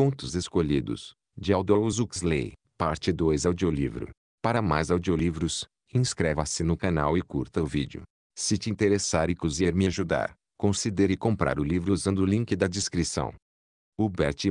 Contos Escolhidos, de Aldous Huxley, parte 2 audiolivro. Para mais audiolivros, inscreva-se no canal e curta o vídeo. Se te interessar e quiser me ajudar, considere comprar o livro usando o link da descrição. O Bert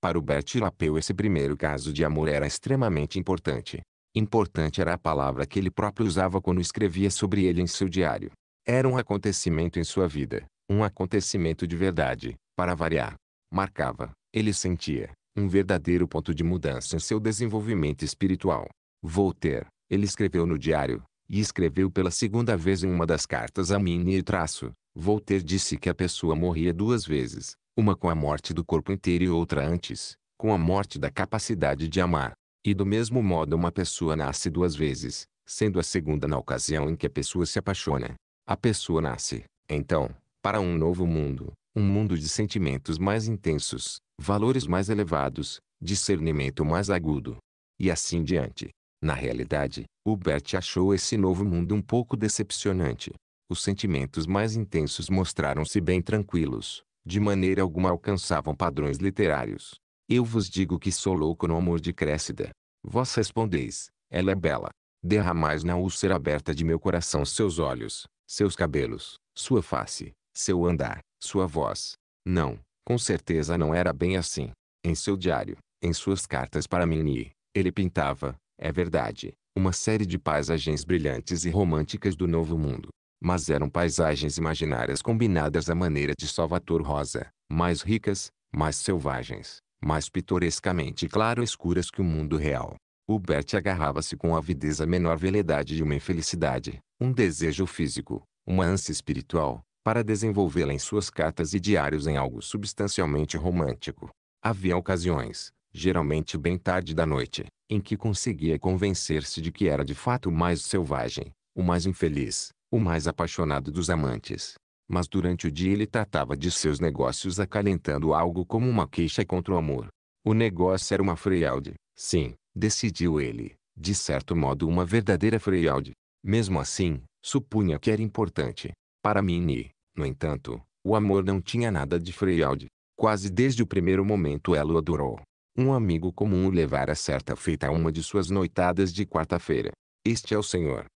Para o Bert Lapeu esse primeiro caso de amor era extremamente importante. Importante era a palavra que ele próprio usava quando escrevia sobre ele em seu diário. Era um acontecimento em sua vida, um acontecimento de verdade, para variar. Marcava, ele sentia um verdadeiro ponto de mudança em seu desenvolvimento espiritual. Voltaire, ele escreveu no diário, e escreveu pela segunda vez em uma das cartas a Minnie e traço. Voltaire disse que a pessoa morria duas vezes, uma com a morte do corpo inteiro e outra antes, com a morte da capacidade de amar. E do mesmo modo uma pessoa nasce duas vezes, sendo a segunda na ocasião em que a pessoa se apaixona. A pessoa nasce, então, para um novo mundo, um mundo de sentimentos mais intensos, valores mais elevados, discernimento mais agudo. E assim diante. Na realidade, Hubert achou esse novo mundo um pouco decepcionante. Os sentimentos mais intensos mostraram-se bem tranquilos, de maneira alguma alcançavam padrões literários. Eu vos digo que sou louco no amor de Crécida. Vós respondeis, ela é bela. Derramais na úlcera aberta de meu coração seus olhos, seus cabelos, sua face, seu andar, sua voz, não, com certeza não era bem assim. Em seu diário, em suas cartas para Minnie, ele pintava, é verdade, uma série de paisagens brilhantes e românticas do Novo Mundo. Mas eram paisagens imaginárias combinadas à maneira de Salvator Rosa, mais ricas, mais selvagens, mais pitorescamente claro-escuras que o mundo real. Hubert agarrava-se com avidez à menor veleidade de uma infelicidade, um desejo físico, uma ânsia espiritual, para desenvolvê-la em suas cartas e diários em algo substancialmente romântico. Havia ocasiões, geralmente bem tarde da noite, em que conseguia convencer-se de que era de fato o mais selvagem, o mais infeliz, o mais apaixonado dos amantes. Mas durante o dia ele tratava de seus negócios acalentando algo como uma queixa contra o amor. O negócio era uma freialde. sim, decidiu ele, de certo modo uma verdadeira freialde. Mesmo assim, supunha que era importante. Para Minnie, no entanto, o amor não tinha nada de Freud. Quase desde o primeiro momento ela o adorou. Um amigo comum o levara certa feita a uma de suas noitadas de quarta-feira. Este é o senhor.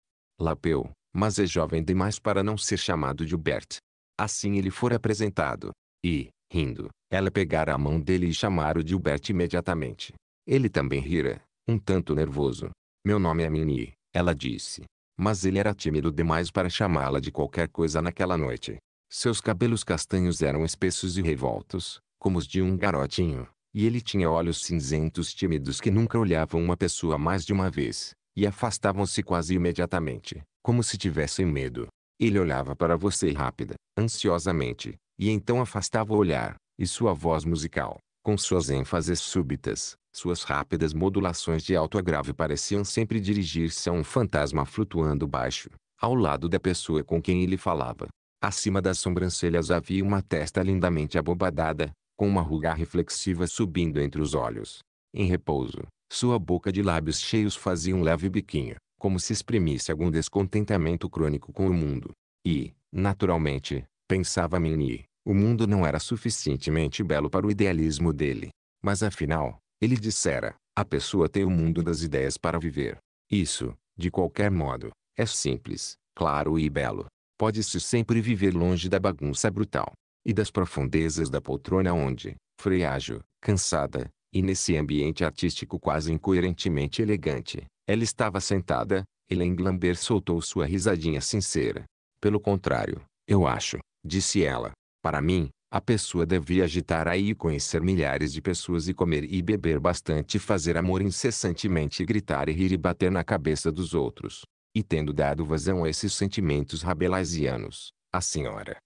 Lapeu, mas é jovem demais para não ser chamado de Hubert. Assim ele for apresentado. E, rindo, ela pegara a mão dele e chamara-o de Hubert imediatamente. Ele também rira, um tanto nervoso. Meu nome é Minnie, ela disse. Mas ele era tímido demais para chamá-la de qualquer coisa naquela noite. Seus cabelos castanhos eram espessos e revoltos, como os de um garotinho, e ele tinha olhos cinzentos tímidos que nunca olhavam uma pessoa mais de uma vez, e afastavam-se quase imediatamente, como se tivessem medo. Ele olhava para você rápida, ansiosamente, e então afastava o olhar, e sua voz musical, com suas ênfases súbitas, suas rápidas modulações de alto a grave pareciam sempre dirigir-se a um fantasma flutuando baixo, ao lado da pessoa com quem ele falava. Acima das sobrancelhas havia uma testa lindamente abobadada, com uma ruga reflexiva subindo entre os olhos. Em repouso, sua boca de lábios cheios fazia um leve biquinho, como se exprimisse algum descontentamento crônico com o mundo. E, naturalmente, pensava Minnie, o mundo não era suficientemente belo para o idealismo dele. Mas afinal, ele dissera, a pessoa tem o mundo das ideias para viver. Isso, de qualquer modo, é simples, claro e belo pode-se sempre viver longe da bagunça brutal e das profundezas da poltrona onde, freiágil, cansada, e nesse ambiente artístico quase incoerentemente elegante, ela estava sentada, Helen Glamber soltou sua risadinha sincera. Pelo contrário, eu acho, disse ela, para mim, a pessoa devia agitar aí e conhecer milhares de pessoas e comer e beber bastante e fazer amor incessantemente e gritar e rir e bater na cabeça dos outros e tendo dado vazão a esses sentimentos rabelaisianos, a senhora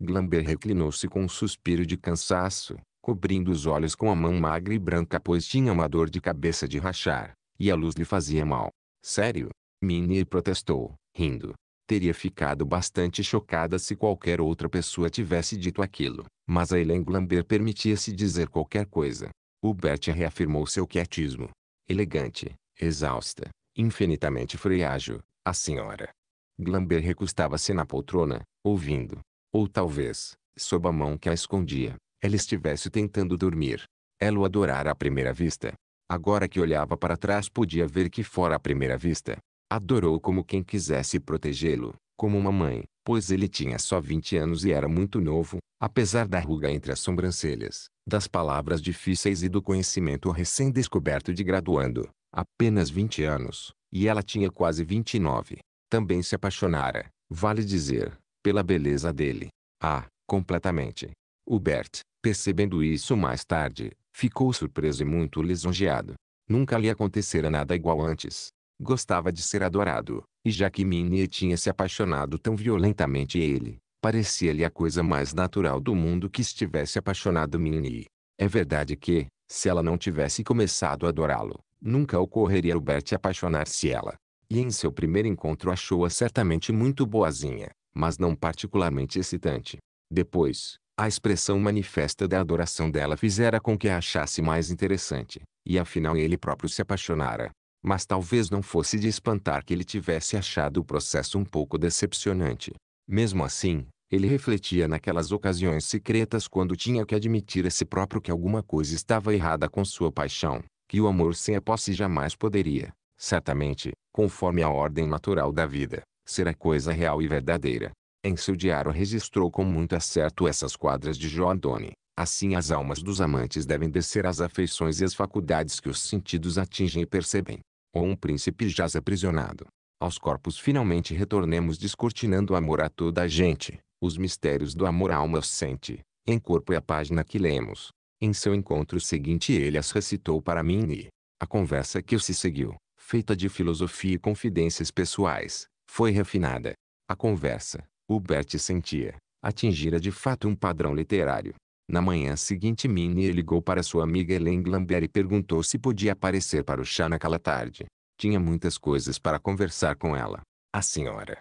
Glamber reclinou-se com um suspiro de cansaço, cobrindo os olhos com a mão magra e branca pois tinha uma dor de cabeça de rachar, e a luz lhe fazia mal. Sério? Minnie protestou, rindo. Teria ficado bastante chocada se qualquer outra pessoa tivesse dito aquilo, mas a Helen Glamber permitia-se dizer qualquer coisa. Hubert reafirmou seu quietismo. Elegante, exausta, infinitamente frágil, a senhora Glamber recostava-se na poltrona, ouvindo. Ou talvez, sob a mão que a escondia, ela estivesse tentando dormir. Ela o adorara à primeira vista. Agora que olhava para trás podia ver que fora à primeira vista. Adorou como quem quisesse protegê-lo, como uma mãe, pois ele tinha só 20 anos e era muito novo, apesar da ruga entre as sobrancelhas, das palavras difíceis e do conhecimento recém-descoberto de graduando. Apenas 20 anos, e ela tinha quase 29. Também se apaixonara, vale dizer, pela beleza dele. Ah, completamente. Hubert, percebendo isso mais tarde, ficou surpreso e muito lisonjeado. Nunca lhe acontecera nada igual antes. Gostava de ser adorado, e já que Minnie tinha se apaixonado tão violentamente ele, parecia-lhe a coisa mais natural do mundo que estivesse apaixonado Minnie. É verdade que, se ela não tivesse começado a adorá-lo, Nunca ocorreria se apaixonar-se ela. E em seu primeiro encontro achou-a certamente muito boazinha, mas não particularmente excitante. Depois, a expressão manifesta da adoração dela fizera com que a achasse mais interessante, e afinal ele próprio se apaixonara. Mas talvez não fosse de espantar que ele tivesse achado o processo um pouco decepcionante. Mesmo assim, ele refletia naquelas ocasiões secretas quando tinha que admitir a si próprio que alguma coisa estava errada com sua paixão que o amor sem a posse jamais poderia, certamente, conforme a ordem natural da vida, ser a coisa real e verdadeira. Em seu diário registrou com muito acerto essas quadras de Doni. Assim as almas dos amantes devem descer às afeições e às faculdades que os sentidos atingem e percebem. Ou um príncipe jaz aprisionado. Aos corpos finalmente retornemos descortinando o amor a toda a gente, os mistérios do amor a alma sente, em corpo é a página que lemos, em seu encontro seguinte ele as recitou para mim e, a conversa que se seguiu, feita de filosofia e confidências pessoais, foi refinada. A conversa, Hubert sentia, atingira de fato um padrão literário. Na manhã seguinte Minnie ligou para sua amiga Helen Glambert e perguntou se podia aparecer para o chá naquela tarde. Tinha muitas coisas para conversar com ela. A senhora.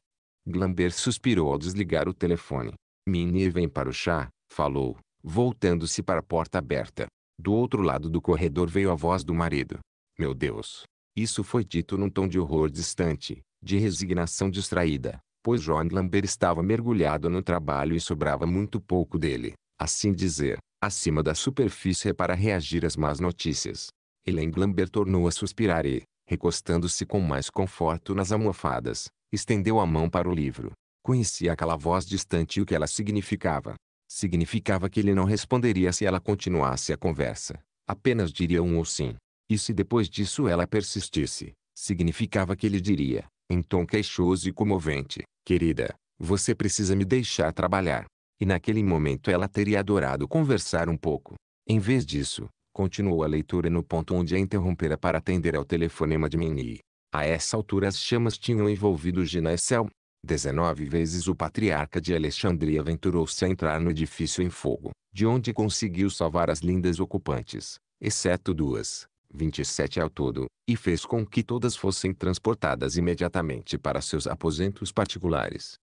Glambert suspirou ao desligar o telefone. Minnie vem para o chá, falou, voltando-se para a porta aberta. Do outro lado do corredor veio a voz do marido. Meu Deus! Isso foi dito num tom de horror distante, de resignação distraída, pois John Lambert estava mergulhado no trabalho e sobrava muito pouco dele, assim dizer, acima da superfície para reagir às más notícias. Elaine Lambert tornou a suspirar e, recostando-se com mais conforto nas almofadas, estendeu a mão para o livro. Conhecia aquela voz distante e o que ela significava significava que ele não responderia se ela continuasse a conversa. Apenas diria um ou sim. E se depois disso ela persistisse, significava que ele diria, em tom queixoso e comovente, querida, você precisa me deixar trabalhar. E naquele momento ela teria adorado conversar um pouco. Em vez disso, continuou a leitura no ponto onde a interrompera para atender ao telefonema de Minnie. A essa altura as chamas tinham envolvido Gina e Dezenove vezes o patriarca de Alexandria aventurou-se a entrar no edifício em fogo, de onde conseguiu salvar as lindas ocupantes, exceto duas, 27 ao todo, e fez com que todas fossem transportadas imediatamente para seus aposentos particulares.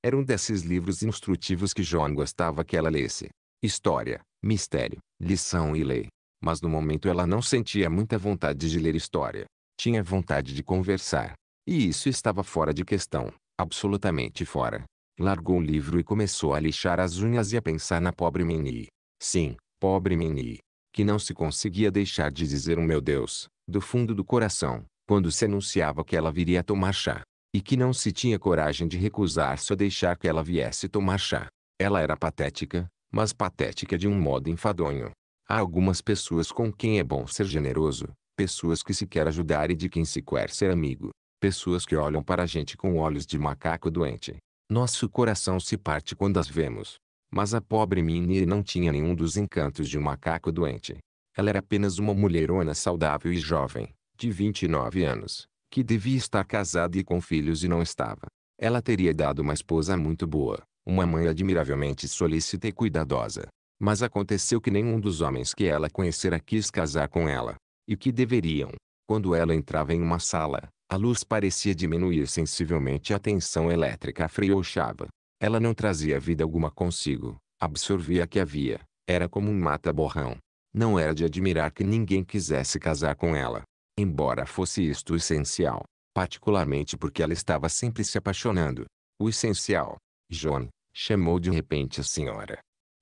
Era um desses livros instrutivos que John gostava que ela lesse. História, mistério, lição e lei. Mas no momento ela não sentia muita vontade de ler história. Tinha vontade de conversar. E isso estava fora de questão absolutamente fora. Largou o livro e começou a lixar as unhas e a pensar na pobre Meni. Sim, pobre Meni. Que não se conseguia deixar de dizer um meu Deus, do fundo do coração, quando se anunciava que ela viria tomar chá. E que não se tinha coragem de recusar-se a deixar que ela viesse tomar chá. Ela era patética, mas patética de um modo enfadonho. Há algumas pessoas com quem é bom ser generoso, pessoas que se quer ajudar e de quem se quer ser amigo. Pessoas que olham para a gente com olhos de macaco doente. Nosso coração se parte quando as vemos. Mas a pobre Minnie não tinha nenhum dos encantos de um macaco doente. Ela era apenas uma mulherona saudável e jovem, de 29 anos, que devia estar casada e com filhos e não estava. Ela teria dado uma esposa muito boa, uma mãe admiravelmente solícita e cuidadosa. Mas aconteceu que nenhum dos homens que ela conhecera quis casar com ela. E que deveriam, quando ela entrava em uma sala, a luz parecia diminuir sensivelmente a tensão elétrica afrouxava. Ela não trazia vida alguma consigo, absorvia a que havia, era como um mata-borrão. Não era de admirar que ninguém quisesse casar com ela. Embora fosse isto o essencial, particularmente porque ela estava sempre se apaixonando. O essencial, John, chamou de repente a senhora.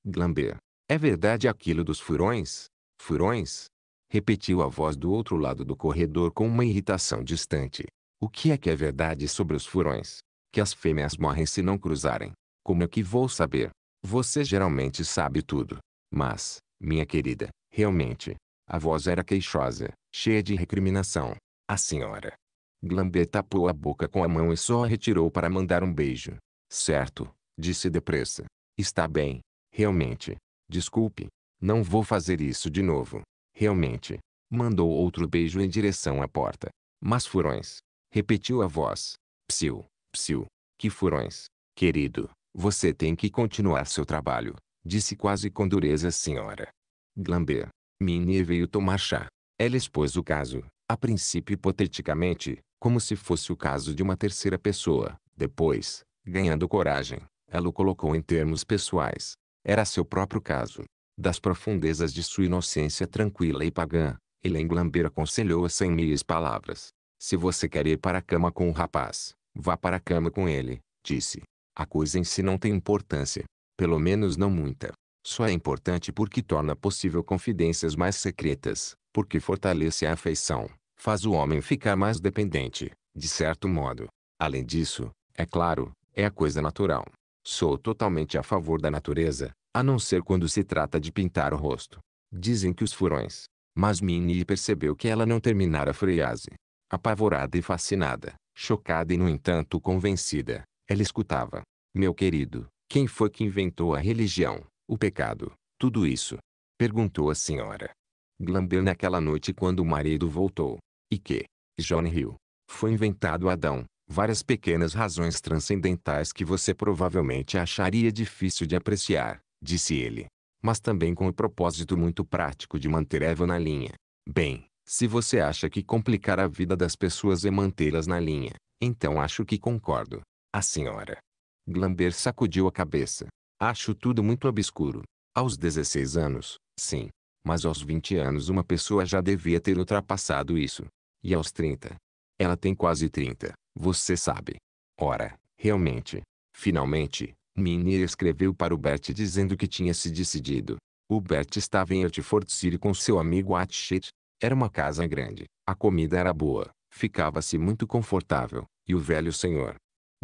Glamber. É verdade aquilo dos furões? Furões? repetiu a voz do outro lado do corredor com uma irritação distante. O que é que é verdade sobre os furões? Que as fêmeas morrem se não cruzarem. Como é que vou saber? Você geralmente sabe tudo. Mas, minha querida, realmente. A voz era queixosa, cheia de recriminação. A senhora. Glambé tapou a boca com a mão e só a retirou para mandar um beijo. Certo, disse depressa. Está bem. Realmente. Desculpe. Não vou fazer isso de novo. Realmente. Mandou outro beijo em direção à porta. Mas furões. Repetiu a voz. Psiu, psiu. Que furões. Querido, você tem que continuar seu trabalho. Disse quase com dureza a senhora. Glamber, Minnie veio tomar chá. Ela expôs o caso, a princípio hipoteticamente, como se fosse o caso de uma terceira pessoa. Depois, ganhando coragem, ela o colocou em termos pessoais. Era seu próprio caso das profundezas de sua inocência tranquila e pagã, Helen Glambeer aconselhou-a sem meias palavras. Se você quer ir para a cama com o rapaz, vá para a cama com ele, disse. A coisa em si não tem importância. Pelo menos não muita. Só é importante porque torna possível confidências mais secretas, porque fortalece a afeição, faz o homem ficar mais dependente, de certo modo. Além disso, é claro, é a coisa natural. Sou totalmente a favor da natureza, a não ser quando se trata de pintar o rosto. Dizem que os furões. Mas Minnie percebeu que ela não terminara a frase. Apavorada e fascinada, chocada e no entanto convencida, ela escutava. Meu querido, quem foi que inventou a religião, o pecado, tudo isso? Perguntou a senhora. Glamber naquela noite quando o marido voltou. E que, John riu, foi inventado Adão, várias pequenas razões transcendentais que você provavelmente acharia difícil de apreciar, disse ele. Mas também com o propósito muito prático de manter Eva na linha. Bem, se você acha que complicar a vida das pessoas é mantê-las na linha, então acho que concordo. A senhora. Glamber sacudiu a cabeça. Acho tudo muito obscuro. Aos 16 anos, sim. Mas aos 20 anos uma pessoa já devia ter ultrapassado isso. E aos 30? Ela tem quase 30, você sabe. Ora, realmente. Finalmente, Minier escreveu para o Bert dizendo que tinha se decidido. O Bert estava em Hertford City com seu amigo Atchet. Era uma casa grande, a comida era boa, ficava-se muito confortável, e o velho senhor.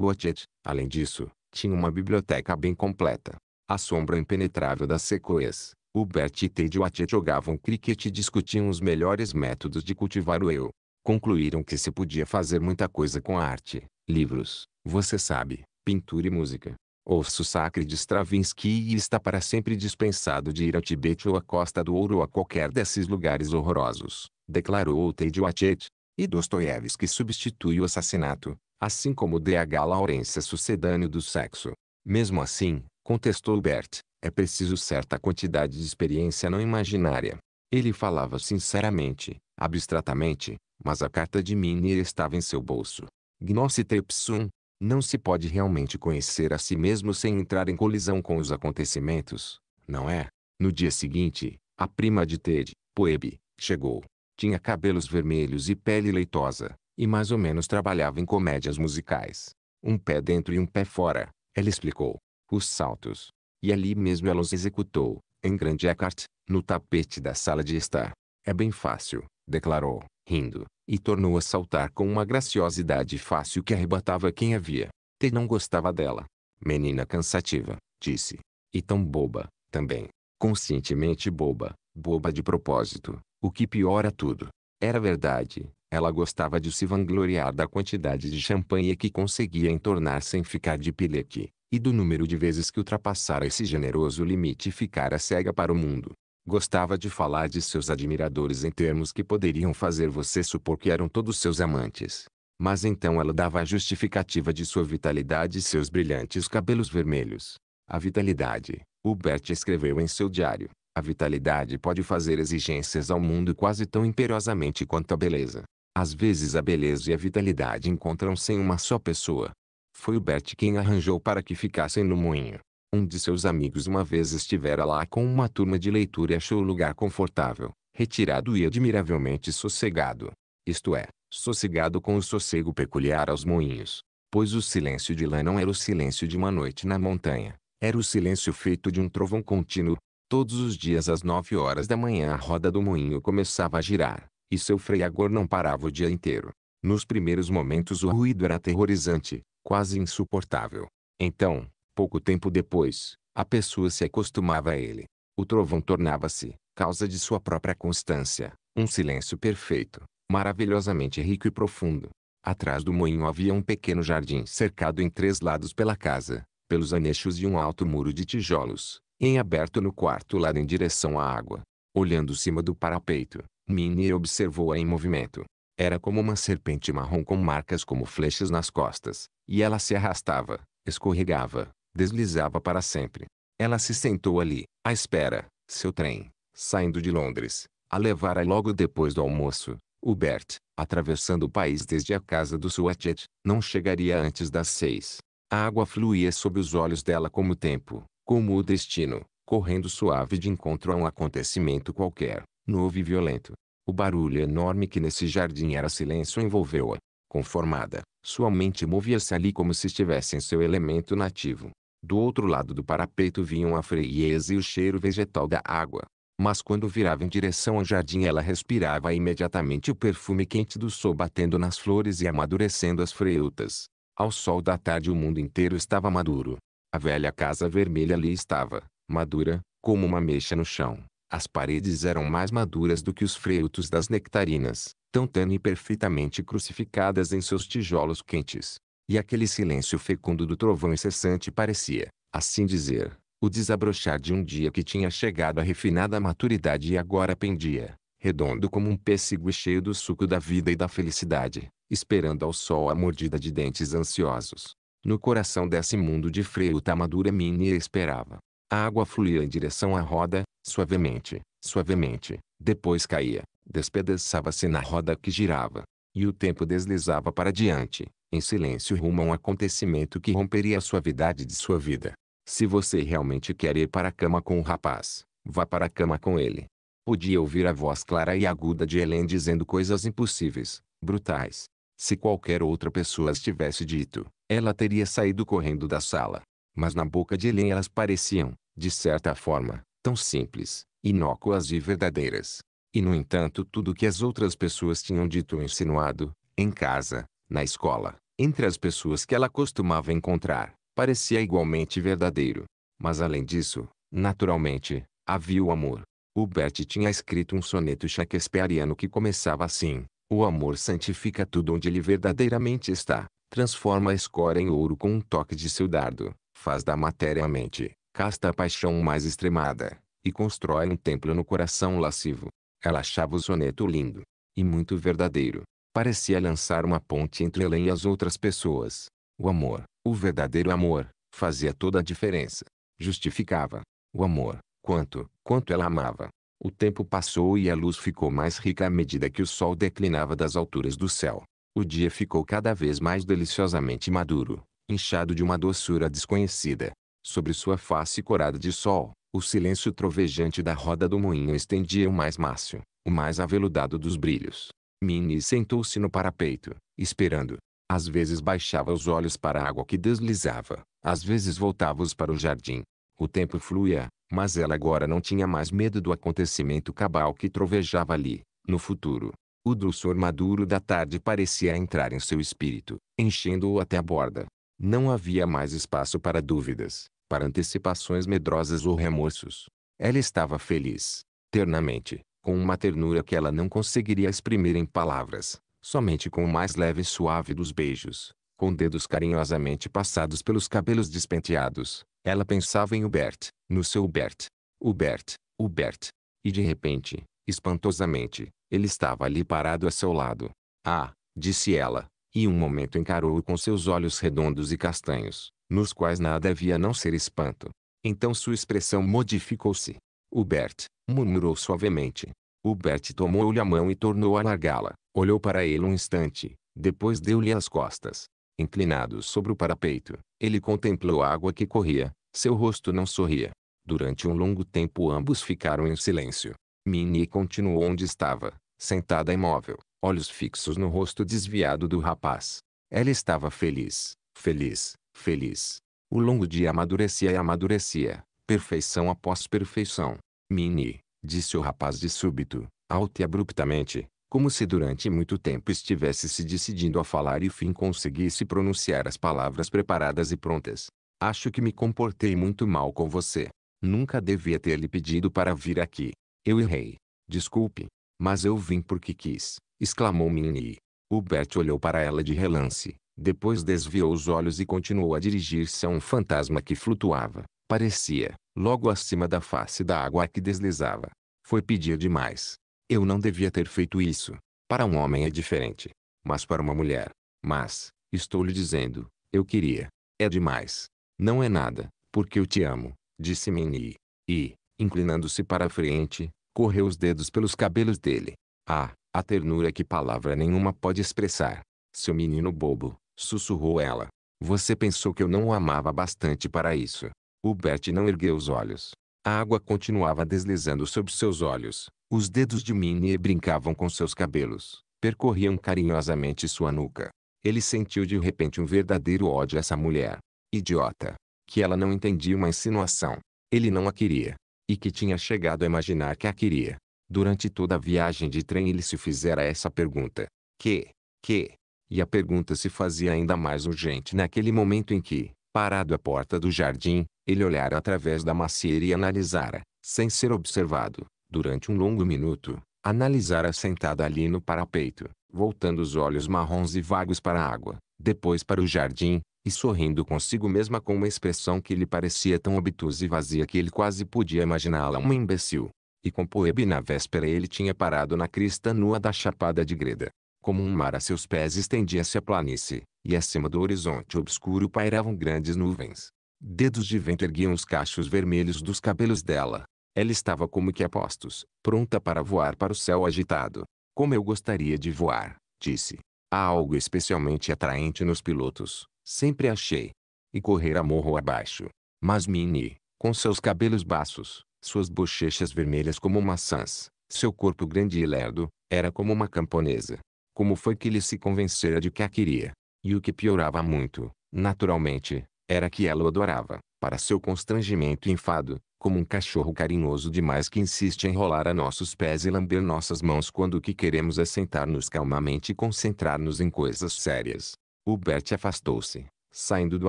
Watchet, além disso, tinha uma biblioteca bem completa. A sombra impenetrável das sequoias, o Bert e Ted Watchet jogavam críquete, e discutiam os melhores métodos de cultivar o eu. Concluíram que se podia fazer muita coisa com arte, livros, você sabe, pintura e música. Ouço Sacre de Stravinsky e está para sempre dispensado de ir ao Tibete ou à Costa do Ouro ou a qualquer desses lugares horrorosos, declarou Tedioachet. E Dostoiévski substitui o assassinato, assim como D.H. Laurence é sucedâneo do sexo. Mesmo assim, contestou Bert, é preciso certa quantidade de experiência não imaginária. Ele falava sinceramente, abstratamente, mas a carta de Miner estava em seu bolso. Gnosi Tepsum, não se pode realmente conhecer a si mesmo sem entrar em colisão com os acontecimentos, não é? No dia seguinte, a prima de Ted, Poebe, chegou. Tinha cabelos vermelhos e pele leitosa, e mais ou menos trabalhava em comédias musicais. Um pé dentro e um pé fora, ela explicou. Os saltos. E ali mesmo ela os executou, em grande écart, no tapete da sala de estar. É bem fácil, declarou, rindo e tornou a saltar com uma graciosidade fácil que arrebatava quem a via. T não gostava dela. Menina cansativa, disse. E tão boba, também. Conscientemente boba, boba de propósito, o que piora tudo. Era verdade, ela gostava de se vangloriar da quantidade de champanhe que conseguia entornar sem ficar de pileque, e do número de vezes que ultrapassara esse generoso limite e ficara cega para o mundo. Gostava de falar de seus admiradores em termos que poderiam fazer você supor que eram todos seus amantes. Mas então ela dava a justificativa de sua vitalidade e seus brilhantes cabelos vermelhos. A vitalidade, Hubert escreveu em seu diário, a vitalidade pode fazer exigências ao mundo quase tão imperiosamente quanto a beleza. Às vezes a beleza e a vitalidade encontram-se em uma só pessoa. Foi Hubert quem arranjou para que ficassem no moinho. Um de seus amigos uma vez estivera lá com uma turma de leitura e achou o lugar confortável, retirado e admiravelmente sossegado. Isto é, sossegado com o sossego peculiar aos moinhos. Pois o silêncio de lá não era o silêncio de uma noite na montanha. Era o silêncio feito de um trovão contínuo. Todos os dias às nove horas da manhã a roda do moinho começava a girar, e seu freagor não parava o dia inteiro. Nos primeiros momentos o ruído era aterrorizante, quase insuportável. Então, Pouco tempo depois, a pessoa se acostumava a ele. O trovão tornava-se, causa de sua própria constância, um silêncio perfeito, maravilhosamente rico e profundo. Atrás do moinho havia um pequeno jardim cercado em três lados pela casa, pelos anexos e um alto muro de tijolos, em aberto no quarto lado em direção à água. Olhando cima do parapeito, Minnie observou-a em movimento. Era como uma serpente marrom com marcas como flechas nas costas, e ela se arrastava, escorregava, deslizava para sempre. Ela se sentou ali, à espera, seu trem, saindo de Londres, a levara logo depois do almoço. Hubert, atravessando o país desde a casa do Suatchet, não chegaria antes das seis. A água fluía sob os olhos dela como o tempo, como o destino, correndo suave de encontro a um acontecimento qualquer, novo e violento. O barulho enorme que nesse jardim era silêncio envolveu-a. Conformada, sua mente movia-se ali como se estivesse em seu elemento nativo. Do outro lado do parapeito vinham a frieza e o cheiro vegetal da água. Mas quando virava em direção ao jardim ela respirava imediatamente o perfume quente do sol batendo nas flores e amadurecendo as freutas. Ao sol da tarde o mundo inteiro estava maduro. A velha casa vermelha ali estava, madura, como uma mecha no chão. As paredes eram mais maduras do que os freutos das nectarinas, tão tano e perfeitamente crucificadas em seus tijolos quentes. E aquele silêncio fecundo do trovão incessante parecia, assim dizer, o desabrochar de um dia que tinha chegado à refinada maturidade e agora pendia, redondo como um pêssego e cheio do suco da vida e da felicidade, esperando ao sol a mordida de dentes ansiosos. No coração desse mundo de freio Tamadura tá Mini esperava. A água fluía em direção à roda, suavemente, suavemente, depois caía, despedaçava-se na roda que girava, e o tempo deslizava para diante, em silêncio rumo a um acontecimento que romperia a suavidade de sua vida. Se você realmente quer ir para a cama com o rapaz, vá para a cama com ele. Podia ouvir a voz clara e aguda de Helen dizendo coisas impossíveis, brutais. Se qualquer outra pessoa as tivesse dito, ela teria saído correndo da sala. Mas na boca de Helen elas pareciam, de certa forma, tão simples, inócuas e verdadeiras. E no entanto tudo o que as outras pessoas tinham dito ou insinuado, em casa, na escola, entre as pessoas que ela costumava encontrar, parecia igualmente verdadeiro. Mas além disso, naturalmente, havia o amor. O Bert tinha escrito um soneto shakespeariano que começava assim: O amor santifica tudo onde ele verdadeiramente está, transforma a escória em ouro com um toque de seu dardo, faz da matéria a mente, casta a paixão mais extremada, e constrói um templo no coração lascivo. Ela achava o soneto lindo. E muito verdadeiro. Parecia lançar uma ponte entre ela e as outras pessoas. O amor, o verdadeiro amor, fazia toda a diferença. Justificava. O amor, quanto, quanto ela amava. O tempo passou e a luz ficou mais rica à medida que o sol declinava das alturas do céu. O dia ficou cada vez mais deliciosamente maduro, inchado de uma doçura desconhecida. Sobre sua face corada de sol, o silêncio trovejante da roda do moinho estendia o mais mácio, o mais aveludado dos brilhos. Minnie sentou-se no parapeito, esperando. Às vezes baixava os olhos para a água que deslizava, às vezes voltava-os para o jardim. O tempo fluía, mas ela agora não tinha mais medo do acontecimento cabal que trovejava ali, no futuro. O dulçor maduro da tarde parecia entrar em seu espírito, enchendo-o até a borda. Não havia mais espaço para dúvidas para antecipações medrosas ou remorsos. Ela estava feliz, ternamente, com uma ternura que ela não conseguiria exprimir em palavras, somente com o mais leve e suave dos beijos, com dedos carinhosamente passados pelos cabelos despenteados. Ela pensava em Hubert, no seu Hubert. Hubert, Hubert. E de repente, espantosamente, ele estava ali parado a seu lado. Ah, disse ela, e um momento encarou-o com seus olhos redondos e castanhos nos quais nada havia a não ser espanto. Então sua expressão modificou-se. Hubert, murmurou suavemente. Hubert tomou-lhe a mão e tornou a largá-la. Olhou para ele um instante, depois deu-lhe as costas. Inclinado sobre o parapeito, ele contemplou a água que corria, seu rosto não sorria. Durante um longo tempo ambos ficaram em silêncio. Minnie continuou onde estava, sentada imóvel, olhos fixos no rosto desviado do rapaz. Ela estava feliz, feliz, feliz. O longo dia amadurecia e amadurecia, perfeição após perfeição. Mini, disse o rapaz de súbito, alto e abruptamente, como se durante muito tempo estivesse se decidindo a falar e fim conseguisse pronunciar as palavras preparadas e prontas. Acho que me comportei muito mal com você. Nunca devia ter lhe pedido para vir aqui. Eu errei. Desculpe. Mas eu vim porque quis, exclamou Minnie. Hubert olhou para ela de relance, depois desviou os olhos e continuou a dirigir-se a um fantasma que flutuava, parecia, logo acima da face da água que deslizava. Foi pedir demais. Eu não devia ter feito isso. Para um homem é diferente. Mas para uma mulher. Mas, estou lhe dizendo, eu queria. É demais. Não é nada, porque eu te amo, disse Minnie. E, inclinando-se para a frente, correu os dedos pelos cabelos dele. Ah, a ternura que palavra nenhuma pode expressar. Seu menino bobo, Sussurrou ela. Você pensou que eu não o amava bastante para isso. O Bert não ergueu os olhos. A água continuava deslizando sob seus olhos. Os dedos de Minnie brincavam com seus cabelos. Percorriam carinhosamente sua nuca. Ele sentiu de repente um verdadeiro ódio a essa mulher. Idiota. Que ela não entendia uma insinuação. Ele não a queria. E que tinha chegado a imaginar que a queria. Durante toda a viagem de trem ele se fizera essa pergunta. Que? Que? E a pergunta se fazia ainda mais urgente naquele momento em que, parado à porta do jardim, ele olhara através da macieira e analisara, sem ser observado, durante um longo minuto, analisara sentada ali no parapeito, voltando os olhos marrons e vagos para a água, depois para o jardim, e sorrindo consigo mesma com uma expressão que lhe parecia tão obtusa e vazia que ele quase podia imaginá-la uma imbecil. E com Poebe na véspera ele tinha parado na crista nua da Chapada de Greda, como um mar a seus pés estendia-se a planície, e acima do horizonte obscuro pairavam grandes nuvens. Dedos de vento erguiam os cachos vermelhos dos cabelos dela. Ela estava como que a postos, pronta para voar para o céu agitado. Como eu gostaria de voar, disse. Há algo especialmente atraente nos pilotos, sempre achei. E correr a morro abaixo. Mas Minnie, com seus cabelos baços, suas bochechas vermelhas como maçãs, seu corpo grande e lerdo, era como uma camponesa. Como foi que ele se convencera de que a queria? E o que piorava muito, naturalmente, era que ela o adorava, para seu constrangimento e enfado, como um cachorro carinhoso demais que insiste em rolar a nossos pés e lamber nossas mãos quando o que queremos é sentar-nos calmamente e concentrar-nos em coisas sérias. Hubert afastou-se, saindo do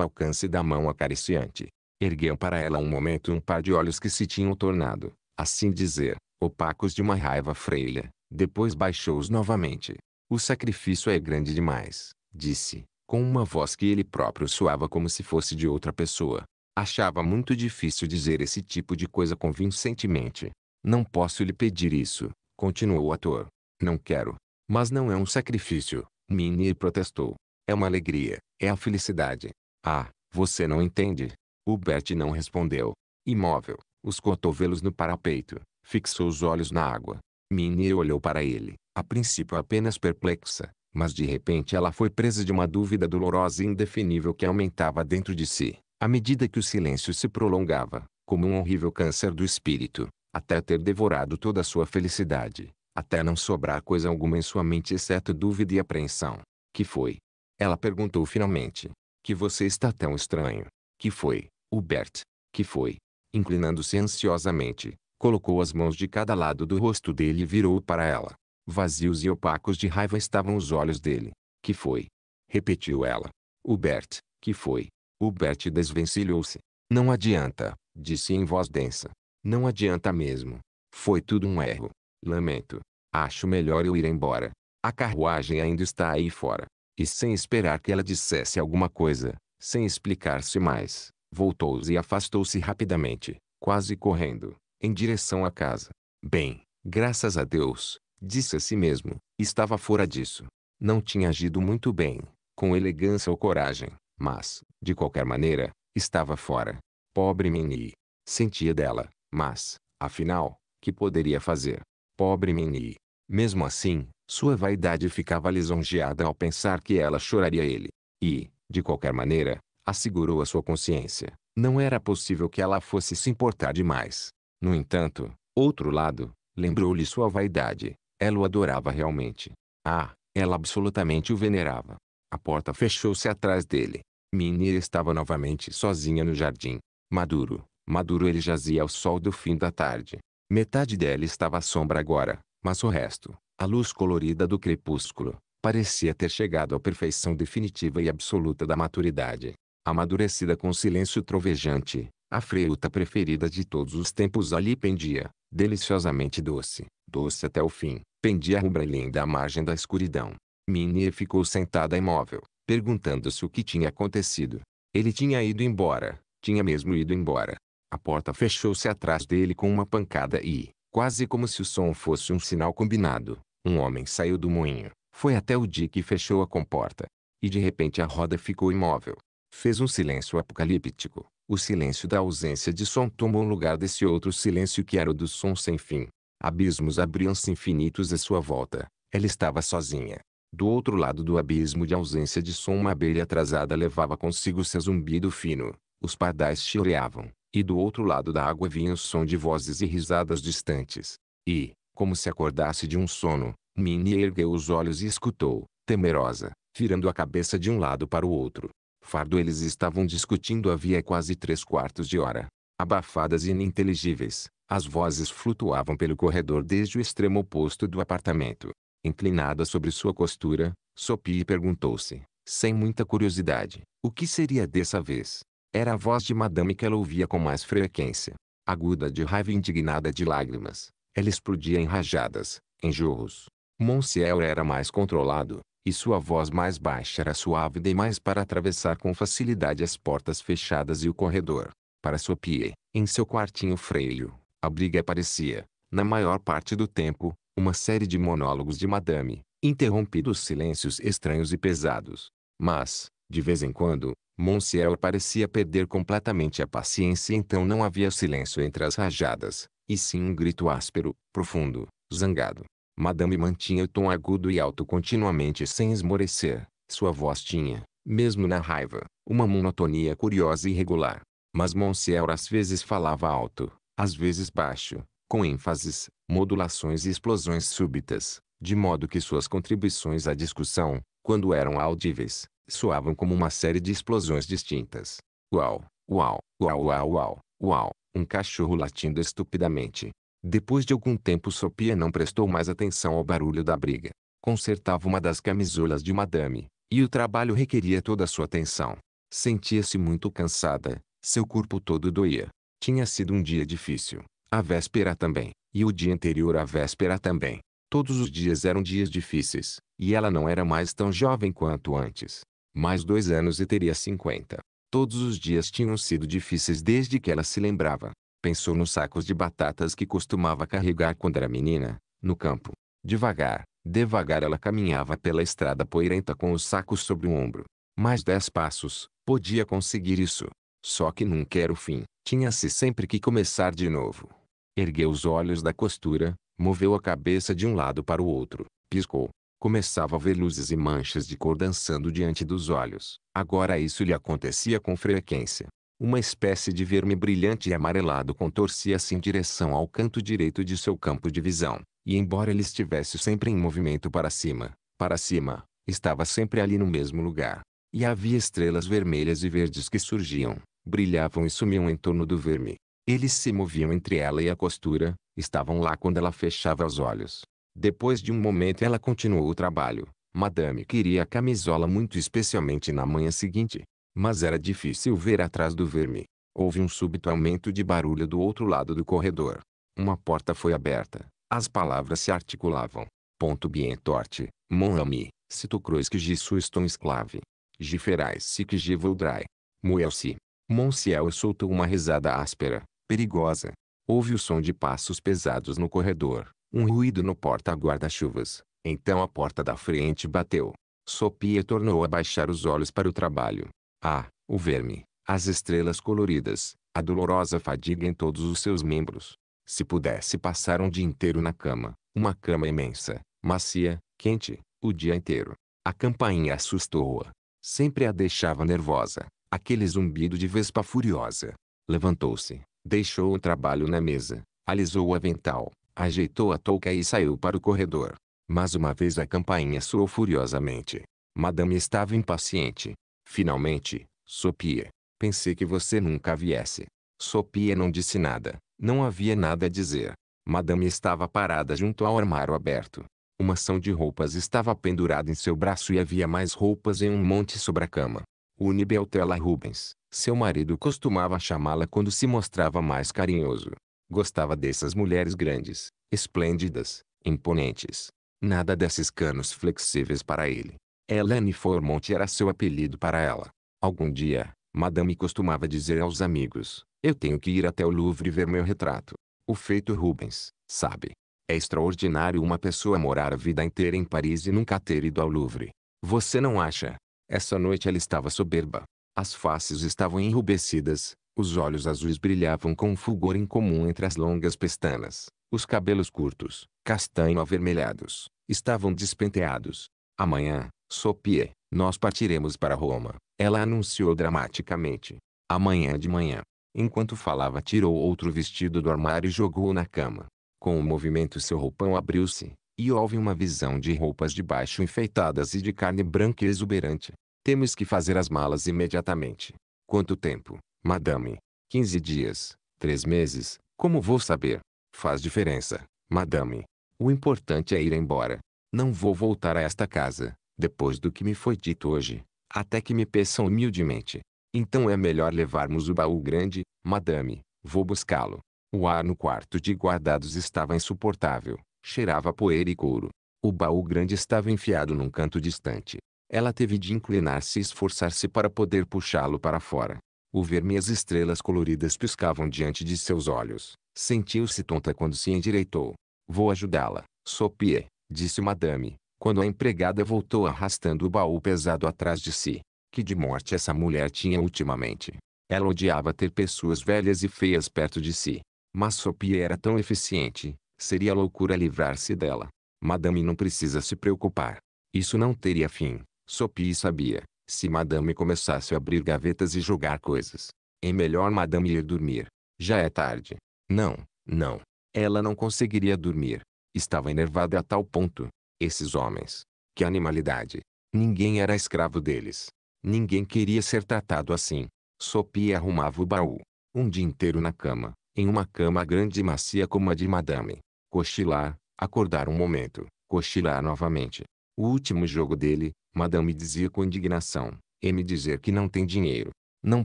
alcance da mão acariciante. Ergueu para ela um momento um par de olhos que se tinham tornado, assim dizer, opacos de uma raiva freira. Depois baixou-os novamente, o sacrifício é grande demais, disse, com uma voz que ele próprio soava como se fosse de outra pessoa. Achava muito difícil dizer esse tipo de coisa convincentemente. Não posso lhe pedir isso, continuou o ator. Não quero. Mas não é um sacrifício, Minnie protestou. É uma alegria, é a felicidade. Ah, você não entende. O Bert não respondeu. Imóvel, os cotovelos no parapeito, fixou os olhos na água. Minnie olhou para ele, a princípio apenas perplexa, mas de repente ela foi presa de uma dúvida dolorosa e indefinível que aumentava dentro de si, à medida que o silêncio se prolongava, como um horrível câncer do espírito, até ter devorado toda a sua felicidade, até não sobrar coisa alguma em sua mente exceto dúvida e apreensão. Que foi? Ela perguntou finalmente. Que você está tão estranho. Que foi, Hubert? Que foi? Inclinando-se ansiosamente, colocou as mãos de cada lado do rosto dele e virou para ela. Vazios e opacos de raiva estavam os olhos dele. Que foi? Repetiu ela. Hubert, que foi? Hubert desvencilhou-se. Não adianta, disse em voz densa. Não adianta mesmo. Foi tudo um erro. Lamento. Acho melhor eu ir embora. A carruagem ainda está aí fora. E sem esperar que ela dissesse alguma coisa, sem explicar-se mais, voltou-se e afastou-se rapidamente, quase correndo em direção à casa. Bem, graças a Deus, disse a si mesmo, estava fora disso. Não tinha agido muito bem, com elegância ou coragem, mas, de qualquer maneira, estava fora. Pobre Minnie. Sentia dela, mas, afinal, que poderia fazer? Pobre Minnie. Mesmo assim, sua vaidade ficava lisonjeada ao pensar que ela choraria ele. E, de qualquer maneira, assegurou a sua consciência. Não era possível que ela fosse se importar demais. No entanto, outro lado, lembrou-lhe sua vaidade. Ela o adorava realmente. Ah, ela absolutamente o venerava. A porta fechou-se atrás dele. Minnie estava novamente sozinha no jardim. Maduro, maduro ele jazia ao sol do fim da tarde. Metade dela estava à sombra agora, mas o resto, a luz colorida do crepúsculo, parecia ter chegado à perfeição definitiva e absoluta da maturidade. Amadurecida com silêncio trovejante, a fruta preferida de todos os tempos ali pendia, deliciosamente doce, doce até o fim, pendia rubra e linda à margem da escuridão. Minnie ficou sentada imóvel, perguntando-se o que tinha acontecido. Ele tinha ido embora, tinha mesmo ido embora. A porta fechou-se atrás dele com uma pancada e, quase como se o som fosse um sinal combinado, um homem saiu do moinho, foi até o dique e fechou a comporta. E de repente a roda ficou imóvel. Fez um silêncio apocalíptico. O silêncio da ausência de som tomou lugar desse outro silêncio que era o do som sem fim. Abismos abriam-se infinitos à sua volta. Ela estava sozinha. Do outro lado do abismo de ausência de som uma abelha atrasada levava consigo seu zumbido fino. Os pardais chioreavam. e do outro lado da água vinha o som de vozes e risadas distantes. E, como se acordasse de um sono, Minnie ergueu os olhos e escutou, temerosa, virando a cabeça de um lado para o outro fardo eles estavam discutindo havia quase três quartos de hora. Abafadas e ininteligíveis, as vozes flutuavam pelo corredor desde o extremo oposto do apartamento. Inclinada sobre sua costura, Sophie perguntou-se, sem muita curiosidade, o que seria dessa vez. Era a voz de madame que ela ouvia com mais frequência. Aguda de raiva e indignada de lágrimas, ela explodia em rajadas, em jorros. Monsieur era mais controlado, e sua voz mais baixa era suave demais para atravessar com facilidade as portas fechadas e o corredor. Para sua pie, em seu quartinho freio, a briga parecia, na maior parte do tempo, uma série de monólogos de madame, interrompidos silêncios estranhos e pesados. Mas, de vez em quando, Monsieur parecia perder completamente a paciência e então não havia silêncio entre as rajadas, e sim um grito áspero, profundo, zangado. Madame mantinha o tom agudo e alto continuamente sem esmorecer. Sua voz tinha, mesmo na raiva, uma monotonia curiosa e irregular. Mas Monsieur às vezes falava alto, às vezes baixo, com ênfases, modulações e explosões súbitas, de modo que suas contribuições à discussão, quando eram audíveis, soavam como uma série de explosões distintas. Uau, uau, uau, uau, uau, uau, um cachorro latindo estupidamente. Depois de algum tempo Sopia não prestou mais atenção ao barulho da briga. Consertava uma das camisolas de madame, e o trabalho requeria toda a sua atenção. Sentia-se muito cansada, seu corpo todo doía. Tinha sido um dia difícil, a véspera também, e o dia anterior à véspera também. Todos os dias eram dias difíceis, e ela não era mais tão jovem quanto antes. Mais dois anos e teria cinquenta. Todos os dias tinham sido difíceis desde que ela se lembrava. Pensou nos sacos de batatas que costumava carregar quando era menina, no campo. Devagar, devagar ela caminhava pela estrada poeirenta com os sacos sobre o ombro. Mais dez passos, podia conseguir isso. Só que nunca era o fim, tinha-se sempre que começar de novo. Ergueu os olhos da costura, moveu a cabeça de um lado para o outro, piscou. Começava a ver luzes e manchas de cor dançando diante dos olhos. Agora isso lhe acontecia com frequência. Uma espécie de verme brilhante e amarelado contorcia-se assim em direção ao canto direito de seu campo de visão, e embora ele estivesse sempre em movimento para cima, para cima, estava sempre ali no mesmo lugar. E havia estrelas vermelhas e verdes que surgiam, brilhavam e sumiam em torno do verme. Eles se moviam entre ela e a costura, estavam lá quando ela fechava os olhos. Depois de um momento ela continuou o trabalho. Madame queria a camisola muito especialmente na manhã seguinte mas era difícil ver atrás do verme. Houve um súbito aumento de barulho do outro lado do corredor. Uma porta foi aberta. As palavras se articulavam. Ponto bientorte, mon ami, citocrois que jissu estão esclave. Giferais si que givoldrai. Moel-se. Monsiel soltou uma risada áspera, perigosa. Houve o som de passos pesados no corredor, um ruído no porta-guarda-chuvas. Então a porta da frente bateu. Sopia tornou a baixar os olhos para o trabalho. Ah, o verme, as estrelas coloridas, a dolorosa fadiga em todos os seus membros. Se pudesse passar um dia inteiro na cama, uma cama imensa, macia, quente, o dia inteiro. A campainha assustou-a. Sempre a deixava nervosa, aquele zumbido de vespa furiosa. Levantou-se, deixou o trabalho na mesa, alisou o avental, ajeitou a touca e saiu para o corredor. Mas uma vez a campainha soou furiosamente. Madame estava impaciente, Finalmente, Sopia. Pensei que você nunca viesse. Sopia não disse nada. Não havia nada a dizer. Madame estava parada junto ao armário aberto. Uma ação de roupas estava pendurada em seu braço e havia mais roupas em um monte sobre a cama. Une Beltela Rubens, seu marido costumava chamá-la quando se mostrava mais carinhoso. Gostava dessas mulheres grandes, esplêndidas, imponentes. Nada desses canos flexíveis para ele. Helene Formont era seu apelido para ela. Algum dia, Madame costumava dizer aos amigos, eu tenho que ir até o Louvre ver meu retrato. O feito Rubens, sabe? É extraordinário uma pessoa morar a vida inteira em Paris e nunca ter ido ao Louvre. Você não acha? Essa noite ela estava soberba. As faces estavam enrubescidas, os olhos azuis brilhavam com um fulgor incomum entre as longas pestanas. Os cabelos curtos, castanho avermelhados, estavam despenteados. Amanhã, Sopie, nós partiremos para Roma. Ela anunciou dramaticamente. Amanhã de manhã. Enquanto falava tirou outro vestido do armário e jogou-o na cama. Com o um movimento seu roupão abriu-se, e houve uma visão de roupas de baixo enfeitadas e de carne branca exuberante. Temos que fazer as malas imediatamente. Quanto tempo, madame? Quinze dias, três meses, como vou saber? Faz diferença, madame. O importante é ir embora. Não vou voltar a esta casa, depois do que me foi dito hoje, até que me peçam humildemente. Então é melhor levarmos o baú grande, madame, vou buscá-lo. O ar no quarto de guardados estava insuportável, cheirava poeira e couro. O baú grande estava enfiado num canto distante. Ela teve de inclinar-se e esforçar-se para poder puxá-lo para fora. O verme e as estrelas coloridas piscavam diante de seus olhos. Sentiu-se tonta quando se endireitou. Vou ajudá-la, Sophie, disse madame, quando a empregada voltou arrastando o baú pesado atrás de si. Que de morte essa mulher tinha ultimamente. Ela odiava ter pessoas velhas e feias perto de si. Mas Sophie era tão eficiente, seria loucura livrar-se dela. Madame não precisa se preocupar. Isso não teria fim. Sophie sabia, se Madame começasse a abrir gavetas e jogar coisas. É melhor Madame ir dormir. Já é tarde. Não, não. Ela não conseguiria dormir. Estava enervada a tal ponto, esses homens. Que animalidade. Ninguém era escravo deles. Ninguém queria ser tratado assim. Sopia arrumava o baú. Um dia inteiro na cama, em uma cama grande e macia como a de madame. Cochilar, acordar um momento, cochilar novamente. O último jogo dele, madame dizia com indignação, e me dizer que não tem dinheiro. Não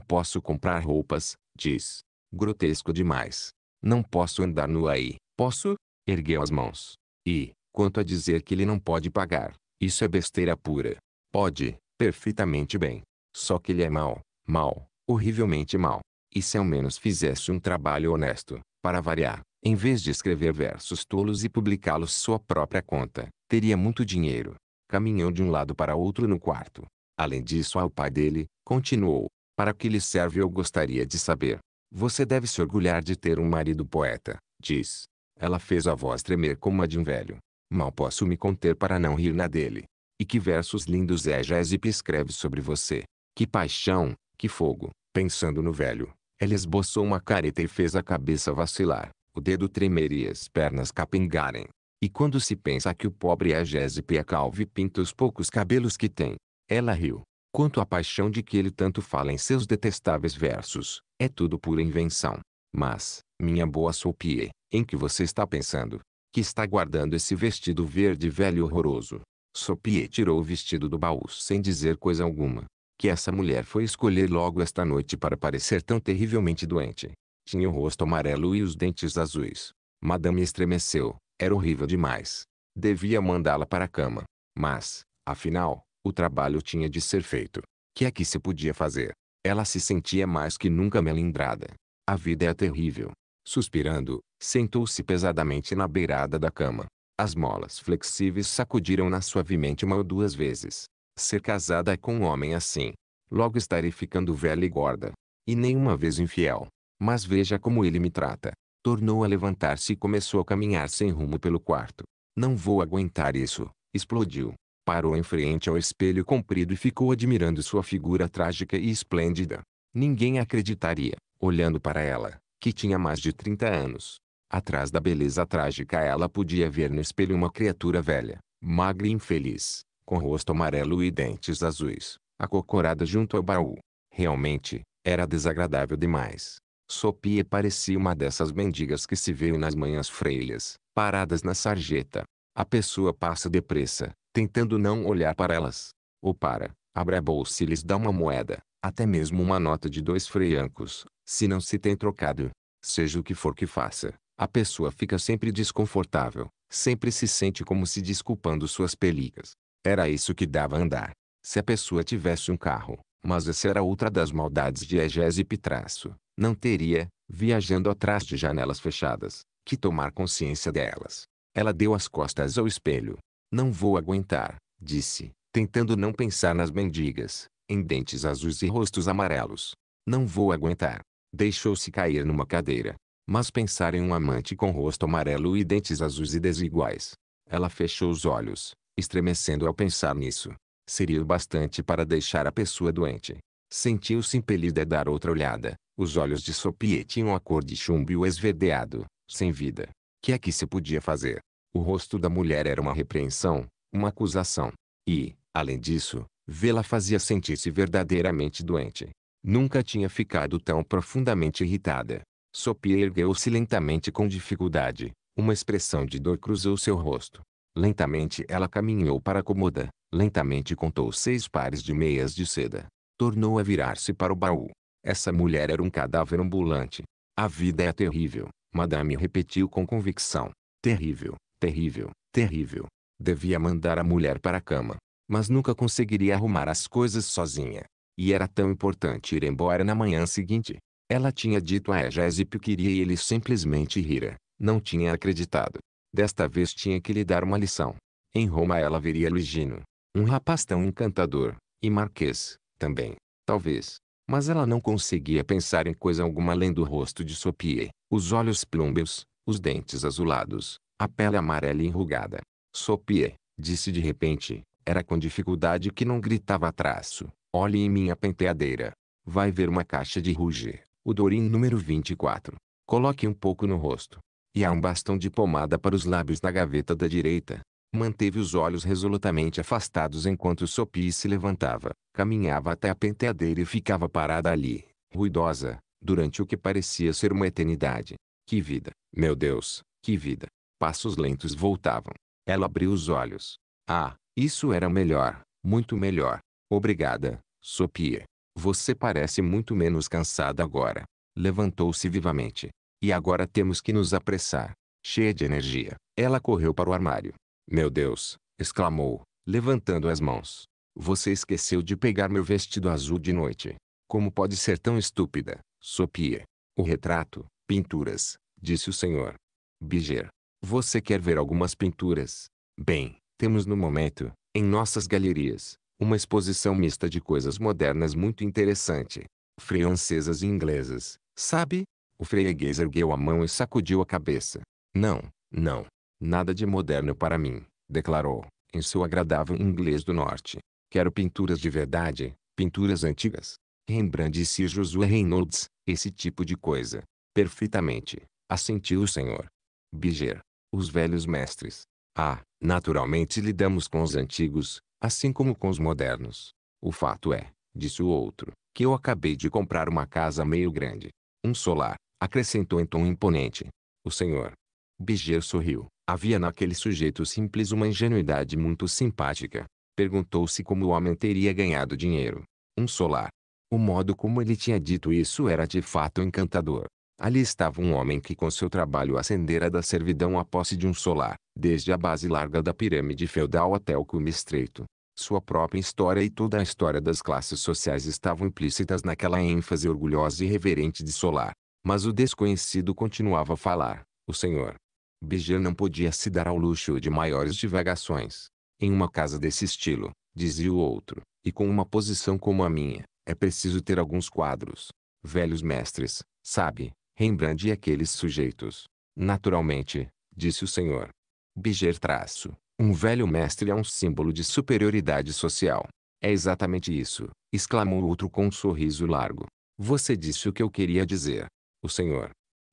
posso comprar roupas, diz. Grotesco demais. Não posso andar nu aí. Posso? Ergueu as mãos. E, quanto a dizer que ele não pode pagar. Isso é besteira pura. Pode, perfeitamente bem. Só que ele é mal, mal, horrivelmente mal. E se ao menos fizesse um trabalho honesto, para variar, em vez de escrever versos tolos e publicá-los sua própria conta, teria muito dinheiro. Caminhou de um lado para outro no quarto. Além disso ao pai dele, continuou. Para que lhe serve eu gostaria de saber. Você deve se orgulhar de ter um marido poeta, diz. Ela fez a voz tremer como a de um velho. Mal posso me conter para não rir na dele. E que versos lindos é Gésipe escreve sobre você. Que paixão, que fogo. Pensando no velho, ela esboçou uma careta e fez a cabeça vacilar, o dedo tremer e as pernas capengarem. E quando se pensa que o pobre é Gésipe é calvo e pinta os poucos cabelos que tem. Ela riu. Quanto à paixão de que ele tanto fala em seus detestáveis versos, é tudo pura invenção. Mas, minha boa Sopie, em que você está pensando? que está guardando esse vestido verde velho horroroso. Sopie tirou o vestido do baú sem dizer coisa alguma. Que essa mulher foi escolher logo esta noite para parecer tão terrivelmente doente. Tinha o rosto amarelo e os dentes azuis. Madame estremeceu. Era horrível demais. Devia mandá-la para a cama. Mas, afinal, o trabalho tinha de ser feito. Que é que se podia fazer? Ela se sentia mais que nunca melindrada. A vida é terrível. Suspirando, sentou-se pesadamente na beirada da cama. As molas flexíveis sacudiram-na suavemente uma ou duas vezes. Ser casada é com um homem assim. Logo estarei ficando velha e gorda. E nenhuma vez infiel. Mas veja como ele me trata. Tornou a levantar-se e começou a caminhar sem rumo pelo quarto. Não vou aguentar isso. Explodiu. Parou em frente ao espelho comprido e ficou admirando sua figura trágica e esplêndida. Ninguém acreditaria, olhando para ela, que tinha mais de 30 anos. Atrás da beleza trágica ela podia ver no espelho uma criatura velha, magra e infeliz, com rosto amarelo e dentes azuis, acocorada junto ao baú. Realmente, era desagradável demais. Sopia parecia uma dessas mendigas que se veem nas manhãs freilhas, paradas na sarjeta. A pessoa passa depressa, tentando não olhar para elas. Ou para, abre a bolsa e lhes dá uma moeda, até mesmo uma nota de dois freiancos, se não se tem trocado. Seja o que for que faça, a pessoa fica sempre desconfortável, sempre se sente como se desculpando suas pelicas. Era isso que dava andar. Se a pessoa tivesse um carro, mas essa era outra das maldades de Egés e Pitraço, não teria, viajando atrás de janelas fechadas, que tomar consciência delas. Ela deu as costas ao espelho. Não vou aguentar, disse, tentando não pensar nas mendigas, em dentes azuis e rostos amarelos. Não vou aguentar. Deixou-se cair numa cadeira. Mas pensar em um amante com rosto amarelo e dentes azuis e desiguais. Ela fechou os olhos, estremecendo ao pensar nisso. Seria o bastante para deixar a pessoa doente. Sentiu-se impelida a dar outra olhada. Os olhos de Sopie tinham a cor de chumbo esverdeado, sem vida. Que é que se podia fazer? O rosto da mulher era uma repreensão, uma acusação. E, além disso, Vê-la fazia sentir-se verdadeiramente doente. Nunca tinha ficado tão profundamente irritada. Sophie ergueu-se lentamente com dificuldade. Uma expressão de dor cruzou seu rosto. Lentamente ela caminhou para a cômoda, lentamente contou seis pares de meias de seda. Tornou a virar-se para o baú. Essa mulher era um cadáver ambulante. A vida é terrível, madame repetiu com convicção. Terrível, terrível, terrível. Devia mandar a mulher para a cama mas nunca conseguiria arrumar as coisas sozinha. E era tão importante ir embora na manhã seguinte. Ela tinha dito a Egésip que iria e ele simplesmente rira. Não tinha acreditado. Desta vez tinha que lhe dar uma lição. Em Roma ela veria Luigino. Um rapaz tão encantador. E Marquês, também. Talvez. Mas ela não conseguia pensar em coisa alguma além do rosto de Sopie, os olhos plúmbeos, os dentes azulados, a pele amarela e enrugada. Sopie, disse de repente, era com dificuldade que não gritava traço. Olhe em minha penteadeira. Vai ver uma caixa de ruge. O Dorim número 24. Coloque um pouco no rosto. E há um bastão de pomada para os lábios na gaveta da direita. Manteve os olhos resolutamente afastados enquanto Sopi se levantava, caminhava até a penteadeira e ficava parada ali, ruidosa, durante o que parecia ser uma eternidade. Que vida! Meu Deus, que vida! Passos lentos voltavam. Ela abriu os olhos. Ah, isso era melhor, muito melhor. Obrigada, Sophia. Você parece muito menos cansada agora. Levantou-se vivamente. E agora temos que nos apressar. Cheia de energia, ela correu para o armário. Meu Deus! exclamou, levantando as mãos. Você esqueceu de pegar meu vestido azul de noite. Como pode ser tão estúpida, Sophia? O retrato, pinturas, disse o senhor. Biger. Você quer ver algumas pinturas? Bem, temos no momento, em nossas galerias, uma exposição mista de coisas modernas muito interessante. Francesas e inglesas, sabe? O freguês ergueu a mão e sacudiu a cabeça. Não, não. Nada de moderno para mim, declarou, em seu agradável inglês do norte. Quero pinturas de verdade, pinturas antigas. Rembrandt e Josué Reynolds, esse tipo de coisa. Perfeitamente, assentiu o senhor. Biger. Os velhos mestres, ah, naturalmente lidamos com os antigos, assim como com os modernos. O fato é, disse o outro, que eu acabei de comprar uma casa meio grande. Um solar, acrescentou em tom imponente. O senhor. Biger sorriu. Havia naquele sujeito simples uma ingenuidade muito simpática. Perguntou-se como o homem teria ganhado dinheiro. Um solar. O modo como ele tinha dito isso era de fato encantador. Ali estava um homem que com seu trabalho ascendera da servidão à posse de um solar desde a base larga da pirâmide feudal até o cume estreito. Sua própria história e toda a história das classes sociais estavam implícitas naquela ênfase orgulhosa e reverente de Solar. Mas o desconhecido continuava a falar, o senhor. Bijan não podia se dar ao luxo de maiores divagações. Em uma casa desse estilo, dizia o outro, e com uma posição como a minha, é preciso ter alguns quadros. Velhos mestres, sabe, Rembrandt e aqueles sujeitos. Naturalmente, disse o senhor. Biger traço. Um velho mestre é um símbolo de superioridade social. É exatamente isso, exclamou o outro com um sorriso largo. Você disse o que eu queria dizer. O senhor.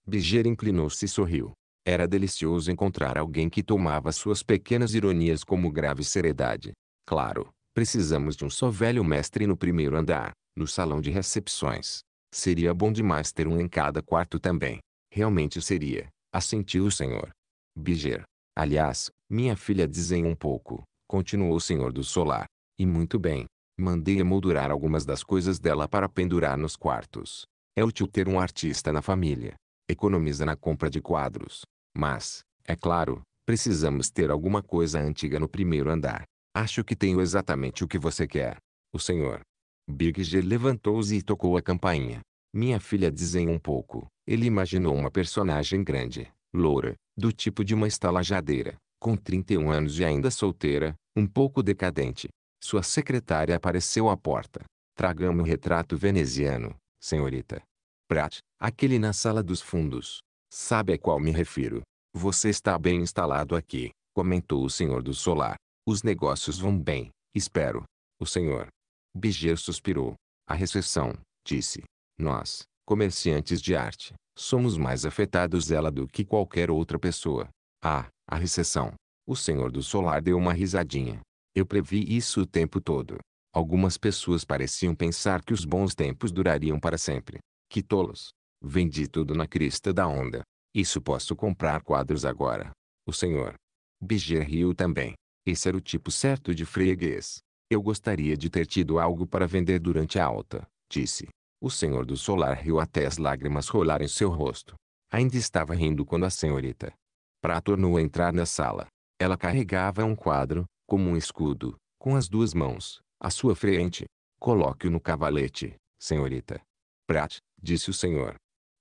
Biger inclinou-se e sorriu. Era delicioso encontrar alguém que tomava suas pequenas ironias como grave seriedade. Claro, precisamos de um só velho mestre no primeiro andar, no salão de recepções. Seria bom demais ter um em cada quarto também. Realmente seria, assentiu o senhor. Biger. Aliás, minha filha dizem um pouco, continuou o senhor do solar. E muito bem. Mandei emoldurar algumas das coisas dela para pendurar nos quartos. É útil ter um artista na família. Economiza na compra de quadros. Mas, é claro, precisamos ter alguma coisa antiga no primeiro andar. Acho que tenho exatamente o que você quer. O senhor. Birger levantou-se e tocou a campainha. Minha filha dizem um pouco. Ele imaginou uma personagem grande, loura, do tipo de uma estalajadeira, com 31 anos e ainda solteira, um pouco decadente. Sua secretária apareceu à porta. Tragamos o retrato veneziano, senhorita. Prat, aquele na sala dos fundos. Sabe a qual me refiro. Você está bem instalado aqui, comentou o senhor do solar. Os negócios vão bem, espero. O senhor. Biger suspirou. A recessão, disse. Nós, comerciantes de arte, somos mais afetados dela do que qualquer outra pessoa. Ah, a recessão. O senhor do solar deu uma risadinha. Eu previ isso o tempo todo. Algumas pessoas pareciam pensar que os bons tempos durariam para sempre. Que tolos. Vendi tudo na crista da onda. Isso posso comprar quadros agora. O senhor. Biger riu também. Esse era o tipo certo de freguês. Eu gostaria de ter tido algo para vender durante a alta, disse. O senhor do solar riu até as lágrimas rolarem seu rosto. Ainda estava rindo quando a senhorita Prat tornou a entrar na sala. Ela carregava um quadro, como um escudo, com as duas mãos, à sua frente. Coloque-o no cavalete, senhorita. Prat, disse o senhor.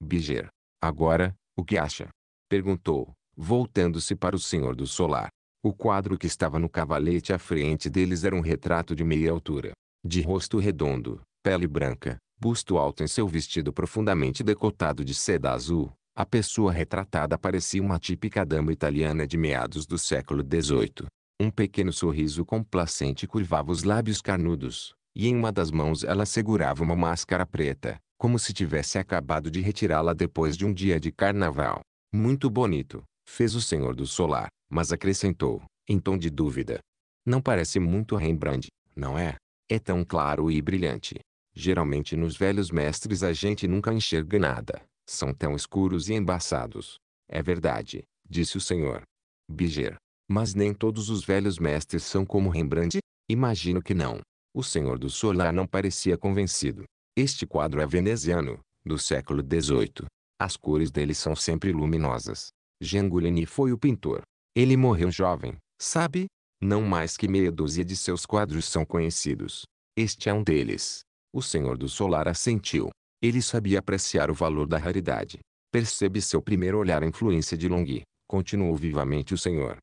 Biger. Agora, o que acha? Perguntou, voltando-se para o senhor do solar. O quadro que estava no cavalete à frente deles era um retrato de meia altura, de rosto redondo, pele branca, busto alto em seu vestido profundamente decotado de seda azul, a pessoa retratada parecia uma típica dama italiana de meados do século XVIII. Um pequeno sorriso complacente curvava os lábios carnudos, e em uma das mãos ela segurava uma máscara preta, como se tivesse acabado de retirá-la depois de um dia de carnaval. Muito bonito, fez o senhor do solar, mas acrescentou, em tom de dúvida. Não parece muito Rembrandt, não é? É tão claro e brilhante. Geralmente nos velhos mestres a gente nunca enxerga nada. São tão escuros e embaçados. É verdade, disse o senhor. Biger. Mas nem todos os velhos mestres são como Rembrandt? Imagino que não. O senhor do solar não parecia convencido. Este quadro é veneziano, do século XVIII. As cores dele são sempre luminosas. Gengulini foi o pintor. Ele morreu jovem, sabe? Não mais que meia dúzia de seus quadros são conhecidos. Este é um deles. O Senhor do Solar assentiu. Ele sabia apreciar o valor da raridade. Percebe seu primeiro olhar a influência de Longhi. Continuou vivamente o Senhor.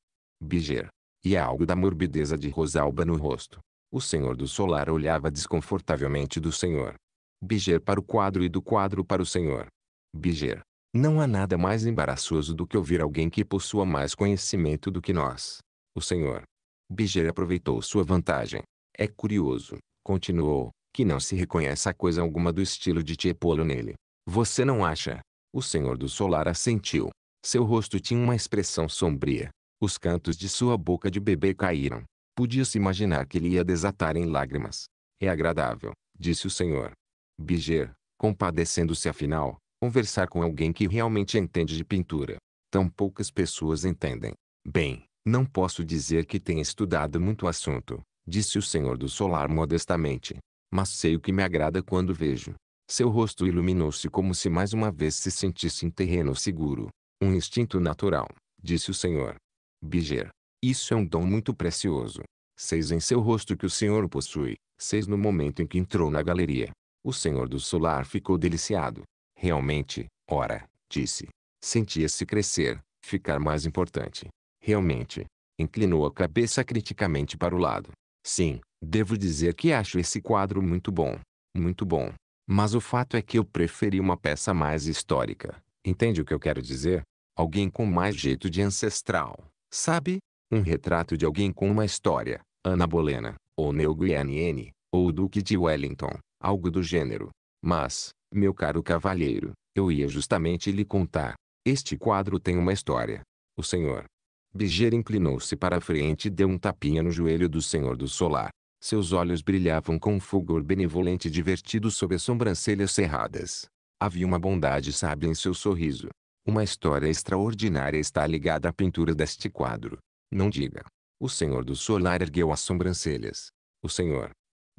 Biger. E há algo da morbideza de Rosalba no rosto. O Senhor do Solar olhava desconfortavelmente do Senhor. Biger para o quadro e do quadro para o Senhor. Biger. Não há nada mais embaraçoso do que ouvir alguém que possua mais conhecimento do que nós. O Senhor. Biger aproveitou sua vantagem. É curioso, continuou, que não se reconheça coisa alguma do estilo de Tiepolo nele. Você não acha? O senhor do solar assentiu. Seu rosto tinha uma expressão sombria. Os cantos de sua boca de bebê caíram. Podia-se imaginar que ele ia desatar em lágrimas. É agradável, disse o senhor. Biger, compadecendo-se afinal, conversar com alguém que realmente entende de pintura. Tão poucas pessoas entendem. Bem, não posso dizer que tenha estudado muito o assunto, disse o senhor do solar modestamente mas sei o que me agrada quando vejo. Seu rosto iluminou-se como se mais uma vez se sentisse em terreno seguro. Um instinto natural, disse o senhor. Biger. Isso é um dom muito precioso. Seis em seu rosto que o senhor possui, seis no momento em que entrou na galeria. O senhor do solar ficou deliciado. Realmente, ora, disse. Sentia-se crescer, ficar mais importante. Realmente. Inclinou a cabeça criticamente para o lado. Sim, Devo dizer que acho esse quadro muito bom, muito bom. Mas o fato é que eu preferi uma peça mais histórica. Entende o que eu quero dizer? Alguém com mais jeito de ancestral, sabe? Um retrato de alguém com uma história, Ana Bolena, ou Neuguianiene, ou o Duque de Wellington, algo do gênero. Mas, meu caro cavalheiro, eu ia justamente lhe contar. Este quadro tem uma história. O senhor Biger inclinou-se para a frente e deu um tapinha no joelho do senhor do solar. Seus olhos brilhavam com um fulgor benevolente divertido sob as sobrancelhas cerradas. Havia uma bondade sábia em seu sorriso. Uma história extraordinária está ligada à pintura deste quadro. Não diga. O senhor do solar ergueu as sobrancelhas. O senhor.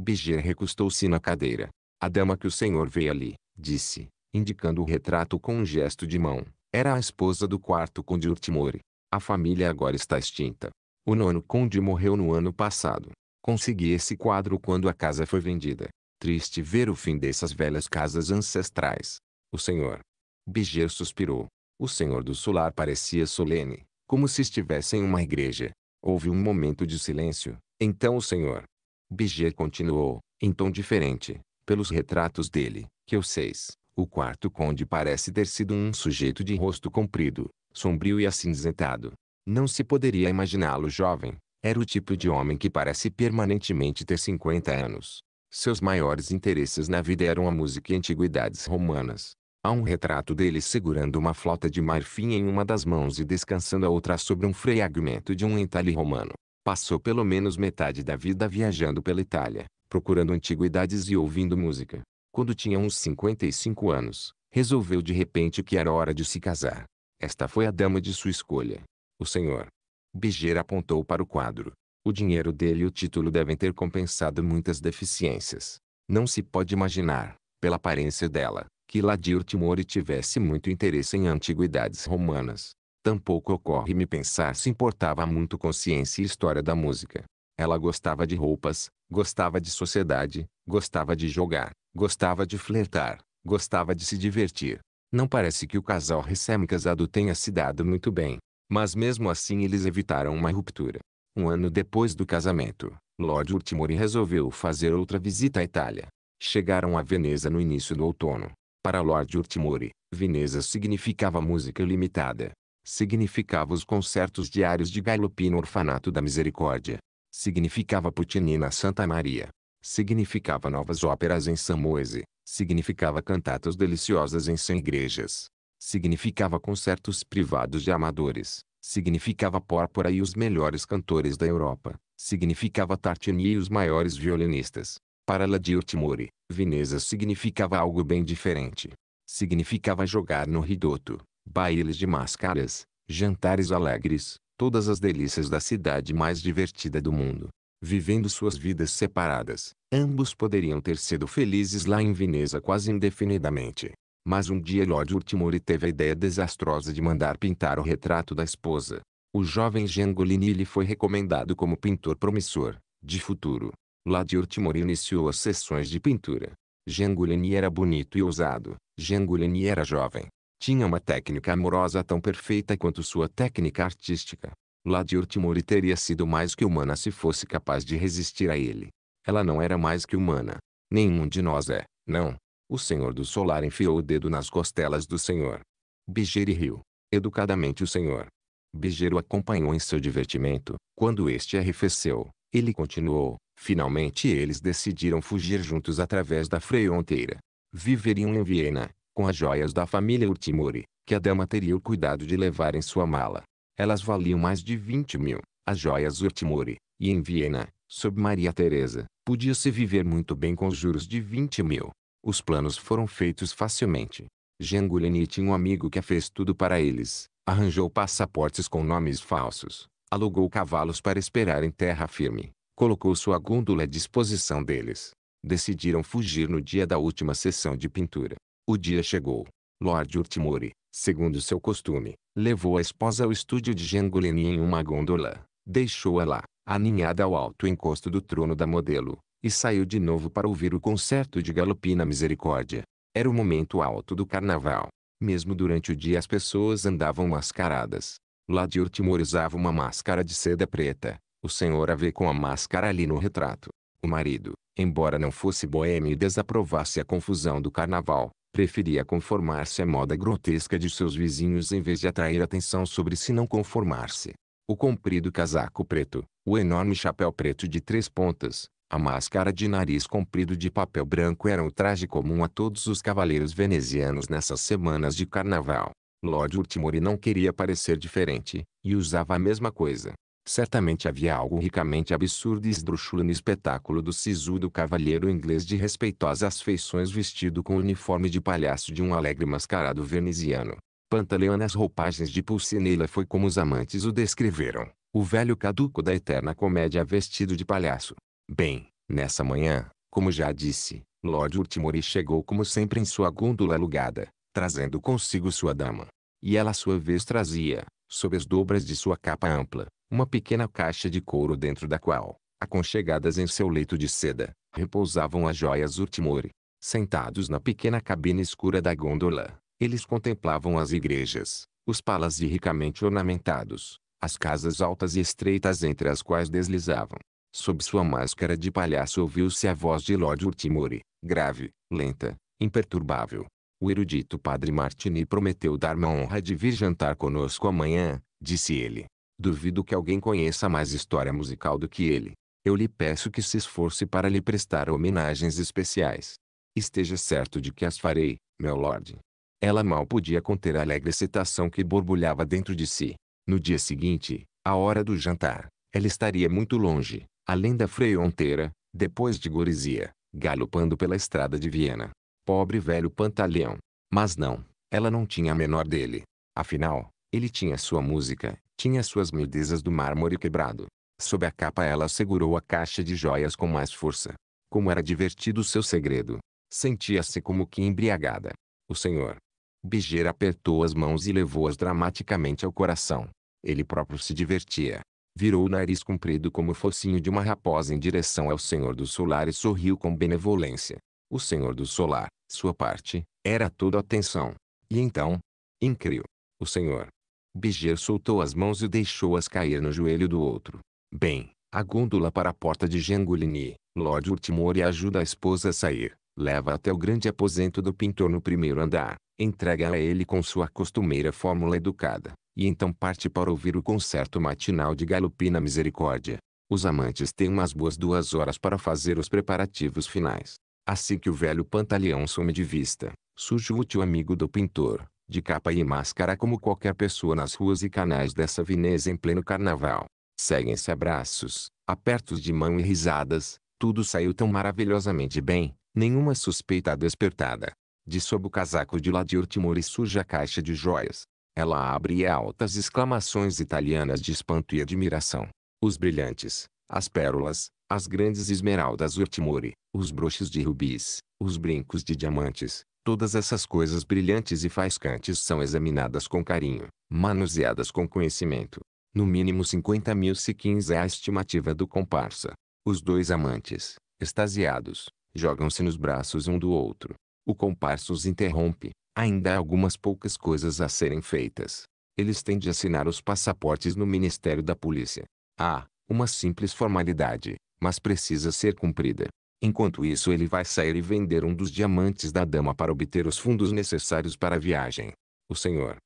Bigier recostou-se na cadeira. A dama que o senhor veio ali, disse, indicando o retrato com um gesto de mão, era a esposa do quarto conde Urtimori. A família agora está extinta. O nono conde morreu no ano passado. Consegui esse quadro quando a casa foi vendida. Triste ver o fim dessas velhas casas ancestrais. O senhor. Biger suspirou. O senhor do solar parecia solene, como se estivesse em uma igreja. Houve um momento de silêncio. Então o senhor. Biger continuou, em tom diferente, pelos retratos dele, que eu sei. O quarto conde parece ter sido um sujeito de rosto comprido, sombrio e acinzentado. Não se poderia imaginá-lo jovem, era o tipo de homem que parece permanentemente ter 50 anos. Seus maiores interesses na vida eram a música e antiguidades romanas. Há um retrato dele segurando uma flauta de marfim em uma das mãos e descansando a outra sobre um fragmento de um entalhe romano. Passou pelo menos metade da vida viajando pela Itália, procurando antiguidades e ouvindo música. Quando tinha uns 55 anos, resolveu de repente que era hora de se casar. Esta foi a dama de sua escolha. O senhor, Beger apontou para o quadro. O dinheiro dele e o título devem ter compensado muitas deficiências. Não se pode imaginar, pela aparência dela, que Ladirt Mori tivesse muito interesse em antiguidades romanas. Tampouco ocorre-me pensar se importava muito consciência e história da música. Ela gostava de roupas, gostava de sociedade, gostava de jogar, gostava de flertar, gostava de se divertir. Não parece que o casal recém casado tenha se dado muito bem. Mas mesmo assim eles evitaram uma ruptura. Um ano depois do casamento, Lord Urtimori resolveu fazer outra visita à Itália. Chegaram a Veneza no início do outono. Para Lord Urtimori, Veneza significava música limitada, Significava os concertos diários de Galopi no Orfanato da Misericórdia. Significava Puccini na Santa Maria. Significava novas óperas em Samoese. Significava cantatas deliciosas em 100 igrejas significava concertos privados de amadores, significava pórpora e os melhores cantores da Europa, significava Tartini e os maiores violinistas. Para Ladio Timori, Veneza significava algo bem diferente. Significava jogar no ridoto, bailes de máscaras, jantares alegres, todas as delícias da cidade mais divertida do mundo. Vivendo suas vidas separadas, ambos poderiam ter sido felizes lá em Veneza quase indefinidamente. Mas um dia Lord Ultimore teve a ideia desastrosa de mandar pintar o retrato da esposa. O jovem Giangolini lhe foi recomendado como pintor promissor, de futuro. Lord Ultimore iniciou as sessões de pintura. Giangolini era bonito e ousado. Giangolini era jovem. Tinha uma técnica amorosa tão perfeita quanto sua técnica artística. Ladior Timori teria sido mais que humana se fosse capaz de resistir a ele. Ela não era mais que humana. Nenhum de nós é, não. O senhor do solar enfiou o dedo nas costelas do senhor. Bigeiro riu. Educadamente o senhor. o acompanhou em seu divertimento. Quando este arrefeceu, ele continuou. Finalmente eles decidiram fugir juntos através da freonteira. Viveriam em Viena, com as joias da família Urtimori, que a dama teria o cuidado de levar em sua mala. Elas valiam mais de 20 mil, as joias Urtimori, e em Viena, sob Maria Teresa, podia-se viver muito bem com juros de 20 mil. Os planos foram feitos facilmente. Gengulini tinha um amigo que fez tudo para eles, arranjou passaportes com nomes falsos, alugou cavalos para esperar em terra firme, colocou sua gôndola à disposição deles. Decidiram fugir no dia da última sessão de pintura. O dia chegou. Lord Urtimori, segundo seu costume, levou a esposa ao estúdio de Gengolini em uma gôndola, deixou-a lá, aninhada ao alto encosto do trono da modelo, e saiu de novo para ouvir o concerto de Galopina Misericórdia. Era o momento alto do carnaval. Mesmo durante o dia as pessoas andavam mascaradas. Ladior timorizava uma máscara de seda preta. O senhor a vê com a máscara ali no retrato. O marido, embora não fosse boêmio e desaprovasse a confusão do carnaval, preferia conformar-se à moda grotesca de seus vizinhos em vez de atrair atenção sobre se não conformar-se. O comprido casaco preto, o enorme chapéu preto de três pontas, a máscara de nariz comprido de papel branco era o traje comum a todos os cavaleiros venezianos nessas semanas de carnaval. Lord Urtimori não queria parecer diferente, e usava a mesma coisa. Certamente havia algo ricamente absurdo e esdrúxulo no espetáculo do sisudo cavalheiro inglês de respeitosas feições vestido com o uniforme de palhaço de um alegre mascarado veneziano. Pantaleão nas roupagens de pulcinela foi como os amantes o descreveram. O velho caduco da eterna comédia vestido de palhaço. Bem, nessa manhã, como já disse, Lord Urtimori chegou como sempre em sua gôndola alugada, trazendo consigo sua dama. E ela sua vez trazia, sob as dobras de sua capa ampla, uma pequena caixa de couro dentro da qual, aconchegadas em seu leito de seda, repousavam as joias Urtimori. Sentados na pequena cabine escura da gôndola, eles contemplavam as igrejas, os palas ricamente ornamentados, as casas altas e estreitas entre as quais deslizavam, Sob sua máscara de palhaço ouviu-se a voz de Lord Urtimori, grave, lenta, imperturbável. O erudito padre Martini prometeu dar-me a honra de vir jantar conosco amanhã, disse ele. Duvido que alguém conheça mais história musical do que ele. Eu lhe peço que se esforce para lhe prestar homenagens especiais. Esteja certo de que as farei, meu lord. Ela mal podia conter a alegre excitação que borbulhava dentro de si. No dia seguinte, à hora do jantar, ela estaria muito longe, além da freonteira, depois de Gorizia, galopando pela estrada de Viena. Pobre velho Pantaleão. Mas não, ela não tinha a menor dele. Afinal, ele tinha sua música, tinha suas miudezas do mármore quebrado. Sob a capa ela segurou a caixa de joias com mais força. Como era divertido seu segredo. Sentia-se como que embriagada. O senhor. Bigeira apertou as mãos e levou-as dramaticamente ao coração. Ele próprio se divertia virou o nariz comprido como o focinho de uma raposa em direção ao Senhor do Solar e sorriu com benevolência. O Senhor do Solar, sua parte, era toda atenção. E então, incrível, o Senhor. Biger soltou as mãos e deixou-as cair no joelho do outro. Bem, a gôndola para a porta de Jangulini, Lord Urtimore ajuda a esposa a sair, leva até o grande aposento do pintor no primeiro andar, entrega a ele com sua costumeira fórmula educada e então parte para ouvir o concerto matinal de Galopina Misericórdia. Os amantes têm umas boas duas horas para fazer os preparativos finais. Assim que o velho pantaleão some de vista, surge o útil amigo do pintor, de capa e máscara como qualquer pessoa nas ruas e canais dessa Veneza em pleno carnaval. Seguem-se abraços, apertos de mão e risadas, tudo saiu tão maravilhosamente bem, nenhuma suspeita despertada. De sob o casaco de Ladir Timori surge a caixa de joias. Ela abre altas exclamações italianas de espanto e admiração. Os brilhantes, as pérolas, as grandes esmeraldas urtimore, os broches de rubis, os brincos de diamantes, todas essas coisas brilhantes e faiscantes são examinadas com carinho, manuseadas com conhecimento. No mínimo mil sequins é a estimativa do comparsa. Os dois amantes, extasiados, jogam-se nos braços um do outro. O comparsa os interrompe ainda há algumas poucas coisas a serem feitas. Eles têm de assinar os passaportes no Ministério da Polícia. Há ah, uma simples formalidade, mas precisa ser cumprida. Enquanto isso, ele vai sair e vender um dos diamantes da dama para obter os fundos necessários para a viagem. O senhor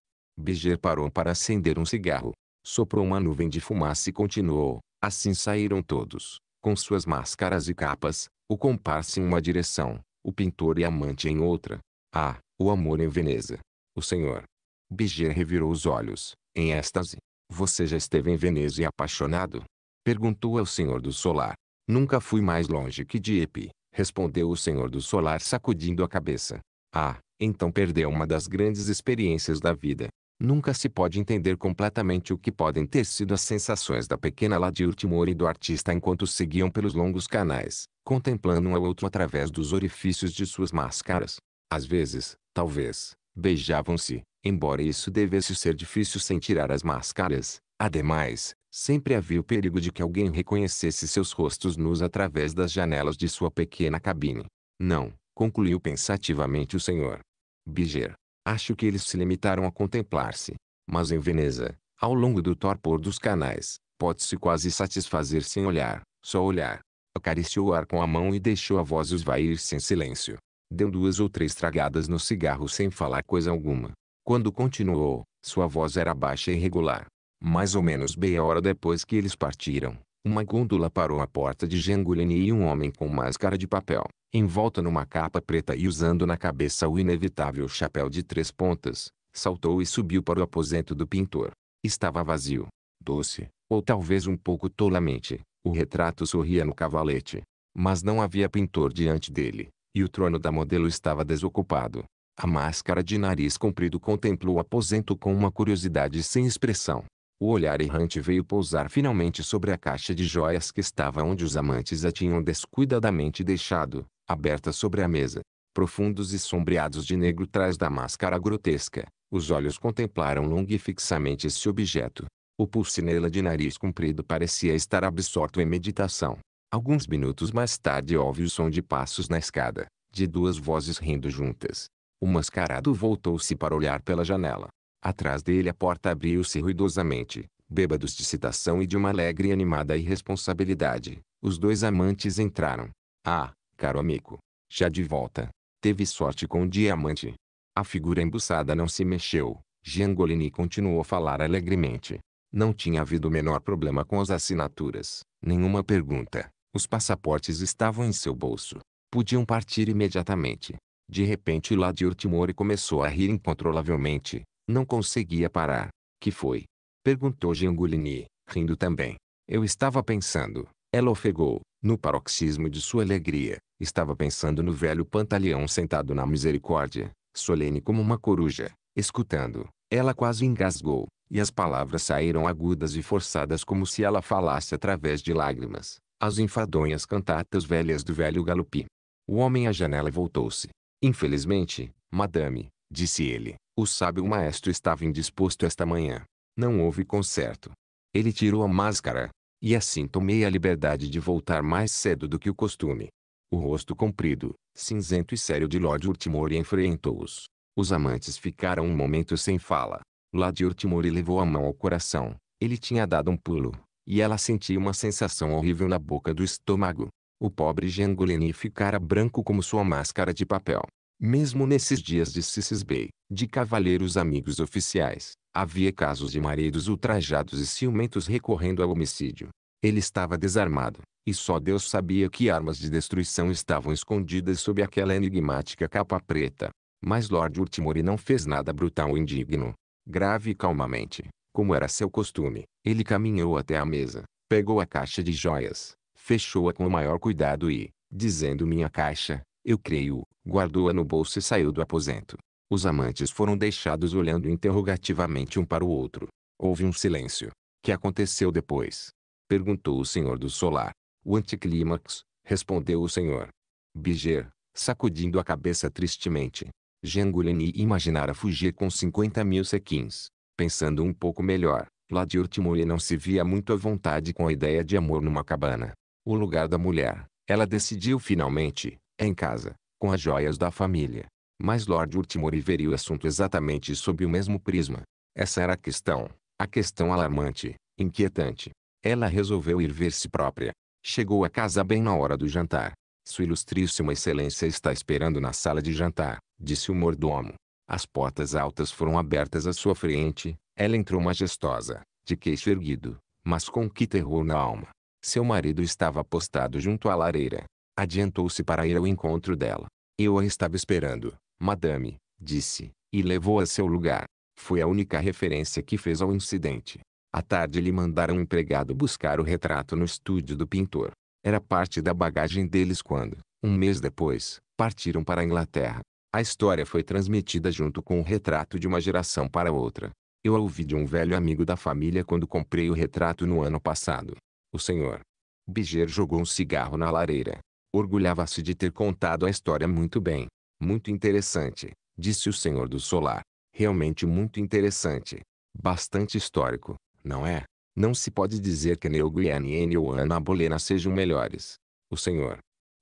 Biger parou para acender um cigarro. Soprou uma nuvem de fumaça e continuou. Assim saíram todos, com suas máscaras e capas, o comparsa em uma direção, o pintor e amante em outra. Ah, o amor em Veneza. O senhor. Bigier revirou os olhos, em êxtase. Você já esteve em Veneza e apaixonado? Perguntou ao senhor do solar. Nunca fui mais longe que Epi. respondeu o senhor do solar sacudindo a cabeça. Ah, então perdeu uma das grandes experiências da vida. Nunca se pode entender completamente o que podem ter sido as sensações da pequena Ladir Timor e do artista enquanto seguiam pelos longos canais, contemplando um ao outro através dos orifícios de suas máscaras. Às vezes, talvez, beijavam-se, embora isso devesse ser difícil sem tirar as máscaras. Ademais, sempre havia o perigo de que alguém reconhecesse seus rostos nus através das janelas de sua pequena cabine. Não, concluiu pensativamente o senhor. Biger. Acho que eles se limitaram a contemplar-se. Mas em Veneza, ao longo do torpor dos canais, pode-se quase satisfazer sem olhar, só olhar. Acariciou o ar com a mão e deixou a voz esvair-se em silêncio deu duas ou três tragadas no cigarro sem falar coisa alguma. Quando continuou, sua voz era baixa e regular. Mais ou menos meia hora depois que eles partiram, uma gôndola parou à porta de Jangulini e um homem com máscara de papel, envolta numa capa preta e usando na cabeça o inevitável chapéu de três pontas, saltou e subiu para o aposento do pintor. Estava vazio, doce, ou talvez um pouco tolamente, o retrato sorria no cavalete. Mas não havia pintor diante dele, e o trono da modelo estava desocupado. A máscara de nariz comprido contemplou o aposento com uma curiosidade sem expressão. O olhar errante veio pousar finalmente sobre a caixa de joias que estava onde os amantes a tinham descuidadamente deixado, aberta sobre a mesa. Profundos e sombreados de negro trás da máscara grotesca, os olhos contemplaram longa e fixamente esse objeto. O pulsinela de nariz comprido parecia estar absorto em meditação. Alguns minutos mais tarde ouve o som de passos na escada, de duas vozes rindo juntas. O mascarado voltou-se para olhar pela janela. Atrás dele a porta abriu-se ruidosamente, bêbados de citação e de uma alegre e animada irresponsabilidade. Os dois amantes entraram. Ah, caro amigo. Já de volta. Teve sorte com o diamante. A figura embuçada não se mexeu. Giangolini continuou a falar alegremente. Não tinha havido o menor problema com as assinaturas. Nenhuma pergunta. Os passaportes estavam em seu bolso. Podiam partir imediatamente. De repente Ladir Timore começou a rir incontrolavelmente. Não conseguia parar. Que foi? Perguntou Giangulini, rindo também. Eu estava pensando. Ela ofegou. No paroxismo de sua alegria, estava pensando no velho pantaleão sentado na misericórdia, solene como uma coruja, escutando. Ela quase engasgou, e as palavras saíram agudas e forçadas como se ela falasse através de lágrimas as enfadonhas cantatas velhas do velho Galupi. O homem à janela voltou-se. Infelizmente, madame, disse ele, o sábio maestro estava indisposto esta manhã. Não houve concerto. Ele tirou a máscara, e assim tomei a liberdade de voltar mais cedo do que o costume. O rosto comprido, cinzento e sério de Lord Urtimori enfrentou-os. Os amantes ficaram um momento sem fala. Lord Urtimori levou a mão ao coração. Ele tinha dado um pulo, e ela sentia uma sensação horrível na boca do estômago. O pobre Jangolini ficara branco como sua máscara de papel. Mesmo nesses dias de Sissis de cavaleiros amigos oficiais, havia casos de maridos ultrajados e ciumentos recorrendo ao homicídio. Ele estava desarmado, e só Deus sabia que armas de destruição estavam escondidas sob aquela enigmática capa preta. Mas Lord Urtimori não fez nada brutal ou indigno. Grave e calmamente, como era seu costume, ele caminhou até a mesa, pegou a caixa de joias, fechou-a com o maior cuidado e, dizendo minha caixa, eu creio, guardou-a no bolso e saiu do aposento. Os amantes foram deixados olhando interrogativamente um para o outro. Houve um silêncio. Que aconteceu depois? Perguntou o senhor do solar. O anticlímax, respondeu o senhor. Biger, sacudindo a cabeça tristemente. Gengulini imaginara fugir com 50 mil sequins. Pensando um pouco melhor, Ladir Timoe não se via muito à vontade com a ideia de amor numa cabana. O lugar da mulher, ela decidiu finalmente, é em casa, com as joias da família. Mas Lord Urtimori veria o assunto exatamente sob o mesmo prisma. Essa era a questão, a questão alarmante, inquietante. Ela resolveu ir ver si própria. Chegou a casa bem na hora do jantar. Sua ilustríssima excelência está esperando na sala de jantar, disse o mordomo. As portas altas foram abertas à sua frente. Ela entrou majestosa, de queixo erguido, mas com que terror na alma. Seu marido estava apostado junto à lareira. Adiantou-se para ir ao encontro dela. Eu a estava esperando, madame, disse, e levou a seu lugar. Foi a única referência que fez ao incidente. À tarde lhe mandaram um empregado buscar o retrato no estúdio do pintor. Era parte da bagagem deles quando, um mês depois, partiram para a Inglaterra. A história foi transmitida junto com o retrato de uma geração para outra. Eu a ouvi de um velho amigo da família quando comprei o retrato no ano passado. O senhor Biger jogou um cigarro na lareira. Orgulhava-se de ter contado a história muito bem. Muito interessante, disse o senhor do solar. Realmente muito interessante. Bastante histórico, não é? Não se pode dizer que Neil Guianiene ou Ana Bolena sejam melhores. O senhor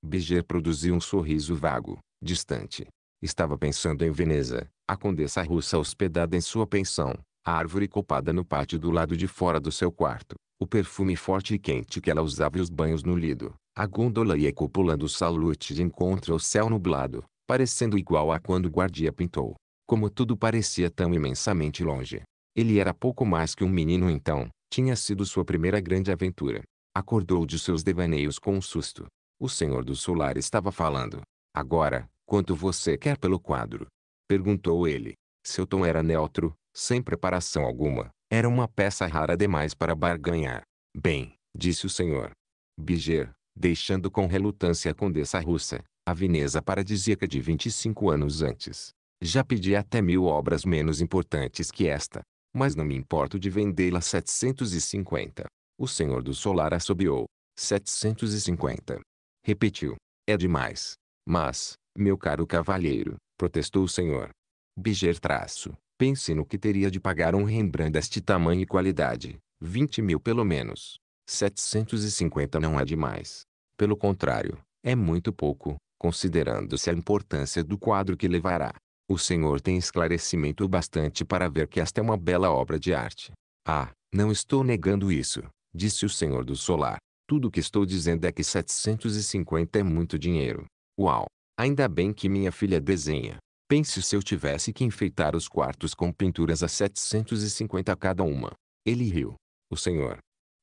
Biger produziu um sorriso vago, distante. Estava pensando em Veneza, a condessa russa hospedada em sua pensão, a árvore copada no pátio do lado de fora do seu quarto, o perfume forte e quente que ela usava e os banhos no lido, a gôndola e a cúpula do salute de encontro ao céu nublado, parecendo igual a quando o guardia pintou. Como tudo parecia tão imensamente longe. Ele era pouco mais que um menino então, tinha sido sua primeira grande aventura. Acordou de seus devaneios com um susto. O Senhor do Solar estava falando. Agora, Quanto você quer pelo quadro? Perguntou ele. Seu tom era neutro, sem preparação alguma. Era uma peça rara demais para barganhar. Bem, disse o senhor. Biger, deixando com relutância a condessa russa, a vineza paradisíaca de 25 anos antes. Já pedi até mil obras menos importantes que esta, mas não me importo de vendê-la 750. O senhor do solar assobiou. 750. Repetiu. É demais. Mas, meu caro cavalheiro, protestou o senhor. Biger traço, pense no que teria de pagar um Rembrandt deste tamanho e qualidade. 20 mil pelo menos. 750 não é demais. Pelo contrário, é muito pouco, considerando-se a importância do quadro que levará. O senhor tem esclarecimento bastante para ver que esta é uma bela obra de arte. Ah, não estou negando isso, disse o senhor do solar. Tudo o que estou dizendo é que 750 é muito dinheiro. Uau! Ainda bem que minha filha desenha. Pense se eu tivesse que enfeitar os quartos com pinturas a 750 cada uma. Ele riu. O senhor.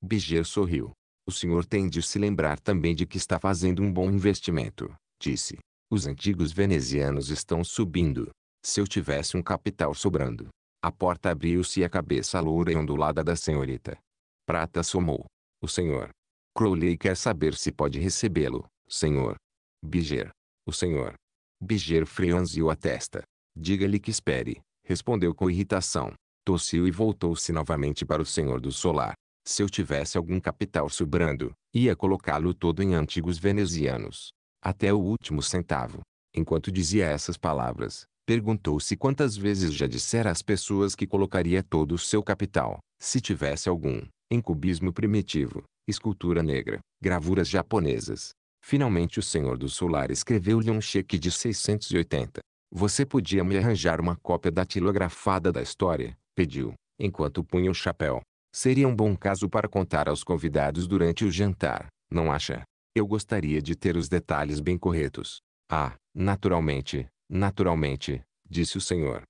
Biger sorriu. O senhor tem de se lembrar também de que está fazendo um bom investimento, disse. Os antigos venezianos estão subindo. Se eu tivesse um capital sobrando. A porta abriu-se e a cabeça loura e ondulada da senhorita. Prata somou. O senhor. Crowley quer saber se pode recebê-lo, senhor. Biger. O senhor. Biger franziu a testa. Diga-lhe que espere, respondeu com irritação. Tossiu e voltou-se novamente para o senhor do solar. Se eu tivesse algum capital sobrando, ia colocá-lo todo em antigos venezianos. Até o último centavo. Enquanto dizia essas palavras, perguntou-se quantas vezes já dissera às pessoas que colocaria todo o seu capital, se tivesse algum, em cubismo primitivo, escultura negra, gravuras japonesas, Finalmente o senhor do solar escreveu-lhe um cheque de 680. Você podia me arranjar uma cópia datilografada da história, pediu, enquanto punha o chapéu. Seria um bom caso para contar aos convidados durante o jantar, não acha? Eu gostaria de ter os detalhes bem corretos. Ah, naturalmente, naturalmente, disse o senhor.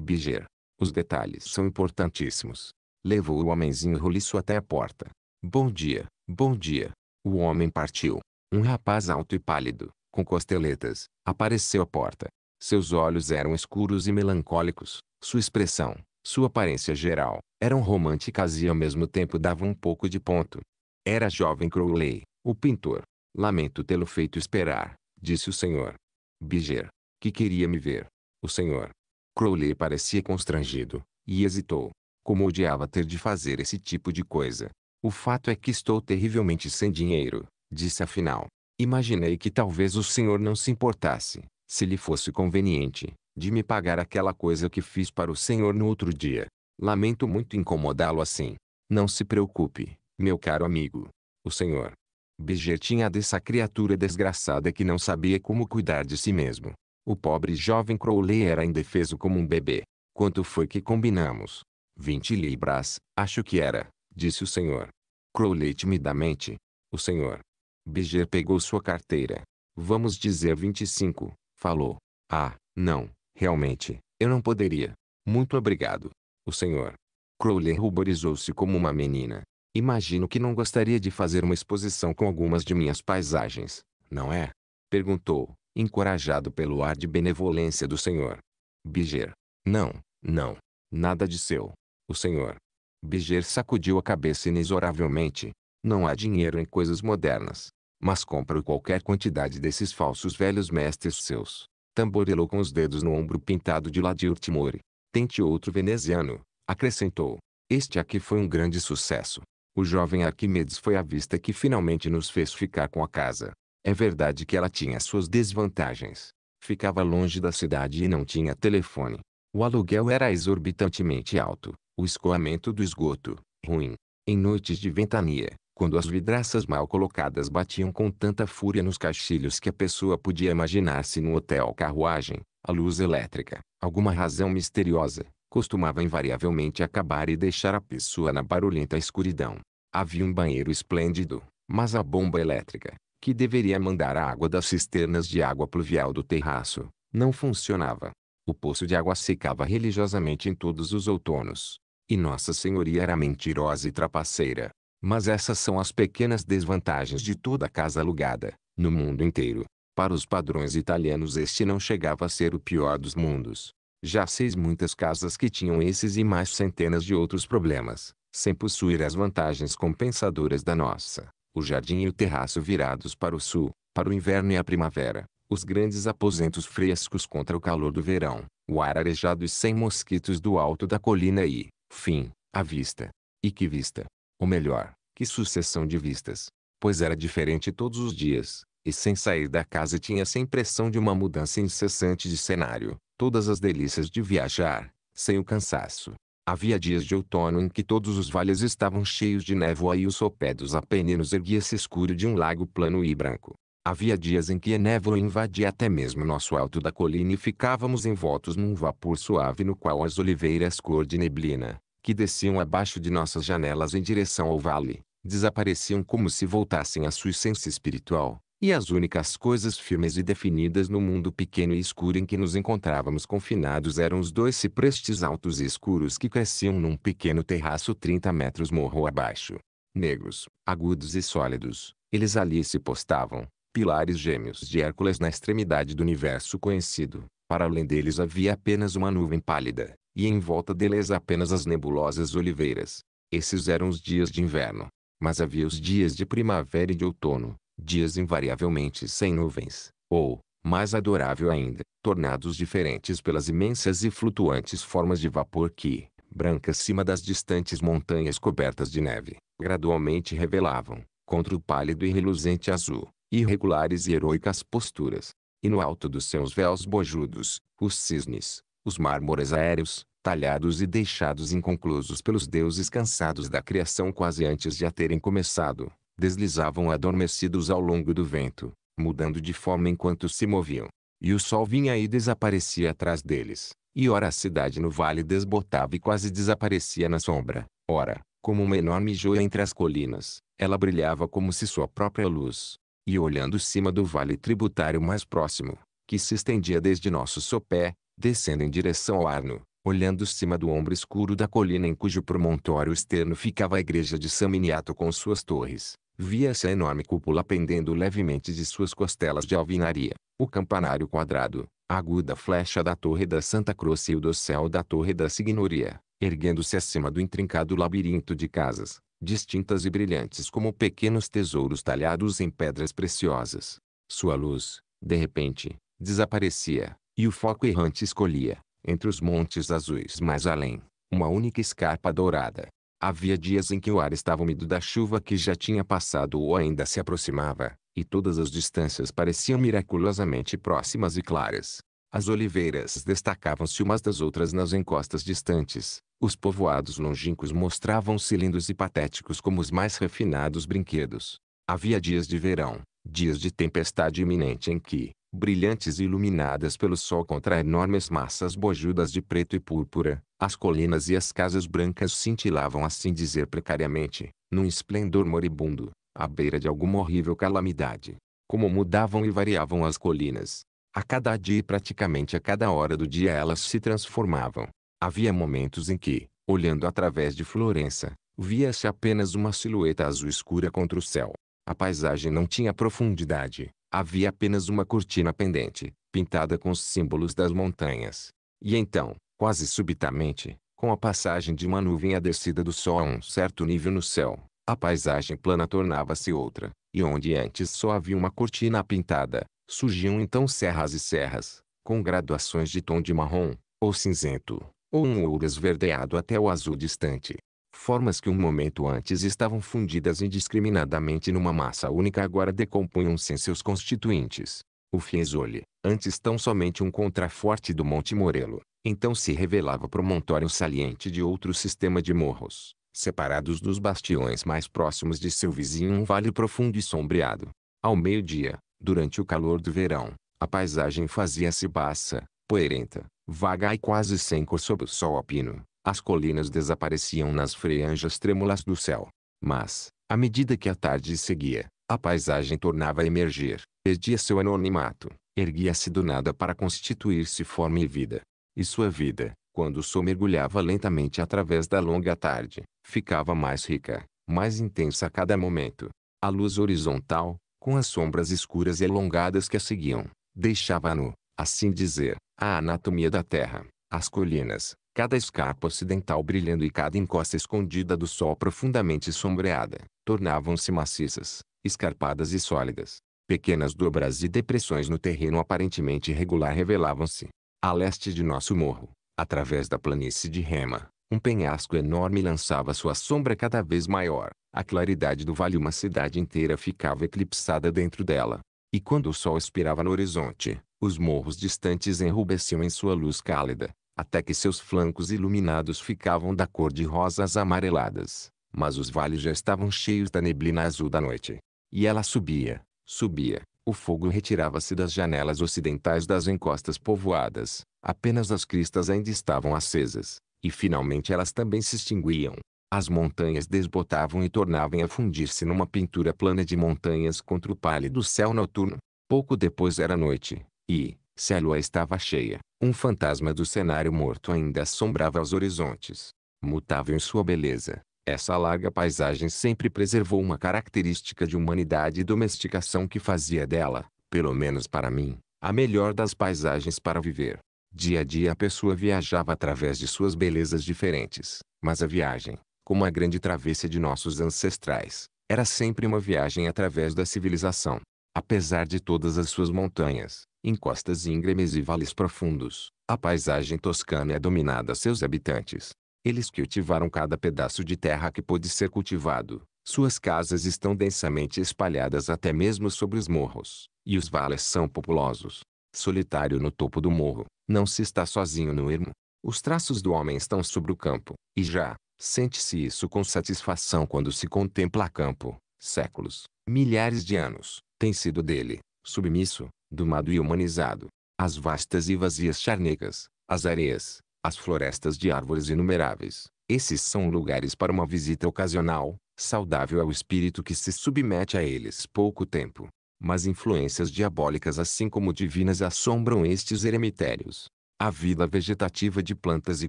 Biger. Os detalhes são importantíssimos. Levou o homenzinho roliço até a porta. Bom dia, bom dia. O homem partiu. Um rapaz alto e pálido, com costeletas, apareceu à porta. Seus olhos eram escuros e melancólicos, sua expressão, sua aparência geral, eram românticas e ao mesmo tempo davam um pouco de ponto. Era jovem Crowley, o pintor. Lamento tê-lo feito esperar, disse o senhor. Biger, que queria me ver. O senhor. Crowley parecia constrangido, e hesitou. Como odiava ter de fazer esse tipo de coisa. O fato é que estou terrivelmente sem dinheiro, Disse afinal. Imaginei que talvez o senhor não se importasse, se lhe fosse conveniente, de me pagar aquela coisa que fiz para o senhor no outro dia. Lamento muito incomodá-lo assim. Não se preocupe, meu caro amigo. O senhor Biger tinha é dessa criatura desgraçada que não sabia como cuidar de si mesmo. O pobre jovem Crowley era indefeso como um bebê. Quanto foi que combinamos? Vinte libras, acho que era, disse o senhor. Crowley timidamente. O senhor Biger pegou sua carteira. Vamos dizer 25, falou. Ah, não, realmente, eu não poderia. Muito obrigado. O senhor. Crowley ruborizou-se como uma menina. Imagino que não gostaria de fazer uma exposição com algumas de minhas paisagens, não é? Perguntou, encorajado pelo ar de benevolência do senhor. Biger. Não, não. Nada de seu. O senhor. Biger sacudiu a cabeça inexoravelmente. Não há dinheiro em coisas modernas mas compra qualquer quantidade desses falsos velhos mestres seus. Tamborilou com os dedos no ombro pintado de Ladir Timore. Tente outro veneziano, acrescentou. Este aqui foi um grande sucesso. O jovem Arquimedes foi a vista que finalmente nos fez ficar com a casa. É verdade que ela tinha suas desvantagens. Ficava longe da cidade e não tinha telefone. O aluguel era exorbitantemente alto, o escoamento do esgoto, ruim. Em noites de ventania, quando as vidraças mal colocadas batiam com tanta fúria nos caixilhos que a pessoa podia imaginar-se no hotel carruagem, a luz elétrica, alguma razão misteriosa, costumava invariavelmente acabar e deixar a pessoa na barulhenta escuridão. Havia um banheiro esplêndido, mas a bomba elétrica, que deveria mandar a água das cisternas de água pluvial do terraço, não funcionava. O poço de água secava religiosamente em todos os outonos. E Nossa Senhoria era mentirosa e trapaceira mas essas são as pequenas desvantagens de toda casa alugada, no mundo inteiro. Para os padrões italianos este não chegava a ser o pior dos mundos. Já seis muitas casas que tinham esses e mais centenas de outros problemas, sem possuir as vantagens compensadoras da nossa. O jardim e o terraço virados para o sul, para o inverno e a primavera. Os grandes aposentos frescos contra o calor do verão. O ar arejado e sem mosquitos do alto da colina e, fim, a vista. E que vista! ou melhor, que sucessão de vistas, pois era diferente todos os dias, e sem sair da casa tinha essa impressão de uma mudança incessante de cenário, todas as delícias de viajar, sem o cansaço. Havia dias de outono em que todos os vales estavam cheios de névoa e o sopé dos Apeninos erguia-se escuro de um lago plano e branco. Havia dias em que a névoa invadia até mesmo nosso alto da colina e ficávamos envoltos num vapor suave no qual as oliveiras cor de neblina, que desciam abaixo de nossas janelas em direção ao vale, desapareciam como se voltassem à sua essência espiritual, e as únicas coisas firmes e definidas no mundo pequeno e escuro em que nos encontrávamos confinados eram os dois ciprestes altos e escuros que cresciam num pequeno terraço 30 metros morro abaixo. Negros, agudos e sólidos, eles ali se postavam, pilares gêmeos de Hércules na extremidade do universo conhecido. Para além deles havia apenas uma nuvem pálida, e em volta deles apenas as nebulosas oliveiras. Esses eram os dias de inverno, mas havia os dias de primavera e de outono, dias invariavelmente sem nuvens, ou, mais adorável ainda, tornados diferentes pelas imensas e flutuantes formas de vapor que, branca cima das distantes montanhas cobertas de neve, gradualmente revelavam, contra o pálido e reluzente azul, irregulares e heroicas posturas. E no alto dos seus véus bojudos, os cisnes, os mármores aéreos, talhados e deixados inconclusos pelos deuses cansados da criação quase antes de a terem começado, deslizavam adormecidos ao longo do vento, mudando de forma enquanto se moviam. E o sol vinha e desaparecia atrás deles, e ora a cidade no vale desbotava e quase desaparecia na sombra, ora, como uma enorme joia entre as colinas, ela brilhava como se sua própria luz. E olhando cima do vale tributário mais próximo, que se estendia desde nosso sopé, descendo em direção ao Arno, olhando cima do ombro escuro da colina em cujo promontório externo ficava a igreja de San Miniato com suas torres. Via-se a enorme cúpula pendendo levemente de suas costelas de alvinaria, o campanário quadrado, a aguda flecha da Torre da Santa Cruz e o dossel da Torre da Signoria, erguendo-se acima do intrincado labirinto de casas, distintas e brilhantes como pequenos tesouros talhados em pedras preciosas. Sua luz, de repente, desaparecia, e o foco errante escolhia, entre os montes azuis mais além, uma única escarpa dourada. Havia dias em que o ar estava úmido da chuva que já tinha passado ou ainda se aproximava, e todas as distâncias pareciam miraculosamente próximas e claras. As oliveiras destacavam-se umas das outras nas encostas distantes. Os povoados longínquos mostravam-se lindos e patéticos como os mais refinados brinquedos. Havia dias de verão, dias de tempestade iminente em que, brilhantes e iluminadas pelo sol contra enormes massas bojudas de preto e púrpura, as colinas e as casas brancas cintilavam assim dizer precariamente, num esplendor moribundo, à beira de alguma horrível calamidade. Como mudavam e variavam as colinas. A cada dia e praticamente a cada hora do dia elas se transformavam. Havia momentos em que, olhando através de Florença, via-se apenas uma silhueta azul escura contra o céu. A paisagem não tinha profundidade, havia apenas uma cortina pendente, pintada com os símbolos das montanhas. E então, quase subitamente, com a passagem de uma nuvem e a descida do sol a um certo nível no céu, a paisagem plana tornava-se outra, e onde antes só havia uma cortina pintada, surgiam então serras e serras, com graduações de tom de marrom, ou cinzento, ou um ouro esverdeado até o azul distante formas que um momento antes estavam fundidas indiscriminadamente numa massa única agora decompunham-se em seus constituintes. O Fiesole, antes tão somente um contraforte do Monte Morelo, então se revelava promontório saliente de outro sistema de morros, separados dos bastiões mais próximos de seu vizinho um vale profundo e sombreado. Ao meio-dia, durante o calor do verão, a paisagem fazia-se baça, poeirenta, vaga e quase sem cor sob o sol alpino. As colinas desapareciam nas franjas trêmulas do céu. Mas, à medida que a tarde seguia, a paisagem tornava a emergir, perdia seu anonimato, erguia-se do nada para constituir-se forma e vida. E sua vida, quando o sol mergulhava lentamente através da longa tarde, ficava mais rica, mais intensa a cada momento. A luz horizontal, com as sombras escuras e alongadas que a seguiam, deixava no assim dizer, a anatomia da terra, as colinas, cada escarpa ocidental brilhando e cada encosta escondida do sol profundamente sombreada, tornavam-se maciças, escarpadas e sólidas. Pequenas dobras e depressões no terreno aparentemente irregular revelavam-se. A leste de nosso morro, através da planície de Rema, um penhasco enorme lançava sua sombra cada vez maior. A claridade do vale uma cidade inteira ficava eclipsada dentro dela. E quando o sol expirava no horizonte, os morros distantes enrubesciam em sua luz cálida, até que seus flancos iluminados ficavam da cor de rosas amareladas, mas os vales já estavam cheios da neblina azul da noite. E ela subia, subia, o fogo retirava-se das janelas ocidentais das encostas povoadas, apenas as cristas ainda estavam acesas, e finalmente elas também se extinguiam. As montanhas desbotavam e tornavam a fundir-se numa pintura plana de montanhas contra o pálido céu noturno. Pouco depois era noite, e, Célula estava cheia. Um fantasma do cenário morto ainda assombrava os horizontes. Mutável em sua beleza, essa larga paisagem sempre preservou uma característica de humanidade e domesticação que fazia dela, pelo menos para mim, a melhor das paisagens para viver. Dia a dia a pessoa viajava através de suas belezas diferentes, mas a viagem, como a grande travessia de nossos ancestrais, era sempre uma viagem através da civilização. Apesar de todas as suas montanhas, em costas íngremes e vales profundos, a paisagem toscana é dominada a seus habitantes. Eles cultivaram cada pedaço de terra que pôde ser cultivado. Suas casas estão densamente espalhadas até mesmo sobre os morros, e os vales são populosos. Solitário no topo do morro, não se está sozinho no ermo. Os traços do homem estão sobre o campo, e já, sente-se isso com satisfação quando se contempla campo. Séculos, milhares de anos, tem sido dele, submisso, domado e humanizado. As vastas e vazias charnecas, as areias, as florestas de árvores inumeráveis, esses são lugares para uma visita ocasional, saudável ao espírito que se submete a eles pouco tempo. Mas influências diabólicas assim como divinas assombram estes eremitérios. A vida vegetativa de plantas e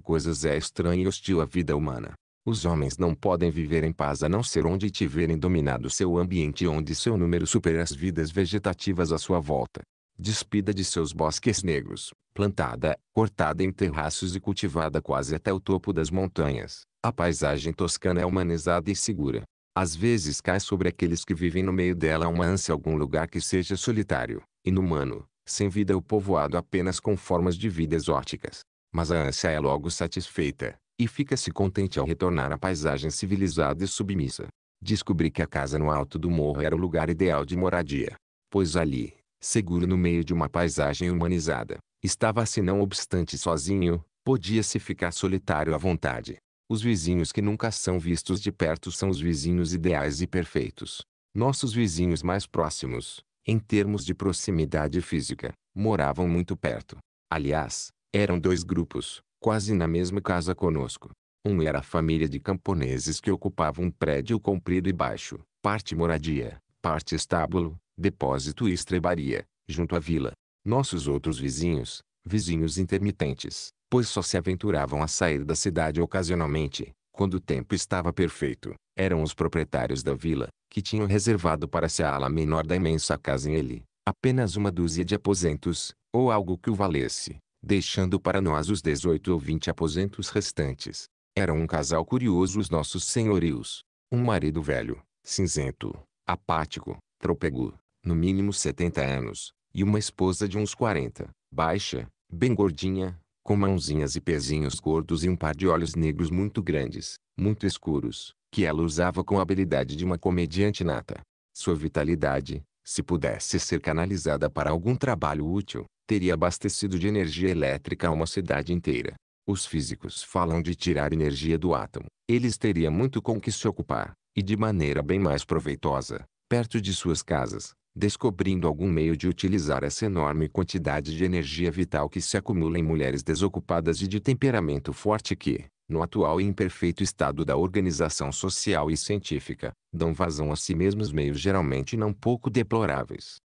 coisas é estranha e hostil à vida humana. Os homens não podem viver em paz a não ser onde tiverem dominado seu ambiente e onde seu número supera as vidas vegetativas à sua volta. Despida de seus bosques negros, plantada, cortada em terraços e cultivada quase até o topo das montanhas, a paisagem toscana é humanizada e segura. Às vezes cai sobre aqueles que vivem no meio dela uma ânsia algum lugar que seja solitário, inumano, sem vida ou povoado apenas com formas de vida exóticas. Mas a ânsia é logo satisfeita, e fica-se contente ao retornar à paisagem civilizada e submissa. Descobri que a casa no alto do morro era o lugar ideal de moradia, pois ali, seguro no meio de uma paisagem humanizada, estava-se não obstante sozinho, podia-se ficar solitário à vontade. Os vizinhos que nunca são vistos de perto são os vizinhos ideais e perfeitos. Nossos vizinhos mais próximos, em termos de proximidade física, moravam muito perto. Aliás, eram dois grupos, quase na mesma casa conosco. Um era a família de camponeses que ocupava um prédio comprido e baixo, parte moradia, parte estábulo, depósito e estrebaria, junto à vila. Nossos outros vizinhos, vizinhos intermitentes, pois só se aventuravam a sair da cidade ocasionalmente, quando o tempo estava perfeito, eram os proprietários da vila, que tinham reservado para si a ala menor da imensa casa em ele, apenas uma dúzia de aposentos, ou algo que o valesse, deixando para nós os 18 ou 20 aposentos restantes. Eram um casal curioso os nossos senhorios. Um marido velho, cinzento, apático, tropego, no mínimo 70 anos, e uma esposa de uns 40, baixa, bem gordinha, com mãozinhas e pezinhos gordos e um par de olhos negros muito grandes, muito escuros, que ela usava com a habilidade de uma comediante nata. Sua vitalidade, se pudesse ser canalizada para algum trabalho útil, teria abastecido de energia elétrica uma cidade inteira. Os físicos falam de tirar energia do átomo. Eles teriam muito com que se ocupar, e de maneira bem mais proveitosa, perto de suas casas, descobrindo algum meio de utilizar essa enorme quantidade de energia vital que se acumula em mulheres desocupadas e de temperamento forte que, no atual e imperfeito estado da organização social e científica, dão vazão a si mesmos meios geralmente não pouco deploráveis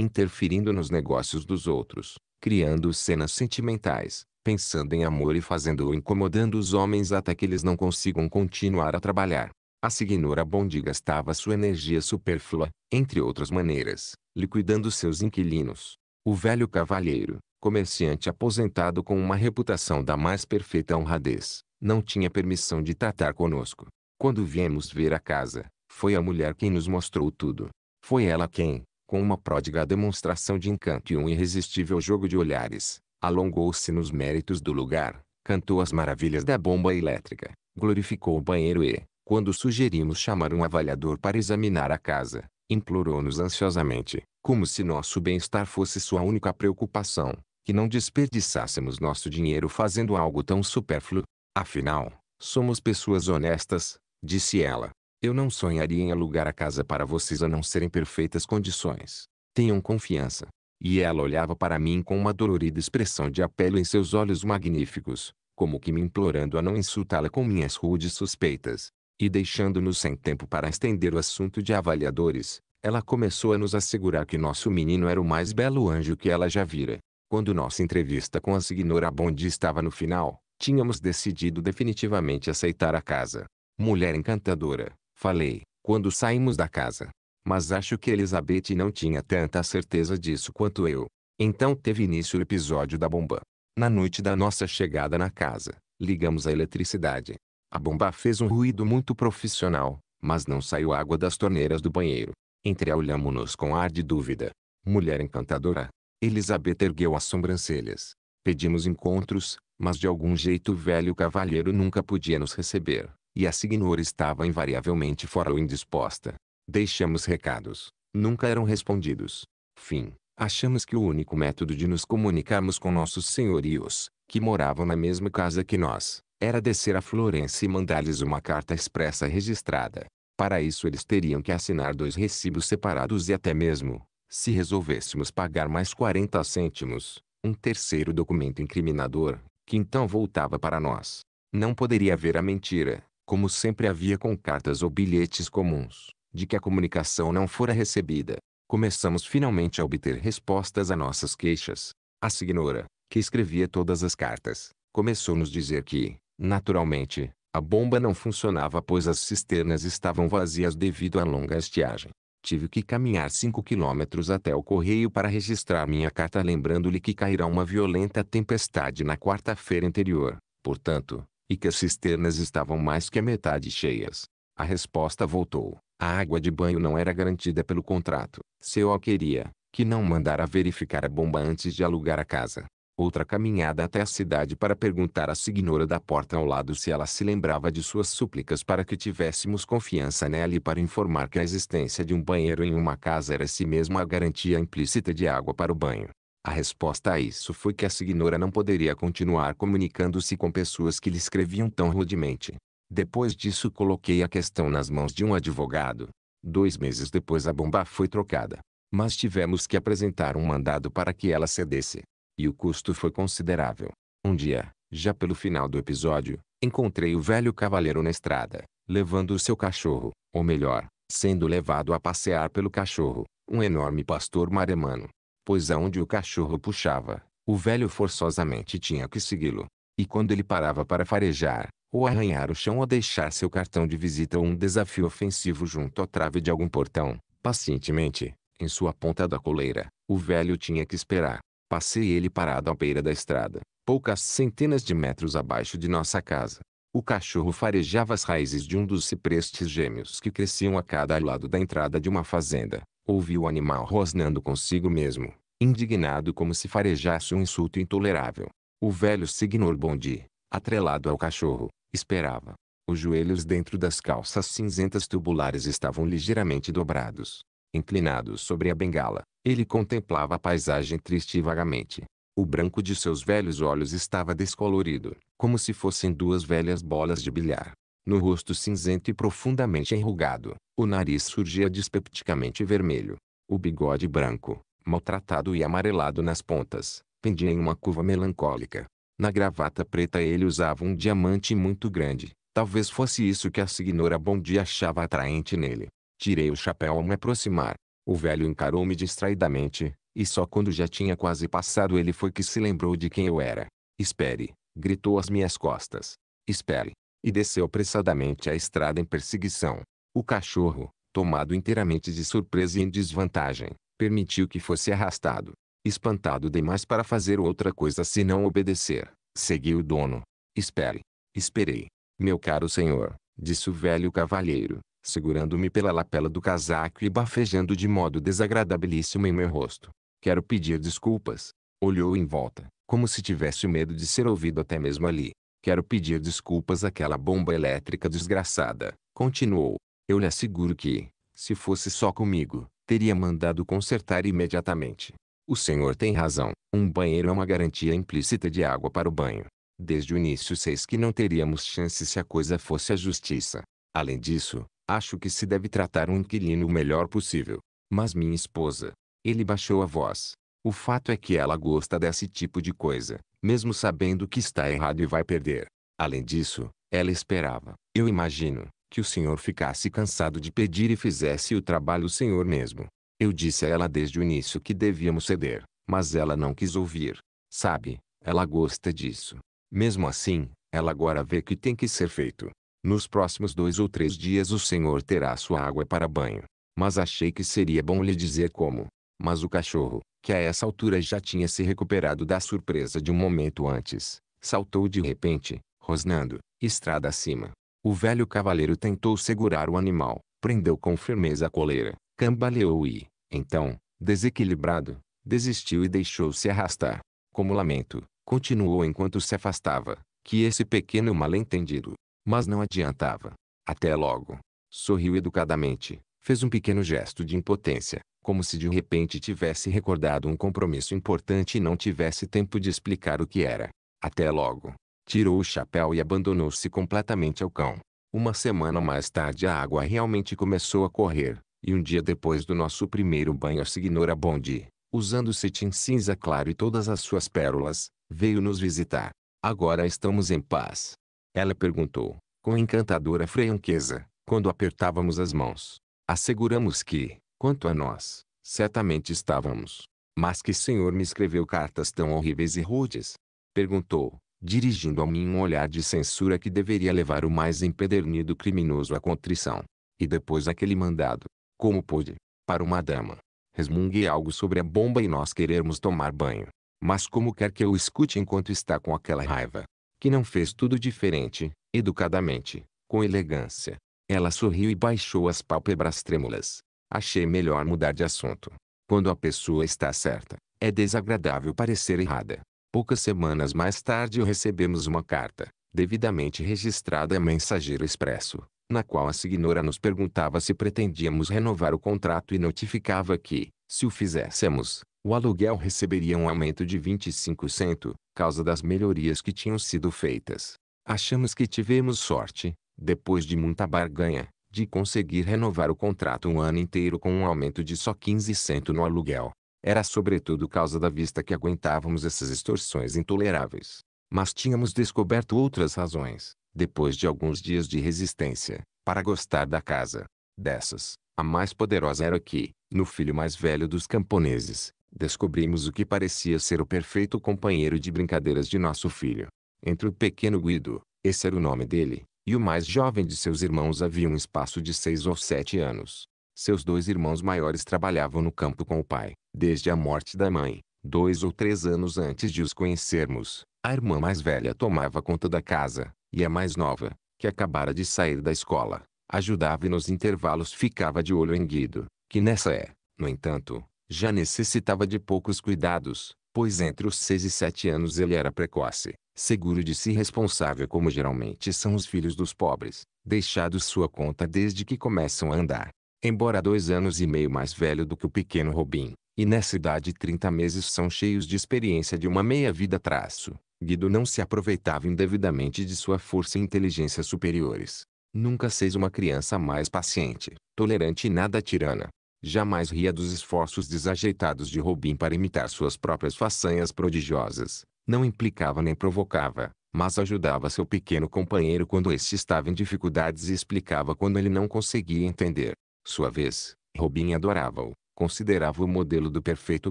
interferindo nos negócios dos outros, criando cenas sentimentais, pensando em amor e fazendo-o incomodando os homens até que eles não consigam continuar a trabalhar. A signora Bondi gastava sua energia supérflua, entre outras maneiras, liquidando seus inquilinos. O velho cavalheiro, comerciante aposentado com uma reputação da mais perfeita honradez, não tinha permissão de tratar conosco. Quando viemos ver a casa, foi a mulher quem nos mostrou tudo. Foi ela quem, com uma pródiga demonstração de encanto e um irresistível jogo de olhares, alongou-se nos méritos do lugar, cantou as maravilhas da bomba elétrica, glorificou o banheiro e, quando sugerimos chamar um avaliador para examinar a casa, implorou-nos ansiosamente, como se nosso bem-estar fosse sua única preocupação, que não desperdiçássemos nosso dinheiro fazendo algo tão supérfluo. Afinal, somos pessoas honestas, disse ela, eu não sonharia em alugar a casa para vocês a não serem perfeitas condições. Tenham confiança. E ela olhava para mim com uma dolorida expressão de apelo em seus olhos magníficos, como que me implorando a não insultá-la com minhas rudes suspeitas. E deixando-nos sem tempo para estender o assunto de avaliadores, ela começou a nos assegurar que nosso menino era o mais belo anjo que ela já vira. Quando nossa entrevista com a Signora Bondi estava no final, tínhamos decidido definitivamente aceitar a casa. Mulher encantadora, Falei, quando saímos da casa. Mas acho que Elizabeth não tinha tanta certeza disso quanto eu. Então teve início o episódio da bomba. Na noite da nossa chegada na casa, ligamos a eletricidade. A bomba fez um ruído muito profissional, mas não saiu água das torneiras do banheiro. Entreolhamos-nos com ar de dúvida. Mulher encantadora. Elizabeth ergueu as sobrancelhas. Pedimos encontros, mas de algum jeito o velho cavalheiro nunca podia nos receber e a Signora estava invariavelmente fora ou indisposta. Deixamos recados. Nunca eram respondidos. Fim. Achamos que o único método de nos comunicarmos com nossos senhorios, que moravam na mesma casa que nós, era descer a Florença e mandar-lhes uma carta expressa registrada. Para isso eles teriam que assinar dois recibos separados e até mesmo, se resolvêssemos pagar mais 40 cêntimos, um terceiro documento incriminador, que então voltava para nós. Não poderia haver a mentira, como sempre havia com cartas ou bilhetes comuns, de que a comunicação não fora recebida. Começamos finalmente a obter respostas a nossas queixas. A signora, que escrevia todas as cartas, começou a nos dizer que, naturalmente, a bomba não funcionava pois as cisternas estavam vazias devido à longa estiagem. Tive que caminhar 5 quilômetros até o correio para registrar minha carta lembrando-lhe que cairá uma violenta tempestade na quarta-feira anterior. Portanto, e que as cisternas estavam mais que a metade cheias. A resposta voltou. A água de banho não era garantida pelo contrato. Seu queria que não mandara verificar a bomba antes de alugar a casa. Outra caminhada até a cidade para perguntar à signora da porta ao lado se ela se lembrava de suas súplicas para que tivéssemos confiança nela e para informar que a existência de um banheiro em uma casa era si mesmo a garantia implícita de água para o banho. A resposta a isso foi que a signora não poderia continuar comunicando-se com pessoas que lhe escreviam tão rudemente. Depois disso coloquei a questão nas mãos de um advogado. Dois meses depois a bomba foi trocada. Mas tivemos que apresentar um mandado para que ela cedesse. E o custo foi considerável. Um dia, já pelo final do episódio, encontrei o velho cavalheiro na estrada, levando o seu cachorro, ou melhor, sendo levado a passear pelo cachorro, um enorme pastor maremano pois aonde o cachorro puxava, o velho forçosamente tinha que segui-lo. E quando ele parava para farejar, ou arranhar o chão ou deixar seu cartão de visita ou um desafio ofensivo junto à trave de algum portão, pacientemente, em sua ponta da coleira, o velho tinha que esperar. Passei ele parado à beira da estrada, poucas centenas de metros abaixo de nossa casa. O cachorro farejava as raízes de um dos ciprestes gêmeos que cresciam a cada lado da entrada de uma fazenda ouviu o animal rosnando consigo mesmo, indignado como se farejasse um insulto intolerável. O velho Signor Bondi, atrelado ao cachorro, esperava. Os joelhos dentro das calças cinzentas tubulares estavam ligeiramente dobrados. Inclinado sobre a bengala, ele contemplava a paisagem triste vagamente. O branco de seus velhos olhos estava descolorido, como se fossem duas velhas bolas de bilhar no rosto cinzento e profundamente enrugado. O nariz surgia despepticamente vermelho. O bigode branco, maltratado e amarelado nas pontas, pendia em uma curva melancólica. Na gravata preta ele usava um diamante muito grande. Talvez fosse isso que a signora Bondi achava atraente nele. Tirei o chapéu ao me aproximar. O velho encarou-me distraidamente, e só quando já tinha quase passado ele foi que se lembrou de quem eu era. Espere, gritou às minhas costas. Espere e desceu apressadamente a estrada em perseguição. O cachorro, tomado inteiramente de surpresa e em desvantagem, permitiu que fosse arrastado. Espantado demais para fazer outra coisa senão obedecer, Seguiu o dono. Espere. Esperei. Meu caro senhor, disse o velho cavalheiro, segurando-me pela lapela do casaco e bafejando de modo desagradabilíssimo em meu rosto. Quero pedir desculpas. Olhou em volta, como se tivesse medo de ser ouvido até mesmo ali. Quero pedir desculpas àquela bomba elétrica desgraçada, continuou. Eu lhe asseguro que, se fosse só comigo, teria mandado consertar imediatamente. O senhor tem razão. Um banheiro é uma garantia implícita de água para o banho. Desde o início seis que não teríamos chance se a coisa fosse a justiça. Além disso, acho que se deve tratar um inquilino o melhor possível. Mas minha esposa. Ele baixou a voz. O fato é que ela gosta desse tipo de coisa mesmo sabendo que está errado e vai perder. Além disso, ela esperava, eu imagino, que o senhor ficasse cansado de pedir e fizesse o trabalho o senhor mesmo. Eu disse a ela desde o início que devíamos ceder, mas ela não quis ouvir. Sabe, ela gosta disso. Mesmo assim, ela agora vê que tem que ser feito. Nos próximos dois ou três dias o senhor terá sua água para banho. Mas achei que seria bom lhe dizer como. Mas o cachorro, que a essa altura já tinha se recuperado da surpresa de um momento antes, saltou de repente, rosnando, estrada acima. O velho cavaleiro tentou segurar o animal, prendeu com firmeza a coleira, cambaleou e, então, desequilibrado, desistiu e deixou-se arrastar. Como lamento, continuou enquanto se afastava, que esse pequeno mal-entendido. Mas não adiantava. Até logo. Sorriu educadamente, fez um pequeno gesto de impotência, como se de repente tivesse recordado um compromisso importante e não tivesse tempo de explicar o que era. Até logo. Tirou o chapéu e abandonou-se completamente ao cão. Uma semana mais tarde a água realmente começou a correr, e um dia depois do nosso primeiro banho a signora Bondi, usando cetim cinza claro e todas as suas pérolas, veio nos visitar. Agora estamos em paz. Ela perguntou, com encantadora franqueza, quando apertávamos as mãos. Asseguramos que, Quanto a nós, certamente estávamos. Mas que senhor me escreveu cartas tão horríveis e rudes? Perguntou, dirigindo a mim um olhar de censura que deveria levar o mais empedernido criminoso à contrição. E depois aquele mandado. Como pôde? Para uma dama. Resmungue algo sobre a bomba e nós querermos tomar banho. Mas como quer que eu escute enquanto está com aquela raiva? Que não fez tudo diferente, educadamente, com elegância. Ela sorriu e baixou as pálpebras trêmulas. Achei melhor mudar de assunto. Quando a pessoa está certa, é desagradável parecer errada. Poucas semanas mais tarde recebemos uma carta, devidamente registrada a Mensageiro Expresso, na qual a signora nos perguntava se pretendíamos renovar o contrato e notificava que, se o fizéssemos, o aluguel receberia um aumento de 25%, causa das melhorias que tinham sido feitas. Achamos que tivemos sorte, depois de muita barganha, de conseguir renovar o contrato um ano inteiro com um aumento de só 15% no aluguel. Era sobretudo causa da vista que aguentávamos essas extorsões intoleráveis. Mas tínhamos descoberto outras razões, depois de alguns dias de resistência, para gostar da casa. Dessas, a mais poderosa era que, no filho mais velho dos camponeses, descobrimos o que parecia ser o perfeito companheiro de brincadeiras de nosso filho. Entre o pequeno Guido, esse era o nome dele, e o mais jovem de seus irmãos havia um espaço de seis ou sete anos. Seus dois irmãos maiores trabalhavam no campo com o pai, desde a morte da mãe, dois ou três anos antes de os conhecermos. A irmã mais velha tomava conta da casa, e a mais nova, que acabara de sair da escola, ajudava e nos intervalos ficava de olho em Guido, que nessa é, no entanto, já necessitava de poucos cuidados, pois entre os seis e sete anos ele era precoce seguro de si responsável como geralmente são os filhos dos pobres, deixados sua conta desde que começam a andar. Embora dois anos e meio mais velho do que o pequeno Robin, e nessa idade 30 meses são cheios de experiência de uma meia vida traço, Guido não se aproveitava indevidamente de sua força e inteligência superiores. Nunca seis uma criança mais paciente, tolerante e nada tirana. Jamais ria dos esforços desajeitados de Robin para imitar suas próprias façanhas prodigiosas não implicava nem provocava, mas ajudava seu pequeno companheiro quando este estava em dificuldades e explicava quando ele não conseguia entender. Sua vez, Robin adorava-o, considerava o modelo do perfeito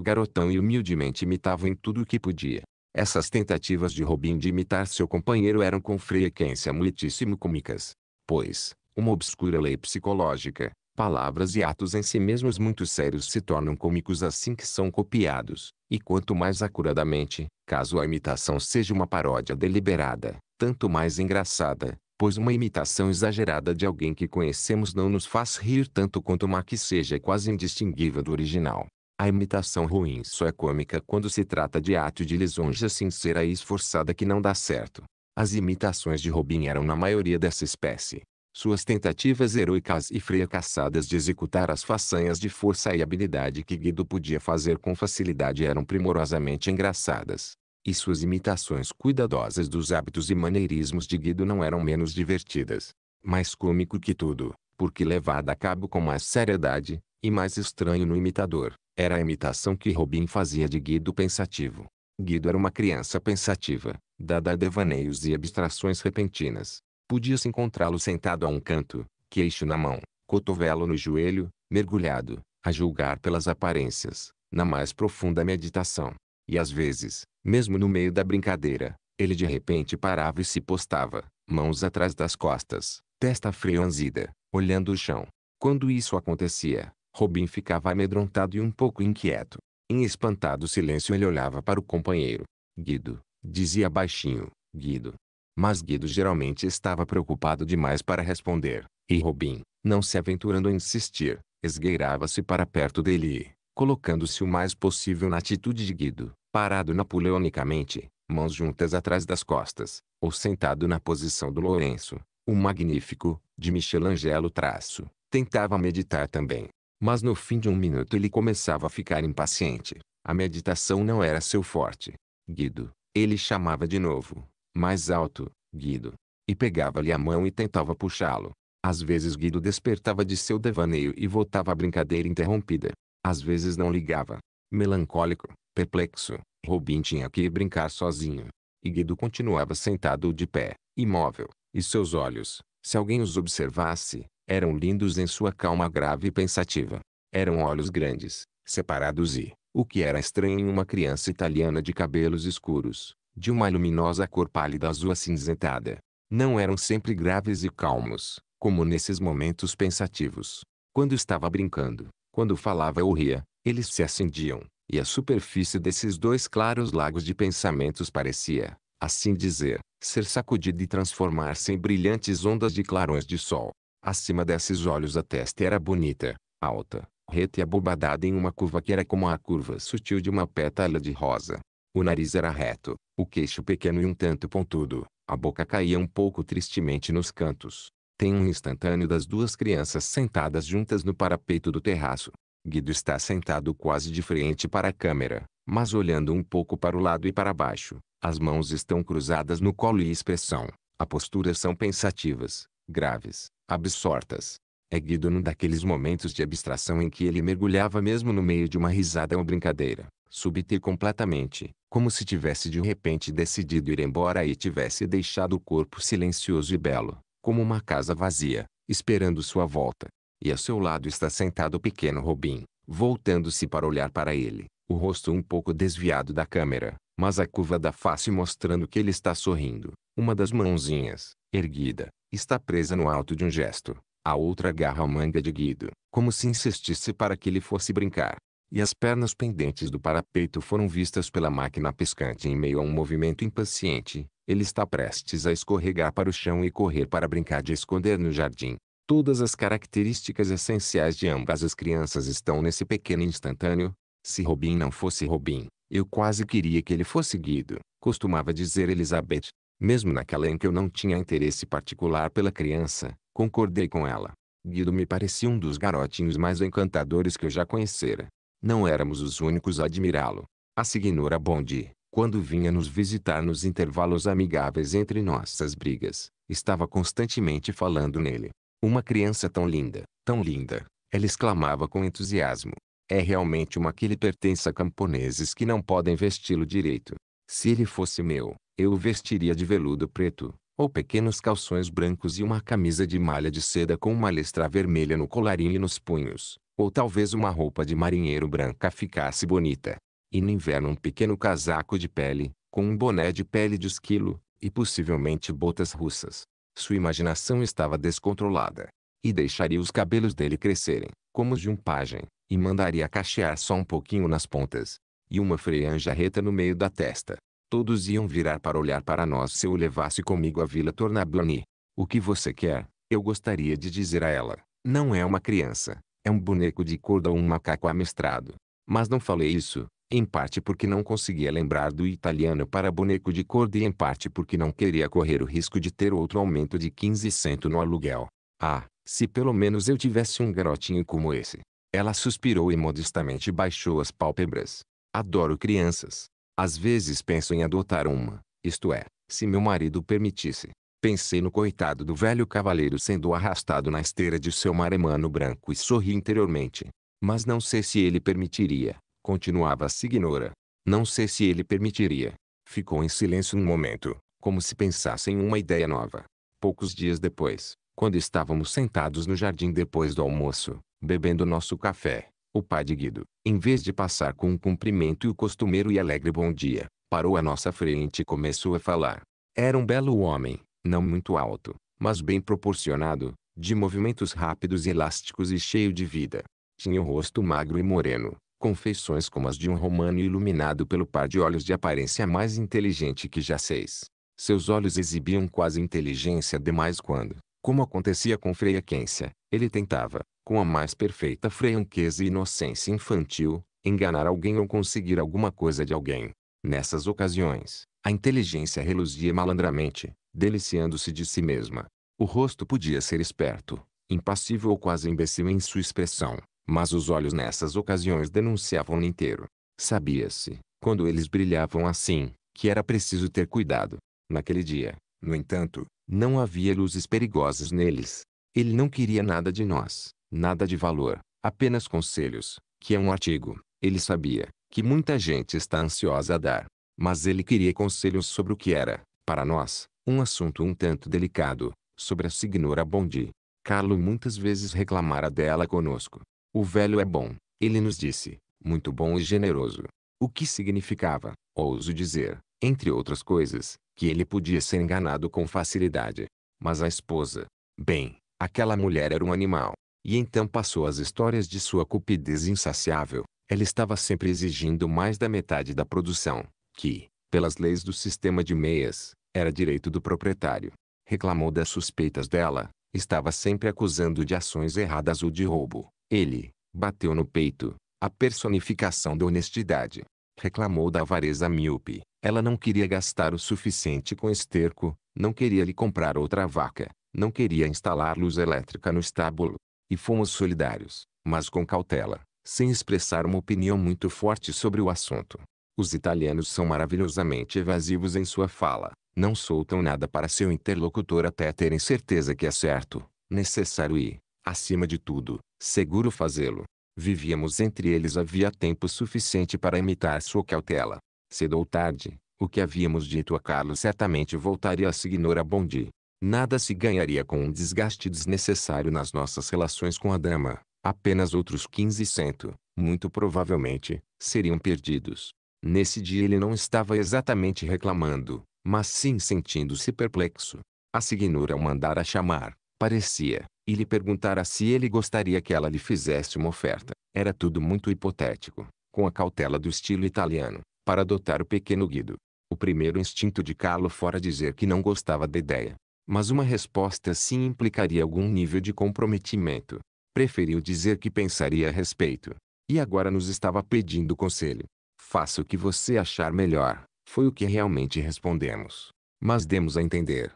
garotão e humildemente imitava em tudo o que podia. Essas tentativas de Robin de imitar seu companheiro eram com frequência muitíssimo cômicas, pois, uma obscura lei psicológica, palavras e atos em si mesmos muito sérios se tornam cômicos assim que são copiados, e quanto mais acuradamente, caso a imitação seja uma paródia deliberada, tanto mais engraçada, pois uma imitação exagerada de alguém que conhecemos não nos faz rir tanto quanto uma que seja quase indistinguível do original. A imitação ruim só é cômica quando se trata de ato de lisonja sincera e esforçada que não dá certo. As imitações de Robin eram na maioria dessa espécie. Suas tentativas heroicas e fracassadas de executar as façanhas de força e habilidade que Guido podia fazer com facilidade eram primorosamente engraçadas. E suas imitações cuidadosas dos hábitos e maneirismos de Guido não eram menos divertidas. Mais cômico que tudo, porque levada a cabo com mais seriedade, e mais estranho no imitador, era a imitação que Robin fazia de Guido pensativo. Guido era uma criança pensativa, dada a devaneios e abstrações repentinas. Podia-se encontrá-lo sentado a um canto, queixo na mão, cotovelo no joelho, mergulhado, a julgar pelas aparências, na mais profunda meditação. E às vezes, mesmo no meio da brincadeira, ele de repente parava e se postava, mãos atrás das costas, testa franzida, olhando o chão. Quando isso acontecia, Robin ficava amedrontado e um pouco inquieto. Em espantado silêncio ele olhava para o companheiro. Guido, dizia baixinho, Guido, mas Guido geralmente estava preocupado demais para responder, e Robin, não se aventurando a insistir, esgueirava-se para perto dele, colocando-se o mais possível na atitude de Guido, parado napoleonicamente, mãos juntas atrás das costas, ou sentado na posição do Lourenço, o magnífico, de Michelangelo traço, tentava meditar também. Mas no fim de um minuto ele começava a ficar impaciente. A meditação não era seu forte. Guido, ele chamava de novo, mais alto, Guido. E pegava-lhe a mão e tentava puxá-lo. Às vezes Guido despertava de seu devaneio e voltava à brincadeira interrompida. Às vezes não ligava. Melancólico, perplexo, Robin tinha que ir brincar sozinho. E Guido continuava sentado de pé, imóvel, e seus olhos, se alguém os observasse, eram lindos em sua calma grave e pensativa. Eram olhos grandes, separados e, o que era estranho em uma criança italiana de cabelos escuros, de uma luminosa cor pálida azul acinzentada. Não eram sempre graves e calmos, como nesses momentos pensativos. Quando estava brincando, quando falava ou ria, eles se acendiam, e a superfície desses dois claros lagos de pensamentos parecia, assim dizer, ser sacudida e transformar-se em brilhantes ondas de clarões de sol. Acima desses olhos a testa era bonita, alta, reta e abobadada em uma curva que era como a curva sutil de uma pétala de rosa. O nariz era reto, o queixo pequeno e um tanto pontudo, a boca caía um pouco tristemente nos cantos. Tem um instantâneo das duas crianças sentadas juntas no parapeito do terraço. Guido está sentado quase de frente para a câmera, mas olhando um pouco para o lado e para baixo. As mãos estão cruzadas no colo e expressão, a postura são pensativas, graves, absortas. É Guido num daqueles momentos de abstração em que ele mergulhava mesmo no meio de uma risada ou brincadeira subter completamente, como se tivesse de repente decidido ir embora e tivesse deixado o corpo silencioso e belo, como uma casa vazia, esperando sua volta. E a seu lado está sentado o pequeno Robin, voltando-se para olhar para ele, o rosto um pouco desviado da câmera, mas a curva da face mostrando que ele está sorrindo. Uma das mãozinhas, erguida, está presa no alto de um gesto. A outra agarra a manga de Guido, como se insistisse para que ele fosse brincar e as pernas pendentes do parapeito foram vistas pela máquina pescante em meio a um movimento impaciente. Ele está prestes a escorregar para o chão e correr para brincar de esconder no jardim. Todas as características essenciais de ambas as crianças estão nesse pequeno instantâneo. Se Robin não fosse Robin, eu quase queria que ele fosse Guido, costumava dizer Elizabeth. Mesmo naquela em que eu não tinha interesse particular pela criança, concordei com ela. Guido me parecia um dos garotinhos mais encantadores que eu já conhecera. Não éramos os únicos a admirá-lo. A Signora Bondi, quando vinha nos visitar nos intervalos amigáveis entre nossas brigas, estava constantemente falando nele. Uma criança tão linda, tão linda, ela exclamava com entusiasmo. É realmente uma que lhe pertence a camponeses que não podem vesti-lo direito. Se ele fosse meu, eu o vestiria de veludo preto, ou pequenos calções brancos e uma camisa de malha de seda com uma listra vermelha no colarinho e nos punhos, ou talvez uma roupa de marinheiro branca ficasse bonita. E no inverno um pequeno casaco de pele, com um boné de pele de esquilo, e possivelmente botas russas. Sua imaginação estava descontrolada. E deixaria os cabelos dele crescerem, como os de um pajem, e mandaria cachear só um pouquinho nas pontas. E uma freanja reta no meio da testa. Todos iam virar para olhar para nós se eu levasse comigo à Vila Tornablani. O que você quer? Eu gostaria de dizer a ela. Não é uma criança, é um boneco de corda ou um macaco amestrado. Mas não falei isso, em parte porque não conseguia lembrar do italiano para boneco de corda e em parte porque não queria correr o risco de ter outro aumento de 15 cento no aluguel. Ah, se pelo menos eu tivesse um garotinho como esse. Ela suspirou e modestamente baixou as pálpebras. Adoro crianças. Às vezes penso em adotar uma, isto é, se meu marido permitisse. Pensei no coitado do velho cavaleiro sendo arrastado na esteira de seu maremano branco e sorri interiormente. Mas não sei se ele permitiria. Continuava a Signora. Não sei se ele permitiria. Ficou em silêncio um momento, como se pensasse em uma ideia nova. Poucos dias depois, quando estávamos sentados no jardim depois do almoço, bebendo nosso café, o pai de Guido, em vez de passar com um cumprimento e o costumeiro e alegre bom dia, parou à nossa frente e começou a falar. Era um belo homem, não muito alto, mas bem proporcionado, de movimentos rápidos e elásticos e cheio de vida. Tinha o rosto magro e moreno, com feições como as de um romano iluminado pelo par de olhos de aparência mais inteligente que já seis. Seus olhos exibiam quase inteligência demais quando, como acontecia com Quência, ele tentava, com a mais perfeita franqueza e inocência infantil, enganar alguém ou conseguir alguma coisa de alguém. Nessas ocasiões, a inteligência reluzia malandramente, deliciando-se de si mesma. O rosto podia ser esperto, impassível ou quase imbecil em sua expressão, mas os olhos nessas ocasiões denunciavam-no inteiro. Sabia-se, quando eles brilhavam assim, que era preciso ter cuidado. Naquele dia, no entanto, não havia luzes perigosas neles. Ele não queria nada de nós, nada de valor, apenas conselhos, que é um artigo, ele sabia, que muita gente está ansiosa a dar. Mas ele queria conselhos sobre o que era, para nós, um assunto um tanto delicado, sobre a signora Bondi. Carlo muitas vezes reclamara dela conosco. O velho é bom, ele nos disse, muito bom e generoso. O que significava, ouso dizer, entre outras coisas, que ele podia ser enganado com facilidade. Mas a esposa, bem, aquela mulher era um animal. E então passou as histórias de sua cupidez insaciável. Ela estava sempre exigindo mais da metade da produção, que, pelas leis do sistema de meias, era direito do proprietário. Reclamou das suspeitas dela, estava sempre acusando de ações erradas ou de roubo. Ele, bateu no peito, a personificação da honestidade. Reclamou da avareza míope. Ela não queria gastar o suficiente com esterco, não queria lhe comprar outra vaca, não queria instalar luz elétrica no estábulo. E fomos solidários, mas com cautela, sem expressar uma opinião muito forte sobre o assunto. Os italianos são maravilhosamente evasivos em sua fala. Não soltam nada para seu interlocutor até terem certeza que é certo, necessário e, acima de tudo, seguro fazê-lo. Vivíamos entre eles havia tempo suficiente para imitar sua cautela. Cedo ou tarde, o que havíamos dito a Carlos certamente voltaria a Signora Bondi. Nada se ganharia com um desgaste desnecessário nas nossas relações com a dama. Apenas outros quinze cento, muito provavelmente, seriam perdidos. Nesse dia ele não estava exatamente reclamando, mas sim sentindo-se perplexo. A Signora o mandara chamar, parecia, e lhe perguntara se ele gostaria que ela lhe fizesse uma oferta. Era tudo muito hipotético, com a cautela do estilo italiano, para adotar o pequeno Guido. O primeiro instinto de Carlo fora dizer que não gostava da ideia. Mas uma resposta sim implicaria algum nível de comprometimento. Preferiu dizer que pensaria a respeito. E agora nos estava pedindo conselho. Faça o que você achar melhor, foi o que realmente respondemos. Mas demos a entender,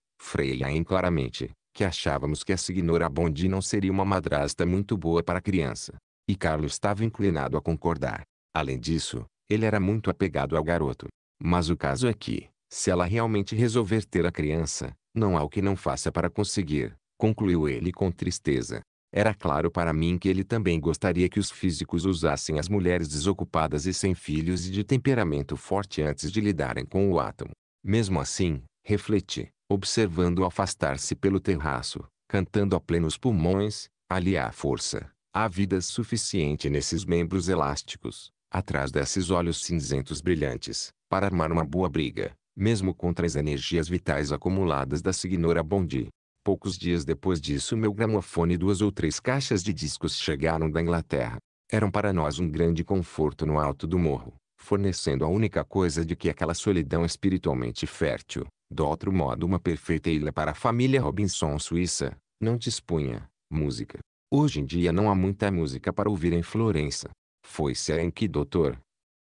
em claramente, que achávamos que a Signora Bondi não seria uma madrasta muito boa para a criança. E Carlos estava inclinado a concordar. Além disso, ele era muito apegado ao garoto. Mas o caso é que, se ela realmente resolver ter a criança, não há o que não faça para conseguir, concluiu ele com tristeza. Era claro para mim que ele também gostaria que os físicos usassem as mulheres desocupadas e sem filhos e de temperamento forte antes de lidarem com o átomo. Mesmo assim, refleti, observando-o afastar-se pelo terraço, cantando a plenos pulmões, ali há força, há vida suficiente nesses membros elásticos, atrás desses olhos cinzentos brilhantes, para armar uma boa briga, mesmo contra as energias vitais acumuladas da signora Bondi. Poucos dias depois disso meu gramofone e duas ou três caixas de discos chegaram da Inglaterra. Eram para nós um grande conforto no alto do morro, fornecendo a única coisa de que aquela solidão espiritualmente fértil, do outro modo uma perfeita ilha para a família Robinson Suíça, não dispunha, música. Hoje em dia não há muita música para ouvir em Florença. Foi-se a em que Doutor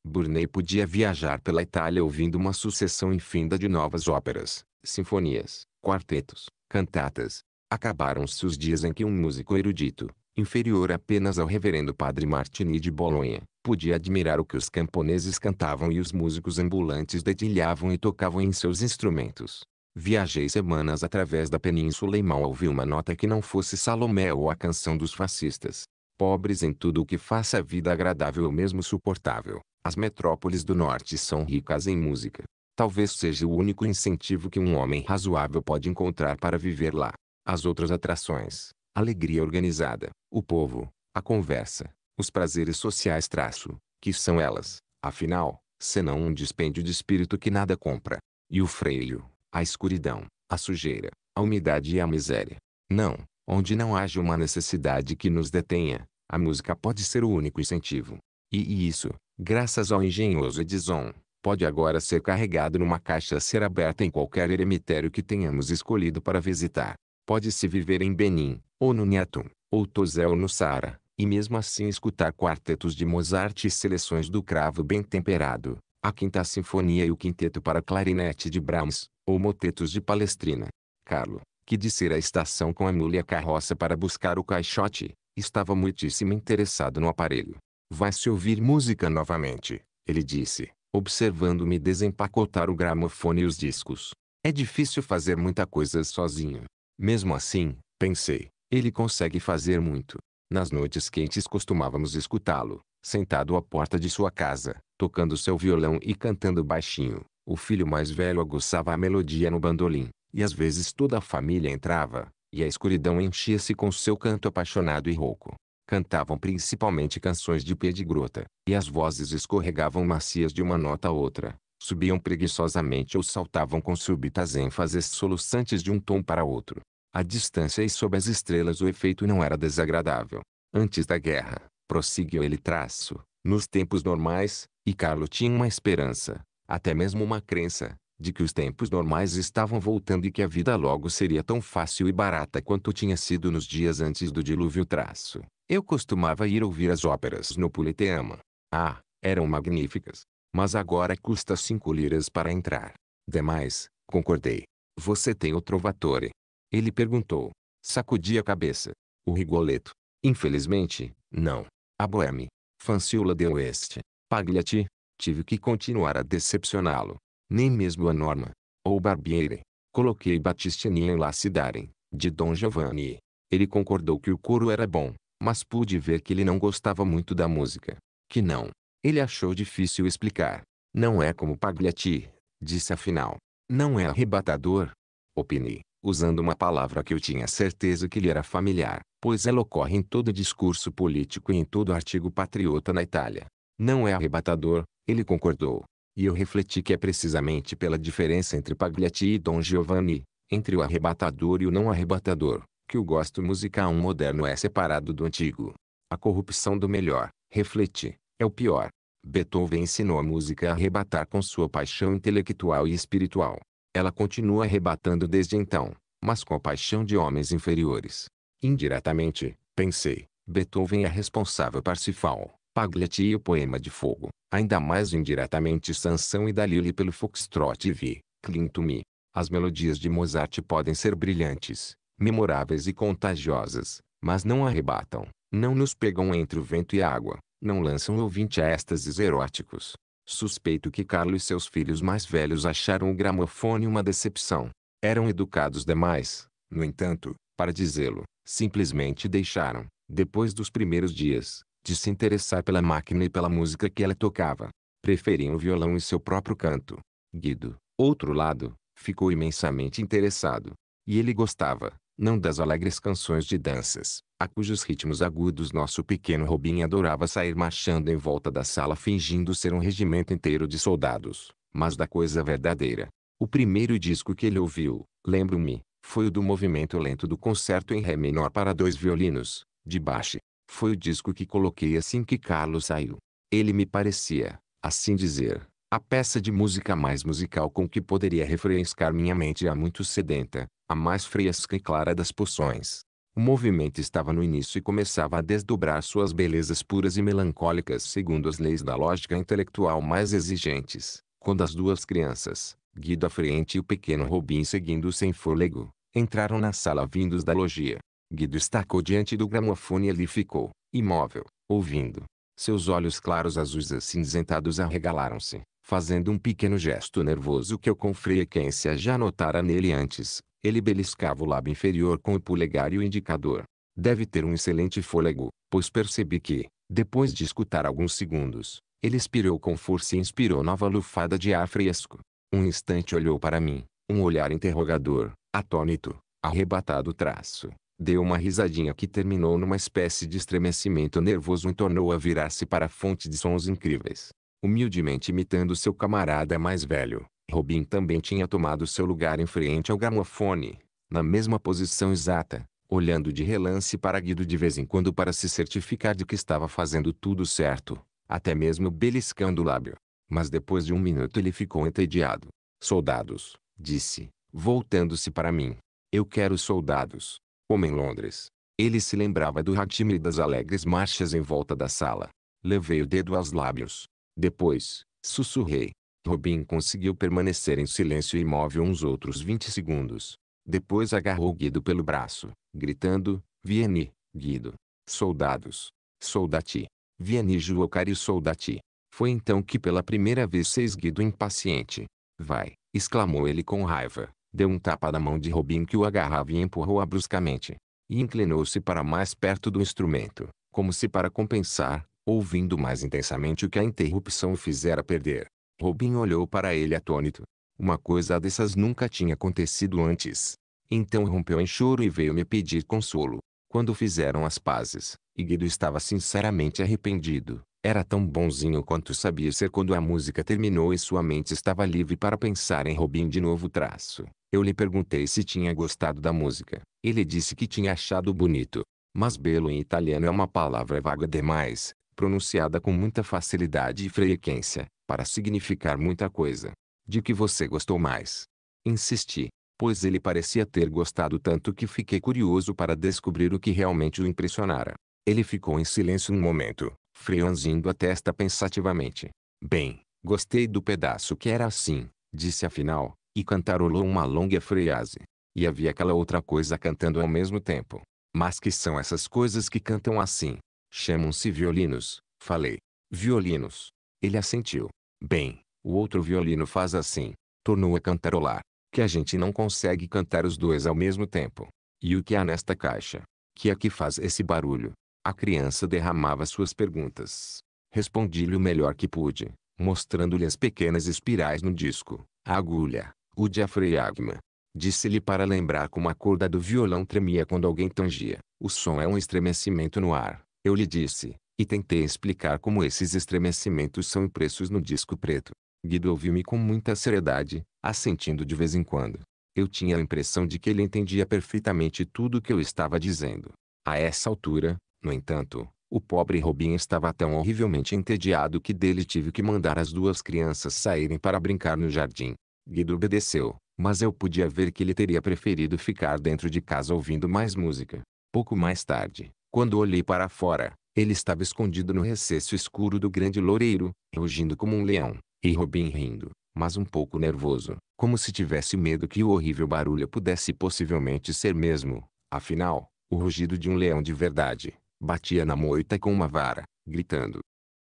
Burney podia viajar pela Itália ouvindo uma sucessão infinda de novas óperas, sinfonias, quartetos, cantatas. Acabaram-se os dias em que um músico erudito, inferior apenas ao reverendo padre Martini de Bolonha, podia admirar o que os camponeses cantavam e os músicos ambulantes dedilhavam e tocavam em seus instrumentos. Viajei semanas através da península e mal ouvi uma nota que não fosse Salomé ou a canção dos fascistas. Pobres em tudo o que faça a vida agradável ou mesmo suportável, as metrópoles do norte são ricas em música. Talvez seja o único incentivo que um homem razoável pode encontrar para viver lá. As outras atrações, alegria organizada, o povo, a conversa, os prazeres sociais traço, que são elas, afinal, senão um dispêndio de espírito que nada compra. E o freio, a escuridão, a sujeira, a umidade e a miséria. Não, onde não haja uma necessidade que nos detenha, a música pode ser o único incentivo. E, e isso, graças ao engenhoso Edison, pode agora ser carregado numa caixa a ser aberta em qualquer eremitério que tenhamos escolhido para visitar. Pode-se viver em Benin, ou no Nyatum, ou Tozé ou no Saara, e mesmo assim escutar quartetos de Mozart e seleções do cravo bem temperado, a Quinta Sinfonia e o Quinteto para Clarinete de Brahms, ou motetos de Palestrina. Carlo, que descer a estação com a mula e a carroça para buscar o caixote, estava muitíssimo interessado no aparelho. Vai-se ouvir música novamente, ele disse observando-me desempacotar o gramofone e os discos. É difícil fazer muita coisa sozinho. Mesmo assim, pensei, ele consegue fazer muito. Nas noites quentes costumávamos escutá-lo, sentado à porta de sua casa, tocando seu violão e cantando baixinho. O filho mais velho aguçava a melodia no bandolim, e às vezes toda a família entrava, e a escuridão enchia-se com seu canto apaixonado e rouco cantavam principalmente canções de pé de grota, e as vozes escorregavam macias de uma nota a outra, subiam preguiçosamente ou saltavam com súbitas ênfases soluçantes de um tom para outro. A distância e sob as estrelas o efeito não era desagradável. Antes da guerra, prosseguiu ele traço, nos tempos normais, e Carlo tinha uma esperança, até mesmo uma crença, de que os tempos normais estavam voltando e que a vida logo seria tão fácil e barata quanto tinha sido nos dias antes do dilúvio traço. Eu costumava ir ouvir as óperas no Politeama. Ah, eram magníficas. Mas agora custa cinco liras para entrar. Demais, concordei. Você tem o Trovatore? Ele perguntou. Sacudi a cabeça. O Rigoletto. Infelizmente, não. A Bohème. Fanciulla de Oeste. Pagliati. Tive que continuar a decepcioná-lo. Nem mesmo a Norma. Ou Barbieri. Coloquei Battistini em La Cidade, de Dom Giovanni. Ele concordou que o coro era bom, mas pude ver que ele não gostava muito da música. Que não. Ele achou difícil explicar. Não é como Pagliatti, disse afinal. Não é arrebatador? Opinei, usando uma palavra que eu tinha certeza que lhe era familiar, pois ela ocorre em todo discurso político e em todo artigo patriota na Itália. Não é arrebatador, ele concordou. E eu refleti que é precisamente pela diferença entre Pagliatti e Dom Giovanni, entre o arrebatador e o não arrebatador, que o gosto musical moderno é separado do antigo. A corrupção do melhor, reflete, é o pior. Beethoven ensinou a música a arrebatar com sua paixão intelectual e espiritual. Ela continua arrebatando desde então, mas com a paixão de homens inferiores. Indiretamente, pensei, Beethoven é responsável Parsifal, Paglietti e o Poema de Fogo, ainda mais indiretamente Sansão e Dalila pelo Foxtrot vi, Clintume. As melodias de Mozart podem ser brilhantes, memoráveis e contagiosas, mas não arrebatam, não nos pegam entre o vento e a água, não lançam ouvinte a êxtases eróticos. Suspeito que Carlos e seus filhos mais velhos acharam o gramofone uma decepção. Eram educados demais, no entanto, para dizê-lo, simplesmente deixaram, depois dos primeiros dias, de se interessar pela máquina e pela música que ela tocava. Preferiam o violão e seu próprio canto. Guido, outro lado, ficou imensamente interessado. E ele gostava, não das alegres canções de danças, a cujos ritmos agudos nosso pequeno Robin adorava sair marchando em volta da sala fingindo ser um regimento inteiro de soldados, mas da coisa verdadeira. O primeiro disco que ele ouviu, lembro-me, foi o do movimento lento do concerto em Ré menor para dois violinos, de baixo. Foi o disco que coloquei assim que Carlos saiu. Ele me parecia, assim dizer, a peça de música mais musical com que poderia refrescar minha mente há muito sedenta, a mais fresca e clara das poções. O movimento estava no início e começava a desdobrar suas belezas puras e melancólicas segundo as leis da lógica intelectual mais exigentes, quando as duas crianças, Guido à frente e o pequeno Robin seguindo sem fôlego, entraram na sala vindos da logia. Guido estacou diante do gramofone e ali ficou, imóvel, ouvindo. Seus olhos claros azuis acinzentados arregalaram-se, fazendo um pequeno gesto nervoso que eu confrequência já notara nele antes, ele beliscava o lábio inferior com o polegar e o indicador. Deve ter um excelente fôlego, pois percebi que, depois de escutar alguns segundos, ele expirou com força e inspirou nova lufada de ar fresco. Um instante olhou para mim, um olhar interrogador, atônito, arrebatado traço. Deu uma risadinha que terminou numa espécie de estremecimento nervoso e tornou a virar-se para a fonte de sons incríveis. Humildemente imitando seu camarada mais velho, Robin também tinha tomado seu lugar em frente ao gramofone, na mesma posição exata, olhando de relance para Guido de vez em quando para se certificar de que estava fazendo tudo certo, até mesmo beliscando o lábio. Mas depois de um minuto ele ficou entediado. Soldados, disse, voltando-se para mim. Eu quero soldados. Como em Londres. Ele se lembrava do ratime e das alegres marchas em volta da sala. Levei o dedo aos lábios. Depois, sussurrei. Robin conseguiu permanecer em silêncio e imóvel uns outros 20 segundos. Depois agarrou Guido pelo braço, gritando, Vieni, Guido. Soldados. Soldati. Vieni Juocari Soldati. Foi então que pela primeira vez seis Guido impaciente. Vai, exclamou ele com raiva. Deu um tapa na mão de Robin que o agarrava e empurrou-a bruscamente. E inclinou-se para mais perto do instrumento, como se para compensar, ouvindo mais intensamente o que a interrupção o fizera perder. Robin olhou para ele atônito. Uma coisa dessas nunca tinha acontecido antes. Então rompeu em choro e veio me pedir consolo. Quando fizeram as pazes, Guido estava sinceramente arrependido. Era tão bonzinho quanto sabia ser quando a música terminou e sua mente estava livre para pensar em Robin de novo traço. Eu lhe perguntei se tinha gostado da música. Ele disse que tinha achado bonito. Mas belo em italiano é uma palavra vaga demais pronunciada com muita facilidade e frequência, para significar muita coisa. De que você gostou mais? Insisti, pois ele parecia ter gostado tanto que fiquei curioso para descobrir o que realmente o impressionara. Ele ficou em silêncio um momento, franzindo a testa pensativamente. Bem, gostei do pedaço que era assim, disse afinal, e cantarolou uma longa frase. E havia aquela outra coisa cantando ao mesmo tempo. Mas que são essas coisas que cantam assim? Chamam-se violinos, falei. Violinos. Ele assentiu. Bem, o outro violino faz assim. Tornou a cantarolar. Que a gente não consegue cantar os dois ao mesmo tempo. E o que há nesta caixa? Que é que faz esse barulho? A criança derramava suas perguntas. Respondi-lhe o melhor que pude, mostrando-lhe as pequenas espirais no disco, a agulha, o diafragma. Disse-lhe para lembrar como a corda do violão tremia quando alguém tangia. O som é um estremecimento no ar. Eu lhe disse, e tentei explicar como esses estremecimentos são impressos no disco preto. Guido ouviu-me com muita seriedade, assentindo de vez em quando. Eu tinha a impressão de que ele entendia perfeitamente tudo o que eu estava dizendo. A essa altura, no entanto, o pobre Robin estava tão horrivelmente entediado que dele tive que mandar as duas crianças saírem para brincar no jardim. Guido obedeceu, mas eu podia ver que ele teria preferido ficar dentro de casa ouvindo mais música. Pouco mais tarde, quando olhei para fora, ele estava escondido no recesso escuro do grande loureiro, rugindo como um leão, e Robin rindo, mas um pouco nervoso, como se tivesse medo que o horrível barulho pudesse possivelmente ser mesmo, afinal, o rugido de um leão de verdade. Batia na moita com uma vara, gritando: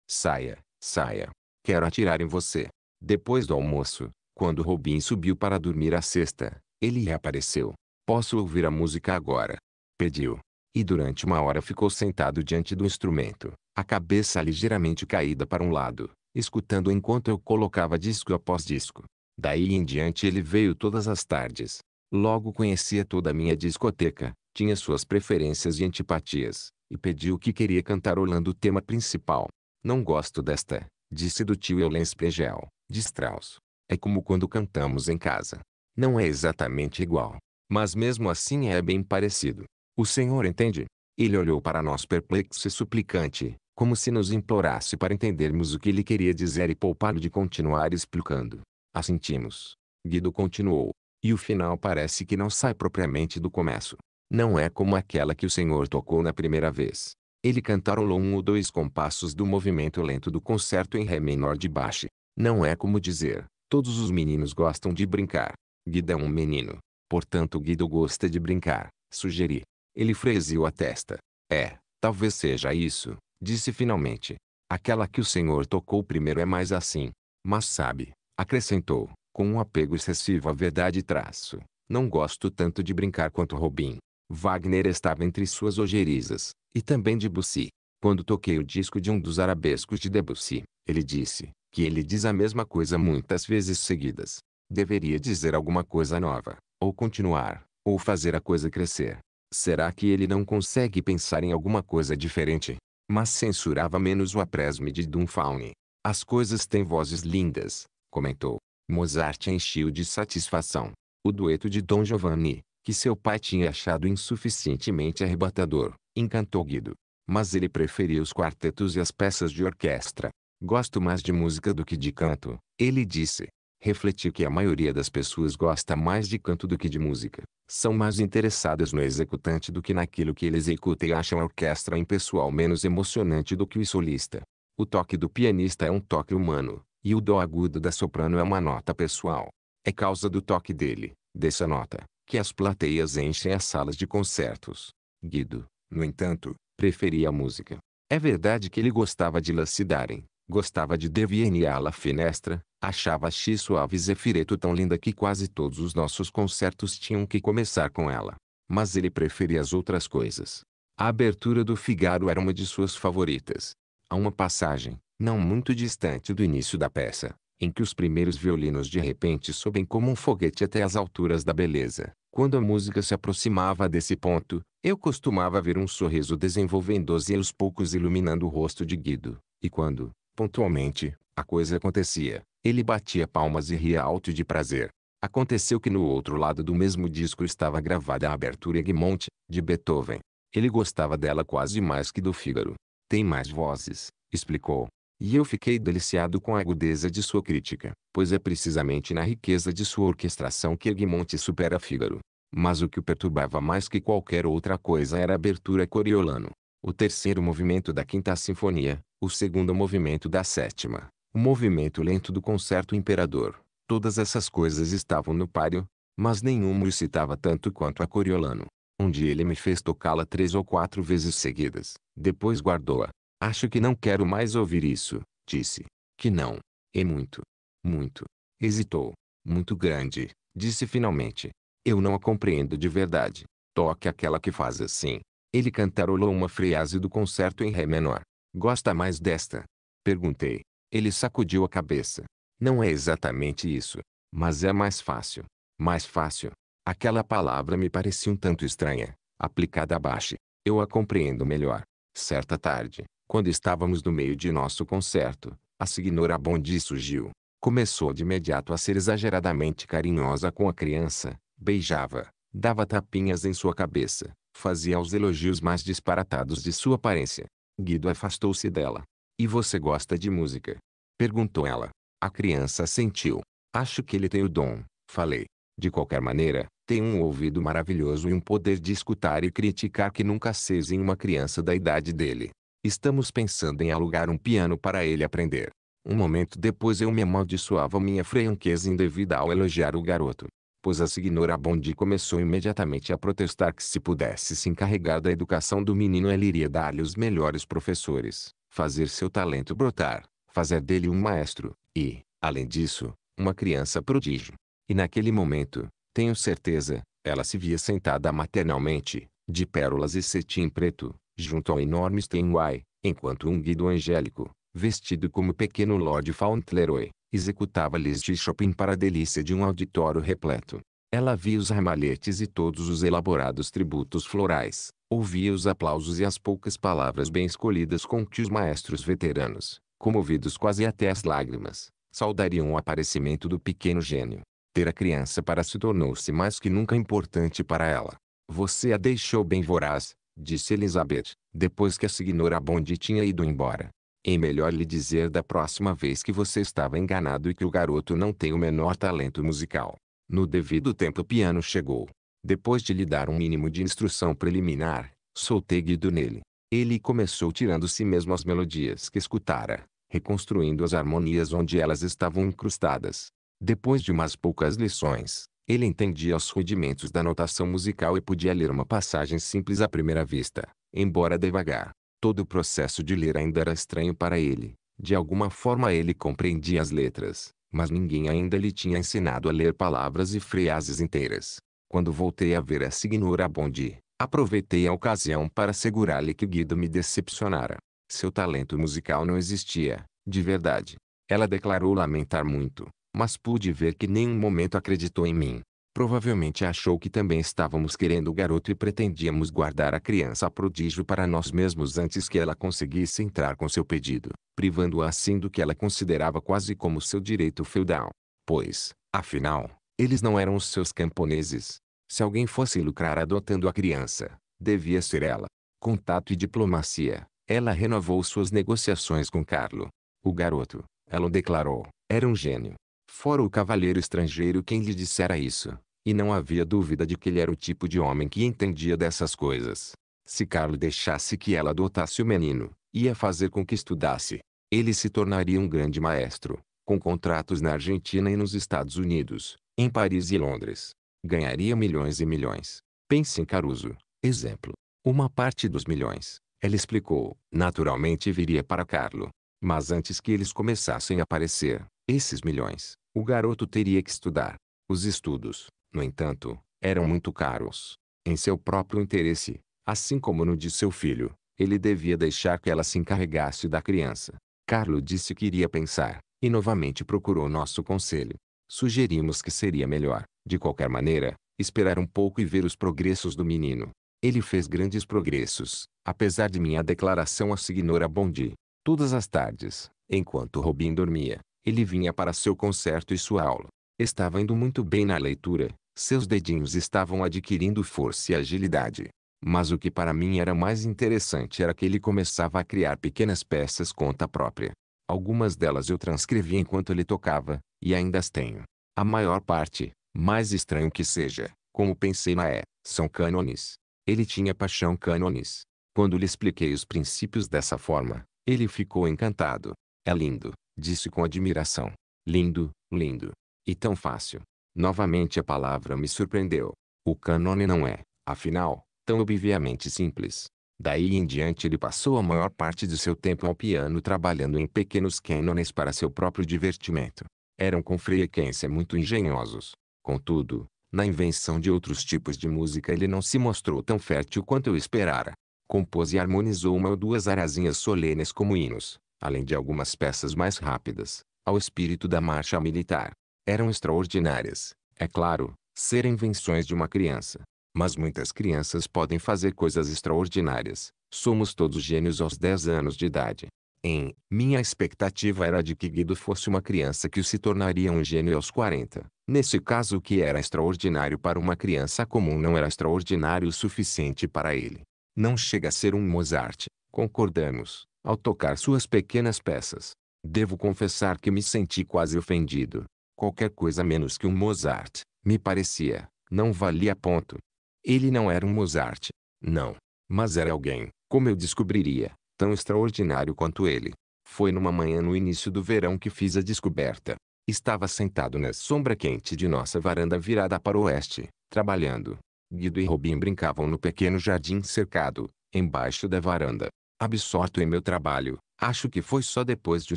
Saia, saia, quero atirar em você. Depois do almoço, quando Robin subiu para dormir à cesta, ele reapareceu. Posso ouvir a música agora? Pediu e durante uma hora ficou sentado diante do instrumento, a cabeça ligeiramente caída para um lado, escutando enquanto eu colocava disco após disco. Daí em diante ele veio todas as tardes. Logo conhecia toda a minha discoteca, tinha suas preferências e antipatias, e pediu que queria cantar orlando o tema principal. Não gosto desta, disse do tio Eulens Pregel, de Strauss. É como quando cantamos em casa. Não é exatamente igual, mas mesmo assim é bem parecido. O Senhor entende? Ele olhou para nós perplexo e suplicante, como se nos implorasse para entendermos o que ele queria dizer e poupá-lo de continuar explicando. Assentimos. Guido continuou. E o final parece que não sai propriamente do começo. Não é como aquela que o Senhor tocou na primeira vez. Ele cantarolou um ou dois compassos do movimento lento do concerto em Ré menor de baixo. Não é como dizer, todos os meninos gostam de brincar. Guido é um menino. Portanto Guido gosta de brincar, sugeri. Ele franziu a testa. É, talvez seja isso, disse finalmente. Aquela que o senhor tocou primeiro é mais assim. Mas sabe, acrescentou, com um apego excessivo à verdade traço. Não gosto tanto de brincar quanto Robin. Wagner estava entre suas ojerizas, e também Debussy. Quando toquei o disco de um dos arabescos de Debussy, ele disse, que ele diz a mesma coisa muitas vezes seguidas. Deveria dizer alguma coisa nova, ou continuar, ou fazer a coisa crescer. Será que ele não consegue pensar em alguma coisa diferente? Mas censurava menos o apresme de Dunfaune. As coisas têm vozes lindas, comentou. Mozart encheu de satisfação. O dueto de Dom Giovanni, que seu pai tinha achado insuficientemente arrebatador, encantou Guido. Mas ele preferia os quartetos e as peças de orquestra. Gosto mais de música do que de canto, ele disse refleti que a maioria das pessoas gosta mais de canto do que de música. São mais interessadas no executante do que naquilo que ele executa e acham a orquestra impessoal menos emocionante do que o solista. O toque do pianista é um toque humano, e o dó agudo da soprano é uma nota pessoal. É causa do toque dele, dessa nota, que as plateias enchem as salas de concertos. Guido, no entanto, preferia a música. É verdade que ele gostava de lacidaren, Gostava de Devienne la Finestra, achava X suave Zefireto tão linda que quase todos os nossos concertos tinham que começar com ela. Mas ele preferia as outras coisas. A abertura do Figaro era uma de suas favoritas. Há uma passagem, não muito distante do início da peça, em que os primeiros violinos de repente sobem como um foguete até as alturas da beleza. Quando a música se aproximava desse ponto, eu costumava ver um sorriso desenvolvendo-se aos poucos iluminando o rosto de Guido. E quando, Pontualmente, a coisa acontecia. Ele batia palmas e ria alto de prazer. Aconteceu que no outro lado do mesmo disco estava gravada a abertura Egmont, de Beethoven. Ele gostava dela quase mais que do Fígaro. Tem mais vozes, explicou. E eu fiquei deliciado com a agudeza de sua crítica, pois é precisamente na riqueza de sua orquestração que Egmont supera Fígaro. Mas o que o perturbava mais que qualquer outra coisa era a abertura coriolano. O terceiro movimento da Quinta Sinfonia, o segundo movimento da sétima, o movimento lento do concerto imperador. Todas essas coisas estavam no páreo, mas nenhuma o citava tanto quanto a Coriolano. Um dia ele me fez tocá-la três ou quatro vezes seguidas, depois guardou-a. Acho que não quero mais ouvir isso, disse. Que não. É muito. Muito. Hesitou. Muito grande, disse finalmente. Eu não a compreendo de verdade. Toque aquela que faz assim. Ele cantarolou uma frase do concerto em Ré menor. Gosta mais desta? Perguntei. Ele sacudiu a cabeça. Não é exatamente isso, mas é mais fácil. Mais fácil. Aquela palavra me parecia um tanto estranha, aplicada abaixo. Eu a compreendo melhor. Certa tarde, quando estávamos no meio de nosso concerto, a signora Bondi surgiu. Começou de imediato a ser exageradamente carinhosa com a criança, beijava, dava tapinhas em sua cabeça, fazia os elogios mais disparatados de sua aparência. Guido afastou-se dela. E você gosta de música? Perguntou ela. A criança assentiu. Acho que ele tem o dom, falei. De qualquer maneira, tem um ouvido maravilhoso e um poder de escutar e criticar que nunca cês em uma criança da idade dele. Estamos pensando em alugar um piano para ele aprender. Um momento depois eu me amaldiçoava minha franqueza indevida ao elogiar o garoto pois a signora Bondi começou imediatamente a protestar que se pudesse se encarregar da educação do menino ela iria dar-lhe os melhores professores, fazer seu talento brotar, fazer dele um maestro, e, além disso, uma criança prodígio. E naquele momento, tenho certeza, ela se via sentada maternalmente, de pérolas e cetim preto, junto ao enorme Steinway, enquanto um guido angélico, vestido como pequeno Lord Fauntleroy, executava-lhes de Chopin para a delícia de um auditório repleto. Ela via os ramalhetes e todos os elaborados tributos florais, ouvia os aplausos e as poucas palavras bem escolhidas com que os maestros veteranos, comovidos quase até às lágrimas, saudariam o aparecimento do pequeno gênio. Ter a criança para se tornou-se mais que nunca importante para ela. Você a deixou bem voraz, disse Elizabeth, depois que a Signora Bond tinha ido embora. É melhor lhe dizer da próxima vez que você estava enganado e que o garoto não tem o menor talento musical. No devido tempo o piano chegou. Depois de lhe dar um mínimo de instrução preliminar, soltei Guido nele. Ele começou tirando si mesmo as melodias que escutara, reconstruindo as harmonias onde elas estavam incrustadas. Depois de umas poucas lições, ele entendia os rudimentos da notação musical e podia ler uma passagem simples à primeira vista, embora devagar. Todo o processo de ler ainda era estranho para ele. De alguma forma ele compreendia as letras, mas ninguém ainda lhe tinha ensinado a ler palavras e frases inteiras. Quando voltei a ver a Signora Bondi, aproveitei a ocasião para segurar-lhe que Guido me decepcionara. Seu talento musical não existia, de verdade. Ela declarou lamentar muito, mas pude ver que nenhum momento acreditou em mim. Provavelmente achou que também estávamos querendo o garoto e pretendíamos guardar a criança prodígio para nós mesmos antes que ela conseguisse entrar com seu pedido, privando-a assim do que ela considerava quase como seu direito feudal. Pois, afinal, eles não eram os seus camponeses. Se alguém fosse lucrar adotando a criança, devia ser ela. Contato e diplomacia. Ela renovou suas negociações com Carlo. O garoto, ela o declarou, era um gênio. Fora o cavalheiro estrangeiro quem lhe dissera isso, e não havia dúvida de que ele era o tipo de homem que entendia dessas coisas. Se Carlo deixasse que ela adotasse o menino, ia fazer com que estudasse. Ele se tornaria um grande maestro, com contratos na Argentina e nos Estados Unidos, em Paris e Londres. Ganharia milhões e milhões. Pense em Caruso, exemplo. Uma parte dos milhões, ela explicou, naturalmente viria para Carlo. Mas antes que eles começassem a aparecer, esses milhões, o garoto teria que estudar. Os estudos, no entanto, eram muito caros. Em seu próprio interesse, assim como no de seu filho, ele devia deixar que ela se encarregasse da criança. Carlo disse que iria pensar, e novamente procurou nosso conselho. Sugerimos que seria melhor, de qualquer maneira, esperar um pouco e ver os progressos do menino. Ele fez grandes progressos, apesar de minha declaração a signora Bondi. Todas as tardes, enquanto Robin dormia, ele vinha para seu concerto e sua aula. Estava indo muito bem na leitura, seus dedinhos estavam adquirindo força e agilidade. Mas o que para mim era mais interessante era que ele começava a criar pequenas peças conta própria. Algumas delas eu transcrevi enquanto ele tocava, e ainda as tenho. A maior parte, mais estranho que seja, como pensei na é, são cânones. Ele tinha paixão cânones. Quando lhe expliquei os princípios dessa forma, ele ficou encantado. É lindo. Disse com admiração. Lindo, lindo. E tão fácil. Novamente a palavra me surpreendeu. O cânone não é, afinal, tão obviamente simples. Daí em diante ele passou a maior parte do seu tempo ao piano trabalhando em pequenos cânones para seu próprio divertimento. Eram com frequência muito engenhosos. Contudo, na invenção de outros tipos de música ele não se mostrou tão fértil quanto eu esperara. Compôs e harmonizou uma ou duas arazinhas solenes como hinos, além de algumas peças mais rápidas, ao espírito da marcha militar. Eram extraordinárias, é claro, ser invenções de uma criança. Mas muitas crianças podem fazer coisas extraordinárias. Somos todos gênios aos 10 anos de idade. Em minha expectativa era de que Guido fosse uma criança que se tornaria um gênio aos 40. Nesse caso, o que era extraordinário para uma criança comum não era extraordinário o suficiente para ele. Não chega a ser um Mozart, concordamos ao tocar suas pequenas peças. Devo confessar que me senti quase ofendido. Qualquer coisa menos que um Mozart, me parecia, não valia ponto. Ele não era um Mozart. Não. Mas era alguém, como eu descobriria, tão extraordinário quanto ele. Foi numa manhã no início do verão que fiz a descoberta. Estava sentado na sombra quente de nossa varanda virada para o oeste, trabalhando. Guido e Robin brincavam no pequeno jardim cercado, embaixo da varanda absorto em meu trabalho. Acho que foi só depois de o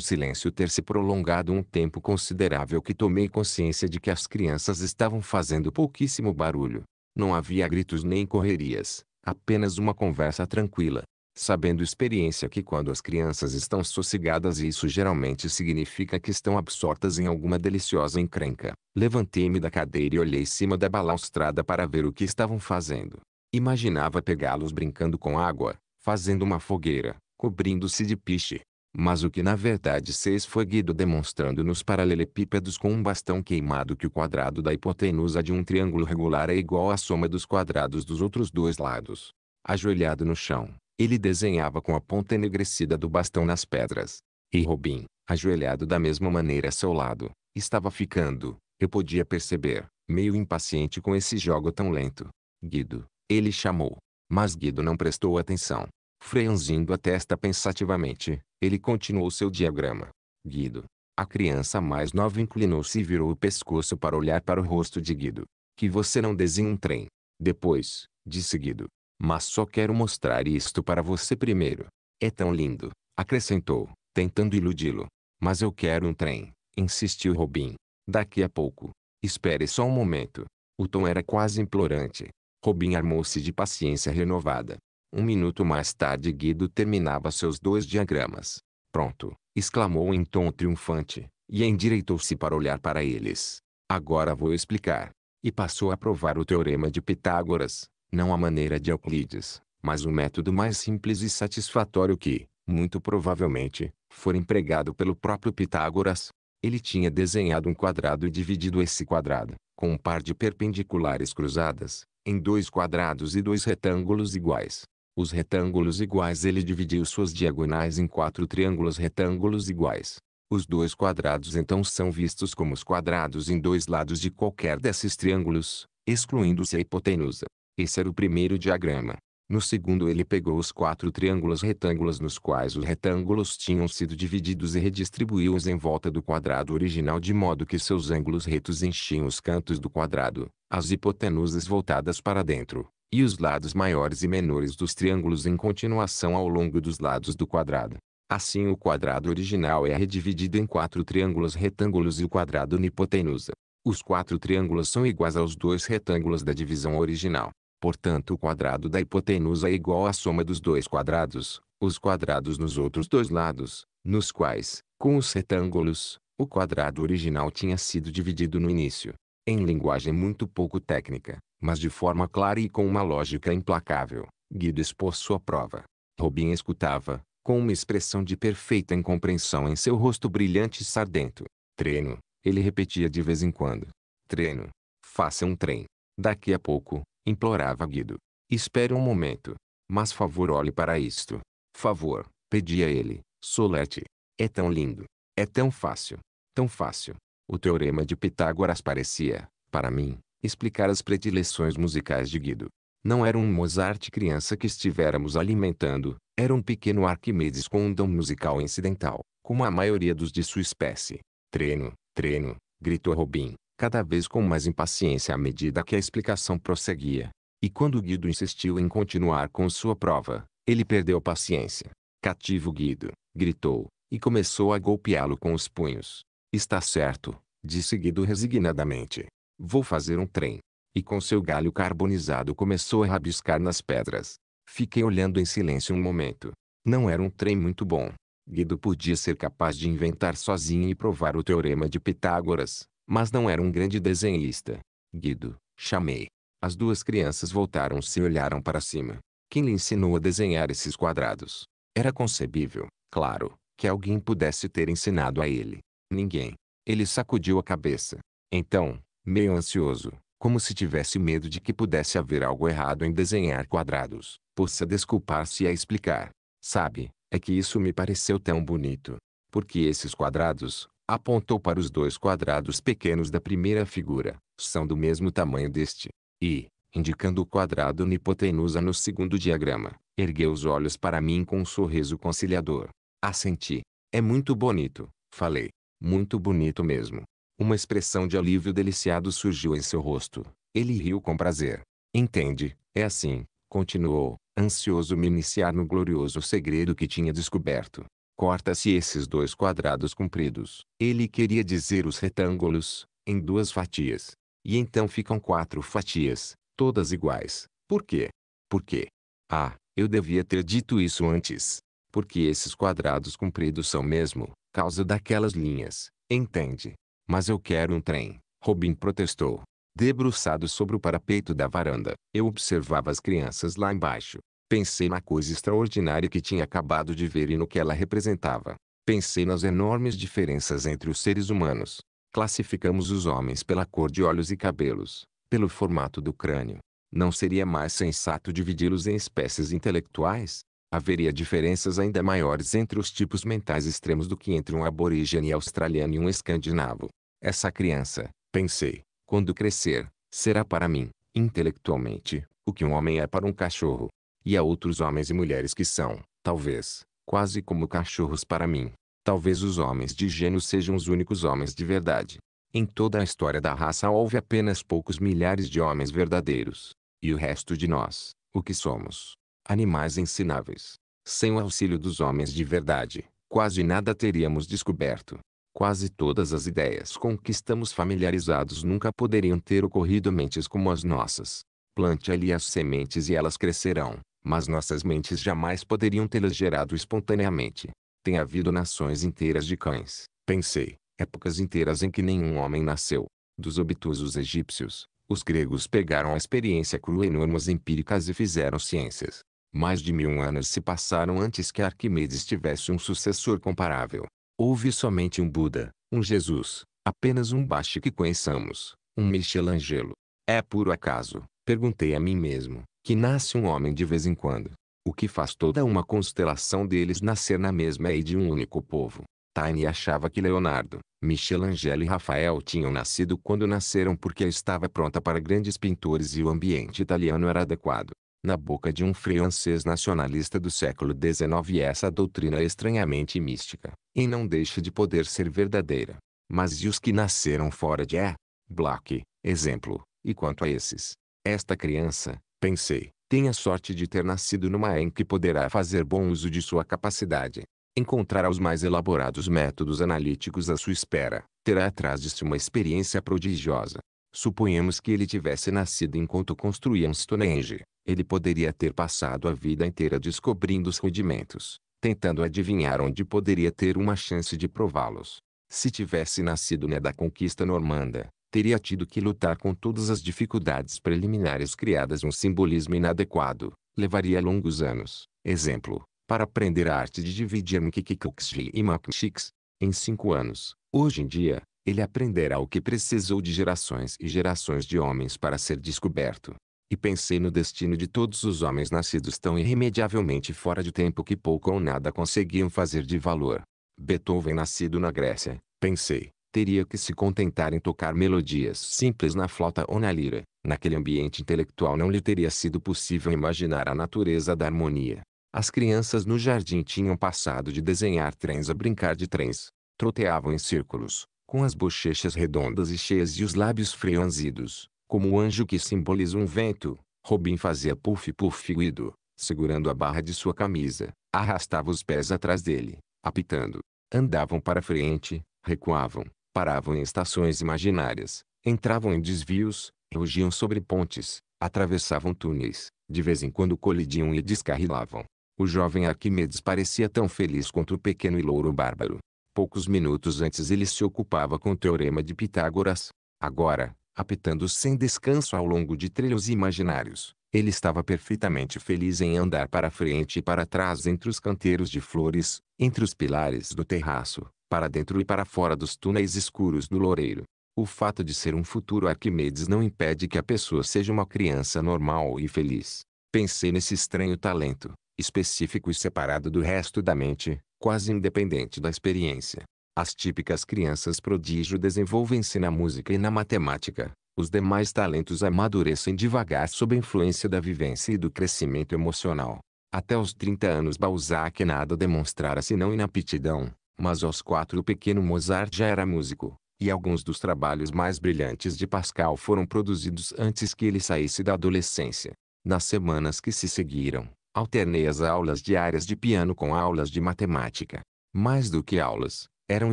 silêncio ter se prolongado um tempo considerável que tomei consciência de que as crianças estavam fazendo pouquíssimo barulho. Não havia gritos nem correrias, apenas uma conversa tranquila. Sabendo experiência que quando as crianças estão sossegadas isso geralmente significa que estão absortas em alguma deliciosa encrenca, levantei-me da cadeira e olhei cima da balaustrada para ver o que estavam fazendo. Imaginava pegá-los brincando com água, fazendo uma fogueira, cobrindo-se de piche. Mas o que na verdade fez foi Guido demonstrando nos paralelepípedos com um bastão queimado que o quadrado da hipotenusa de um triângulo regular é igual à soma dos quadrados dos outros dois lados. Ajoelhado no chão, ele desenhava com a ponta enegrecida do bastão nas pedras. E Robin, ajoelhado da mesma maneira a seu lado, estava ficando, eu podia perceber, meio impaciente com esse jogo tão lento. Guido, ele chamou. Mas Guido não prestou atenção. Franzindo a testa pensativamente, ele continuou seu diagrama. Guido. A criança mais nova inclinou-se e virou o pescoço para olhar para o rosto de Guido. Que você não desenhe um trem. Depois, disse Guido. Mas só quero mostrar isto para você primeiro. É tão lindo, acrescentou, tentando iludi-lo. Mas eu quero um trem, insistiu Robin. Daqui a pouco. Espere só um momento. O tom era quase implorante. Robin armou-se de paciência renovada. Um minuto mais tarde Guido terminava seus dois diagramas. Pronto! exclamou em tom triunfante, e endireitou-se para olhar para eles. Agora vou explicar. E passou a provar o teorema de Pitágoras, não a maneira de Euclides, mas o método mais simples e satisfatório que, muito provavelmente, fora empregado pelo próprio Pitágoras. Ele tinha desenhado um quadrado e dividido esse quadrado, com um par de perpendiculares cruzadas, em dois quadrados e dois retângulos iguais, os retângulos iguais ele dividiu suas diagonais em quatro triângulos retângulos iguais. Os dois quadrados então são vistos como os quadrados em dois lados de qualquer desses triângulos, excluindo-se a hipotenusa. Esse era o primeiro diagrama. No segundo ele pegou os quatro triângulos retângulos nos quais os retângulos tinham sido divididos e redistribuiu-os em volta do quadrado original de modo que seus ângulos retos enchiam os cantos do quadrado, as hipotenusas voltadas para dentro e os lados maiores e menores dos triângulos em continuação ao longo dos lados do quadrado. Assim o quadrado original é redividido em quatro triângulos retângulos e o quadrado onipotenusa. Os quatro triângulos são iguais aos dois retângulos da divisão original. Portanto o quadrado da hipotenusa é igual à soma dos dois quadrados, os quadrados nos outros dois lados, nos quais, com os retângulos, o quadrado original tinha sido dividido no início em linguagem muito pouco técnica, mas de forma clara e com uma lógica implacável, Guido expôs sua prova. Robin escutava, com uma expressão de perfeita incompreensão em seu rosto brilhante e sardento. Treino, ele repetia de vez em quando. Treino. Faça um trem. Daqui a pouco, implorava Guido. Espere um momento. Mas favor olhe para isto. Favor, pedia ele, solete. É tão lindo. É tão fácil. Tão fácil. O Teorema de Pitágoras parecia, para mim, explicar as predileções musicais de Guido. Não era um Mozart criança que estivéramos alimentando, era um pequeno Arquimedes com um dom musical incidental, como a maioria dos de sua espécie. Treino, treino, gritou Robin, cada vez com mais impaciência à medida que a explicação prosseguia. E quando Guido insistiu em continuar com sua prova, ele perdeu paciência. Cativo Guido, gritou, e começou a golpeá-lo com os punhos. Está certo, disse Guido resignadamente. Vou fazer um trem. E com seu galho carbonizado começou a rabiscar nas pedras. Fiquei olhando em silêncio um momento. Não era um trem muito bom. Guido podia ser capaz de inventar sozinho e provar o teorema de Pitágoras, mas não era um grande desenhista. Guido, chamei. As duas crianças voltaram-se e olharam para cima. Quem lhe ensinou a desenhar esses quadrados? Era concebível, claro, que alguém pudesse ter ensinado a ele. Ninguém. Ele sacudiu a cabeça. Então, meio ansioso, como se tivesse medo de que pudesse haver algo errado em desenhar quadrados, pôs-se a desculpar-se e a explicar. Sabe, é que isso me pareceu tão bonito. Porque esses quadrados, apontou para os dois quadrados pequenos da primeira figura, são do mesmo tamanho deste. E, indicando o quadrado hipotenusa no segundo diagrama, ergueu os olhos para mim com um sorriso conciliador. Assenti. É muito bonito, falei. Muito bonito mesmo. Uma expressão de alívio deliciado surgiu em seu rosto. Ele riu com prazer. Entende, é assim, continuou, ansioso me iniciar no glorioso segredo que tinha descoberto. Corta-se esses dois quadrados compridos. Ele queria dizer os retângulos, em duas fatias. E então ficam quatro fatias, todas iguais. Por quê? Por quê? Ah, eu devia ter dito isso antes. Porque esses quadrados compridos são mesmo, causa daquelas linhas, entende? Mas eu quero um trem, Robin protestou. Debruçado sobre o parapeito da varanda, eu observava as crianças lá embaixo. Pensei na coisa extraordinária que tinha acabado de ver e no que ela representava. Pensei nas enormes diferenças entre os seres humanos. Classificamos os homens pela cor de olhos e cabelos, pelo formato do crânio. Não seria mais sensato dividi-los em espécies intelectuais? haveria diferenças ainda maiores entre os tipos mentais extremos do que entre um aborígene australiano e um escandinavo. Essa criança, pensei, quando crescer, será para mim, intelectualmente, o que um homem é para um cachorro. E há outros homens e mulheres que são, talvez, quase como cachorros para mim. Talvez os homens de gênio sejam os únicos homens de verdade. Em toda a história da raça houve apenas poucos milhares de homens verdadeiros. E o resto de nós, o que somos, animais ensináveis. Sem o auxílio dos homens de verdade, quase nada teríamos descoberto. Quase todas as ideias com que estamos familiarizados nunca poderiam ter ocorrido mentes como as nossas. Plante ali as sementes e elas crescerão, mas nossas mentes jamais poderiam tê-las gerado espontaneamente. Tem havido nações inteiras de cães, pensei, épocas inteiras em que nenhum homem nasceu. Dos obtusos egípcios, os gregos pegaram a experiência crua em normas empíricas e fizeram ciências. Mais de mil anos se passaram antes que Arquimedes tivesse um sucessor comparável. Houve somente um Buda, um Jesus, apenas um Bache que conheçamos, um Michelangelo. É puro acaso, perguntei a mim mesmo, que nasce um homem de vez em quando. O que faz toda uma constelação deles nascer na mesma e de um único povo. Taine achava que Leonardo, Michelangelo e Rafael tinham nascido quando nasceram porque estava pronta para grandes pintores e o ambiente italiano era adequado. Na boca de um francês nacionalista do século XIX essa doutrina é estranhamente mística, e não deixa de poder ser verdadeira. Mas e os que nasceram fora de É, Black, exemplo, e quanto a esses? Esta criança, pensei, tem a sorte de ter nascido numa em que poderá fazer bom uso de sua capacidade. Encontrará os mais elaborados métodos analíticos à sua espera, terá atrás de si uma experiência prodigiosa. Suponhamos que ele tivesse nascido enquanto construíam Stonehenge, ele poderia ter passado a vida inteira descobrindo os rudimentos, tentando adivinhar onde poderia ter uma chance de prová-los. Se tivesse nascido na da conquista normanda, teria tido que lutar com todas as dificuldades preliminares criadas um simbolismo inadequado. Levaria longos anos, exemplo, para aprender a arte de dividir Mkikikuxi e Makshix. Em cinco anos, hoje em dia, ele aprenderá o que precisou de gerações e gerações de homens para ser descoberto. E pensei no destino de todos os homens nascidos tão irremediavelmente fora de tempo que pouco ou nada conseguiam fazer de valor. Beethoven nascido na Grécia, pensei, teria que se contentar em tocar melodias simples na flauta ou na lira. Naquele ambiente intelectual não lhe teria sido possível imaginar a natureza da harmonia. As crianças no jardim tinham passado de desenhar trens a brincar de trens. Troteavam em círculos, com as bochechas redondas e cheias e os lábios franzidos, como o anjo que simboliza um vento, Robin fazia puff-puff guido, segurando a barra de sua camisa, arrastava os pés atrás dele, apitando. Andavam para frente, recuavam, paravam em estações imaginárias, entravam em desvios, rugiam sobre pontes, atravessavam túneis, de vez em quando colidiam e descarrilavam. O jovem Arquimedes parecia tão feliz quanto o pequeno e louro bárbaro. Poucos minutos antes ele se ocupava com o teorema de Pitágoras. Agora, apitando sem descanso ao longo de trilhos imaginários. Ele estava perfeitamente feliz em andar para frente e para trás entre os canteiros de flores, entre os pilares do terraço, para dentro e para fora dos túneis escuros do loureiro. O fato de ser um futuro Arquimedes não impede que a pessoa seja uma criança normal e feliz. Pensei nesse estranho talento, específico e separado do resto da mente, quase independente da experiência. As típicas crianças prodígio desenvolvem-se na música e na matemática. Os demais talentos amadurecem devagar sob a influência da vivência e do crescimento emocional. Até os 30 anos Balzac nada demonstrara senão inaptidão, mas aos quatro o pequeno Mozart já era músico, e alguns dos trabalhos mais brilhantes de Pascal foram produzidos antes que ele saísse da adolescência. Nas semanas que se seguiram, alternei as aulas diárias de piano com aulas de matemática. Mais do que aulas, eram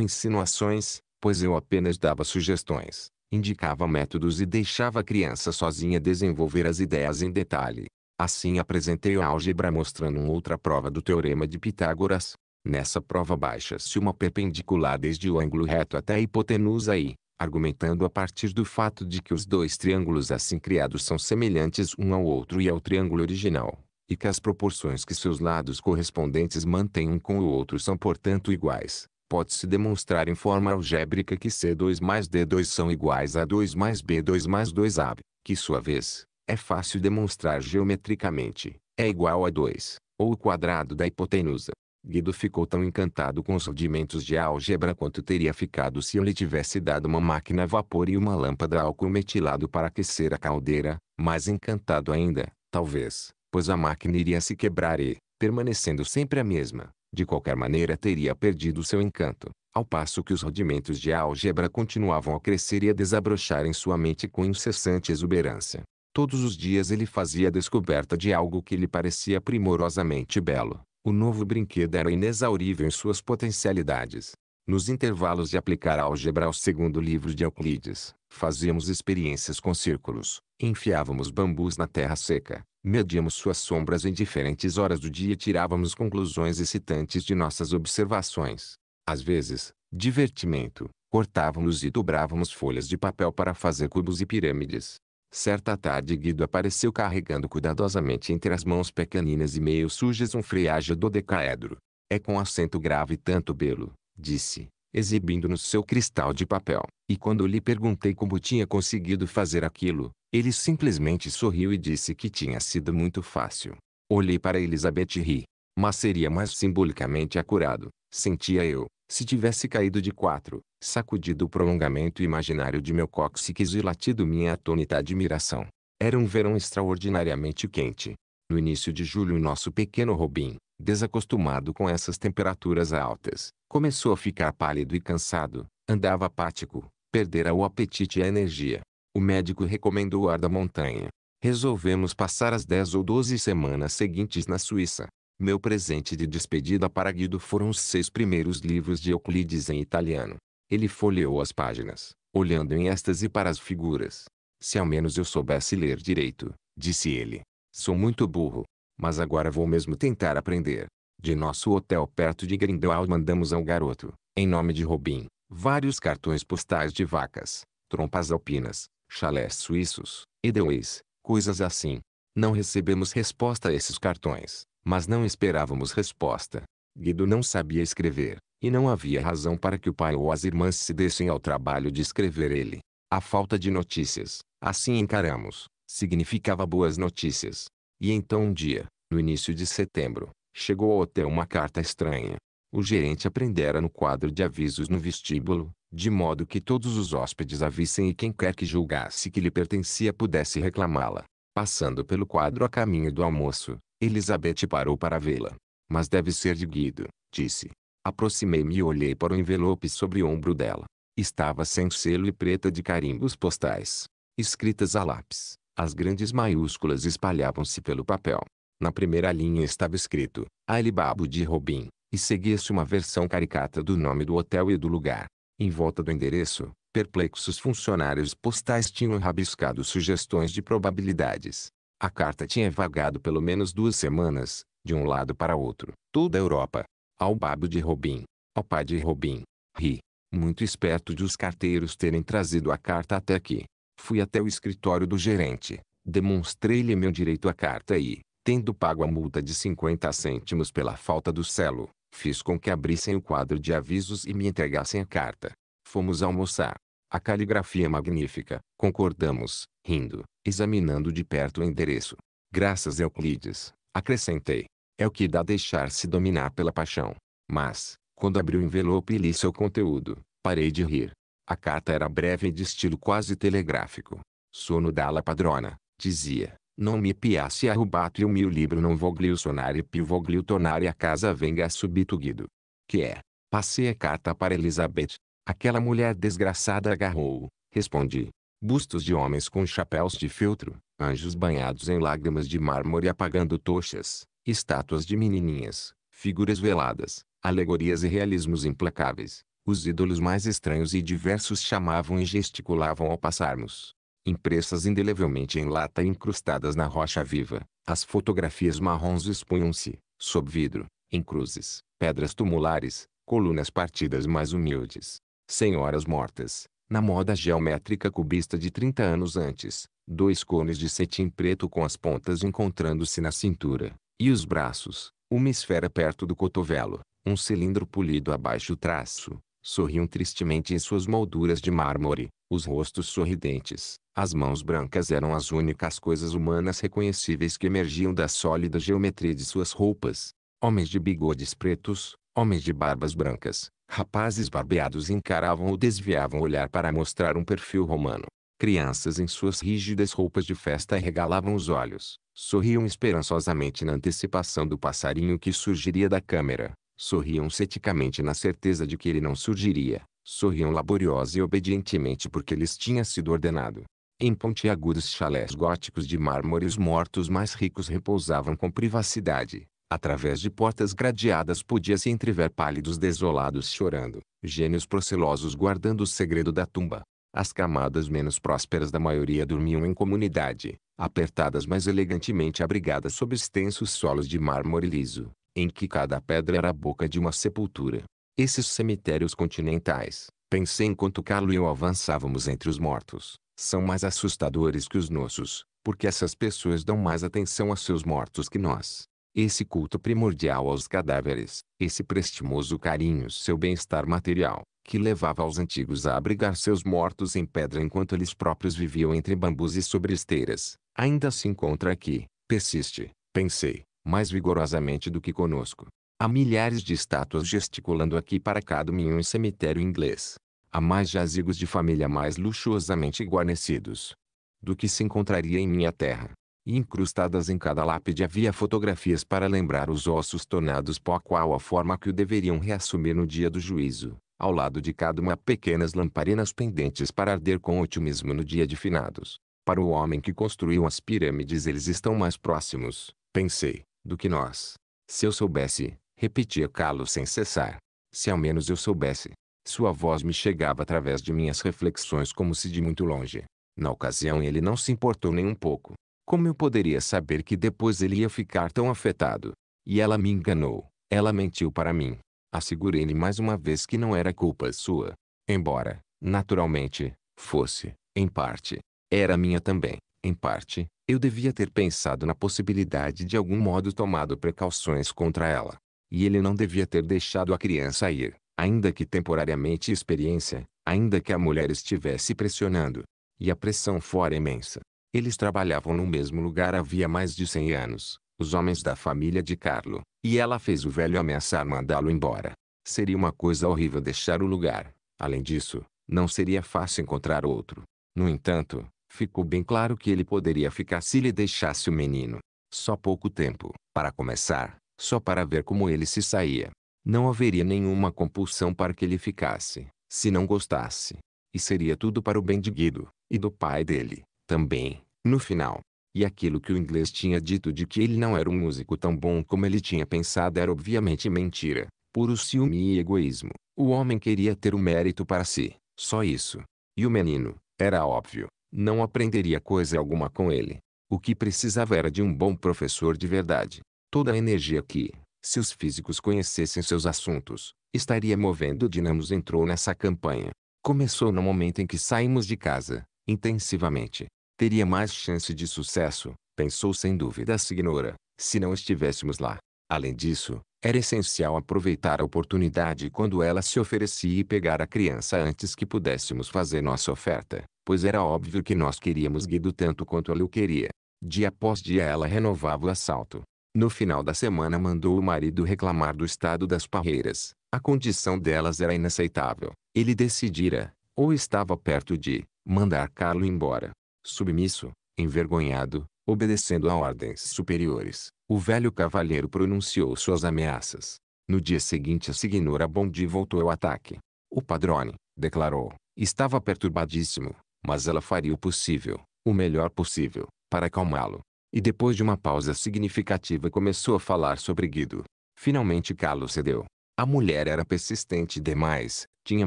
insinuações, pois eu apenas dava sugestões, indicava métodos e deixava a criança sozinha desenvolver as ideias em detalhe. Assim apresentei a álgebra mostrando outra prova do teorema de Pitágoras. Nessa prova baixa-se uma perpendicular desde o ângulo reto até a hipotenusa e, argumentando a partir do fato de que os dois triângulos assim criados são semelhantes um ao outro e ao é triângulo original, e que as proporções que seus lados correspondentes mantêm um com o outro são portanto iguais pode-se demonstrar em forma algébrica que C2 mais D2 são iguais a 2 mais B2 mais 2AB, que sua vez, é fácil demonstrar geometricamente, é igual a 2, ou o quadrado da hipotenusa. Guido ficou tão encantado com os rudimentos de álgebra quanto teria ficado se eu lhe tivesse dado uma máquina a vapor e uma lâmpada álcool metilado para aquecer a caldeira, mais encantado ainda, talvez, pois a máquina iria se quebrar e, permanecendo sempre a mesma, de qualquer maneira teria perdido seu encanto, ao passo que os rudimentos de álgebra continuavam a crescer e a desabrochar em sua mente com incessante exuberância. Todos os dias ele fazia a descoberta de algo que lhe parecia primorosamente belo. O novo brinquedo era inexaurível em suas potencialidades. Nos intervalos de aplicar álgebra ao segundo livro de Euclides, fazíamos experiências com círculos, enfiávamos bambus na terra seca, Medíamos suas sombras em diferentes horas do dia e tirávamos conclusões excitantes de nossas observações. Às vezes, divertimento, cortávamos e dobrávamos folhas de papel para fazer cubos e pirâmides. Certa tarde Guido apareceu carregando cuidadosamente entre as mãos pequeninas e meio sujas um freágio do decaedro. É com acento grave e tanto belo, disse, exibindo no seu cristal de papel. E quando lhe perguntei como tinha conseguido fazer aquilo, ele simplesmente sorriu e disse que tinha sido muito fácil. Olhei para Elizabeth e ri. Mas seria mais simbolicamente acurado, sentia eu, se tivesse caído de quatro, sacudido o prolongamento imaginário de meu cóccix e latido minha atônita admiração. Era um verão extraordinariamente quente. No início de julho, nosso pequeno Robin, desacostumado com essas temperaturas altas, começou a ficar pálido e cansado, andava apático, perdera o apetite e a energia. O médico recomendou o ar da montanha. Resolvemos passar as 10 ou 12 semanas seguintes na Suíça. Meu presente de despedida para Guido foram os seis primeiros livros de Euclides em italiano. Ele folheou as páginas, olhando em estas e para as figuras. Se ao menos eu soubesse ler direito, disse ele. Sou muito burro. Mas agora vou mesmo tentar aprender. De nosso hotel perto de Grindelwald mandamos ao garoto, em nome de Robin, vários cartões postais de vacas, trompas alpinas, chalés suíços, edelweiss, coisas assim. Não recebemos resposta a esses cartões, mas não esperávamos resposta. Guido não sabia escrever, e não havia razão para que o pai ou as irmãs se dessem ao trabalho de escrever ele. A falta de notícias, assim encaramos, significava boas notícias, e então um dia, no início de setembro, chegou ao hotel uma carta estranha. O gerente aprendera no quadro de avisos no vestíbulo, de modo que todos os hóspedes a vissem e quem quer que julgasse que lhe pertencia pudesse reclamá-la. Passando pelo quadro a caminho do almoço, Elizabeth parou para vê-la. Mas deve ser de Guido, disse. Aproximei-me e olhei para o envelope sobre o ombro dela. Estava sem selo e preta de carimbos postais, escritas a lápis. As grandes maiúsculas espalhavam-se pelo papel. Na primeira linha estava escrito, Alibabo de Robin, e seguia-se uma versão caricata do nome do hotel e do lugar. Em volta do endereço, perplexos funcionários postais tinham rabiscado sugestões de probabilidades. A carta tinha vagado pelo menos duas semanas, de um lado para outro, toda a Europa. Ao babo de Robin, ao pai de Robin, ri. Muito esperto de os carteiros terem trazido a carta até aqui. Fui até o escritório do gerente, demonstrei-lhe meu direito à carta e, tendo pago a multa de 50 cêntimos pela falta do selo, fiz com que abrissem o quadro de avisos e me entregassem a carta. Fomos almoçar. A caligrafia é magnífica, concordamos, rindo, examinando de perto o endereço. Graças a Euclides, acrescentei. É o que dá deixar-se dominar pela paixão. Mas, quando abri o envelope e li seu conteúdo, parei de rir. A carta era breve e de estilo quase telegráfico. Sono dalla padrona, dizia. Não me piace arrubato e o meu livro não voglio sonare più voglio tornare a casa venga Guido. Que é? Passei a carta para Elizabeth. Aquela mulher desgraçada agarrou-o. Respondi. Bustos de homens com chapéus de feltro, anjos banhados em lágrimas de mármore apagando tochas, estátuas de menininhas, figuras veladas, alegorias e realismos implacáveis. Os ídolos mais estranhos e diversos chamavam e gesticulavam ao passarmos. Impressas indelevelmente em lata e incrustadas na rocha viva, as fotografias marrons expunham-se, sob vidro, em cruzes, pedras tumulares, colunas partidas mais humildes. Senhoras mortas, na moda geométrica cubista de 30 anos antes, dois cones de cetim preto com as pontas encontrando-se na cintura, e os braços, uma esfera perto do cotovelo, um cilindro polido abaixo o traço, sorriam tristemente em suas molduras de mármore, os rostos sorridentes, as mãos brancas eram as únicas coisas humanas reconhecíveis que emergiam da sólida geometria de suas roupas. Homens de bigodes pretos, homens de barbas brancas, rapazes barbeados encaravam ou desviavam o olhar para mostrar um perfil romano. Crianças em suas rígidas roupas de festa regalavam os olhos, sorriam esperançosamente na antecipação do passarinho que surgiria da câmera. Sorriam ceticamente na certeza de que ele não surgiria. Sorriam laboriosa e obedientemente porque lhes tinha sido ordenado. Em pontiagudos chalés góticos de mármore os mortos mais ricos repousavam com privacidade. Através de portas gradeadas podia-se entrever pálidos desolados chorando, gênios procelosos guardando o segredo da tumba. As camadas menos prósperas da maioria dormiam em comunidade, apertadas mas elegantemente abrigadas sob extensos solos de mármore liso em que cada pedra era a boca de uma sepultura. Esses cemitérios continentais, pensei enquanto Carlo e eu avançávamos entre os mortos, são mais assustadores que os nossos, porque essas pessoas dão mais atenção a seus mortos que nós. Esse culto primordial aos cadáveres, esse prestimoso carinho seu bem-estar material, que levava os antigos a abrigar seus mortos em pedra enquanto eles próprios viviam entre bambus e sobre esteiras, ainda se encontra aqui, persiste, pensei, mais vigorosamente do que conosco. Há milhares de estátuas gesticulando aqui para cada caminho em cemitério inglês. Há mais jazigos de família mais luxuosamente guarnecidos do que se encontraria em minha terra. E incrustadas em cada lápide havia fotografias para lembrar os ossos tornados pó qual a forma que o deveriam reassumir no dia do juízo. Ao lado de cada uma pequenas lamparinas pendentes para arder com otimismo no dia de finados. Para o homem que construiu as pirâmides eles estão mais próximos, pensei do que nós. Se eu soubesse, repetia Carlos sem cessar. Se ao menos eu soubesse. Sua voz me chegava através de minhas reflexões como se de muito longe. Na ocasião ele não se importou nem um pouco. Como eu poderia saber que depois ele ia ficar tão afetado? E ela me enganou. Ela mentiu para mim. Assegurei-lhe mais uma vez que não era culpa sua. Embora, naturalmente, fosse, em parte, era minha também. Em parte, eu devia ter pensado na possibilidade de algum modo tomado precauções contra ela. E ele não devia ter deixado a criança ir, ainda que temporariamente experiência, ainda que a mulher estivesse pressionando. E a pressão fora imensa. Eles trabalhavam no mesmo lugar havia mais de cem anos, os homens da família de Carlo, e ela fez o velho ameaçar mandá-lo embora. Seria uma coisa horrível deixar o lugar. Além disso, não seria fácil encontrar outro. No entanto, ficou bem claro que ele poderia ficar se lhe deixasse o menino. Só pouco tempo, para começar, só para ver como ele se saía. Não haveria nenhuma compulsão para que ele ficasse, se não gostasse. E seria tudo para o bem de Guido, e do pai dele, também, no final. E aquilo que o inglês tinha dito de que ele não era um músico tão bom como ele tinha pensado era obviamente mentira, puro ciúme e egoísmo. O homem queria ter o mérito para si, só isso. E o menino, era óbvio, não aprenderia coisa alguma com ele. O que precisava era de um bom professor de verdade. Toda a energia que, se os físicos conhecessem seus assuntos, estaria movendo Dinamos entrou nessa campanha. Começou no momento em que saímos de casa, intensivamente. Teria mais chance de sucesso, pensou sem dúvida a Signora, se não estivéssemos lá. Além disso, era essencial aproveitar a oportunidade quando ela se oferecia e pegar a criança antes que pudéssemos fazer nossa oferta pois era óbvio que nós queríamos Guido tanto quanto ele o queria. Dia após dia ela renovava o assalto. No final da semana mandou o marido reclamar do estado das parreiras. A condição delas era inaceitável. Ele decidira, ou estava perto de, mandar Carlo embora. Submisso, envergonhado, obedecendo a ordens superiores, o velho cavalheiro pronunciou suas ameaças. No dia seguinte a signora Bondi voltou ao ataque. O padrone, declarou, estava perturbadíssimo, mas ela faria o possível, o melhor possível, para acalmá-lo. E depois de uma pausa significativa começou a falar sobre Guido. Finalmente Carlos cedeu. A mulher era persistente demais, tinha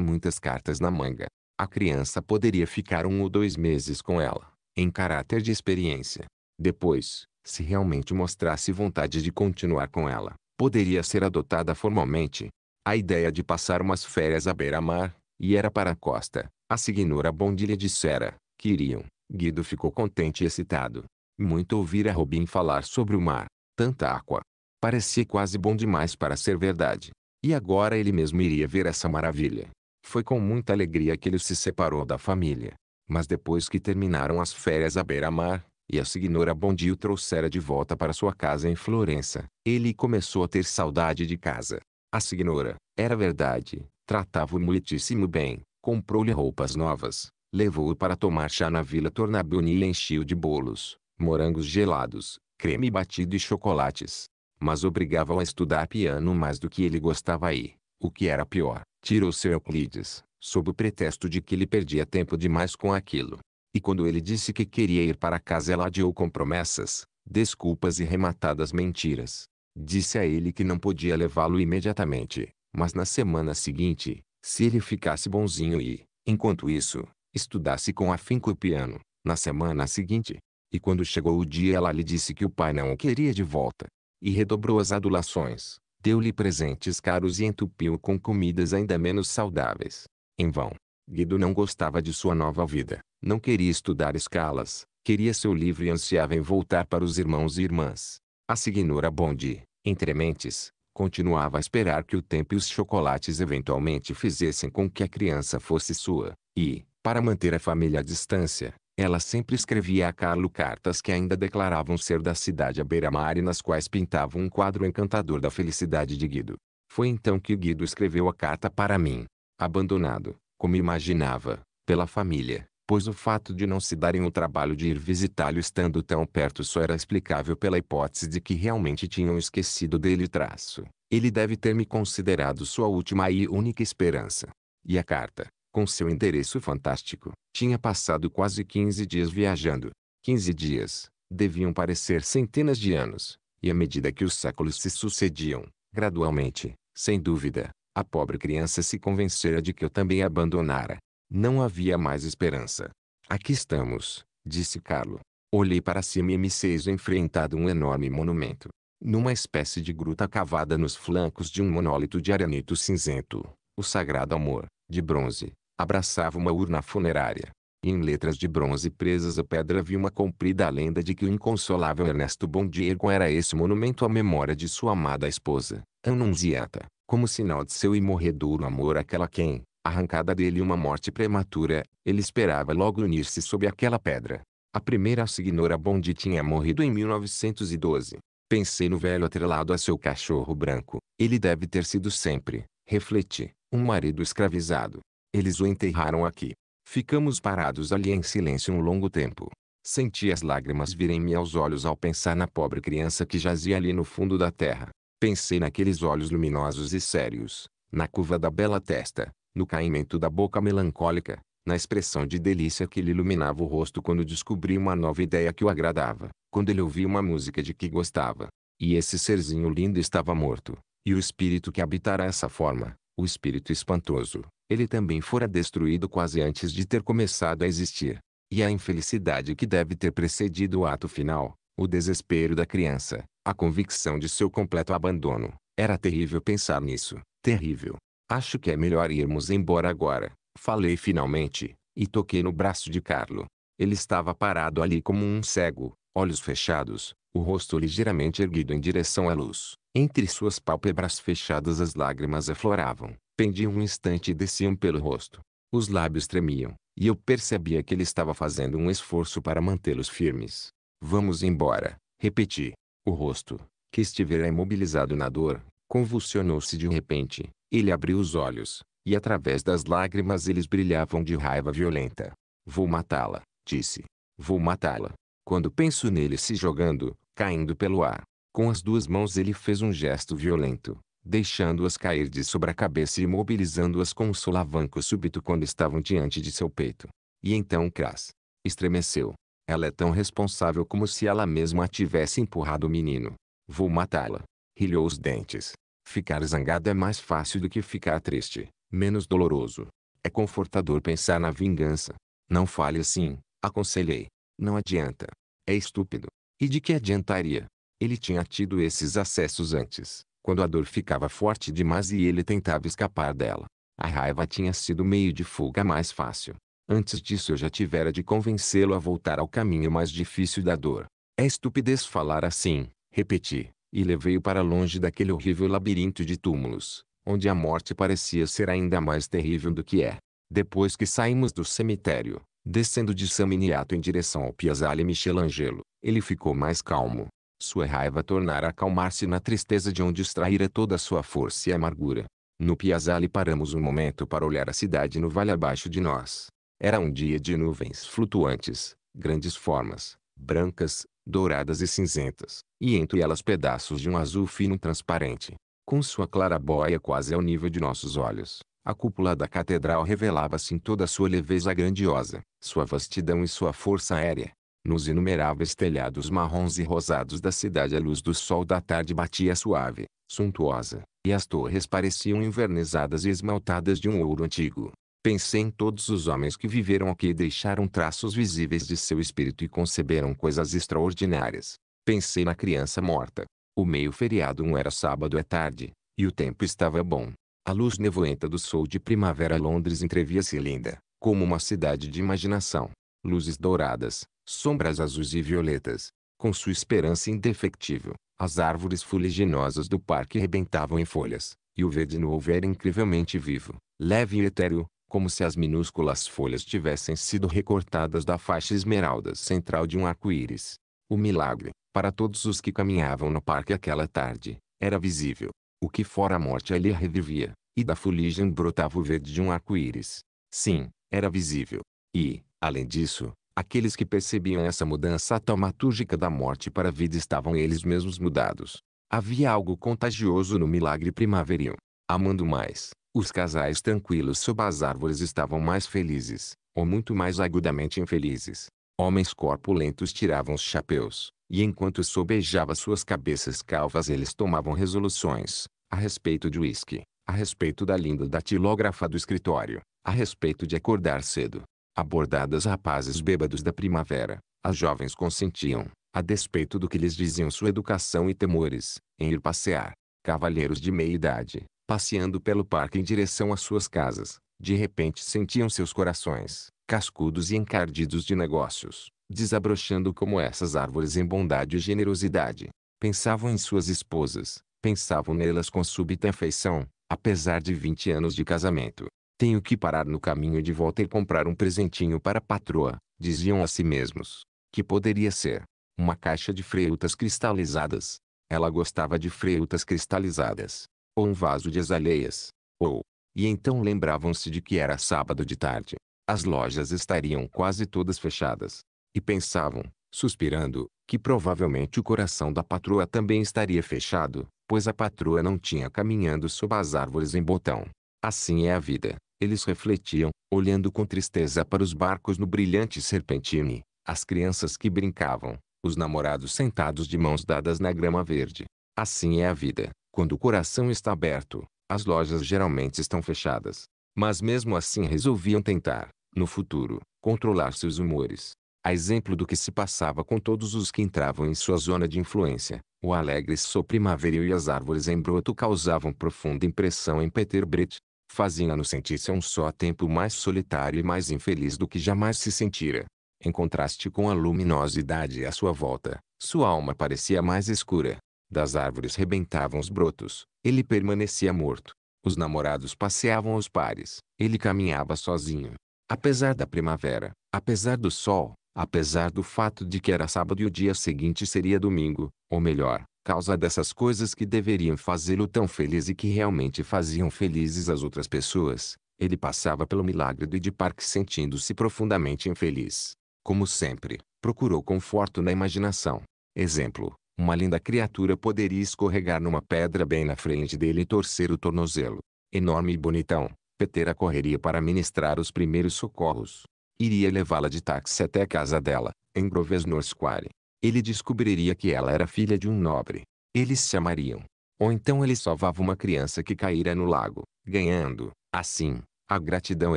muitas cartas na manga. A criança poderia ficar um ou dois meses com ela, em caráter de experiência. Depois, se realmente mostrasse vontade de continuar com ela, poderia ser adotada formalmente. A ideia de passar umas férias à beira-mar, e era para a costa, a signora Bondi lhe dissera, que iriam. Guido ficou contente e excitado. Muito ouvira Robin falar sobre o mar. Tanta água. Parecia quase bom demais para ser verdade. E agora ele mesmo iria ver essa maravilha. Foi com muita alegria que ele se separou da família. Mas depois que terminaram as férias à beira-mar, e a signora Bondi o trouxera de volta para sua casa em Florença, ele começou a ter saudade de casa. A signora, era verdade, tratava-o muitíssimo bem. Comprou-lhe roupas novas, levou-o para tomar chá na Vila tornabuoni e encheu de bolos, morangos gelados, creme batido e chocolates. Mas obrigava-o a estudar piano mais do que ele gostava e, o que era pior, tirou seu Euclides, sob o pretexto de que ele perdia tempo demais com aquilo. E quando ele disse que queria ir para casa ela adiou com promessas, desculpas e rematadas mentiras. Disse a ele que não podia levá-lo imediatamente, mas na semana seguinte, se ele ficasse bonzinho e, enquanto isso, estudasse com afinco o piano, na semana seguinte. E quando chegou o dia ela lhe disse que o pai não o queria de volta. E redobrou as adulações, deu-lhe presentes caros e entupiu com comidas ainda menos saudáveis. Em vão. Guido não gostava de sua nova vida, não queria estudar escalas, queria seu livro e ansiava em voltar para os irmãos e irmãs. A Signora Bondi, entre mentes, continuava a esperar que o tempo e os chocolates eventualmente fizessem com que a criança fosse sua, e, para manter a família à distância, ela sempre escrevia a Carlo cartas que ainda declaravam ser da cidade à beira-mar e nas quais pintava um quadro encantador da felicidade de Guido. Foi então que Guido escreveu a carta para mim, abandonado, como imaginava, pela família, pois o fato de não se darem o trabalho de ir visitá-lo estando tão perto só era explicável pela hipótese de que realmente tinham esquecido dele traço. Ele deve ter me considerado sua última e única esperança. E a carta, com seu endereço fantástico, tinha passado quase 15 dias viajando. 15 dias, deviam parecer centenas de anos, e à medida que os séculos se sucediam, gradualmente, sem dúvida, a pobre criança se convencera de que eu também a abandonara. Não havia mais esperança. Aqui estamos, disse Carlo. Olhei para cima e me seiso enfrentado um enorme monumento. Numa espécie de gruta cavada nos flancos de um monólito de arenito cinzento, o Sagrado Amor, de bronze, abraçava uma urna funerária. E em letras de bronze presas à pedra vi uma comprida lenda de que o inconsolável Ernesto Bondiego era esse monumento à memória de sua amada esposa, Annunziata, como sinal de seu imorredouro amor àquela quem, arrancada dele uma morte prematura, ele esperava logo unir-se sob aquela pedra. A primeira signora Bondi tinha morrido em 1912. Pensei no velho atrelado a seu cachorro branco. Ele deve ter sido sempre, refleti, um marido escravizado. Eles o enterraram aqui. Ficamos parados ali em silêncio um longo tempo. Senti as lágrimas virem-me aos olhos ao pensar na pobre criança que jazia ali no fundo da terra. Pensei naqueles olhos luminosos e sérios, na curva da bela testa, no caimento da boca melancólica, na expressão de delícia que lhe iluminava o rosto quando descobria uma nova ideia que o agradava, quando ele ouvia uma música de que gostava. E esse serzinho lindo estava morto, e o espírito que habitara essa forma, o espírito espantoso, ele também fora destruído quase antes de ter começado a existir. E a infelicidade que deve ter precedido o ato final, o desespero da criança, a convicção de seu completo abandono, era terrível pensar nisso, terrível. Acho que é melhor irmos embora agora, falei finalmente, e toquei no braço de Carlo. Ele estava parado ali como um cego, olhos fechados, o rosto ligeiramente erguido em direção à luz. Entre suas pálpebras fechadas as lágrimas afloravam, pendiam um instante e desciam pelo rosto. Os lábios tremiam, e eu percebia que ele estava fazendo um esforço para mantê-los firmes. Vamos embora, repeti. O rosto, que estivera imobilizado na dor, Convulsionou-se de repente. Ele abriu os olhos, e através das lágrimas eles brilhavam de raiva violenta. Vou matá-la, disse. Vou matá-la. Quando penso nele se jogando, caindo pelo ar. Com as duas mãos ele fez um gesto violento, deixando-as cair de sobre a cabeça e imobilizando as com um solavanco súbito quando estavam diante de seu peito. E então Cras estremeceu. Ela é tão responsável como se ela mesma tivesse empurrado o menino. Vou matá-la rilhou os dentes. Ficar zangado é mais fácil do que ficar triste, menos doloroso. É confortador pensar na vingança. Não fale assim, aconselhei. Não adianta. É estúpido. E de que adiantaria? Ele tinha tido esses acessos antes, quando a dor ficava forte demais e ele tentava escapar dela. A raiva tinha sido meio de fuga mais fácil. Antes disso eu já tivera de convencê-lo a voltar ao caminho mais difícil da dor. É estupidez falar assim, repeti e levei-o para longe daquele horrível labirinto de túmulos, onde a morte parecia ser ainda mais terrível do que é. Depois que saímos do cemitério, descendo de San Miniato em direção ao Piazzale Michelangelo, ele ficou mais calmo. Sua raiva tornara a acalmar-se na tristeza de onde extraíra toda a sua força e amargura. No Piazzale paramos um momento para olhar a cidade no vale abaixo de nós. Era um dia de nuvens flutuantes, grandes formas, brancas, douradas e cinzentas, e entre elas pedaços de um azul fino transparente. Com sua clarabóia quase ao nível de nossos olhos, a cúpula da catedral revelava-se em assim, toda sua leveza grandiosa, sua vastidão e sua força aérea. Nos inumeráveis telhados marrons e rosados da cidade a luz do sol da tarde batia suave, suntuosa, e as torres pareciam envernizadas e esmaltadas de um ouro antigo. Pensei em todos os homens que viveram aqui e deixaram traços visíveis de seu espírito e conceberam coisas extraordinárias. Pensei na criança morta. O meio feriado não era sábado à tarde, e o tempo estava bom. A luz nevoenta do sol de primavera Londres entrevia-se linda, como uma cidade de imaginação. Luzes douradas, sombras azuis e violetas. Com sua esperança indefectível, as árvores fuliginosas do parque rebentavam em folhas, e o verde novo era incrivelmente vivo, leve e etéreo, como se as minúsculas folhas tivessem sido recortadas da faixa esmeralda central de um arco-íris. O milagre, para todos os que caminhavam no parque aquela tarde, era visível. O que fora a morte ali revivia, e da fuligem brotava o verde de um arco-íris. Sim, era visível. E, além disso, aqueles que percebiam essa mudança taumatúrgica da morte para a vida estavam eles mesmos mudados. Havia algo contagioso no milagre primaveril. Amando mais, os casais tranquilos sob as árvores estavam mais felizes, ou muito mais agudamente infelizes. Homens corpulentos tiravam os chapéus, e enquanto sobejava suas cabeças calvas eles tomavam resoluções, a respeito de uísque, a respeito da linda datilógrafa do escritório, a respeito de acordar cedo. Abordadas rapazes bêbados da primavera, as jovens consentiam, a despeito do que lhes diziam sua educação e temores, em ir passear. Cavalheiros de meia idade, passeando pelo parque em direção às suas casas, de repente sentiam seus corações, cascudos e encardidos de negócios, desabrochando como essas árvores em bondade e generosidade. Pensavam em suas esposas, pensavam nelas com súbita afeição, apesar de 20 anos de casamento. Tenho que parar no caminho de volta e comprar um presentinho para a patroa, diziam a si mesmos. Que poderia ser? Uma caixa de frutas cristalizadas. Ela gostava de frutas cristalizadas ou um vaso de azaleias, ou, e então lembravam-se de que era sábado de tarde. As lojas estariam quase todas fechadas. E pensavam, suspirando, que provavelmente o coração da patroa também estaria fechado, pois a patroa não tinha caminhando sob as árvores em botão. Assim é a vida, eles refletiam, olhando com tristeza para os barcos no brilhante serpentine, as crianças que brincavam, os namorados sentados de mãos dadas na grama verde. Assim é a vida, quando o coração está aberto, as lojas geralmente estão fechadas. Mas mesmo assim resolviam tentar, no futuro, controlar seus humores. A exemplo do que se passava com todos os que entravam em sua zona de influência, o alegre sol primaveril e as árvores em broto causavam profunda impressão em Peter Brett. Faziam-no sentir-se a um só tempo mais solitário e mais infeliz do que jamais se sentira. Em contraste com a luminosidade à sua volta, sua alma parecia mais escura, das árvores rebentavam os brotos. Ele permanecia morto. Os namorados passeavam aos pares. Ele caminhava sozinho. Apesar da primavera, apesar do sol, apesar do fato de que era sábado e o dia seguinte seria domingo, ou melhor, causa dessas coisas que deveriam fazê-lo tão feliz e que realmente faziam felizes as outras pessoas, ele passava pelo milagre do Ed Park sentindo-se profundamente infeliz. Como sempre, procurou conforto na imaginação. Exemplo, uma linda criatura poderia escorregar numa pedra bem na frente dele e torcer o tornozelo. Enorme e bonitão, Petera correria para ministrar os primeiros socorros. Iria levá-la de táxi até a casa dela, em Grosvenor Square. Ele descobriria que ela era filha de um nobre. Eles se amariam. Ou então ele salvava uma criança que caíra no lago, ganhando, assim, a gratidão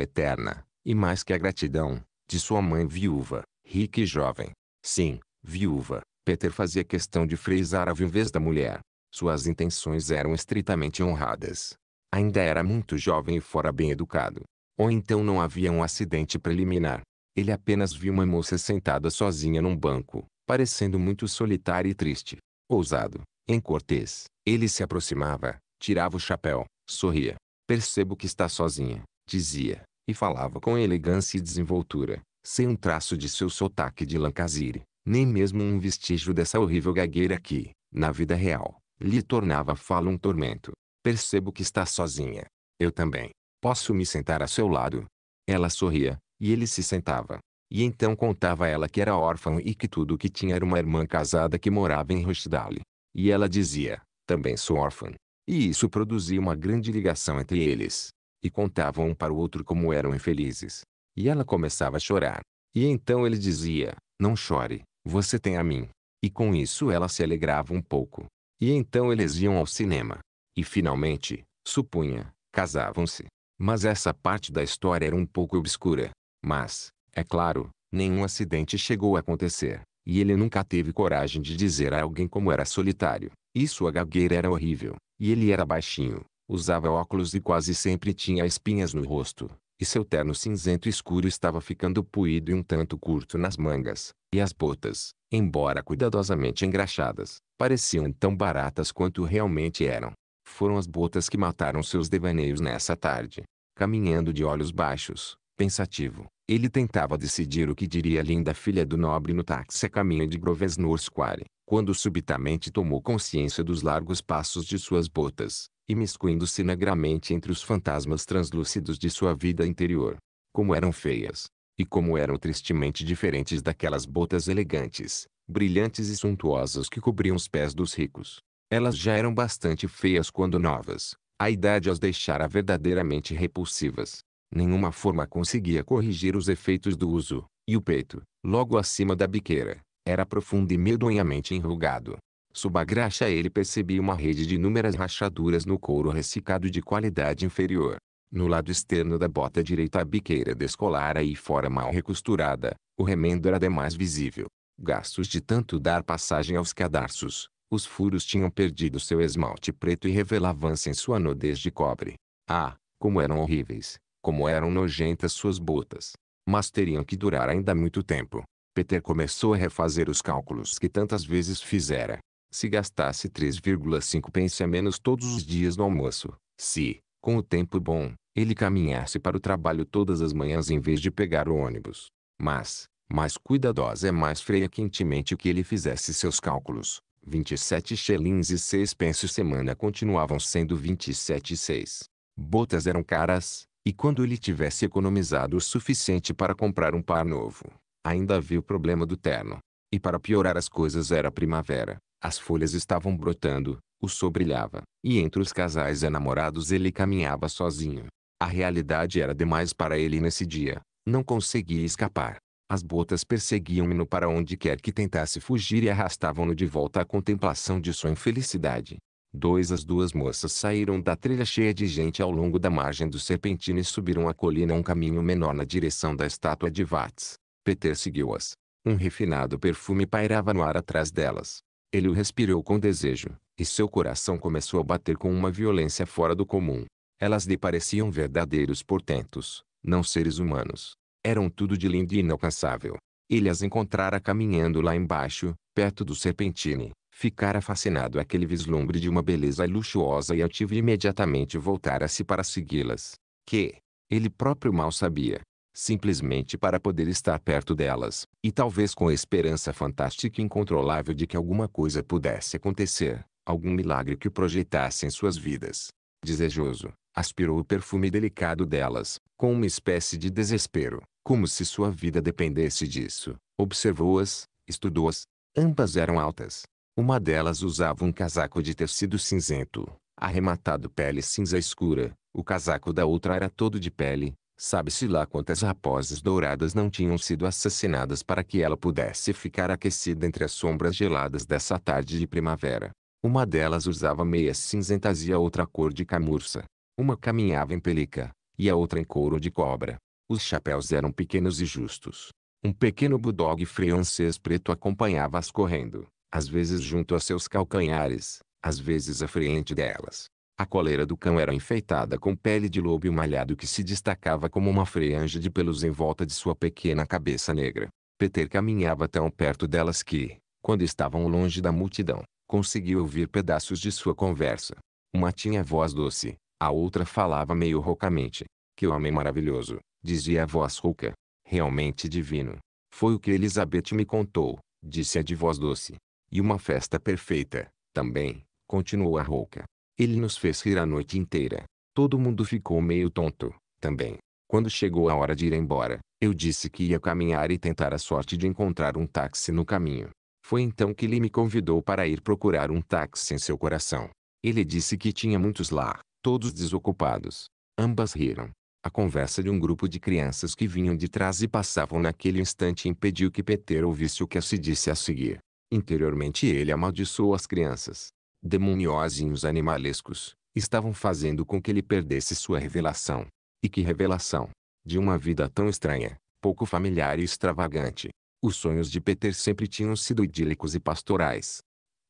eterna, e mais que a gratidão, de sua mãe viúva, rica e jovem. Sim, viúva, Peter fazia questão de frisar a viuvez da mulher. Suas intenções eram estritamente honradas. Ainda era muito jovem e fora bem educado. Ou então não havia um acidente preliminar. Ele apenas viu uma moça sentada sozinha num banco, parecendo muito solitária e triste. Ousado, encortês, ele se aproximava, tirava o chapéu, sorria. Percebo que está sozinha, dizia, e falava com elegância e desenvoltura, sem um traço de seu sotaque de Lancashire nem mesmo um vestígio dessa horrível gagueira que, na vida real, lhe tornava a fala um tormento. Percebo que está sozinha. Eu também. Posso me sentar a seu lado? Ela sorria, e ele se sentava. E então contava ela que era órfão e que tudo o que tinha era uma irmã casada que morava em Rochdale. E ela dizia, também sou órfã. E isso produzia uma grande ligação entre eles. E contavam um para o outro como eram infelizes. E ela começava a chorar. E então ele dizia, não chore, você tem a mim. E com isso ela se alegrava um pouco. E então eles iam ao cinema. E finalmente, supunha, casavam-se. Mas essa parte da história era um pouco obscura. Mas, é claro, nenhum acidente chegou a acontecer. E ele nunca teve coragem de dizer a alguém como era solitário. E sua gagueira era horrível. E ele era baixinho, usava óculos e quase sempre tinha espinhas no rosto e seu terno cinzento escuro estava ficando puído e um tanto curto nas mangas, e as botas, embora cuidadosamente engraxadas, pareciam tão baratas quanto realmente eram. Foram as botas que mataram seus devaneios nessa tarde. Caminhando de olhos baixos, pensativo, ele tentava decidir o que diria a linda filha do nobre no táxi a caminho de Grosvenor Square, quando subitamente tomou consciência dos largos passos de suas botas, e miscuindo-se negramente entre os fantasmas translúcidos de sua vida interior. Como eram feias, e como eram tristemente diferentes daquelas botas elegantes, brilhantes e suntuosas que cobriam os pés dos ricos. Elas já eram bastante feias quando novas, a idade as deixara verdadeiramente repulsivas. Nenhuma forma conseguia corrigir os efeitos do uso, e o peito, logo acima da biqueira, era profundo e medonhamente enrugado, Sob a graxa ele percebia uma rede de inúmeras rachaduras no couro ressecado de qualidade inferior. No lado externo da bota direita a biqueira descolara e fora mal recosturada, o remendo era demais visível. Gastos de tanto dar passagem aos cadarços, os furos tinham perdido seu esmalte preto e revelavam-se em sua nudez de cobre. Ah, como eram horríveis, como eram nojentas suas botas. Mas teriam que durar ainda muito tempo. Peter começou a refazer os cálculos que tantas vezes fizera se gastasse 3,5 pence a menos todos os dias no almoço, se, com o tempo bom, ele caminhasse para o trabalho todas as manhãs em vez de pegar o ônibus. Mas, mais cuidadosa é mais frequentemente que ele fizesse seus cálculos. 27 shillings e 6 pence semana continuavam sendo 27 e 6. Botas eram caras, e quando ele tivesse economizado o suficiente para comprar um par novo, ainda havia o problema do terno. E para piorar as coisas era primavera. As folhas estavam brotando, o sol brilhava, e entre os casais enamorados ele caminhava sozinho. A realidade era demais para ele nesse dia, não conseguia escapar. As botas perseguiam-no para onde quer que tentasse fugir e arrastavam-no de volta à contemplação de sua infelicidade. Dois As duas moças saíram da trilha cheia de gente ao longo da margem do serpentino e subiram a colina um caminho menor na direção da estátua de Vats. Peter seguiu-as. Um refinado perfume pairava no ar atrás delas. Ele o respirou com desejo, e seu coração começou a bater com uma violência fora do comum. Elas lhe pareciam verdadeiros portentos, não seres humanos. Eram tudo de lindo e inalcançável. Ele as encontrara caminhando lá embaixo, perto do Serpentine. Ficara fascinado aquele vislumbre de uma beleza luxuosa e e imediatamente voltara-se para segui-las. Que, ele próprio mal sabia, simplesmente para poder estar perto delas, e talvez com a esperança fantástica e incontrolável de que alguma coisa pudesse acontecer, algum milagre que projetasse em suas vidas. Desejoso, aspirou o perfume delicado delas, com uma espécie de desespero, como se sua vida dependesse disso. Observou-as, estudou-as. Ambas eram altas. Uma delas usava um casaco de tecido cinzento, arrematado pele cinza escura. O casaco da outra era todo de pele, Sabe-se lá quantas raposas douradas não tinham sido assassinadas para que ela pudesse ficar aquecida entre as sombras geladas dessa tarde de primavera. Uma delas usava meias cinzentas e a outra cor de camurça. Uma caminhava em pelica, e a outra em couro de cobra. Os chapéus eram pequenos e justos. Um pequeno bulldog francês preto acompanhava-as correndo, às vezes junto a seus calcanhares, às vezes à frente delas. A coleira do cão era enfeitada com pele de lobo malhado que se destacava como uma franja de pelos em volta de sua pequena cabeça negra. Peter caminhava tão perto delas que, quando estavam longe da multidão, conseguiu ouvir pedaços de sua conversa. Uma tinha voz doce, a outra falava meio roucamente. Que homem maravilhoso, dizia a voz rouca. Realmente divino. Foi o que Elizabeth me contou, disse a de voz doce. E uma festa perfeita, também, continuou a rouca. Ele nos fez rir a noite inteira. Todo mundo ficou meio tonto, também. Quando chegou a hora de ir embora, eu disse que ia caminhar e tentar a sorte de encontrar um táxi no caminho. Foi então que ele me convidou para ir procurar um táxi em seu coração. Ele disse que tinha muitos lá, todos desocupados. Ambas riram. A conversa de um grupo de crianças que vinham de trás e passavam naquele instante impediu que Peter ouvisse o que se disse a seguir. Interiormente ele amaldiçoou as crianças demoniose e os animalescos, estavam fazendo com que ele perdesse sua revelação. E que revelação! De uma vida tão estranha, pouco familiar e extravagante. Os sonhos de Peter sempre tinham sido idílicos e pastorais.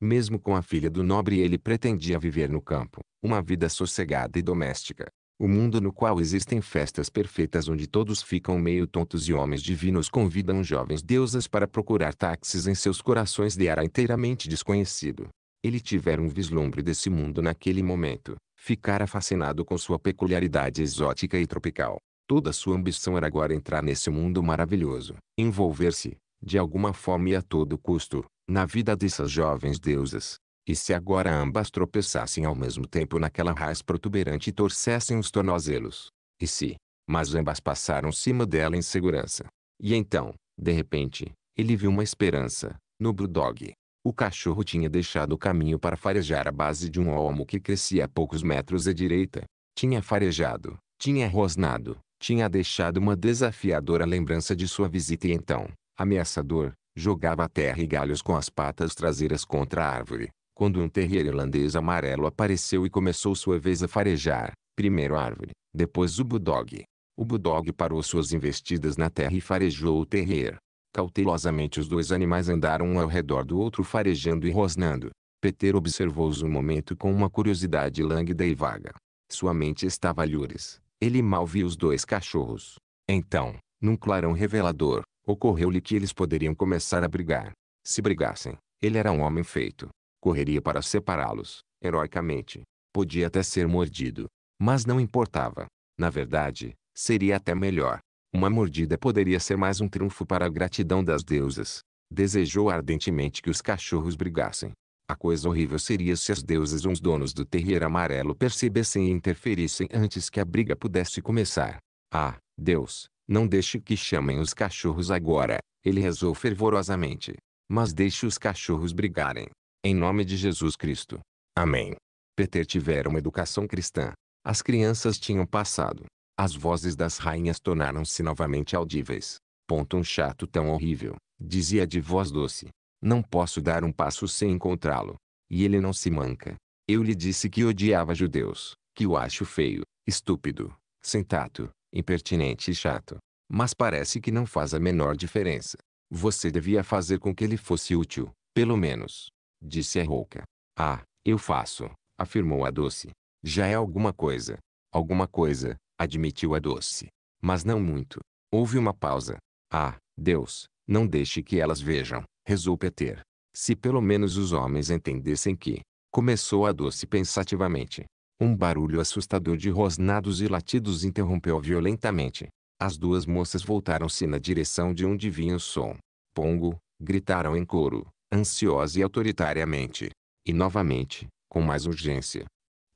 Mesmo com a filha do nobre ele pretendia viver no campo, uma vida sossegada e doméstica. O mundo no qual existem festas perfeitas onde todos ficam meio tontos e homens divinos convidam jovens deusas para procurar táxis em seus corações de ar inteiramente desconhecido. Ele tivera um vislumbre desse mundo naquele momento. Ficara fascinado com sua peculiaridade exótica e tropical. Toda sua ambição era agora entrar nesse mundo maravilhoso. Envolver-se, de alguma forma e a todo custo, na vida dessas jovens deusas. E se agora ambas tropeçassem ao mesmo tempo naquela raiz protuberante e torcessem os tornozelos? E se? Mas ambas passaram cima dela em segurança. E então, de repente, ele viu uma esperança, no brudog. O cachorro tinha deixado o caminho para farejar a base de um olmo que crescia a poucos metros à direita. Tinha farejado, tinha rosnado, tinha deixado uma desafiadora lembrança de sua visita e então, ameaçador, jogava terra e galhos com as patas traseiras contra a árvore. Quando um terrier irlandês amarelo apareceu e começou sua vez a farejar, primeiro a árvore, depois o bulldog. O bulldog parou suas investidas na terra e farejou o terrier. Cautelosamente os dois animais andaram um ao redor do outro farejando e rosnando. Peter observou-os um momento com uma curiosidade lânguida e vaga. Sua mente estava lures. Ele mal via os dois cachorros. Então, num clarão revelador, ocorreu-lhe que eles poderiam começar a brigar. Se brigassem, ele era um homem feito. Correria para separá-los, heroicamente. Podia até ser mordido. Mas não importava. Na verdade, seria até melhor. Uma mordida poderia ser mais um triunfo para a gratidão das deusas. Desejou ardentemente que os cachorros brigassem. A coisa horrível seria se as deusas ou os donos do terrier amarelo percebessem e interferissem antes que a briga pudesse começar. Ah, Deus, não deixe que chamem os cachorros agora, ele rezou fervorosamente. Mas deixe os cachorros brigarem. Em nome de Jesus Cristo. Amém. Peter tivera uma educação cristã. As crianças tinham passado, as vozes das rainhas tornaram-se novamente audíveis. Ponto um chato tão horrível, dizia de voz doce. Não posso dar um passo sem encontrá-lo. E ele não se manca. Eu lhe disse que odiava judeus, que o acho feio, estúpido, sentado, impertinente e chato. Mas parece que não faz a menor diferença. Você devia fazer com que ele fosse útil, pelo menos. Disse a rouca. Ah, eu faço, afirmou a doce. Já é alguma coisa. Alguma coisa, admitiu a é doce. Mas não muito. Houve uma pausa. Ah, Deus, não deixe que elas vejam, rezou Peter. Se pelo menos os homens entendessem que, começou a doce pensativamente. Um barulho assustador de rosnados e latidos interrompeu violentamente. As duas moças voltaram-se na direção de onde vinha o som. Pongo, gritaram em coro, ansiosa e autoritariamente. E novamente, com mais urgência.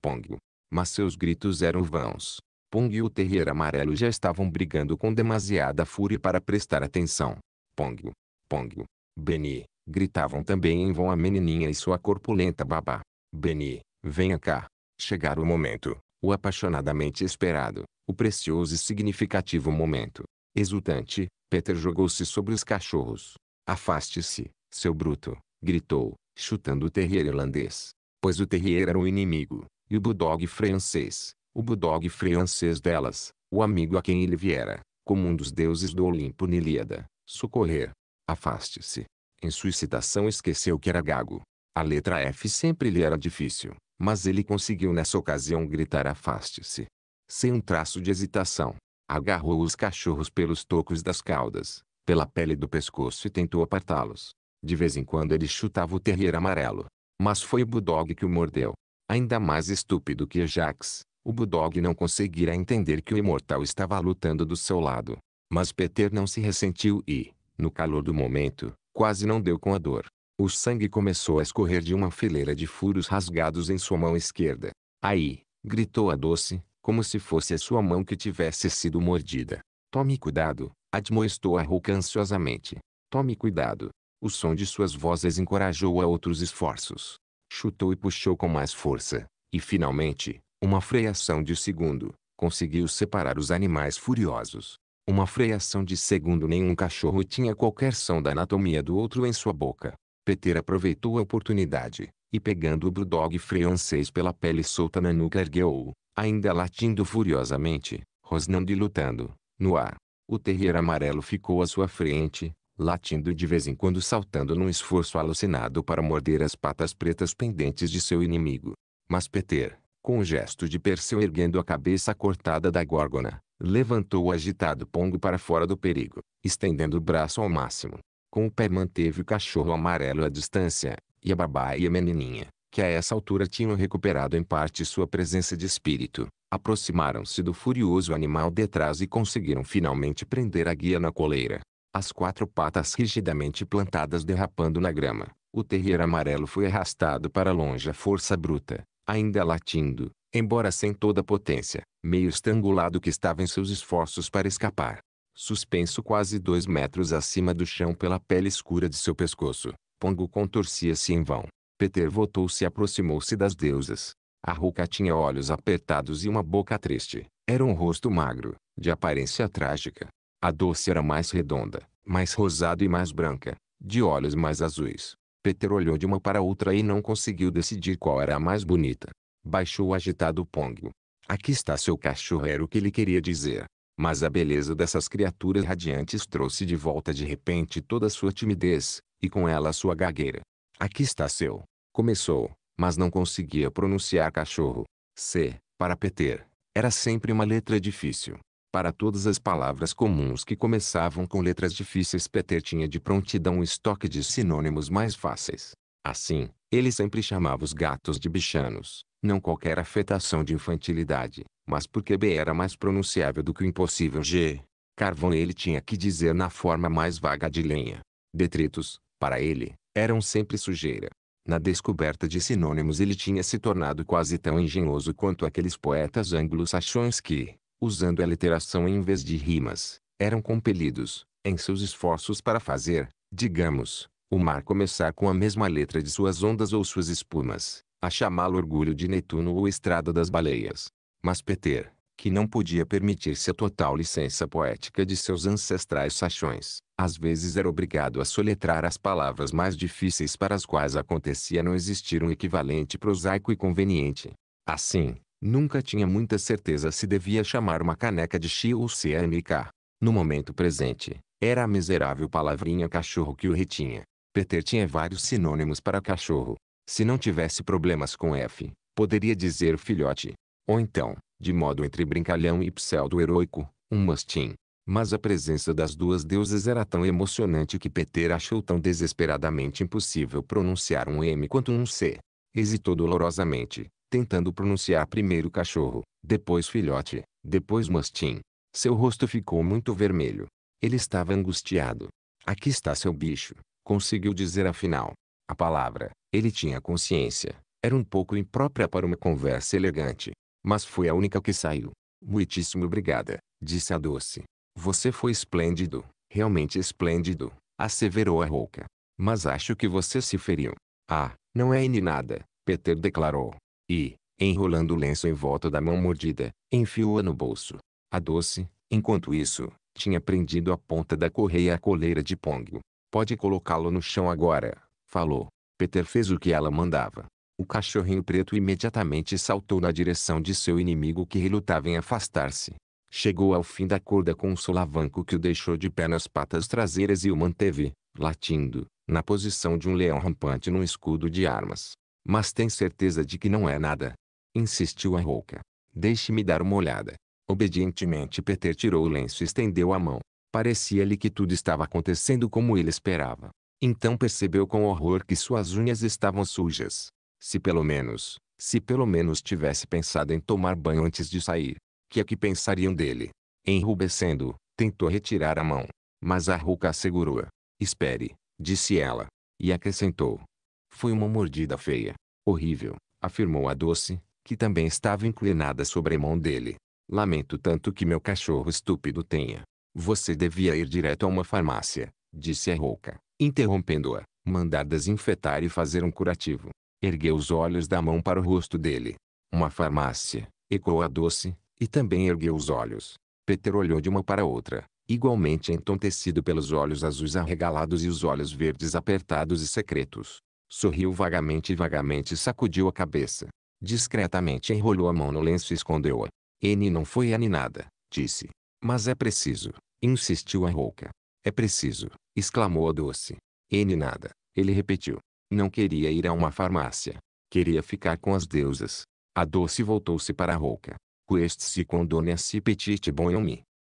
Pongo. Mas seus gritos eram vãos. Pong e o terrier amarelo já estavam brigando com demasiada fúria para prestar atenção. Pongo, Pongo, Benny, gritavam também em vão a menininha e sua corpulenta babá. Benny, venha cá. Chegar o momento, o apaixonadamente esperado, o precioso e significativo momento. Exultante, Peter jogou-se sobre os cachorros. Afaste-se, seu bruto, gritou, chutando o terrier irlandês. Pois o terrier era o inimigo, e o bulldog francês, o bulldog francês delas, o amigo a quem ele viera, como um dos deuses do Olimpo Nilíada, socorrer. Afaste-se. Em sua excitação esqueceu que era gago. A letra F sempre lhe era difícil, mas ele conseguiu nessa ocasião gritar afaste-se. Sem um traço de hesitação, agarrou os cachorros pelos tocos das caudas, pela pele do pescoço e tentou apartá-los. De vez em quando ele chutava o terrier amarelo. Mas foi o budogue que o mordeu. Ainda mais estúpido que Ajax, o Bulldog não conseguira entender que o imortal estava lutando do seu lado. Mas Peter não se ressentiu e, no calor do momento, quase não deu com a dor. O sangue começou a escorrer de uma fileira de furos rasgados em sua mão esquerda. Aí, gritou a doce, como se fosse a sua mão que tivesse sido mordida. Tome cuidado, admoestou a Hulk ansiosamente. Tome cuidado. O som de suas vozes encorajou a outros esforços. Chutou e puxou com mais força. E finalmente, uma freação de segundo, conseguiu separar os animais furiosos. Uma freação de segundo nenhum cachorro tinha qualquer som da anatomia do outro em sua boca. Peter aproveitou a oportunidade, e pegando o bulldog francês pela pele solta na nuca ergueu-o, ainda latindo furiosamente, rosnando e lutando, no ar. O terrier amarelo ficou à sua frente, latindo de vez em quando saltando num esforço alucinado para morder as patas pretas pendentes de seu inimigo. Mas Peter, com o gesto de Perseu erguendo a cabeça cortada da górgona, levantou o agitado pongo para fora do perigo, estendendo o braço ao máximo. Com o pé manteve o cachorro amarelo à distância, e a babá e a menininha, que a essa altura tinham recuperado em parte sua presença de espírito, aproximaram-se do furioso animal de trás e conseguiram finalmente prender a guia na coleira. As quatro patas rigidamente plantadas derrapando na grama, o terrier amarelo foi arrastado para longe à força bruta, ainda latindo, embora sem toda a potência, meio estrangulado que estava em seus esforços para escapar. Suspenso quase dois metros acima do chão pela pele escura de seu pescoço, Pongo contorcia-se em vão. Peter voltou-se e aproximou-se das deusas. A Ruca tinha olhos apertados e uma boca triste. Era um rosto magro, de aparência trágica. A doce era mais redonda, mais rosada e mais branca, de olhos mais azuis. Peter olhou de uma para outra e não conseguiu decidir qual era a mais bonita. Baixou o agitado pongo. Aqui está seu cachorro era o que ele queria dizer. Mas a beleza dessas criaturas radiantes trouxe de volta de repente toda a sua timidez, e com ela a sua gagueira. Aqui está seu. Começou, mas não conseguia pronunciar cachorro. C, para Peter, era sempre uma letra difícil para todas as palavras comuns que começavam com letras difíceis Peter tinha de prontidão um estoque de sinônimos mais fáceis. Assim, ele sempre chamava os gatos de bichanos, não qualquer afetação de infantilidade, mas porque B era mais pronunciável do que o impossível G. Carvão ele tinha que dizer na forma mais vaga de lenha. Detritos, para ele, eram sempre sujeira. Na descoberta de sinônimos ele tinha se tornado quase tão engenhoso quanto aqueles poetas anglo-saxões que, usando a literação em vez de rimas, eram compelidos, em seus esforços para fazer, digamos, o mar começar com a mesma letra de suas ondas ou suas espumas, a chamá-lo orgulho de Netuno ou estrada das baleias. Mas Peter, que não podia permitir-se a total licença poética de seus ancestrais sachões, às vezes era obrigado a soletrar as palavras mais difíceis para as quais acontecia não existir um equivalente prosaico e conveniente. Assim, Nunca tinha muita certeza se devia chamar uma caneca de chi ou CNK. No momento presente, era a miserável palavrinha cachorro que o retinha. Peter tinha vários sinônimos para cachorro. Se não tivesse problemas com F, poderia dizer filhote. Ou então, de modo entre brincalhão e pseudo heróico, um mastim. Mas a presença das duas deusas era tão emocionante que Peter achou tão desesperadamente impossível pronunciar um M quanto um C. Hesitou dolorosamente, tentando pronunciar primeiro cachorro, depois filhote, depois mastim. Seu rosto ficou muito vermelho. Ele estava angustiado. Aqui está seu bicho, conseguiu dizer afinal. A palavra, ele tinha consciência, era um pouco imprópria para uma conversa elegante. Mas foi a única que saiu. Muitíssimo obrigada, disse a doce. Você foi esplêndido, realmente esplêndido, asseverou a rouca. Mas acho que você se feriu. Ah, não é nem nada, Peter declarou. E, enrolando o lenço em volta da mão mordida, enfiou-a no bolso. A doce, enquanto isso, tinha prendido a ponta da correia à coleira de Pongo. Pode colocá-lo no chão agora, falou. Peter fez o que ela mandava. O cachorrinho preto imediatamente saltou na direção de seu inimigo que relutava em afastar-se. Chegou ao fim da corda com um solavanco que o deixou de pé nas patas traseiras e o manteve, latindo, na posição de um leão rampante num escudo de armas. Mas tem certeza de que não é nada? Insistiu a rouca. Deixe-me dar uma olhada. Obedientemente Peter tirou o lenço e estendeu a mão. Parecia-lhe que tudo estava acontecendo como ele esperava. Então percebeu com horror que suas unhas estavam sujas. Se pelo menos, se pelo menos tivesse pensado em tomar banho antes de sair, que é que pensariam dele? Enrubescendo, tentou retirar a mão. Mas a rouca assegurou. Espere, disse ela. E acrescentou. Foi uma mordida feia, horrível, afirmou a doce, que também estava inclinada sobre a mão dele. Lamento tanto que meu cachorro estúpido tenha. Você devia ir direto a uma farmácia, disse a rouca, interrompendo-a, mandar desinfetar e fazer um curativo. Ergueu os olhos da mão para o rosto dele. Uma farmácia, ecoou a doce, e também ergueu os olhos. Peter olhou de uma para outra, igualmente entontecido pelos olhos azuis arregalados e os olhos verdes apertados e secretos. Sorriu vagamente e vagamente sacudiu a cabeça. Discretamente enrolou a mão no lenço e escondeu-a. N não foi aninada, disse. Mas é preciso, insistiu a rouca. É preciso, exclamou a doce. N nada, ele repetiu. Não queria ir a uma farmácia. Queria ficar com as deusas. A doce voltou-se para a rouca. Quest-se condone a si petit bon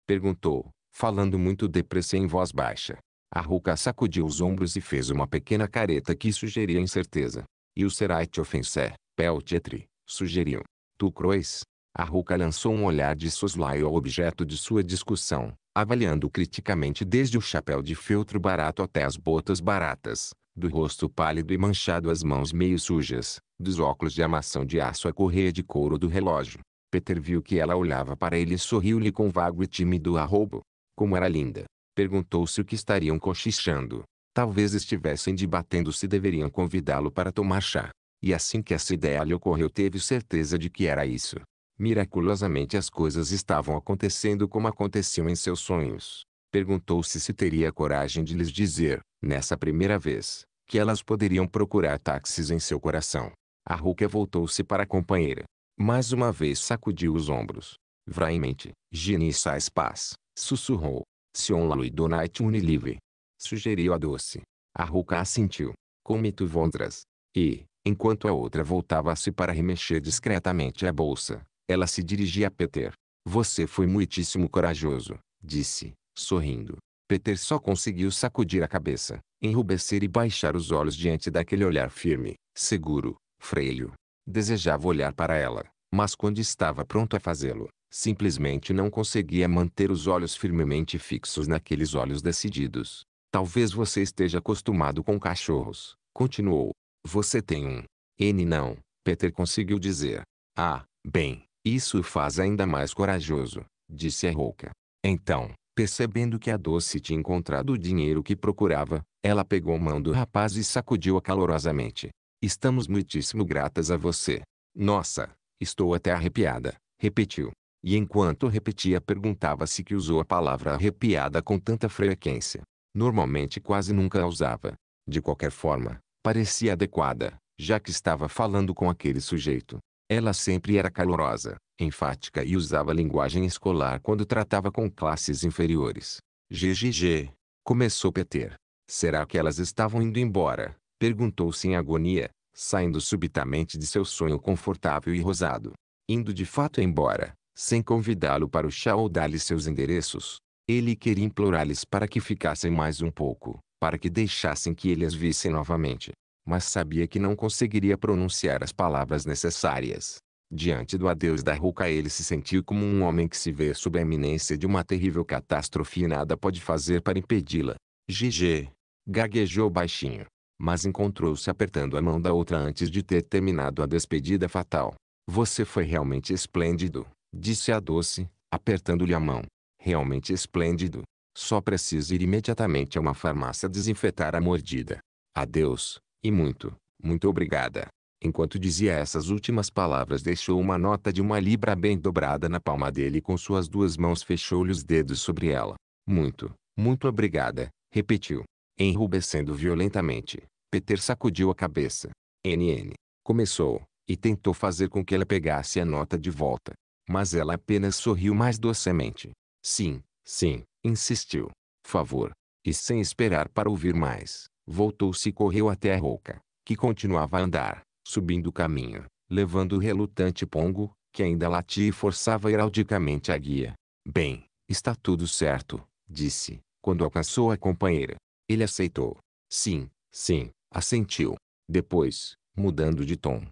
Perguntou, falando muito depressa em voz baixa. A Ruka sacudiu os ombros e fez uma pequena careta que sugeria incerteza. E o Serait Ofensé, Peltietri, sugeriu. Tu crois? A Ruka lançou um olhar de soslaio ao objeto de sua discussão, avaliando criticamente desde o chapéu de feltro barato até as botas baratas, do rosto pálido e manchado às mãos meio sujas, dos óculos de amação de aço à correia de couro do relógio. Peter viu que ela olhava para ele e sorriu-lhe com vago e tímido arrobo. Como era linda perguntou-se o que estariam cochichando. Talvez estivessem debatendo se deveriam convidá-lo para tomar chá. E assim que essa ideia lhe ocorreu teve certeza de que era isso. Miraculosamente as coisas estavam acontecendo como aconteciam em seus sonhos. Perguntou-se se teria coragem de lhes dizer, nessa primeira vez, que elas poderiam procurar táxis em seu coração. A Ruka voltou-se para a companheira. Mais uma vez sacudiu os ombros. Vraimente, Ginny, sais paz, sussurrou. Sion e Dona Itune Livre. Sugeriu a doce. A Ruca assentiu, com vondras. E, enquanto a outra voltava-se para remexer discretamente a bolsa, ela se dirigia a Peter. Você foi muitíssimo corajoso, disse, sorrindo. Peter só conseguiu sacudir a cabeça, enrubescer e baixar os olhos diante daquele olhar firme, seguro, freio. Desejava olhar para ela, mas quando estava pronto a fazê-lo, Simplesmente não conseguia manter os olhos firmemente fixos naqueles olhos decididos. Talvez você esteja acostumado com cachorros, continuou. Você tem um. N não, Peter conseguiu dizer. Ah, bem, isso o faz ainda mais corajoso, disse a rouca. Então, percebendo que a doce tinha encontrado o dinheiro que procurava, ela pegou a mão do rapaz e sacudiu-a calorosamente. Estamos muitíssimo gratas a você. Nossa, estou até arrepiada, repetiu. E enquanto repetia perguntava-se que usou a palavra arrepiada com tanta frequência. Normalmente quase nunca a usava. De qualquer forma, parecia adequada, já que estava falando com aquele sujeito. Ela sempre era calorosa, enfática e usava linguagem escolar quando tratava com classes inferiores. GGG. Começou Peter. Será que elas estavam indo embora? Perguntou-se em agonia, saindo subitamente de seu sonho confortável e rosado. Indo de fato embora, sem convidá-lo para o chá ou dar-lhe seus endereços. Ele queria implorar-lhes para que ficassem mais um pouco, para que deixassem que ele as visse novamente. Mas sabia que não conseguiria pronunciar as palavras necessárias. Diante do adeus da Ruca ele se sentiu como um homem que se vê sob a iminência de uma terrível catástrofe e nada pode fazer para impedi-la. GG. Gaguejou baixinho. Mas encontrou-se apertando a mão da outra antes de ter terminado a despedida fatal. Você foi realmente esplêndido. Disse a doce, apertando-lhe a mão. Realmente esplêndido. Só preciso ir imediatamente a uma farmácia desinfetar a mordida. Adeus, e muito, muito obrigada. Enquanto dizia essas últimas palavras deixou uma nota de uma libra bem dobrada na palma dele e com suas duas mãos fechou-lhe os dedos sobre ela. Muito, muito obrigada, repetiu. Enrubescendo violentamente, Peter sacudiu a cabeça. NN. Começou, e tentou fazer com que ela pegasse a nota de volta mas ela apenas sorriu mais docemente. Sim, sim, insistiu. Favor. E sem esperar para ouvir mais, voltou-se e correu até a rouca, que continuava a andar, subindo o caminho, levando o relutante Pongo, que ainda latia e forçava heraldicamente a guia. Bem, está tudo certo, disse, quando alcançou a companheira. Ele aceitou. Sim, sim, assentiu. Depois, mudando de tom.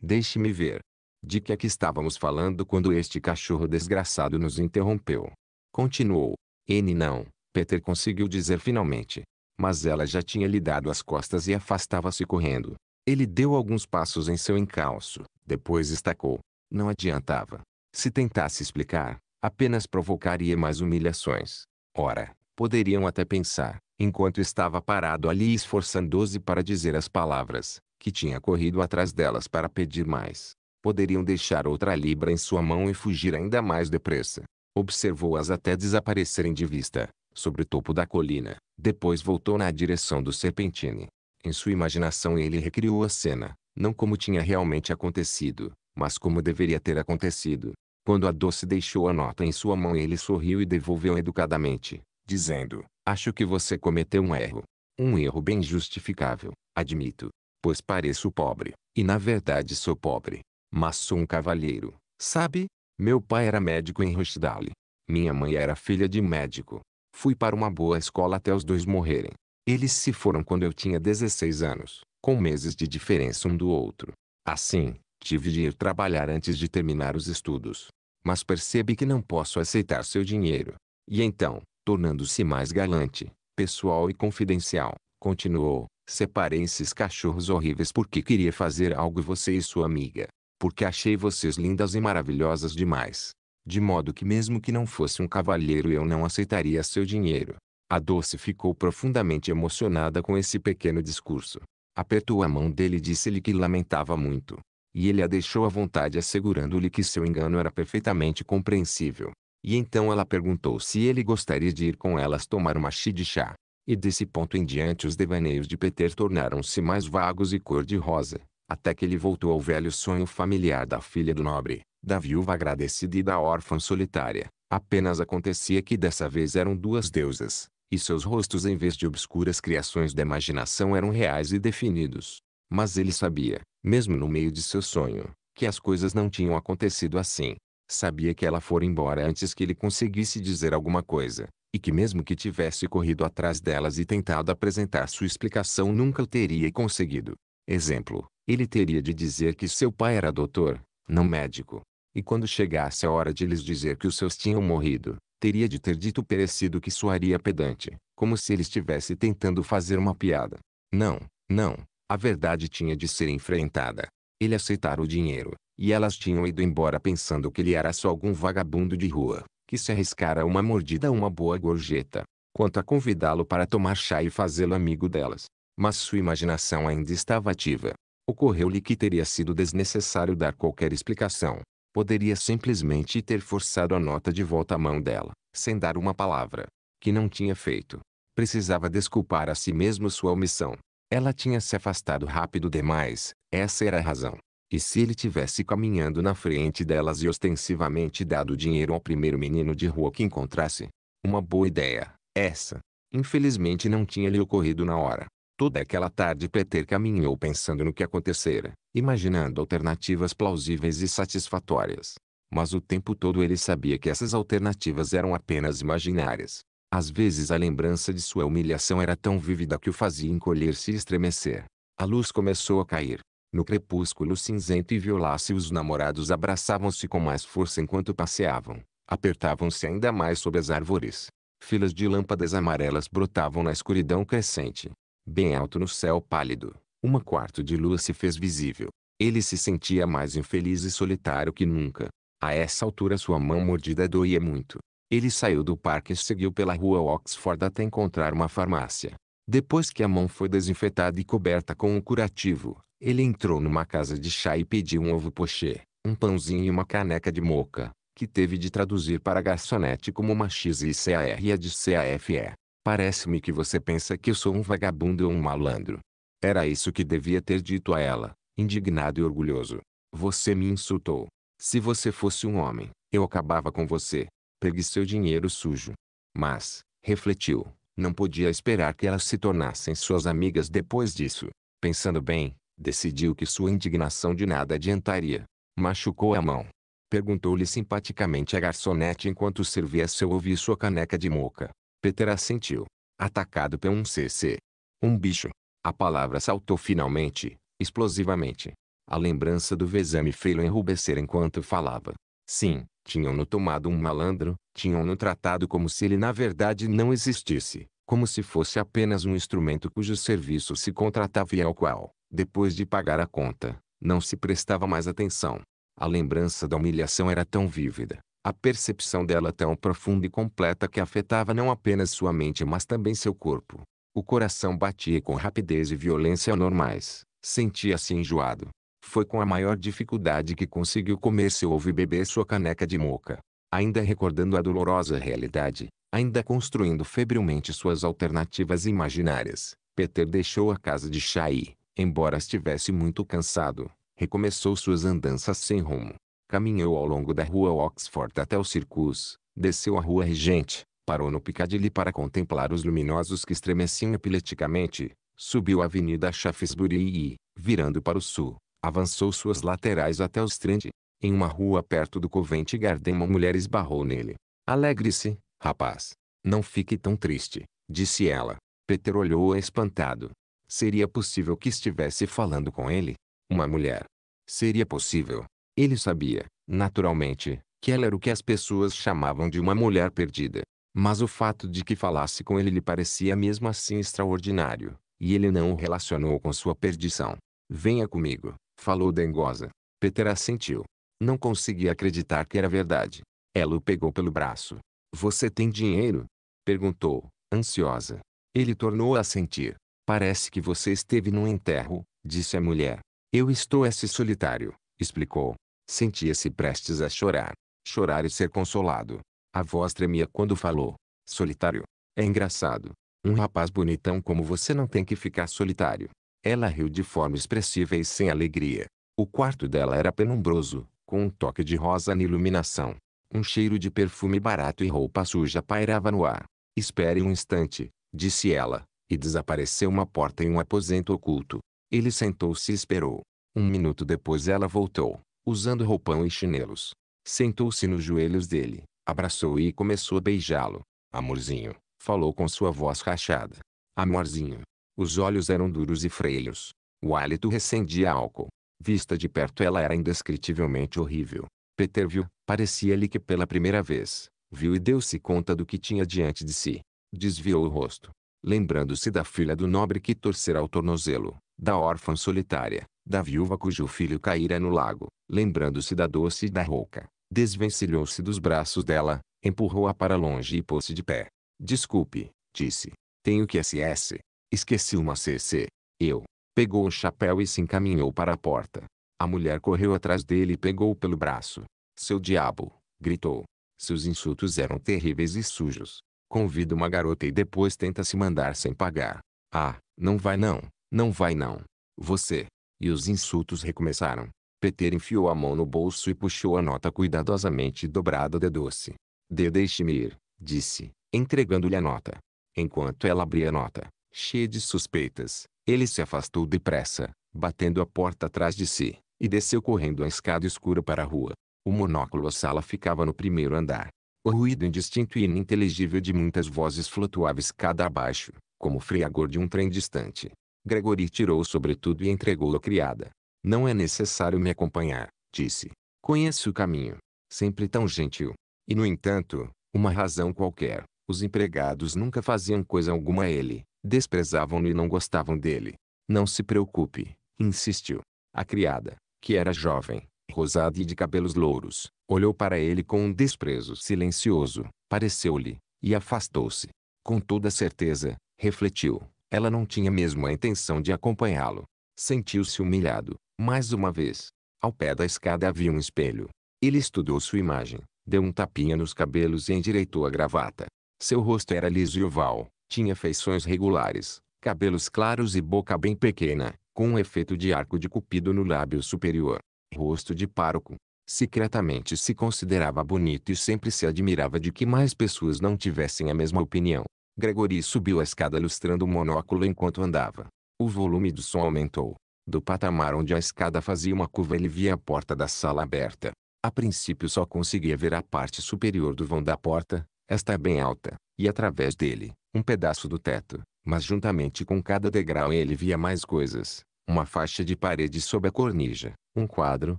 Deixe-me ver. De que é que estávamos falando quando este cachorro desgraçado nos interrompeu? Continuou. N não, Peter conseguiu dizer finalmente. Mas ela já tinha lhe dado as costas e afastava-se correndo. Ele deu alguns passos em seu encalço, depois estacou. Não adiantava. Se tentasse explicar, apenas provocaria mais humilhações. Ora, poderiam até pensar, enquanto estava parado ali esforçando-se para dizer as palavras, que tinha corrido atrás delas para pedir mais poderiam deixar outra libra em sua mão e fugir ainda mais depressa. Observou-as até desaparecerem de vista, sobre o topo da colina. Depois voltou na direção do Serpentine. Em sua imaginação ele recriou a cena, não como tinha realmente acontecido, mas como deveria ter acontecido. Quando a doce deixou a nota em sua mão ele sorriu e devolveu educadamente, dizendo, acho que você cometeu um erro. Um erro bem justificável, admito. Pois pareço pobre, e na verdade sou pobre mas sou um cavalheiro, sabe? Meu pai era médico em Rochdale. Minha mãe era filha de médico. Fui para uma boa escola até os dois morrerem. Eles se foram quando eu tinha 16 anos, com meses de diferença um do outro. Assim, tive de ir trabalhar antes de terminar os estudos. Mas percebe que não posso aceitar seu dinheiro. E então, tornando-se mais galante, pessoal e confidencial, continuou: Separei esses cachorros horríveis porque queria fazer algo você e sua amiga porque achei vocês lindas e maravilhosas demais. De modo que mesmo que não fosse um cavalheiro eu não aceitaria seu dinheiro. A doce ficou profundamente emocionada com esse pequeno discurso. Apertou a mão dele e disse-lhe que lamentava muito. E ele a deixou à vontade assegurando-lhe que seu engano era perfeitamente compreensível. E então ela perguntou se ele gostaria de ir com elas tomar uma chi de chá. E desse ponto em diante os devaneios de Peter tornaram-se mais vagos e cor-de-rosa até que ele voltou ao velho sonho familiar da filha do nobre, da viúva agradecida e da órfã solitária. Apenas acontecia que dessa vez eram duas deusas, e seus rostos em vez de obscuras criações da imaginação eram reais e definidos. Mas ele sabia, mesmo no meio de seu sonho, que as coisas não tinham acontecido assim. Sabia que ela fora embora antes que ele conseguisse dizer alguma coisa, e que mesmo que tivesse corrido atrás delas e tentado apresentar sua explicação nunca o teria conseguido. Exemplo, ele teria de dizer que seu pai era doutor, não médico. E quando chegasse a hora de lhes dizer que os seus tinham morrido, teria de ter dito perecido que soaria pedante, como se ele estivesse tentando fazer uma piada. Não, não, a verdade tinha de ser enfrentada. Ele aceitara o dinheiro, e elas tinham ido embora pensando que ele era só algum vagabundo de rua, que se arriscara uma mordida a uma boa gorjeta, quanto a convidá-lo para tomar chá e fazê-lo amigo delas. Mas sua imaginação ainda estava ativa, Ocorreu-lhe que teria sido desnecessário dar qualquer explicação. Poderia simplesmente ter forçado a nota de volta à mão dela, sem dar uma palavra. Que não tinha feito. Precisava desculpar a si mesmo sua omissão. Ela tinha se afastado rápido demais, essa era a razão. E se ele tivesse caminhando na frente delas e ostensivamente dado dinheiro ao primeiro menino de rua que encontrasse? Uma boa ideia, essa. Infelizmente não tinha lhe ocorrido na hora. Toda aquela tarde Peter caminhou pensando no que acontecera, imaginando alternativas plausíveis e satisfatórias. Mas o tempo todo ele sabia que essas alternativas eram apenas imaginárias. Às vezes a lembrança de sua humilhação era tão vívida que o fazia encolher-se e estremecer. A luz começou a cair. No crepúsculo cinzento e violáceo os namorados abraçavam-se com mais força enquanto passeavam. Apertavam-se ainda mais sob as árvores. Filas de lâmpadas amarelas brotavam na escuridão crescente bem alto no céu pálido. Uma quarto de lua se fez visível. Ele se sentia mais infeliz e solitário que nunca. A essa altura sua mão mordida doía muito. Ele saiu do parque e seguiu pela rua Oxford até encontrar uma farmácia. Depois que a mão foi desinfetada e coberta com um curativo, ele entrou numa casa de chá e pediu um ovo pochê, um pãozinho e uma caneca de moca, que teve de traduzir para garçonete como uma X e CAR e a de CAFE. Parece-me que você pensa que eu sou um vagabundo ou um malandro. Era isso que devia ter dito a ela, indignado e orgulhoso. Você me insultou. Se você fosse um homem, eu acabava com você. Pegue seu dinheiro sujo. Mas, refletiu, não podia esperar que elas se tornassem suas amigas depois disso. Pensando bem, decidiu que sua indignação de nada adiantaria. Machucou a mão. Perguntou-lhe simpaticamente a garçonete enquanto servia seu ovo e sua caneca de moca. Peter assentiu, atacado por um CC. Um bicho. A palavra saltou finalmente, explosivamente. A lembrança do vexame fê-lo enrubescer enquanto falava. Sim, tinham-no tomado um malandro, tinham-no tratado como se ele na verdade não existisse, como se fosse apenas um instrumento cujo serviço se contratava e ao qual, depois de pagar a conta, não se prestava mais atenção. A lembrança da humilhação era tão vívida, a percepção dela tão profunda e completa que afetava não apenas sua mente mas também seu corpo. O coração batia com rapidez e violência anormais. Sentia-se enjoado. Foi com a maior dificuldade que conseguiu comer seu ovo e beber sua caneca de moca. Ainda recordando a dolorosa realidade, ainda construindo febrilmente suas alternativas imaginárias, Peter deixou a casa de Chai, embora estivesse muito cansado, recomeçou suas andanças sem rumo. Caminhou ao longo da rua Oxford até o Circus, desceu a rua Regente, parou no Piccadilly para contemplar os luminosos que estremeciam epileticamente, subiu a avenida Shaftesbury e, virando para o sul, avançou suas laterais até o Strand. Em uma rua perto do Covent Garden uma mulher esbarrou nele. Alegre-se, rapaz. Não fique tão triste, disse ela. Peter olhou espantado. Seria possível que estivesse falando com ele? Uma mulher. Seria possível. Ele sabia, naturalmente, que ela era o que as pessoas chamavam de uma mulher perdida. Mas o fato de que falasse com ele lhe parecia mesmo assim extraordinário, e ele não o relacionou com sua perdição. Venha comigo, falou dengosa. Peter assentiu. Não conseguia acreditar que era verdade. Ela o pegou pelo braço. Você tem dinheiro? Perguntou, ansiosa. Ele tornou a sentir. Parece que você esteve num enterro, disse a mulher. Eu estou esse solitário, explicou. Sentia-se prestes a chorar, chorar e ser consolado. A voz tremia quando falou. Solitário. É engraçado. Um rapaz bonitão como você não tem que ficar solitário. Ela riu de forma expressiva e sem alegria. O quarto dela era penumbroso, com um toque de rosa na iluminação. Um cheiro de perfume barato e roupa suja pairava no ar. Espere um instante, disse ela, e desapareceu uma porta em um aposento oculto. Ele sentou-se e esperou. Um minuto depois ela voltou usando roupão e chinelos. Sentou-se nos joelhos dele, abraçou-o e começou a beijá-lo. Amorzinho, falou com sua voz rachada. Amorzinho. Os olhos eram duros e freios. O hálito recendia álcool. Vista de perto ela era indescritivelmente horrível. Peter viu, parecia-lhe que pela primeira vez, viu e deu-se conta do que tinha diante de si. Desviou o rosto, lembrando-se da filha do nobre que torcera o tornozelo, da órfã solitária, da viúva cujo filho caíra no lago, lembrando-se da doce e da rouca, desvencilhou-se dos braços dela, empurrou-a para longe e pôs-se de pé. Desculpe, disse. Tenho que SS. Esqueci uma CC. Eu. Pegou o chapéu e se encaminhou para a porta. A mulher correu atrás dele e pegou-o pelo braço. Seu diabo, gritou. Seus insultos eram terríveis e sujos. Convida uma garota e depois tenta se mandar sem pagar. Ah, não vai não, não vai não. Você, e os insultos recomeçaram. Peter enfiou a mão no bolso e puxou a nota cuidadosamente dobrada de doce. De deixe-me ir, disse, entregando-lhe a nota. Enquanto ela abria a nota, cheia de suspeitas, ele se afastou depressa, batendo a porta atrás de si, e desceu correndo a escada escura para a rua. O monóculo à sala ficava no primeiro andar. O ruído indistinto e ininteligível de muitas vozes flutuava escada abaixo, como o freagor de um trem distante. Gregory tirou o sobretudo e entregou a criada. Não é necessário me acompanhar, disse. Conheço o caminho. Sempre tão gentil. E no entanto, uma razão qualquer, os empregados nunca faziam coisa alguma a ele, desprezavam-no e não gostavam dele. Não se preocupe, insistiu. A criada, que era jovem, rosada e de cabelos louros, olhou para ele com um desprezo silencioso, pareceu-lhe, e afastou-se. Com toda certeza, refletiu, ela não tinha mesmo a intenção de acompanhá-lo. Sentiu-se humilhado, mais uma vez. Ao pé da escada havia um espelho. Ele estudou sua imagem, deu um tapinha nos cabelos e endireitou a gravata. Seu rosto era liso e oval, tinha feições regulares, cabelos claros e boca bem pequena, com um efeito de arco de cupido no lábio superior. Rosto de pároco. Secretamente se considerava bonito e sempre se admirava de que mais pessoas não tivessem a mesma opinião. Gregory subiu a escada lustrando o monóculo enquanto andava. O volume do som aumentou. Do patamar onde a escada fazia uma curva ele via a porta da sala aberta. A princípio só conseguia ver a parte superior do vão da porta, esta é bem alta, e através dele, um pedaço do teto. Mas juntamente com cada degrau ele via mais coisas. Uma faixa de parede sob a cornija, um quadro,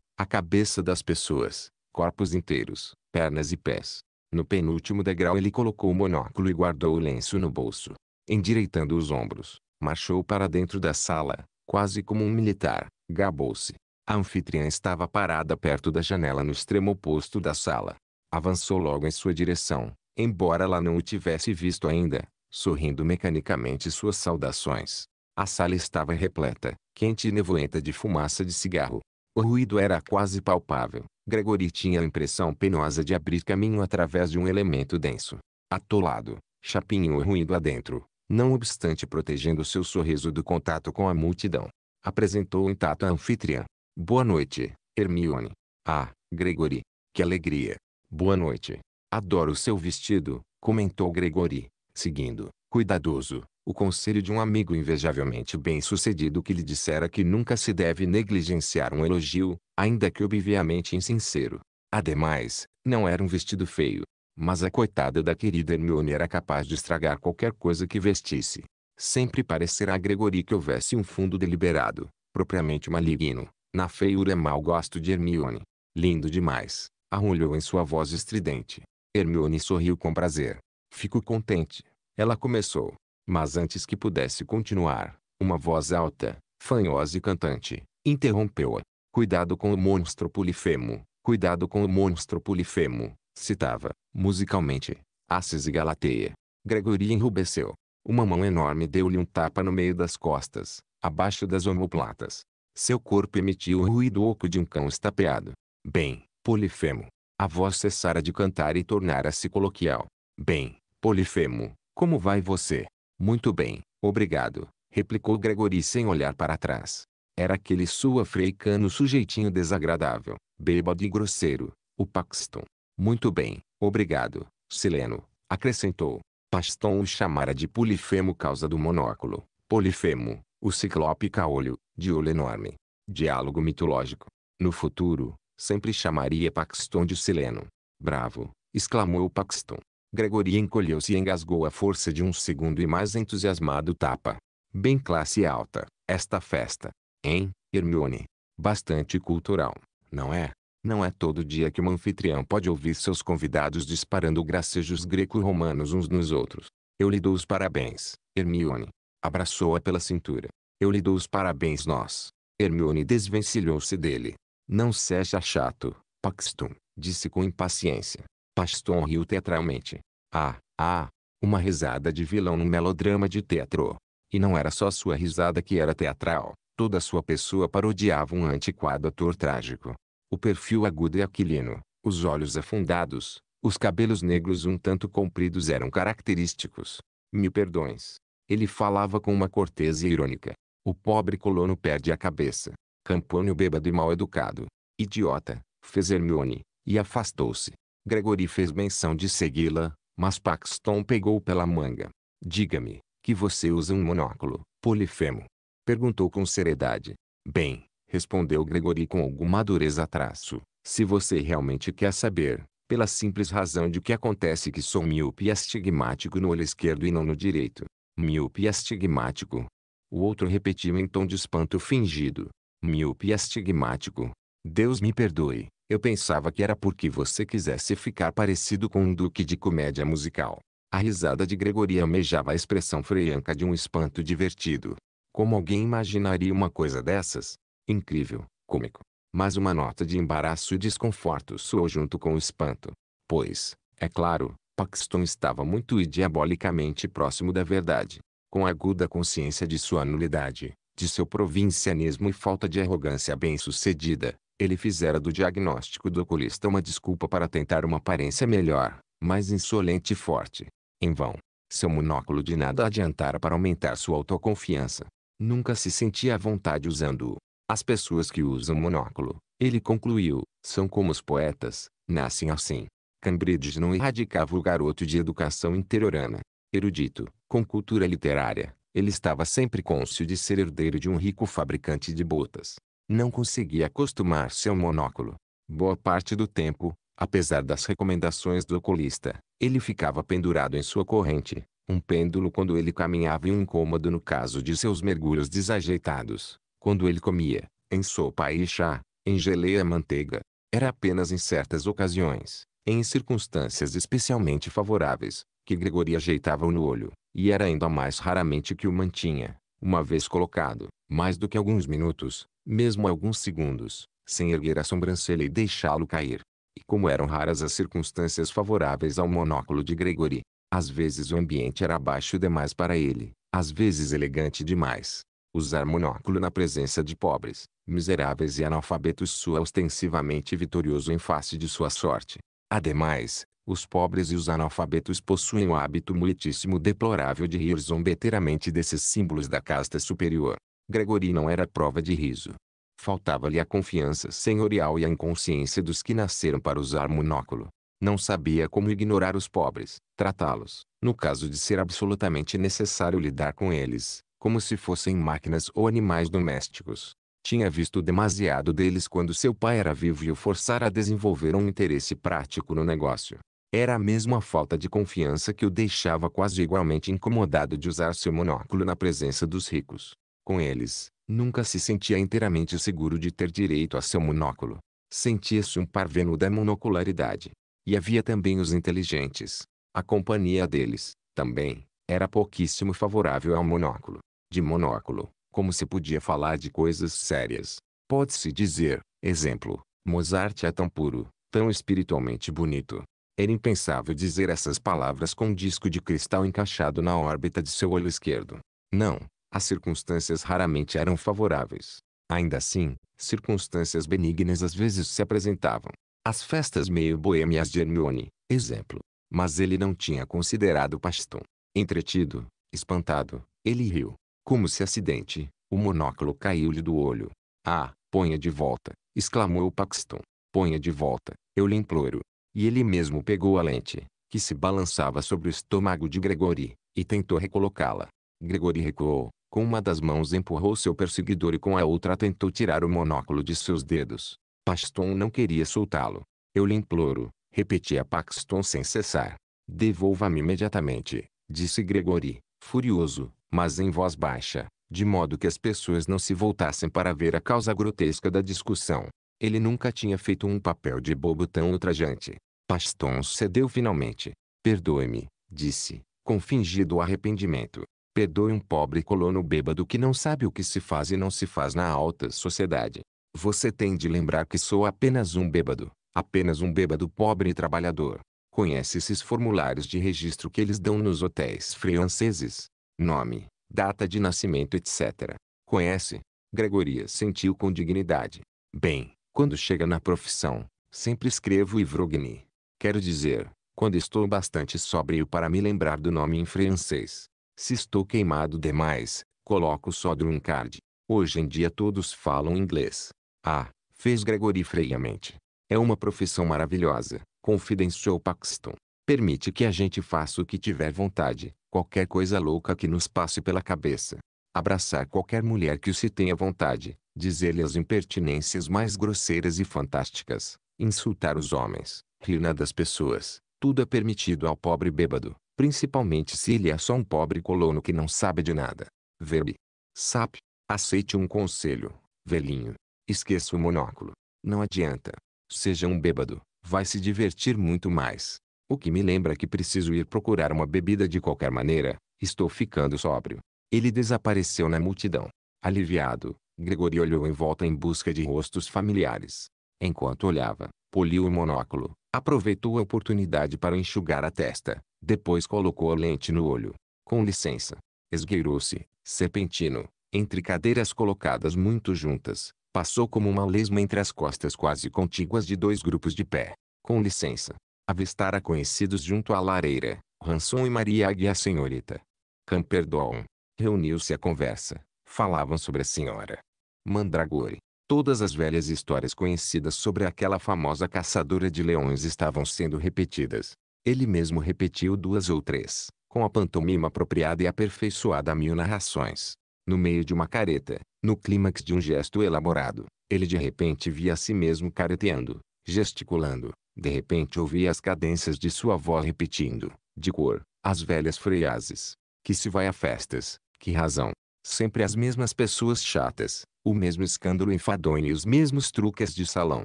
a cabeça das pessoas, corpos inteiros, pernas e pés, no penúltimo degrau ele colocou o monóculo e guardou o lenço no bolso. Endireitando os ombros, marchou para dentro da sala, quase como um militar, gabou-se. A anfitriã estava parada perto da janela no extremo oposto da sala. Avançou logo em sua direção, embora ela não o tivesse visto ainda, sorrindo mecanicamente suas saudações. A sala estava repleta, quente e nevoenta de fumaça de cigarro. O ruído era quase palpável. Gregory tinha a impressão penosa de abrir caminho através de um elemento denso. Atolado, chapinho o ruído adentro, não obstante protegendo seu sorriso do contato com a multidão. Apresentou intato a anfitriã. Boa noite, Hermione. Ah, Gregory. Que alegria. Boa noite. Adoro seu vestido, comentou Gregory, seguindo, cuidadoso, o conselho de um amigo invejavelmente bem-sucedido que lhe dissera que nunca se deve negligenciar um elogio, ainda que obviamente insincero. Ademais, não era um vestido feio, mas a coitada da querida Hermione era capaz de estragar qualquer coisa que vestisse. Sempre parecerá a Gregory que houvesse um fundo deliberado, propriamente maligno, na feiura é mau gosto de Hermione. Lindo demais, arrulhou em sua voz estridente. Hermione sorriu com prazer. Fico contente. Ela começou. Mas antes que pudesse continuar, uma voz alta, fanhosa e cantante, interrompeu-a. Cuidado com o monstro polifemo, cuidado com o monstro polifemo, citava, musicalmente, Assis e Galateia. Gregory enrubesceu. Uma mão enorme deu-lhe um tapa no meio das costas, abaixo das omoplatas. Seu corpo emitiu o ruído oco de um cão estapeado. Bem, Polifemo. A voz cessara de cantar e tornara-se coloquial. Bem, Polifemo, como vai você? Muito bem, obrigado, replicou Gregory sem olhar para trás. Era aquele sul-africano sujeitinho desagradável, bêbado e grosseiro, o Paxton. Muito bem, obrigado, Sileno, acrescentou. Paxton o chamara de Polifemo causa do monóculo. Polifemo, o ciclope caolho, de olho enorme. Diálogo mitológico. No futuro, sempre chamaria Paxton de Sileno. Bravo, exclamou Paxton. Gregoria encolheu-se e engasgou a força de um segundo e mais entusiasmado tapa. Bem classe alta, esta festa. Hein, Hermione? Bastante cultural, não é? Não é todo dia que um anfitrião pode ouvir seus convidados disparando gracejos greco-romanos uns nos outros. Eu lhe dou os parabéns, Hermione. Abraçou-a pela cintura. Eu lhe dou os parabéns nós. Hermione desvencilhou-se dele. Não seja chato, Paxton, disse com impaciência. Paston riu teatralmente. Ah, ah, uma risada de vilão num melodrama de teatro. E não era só sua risada que era teatral. Toda sua pessoa parodiava um antiquado ator trágico. O perfil agudo e aquilino, os olhos afundados, os cabelos negros um tanto compridos eram característicos. Mil perdões. Ele falava com uma cortesia irônica. O pobre colono perde a cabeça. Campônio bêbado e mal educado. Idiota, fez Hermione, e afastou-se. Gregory fez menção de segui-la, mas Paxton pegou pela manga. Diga-me, que você usa um monóculo, Polifemo? Perguntou com seriedade. Bem, respondeu Gregory com alguma dureza traço, se você realmente quer saber, pela simples razão de que acontece que sou miúpe e astigmático no olho esquerdo e não no direito. Miúpe e astigmático. O outro repetiu em tom de espanto fingido. Miúpe e astigmático. Deus me perdoe. Eu pensava que era porque você quisesse ficar parecido com um duque de comédia musical. A risada de Gregory almejava a expressão freianca de um espanto divertido. Como alguém imaginaria uma coisa dessas? Incrível, cômico. Mas uma nota de embaraço e desconforto soou junto com o espanto. Pois, é claro, Paxton estava muito e diabolicamente próximo da verdade. Com aguda consciência de sua nulidade, de seu provincianismo e falta de arrogância bem-sucedida, ele fizera do diagnóstico do oculista uma desculpa para tentar uma aparência melhor, mais insolente e forte. Em vão. Seu monóculo de nada adiantara para aumentar sua autoconfiança. Nunca se sentia à vontade usando-o. As pessoas que usam monóculo, ele concluiu, são como os poetas, nascem assim. Cambridge não erradicava o garoto de educação interiorana. Erudito, com cultura literária, ele estava sempre côncio de ser herdeiro de um rico fabricante de botas não conseguia acostumar-se ao monóculo. Boa parte do tempo, apesar das recomendações do oculista, ele ficava pendurado em sua corrente, um pêndulo quando ele caminhava e um incômodo no caso de seus mergulhos desajeitados, quando ele comia, em sopa e chá, em geleia manteiga. Era apenas em certas ocasiões, em circunstâncias especialmente favoráveis, que Gregory ajeitava-o no olho, e era ainda mais raramente que o mantinha, uma vez colocado, mais do que alguns minutos, mesmo alguns segundos, sem erguer a sobrancelha e deixá-lo cair. E como eram raras as circunstâncias favoráveis ao monóculo de Gregory, às vezes o ambiente era baixo demais para ele, às vezes elegante demais. Usar monóculo na presença de pobres, miseráveis e analfabetos soa ostensivamente vitorioso em face de sua sorte. Ademais, os pobres e os analfabetos possuem o hábito muitíssimo deplorável de rir zombeteiramente desses símbolos da casta superior. Gregory não era prova de riso. Faltava-lhe a confiança senhorial e a inconsciência dos que nasceram para usar monóculo. Não sabia como ignorar os pobres, tratá-los, no caso de ser absolutamente necessário lidar com eles, como se fossem máquinas ou animais domésticos. Tinha visto demasiado deles quando seu pai era vivo e o forçara a desenvolver um interesse prático no negócio. Era a mesma falta de confiança que o deixava quase igualmente incomodado de usar seu monóculo na presença dos ricos. Com eles, nunca se sentia inteiramente seguro de ter direito a seu monóculo. Sentia-se um parvenu da monocularidade. E havia também os inteligentes. A companhia deles, também, era pouquíssimo favorável ao monóculo. De monóculo, como se podia falar de coisas sérias? Pode-se dizer, exemplo, Mozart é tão puro, tão espiritualmente bonito. Era impensável dizer essas palavras com um disco de cristal encaixado na órbita de seu olho esquerdo. Não, as circunstâncias raramente eram favoráveis. Ainda assim, circunstâncias benignas às vezes se apresentavam. As festas meio boêmias de Hermione, exemplo. Mas ele não tinha considerado Paston. Entretido, espantado, ele riu. Como se acidente, o monóculo caiu-lhe do olho. Ah, ponha de volta, exclamou Paxton. Ponha de volta, eu lhe imploro. E ele mesmo pegou a lente, que se balançava sobre o estômago de Gregory, e tentou recolocá-la. Gregory recuou, com uma das mãos empurrou seu perseguidor e com a outra tentou tirar o monóculo de seus dedos. Paxton não queria soltá-lo. Eu lhe imploro, repetia Paxton sem cessar. Devolva-me imediatamente, disse Gregory, furioso, mas em voz baixa, de modo que as pessoas não se voltassem para ver a causa grotesca da discussão. Ele nunca tinha feito um papel de bobo tão ultrajante. Paxton cedeu finalmente. Perdoe-me, disse, com fingido arrependimento. Perdoe um pobre colono bêbado que não sabe o que se faz e não se faz na alta sociedade. Você tem de lembrar que sou apenas um bêbado, apenas um bêbado pobre e trabalhador. Conhece esses formulários de registro que eles dão nos hotéis franceses? Nome, data de nascimento, etc. Conhece? Gregoria sentiu com dignidade. Bem, quando chega na profissão, sempre escrevo Ivrogni. Quero dizer, quando estou bastante sóbrio para me lembrar do nome em francês. Se estou queimado demais, coloco só de um card. Hoje em dia todos falam inglês. Ah, fez Gregory freiamente. É uma profissão maravilhosa, confidenciou Paxton. Permite que a gente faça o que tiver vontade, qualquer coisa louca que nos passe pela cabeça. Abraçar qualquer mulher que se tenha vontade, dizer-lhe as impertinências mais grosseiras e fantásticas, insultar os homens, rir das pessoas, tudo é permitido ao pobre bêbado principalmente se ele é só um pobre colono que não sabe de nada. Verbe. sap Aceite um conselho, velhinho. Esqueça o monóculo. Não adianta. Seja um bêbado. Vai se divertir muito mais. O que me lembra que preciso ir procurar uma bebida de qualquer maneira. Estou ficando sóbrio. Ele desapareceu na multidão. Aliviado, Gregory olhou em volta em busca de rostos familiares. Enquanto olhava, poliu o monóculo, Aproveitou a oportunidade para enxugar a testa. Depois colocou a lente no olho. Com licença. Esgueirou-se, serpentino, entre cadeiras colocadas muito juntas. Passou como uma lesma entre as costas quase contíguas de dois grupos de pé. Com licença. Avistara conhecidos junto à lareira. Ransom e Maria Águia Senhorita. Camperdon. Reuniu-se a conversa. Falavam sobre a senhora. Mandragore. Todas as velhas histórias conhecidas sobre aquela famosa caçadora de leões estavam sendo repetidas. Ele mesmo repetiu duas ou três, com a pantomima apropriada e aperfeiçoada a mil narrações. No meio de uma careta, no clímax de um gesto elaborado, ele de repente via a si mesmo careteando, gesticulando. De repente ouvia as cadências de sua avó repetindo, de cor, as velhas freases. Que se vai a festas, que razão, Sempre as mesmas pessoas chatas, o mesmo escândalo enfadonho e os mesmos truques de salão.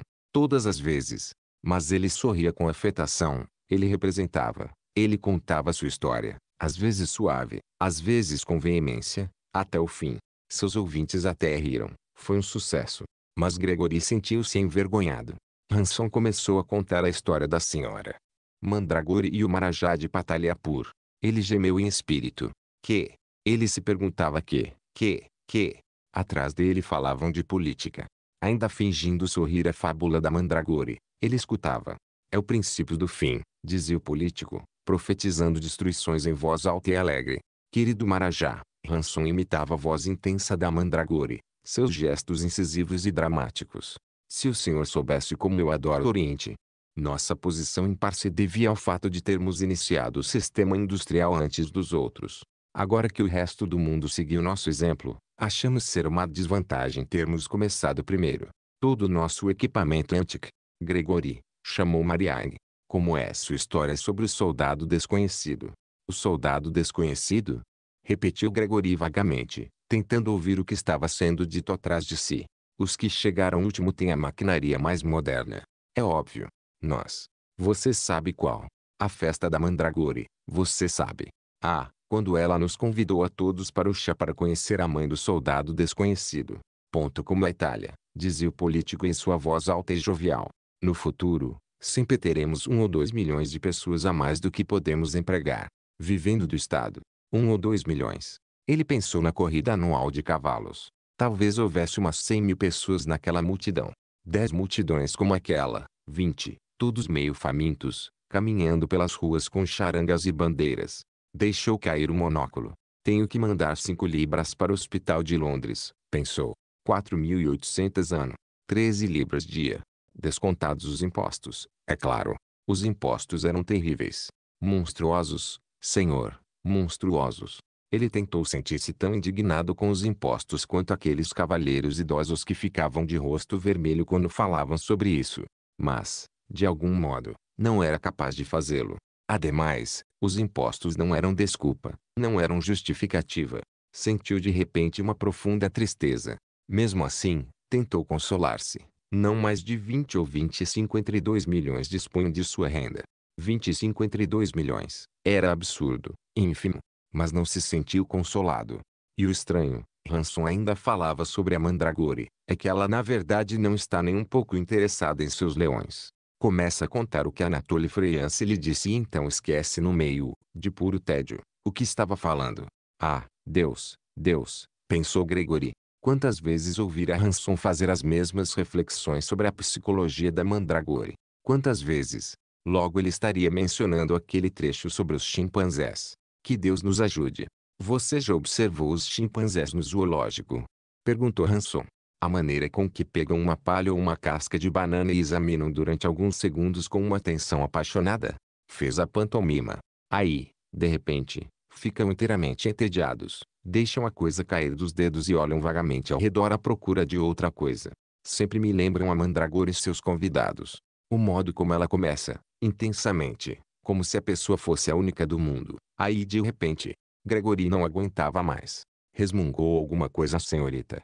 Todas as vezes. Mas ele sorria com afetação, ele representava, ele contava sua história, às vezes suave, às vezes com veemência, até o fim. Seus ouvintes até riram. Foi um sucesso. Mas Gregory sentiu-se envergonhado. Hanson começou a contar a história da senhora. Mandragore e o Marajá de Pataliapur. Ele gemeu em espírito. Que, ele se perguntava que, que, que. Atrás dele falavam de política. Ainda fingindo sorrir a fábula da Mandragore, ele escutava. É o princípio do fim, dizia o político, profetizando destruições em voz alta e alegre. Querido Marajá, Hanson imitava a voz intensa da Mandragore, seus gestos incisivos e dramáticos. Se o senhor soubesse como eu adoro o Oriente. Nossa posição impar se devia ao fato de termos iniciado o sistema industrial antes dos outros. Agora que o resto do mundo seguiu nosso exemplo, achamos ser uma desvantagem termos começado primeiro. Todo o nosso equipamento é antique. Gregory, chamou Marianne. Como é sua história sobre o soldado desconhecido? O soldado desconhecido? Repetiu Gregory vagamente, tentando ouvir o que estava sendo dito atrás de si. Os que chegaram último têm a maquinaria mais moderna. É óbvio. Nós. Você sabe qual. A festa da Mandragore. Você sabe. Ah, quando ela nos convidou a todos para o chá para conhecer a mãe do soldado desconhecido. Ponto como a Itália, dizia o político em sua voz alta e jovial. No futuro, sempre teremos um ou dois milhões de pessoas a mais do que podemos empregar, vivendo do Estado. Um ou dois milhões. Ele pensou na corrida anual de cavalos. Talvez houvesse umas cem mil pessoas naquela multidão. Dez multidões como aquela, vinte, todos meio famintos, caminhando pelas ruas com charangas e bandeiras, Deixou cair o monóculo. Tenho que mandar cinco libras para o hospital de Londres, pensou. 4.800 ano. 13 libras dia. Descontados os impostos, é claro. Os impostos eram terríveis. Monstruosos, senhor, monstruosos. Ele tentou sentir-se tão indignado com os impostos quanto aqueles cavalheiros idosos que ficavam de rosto vermelho quando falavam sobre isso. Mas, de algum modo, não era capaz de fazê-lo. Ademais, os impostos não eram desculpa, não eram justificativa. Sentiu de repente uma profunda tristeza. Mesmo assim, tentou consolar-se. Não mais de 20 ou 25 entre 2 milhões dispunham de sua renda. 25 entre 2 milhões. Era absurdo, ínfimo. Mas não se sentiu consolado. E o estranho, Hanson ainda falava sobre a Mandragore, é que ela na verdade não está nem um pouco interessada em seus leões. Começa a contar o que Anatole France lhe disse e então esquece no meio, de puro tédio, o que estava falando. Ah, Deus, Deus, pensou Gregory. Quantas vezes ouvira Hanson fazer as mesmas reflexões sobre a psicologia da Mandragore? Quantas vezes? Logo ele estaria mencionando aquele trecho sobre os chimpanzés. Que Deus nos ajude. Você já observou os chimpanzés no zoológico? Perguntou Hanson. A maneira com que pegam uma palha ou uma casca de banana e examinam durante alguns segundos com uma atenção apaixonada. Fez a pantomima. Aí, de repente, ficam inteiramente entediados, deixam a coisa cair dos dedos e olham vagamente ao redor à procura de outra coisa. Sempre me lembram a Mandragora e seus convidados. O modo como ela começa, intensamente, como se a pessoa fosse a única do mundo. Aí de repente, Gregory não aguentava mais. Resmungou alguma coisa senhorita.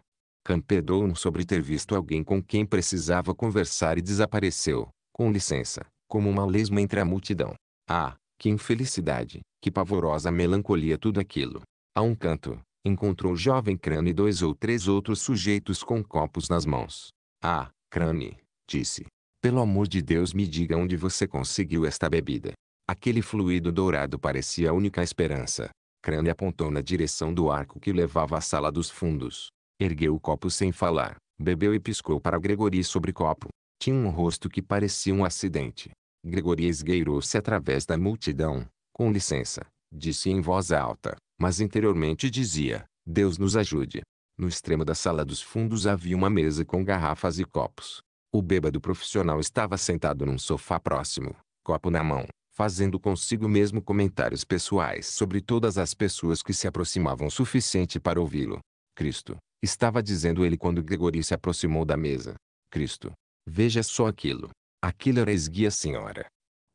Campedou-um sobre ter visto alguém com quem precisava conversar e desapareceu, com licença, como uma lesma entre a multidão. Ah, que infelicidade, que pavorosa melancolia tudo aquilo. A um canto, encontrou o jovem Crane e dois ou três outros sujeitos com copos nas mãos. Ah, Crane, disse. Pelo amor de Deus me diga onde você conseguiu esta bebida. Aquele fluido dourado parecia a única esperança. Crane apontou na direção do arco que levava à sala dos fundos. Ergueu o copo sem falar, bebeu e piscou para Gregori sobre o copo. Tinha um rosto que parecia um acidente. Gregori esgueirou-se através da multidão. Com licença, disse em voz alta, mas interiormente dizia, Deus nos ajude. No extremo da sala dos fundos havia uma mesa com garrafas e copos. O bêbado profissional estava sentado num sofá próximo, copo na mão, fazendo consigo mesmo comentários pessoais sobre todas as pessoas que se aproximavam o suficiente para ouvi-lo. Cristo. Estava dizendo ele quando Gregory se aproximou da mesa. Cristo. Veja só aquilo. Aquilo era esguia senhora.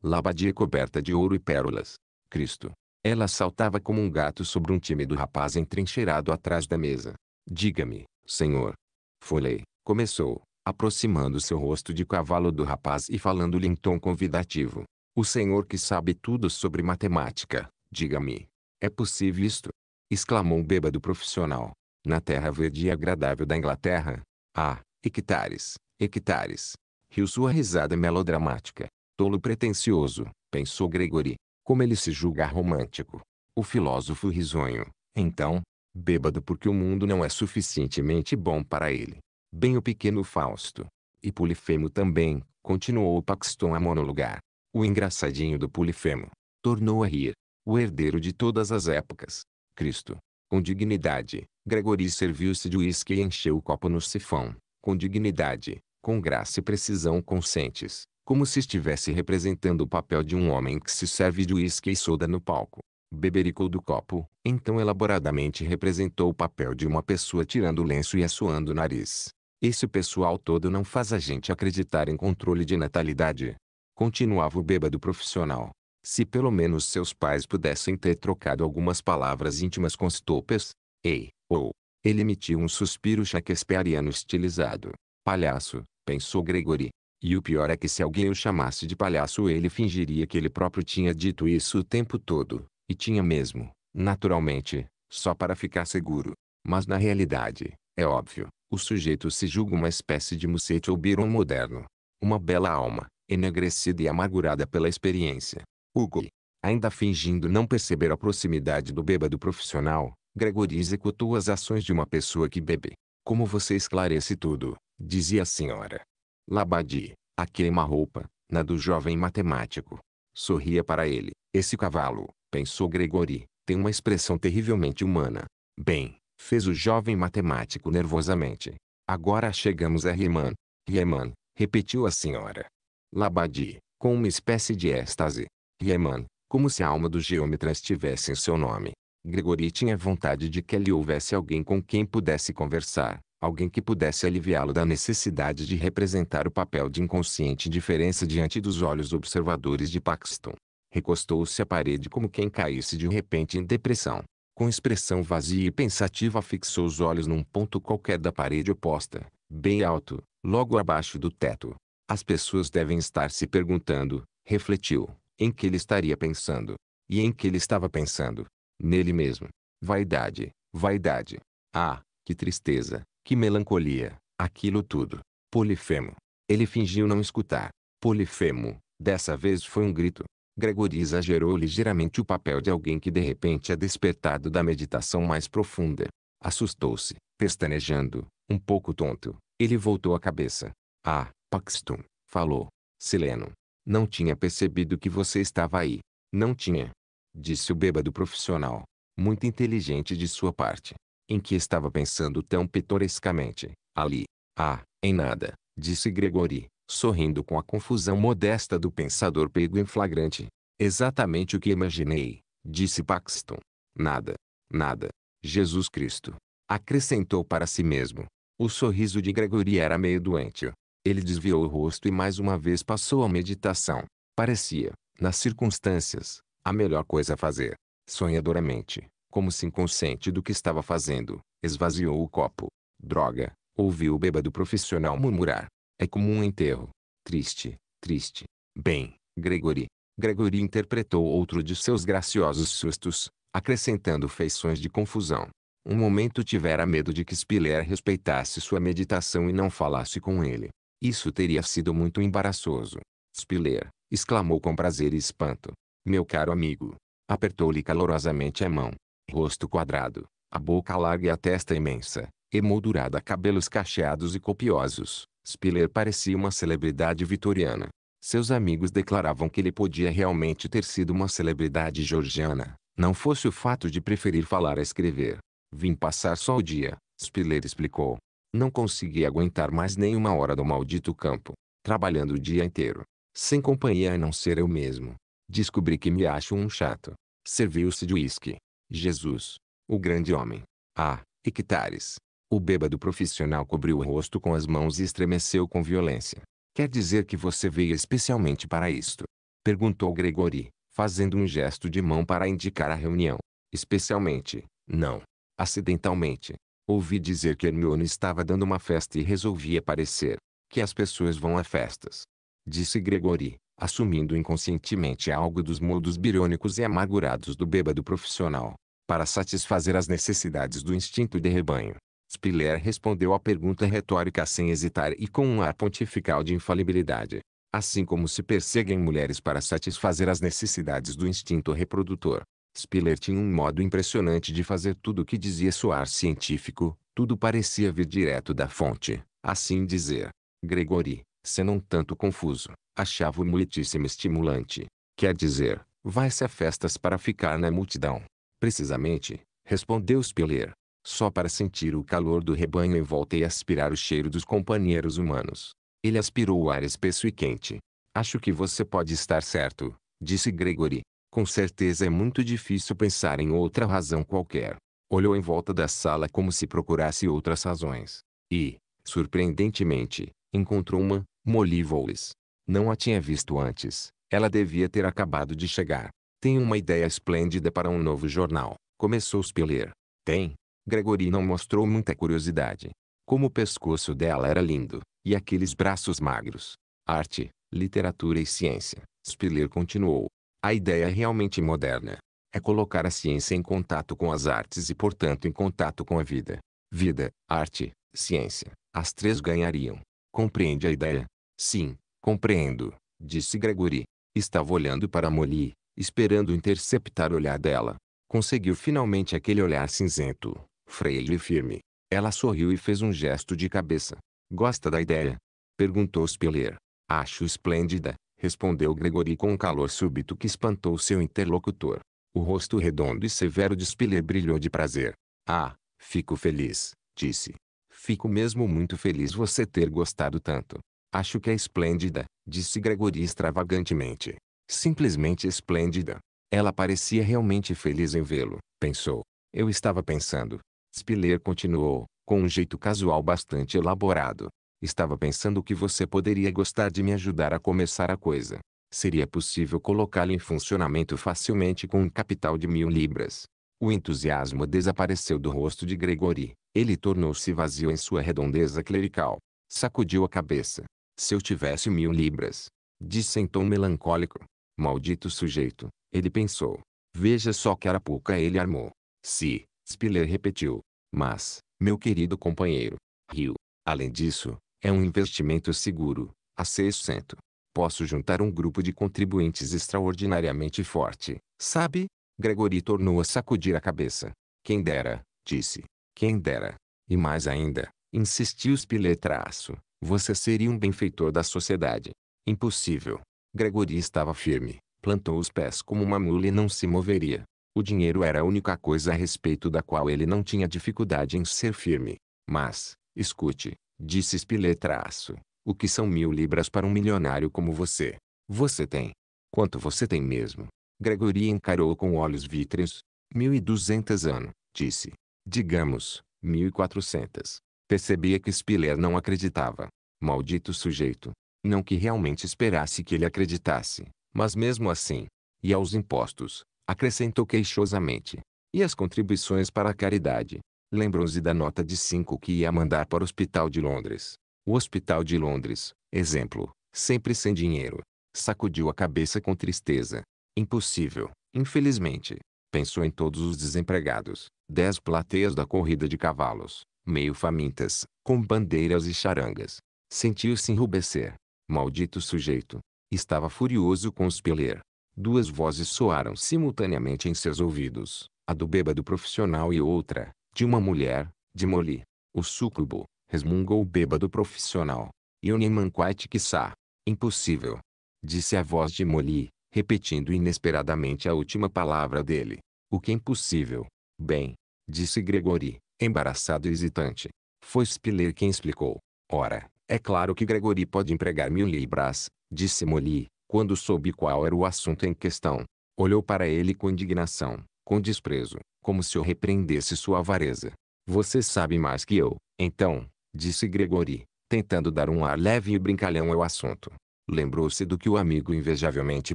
Labadia coberta de ouro e pérolas. Cristo. Ela saltava como um gato sobre um tímido rapaz entrincheirado atrás da mesa. Diga-me, senhor. Folei. Começou, aproximando seu rosto de cavalo do rapaz e falando-lhe em tom convidativo. O senhor que sabe tudo sobre matemática, diga-me. É possível isto? exclamou o bêbado profissional na terra verde e agradável da Inglaterra. Ah, hectares, hectares. Riu sua risada melodramática. Tolo pretensioso, pensou Gregory. Como ele se julga romântico. O filósofo risonho, então, bêbado porque o mundo não é suficientemente bom para ele. Bem o pequeno Fausto. E Polifemo também, continuou Paxton a monologar. O engraçadinho do Polifemo. Tornou a rir. O herdeiro de todas as épocas. Cristo. Com dignidade, Gregory serviu-se de uísque e encheu o copo no sifão, com dignidade, com graça e precisão conscientes, como se estivesse representando o papel de um homem que se serve de uísque e soda no palco. Bebericou do copo, então elaboradamente representou o papel de uma pessoa tirando o lenço e assoando o nariz. Esse pessoal todo não faz a gente acreditar em controle de natalidade. Continuava o bêbado profissional. Se pelo menos seus pais pudessem ter trocado algumas palavras íntimas com Stopes, Ei, ou. Ele emitiu um suspiro shakespeariano estilizado. Palhaço, pensou Gregory. E o pior é que se alguém o chamasse de palhaço ele fingiria que ele próprio tinha dito isso o tempo todo. E tinha mesmo, naturalmente, só para ficar seguro. Mas na realidade, é óbvio, o sujeito se julga uma espécie de mocete ou Biron moderno. Uma bela alma, enegrecida e amargurada pela experiência. Hugo, ainda fingindo não perceber a proximidade do bêbado profissional, Gregory executou as ações de uma pessoa que bebe. Como você esclarece tudo, dizia a senhora. Labadi, a queima-roupa, na do jovem matemático. Sorria para ele. Esse cavalo, pensou Gregory, tem uma expressão terrivelmente humana. Bem, fez o jovem matemático nervosamente. Agora chegamos a Riemann. Riemann, repetiu a senhora. Labadi, com uma espécie de êxtase. Riemann, como se a alma do geômetra estivesse em seu nome. Gregory tinha vontade de que ali houvesse alguém com quem pudesse conversar, alguém que pudesse aliviá-lo da necessidade de representar o papel de inconsciente diferença diante dos olhos observadores de Paxton. Recostou-se à parede como quem caísse de repente em depressão. Com expressão vazia e pensativa fixou os olhos num ponto qualquer da parede oposta, bem alto, logo abaixo do teto. As pessoas devem estar se perguntando, refletiu, em que ele estaria pensando. E em que ele estava pensando nele mesmo. Vaidade, vaidade. Ah, que tristeza, que melancolia, aquilo tudo. Polifemo. Ele fingiu não escutar. Polifemo, dessa vez foi um grito. Gregory exagerou ligeiramente o papel de alguém que de repente é despertado da meditação mais profunda. Assustou-se, pestanejando, um pouco tonto. Ele voltou a cabeça. Ah, Paxton, falou. Sileno. Não tinha percebido que você estava aí. Não tinha. Disse o bêbado profissional. Muito inteligente de sua parte. Em que estava pensando tão pitorescamente? Ali. Ah, em nada, disse Gregory, sorrindo com a confusão modesta do pensador pego em flagrante. Exatamente o que imaginei, disse Paxton. Nada, nada. Jesus Cristo. Acrescentou para si mesmo. O sorriso de Gregory era meio doente. Ele desviou o rosto e mais uma vez passou à meditação. Parecia, nas circunstâncias, a melhor coisa a fazer. Sonhadoramente, como se inconsciente do que estava fazendo, esvaziou o copo. Droga, ouviu o bêbado profissional murmurar. É como um enterro. Triste, triste. Bem, Gregory. Gregory interpretou outro de seus graciosos sustos, acrescentando feições de confusão. Um momento tivera medo de que Spiller respeitasse sua meditação e não falasse com ele. Isso teria sido muito embaraçoso. Spiller, exclamou com prazer e espanto. Meu caro amigo. Apertou-lhe calorosamente a mão. Rosto quadrado, a boca larga e a testa imensa, emoldurada a cabelos cacheados e copiosos, Spiller parecia uma celebridade vitoriana. Seus amigos declaravam que ele podia realmente ter sido uma celebridade georgiana, não fosse o fato de preferir falar a escrever. Vim passar só o dia, Spiller explicou. Não consegui aguentar mais nem uma hora do maldito campo, trabalhando o dia inteiro, sem companhia a não ser eu mesmo. Descobri que me acho um chato. Serviu-se de uísque. Jesus. O grande homem. Ah, hectares. O bêbado profissional cobriu o rosto com as mãos e estremeceu com violência. Quer dizer que você veio especialmente para isto? Perguntou Gregory, fazendo um gesto de mão para indicar a reunião. Especialmente, não. Acidentalmente. Ouvi dizer que Hermione estava dando uma festa e resolvi aparecer. Que as pessoas vão a festas. Disse Gregory, assumindo inconscientemente algo dos modos birônicos e amargurados do bêbado profissional, para satisfazer as necessidades do instinto de rebanho. Spiller respondeu à pergunta retórica sem hesitar e com um ar pontifical de infalibilidade. Assim como se perseguem mulheres para satisfazer as necessidades do instinto reprodutor, Spiller tinha um modo impressionante de fazer tudo o que dizia soar científico, tudo parecia vir direto da fonte, assim dizer. Gregory, senão não tanto confuso, achava-o muitíssimo estimulante. Quer dizer, vai-se a festas para ficar na multidão. Precisamente, respondeu Spiller. Só para sentir o calor do rebanho em volta e aspirar o cheiro dos companheiros humanos. Ele aspirou o ar espesso e quente. Acho que você pode estar certo, disse Gregory. Com certeza é muito difícil pensar em outra razão qualquer. Olhou em volta da sala como se procurasse outras razões. E, surpreendentemente, encontrou uma, Molly Wallace. Não a tinha visto antes. Ela devia ter acabado de chegar. Tem uma ideia esplêndida para um novo jornal. Começou Spiller. Tem. Gregory não mostrou muita curiosidade. Como o pescoço dela era lindo, e aqueles braços magros. Arte, literatura e ciência. Spiller continuou. A ideia é realmente moderna. É colocar a ciência em contato com as artes e, portanto, em contato com a vida. Vida, arte, ciência. As três ganhariam. Compreende a ideia? Sim, Compreendo, disse Gregory. Estava olhando para Molly, esperando interceptar o olhar dela. Conseguiu finalmente aquele olhar cinzento, freio e firme. Ela sorriu e fez um gesto de cabeça. Gosta da ideia? Perguntou Spiller. Acho esplêndida, respondeu Gregory com um calor súbito que espantou seu interlocutor. O rosto redondo e severo de Spiller brilhou de prazer. Ah, fico feliz, disse. Fico mesmo muito feliz você ter gostado tanto. Acho que é esplêndida, disse Gregory extravagantemente. Simplesmente esplêndida. Ela parecia realmente feliz em vê-lo, pensou. Eu estava pensando. Spiller continuou, com um jeito casual bastante elaborado. Estava pensando que você poderia gostar de me ajudar a começar a coisa. Seria possível colocá-la em funcionamento facilmente com um capital de mil libras. O entusiasmo desapareceu do rosto de Gregory. Ele tornou-se vazio em sua redondeza clerical. Sacudiu a cabeça. Se eu tivesse mil libras. Disse em tom melancólico. Maldito sujeito, ele pensou. Veja só que arapuca ele armou. Se, Spiller repetiu. Mas, meu querido companheiro, riu. Além disso, é um investimento seguro, a 600. Posso juntar um grupo de contribuintes extraordinariamente forte, sabe? Gregory tornou a sacudir a cabeça. Quem dera, disse. Quem dera. E mais ainda, insistiu Spiller traço. Você seria um benfeitor da sociedade. Impossível. Gregory estava firme, plantou os pés como uma mula e não se moveria. O dinheiro era a única coisa a respeito da qual ele não tinha dificuldade em ser firme. Mas, escute, disse Spiletraço, o que são mil libras para um milionário como você? Você tem. Quanto você tem mesmo? Gregory encarou com olhos vítreos. Mil e duzentas ano, disse. Digamos, mil e quatrocentas. Percebia que Spiller não acreditava. Maldito sujeito. Não que realmente esperasse que ele acreditasse, mas mesmo assim. E aos impostos, acrescentou queixosamente. E as contribuições para a caridade. Lembrou-se da nota de cinco que ia mandar para o Hospital de Londres. O Hospital de Londres, exemplo, sempre sem dinheiro. Sacudiu a cabeça com tristeza. Impossível, infelizmente. Pensou em todos os desempregados, dez plateias da corrida de cavalos, meio famintas, com bandeiras e charangas. Sentiu-se enrubescer. Maldito sujeito! Estava furioso com os peler. Duas vozes soaram simultaneamente em seus ouvidos, a do bêbado profissional e outra, de uma mulher, de Moli. O súcubo, resmungou o bêbado profissional. e Yonimanquite quiçá. Impossível. Disse a voz de Moli, repetindo inesperadamente a última palavra dele. O que é impossível. Bem, disse Gregory, embaraçado e hesitante. Foi Spiller quem explicou. Ora, é claro que Gregory pode empregar mil libras, disse Molly, quando soube qual era o assunto em questão. Olhou para ele com indignação, com desprezo, como se o repreendesse sua avareza. Você sabe mais que eu, então, disse Gregory, tentando dar um ar leve e brincalhão ao assunto. Lembrou-se do que o amigo invejavelmente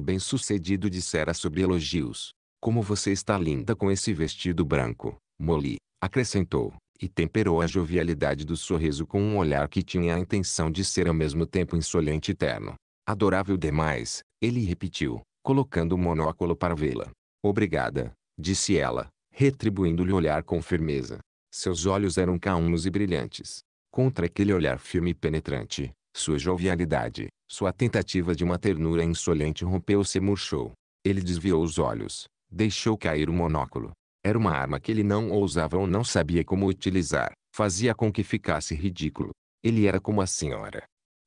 bem-sucedido dissera sobre elogios. Como você está linda com esse vestido branco, Molly acrescentou, e temperou a jovialidade do sorriso com um olhar que tinha a intenção de ser ao mesmo tempo insolente e terno. Adorável demais, ele repetiu, colocando o monóculo para vê-la. Obrigada, disse ela, retribuindo-lhe o olhar com firmeza. Seus olhos eram calmos e brilhantes. Contra aquele olhar firme e penetrante, sua jovialidade, sua tentativa de uma ternura insolente rompeu-se e murchou. Ele desviou os olhos, deixou cair o monóculo, era uma arma que ele não ousava ou não sabia como utilizar. Fazia com que ficasse ridículo. Ele era como a senhora.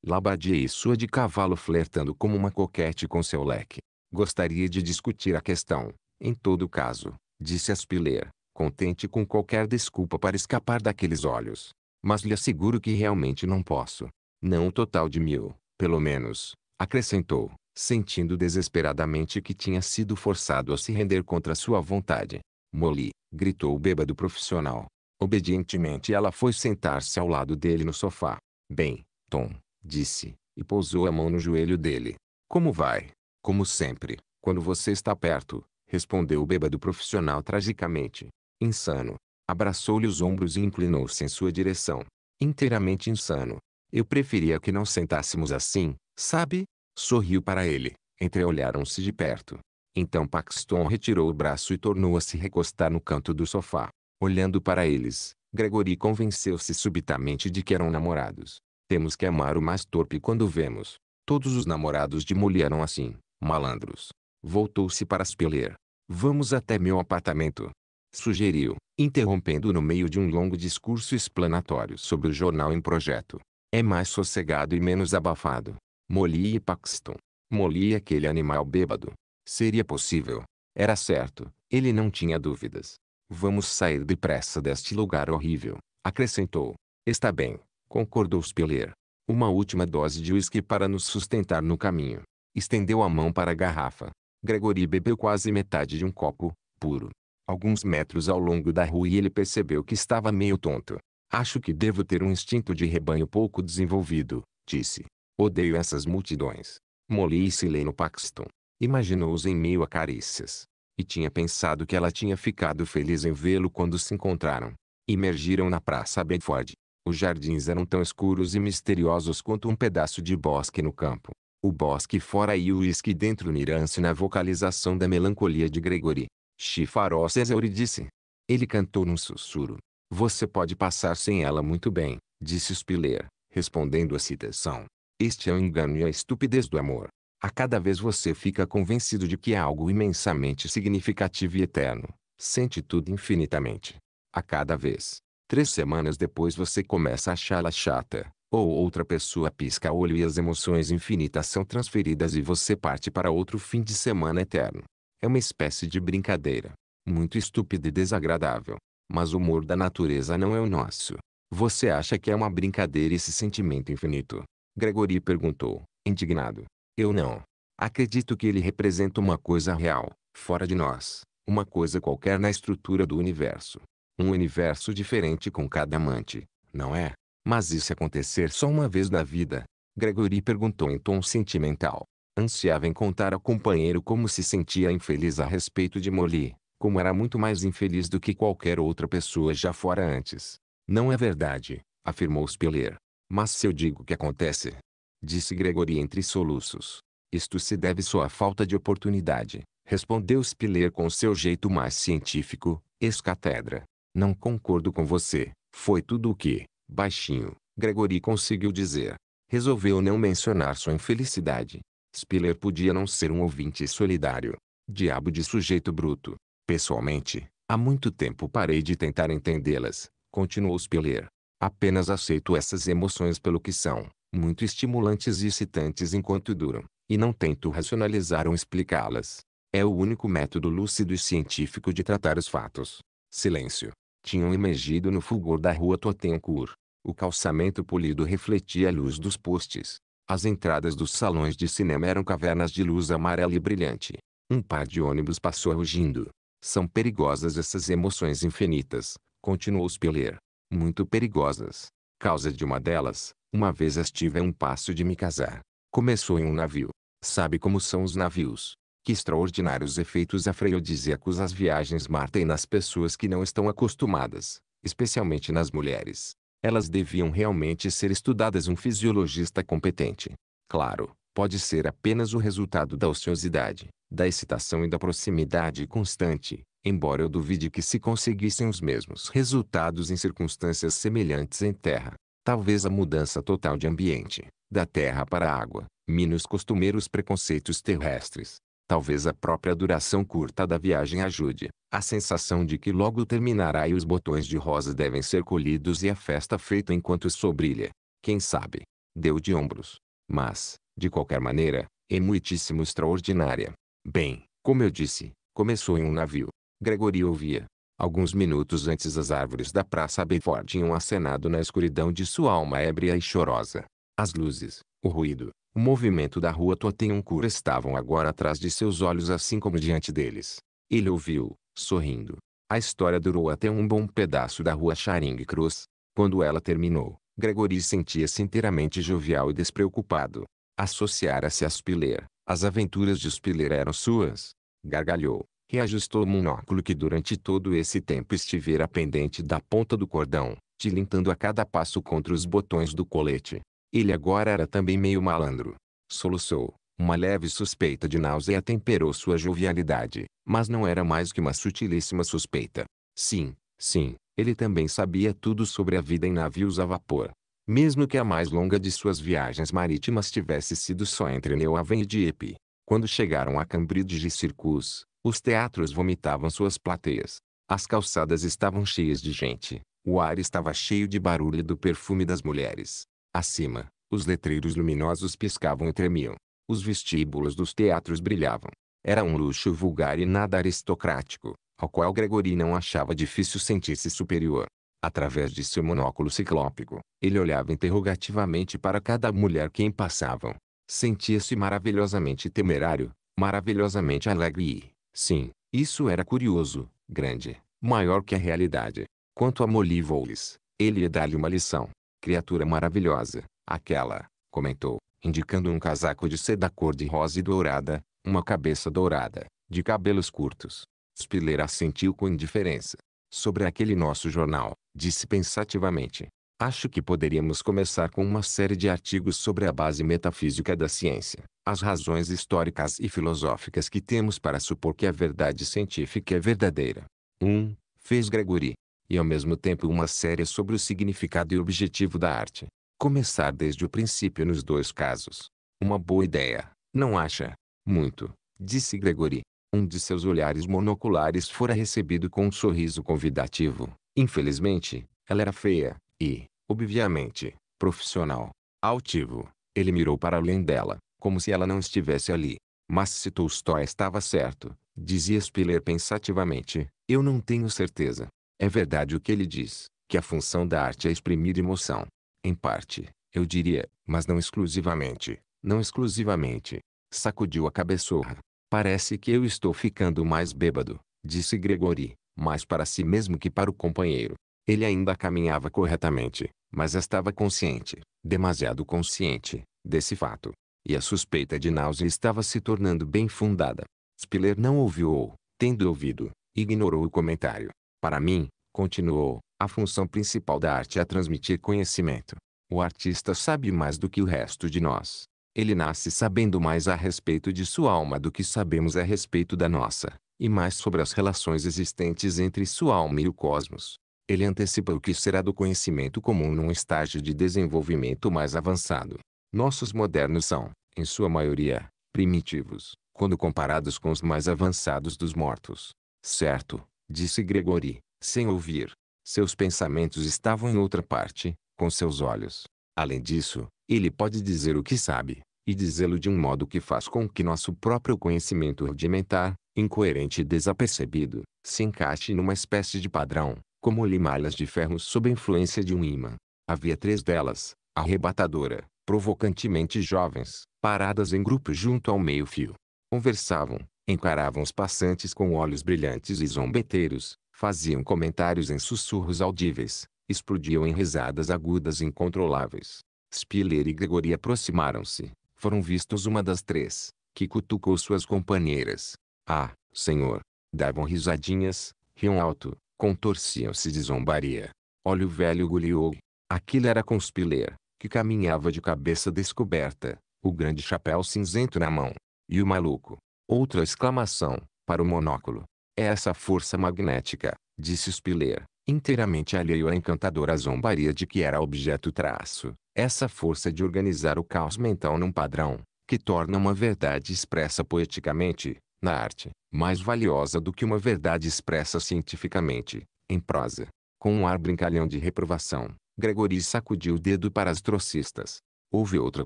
Labadie e sua de cavalo flertando como uma coquete com seu leque. Gostaria de discutir a questão. Em todo caso, disse Aspiller, contente com qualquer desculpa para escapar daqueles olhos. Mas lhe asseguro que realmente não posso. Não o total de mil, pelo menos, acrescentou, sentindo desesperadamente que tinha sido forçado a se render contra sua vontade. Molly, gritou o bêbado profissional. Obedientemente ela foi sentar-se ao lado dele no sofá. Bem, Tom, disse, e pousou a mão no joelho dele. Como vai? Como sempre, quando você está perto, respondeu o bêbado profissional tragicamente. Insano. Abraçou-lhe os ombros e inclinou-se em sua direção. Inteiramente insano. Eu preferia que não sentássemos assim, sabe? Sorriu para ele. Entreolharam-se de perto. Então Paxton retirou o braço e tornou a se recostar no canto do sofá. Olhando para eles, Gregory convenceu-se subitamente de que eram namorados. Temos que amar o mais torpe quando vemos. Todos os namorados de mulher eram assim, malandros. Voltou-se para Spiller. Vamos até meu apartamento. Sugeriu, interrompendo no meio de um longo discurso explanatório sobre o jornal em projeto. É mais sossegado e menos abafado. Molly e Paxton. Molly é aquele animal bêbado. Seria possível. Era certo, ele não tinha dúvidas. Vamos sair depressa deste lugar horrível, acrescentou. Está bem, concordou Spiller. Uma última dose de uísque para nos sustentar no caminho. Estendeu a mão para a garrafa. Gregory bebeu quase metade de um copo, puro. Alguns metros ao longo da rua e ele percebeu que estava meio tonto. Acho que devo ter um instinto de rebanho pouco desenvolvido, disse. Odeio essas multidões. Molly e Sileno Paxton. Imaginou-os em meio a carícias. E tinha pensado que ela tinha ficado feliz em vê-lo quando se encontraram. Emergiram na praça Bedford. Os jardins eram tão escuros e misteriosos quanto um pedaço de bosque no campo. O bosque fora e o uísque dentro uniram-se na vocalização da melancolia de Gregory. Chifaró César disse. Ele cantou num sussurro. Você pode passar sem ela muito bem, disse Spiller, respondendo a citação. Este é o engano e a estupidez do amor. A cada vez você fica convencido de que é algo imensamente significativo e eterno. Sente tudo infinitamente. A cada vez. Três semanas depois você começa a achá-la chata. Ou outra pessoa pisca olho e as emoções infinitas são transferidas e você parte para outro fim de semana eterno. É uma espécie de brincadeira. Muito estúpida e desagradável. Mas o humor da natureza não é o nosso. Você acha que é uma brincadeira esse sentimento infinito? Gregory perguntou, indignado. Eu não. Acredito que ele representa uma coisa real, fora de nós, uma coisa qualquer na estrutura do universo. Um universo diferente com cada amante, não é? Mas isso acontecer só uma vez na vida? Gregory perguntou em tom sentimental. Ansiava em contar ao companheiro como se sentia infeliz a respeito de Molly, como era muito mais infeliz do que qualquer outra pessoa já fora antes. Não é verdade, afirmou Spiller. Mas se eu digo que acontece, disse Gregory entre soluços. Isto se deve só à falta de oportunidade, respondeu Spiller com seu jeito mais científico, ex-catedra. Não concordo com você, foi tudo o que, baixinho, Gregory conseguiu dizer. Resolveu não mencionar sua infelicidade. Spiller podia não ser um ouvinte solidário. Diabo de sujeito bruto. Pessoalmente, há muito tempo parei de tentar entendê-las, continuou Spiller. Apenas aceito essas emoções pelo que são muito estimulantes e excitantes enquanto duram, e não tento racionalizar ou explicá-las. É o único método lúcido e científico de tratar os fatos. Silêncio. Tinham emergido no fulgor da rua Totencourt. O calçamento polido refletia a luz dos postes. As entradas dos salões de cinema eram cavernas de luz amarela e brilhante. Um par de ônibus passou rugindo. São perigosas essas emoções infinitas, continuou Spiller. Muito perigosas. Causa de uma delas, uma vez estive a um passo de me casar. Começou em um navio. Sabe como são os navios? Que extraordinários efeitos afrodisíacos as viagens martem nas pessoas que não estão acostumadas, especialmente nas mulheres. Elas deviam realmente ser estudadas um fisiologista competente. Claro, pode ser apenas o resultado da ociosidade, da excitação e da proximidade constante, embora eu duvide que se conseguissem os mesmos resultados em circunstâncias semelhantes em terra. Talvez a mudança total de ambiente, da terra para a água, mine os costumeiros preconceitos terrestres. Talvez a própria duração curta da viagem ajude. A sensação de que logo terminará e os botões de rosa devem ser colhidos e a festa feita enquanto sobrilha. Quem sabe? Deu de ombros. Mas, de qualquer maneira, é muitíssimo extraordinária. Bem, como eu disse, começou em um navio. Gregory ouvia, Alguns minutos antes as árvores da Praça Bedford tinham acenado na escuridão de sua alma ébria e chorosa. As luzes, o ruído, o movimento da rua Tottencourt estavam agora atrás de seus olhos assim como diante deles. Ele ouviu, sorrindo. A história durou até um bom pedaço da rua Charing Cross. Quando ela terminou, Gregory sentia-se inteiramente jovial e despreocupado. Associara-se a Spiller. As aventuras de Spiller eram suas. Gargalhou, reajustou o monóculo que durante todo esse tempo estivera pendente da ponta do cordão, tilintando a cada passo contra os botões do colete. Ele agora era também meio malandro. Soluçou. Uma leve suspeita de náusea temperou sua jovialidade, mas não era mais que uma sutilíssima suspeita. Sim, sim, ele também sabia tudo sobre a vida em navios a vapor. Mesmo que a mais longa de suas viagens marítimas tivesse sido só entre Neuhaven e Dieppe. Quando chegaram a Cambridge Circus, os teatros vomitavam suas plateias. As calçadas estavam cheias de gente. O ar estava cheio de barulho e do perfume das mulheres. Acima, os letreiros luminosos piscavam e tremiam. Os vestíbulos dos teatros brilhavam. Era um luxo vulgar e nada aristocrático, ao qual Gregory não achava difícil sentir-se superior. Através de seu monóculo ciclópico, ele olhava interrogativamente para cada mulher que passavam. Sentia-se maravilhosamente temerário, maravilhosamente alegre e, Sim, isso era curioso, grande, maior que a realidade. Quanto a Molivoles, ele ia dar-lhe uma lição. Criatura maravilhosa, aquela, comentou, indicando um casaco de seda cor de rosa e dourada, uma cabeça dourada, de cabelos curtos. Spiller assentiu com indiferença. Sobre aquele nosso jornal, disse pensativamente. Acho que poderíamos começar com uma série de artigos sobre a base metafísica da ciência as razões históricas e filosóficas que temos para supor que a verdade científica é verdadeira. 1. Um, fez Gregory. E ao mesmo tempo uma série sobre o significado e objetivo da arte. Começar desde o princípio nos dois casos. Uma boa ideia, não acha? Muito, disse Gregory. Um de seus olhares monoculares fora recebido com um sorriso convidativo. Infelizmente, ela era feia e, obviamente, profissional. Altivo, ele mirou para além dela, como se ela não estivesse ali. Mas se Tolstói estava certo, dizia Spiller pensativamente, eu não tenho certeza. É verdade o que ele diz, que a função da arte é exprimir emoção. Em parte, eu diria, mas não exclusivamente, não exclusivamente. Sacudiu a cabeçorra. Parece que eu estou ficando mais bêbado, disse Gregory, mais para si mesmo que para o companheiro. Ele ainda caminhava corretamente, mas estava consciente, demasiado consciente, desse fato. E a suspeita de náusea estava se tornando bem fundada. Spiller não ouviu ou, tendo ouvido, ignorou o comentário. Para mim, continuou, a função principal da arte é transmitir conhecimento. O artista sabe mais do que o resto de nós. Ele nasce sabendo mais a respeito de sua alma do que sabemos a respeito da nossa, e mais sobre as relações existentes entre sua alma e o cosmos. Ele antecipa o que será do conhecimento comum num estágio de desenvolvimento mais avançado. Nossos modernos são, em sua maioria, primitivos, quando comparados com os mais avançados dos mortos. Certo, disse Gregory, sem ouvir. Seus pensamentos estavam em outra parte, com seus olhos. Além disso, ele pode dizer o que sabe, e dizê-lo de um modo que faz com que nosso próprio conhecimento rudimentar, incoerente e desapercebido, se encaixe numa espécie de padrão, como limalhas de ferro sob a influência de um imã. Havia três delas, arrebatadora, provocantemente jovens, paradas em grupo junto ao meio-fio. Conversavam, encaravam os passantes com olhos brilhantes e zombeteiros, faziam comentários em sussurros audíveis, explodiam em risadas agudas e incontroláveis. Spiller e Gregory aproximaram-se. Foram vistos uma das três, que cutucou suas companheiras. Ah, senhor! Davam risadinhas, riam alto, contorciam-se de zombaria. Olha o velho Guliog. Aquilo era com Spiller que caminhava de cabeça descoberta, o grande chapéu cinzento na mão. E o maluco. Outra exclamação, para o monóculo. É essa força magnética, disse Spiller, inteiramente alheio à encantadora zombaria de que era objeto traço. Essa força de organizar o caos mental num padrão, que torna uma verdade expressa poeticamente, na arte, mais valiosa do que uma verdade expressa cientificamente, em prosa. Com um ar brincalhão de reprovação, Gregory sacudiu o dedo para as trocistas. Houve outra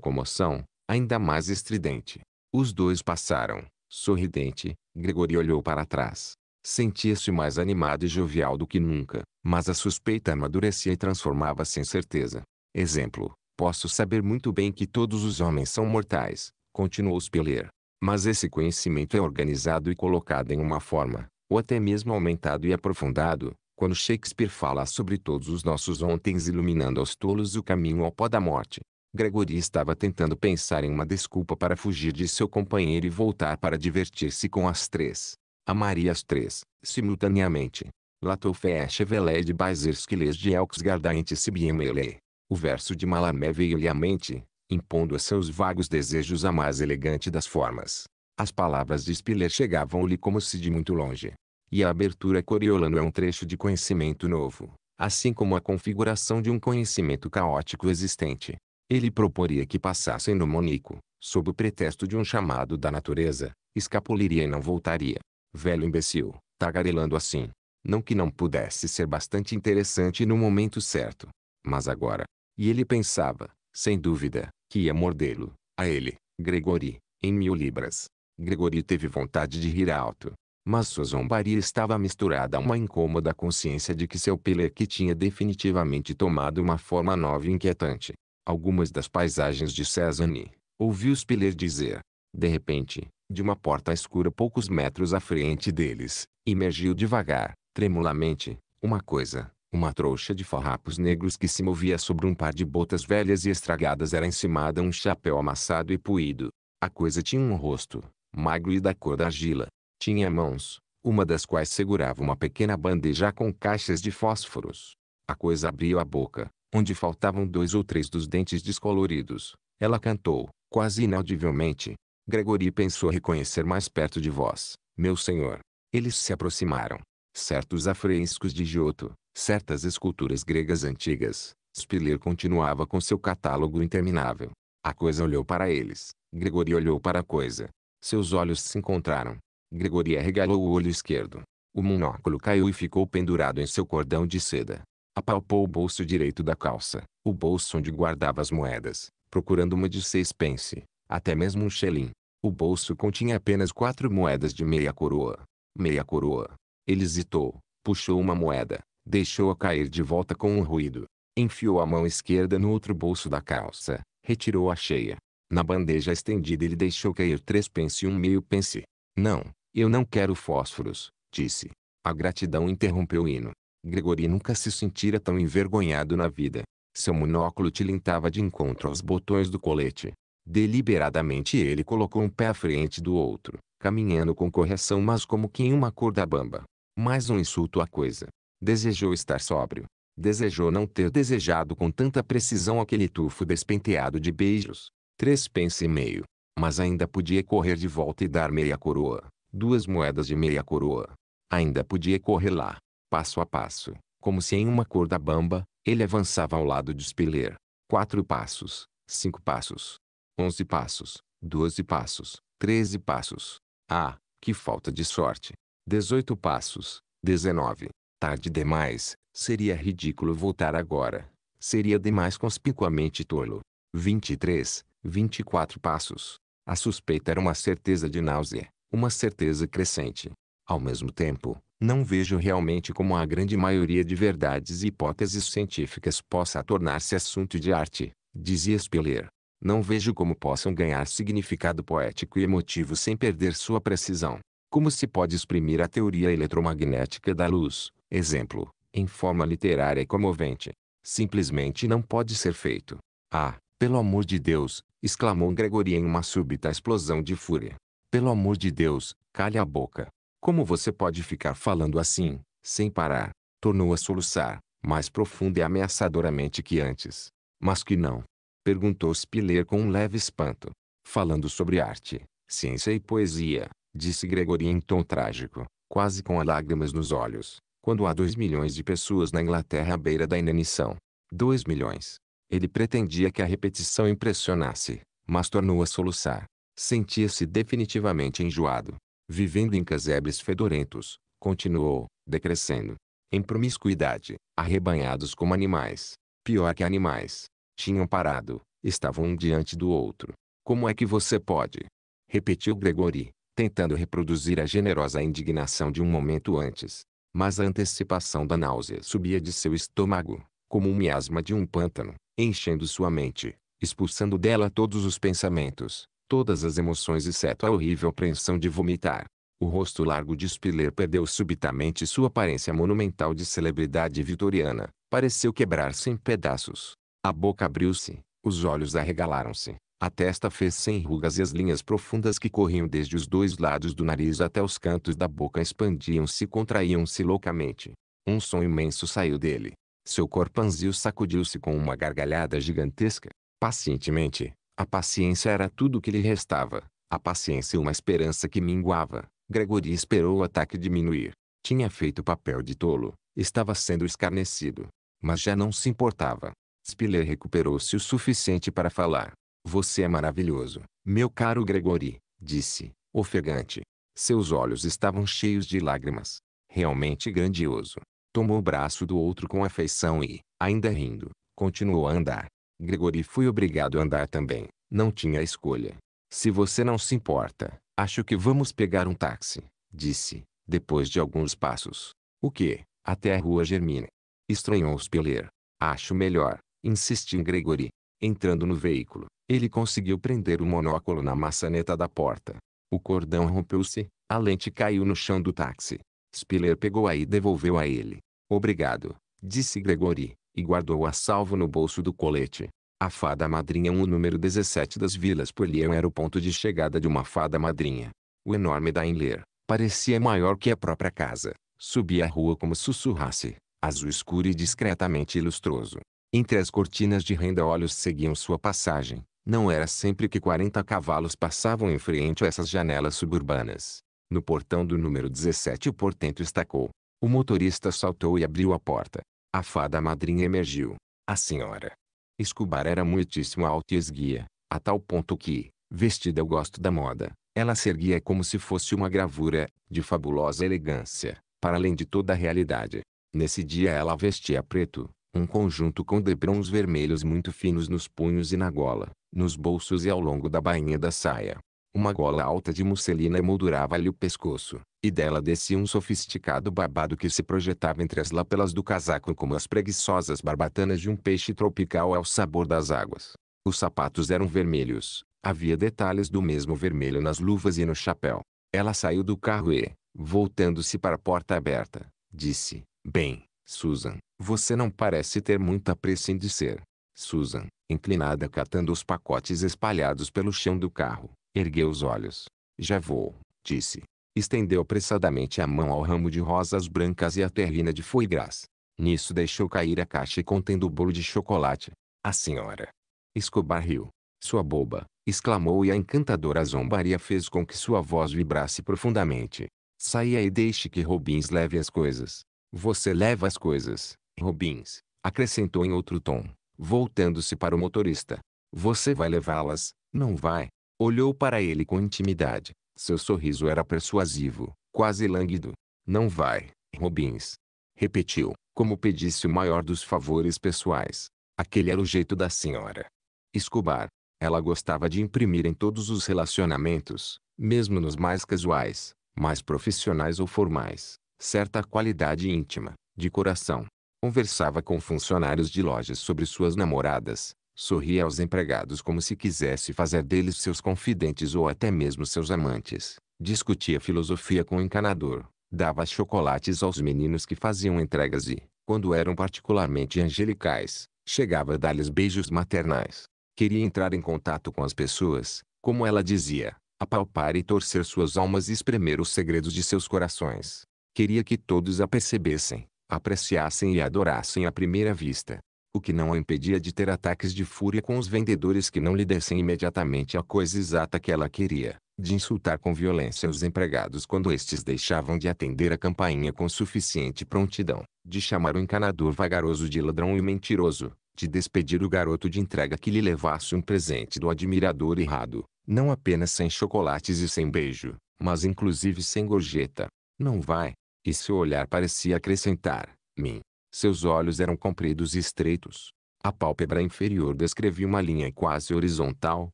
comoção, ainda mais estridente. Os dois passaram. Sorridente, Gregory olhou para trás. Sentia-se mais animado e jovial do que nunca, mas a suspeita amadurecia e transformava-se em certeza. Exemplo, posso saber muito bem que todos os homens são mortais, continuou Spiller. Mas esse conhecimento é organizado e colocado em uma forma, ou até mesmo aumentado e aprofundado, quando Shakespeare fala sobre todos os nossos ontens iluminando aos tolos o caminho ao pó da morte. Gregory estava tentando pensar em uma desculpa para fugir de seu companheiro e voltar para divertir-se com as três. Amaria as três, simultaneamente. Latofé Chevelé de Baserskiles de Elxgardaente Sibiemele. O verso de Malamé veio-lhe à mente, impondo a seus vagos desejos a mais elegante das formas. As palavras de Spiller chegavam-lhe como se de muito longe. E a abertura coriolano é um trecho de conhecimento novo, assim como a configuração de um conhecimento caótico existente. Ele proporia que passassem no Monico, sob o pretexto de um chamado da natureza, escapuliria e não voltaria. Velho imbecil, tagarelando assim. Não que não pudesse ser bastante interessante no momento certo. Mas agora. E ele pensava, sem dúvida, que ia mordê-lo. A ele, Gregori, em mil libras. Gregori teve vontade de rir alto mas sua zombaria estava misturada a uma incômoda consciência de que seu que tinha definitivamente tomado uma forma nova e inquietante. Algumas das paisagens de Cézanne, ouviu Spiller dizer. De repente, de uma porta escura poucos metros à frente deles, emergiu devagar, tremulamente, uma coisa. Uma trouxa de farrapos negros que se movia sobre um par de botas velhas e estragadas era encimada um chapéu amassado e puído. A coisa tinha um rosto, magro e da cor da argila, tinha mãos, uma das quais segurava uma pequena bandeja com caixas de fósforos. A coisa abriu a boca, onde faltavam dois ou três dos dentes descoloridos. Ela cantou, quase inaudivelmente. Gregory pensou reconhecer mais perto de vós, meu senhor. Eles se aproximaram. Certos afrescos de Giotto, certas esculturas gregas antigas, Spiller continuava com seu catálogo interminável. A coisa olhou para eles, Gregory olhou para a coisa. Seus olhos se encontraram. Gregoria regalou o olho esquerdo. O monóculo caiu e ficou pendurado em seu cordão de seda. Apalpou o bolso direito da calça, o bolso onde guardava as moedas, procurando uma de seis pence, até mesmo um xelim. O bolso continha apenas quatro moedas de meia coroa. Meia coroa. Ele hesitou, puxou uma moeda, deixou-a cair de volta com um ruído. Enfiou a mão esquerda no outro bolso da calça, retirou a cheia. Na bandeja estendida ele deixou cair três pence e um meio pence. Não, eu não quero fósforos, disse. A gratidão interrompeu o hino. Gregory nunca se sentira tão envergonhado na vida. Seu monóculo tilintava de encontro aos botões do colete. Deliberadamente ele colocou um pé à frente do outro, caminhando com correção mas como que em uma corda bamba. Mais um insulto à coisa. Desejou estar sóbrio. Desejou não ter desejado com tanta precisão aquele tufo despenteado de beijos. Três pence e meio mas ainda podia correr de volta e dar meia coroa, duas moedas de meia coroa. Ainda podia correr lá, passo a passo, como se em uma corda bamba, ele avançava ao lado de Spiller. Quatro passos, cinco passos, onze passos, doze passos, treze passos. Ah, que falta de sorte! Dezoito passos, dezenove. Tarde demais, seria ridículo voltar agora. Seria demais conspicuamente tolo. Vinte e três, vinte e quatro passos. A suspeita era uma certeza de náusea, uma certeza crescente. Ao mesmo tempo, não vejo realmente como a grande maioria de verdades e hipóteses científicas possa tornar-se assunto de arte, dizia Spiller. Não vejo como possam ganhar significado poético e emotivo sem perder sua precisão. Como se pode exprimir a teoria eletromagnética da luz, exemplo, em forma literária e comovente? Simplesmente não pode ser feito. Ah, pelo amor de Deus! exclamou Gregory em uma súbita explosão de fúria. Pelo amor de Deus, calhe a boca! Como você pode ficar falando assim, sem parar? Tornou a soluçar, mais profunda e ameaçadoramente que antes. Mas que não? Perguntou Spiller com um leve espanto. Falando sobre arte, ciência e poesia, disse Gregory em tom trágico, quase com lágrimas nos olhos, quando há dois milhões de pessoas na Inglaterra à beira da inanição. Dois milhões. Ele pretendia que a repetição impressionasse, mas tornou a soluçar. Sentia-se definitivamente enjoado. Vivendo em casebres fedorentos, continuou, decrescendo. Em promiscuidade, arrebanhados como animais. Pior que animais. Tinham parado, estavam um diante do outro. Como é que você pode? Repetiu Gregory, tentando reproduzir a generosa indignação de um momento antes. Mas a antecipação da náusea subia de seu estômago, como um miasma de um pântano enchendo sua mente, expulsando dela todos os pensamentos, todas as emoções exceto a horrível apreensão de vomitar. O rosto largo de Spiller perdeu subitamente sua aparência monumental de celebridade vitoriana, pareceu quebrar-se em pedaços. A boca abriu-se, os olhos arregalaram-se, a testa fez-se em rugas e as linhas profundas que corriam desde os dois lados do nariz até os cantos da boca expandiam-se e contraíam-se loucamente. Um som imenso saiu dele, seu corpo sacudiu-se com uma gargalhada gigantesca. Pacientemente, a paciência era tudo o que lhe restava. A paciência é uma esperança que minguava. Gregory esperou o ataque diminuir. Tinha feito o papel de tolo. Estava sendo escarnecido. Mas já não se importava. Spiller recuperou-se o suficiente para falar. Você é maravilhoso, meu caro Gregory, disse, ofegante. Seus olhos estavam cheios de lágrimas. Realmente grandioso tomou o braço do outro com afeição e, ainda rindo, continuou a andar. Gregori foi obrigado a andar também. Não tinha escolha. Se você não se importa, acho que vamos pegar um táxi, disse, depois de alguns passos. O que? Até a rua Germina. Estranhou Speler. Acho melhor, insistiu Gregory. Entrando no veículo, ele conseguiu prender o monóculo na maçaneta da porta. O cordão rompeu-se, a lente caiu no chão do táxi. Spiller pegou-a e devolveu a ele. Obrigado, disse Gregory, e guardou-a salvo no bolso do colete. A fada madrinha 1 número 17 das vilas Polião era o ponto de chegada de uma fada madrinha. O enorme Daimler, parecia maior que a própria casa, subia a rua como sussurrasse, azul escuro e discretamente ilustroso. Entre as cortinas de renda olhos seguiam sua passagem. Não era sempre que 40 cavalos passavam em frente a essas janelas suburbanas. No portão do número 17 o portento estacou. O motorista saltou e abriu a porta. A fada madrinha emergiu. A senhora. Escobar era muitíssimo alta e esguia, a tal ponto que, vestida ao gosto da moda, ela se erguia como se fosse uma gravura, de fabulosa elegância, para além de toda a realidade. Nesse dia ela vestia preto, um conjunto com debrons vermelhos muito finos nos punhos e na gola, nos bolsos e ao longo da bainha da saia. Uma gola alta de musselina emoldurava-lhe o pescoço, e dela descia um sofisticado babado que se projetava entre as lapelas do casaco como as preguiçosas barbatanas de um peixe tropical ao sabor das águas. Os sapatos eram vermelhos, havia detalhes do mesmo vermelho nas luvas e no chapéu. Ela saiu do carro e, voltando-se para a porta aberta, disse, Bem, Susan, você não parece ter muita pressa em descer. Susan, inclinada catando os pacotes espalhados pelo chão do carro, Ergueu os olhos. Já vou, disse. Estendeu apressadamente a mão ao ramo de rosas brancas e a terrina de foie-gras. Nisso deixou cair a caixa contendo o bolo de chocolate. A senhora. Escobar riu. Sua boba, exclamou e a encantadora zombaria fez com que sua voz vibrasse profundamente. Saia e deixe que Robins leve as coisas. Você leva as coisas, Robins, acrescentou em outro tom, voltando-se para o motorista. Você vai levá-las, não vai? Olhou para ele com intimidade. Seu sorriso era persuasivo, quase lânguido. Não vai, Robins. Repetiu, como pedisse o maior dos favores pessoais. Aquele era o jeito da senhora. Escobar. Ela gostava de imprimir em todos os relacionamentos, mesmo nos mais casuais, mais profissionais ou formais, certa qualidade íntima, de coração. Conversava com funcionários de lojas sobre suas namoradas, Sorria aos empregados como se quisesse fazer deles seus confidentes ou até mesmo seus amantes. Discutia filosofia com o encanador. Dava chocolates aos meninos que faziam entregas e, quando eram particularmente angelicais, chegava a dar-lhes beijos maternais. Queria entrar em contato com as pessoas, como ela dizia, apalpar e torcer suas almas e espremer os segredos de seus corações. Queria que todos a percebessem, apreciassem e adorassem à primeira vista o que não a impedia de ter ataques de fúria com os vendedores que não lhe dessem imediatamente a coisa exata que ela queria, de insultar com violência os empregados quando estes deixavam de atender a campainha com suficiente prontidão, de chamar o encanador vagaroso de ladrão e mentiroso, de despedir o garoto de entrega que lhe levasse um presente do admirador errado, não apenas sem chocolates e sem beijo, mas inclusive sem gorjeta. Não vai. E seu olhar parecia acrescentar, mim, seus olhos eram compridos e estreitos. A pálpebra inferior descrevia uma linha quase horizontal,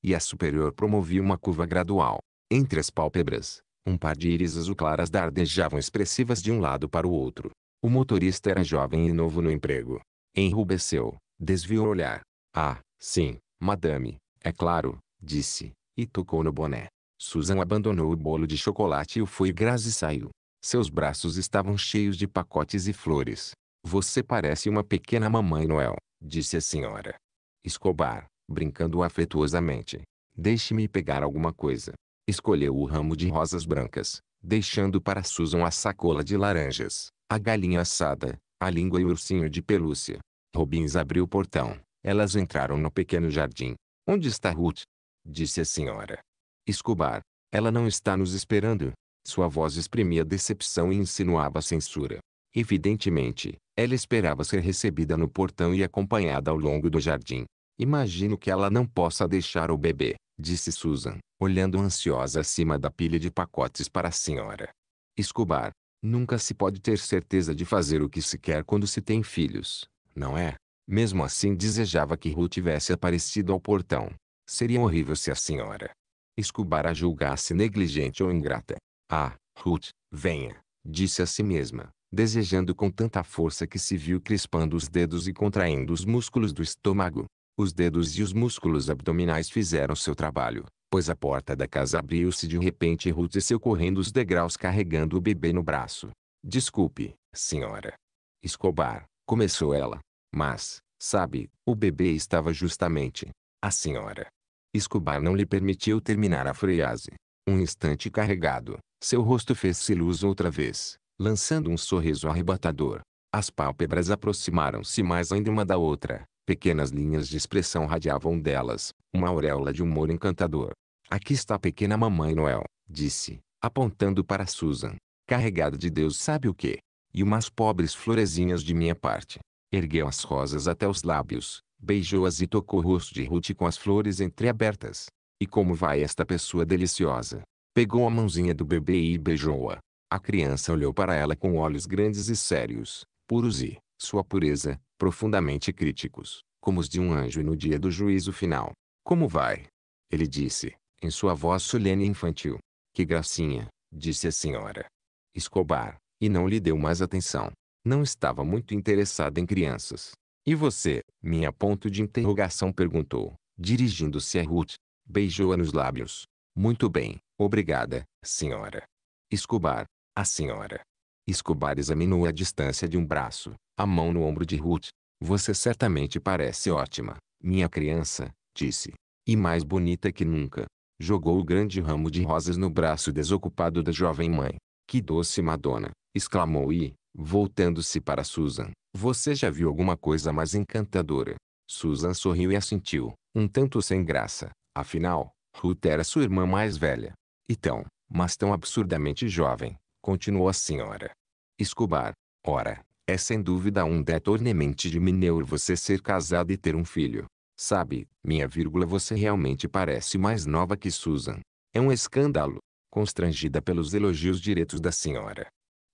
e a superior promovia uma curva gradual. Entre as pálpebras, um par de íris azul claras dardejavam expressivas de um lado para o outro. O motorista era jovem e novo no emprego. Enrubesceu, desviou o olhar. Ah, sim, madame, é claro, disse, e tocou no boné. Susan abandonou o bolo de chocolate e o foi. gras e saiu. Seus braços estavam cheios de pacotes e flores. Você parece uma pequena mamãe Noel, disse a senhora. Escobar, brincando afetuosamente. Deixe-me pegar alguma coisa. Escolheu o ramo de rosas brancas, deixando para Susan a sacola de laranjas, a galinha assada, a língua e o ursinho de pelúcia. Robins abriu o portão. Elas entraram no pequeno jardim. Onde está Ruth? Disse a senhora. Escobar. Ela não está nos esperando. Sua voz exprimia decepção e insinuava censura. Evidentemente, ela esperava ser recebida no portão e acompanhada ao longo do jardim. Imagino que ela não possa deixar o bebê, disse Susan, olhando ansiosa acima da pilha de pacotes para a senhora. Escobar, nunca se pode ter certeza de fazer o que se quer quando se tem filhos, não é? Mesmo assim desejava que Ruth tivesse aparecido ao portão. Seria horrível se a senhora Escobar a julgasse negligente ou ingrata. Ah, Ruth, venha, disse a si mesma, desejando com tanta força que se viu crispando os dedos e contraindo os músculos do estômago. Os dedos e os músculos abdominais fizeram seu trabalho, pois a porta da casa abriu-se de repente e Ruth desceu correndo os degraus carregando o bebê no braço. Desculpe, senhora. Escobar, começou ela. Mas, sabe, o bebê estava justamente. A senhora. Escobar não lhe permitiu terminar a frase. Um instante carregado, seu rosto fez-se luz outra vez, lançando um sorriso arrebatador. As pálpebras aproximaram-se mais ainda uma da outra. Pequenas linhas de expressão radiavam delas, uma auréola de humor encantador. Aqui está a pequena mamãe Noel, disse, apontando para Susan. Carregada de Deus sabe o que? E umas pobres florezinhas de minha parte. Ergueu as rosas até os lábios, beijou-as e tocou o rosto de Ruth com as flores entreabertas. E como vai esta pessoa deliciosa? Pegou a mãozinha do bebê e beijou-a. A criança olhou para ela com olhos grandes e sérios, puros e, sua pureza, profundamente críticos, como os de um anjo no dia do juízo final. Como vai? Ele disse, em sua voz solene e infantil. Que gracinha, disse a senhora. Escobar, e não lhe deu mais atenção. Não estava muito interessada em crianças. E você, minha ponto de interrogação perguntou, dirigindo-se a Ruth. Beijou-a nos lábios. Muito bem, obrigada, senhora. Escobar, a senhora. Escobar examinou a distância de um braço, a mão no ombro de Ruth. Você certamente parece ótima, minha criança, disse. E mais bonita que nunca. Jogou o grande ramo de rosas no braço desocupado da jovem mãe. Que doce Madonna! exclamou e, voltando-se para Susan, você já viu alguma coisa mais encantadora? Susan sorriu e assentiu, um tanto sem graça. Afinal, Ruth era sua irmã mais velha. E tão, mas tão absurdamente jovem continuou a senhora. Escobar, ora, é sem dúvida um detornemente de Mineur você ser casada e ter um filho. Sabe, minha vírgula você realmente parece mais nova que Susan. É um escândalo. Constrangida pelos elogios diretos da senhora.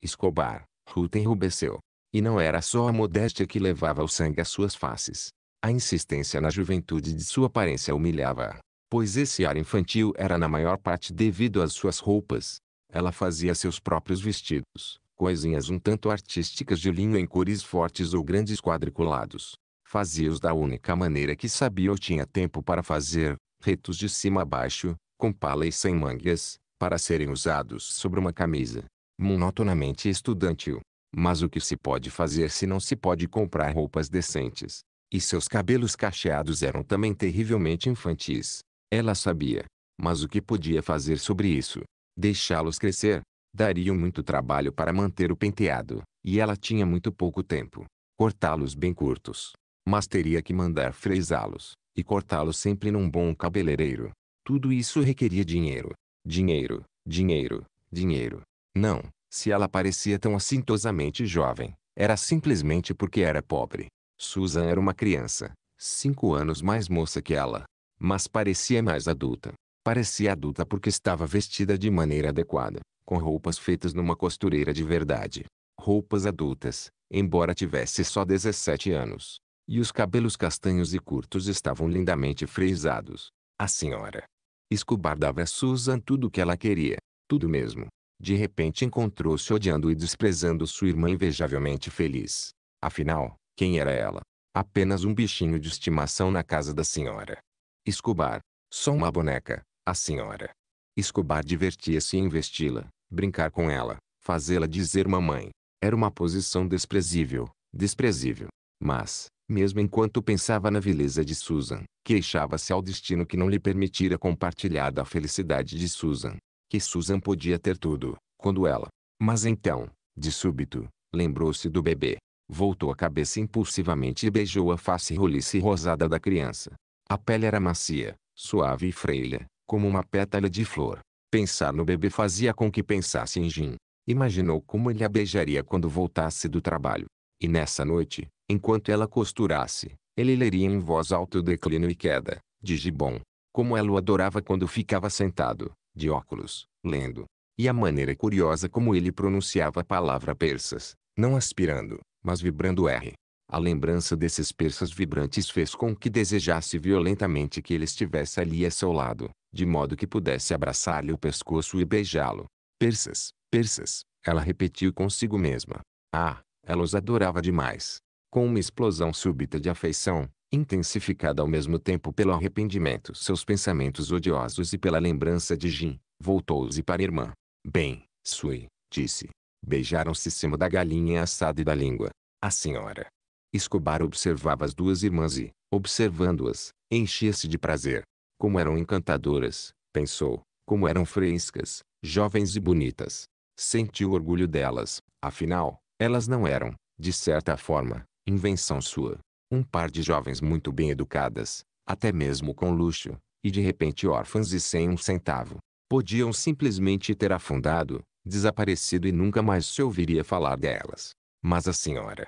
Escobar, Ruth enrubesceu. E não era só a modéstia que levava o sangue às suas faces. A insistência na juventude de sua aparência humilhava-a. Pois esse ar infantil era na maior parte devido às suas roupas, ela fazia seus próprios vestidos, coisinhas um tanto artísticas de linho em cores fortes ou grandes quadriculados. Fazia-os da única maneira que sabia ou tinha tempo para fazer, retos de cima a baixo, com pala e sem mangas, para serem usados sobre uma camisa. Monotonamente estudantil. Mas o que se pode fazer se não se pode comprar roupas decentes? E seus cabelos cacheados eram também terrivelmente infantis. Ela sabia. Mas o que podia fazer sobre isso? deixá-los crescer, dariam muito trabalho para manter o penteado, e ela tinha muito pouco tempo. Cortá-los bem curtos. Mas teria que mandar frisá-los, e cortá-los sempre num bom cabeleireiro. Tudo isso requeria dinheiro. Dinheiro, dinheiro, dinheiro. Não, se ela parecia tão assintosamente jovem, era simplesmente porque era pobre. Susan era uma criança, cinco anos mais moça que ela, mas parecia mais adulta. Parecia adulta porque estava vestida de maneira adequada, com roupas feitas numa costureira de verdade. Roupas adultas, embora tivesse só 17 anos. E os cabelos castanhos e curtos estavam lindamente frisados. A senhora Escobar dava a Susan tudo o que ela queria, tudo mesmo. De repente encontrou-se odiando e desprezando sua irmã invejavelmente feliz. Afinal, quem era ela? Apenas um bichinho de estimação na casa da senhora. Escobar. Só uma boneca. A senhora Escobar divertia-se em vesti-la, brincar com ela, fazê-la dizer mamãe. Era uma posição desprezível, desprezível. Mas, mesmo enquanto pensava na vileza de Susan, queixava-se ao destino que não lhe permitira compartilhar da felicidade de Susan. Que Susan podia ter tudo, quando ela. Mas então, de súbito, lembrou-se do bebê. Voltou a cabeça impulsivamente e beijou a face roliça e rosada da criança. A pele era macia, suave e freia como uma pétala de flor. Pensar no bebê fazia com que pensasse em Jim. Imaginou como ele a beijaria quando voltasse do trabalho. E nessa noite, enquanto ela costurasse, ele leria em voz alta o declínio e queda, de Gibbon. Como ela o adorava quando ficava sentado, de óculos, lendo. E a maneira curiosa como ele pronunciava a palavra persas, não aspirando, mas vibrando R. A lembrança desses persas vibrantes fez com que desejasse violentamente que ele estivesse ali a seu lado, de modo que pudesse abraçar-lhe o pescoço e beijá-lo. Persas, persas, ela repetiu consigo mesma. Ah, ela os adorava demais. Com uma explosão súbita de afeição, intensificada ao mesmo tempo pelo arrependimento, seus pensamentos odiosos e pela lembrança de Jim, voltou-se para a irmã. Bem, Sui, disse. Beijaram-se cima da galinha assada e da língua. A senhora. Escobar observava as duas irmãs e, observando-as, enchia-se de prazer. Como eram encantadoras, pensou, como eram frescas, jovens e bonitas. Sentiu orgulho delas, afinal, elas não eram, de certa forma, invenção sua. Um par de jovens muito bem educadas, até mesmo com luxo, e de repente órfãs e sem um centavo. Podiam simplesmente ter afundado, desaparecido e nunca mais se ouviria falar delas. Mas a senhora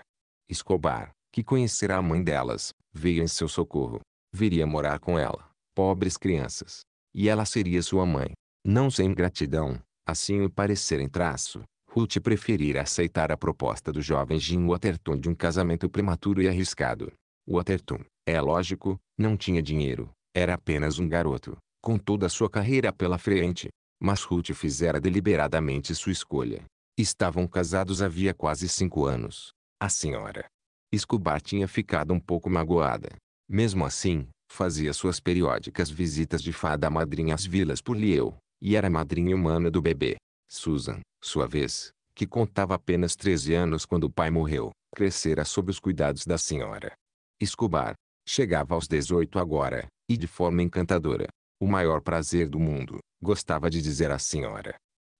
Escobar, que conhecerá a mãe delas, veio em seu socorro. Viria morar com ela pobres crianças. E ela seria sua mãe. Não sem gratidão, assim o parecer em traço, Ruth preferira aceitar a proposta do jovem Jim Waterton de um casamento prematuro e arriscado. Waterton, é lógico, não tinha dinheiro, era apenas um garoto, com toda a sua carreira pela frente. Mas Ruth fizera deliberadamente sua escolha. Estavam casados havia quase cinco anos. A senhora Escobar tinha ficado um pouco magoada. Mesmo assim, fazia suas periódicas visitas de fada madrinha às vilas por Lieu, e era madrinha humana do bebê. Susan, sua vez, que contava apenas 13 anos quando o pai morreu, crescera sob os cuidados da senhora. Escobar, chegava aos 18 agora, e de forma encantadora. O maior prazer do mundo, gostava de dizer à senhora.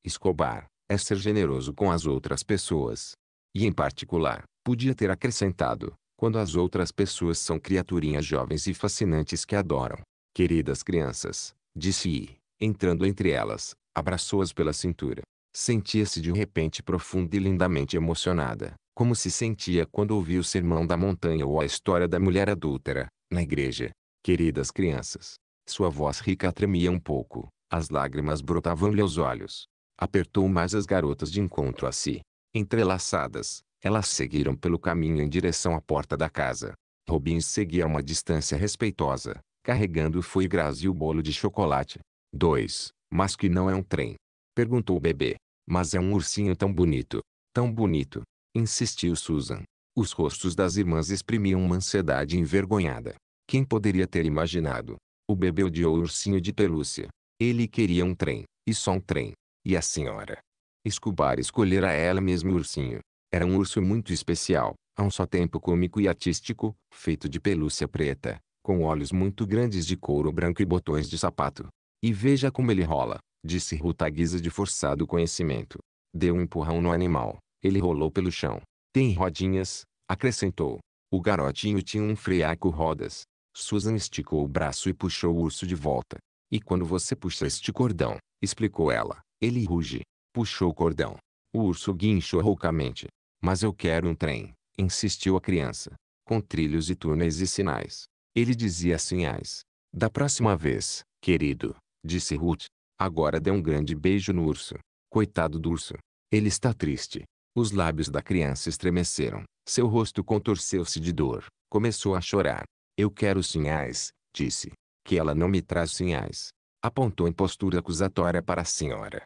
Escobar, é ser generoso com as outras pessoas. E em particular, podia ter acrescentado, quando as outras pessoas são criaturinhas jovens e fascinantes que adoram. Queridas crianças, disse e, entrando entre elas, abraçou-as pela cintura. Sentia-se de repente profunda e lindamente emocionada, como se sentia quando ouvia o sermão da montanha ou a história da mulher adúltera, na igreja. Queridas crianças, sua voz rica tremia um pouco, as lágrimas brotavam-lhe aos olhos. Apertou mais as garotas de encontro a si. Entrelaçadas, elas seguiram pelo caminho em direção à porta da casa. Robins seguia a uma distância respeitosa, carregando o foi e o bolo de chocolate. 2. Mas que não é um trem? Perguntou o bebê. Mas é um ursinho tão bonito. Tão bonito. Insistiu Susan. Os rostos das irmãs exprimiam uma ansiedade envergonhada. Quem poderia ter imaginado? O bebê odiou o ursinho de pelúcia. Ele queria um trem, e só um trem. E a senhora? Escobar escolhera ela mesmo o ursinho. Era um urso muito especial, a um só tempo cômico e artístico, feito de pelúcia preta, com olhos muito grandes de couro branco e botões de sapato. E veja como ele rola, disse Ruta guisa de forçado conhecimento. Deu um empurrão no animal. Ele rolou pelo chão. Tem rodinhas, acrescentou. O garotinho tinha um freaco rodas. Susan esticou o braço e puxou o urso de volta. E quando você puxa este cordão, explicou ela, ele ruge. Puxou o cordão. O urso guinchou roucamente. Mas eu quero um trem, insistiu a criança, com trilhos e túneis e sinais. Ele dizia sinais. Da próxima vez, querido, disse Ruth, agora dê um grande beijo no urso. Coitado do urso. Ele está triste. Os lábios da criança estremeceram. Seu rosto contorceu-se de dor. Começou a chorar. Eu quero sinais, disse. Que ela não me traz sinais. Apontou em postura acusatória para a senhora.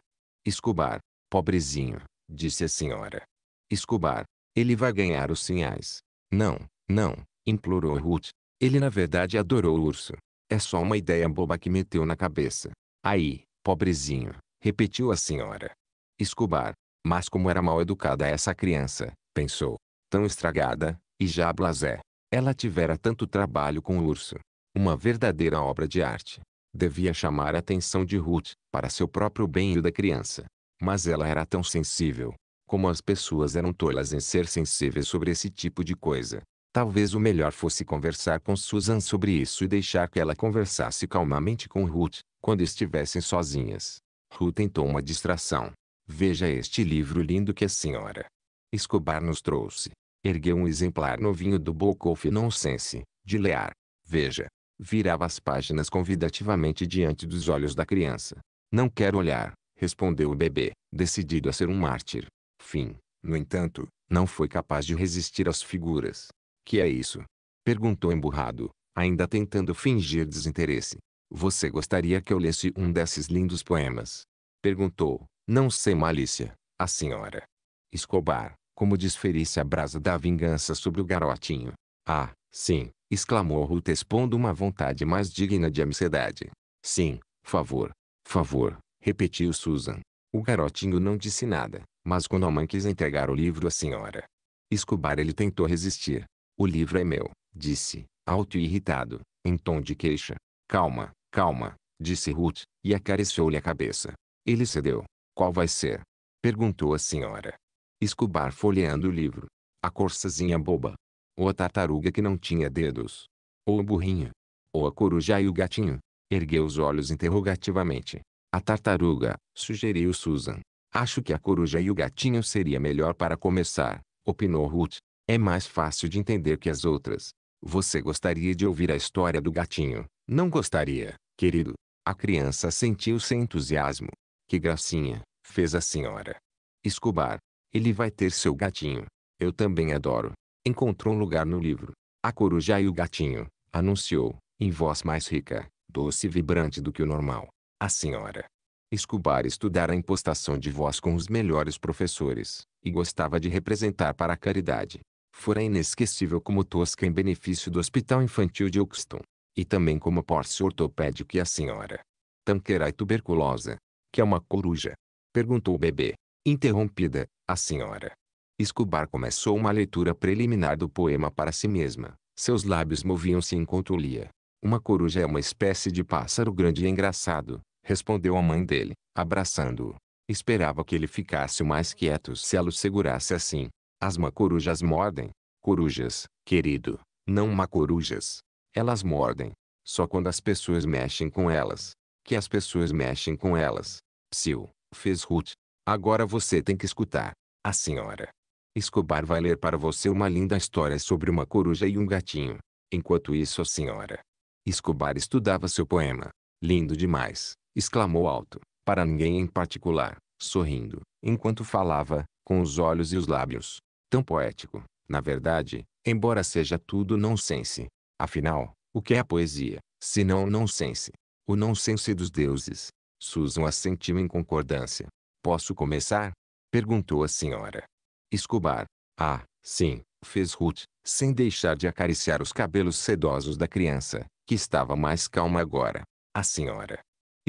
Escobar, pobrezinho, disse a senhora. Escobar. Ele vai ganhar os sinais. Não, não, implorou Ruth. Ele na verdade adorou o urso. É só uma ideia boba que meteu na cabeça. Aí, pobrezinho, repetiu a senhora. Escobar. Mas como era mal educada essa criança, pensou. Tão estragada, e já blasé. Ela tivera tanto trabalho com o urso. Uma verdadeira obra de arte. Devia chamar a atenção de Ruth, para seu próprio bem e o da criança. Mas ela era tão sensível, como as pessoas eram tolas em ser sensíveis sobre esse tipo de coisa. Talvez o melhor fosse conversar com Susan sobre isso e deixar que ela conversasse calmamente com Ruth, quando estivessem sozinhas. Ruth tentou uma distração. Veja este livro lindo que a senhora Escobar nos trouxe. Ergueu um exemplar novinho do Book of Nonsense, de Lear. Veja. Virava as páginas convidativamente diante dos olhos da criança. Não quero olhar, respondeu o bebê, decidido a ser um mártir. Fim, no entanto, não foi capaz de resistir às figuras. Que é isso? Perguntou emburrado, ainda tentando fingir desinteresse. Você gostaria que eu lesse um desses lindos poemas? Perguntou, não sem malícia, a senhora. Escobar, como desferisse a brasa da vingança sobre o garotinho. Ah, sim, exclamou Ruth expondo uma vontade mais digna de amizade. Sim, favor, favor, repetiu Susan. O garotinho não disse nada, mas quando a mãe quis entregar o livro à senhora Escobar ele tentou resistir. O livro é meu, disse, alto e irritado, em tom de queixa. Calma, calma, disse Ruth, e acariciou-lhe a cabeça. Ele cedeu. Qual vai ser? Perguntou a senhora. Escobar folheando o livro. A corçazinha boba. Ou a tartaruga que não tinha dedos. Ou o burrinho. Ou a coruja e o gatinho. Ergueu os olhos interrogativamente. A tartaruga, sugeriu Susan. Acho que a coruja e o gatinho seria melhor para começar, opinou Ruth. É mais fácil de entender que as outras. Você gostaria de ouvir a história do gatinho? Não gostaria, querido. A criança sentiu sem entusiasmo. Que gracinha, fez a senhora. Escobar. Ele vai ter seu gatinho. Eu também adoro. Encontrou um lugar no livro. A coruja e o gatinho, anunciou, em voz mais rica, doce e vibrante do que o normal. A senhora Escobar estudara a impostação de voz com os melhores professores, e gostava de representar para a caridade. Fora inesquecível como tosca em benefício do Hospital Infantil de Oxton e também como Pórcio ortopédico e a senhora. e tuberculosa, que é uma coruja? Perguntou o bebê, interrompida, a senhora. Escobar começou uma leitura preliminar do poema para si mesma. Seus lábios moviam-se enquanto lia. Uma coruja é uma espécie de pássaro grande e engraçado, respondeu a mãe dele, abraçando-o. Esperava que ele ficasse mais quieto se ela o segurasse assim. As macorujas mordem. Corujas, querido, não macorujas. Elas mordem. Só quando as pessoas mexem com elas. Que as pessoas mexem com elas. Psiu, fez Ruth. Agora você tem que escutar. A senhora. Escobar vai ler para você uma linda história sobre uma coruja e um gatinho. Enquanto isso a senhora. Escobar estudava seu poema. Lindo demais exclamou alto, para ninguém em particular, sorrindo, enquanto falava, com os olhos e os lábios. Tão poético, na verdade, embora seja tudo nonsense. Afinal, o que é a poesia, se não nonsense? O nonsense dos deuses. Susan assentiu em concordância. Posso começar? Perguntou a senhora. Escobar. Ah, sim, fez Ruth, sem deixar de acariciar os cabelos sedosos da criança, que estava mais calma agora. A senhora,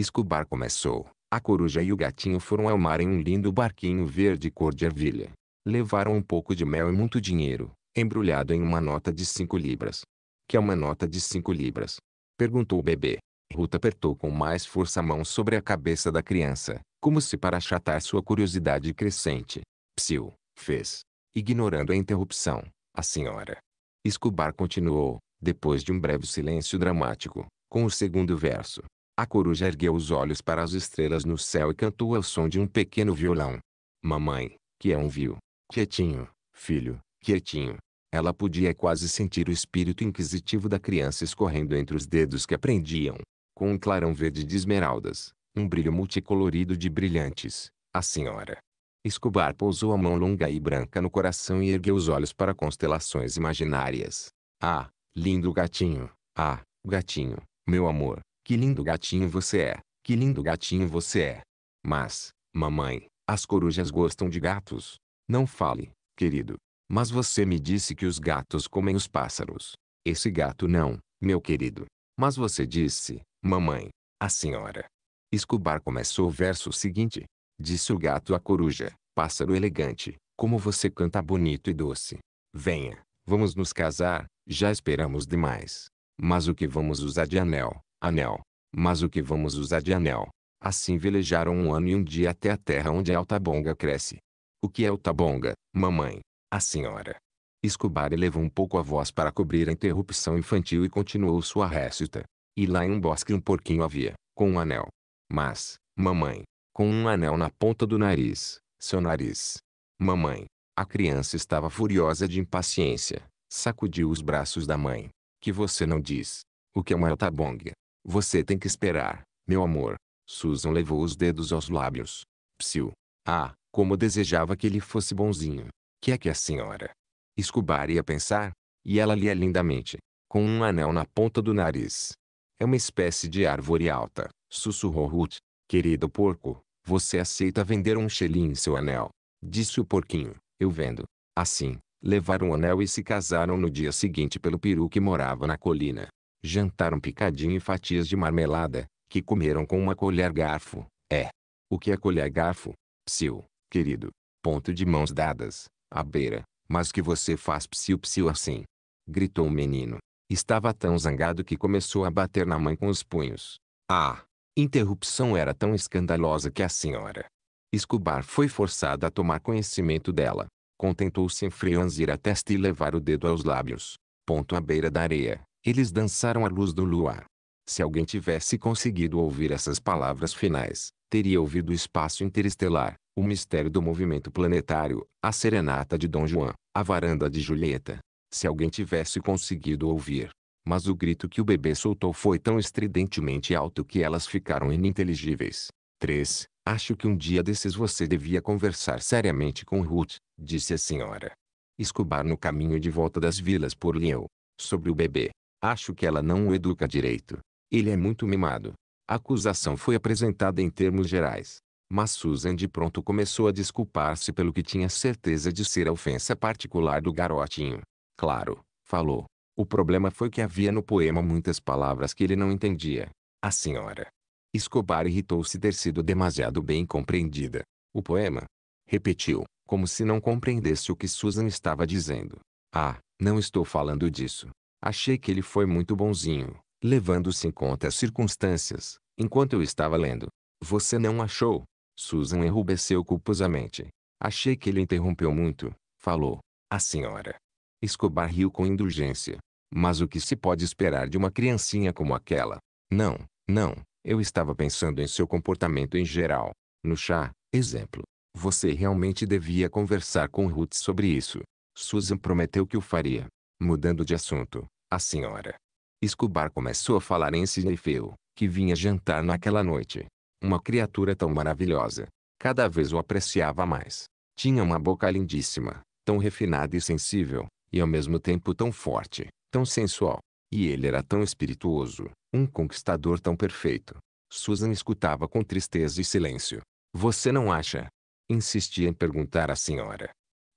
Escobar começou. A coruja e o gatinho foram ao mar em um lindo barquinho verde cor de ervilha. Levaram um pouco de mel e muito dinheiro, embrulhado em uma nota de cinco libras. Que é uma nota de cinco libras? Perguntou o bebê. Ruta apertou com mais força a mão sobre a cabeça da criança, como se para achatar sua curiosidade crescente. Psiu, fez. Ignorando a interrupção, a senhora. Escobar continuou, depois de um breve silêncio dramático, com o segundo verso. A coruja ergueu os olhos para as estrelas no céu e cantou ao som de um pequeno violão. Mamãe, que é um vil. Quietinho, filho, quietinho. Ela podia quase sentir o espírito inquisitivo da criança escorrendo entre os dedos que aprendiam. Com um clarão verde de esmeraldas, um brilho multicolorido de brilhantes, a senhora. Escobar pousou a mão longa e branca no coração e ergueu os olhos para constelações imaginárias. Ah, lindo gatinho! Ah, gatinho, meu amor, que lindo gatinho você é! Que lindo gatinho você é! Mas, mamãe, as corujas gostam de gatos. Não fale, querido. Mas você me disse que os gatos comem os pássaros. Esse gato não, meu querido. Mas você disse, mamãe, a senhora. Escobar começou o verso seguinte. Disse o gato à coruja, pássaro elegante, como você canta bonito e doce. Venha, vamos nos casar, já esperamos demais. Mas o que vamos usar de anel? anel. Mas o que vamos usar de anel? Assim velejaram um ano e um dia até a terra onde a altabonga cresce. O que é o tabonga, mamãe? A senhora. Escobar elevou um pouco a voz para cobrir a interrupção infantil e continuou sua récita. E lá em um bosque um porquinho havia, com um anel. Mas, mamãe, com um anel na ponta do nariz, seu nariz. Mamãe, a criança estava furiosa de impaciência, sacudiu os braços da mãe. Que você não diz. O que é uma altabonga? Você tem que esperar, meu amor. Susan levou os dedos aos lábios. Psiu. Ah, como desejava que ele fosse bonzinho. Que é que a senhora? Escobar ia pensar, e ela lia lindamente, com um anel na ponta do nariz. É uma espécie de árvore alta, sussurrou Ruth. Querido porco, você aceita vender um xelim em seu anel? Disse o porquinho, eu vendo. Assim, levaram o anel e se casaram no dia seguinte pelo peru que morava na colina jantaram picadinho e fatias de marmelada, que comeram com uma colher garfo. É. O que é colher garfo? Psiu, querido. Ponto de mãos dadas, à beira. Mas que você faz psiu-psiu assim? Gritou o menino. Estava tão zangado que começou a bater na mãe com os punhos. Ah! interrupção era tão escandalosa que a senhora Escobar foi forçada a tomar conhecimento dela. Contentou-se em franzir a testa e levar o dedo aos lábios. Ponto à beira da areia. Eles dançaram à luz do luar. Se alguém tivesse conseguido ouvir essas palavras finais, teria ouvido o espaço interestelar, o mistério do movimento planetário, a serenata de Dom João, a varanda de Julieta. Se alguém tivesse conseguido ouvir. Mas o grito que o bebê soltou foi tão estridentemente alto que elas ficaram ininteligíveis. 3. Acho que um dia desses você devia conversar seriamente com Ruth, disse a senhora. Escobar no caminho de volta das vilas por Lyon. Sobre o bebê, Acho que ela não o educa direito. Ele é muito mimado. A acusação foi apresentada em termos gerais. Mas Susan de pronto começou a desculpar-se pelo que tinha certeza de ser a ofensa particular do garotinho. Claro, falou. O problema foi que havia no poema muitas palavras que ele não entendia. A senhora Escobar irritou-se ter sido demasiado bem compreendida. O poema repetiu, como se não compreendesse o que Susan estava dizendo. Ah, não estou falando disso. Achei que ele foi muito bonzinho, levando-se em conta as circunstâncias, enquanto eu estava lendo. Você não achou? Susan enrubesceu culposamente. Achei que ele interrompeu muito, falou. A senhora. Escobar riu com indulgência. Mas o que se pode esperar de uma criancinha como aquela? Não, não, eu estava pensando em seu comportamento em geral. No chá, exemplo. Você realmente devia conversar com Ruth sobre isso. Susan prometeu que o faria. Mudando de assunto, a senhora Escobar começou a falar em Cinefeu, que vinha jantar naquela noite. Uma criatura tão maravilhosa. Cada vez o apreciava mais. Tinha uma boca lindíssima, tão refinada e sensível, e ao mesmo tempo tão forte, tão sensual. E ele era tão espirituoso, um conquistador tão perfeito. Susan escutava com tristeza e silêncio. Você não acha? Insistia em perguntar à senhora.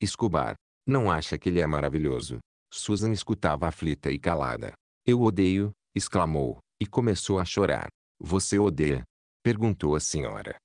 Escobar, não acha que ele é maravilhoso? Susan escutava aflita e calada. Eu odeio, exclamou, e começou a chorar. Você odeia? Perguntou a senhora.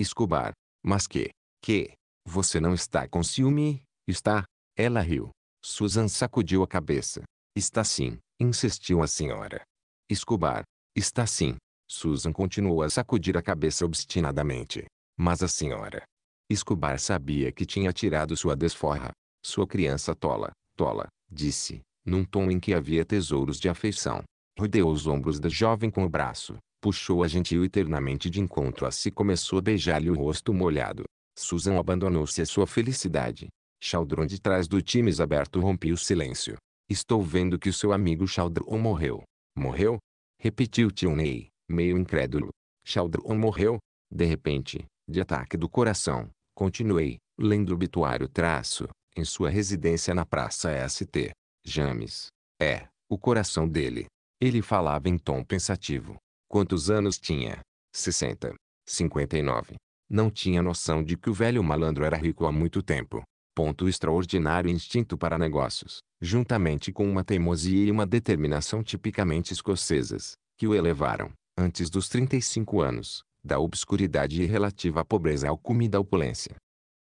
Escobar. Mas que? Que? Você não está com ciúme? Está? Ela riu. Susan sacudiu a cabeça. Está sim, insistiu a senhora. Escobar. Está sim. Susan continuou a sacudir a cabeça obstinadamente. Mas a senhora. Escobar sabia que tinha tirado sua desforra. Sua criança tola, tola, disse, num tom em que havia tesouros de afeição. Rodeou os ombros da jovem com o braço, puxou-a gentil e ternamente de encontro a si e começou a beijar-lhe o rosto molhado. Susan abandonou-se à sua felicidade. Chaldron de trás do times aberto rompeu o silêncio. Estou vendo que o seu amigo Chaldron morreu. Morreu? Repetiu Ney, meio incrédulo. Chaldron morreu? De repente, de ataque do coração. Continuei, lendo o obituário traço, em sua residência na Praça ST. James. É, o coração dele. Ele falava em tom pensativo. Quantos anos tinha? 60. 59. Não tinha noção de que o velho malandro era rico há muito tempo. Ponto extraordinário instinto para negócios, juntamente com uma teimosia e uma determinação tipicamente escocesas, que o elevaram, antes dos 35 anos, da obscuridade e relativa pobreza ao cume da opulência.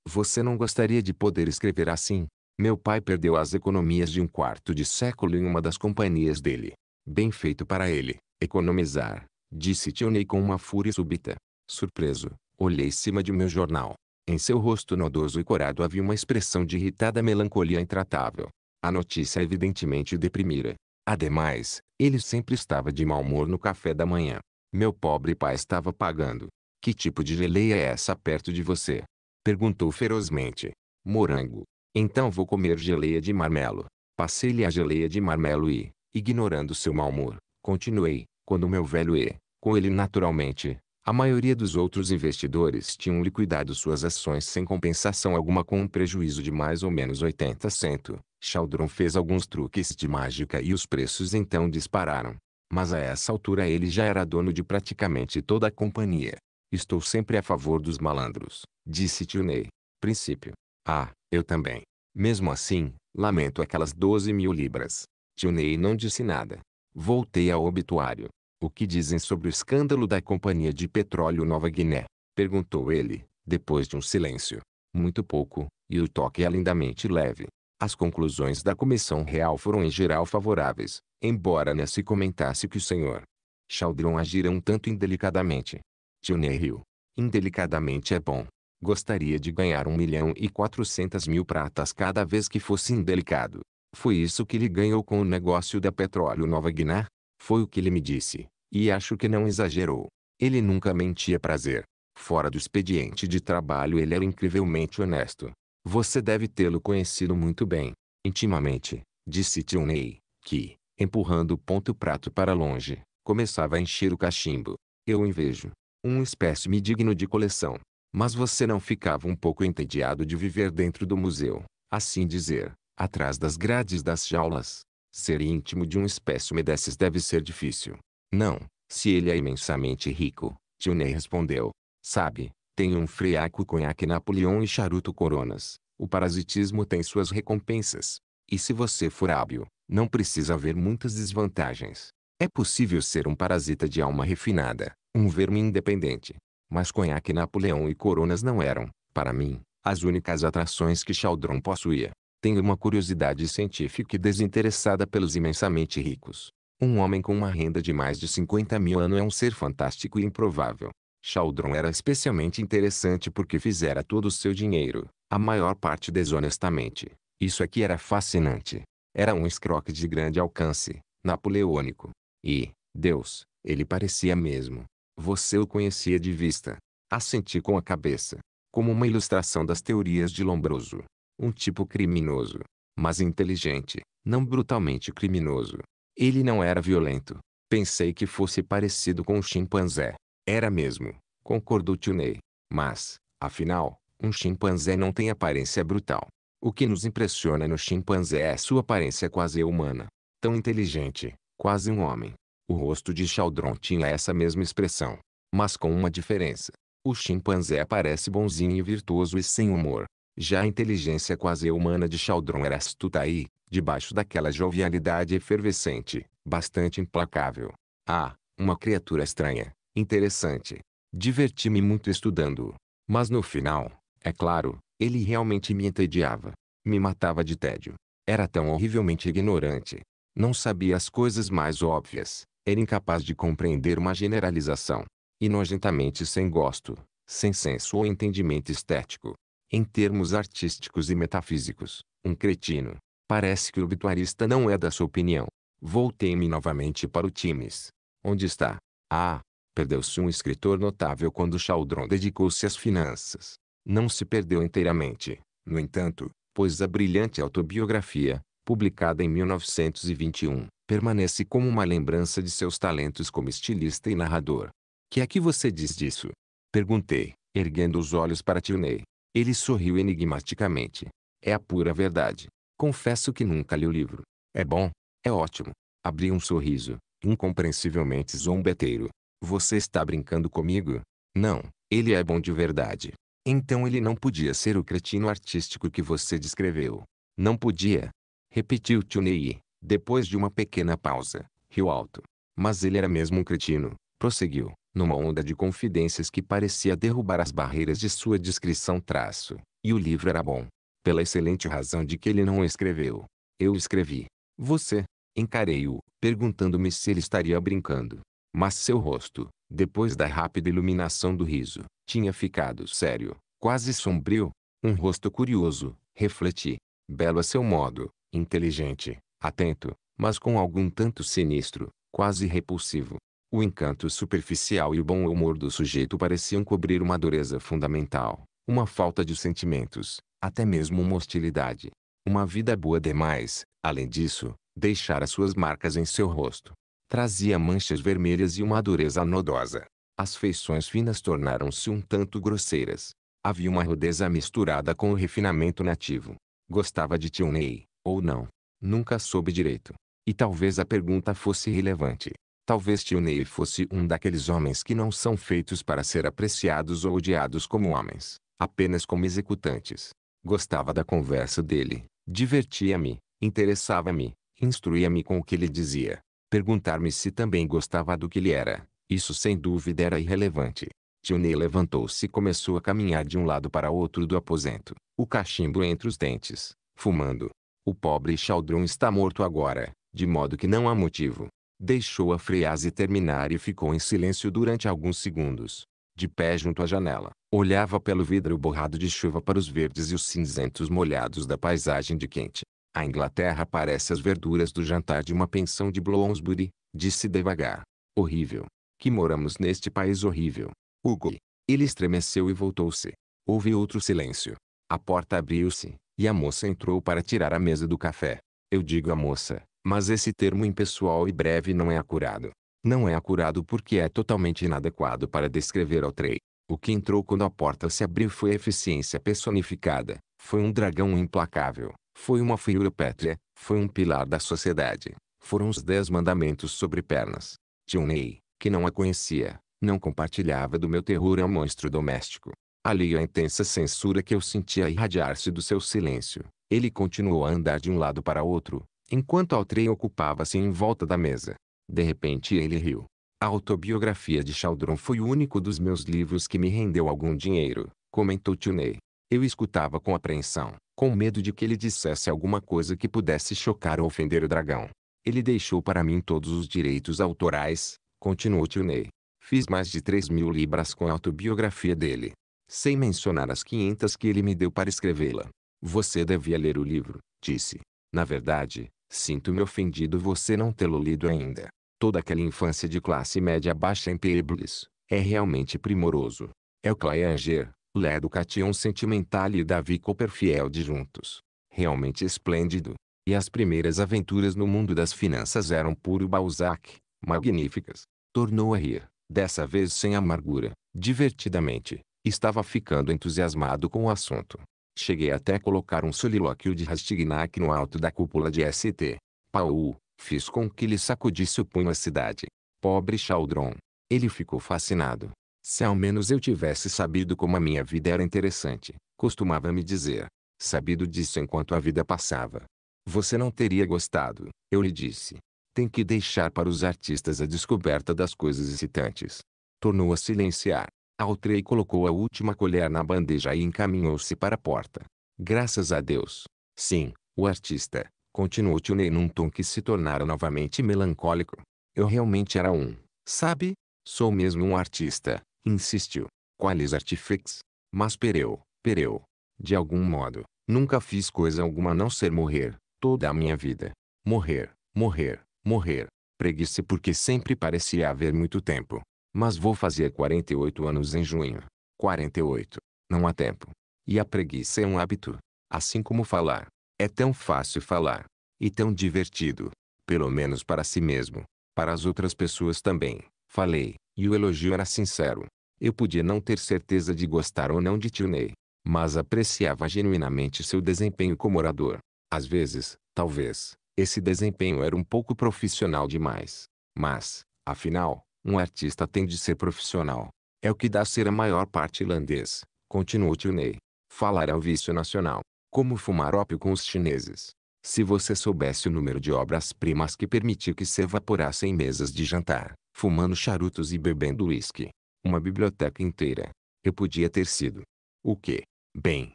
Você não gostaria de poder escrever assim? Meu pai perdeu as economias de um quarto de século em uma das companhias dele. Bem feito para ele, economizar, disse Tionei com uma fúria súbita. Surpreso, olhei cima de meu jornal. Em seu rosto nodoso e corado havia uma expressão de irritada melancolia intratável. A notícia evidentemente o deprimira. Ademais, ele sempre estava de mau humor no café da manhã. Meu pobre pai estava pagando. Que tipo de geleia é essa perto de você? Perguntou ferozmente. Morango. Então vou comer geleia de marmelo. Passei-lhe a geleia de marmelo e, ignorando seu mau humor, continuei, quando meu velho e, com ele naturalmente, a maioria dos outros investidores tinham liquidado suas ações sem compensação alguma com um prejuízo de mais ou menos 80 cento. Chaldron fez alguns truques de mágica e os preços então dispararam. Mas a essa altura ele já era dono de praticamente toda a companhia. Estou sempre a favor dos malandros, disse Tio Ney. Princípio. Ah, eu também. Mesmo assim, lamento aquelas 12 mil libras. Tio Ney não disse nada. Voltei ao obituário. O que dizem sobre o escândalo da Companhia de Petróleo Nova Guiné? Perguntou ele, depois de um silêncio. Muito pouco, e o toque é lindamente leve. As conclusões da Comissão Real foram em geral favoráveis, embora não se comentasse que o senhor Chaldron agira um tanto indelicadamente. Johnny riu. Indelicadamente é bom. Gostaria de ganhar um milhão e quatrocentas mil pratas cada vez que fosse indelicado. Foi isso que ele ganhou com o negócio da Petróleo Nova Guiné? Foi o que ele me disse, e acho que não exagerou. Ele nunca mentia prazer. Fora do expediente de trabalho ele era incrivelmente honesto. Você deve tê-lo conhecido muito bem. Intimamente, disse Tionei, que, empurrando o ponto prato para longe, começava a encher o cachimbo. Eu invejo um espécime digno de coleção. Mas você não ficava um pouco entediado de viver dentro do museu, assim dizer, atrás das grades das jaulas? Ser íntimo de um espécime desses deve ser difícil. Não, se ele é imensamente rico, Tilney respondeu. Sabe, tenho um friaco conhaque Napoleão e charuto coronas. O parasitismo tem suas recompensas. E se você for hábil, não precisa haver muitas desvantagens. É possível ser um parasita de alma refinada, um verme independente. Mas conhaque Napoleão e coronas não eram, para mim, as únicas atrações que Chaldron possuía. Tenho uma curiosidade científica e desinteressada pelos imensamente ricos. Um homem com uma renda de mais de 50 mil anos é um ser fantástico e improvável. Chaldron era especialmente interessante porque fizera todo o seu dinheiro, a maior parte desonestamente. Isso aqui era fascinante. Era um escroque de grande alcance, napoleônico. E, Deus, ele parecia mesmo, você o conhecia de vista. Assenti com a cabeça. Como uma ilustração das teorias de Lombroso. Um tipo criminoso. Mas inteligente, não brutalmente criminoso. Ele não era violento. Pensei que fosse parecido com um chimpanzé. Era mesmo, concordou Tunei. Mas, afinal, um chimpanzé não tem aparência brutal. O que nos impressiona no chimpanzé é sua aparência quase humana. Tão inteligente, quase um homem. O rosto de Chaldron tinha essa mesma expressão, mas com uma diferença. O chimpanzé parece bonzinho e virtuoso e sem humor. Já a inteligência quase humana de Chaldron era astuta e, debaixo daquela jovialidade efervescente, bastante implacável. Ah, uma criatura estranha, interessante. Diverti-me muito estudando-o. Mas no final, é claro, ele realmente me entediava. Me matava de tédio. Era tão horrivelmente ignorante. Não sabia as coisas mais óbvias, era incapaz de compreender uma generalização, e nojentamente sem gosto, sem senso ou entendimento estético. Em termos artísticos e metafísicos, um cretino. Parece que o obituarista não é da sua opinião. Voltei-me novamente para o Times. Onde está? Ah, perdeu-se um escritor notável quando Chaldron dedicou-se às finanças. Não se perdeu inteiramente, no entanto, pois a brilhante autobiografia, publicada em 1921, permanece como uma lembrança de seus talentos como estilista e narrador. Que é que você diz disso? Perguntei, erguendo os olhos para Tilney. Ele sorriu enigmaticamente. É a pura verdade. Confesso que nunca li o livro. É bom? É ótimo. Abri um sorriso, incompreensivelmente zombeteiro. Você está brincando comigo? Não, ele é bom de verdade. Então ele não podia ser o cretino artístico que você descreveu. Não podia. Repetiu Tunei, depois de uma pequena pausa, riu alto. Mas ele era mesmo um cretino, prosseguiu, numa onda de confidências que parecia derrubar as barreiras de sua descrição traço. E o livro era bom. Pela excelente razão de que ele não escreveu. Eu escrevi. Você, encarei-o, perguntando-me se ele estaria brincando. Mas seu rosto, depois da rápida iluminação do riso, tinha ficado sério, quase sombrio. Um rosto curioso, refleti. Belo a seu modo, inteligente, atento, mas com algum tanto sinistro, quase repulsivo. O encanto superficial e o bom humor do sujeito pareciam cobrir uma dureza fundamental, uma falta de sentimentos, até mesmo uma hostilidade. Uma vida boa demais, além disso, deixara suas marcas em seu rosto. Trazia manchas vermelhas e uma dureza nodosa. As feições finas tornaram-se um tanto grosseiras. Havia uma rudeza misturada com o refinamento nativo. Gostava de Tionei, ou não. Nunca soube direito. E talvez a pergunta fosse relevante. Talvez Tio Ney fosse um daqueles homens que não são feitos para ser apreciados ou odiados como homens, apenas como executantes. Gostava da conversa dele, divertia-me, interessava-me, instruía-me com o que ele dizia. Perguntar-me se também gostava do que ele era, isso sem dúvida era irrelevante. Tio Ney levantou-se e começou a caminhar de um lado para outro do aposento, o cachimbo entre os dentes, fumando. O pobre Chaldron está morto agora, de modo que não há motivo. Deixou a frase terminar e ficou em silêncio durante alguns segundos. De pé junto à janela, olhava pelo vidro borrado de chuva para os verdes e os cinzentos molhados da paisagem de quente. A Inglaterra parece as verduras do jantar de uma pensão de Bloomsbury, disse devagar. Horrível. Que moramos neste país horrível. Hugo. Ele estremeceu e voltou-se. Houve outro silêncio. A porta abriu-se, e a moça entrou para tirar a mesa do café. Eu digo a moça, mas esse termo impessoal e breve não é acurado. Não é acurado porque é totalmente inadequado para descrever ao Trey. O que entrou quando a porta se abriu foi a eficiência personificada, foi um dragão implacável, foi uma figura pétrea, foi um pilar da sociedade. Foram os dez mandamentos sobre pernas. Tionei, que não a conhecia, não compartilhava do meu terror ao monstro doméstico. Alheio à intensa censura que eu sentia irradiar-se do seu silêncio, ele continuou a andar de um lado para outro, enquanto Altrey ocupava-se em volta da mesa. De repente ele riu. A autobiografia de Chaldron foi o único dos meus livros que me rendeu algum dinheiro, comentou Tunei. Eu escutava com apreensão, com medo de que ele dissesse alguma coisa que pudesse chocar ou ofender o dragão. Ele deixou para mim todos os direitos autorais, continuou Tunei. Fiz mais de 3 mil libras com a autobiografia dele sem mencionar as quinhentas que ele me deu para escrevê-la. Você devia ler o livro, disse. Na verdade, sinto-me ofendido você não tê-lo lido ainda. Toda aquela infância de classe média baixa em Peebles, é realmente primoroso. É o Clayanger, L'Education Sentimental e Davi Copperfield juntos. Realmente esplêndido. E as primeiras aventuras no mundo das finanças eram puro Balzac, magníficas. Tornou a rir, dessa vez sem amargura, divertidamente. Estava ficando entusiasmado com o assunto. Cheguei até colocar um solilóquio de Rastignac no alto da cúpula de ST. Pau, fiz com que ele sacudisse o punho à cidade. Pobre Chaldron. Ele ficou fascinado. Se ao menos eu tivesse sabido como a minha vida era interessante, costumava me dizer. Sabido disso enquanto a vida passava. Você não teria gostado, eu lhe disse. Tem que deixar para os artistas a descoberta das coisas excitantes. Tornou a silenciar. Altrei colocou a última colher na bandeja e encaminhou-se para a porta. Graças a Deus. Sim, o artista, continuou Tune num tom que se tornara novamente melancólico. Eu realmente era um, sabe? Sou mesmo um artista, insistiu. Qualis artifex? Mas pereu, pereu. De algum modo, nunca fiz coisa alguma a não ser morrer, toda a minha vida. Morrer, morrer, morrer. Preguiça porque sempre parecia haver muito tempo. Mas vou fazer 48 anos em junho. 48. Não há tempo. E a preguiça é um hábito. Assim como falar. É tão fácil falar. E tão divertido. Pelo menos para si mesmo. Para as outras pessoas também. Falei. E o elogio era sincero. Eu podia não ter certeza de gostar ou não de Tilney. Mas apreciava genuinamente seu desempenho como orador. Às vezes, talvez, esse desempenho era um pouco profissional demais. Mas, afinal, um artista tem de ser profissional. É o que dá a ser a maior parte irlandês. Tio Tilney. Falar é o vício nacional. Como fumar ópio com os chineses. Se você soubesse o número de obras-primas que permitiu que se evaporassem mesas de jantar, fumando charutos e bebendo uísque. Uma biblioteca inteira. Eu podia ter sido. O quê? Bem,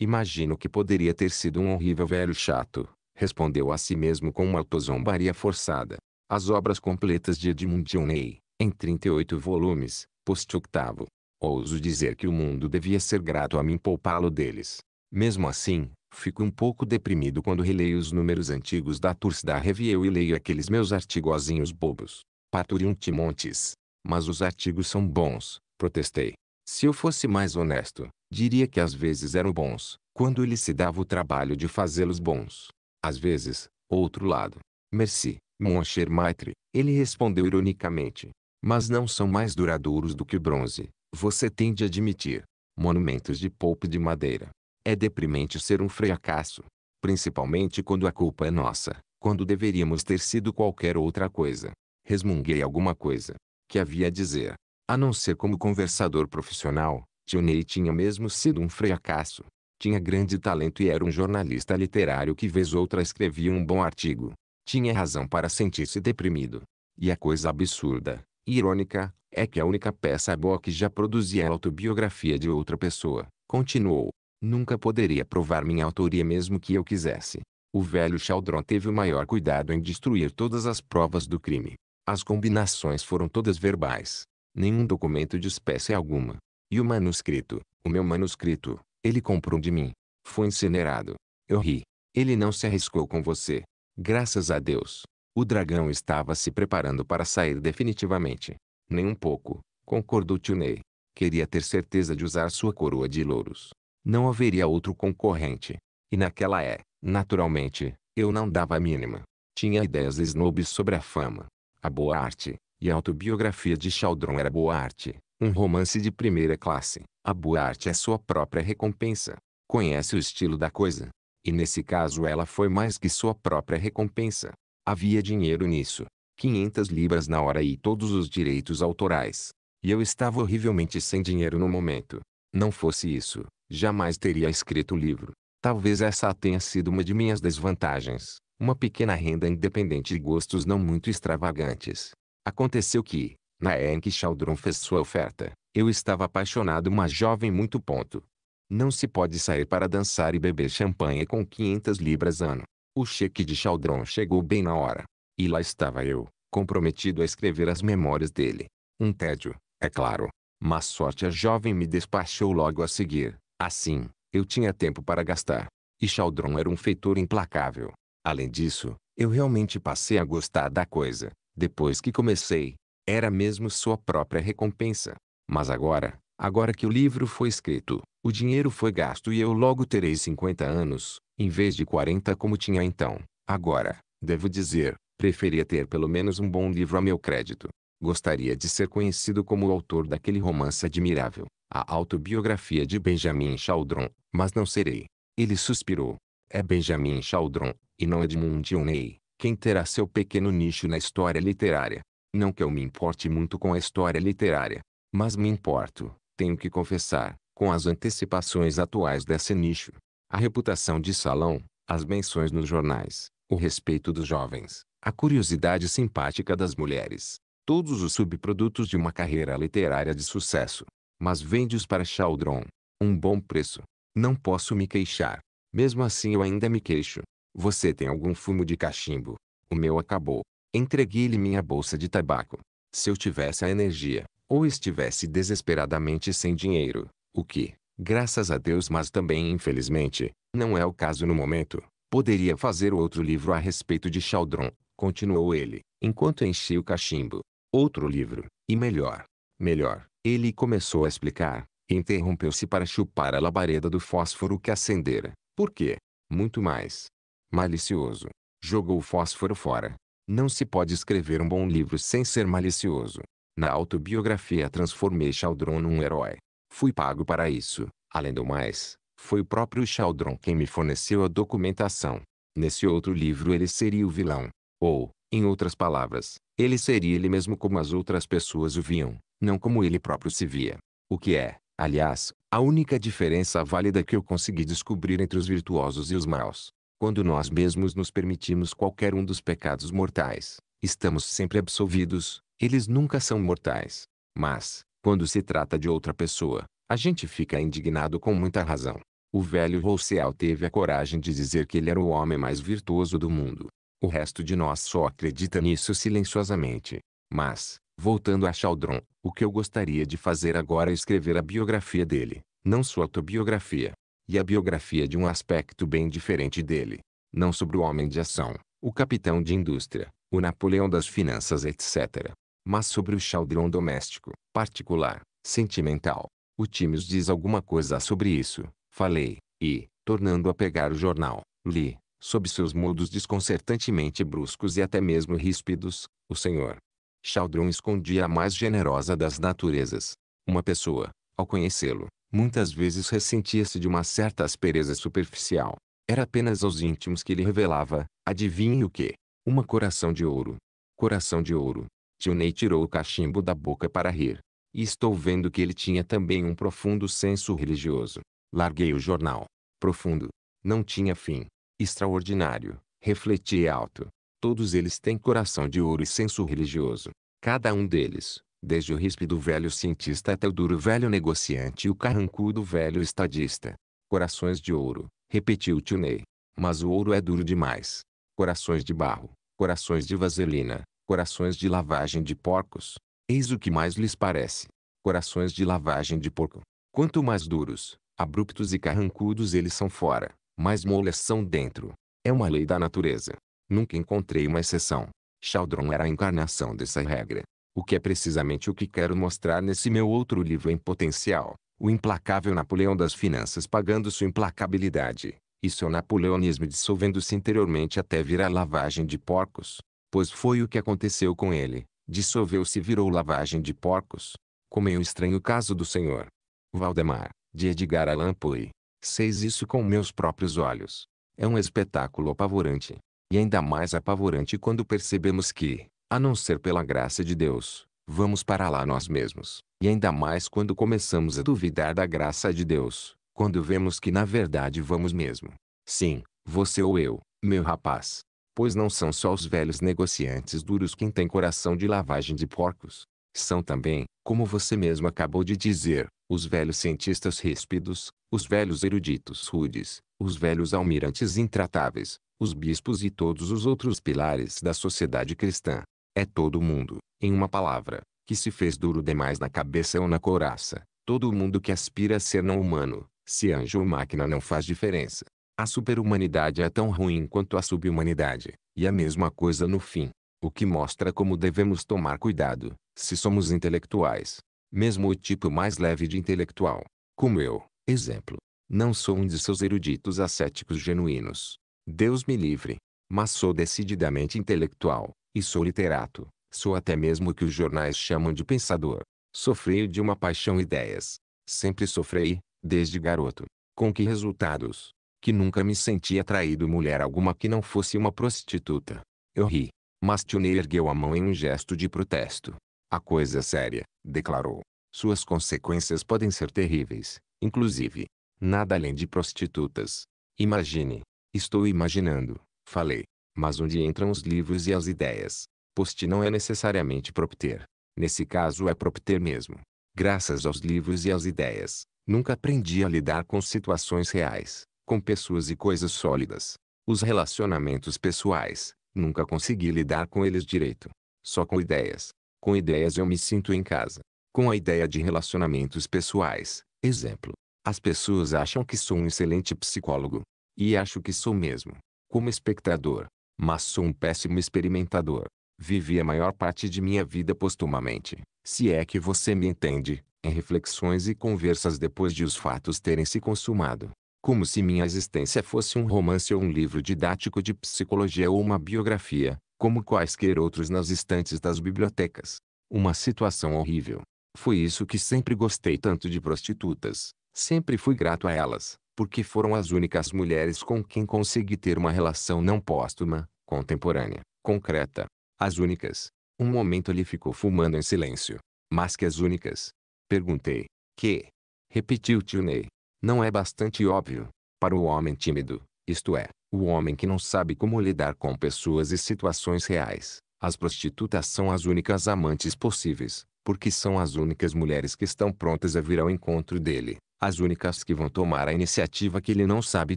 imagino que poderia ter sido um horrível velho chato, respondeu a si mesmo com uma autozombaria forçada. As obras completas de Edmund Johnny, em 38 volumes, post octavo. Ouso dizer que o mundo devia ser grato a mim poupá-lo deles. Mesmo assim, fico um pouco deprimido quando releio os números antigos da Tours da Review e leio aqueles meus artigozinhos bobos. Parturium Timontes. Mas os artigos são bons, protestei. Se eu fosse mais honesto, diria que às vezes eram bons, quando ele se dava o trabalho de fazê-los bons. Às vezes, outro lado. Merci, mon cher maître, ele respondeu ironicamente mas não são mais duradouros do que o bronze. Você tem de admitir. Monumentos de polpa de madeira. É deprimente ser um fracasso. Principalmente quando a culpa é nossa, quando deveríamos ter sido qualquer outra coisa. Resmunguei alguma coisa. Que havia a dizer. A não ser como conversador profissional, Tionei tinha mesmo sido um fracasso. Tinha grande talento e era um jornalista literário que vez outra escrevia um bom artigo. Tinha razão para sentir-se deprimido. E a coisa absurda, irônica, é que a única peça boa que já produzi é a autobiografia de outra pessoa, continuou. Nunca poderia provar minha autoria mesmo que eu quisesse. O velho Chaldron teve o maior cuidado em destruir todas as provas do crime. As combinações foram todas verbais. Nenhum documento de espécie alguma. E o manuscrito, o meu manuscrito, ele comprou de mim. Foi incinerado. Eu ri. Ele não se arriscou com você. Graças a Deus. O dragão estava se preparando para sair definitivamente. Nem um pouco, concordou Tunei. Queria ter certeza de usar sua coroa de louros. Não haveria outro concorrente. E naquela é, naturalmente, eu não dava a mínima. Tinha ideias snobs sobre a fama, a boa arte, e a autobiografia de Chaldron era boa arte, um romance de primeira classe. A boa arte é sua própria recompensa. Conhece o estilo da coisa. E nesse caso ela foi mais que sua própria recompensa. Havia dinheiro nisso. 500 libras na hora e todos os direitos autorais. E eu estava horrivelmente sem dinheiro no momento. Não fosse isso, jamais teria escrito o livro. Talvez essa tenha sido uma de minhas desvantagens. Uma pequena renda independente e gostos não muito extravagantes. Aconteceu que, na época em que Chaldron fez sua oferta, eu estava apaixonado uma jovem muito ponto. Não se pode sair para dançar e beber champanhe com 500 libras ano. O cheque de Chaldron chegou bem na hora. E lá estava eu, comprometido a escrever as memórias dele. Um tédio, é claro. Mas sorte a jovem me despachou logo a seguir. Assim, eu tinha tempo para gastar. E Chaldron era um feitor implacável. Além disso, eu realmente passei a gostar da coisa. Depois que comecei, era mesmo sua própria recompensa. Mas agora, Agora que o livro foi escrito, o dinheiro foi gasto e eu logo terei 50 anos, em vez de 40 como tinha então. Agora, devo dizer, preferia ter pelo menos um bom livro a meu crédito. Gostaria de ser conhecido como o autor daquele romance admirável, a autobiografia de Benjamin Chaldron, mas não serei. Ele suspirou. É Benjamin Chaldron, e não Edmund Dionei, quem terá seu pequeno nicho na história literária. Não que eu me importe muito com a história literária, mas me importo, tenho que confessar, com as antecipações atuais desse nicho, a reputação de salão, as menções nos jornais, o respeito dos jovens, a curiosidade simpática das mulheres, todos os subprodutos de uma carreira literária de sucesso. Mas vende-os para Chaldron. Um bom preço. Não posso me queixar. Mesmo assim eu ainda me queixo. Você tem algum fumo de cachimbo? O meu acabou. Entreguei-lhe minha bolsa de tabaco. Se eu tivesse a energia, ou estivesse desesperadamente sem dinheiro, o que, graças a Deus mas também infelizmente, não é o caso no momento, poderia fazer outro livro a respeito de Chaldron, continuou ele, enquanto enchia o cachimbo. Outro livro, e melhor. Melhor, ele começou a explicar, interrompeu-se para chupar a labareda do fósforo que acendera. Por quê? Muito mais. Malicioso. Jogou o fósforo fora. Não se pode escrever um bom livro sem ser malicioso. Na autobiografia transformei Chaldron num herói. Fui pago para isso. Além do mais, foi o próprio Chaldron quem me forneceu a documentação. Nesse outro livro ele seria o vilão. Ou, em outras palavras, ele seria ele mesmo como as outras pessoas o viam, não como ele próprio se via. O que é, aliás, a única diferença válida que eu consegui descobrir entre os virtuosos e os maus. Quando nós mesmos nos permitimos qualquer um dos pecados mortais, estamos sempre absolvidos, eles nunca são mortais. Mas, quando se trata de outra pessoa, a gente fica indignado com muita razão. O velho Rousseau teve a coragem de dizer que ele era o homem mais virtuoso do mundo. O resto de nós só acredita nisso silenciosamente. Mas, voltando a Chaldron, o que eu gostaria de fazer agora é escrever a biografia dele, não sua autobiografia. E a biografia de um aspecto bem diferente dele. Não sobre o homem de ação, o capitão de indústria, o Napoleão das finanças etc mas sobre o chaldrão doméstico, particular, sentimental. O Times diz alguma coisa sobre isso, falei, e, tornando a pegar o jornal, li, sob seus modos desconcertantemente bruscos e até mesmo ríspidos, o senhor. Chaldron escondia a mais generosa das naturezas. Uma pessoa, ao conhecê-lo, muitas vezes ressentia-se de uma certa aspereza superficial. Era apenas aos íntimos que ele revelava, adivinhe o que? Uma coração de ouro. Coração de ouro, Tio Ney tirou o cachimbo da boca para rir. E estou vendo que ele tinha também um profundo senso religioso. Larguei o jornal. Profundo. Não tinha fim. Extraordinário. Refleti alto. Todos eles têm coração de ouro e senso religioso. Cada um deles, desde o ríspido velho cientista até o duro velho negociante e o carrancudo velho estadista. Corações de ouro, repetiu Ney. Mas o ouro é duro demais. Corações de barro, corações de vaselina, corações de lavagem de porcos. Eis o que mais lhes parece. Corações de lavagem de porco. Quanto mais duros, abruptos e carrancudos eles são fora, mais moles são dentro. É uma lei da natureza. Nunca encontrei uma exceção. Chaldron era a encarnação dessa regra. O que é precisamente o que quero mostrar nesse meu outro livro em potencial. O implacável Napoleão das finanças pagando sua implacabilidade. E seu napoleonismo dissolvendo-se interiormente até virar lavagem de porcos pois foi o que aconteceu com ele. Dissolveu-se e virou lavagem de porcos, como em um estranho caso do Senhor. Valdemar, de Edgar Allan Poe. Seis isso com meus próprios olhos. É um espetáculo apavorante. E ainda mais apavorante quando percebemos que, a não ser pela graça de Deus, vamos para lá nós mesmos. E ainda mais quando começamos a duvidar da graça de Deus, quando vemos que na verdade vamos mesmo. Sim, você ou eu, meu rapaz, pois não são só os velhos negociantes duros quem tem coração de lavagem de porcos. São também, como você mesmo acabou de dizer, os velhos cientistas ríspidos, os velhos eruditos rudes, os velhos almirantes intratáveis, os bispos e todos os outros pilares da sociedade cristã. É todo mundo, em uma palavra, que se fez duro demais na cabeça ou na couraça, todo mundo que aspira a ser não humano, se anjo ou máquina não faz diferença. A superhumanidade é tão ruim quanto a subhumanidade, e a mesma coisa no fim. O que mostra como devemos tomar cuidado, se somos intelectuais. Mesmo o tipo mais leve de intelectual, como eu, exemplo. Não sou um de seus eruditos ascéticos genuínos. Deus me livre. Mas sou decididamente intelectual, e sou literato. Sou até mesmo o que os jornais chamam de pensador. Sofri de uma paixão ideias. Sempre sofri desde garoto. Com que resultados? que nunca me senti atraído mulher alguma que não fosse uma prostituta. Eu ri. Mas Tionei ergueu a mão em um gesto de protesto. A coisa é séria, declarou. Suas consequências podem ser terríveis, inclusive. Nada além de prostitutas. Imagine. Estou imaginando, falei. Mas onde entram os livros e as ideias? Poste não é necessariamente propter. Nesse caso é propter mesmo. Graças aos livros e às ideias, nunca aprendi a lidar com situações reais com pessoas e coisas sólidas. Os relacionamentos pessoais, nunca consegui lidar com eles direito. Só com ideias. Com ideias eu me sinto em casa. Com a ideia de relacionamentos pessoais, exemplo. As pessoas acham que sou um excelente psicólogo. E acho que sou mesmo. Como espectador. Mas sou um péssimo experimentador. Vivi a maior parte de minha vida postumamente, se é que você me entende, em reflexões e conversas depois de os fatos terem se consumado como se minha existência fosse um romance ou um livro didático de psicologia ou uma biografia, como quaisquer outros nas estantes das bibliotecas. Uma situação horrível. Foi isso que sempre gostei tanto de prostitutas. Sempre fui grato a elas, porque foram as únicas mulheres com quem consegui ter uma relação não póstuma, contemporânea, concreta. As únicas. Um momento ele ficou fumando em silêncio. Mas que as únicas? Perguntei. Que? Repetiu tio Ney não é bastante óbvio, para o homem tímido, isto é, o homem que não sabe como lidar com pessoas e situações reais, as prostitutas são as únicas amantes possíveis, porque são as únicas mulheres que estão prontas a vir ao encontro dele, as únicas que vão tomar a iniciativa que ele não sabe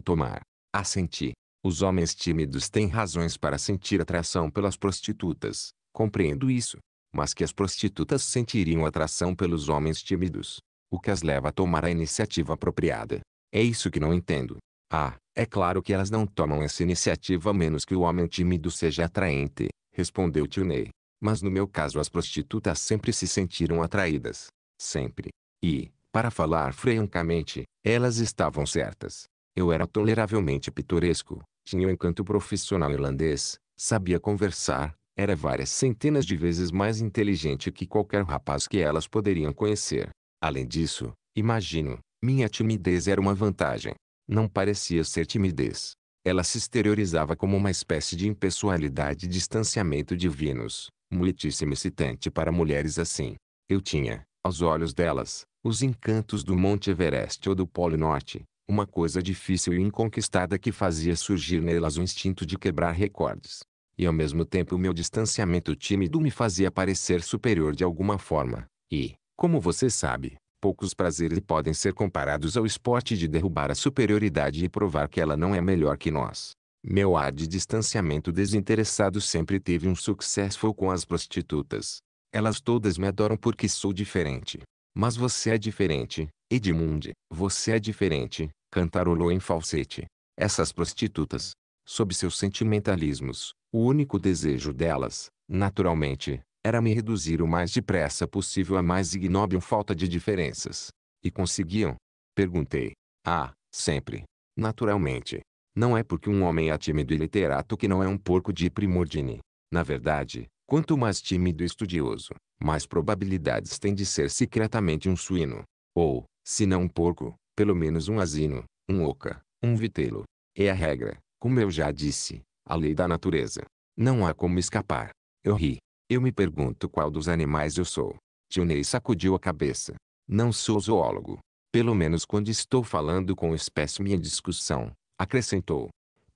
tomar. Assenti. Os homens tímidos têm razões para sentir atração pelas prostitutas, compreendo isso. Mas que as prostitutas sentiriam atração pelos homens tímidos, o que as leva a tomar a iniciativa apropriada. É isso que não entendo. Ah, é claro que elas não tomam essa iniciativa a menos que o homem tímido seja atraente, respondeu Tio Ney. Mas no meu caso as prostitutas sempre se sentiram atraídas. Sempre. E, para falar francamente, elas estavam certas. Eu era toleravelmente pitoresco, tinha o um encanto profissional irlandês, sabia conversar, era várias centenas de vezes mais inteligente que qualquer rapaz que elas poderiam conhecer. Além disso, imagino, minha timidez era uma vantagem. Não parecia ser timidez. Ela se exteriorizava como uma espécie de impessoalidade e distanciamento divinos, muitíssimo excitante para mulheres assim. Eu tinha, aos olhos delas, os encantos do Monte Everest ou do Polo Norte, uma coisa difícil e inconquistada que fazia surgir nelas o instinto de quebrar recordes. E ao mesmo tempo o meu distanciamento tímido me fazia parecer superior de alguma forma, e, como você sabe, poucos prazeres podem ser comparados ao esporte de derrubar a superioridade e provar que ela não é melhor que nós. Meu ar de distanciamento desinteressado sempre teve um sucesso com as prostitutas. Elas todas me adoram porque sou diferente. Mas você é diferente, Edmund, você é diferente, cantarolou em falsete. Essas prostitutas, sob seus sentimentalismos, o único desejo delas, naturalmente, era me reduzir o mais depressa possível à mais ignóbil falta de diferenças. E conseguiam? Perguntei. Ah, sempre. Naturalmente. Não é porque um homem é tímido e literato que não é um porco de primordine. Na verdade, quanto mais tímido e estudioso, mais probabilidades tem de ser secretamente um suíno. Ou, se não um porco, pelo menos um asino, um oca, um vitelo. É a regra, como eu já disse, a lei da natureza. Não há como escapar. Eu ri. Eu me pergunto qual dos animais eu sou. Tionei sacudiu a cabeça. Não sou zoólogo. Pelo menos quando estou falando com espécime em discussão, acrescentou.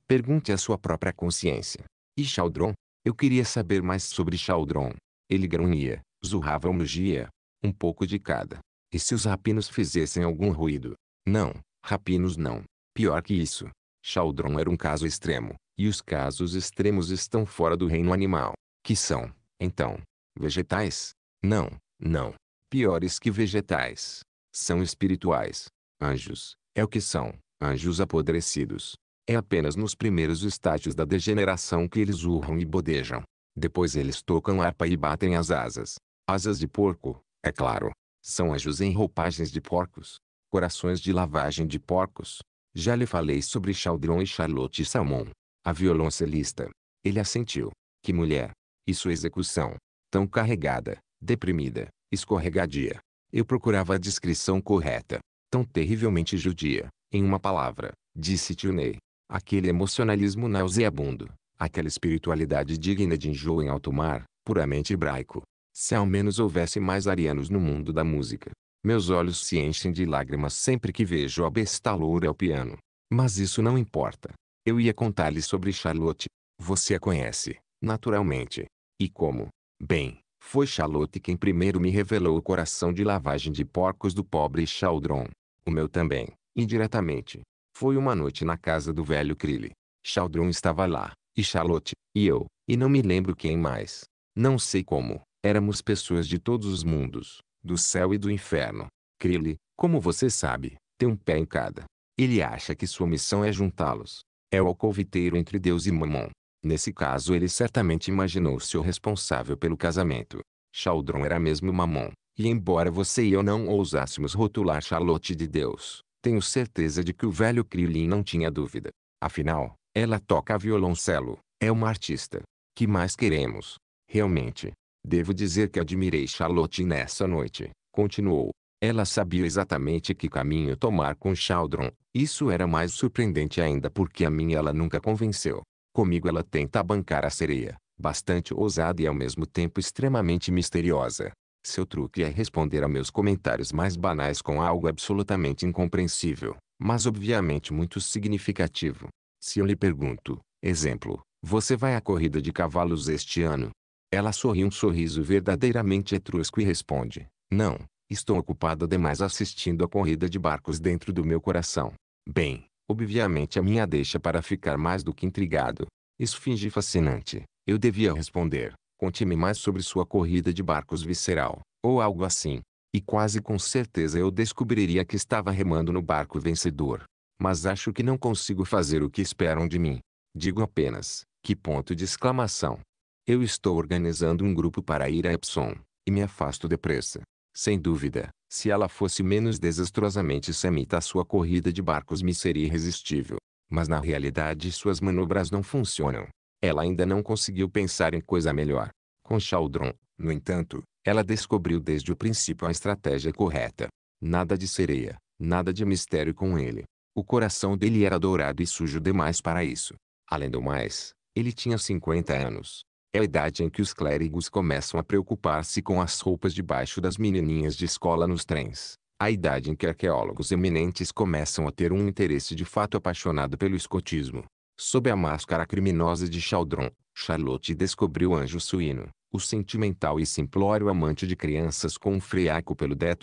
Pergunte à sua própria consciência. E Chaldron? Eu queria saber mais sobre Chaldron. Ele grunhia, zurrava ou mugia. Um pouco de cada. E se os rapinos fizessem algum ruído? Não, rapinos não. Pior que isso. Chaldron era um caso extremo, e os casos extremos estão fora do reino animal, que são, então, vegetais? Não, não. Piores que vegetais. São espirituais. Anjos. É o que são. Anjos apodrecidos. É apenas nos primeiros estágios da degeneração que eles urram e bodejam. Depois eles tocam harpa e batem as asas. Asas de porco, é claro. São anjos em roupagens de porcos. Corações de lavagem de porcos. Já lhe falei sobre Chaldron e Charlotte Salmon. A violoncelista. Ele assentiu. Que mulher e sua execução, tão carregada, deprimida, escorregadia. Eu procurava a descrição correta, tão terrivelmente judia, em uma palavra, disse Tio Ney. Aquele emocionalismo nauseabundo, aquela espiritualidade digna de enjoo em alto mar, puramente hebraico. Se ao menos houvesse mais arianos no mundo da música. Meus olhos se enchem de lágrimas sempre que vejo a besta loura ao piano. Mas isso não importa. Eu ia contar-lhe sobre Charlotte. Você a conhece, naturalmente. E como, bem, foi Charlotte quem primeiro me revelou o coração de lavagem de porcos do pobre Chaldron. O meu também, indiretamente. Foi uma noite na casa do velho Crilly. Chaldron estava lá, e Charlotte, e eu, e não me lembro quem mais. Não sei como, éramos pessoas de todos os mundos, do céu e do inferno. Crilly, como você sabe, tem um pé em cada. Ele acha que sua missão é juntá-los. É o alcoviteiro entre Deus e Mamon. Nesse caso ele certamente imaginou-se o responsável pelo casamento. Chaldron era mesmo Mamon, e embora você e eu não ousássemos rotular Charlotte de Deus, tenho certeza de que o velho Krillin não tinha dúvida. Afinal, ela toca violoncelo, é uma artista. Que mais queremos? Realmente, devo dizer que admirei Charlotte nessa noite, continuou. Ela sabia exatamente que caminho tomar com Chaldron. Isso era mais surpreendente ainda porque a mim ela nunca convenceu. Comigo ela tenta bancar a sereia, bastante ousada e ao mesmo tempo extremamente misteriosa. Seu truque é responder a meus comentários mais banais com algo absolutamente incompreensível, mas obviamente muito significativo. Se eu lhe pergunto, exemplo, você vai à corrida de cavalos este ano? Ela sorri um sorriso verdadeiramente etrusco e responde: Não, estou ocupada demais assistindo à corrida de barcos dentro do meu coração. Bem, Obviamente a minha deixa para ficar mais do que intrigado. Isso fingi fascinante. Eu devia responder. Conte-me mais sobre sua corrida de barcos visceral, ou algo assim. E quase com certeza eu descobriria que estava remando no barco vencedor. Mas acho que não consigo fazer o que esperam de mim. Digo apenas, que ponto de exclamação. Eu estou organizando um grupo para ir a Epsom, e me afasto depressa. Sem dúvida, se ela fosse menos desastrosamente semita sua corrida de barcos me seria irresistível. Mas na realidade suas manobras não funcionam. Ela ainda não conseguiu pensar em coisa melhor. Com Chaldron, no entanto, ela descobriu desde o princípio a estratégia correta. Nada de sereia, nada de mistério com ele. O coração dele era dourado e sujo demais para isso. Além do mais, ele tinha 50 anos. É a idade em que os clérigos começam a preocupar-se com as roupas debaixo das menininhas de escola nos trens. A idade em que arqueólogos eminentes começam a ter um interesse de fato apaixonado pelo escotismo. Sob a máscara criminosa de Chaldron, Charlotte descobriu o anjo suíno, o sentimental e simplório amante de crianças com um friaco pelo det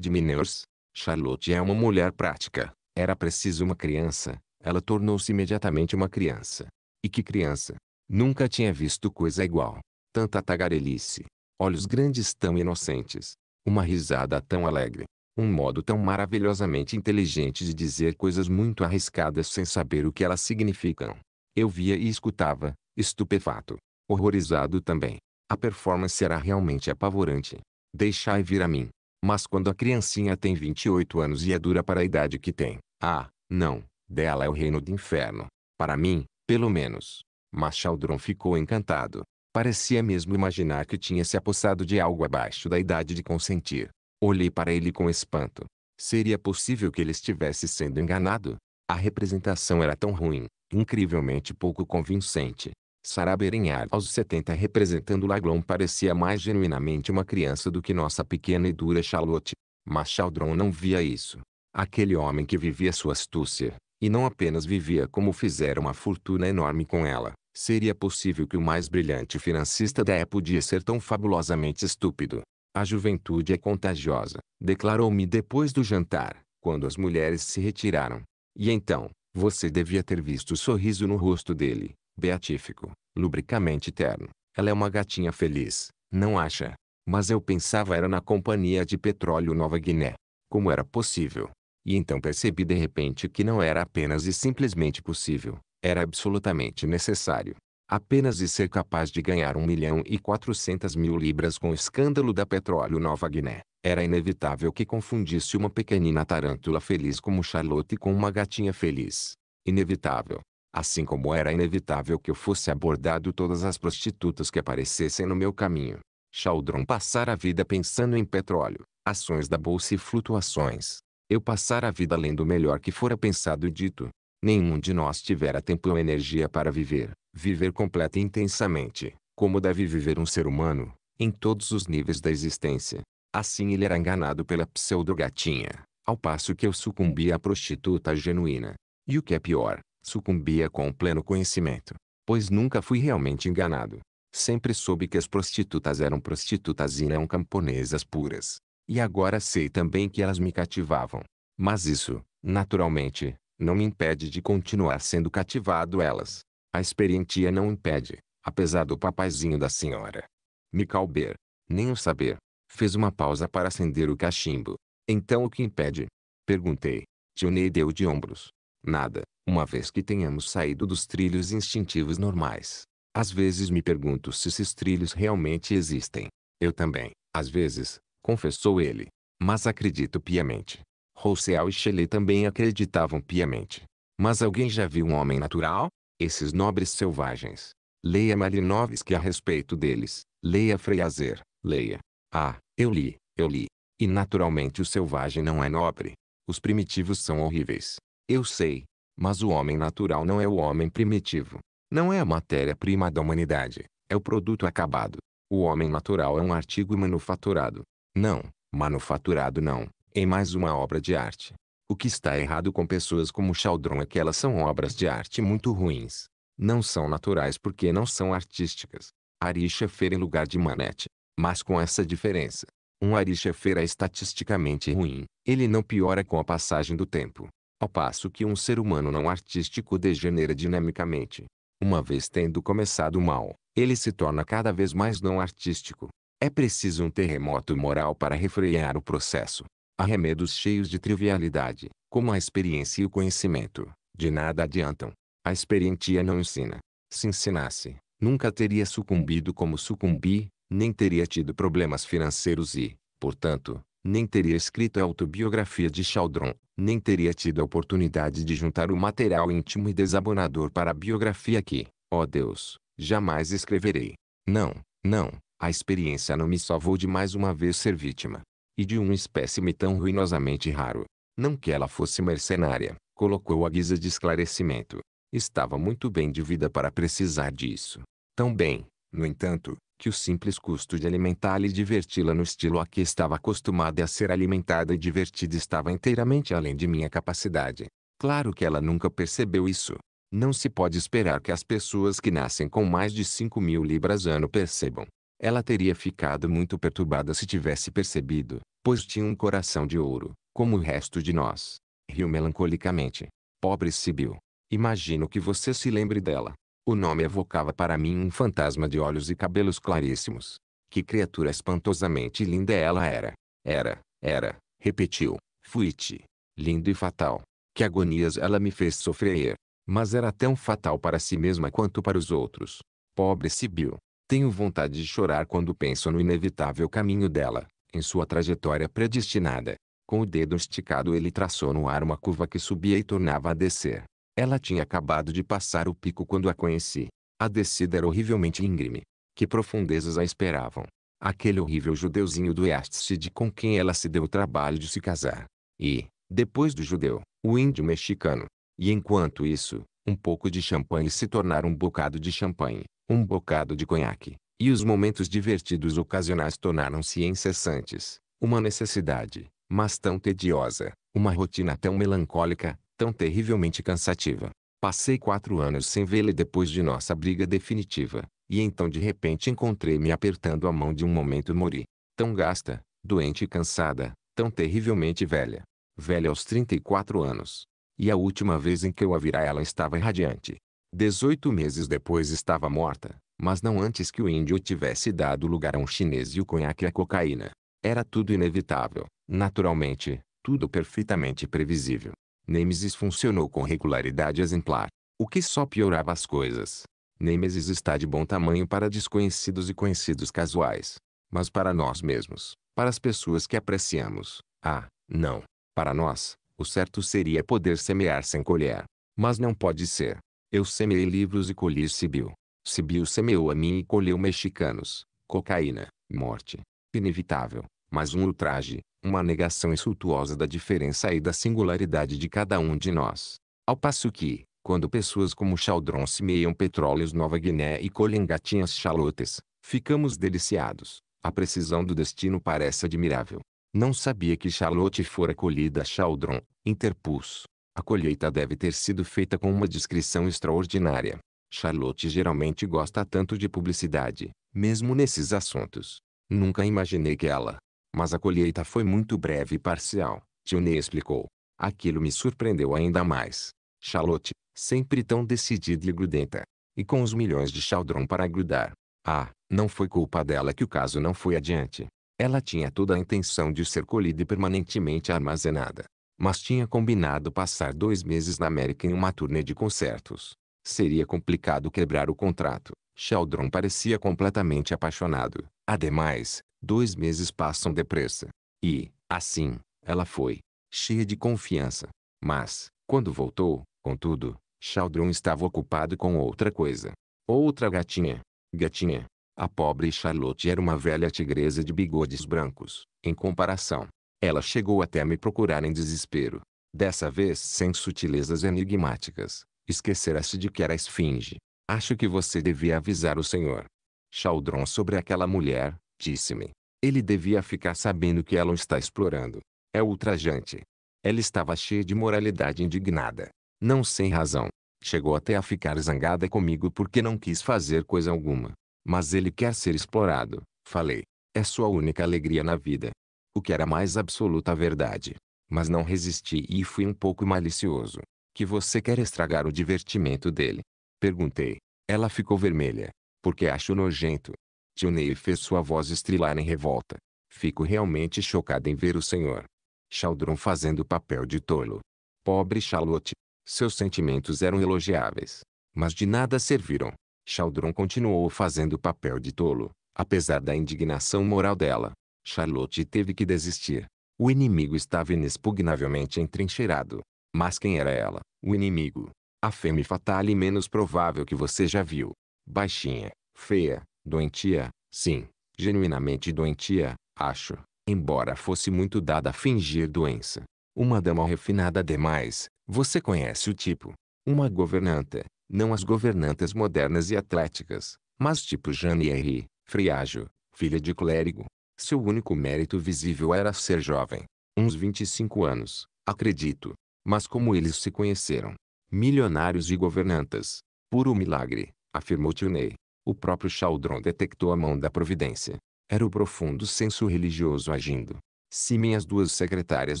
de Mineurs. Charlotte é uma mulher prática. Era preciso uma criança. Ela tornou-se imediatamente uma criança. E que criança! Nunca tinha visto coisa igual. Tanta tagarelice. Olhos grandes tão inocentes. Uma risada tão alegre. Um modo tão maravilhosamente inteligente de dizer coisas muito arriscadas sem saber o que elas significam. Eu via e escutava, estupefato. Horrorizado também. A performance era realmente apavorante. Deixai vir a mim. Mas quando a criancinha tem 28 anos e é dura para a idade que tem, ah, não, dela é o reino do inferno. Para mim, pelo menos. Mas Machaldron ficou encantado. Parecia mesmo imaginar que tinha se apossado de algo abaixo da idade de consentir. Olhei para ele com espanto. Seria possível que ele estivesse sendo enganado? A representação era tão ruim, incrivelmente pouco convincente. Sara Berenhar aos 70 representando Laglon parecia mais genuinamente uma criança do que nossa pequena e dura Charlotte. Mas Chaldron não via isso. Aquele homem que vivia sua astúcia, e não apenas vivia como fizera uma fortuna enorme com ela, Seria possível que o mais brilhante financista da época podia ser tão fabulosamente estúpido. A juventude é contagiosa, declarou-me depois do jantar, quando as mulheres se retiraram. E então, você devia ter visto o sorriso no rosto dele, beatífico, lubricamente terno. Ela é uma gatinha feliz, não acha? Mas eu pensava era na Companhia de Petróleo Nova Guiné. Como era possível? E então percebi de repente que não era apenas e simplesmente possível, era absolutamente necessário. Apenas de ser capaz de ganhar 1 milhão e 400 mil libras com o escândalo da Petróleo Nova Guiné, era inevitável que confundisse uma pequenina tarântula feliz como Charlotte com uma gatinha feliz. Inevitável. Assim como era inevitável que eu fosse abordado todas as prostitutas que aparecessem no meu caminho. Chaldron passar a vida pensando em petróleo, ações da bolsa e flutuações. Eu passar a vida lendo o melhor que fora pensado e dito, Nenhum de nós tivera tempo ou energia para viver, viver completa e intensamente, como deve viver um ser humano, em todos os níveis da existência. Assim ele era enganado pela pseudo-gatinha, ao passo que eu sucumbia à prostituta genuína. E o que é pior, sucumbia com pleno conhecimento, pois nunca fui realmente enganado. Sempre soube que as prostitutas eram prostitutas e não camponesas puras. E agora sei também que elas me cativavam. Mas isso, naturalmente, não me impede de continuar sendo cativado elas. A experiência não impede, apesar do papazinho da senhora. Me calber, nem o saber. Fez uma pausa para acender o cachimbo. Então o que impede? Perguntei. Ney deu de ombros. Nada, uma vez que tenhamos saído dos trilhos instintivos normais. Às vezes me pergunto se esses trilhos realmente existem. Eu também, às vezes, confessou ele. Mas acredito piamente Rousseau e Shelley também acreditavam piamente. Mas alguém já viu um homem natural? Esses nobres selvagens. Leia Malinowski a respeito deles, leia Freyazer, leia. Ah, eu li, eu li. E naturalmente o selvagem não é nobre. Os primitivos são horríveis. Eu sei. Mas o homem natural não é o homem primitivo. Não é a matéria-prima da humanidade. É o produto acabado. O homem natural é um artigo manufaturado. Não, manufaturado não em mais uma obra de arte. O que está errado com pessoas como Chaldron é que elas são obras de arte muito ruins. Não são naturais porque não são artísticas. Ari em lugar de Manete. Mas com essa diferença. Um Ari é estatisticamente ruim. Ele não piora com a passagem do tempo. Ao passo que um ser humano não artístico degenera dinamicamente. Uma vez tendo começado mal, ele se torna cada vez mais não artístico. É preciso um terremoto moral para refrear o processo arremedos cheios de trivialidade, como a experiência e o conhecimento, de nada adiantam. A experiência não ensina. Se ensinasse, nunca teria sucumbido como sucumbi, nem teria tido problemas financeiros e, portanto, nem teria escrito a autobiografia de Chaldron, nem teria tido a oportunidade de juntar o material íntimo e desabonador para a biografia que, ó oh Deus, jamais escreverei. Não, não, a experiência não me salvou de mais uma vez ser vítima e de um espécime tão ruinosamente raro. Não que ela fosse mercenária, colocou a guisa de esclarecimento. Estava muito bem de vida para precisar disso. Tão bem, no entanto, que o simples custo de alimentá-la e diverti-la no estilo a que estava acostumada a ser alimentada e divertida estava inteiramente além de minha capacidade. Claro que ela nunca percebeu isso. Não se pode esperar que as pessoas que nascem com mais de 5 mil libras ano percebam. Ela teria ficado muito perturbada se tivesse percebido, pois tinha um coração de ouro, como o resto de nós. Riu melancolicamente. Pobre Sibyl. Imagino que você se lembre dela. O nome evocava para mim um fantasma de olhos e cabelos claríssimos. Que criatura espantosamente linda ela era. Era, era, repetiu, fuite. Lindo e fatal. Que agonias ela me fez sofrer. Mas era tão fatal para si mesma quanto para os outros. Pobre Sibyl. Tenho vontade de chorar quando penso no inevitável caminho dela, em sua trajetória predestinada. Com o dedo esticado ele traçou no ar uma curva que subia e tornava a descer. Ela tinha acabado de passar o pico quando a conheci. A descida era horrivelmente íngreme. Que profundezas a esperavam. Aquele horrível judeuzinho do Eastsid com quem ela se deu o trabalho de se casar. E, depois do judeu, o índio mexicano. E enquanto isso, um pouco de champanhe se tornar um bocado de champanhe um bocado de conhaque, e os momentos divertidos ocasionais tornaram-se incessantes, uma necessidade, mas tão tediosa, uma rotina tão melancólica, tão terrivelmente cansativa. Passei quatro anos sem vê-la depois de nossa briga definitiva, e então de repente encontrei-me apertando a mão de um momento mori. Tão gasta, doente e cansada, tão terrivelmente velha. Velha aos 34 anos. E a última vez em que eu a vira ela estava radiante, Dezoito meses depois estava morta, mas não antes que o índio tivesse dado lugar a um chinês e o conhaque à cocaína. Era tudo inevitável, naturalmente, tudo perfeitamente previsível. Nemesis funcionou com regularidade exemplar, o que só piorava as coisas. Nemesis está de bom tamanho para desconhecidos e conhecidos casuais. Mas para nós mesmos, para as pessoas que apreciamos, ah, não. Para nós, o certo seria poder semear sem colher. Mas não pode ser. Eu semeei livros e colhi Sibiu. Sibiu semeou a mim e colheu mexicanos, cocaína, morte. Inevitável, mas um ultraje, uma negação insultuosa da diferença e da singularidade de cada um de nós. Ao passo que, quando pessoas como Chaldron semeiam petróleos Nova Guiné e colhem gatinhas chalotes, ficamos deliciados. A precisão do destino parece admirável. Não sabia que Charlotte fora colhida a Chaldron, interpus. A colheita deve ter sido feita com uma discrição extraordinária. Charlotte geralmente gosta tanto de publicidade, mesmo nesses assuntos. Nunca imaginei que ela. Mas a colheita foi muito breve e parcial, Tione explicou. Aquilo me surpreendeu ainda mais. Charlotte, sempre tão decidida e grudenta. E com os milhões de chaldron para grudar. Ah, não foi culpa dela que o caso não foi adiante. Ela tinha toda a intenção de ser colhida e permanentemente armazenada mas tinha combinado passar dois meses na América em uma turnê de concertos. Seria complicado quebrar o contrato. Sheldon parecia completamente apaixonado. Ademais, dois meses passam depressa. E, assim, ela foi, cheia de confiança. Mas, quando voltou, contudo, Sheldon estava ocupado com outra coisa. Outra gatinha. Gatinha. A pobre Charlotte era uma velha tigresa de bigodes brancos, em comparação, ela chegou até me procurar em desespero. Dessa vez sem sutilezas enigmáticas. Esquecerá-se de que era esfinge. Acho que você devia avisar o senhor. Chaldron sobre aquela mulher, disse-me. Ele devia ficar sabendo que ela o está explorando. É ultrajante. Ela estava cheia de moralidade indignada. Não sem razão. Chegou até a ficar zangada comigo porque não quis fazer coisa alguma. Mas ele quer ser explorado, falei. É sua única alegria na vida o que era mais absoluta verdade. Mas não resisti e fui um pouco malicioso. Que você quer estragar o divertimento dele? Perguntei. Ela ficou vermelha. Porque acho nojento. Tio Ney fez sua voz estrilar em revolta. Fico realmente chocada em ver o senhor. Chaldron fazendo o papel de tolo. Pobre Charlotte. Seus sentimentos eram elogiáveis. Mas de nada serviram. Chaldron continuou fazendo o papel de tolo, apesar da indignação moral dela. Charlotte teve que desistir. O inimigo estava inexpugnavelmente entrincheirado. Mas quem era ela, o inimigo? A fêmea fatale menos provável que você já viu. Baixinha, feia, doentia, sim, genuinamente doentia, acho, embora fosse muito dada a fingir doença. Uma dama refinada demais, você conhece o tipo. Uma governanta, não as governantas modernas e atléticas, mas tipo Jane R. friágio, filha de clérigo, seu único mérito visível era ser jovem. Uns 25 anos, acredito. Mas como eles se conheceram? Milionários e governantas. Puro milagre, afirmou Tierney. O próprio Chaldron detectou a mão da providência. Era o profundo senso religioso agindo. Se minhas duas secretárias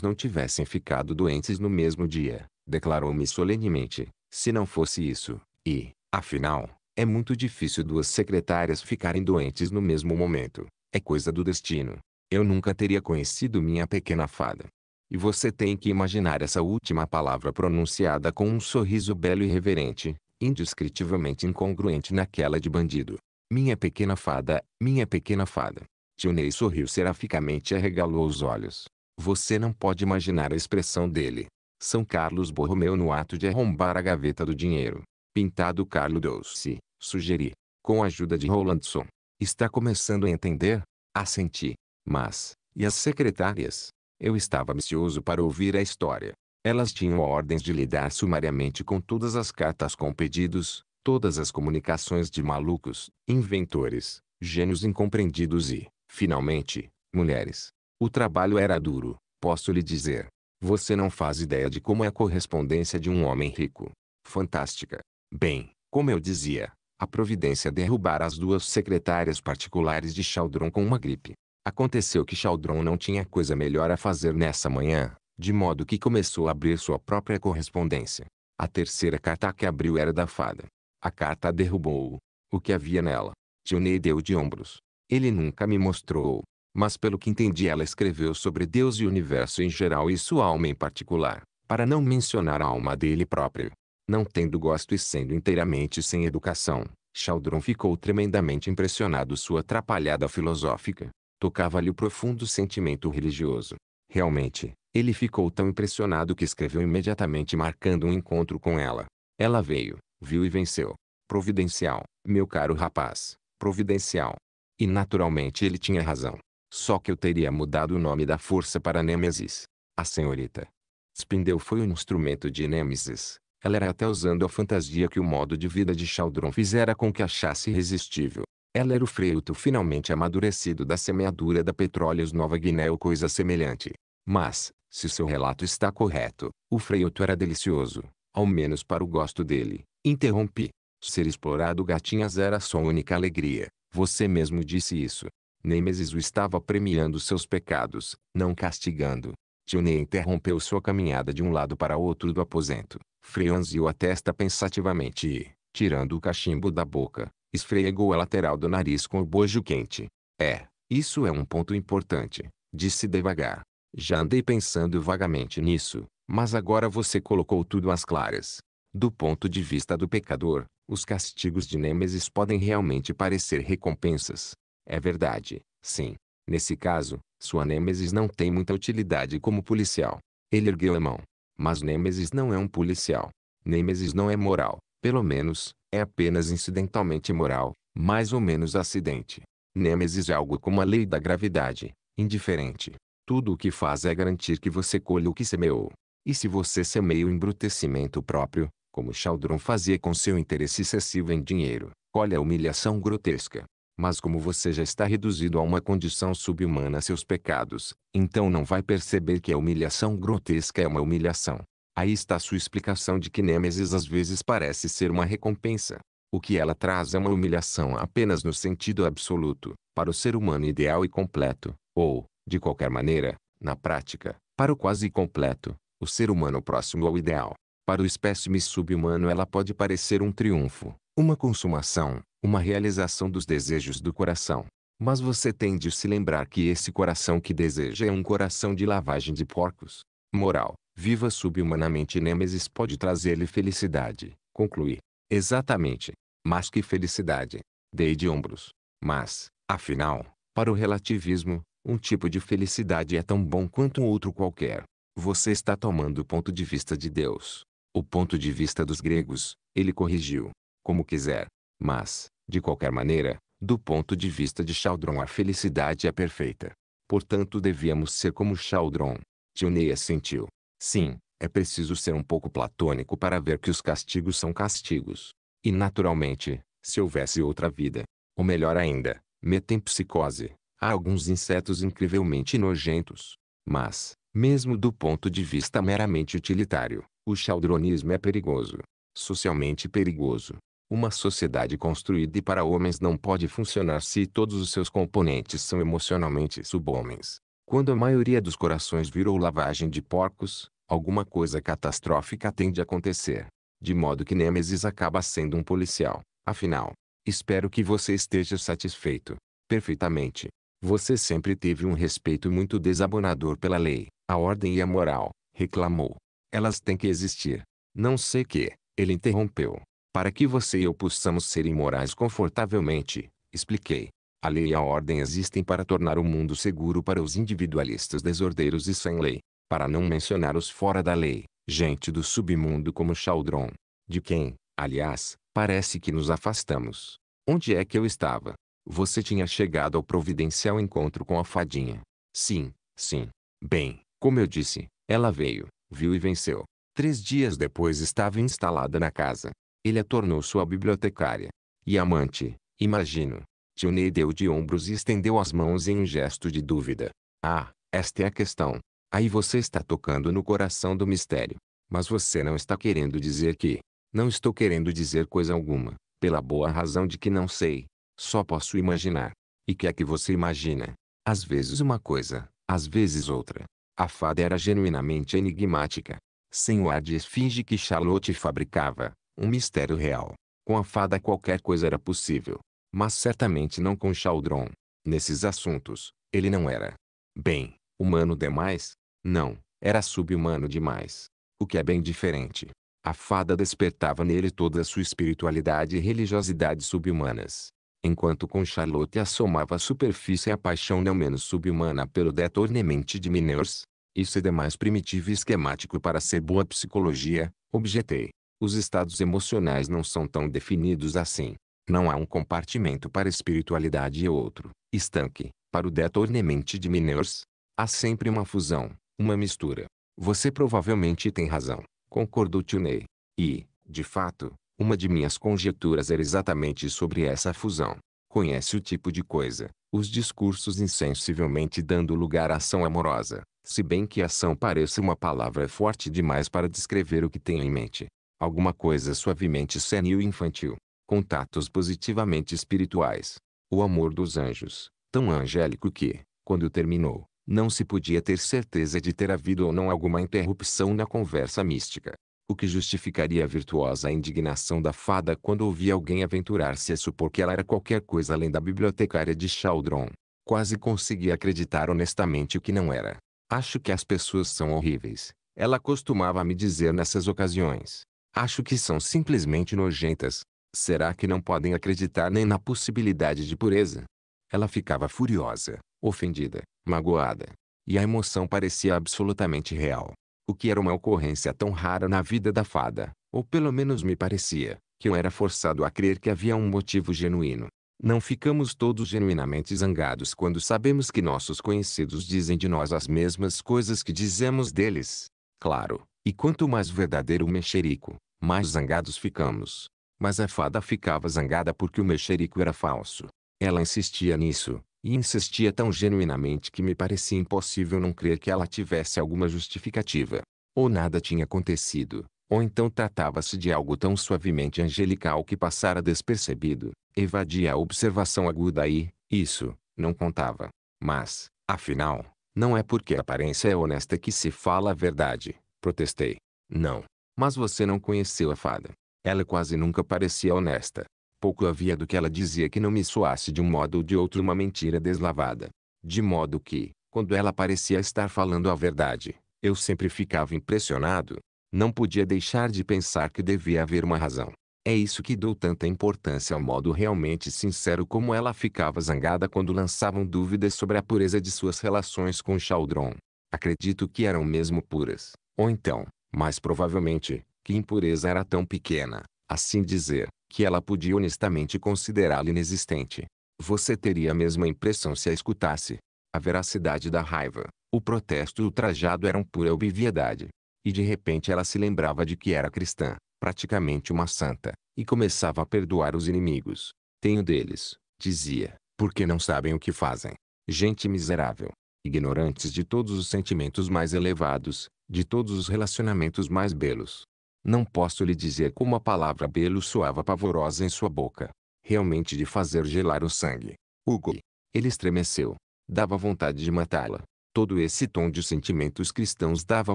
não tivessem ficado doentes no mesmo dia, declarou-me solenemente, se não fosse isso, e, afinal, é muito difícil duas secretárias ficarem doentes no mesmo momento, é coisa do destino. Eu nunca teria conhecido minha pequena fada. E você tem que imaginar essa última palavra pronunciada com um sorriso belo e reverente, indescritivelmente incongruente naquela de bandido. Minha pequena fada, minha pequena fada. Tio Ney sorriu seraficamente e arregalou os olhos. Você não pode imaginar a expressão dele. São Carlos Borromeu no ato de arrombar a gaveta do dinheiro. Pintado Carlo Douce, sugeri. Com a ajuda de Rolandson. Está começando a entender? Assenti. Mas, e as secretárias? Eu estava ansioso para ouvir a história. Elas tinham ordens de lidar sumariamente com todas as cartas com pedidos, todas as comunicações de malucos, inventores, gênios incompreendidos e, finalmente, mulheres. O trabalho era duro, posso lhe dizer. Você não faz ideia de como é a correspondência de um homem rico. Fantástica. Bem, como eu dizia, a providência derrubar as duas secretárias particulares de Chaldron com uma gripe. Aconteceu que Chaldron não tinha coisa melhor a fazer nessa manhã, de modo que começou a abrir sua própria correspondência. A terceira carta que abriu era da fada. A carta derrubou-o. O que havia nela? Tionei deu de ombros. Ele nunca me mostrou. Mas pelo que entendi ela escreveu sobre Deus e o universo em geral e sua alma em particular, para não mencionar a alma dele próprio. Não tendo gosto e sendo inteiramente sem educação, Chaldron ficou tremendamente impressionado sua atrapalhada filosófica. Tocava-lhe o profundo sentimento religioso. Realmente, ele ficou tão impressionado que escreveu imediatamente marcando um encontro com ela. Ela veio, viu e venceu. Providencial, meu caro rapaz, providencial. E naturalmente ele tinha razão. Só que eu teria mudado o nome da força para Nêmesis. A senhorita Spindel foi um instrumento de Nêmesis, ela era até usando a fantasia que o modo de vida de Chaldron fizera com que achasse irresistível. Ela era o freuto finalmente amadurecido da semeadura da Petróleos Nova Guiné ou coisa semelhante. Mas, se seu relato está correto, o freuto era delicioso, ao menos para o gosto dele. Interrompi. Ser explorado gatinhas era sua única alegria. Você mesmo disse isso. Nemesis o estava premiando seus pecados, não castigando. Tioné interrompeu sua caminhada de um lado para outro do aposento. Franziu a testa pensativamente e, tirando o cachimbo da boca, esfregou a lateral do nariz com o bojo quente. É, isso é um ponto importante, disse devagar. Já andei pensando vagamente nisso, mas agora você colocou tudo às claras. Do ponto de vista do pecador, os castigos de Nêmesis podem realmente parecer recompensas. É verdade, sim. Nesse caso, sua Nêmesis não tem muita utilidade como policial. Ele ergueu a mão, mas Nêmesis não é um policial. Nêmesis não é moral, pelo menos, é apenas incidentalmente moral, mais ou menos acidente. Nêmesis é algo como a lei da gravidade, indiferente. Tudo o que faz é garantir que você colhe o que semeou. E se você semeia o embrutecimento próprio, como Chaldron fazia com seu interesse excessivo em dinheiro, colhe a humilhação grotesca. Mas como você já está reduzido a uma condição subhumana a seus pecados, então não vai perceber que a humilhação grotesca é uma humilhação. Aí está sua explicação de que Nêmesis às vezes parece ser uma recompensa. O que ela traz é uma humilhação apenas no sentido absoluto, para o ser humano ideal e completo, ou, de qualquer maneira, na prática, para o quase completo, o ser humano próximo ao ideal. Para o espécime subhumano ela pode parecer um triunfo, uma consumação, uma realização dos desejos do coração. Mas você tem de se lembrar que esse coração que deseja é um coração de lavagem de porcos. Moral, viva subhumanamente Nêmesis pode trazer-lhe felicidade, conclui. Exatamente. Mas que felicidade! Dei de ombros. Mas, afinal, para o relativismo, um tipo de felicidade é tão bom quanto outro qualquer. Você está tomando o ponto de vista de Deus. O ponto de vista dos gregos, ele corrigiu como quiser. Mas, de qualquer maneira, do ponto de vista de Chaldron a felicidade é perfeita. Portanto devíamos ser como Chaldron. Tioneia sentiu. Sim, é preciso ser um pouco platônico para ver que os castigos são castigos. E naturalmente, se houvesse outra vida, ou melhor ainda, metempsicose, há alguns insetos incrivelmente nojentos. Mas, mesmo do ponto de vista meramente utilitário, o chaldronismo é perigoso. Socialmente perigoso. Uma sociedade construída para homens não pode funcionar se todos os seus componentes são emocionalmente subhomens. Quando a maioria dos corações virou lavagem de porcos, alguma coisa catastrófica tende a acontecer. De modo que Nemesis acaba sendo um policial. Afinal, espero que você esteja satisfeito. Perfeitamente. Você sempre teve um respeito muito desabonador pela lei, a ordem e a moral, reclamou. Elas têm que existir. Não sei que, ele interrompeu para que você e eu possamos ser imorais confortavelmente, expliquei. A lei e a ordem existem para tornar o mundo seguro para os individualistas desordeiros e sem lei, para não mencionar os fora da lei, gente do submundo como Chaldron, de quem, aliás, parece que nos afastamos. Onde é que eu estava? Você tinha chegado ao providencial encontro com a fadinha. Sim, sim. Bem, como eu disse, ela veio, viu e venceu. Três dias depois estava instalada na casa, ele a tornou sua bibliotecária. E amante, imagino. Tione deu de ombros e estendeu as mãos em um gesto de dúvida. Ah, esta é a questão. Aí você está tocando no coração do mistério. Mas você não está querendo dizer que... Não estou querendo dizer coisa alguma, pela boa razão de que não sei. Só posso imaginar. E que é que você imagina? Às vezes uma coisa, às vezes outra. A fada era genuinamente enigmática. Sem o ar de esfinge que Charlotte fabricava, um mistério real. Com a fada qualquer coisa era possível. Mas certamente não com Chaldron. Nesses assuntos, ele não era. Bem, humano demais? Não, era sub humano demais. O que é bem diferente. A fada despertava nele toda a sua espiritualidade e religiosidade sub humanas, Enquanto com Charlotte assomava a superfície a paixão não menos sub humana pelo detornemente de Mineurs, isso é demais primitivo e esquemático para ser boa psicologia, objetei. Os estados emocionais não são tão definidos assim. Não há um compartimento para espiritualidade e outro, estanque, para o detornemente de Mineurs. Há sempre uma fusão, uma mistura. Você provavelmente tem razão, concordou Tunei. E, de fato, uma de minhas conjecturas era exatamente sobre essa fusão. Conhece o tipo de coisa, os discursos insensivelmente dando lugar à ação amorosa, se bem que ação pareça uma palavra forte demais para descrever o que tenho em mente alguma coisa suavemente senil e infantil, contatos positivamente espirituais. O amor dos anjos, tão angélico que, quando terminou, não se podia ter certeza de ter havido ou não alguma interrupção na conversa mística. O que justificaria a virtuosa indignação da fada quando ouvia alguém aventurar-se a supor que ela era qualquer coisa além da bibliotecária de Chaldron. Quase conseguia acreditar honestamente o que não era. Acho que as pessoas são horríveis. Ela costumava me dizer nessas ocasiões. Acho que são simplesmente nojentas. Será que não podem acreditar nem na possibilidade de pureza? Ela ficava furiosa, ofendida, magoada. E a emoção parecia absolutamente real. O que era uma ocorrência tão rara na vida da fada, ou pelo menos me parecia, que eu era forçado a crer que havia um motivo genuíno. Não ficamos todos genuinamente zangados quando sabemos que nossos conhecidos dizem de nós as mesmas coisas que dizemos deles. Claro, e quanto mais verdadeiro o mexerico, mais zangados ficamos. Mas a fada ficava zangada porque o mexerico era falso. Ela insistia nisso, e insistia tão genuinamente que me parecia impossível não crer que ela tivesse alguma justificativa. Ou nada tinha acontecido, ou então tratava-se de algo tão suavemente angelical que passara despercebido, evadia a observação aguda e, isso, não contava. Mas, afinal, não é porque a aparência é honesta que se fala a verdade, protestei. Não, mas você não conheceu a fada. Ela quase nunca parecia honesta. Pouco havia do que ela dizia que não me soasse de um modo ou de outro uma mentira deslavada. De modo que, quando ela parecia estar falando a verdade, eu sempre ficava impressionado. Não podia deixar de pensar que devia haver uma razão. É isso que dou tanta importância ao modo realmente sincero como ela ficava zangada quando lançavam dúvidas sobre a pureza de suas relações com Chaldron. Acredito que eram mesmo puras. Ou então, mas provavelmente, que impureza era tão pequena, assim dizer, que ela podia honestamente considerá-la inexistente. Você teria a mesma impressão se a escutasse. A veracidade da raiva, o protesto e o trajado eram pura obviedade. E de repente ela se lembrava de que era cristã, praticamente uma santa, e começava a perdoar os inimigos. Tenho deles, dizia, porque não sabem o que fazem. Gente miserável, ignorantes de todos os sentimentos mais elevados, de todos os relacionamentos mais belos. Não posso lhe dizer como a palavra belo soava pavorosa em sua boca. Realmente de fazer gelar o sangue. Hugo. Ele estremeceu. Dava vontade de matá-la. Todo esse tom de sentimentos cristãos dava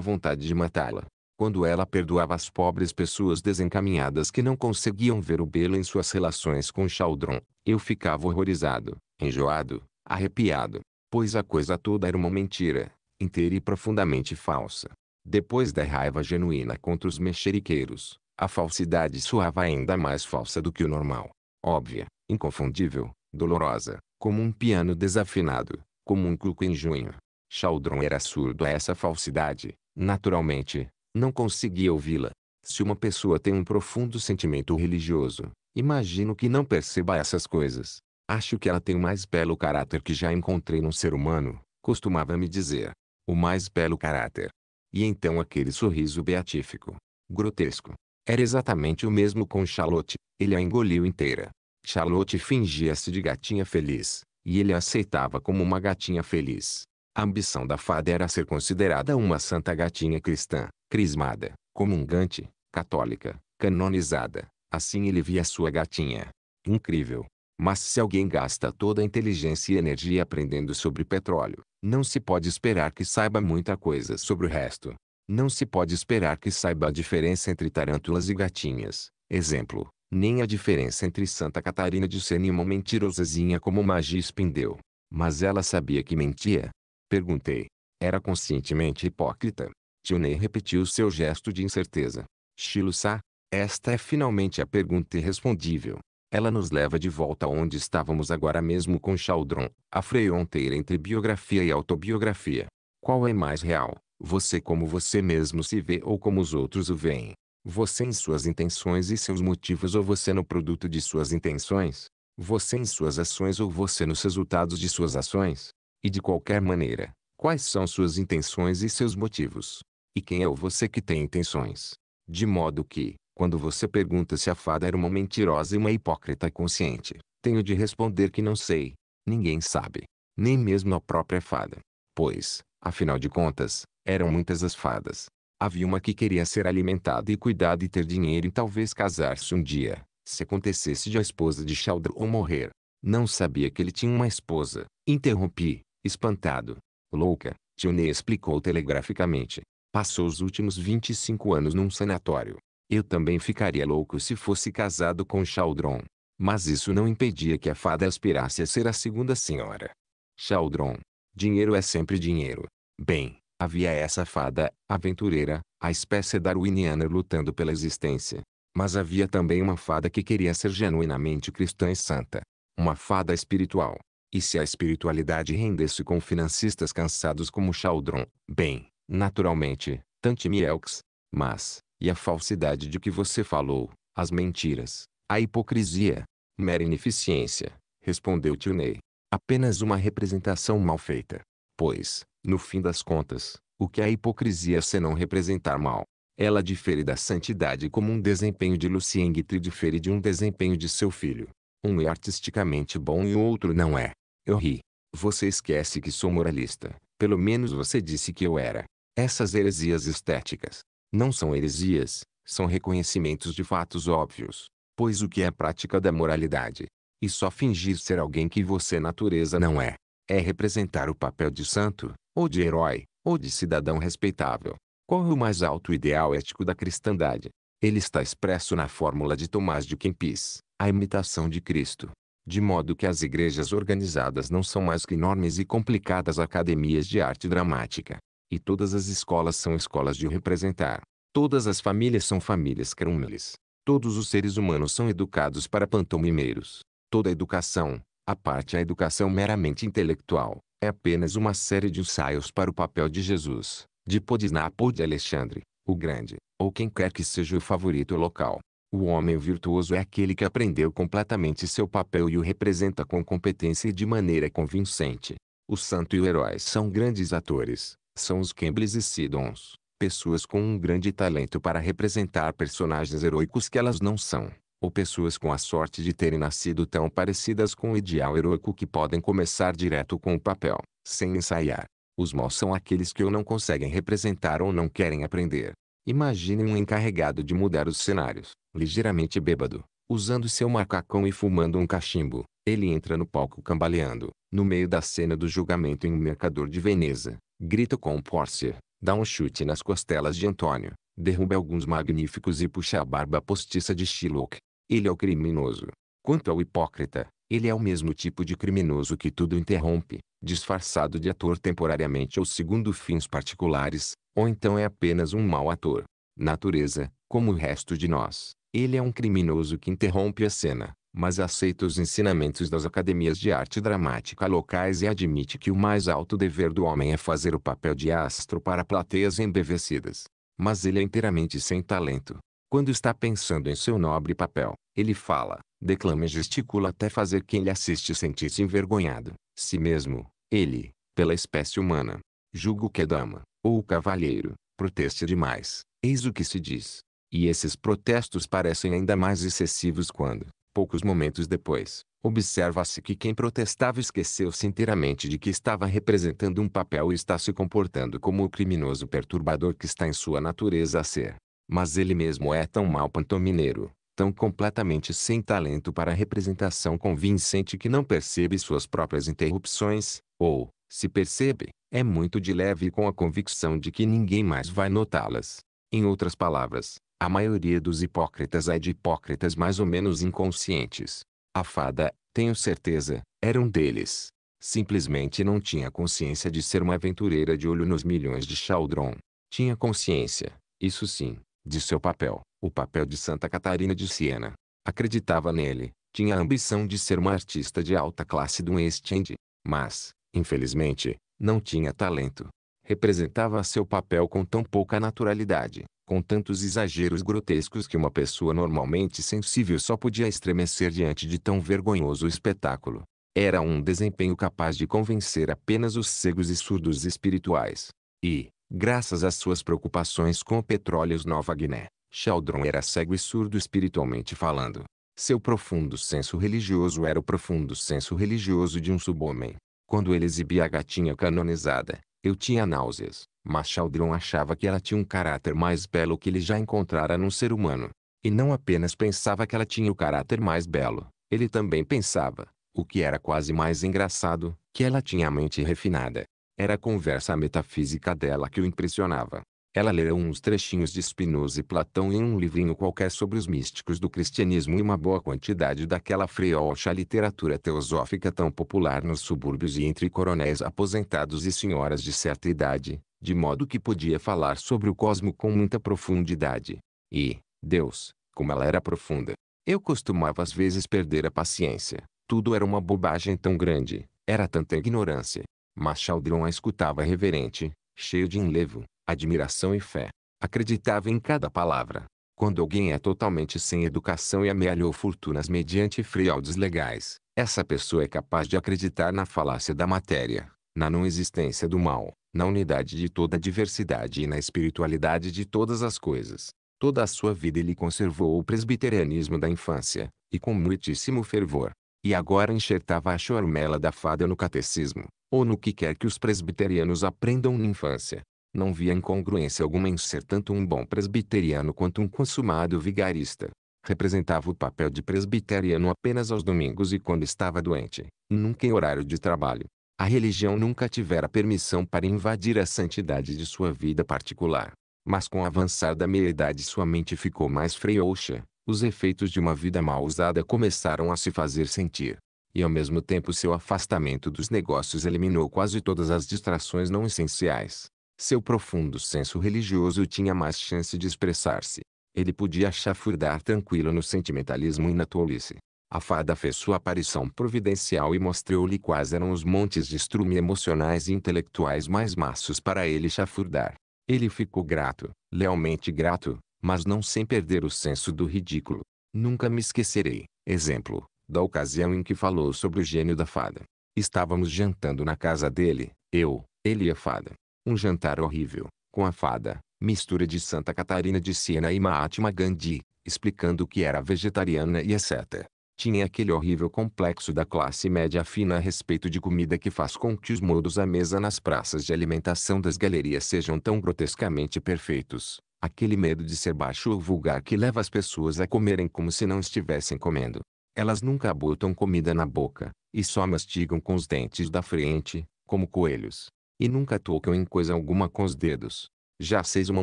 vontade de matá-la. Quando ela perdoava as pobres pessoas desencaminhadas que não conseguiam ver o belo em suas relações com Chaldron, eu ficava horrorizado, enjoado, arrepiado pois a coisa toda era uma mentira, inteira e profundamente falsa. Depois da raiva genuína contra os mexeriqueiros, a falsidade soava ainda mais falsa do que o normal. Óbvia, inconfundível, dolorosa, como um piano desafinado, como um cuco em junho. Chaldron era surdo a essa falsidade, naturalmente, não conseguia ouvi-la. Se uma pessoa tem um profundo sentimento religioso, imagino que não perceba essas coisas. Acho que ela tem o mais belo caráter que já encontrei num ser humano, costumava me dizer. O mais belo caráter. E então aquele sorriso beatífico. Grotesco. Era exatamente o mesmo com Charlotte, ele a engoliu inteira. Charlotte fingia-se de gatinha feliz, e ele a aceitava como uma gatinha feliz. A ambição da fada era ser considerada uma santa gatinha cristã, crismada, comungante, católica, canonizada. Assim ele via sua gatinha. Incrível, mas se alguém gasta toda a inteligência e energia aprendendo sobre petróleo, não se pode esperar que saiba muita coisa sobre o resto. Não se pode esperar que saiba a diferença entre tarântulas e gatinhas, exemplo, nem a diferença entre Santa Catarina de Sena e uma mentirosazinha como Magia Spindel. Mas ela sabia que mentia? Perguntei. Era conscientemente hipócrita. Tionei repetiu seu gesto de incerteza. Shilusa, esta é finalmente a pergunta irrespondível. Ela nos leva de volta onde estávamos agora mesmo com Chaldron, a fronteira entre biografia e autobiografia. Qual é mais real? Você como você mesmo se vê ou como os outros o veem? Você em suas intenções e seus motivos ou você no produto de suas intenções? Você em suas ações ou você nos resultados de suas ações? E de qualquer maneira, quais são suas intenções e seus motivos? E quem é o você que tem intenções? De modo que, quando você pergunta se a fada era uma mentirosa e uma hipócrita consciente, tenho de responder que não sei. Ninguém sabe. Nem mesmo a própria fada. Pois, afinal de contas, eram muitas as fadas. Havia uma que queria ser alimentada e cuidada e ter dinheiro e talvez casar-se um dia, se acontecesse de a esposa de ou morrer. Não sabia que ele tinha uma esposa. Interrompi, espantado. Louca, Tionê explicou telegraficamente. Passou os últimos 25 anos num sanatório. Eu também ficaria louco se fosse casado com Chaldron. Mas isso não impedia que a fada aspirasse a ser a segunda senhora. Chaldron. Dinheiro é sempre dinheiro. Bem, havia essa fada, aventureira, a espécie darwiniana lutando pela existência. Mas havia também uma fada que queria ser genuinamente cristã e santa. Uma fada espiritual. E se a espiritualidade rendesse com financistas cansados como Chaldron, bem, naturalmente, Tante Mielks. Mas, e a falsidade de que você falou, as mentiras, a hipocrisia, mera ineficiência, respondeu Ney. Apenas uma representação mal feita. Pois, no fim das contas, o que é hipocrisia se não representar mal? Ela difere da santidade como um desempenho de Lucien Guitry difere de um desempenho de seu filho. Um é artisticamente bom e o outro não é. Eu ri. Você esquece que sou moralista. Pelo menos você disse que eu era. Essas heresias estéticas, não são heresias, são reconhecimentos de fatos óbvios, pois o que é a prática da moralidade, e só fingir ser alguém que você natureza não é, é representar o papel de santo, ou de herói, ou de cidadão respeitável. Qual é o mais alto ideal ético da cristandade? Ele está expresso na fórmula de Tomás de Kempis, a imitação de Cristo. De modo que as igrejas organizadas não são mais que enormes e complicadas academias de arte dramática, e todas as escolas são escolas de representar. Todas as famílias são famílias crumeles. Todos os seres humanos são educados para pantomimeiros. Toda a educação, a parte é a educação meramente intelectual, é apenas uma série de ensaios para o papel de Jesus, de Podinapo ou de Alexandre, o Grande, ou quem quer que seja o favorito local. O homem virtuoso é aquele que aprendeu completamente seu papel e o representa com competência e de maneira convincente. O santo e o herói são grandes atores, são os Campbells e Siddons, pessoas com um grande talento para representar personagens heróicos que elas não são, ou pessoas com a sorte de terem nascido tão parecidas com o ideal heróico que podem começar direto com o papel, sem ensaiar. Os maus são aqueles que ou não conseguem representar ou não querem aprender. Imagine um encarregado de mudar os cenários, ligeiramente bêbado, usando seu macacão e fumando um cachimbo. Ele entra no palco cambaleando, no meio da cena do julgamento em um mercador de Veneza, grita com Pórcia, dá um chute nas costelas de Antônio, derruba alguns magníficos e puxa a barba postiça de Shiloh. Ele é o criminoso. Quanto ao hipócrita, ele é o mesmo tipo de criminoso que tudo interrompe, disfarçado de ator temporariamente ou segundo fins particulares, ou então é apenas um mau ator. Natureza, como o resto de nós, ele é um criminoso que interrompe a cena, mas aceita os ensinamentos das academias de arte dramática locais e admite que o mais alto dever do homem é fazer o papel de astro para plateias embevecidas. Mas ele é inteiramente sem talento. Quando está pensando em seu nobre papel, ele fala, declama e gesticula até fazer quem lhe assiste sentir-se envergonhado. Si mesmo, ele, pela espécie humana, julgo que a é dama, ou o cavalheiro, proteste demais, eis o que se diz. E esses protestos parecem ainda mais excessivos quando, Poucos momentos depois, observa-se que quem protestava esqueceu-se inteiramente de que estava representando um papel e está se comportando como o criminoso perturbador que está em sua natureza a ser. Mas ele mesmo é tão mal pantomineiro, tão completamente sem talento para a representação convincente que não percebe suas próprias interrupções, ou, se percebe, é muito de leve com a convicção de que ninguém mais vai notá-las. Em outras palavras, a maioria dos hipócritas é de hipócritas mais ou menos inconscientes. A fada, tenho certeza, era um deles. Simplesmente não tinha consciência de ser uma aventureira de olho nos milhões de Chaldron. Tinha consciência, isso sim, de seu papel, o papel de Santa Catarina de Siena. Acreditava nele, tinha a ambição de ser uma artista de alta classe do West End. Mas, infelizmente, não tinha talento representava seu papel com tão pouca naturalidade, com tantos exageros grotescos que uma pessoa normalmente sensível só podia estremecer diante de tão vergonhoso espetáculo. Era um desempenho capaz de convencer apenas os cegos e surdos espirituais. E, graças às suas preocupações com o petróleo Nova Guiné, Sheldon era cego e surdo espiritualmente falando. Seu profundo senso religioso era o profundo senso religioso de um subhomem, quando ele exibia a gatinha canonizada, eu tinha náuseas, mas Chaldron achava que ela tinha um caráter mais belo que ele já encontrara num ser humano. E não apenas pensava que ela tinha o caráter mais belo, ele também pensava, o que era quase mais engraçado, que ela tinha a mente refinada. Era a conversa metafísica dela que o impressionava. Ela leu uns trechinhos de Spinoza e Platão em um livrinho qualquer sobre os místicos do cristianismo e uma boa quantidade daquela friocha literatura teosófica tão popular nos subúrbios e entre coronéis aposentados e senhoras de certa idade, de modo que podia falar sobre o cosmo com muita profundidade. E, Deus, como ela era profunda. Eu costumava às vezes perder a paciência. Tudo era uma bobagem tão grande, era tanta ignorância. Mas Chaldron a escutava reverente, cheio de enlevo admiração e fé. Acreditava em cada palavra. Quando alguém é totalmente sem educação e amealhou fortunas mediante fraudes legais, essa pessoa é capaz de acreditar na falácia da matéria, na não existência do mal, na unidade de toda a diversidade e na espiritualidade de todas as coisas. Toda a sua vida ele conservou o presbiterianismo da infância, e com muitíssimo fervor. E agora enxertava a chormela da fada no catecismo, ou no que quer que os presbiterianos aprendam na infância. Não via incongruência alguma em ser tanto um bom presbiteriano quanto um consumado vigarista. Representava o papel de presbiteriano apenas aos domingos e quando estava doente, nunca em horário de trabalho. A religião nunca tivera permissão para invadir a santidade de sua vida particular. Mas com o avançar da meia-idade sua mente ficou mais freouxa, os efeitos de uma vida mal usada começaram a se fazer sentir. E ao mesmo tempo seu afastamento dos negócios eliminou quase todas as distrações não essenciais. Seu profundo senso religioso tinha mais chance de expressar-se. Ele podia chafurdar tranquilo no sentimentalismo e na tolice. A fada fez sua aparição providencial e mostrou-lhe quais eram os montes de estrume emocionais e intelectuais mais maços para ele chafurdar. Ele ficou grato, lealmente grato, mas não sem perder o senso do ridículo. Nunca me esquecerei, exemplo, da ocasião em que falou sobre o gênio da fada. Estávamos jantando na casa dele, eu, ele e a fada. Um jantar horrível, com a fada, mistura de Santa Catarina de Siena e Mahatma Gandhi, explicando que era vegetariana e etc. Tinha aquele horrível complexo da classe média fina a respeito de comida que faz com que os modos à mesa nas praças de alimentação das galerias sejam tão grotescamente perfeitos. Aquele medo de ser baixo ou vulgar que leva as pessoas a comerem como se não estivessem comendo. Elas nunca botam comida na boca, e só mastigam com os dentes da frente, como coelhos. E nunca tocam em coisa alguma com os dedos. Já seis uma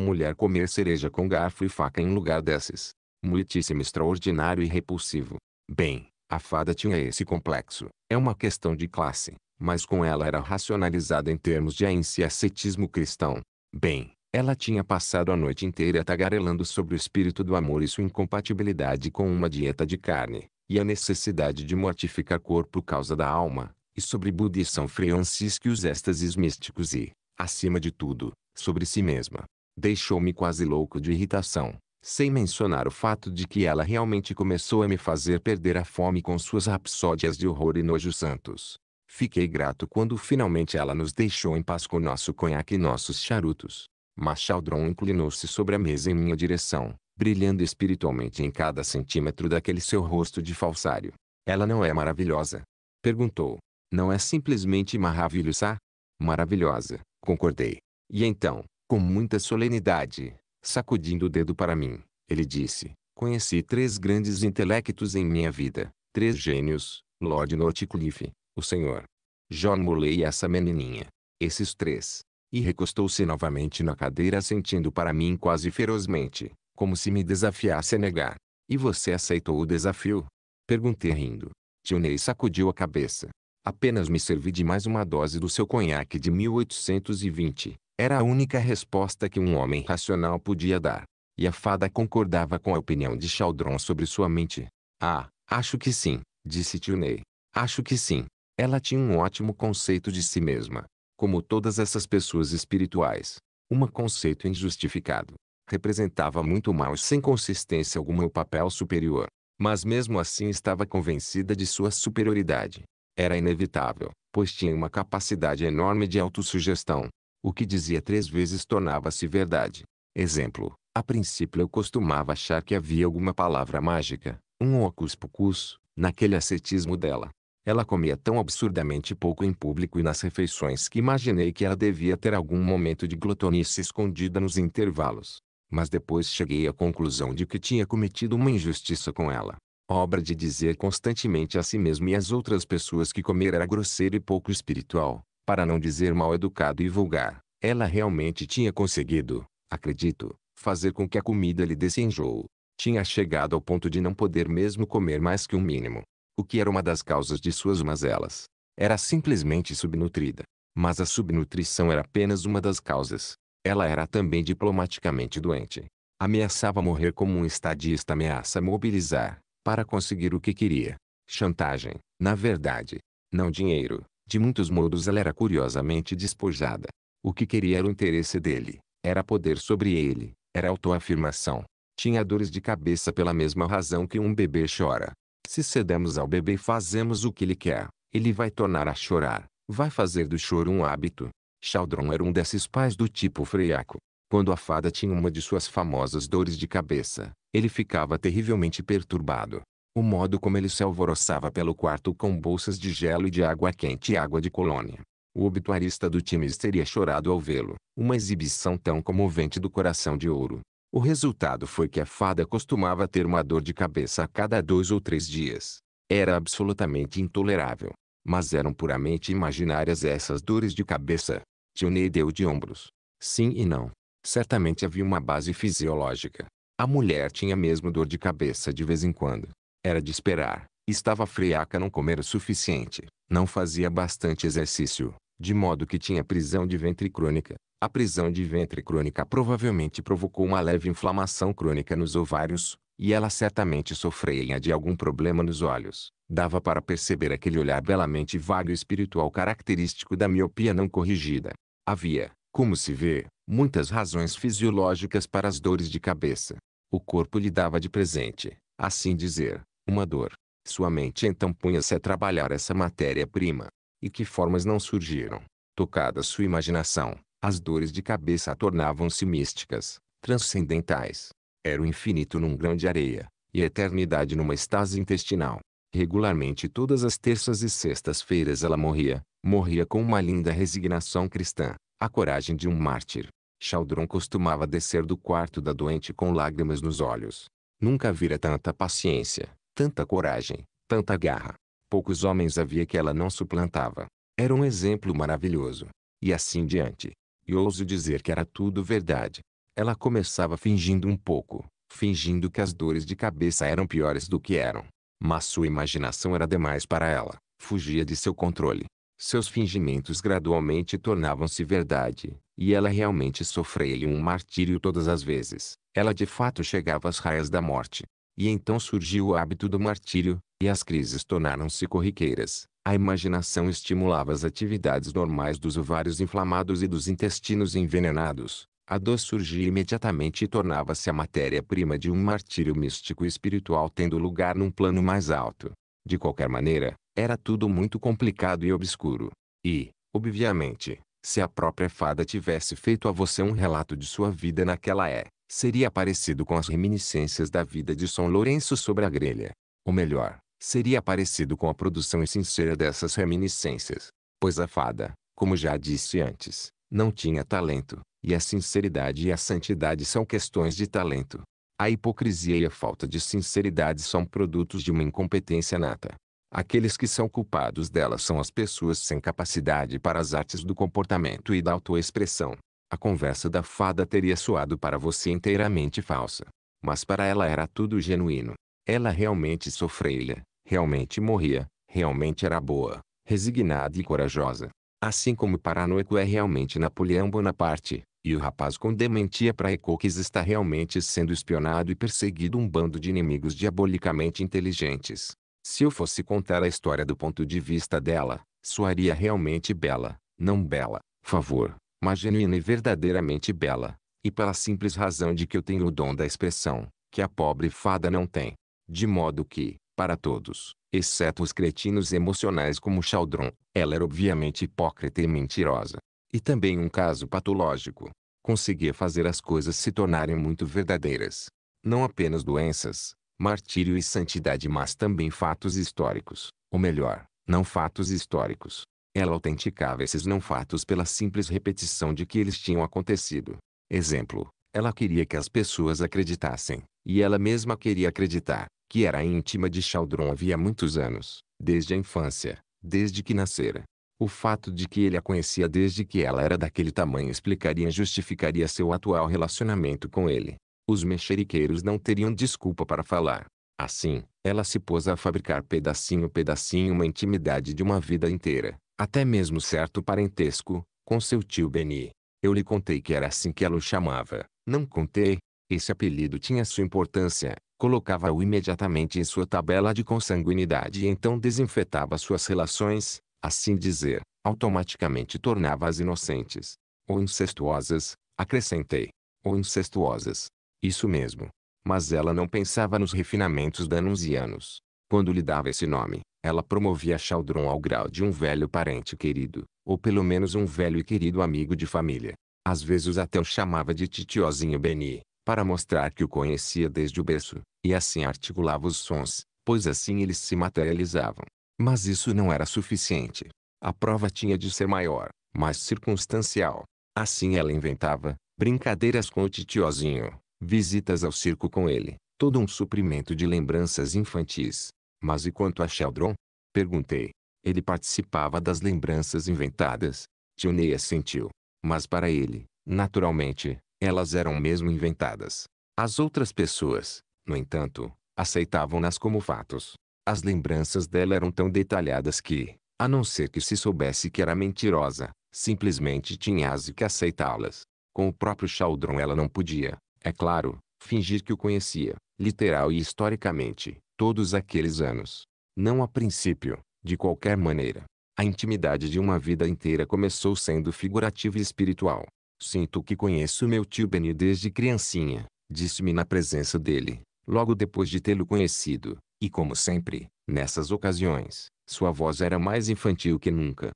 mulher comer cereja com garfo e faca em lugar desses. Muitíssimo extraordinário e repulsivo. Bem, a fada tinha esse complexo. É uma questão de classe, mas com ela era racionalizada em termos de ascetismo cristão. Bem, ela tinha passado a noite inteira tagarelando sobre o espírito do amor e sua incompatibilidade com uma dieta de carne, e a necessidade de mortificar corpo causa da alma, e sobre Buda e São Francisco e os êxtases místicos e, acima de tudo, sobre si mesma. Deixou-me quase louco de irritação, sem mencionar o fato de que ela realmente começou a me fazer perder a fome com suas rapsódias de horror e nojo santos. Fiquei grato quando finalmente ela nos deixou em paz com nosso conhaque e nossos charutos. Mas Chaldron inclinou-se sobre a mesa em minha direção, brilhando espiritualmente em cada centímetro daquele seu rosto de falsário. Ela não é maravilhosa? Perguntou. Não é simplesmente maravilhosa? Maravilhosa, concordei. E então, com muita solenidade, sacudindo o dedo para mim, ele disse: Conheci três grandes intelectos em minha vida, três gênios, Lord Northcliffe, o senhor John Mulley e essa menininha. Esses três. E recostou-se novamente na cadeira sentindo para mim quase ferozmente, como se me desafiasse a negar. E você aceitou o desafio? Perguntei rindo. Tio Ney sacudiu a cabeça. Apenas me servi de mais uma dose do seu conhaque de 1820. Era a única resposta que um homem racional podia dar. E a fada concordava com a opinião de Chaldron sobre sua mente. Ah, acho que sim, disse tio Ney. Acho que sim. Ela tinha um ótimo conceito de si mesma. Como todas essas pessoas espirituais. Um conceito injustificado. Representava muito mal e sem consistência alguma o papel superior. Mas mesmo assim estava convencida de sua superioridade. Era inevitável, pois tinha uma capacidade enorme de autossugestão. O que dizia três vezes tornava-se verdade. Exemplo, a princípio eu costumava achar que havia alguma palavra mágica, um ocus pocus, naquele ascetismo dela. Ela comia tão absurdamente pouco em público e nas refeições que imaginei que ela devia ter algum momento de glotonice escondida nos intervalos. Mas depois cheguei à conclusão de que tinha cometido uma injustiça com ela obra de dizer constantemente a si mesmo e às outras pessoas que comer era grosseiro e pouco espiritual, para não dizer mal educado e vulgar, ela realmente tinha conseguido, acredito, fazer com que a comida lhe desse enjoo. Tinha chegado ao ponto de não poder mesmo comer mais que o um mínimo, o que era uma das causas de suas mazelas. Era simplesmente subnutrida. Mas a subnutrição era apenas uma das causas. Ela era também diplomaticamente doente. Ameaçava morrer como um estadista ameaça mobilizar, para conseguir o que queria. Chantagem, na verdade, não dinheiro, de muitos modos ela era curiosamente despojada. O que queria era o interesse dele, era poder sobre ele, era autoafirmação. Tinha dores de cabeça pela mesma razão que um bebê chora. Se cedemos ao bebê e fazemos o que ele quer, ele vai tornar a chorar, vai fazer do choro um hábito. Chaldron era um desses pais do tipo freiaco. Quando a fada tinha uma de suas famosas dores de cabeça, ele ficava terrivelmente perturbado. O modo como ele se alvoroçava pelo quarto com bolsas de gelo e de água quente e água de colônia. O obituarista do Times teria chorado ao vê-lo, uma exibição tão comovente do coração de ouro. O resultado foi que a fada costumava ter uma dor de cabeça a cada dois ou três dias. Era absolutamente intolerável. Mas eram puramente imaginárias essas dores de cabeça. Ney deu de ombros. Sim e não. Certamente havia uma base fisiológica. A mulher tinha mesmo dor de cabeça de vez em quando. Era de esperar. Estava friaca não comer o suficiente. Não fazia bastante exercício. De modo que tinha prisão de ventre crônica. A prisão de ventre crônica provavelmente provocou uma leve inflamação crônica nos ovários, e ela certamente sofria de algum problema nos olhos. Dava para perceber aquele olhar belamente vago espiritual característico da miopia não corrigida. Havia, como se vê, muitas razões fisiológicas para as dores de cabeça. O corpo lhe dava de presente, assim dizer, uma dor. Sua mente então punha-se a trabalhar essa matéria-prima. E que formas não surgiram? Tocada sua imaginação, as dores de cabeça tornavam-se místicas, transcendentais. Era o infinito num grão de areia, e a eternidade numa estase intestinal. Regularmente todas as terças e sextas-feiras ela morria, morria com uma linda resignação cristã, a coragem de um mártir. Chaldron costumava descer do quarto da doente com lágrimas nos olhos. Nunca vira tanta paciência, tanta coragem, tanta garra. Poucos homens havia que ela não suplantava. Era um exemplo maravilhoso. E assim diante. E ouso dizer que era tudo verdade. Ela começava fingindo um pouco, fingindo que as dores de cabeça eram piores do que eram. Mas sua imaginação era demais para ela, fugia de seu controle. Seus fingimentos gradualmente tornavam-se verdade, e ela realmente sofreu-lhe um martírio todas as vezes. Ela de fato chegava às raias da morte. E então surgiu o hábito do martírio, e as crises tornaram-se corriqueiras. A imaginação estimulava as atividades normais dos ovários inflamados e dos intestinos envenenados. A dor surgia imediatamente e tornava-se a matéria-prima de um martírio místico e espiritual tendo lugar num plano mais alto. De qualquer maneira, era tudo muito complicado e obscuro. E, obviamente, se a própria fada tivesse feito a você um relato de sua vida naquela é, seria parecido com as reminiscências da vida de São Lourenço sobre a grelha. Ou melhor, seria parecido com a produção sincera dessas reminiscências. Pois a fada, como já disse antes, não tinha talento, e a sinceridade e a santidade são questões de talento. A hipocrisia e a falta de sinceridade são produtos de uma incompetência nata. Aqueles que são culpados delas são as pessoas sem capacidade para as artes do comportamento e da autoexpressão. A conversa da fada teria soado para você inteiramente falsa. Mas para ela era tudo genuíno. Ela realmente sofria, realmente morria, realmente era boa, resignada e corajosa. Assim como o paranoico é realmente Napoleão Bonaparte, e o rapaz com dementia praecox está realmente sendo espionado e perseguido um bando de inimigos diabolicamente inteligentes. Se eu fosse contar a história do ponto de vista dela, soaria realmente bela, não bela, favor, mas genuína e verdadeiramente bela, e pela simples razão de que eu tenho o dom da expressão, que a pobre fada não tem. De modo que, para todos, exceto os cretinos emocionais como Chaldron, ela era obviamente hipócrita e mentirosa. E também um caso patológico. Conseguia fazer as coisas se tornarem muito verdadeiras. Não apenas doenças, martírio e santidade mas também fatos históricos, ou melhor, não fatos históricos. Ela autenticava esses não fatos pela simples repetição de que eles tinham acontecido. Exemplo, ela queria que as pessoas acreditassem, e ela mesma queria acreditar, que era íntima de Chaldron havia muitos anos, desde a infância, desde que nascera. O fato de que ele a conhecia desde que ela era daquele tamanho explicaria e justificaria seu atual relacionamento com ele. Os mexeriqueiros não teriam desculpa para falar. Assim, ela se pôs a fabricar pedacinho pedacinho uma intimidade de uma vida inteira, até mesmo certo parentesco, com seu tio Beni. Eu lhe contei que era assim que ela o chamava, não contei. Esse apelido tinha sua importância, colocava-o imediatamente em sua tabela de consanguinidade e então desinfetava suas relações, assim dizer, automaticamente tornava-as inocentes. Ou incestuosas, acrescentei. Ou incestuosas. Isso mesmo. Mas ela não pensava nos refinamentos danusianos. Quando lhe dava esse nome, ela promovia Chaldron ao grau de um velho parente querido, ou pelo menos um velho e querido amigo de família. Às vezes até o chamava de titiozinho Beni, para mostrar que o conhecia desde o berço, e assim articulava os sons, pois assim eles se materializavam. Mas isso não era suficiente. A prova tinha de ser maior, mais circunstancial. Assim ela inventava, brincadeiras com o titiozinho, visitas ao circo com ele, todo um suprimento de lembranças infantis. Mas e quanto a Sheldon? Perguntei. Ele participava das lembranças inventadas. Tioneia sentiu. Mas para ele, naturalmente, elas eram mesmo inventadas. As outras pessoas, no entanto, aceitavam-nas como fatos. As lembranças dela eram tão detalhadas que, a não ser que se soubesse que era mentirosa, simplesmente tinha-se que aceitá-las. Com o próprio Chaldron ela não podia, é claro, fingir que o conhecia, literal e historicamente, todos aqueles anos. Não a princípio, de qualquer maneira. A intimidade de uma vida inteira começou sendo figurativa e espiritual. Sinto que conheço meu tio Beni desde criancinha, disse-me na presença dele, logo depois de tê-lo conhecido, e como sempre, nessas ocasiões, sua voz era mais infantil que nunca.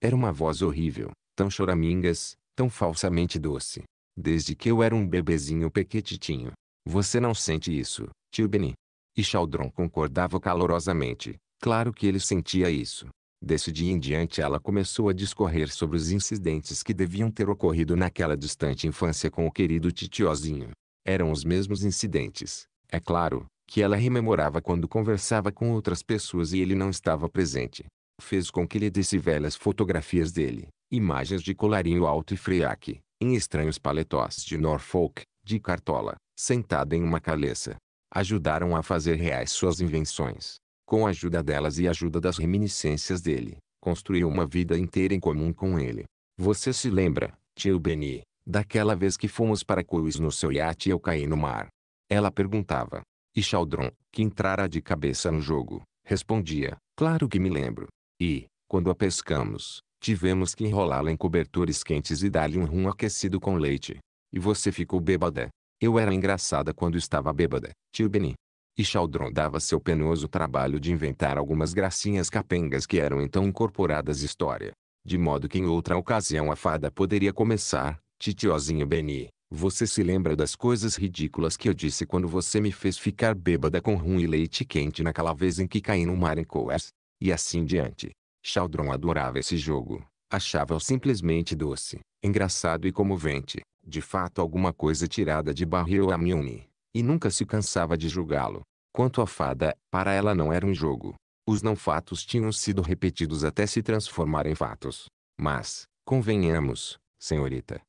Era uma voz horrível, tão choramingas, tão falsamente doce, desde que eu era um bebezinho pequetitinho. Você não sente isso, tio Beni? E Chaldron concordava calorosamente. Claro que ele sentia isso. Desse dia em diante ela começou a discorrer sobre os incidentes que deviam ter ocorrido naquela distante infância com o querido titiozinho. Eram os mesmos incidentes, é claro, que ela rememorava quando conversava com outras pessoas e ele não estava presente. Fez com que lhe desse velhas fotografias dele, imagens de colarinho alto e friaque, em estranhos paletós de Norfolk, de cartola, sentada em uma caleça. Ajudaram a fazer reais suas invenções. Com a ajuda delas e a ajuda das reminiscências dele, construiu uma vida inteira em comum com ele. Você se lembra, tio Benny, daquela vez que fomos para Cois no seu iate e eu caí no mar? Ela perguntava. E Chaldron, que entrara de cabeça no jogo, respondia, claro que me lembro. E, quando a pescamos, Tivemos que enrolá-la em cobertores quentes e dar-lhe um rum aquecido com leite. E você ficou bêbada. Eu era engraçada quando estava bêbada, tio Beni. E Chaldron dava seu penoso trabalho de inventar algumas gracinhas capengas que eram então incorporadas à história. De modo que em outra ocasião a fada poderia começar, titiozinho Beni, você se lembra das coisas ridículas que eu disse quando você me fez ficar bêbada com rum e leite quente naquela vez em que caí no mar em Coers? E assim diante. Chaldron adorava esse jogo. Achava-o simplesmente doce, engraçado e comovente. De fato alguma coisa tirada de Barry ou Amione. E nunca se cansava de julgá-lo. Quanto à fada, para ela não era um jogo. Os não-fatos tinham sido repetidos até se transformar em fatos. Mas, convenhamos, senhorita.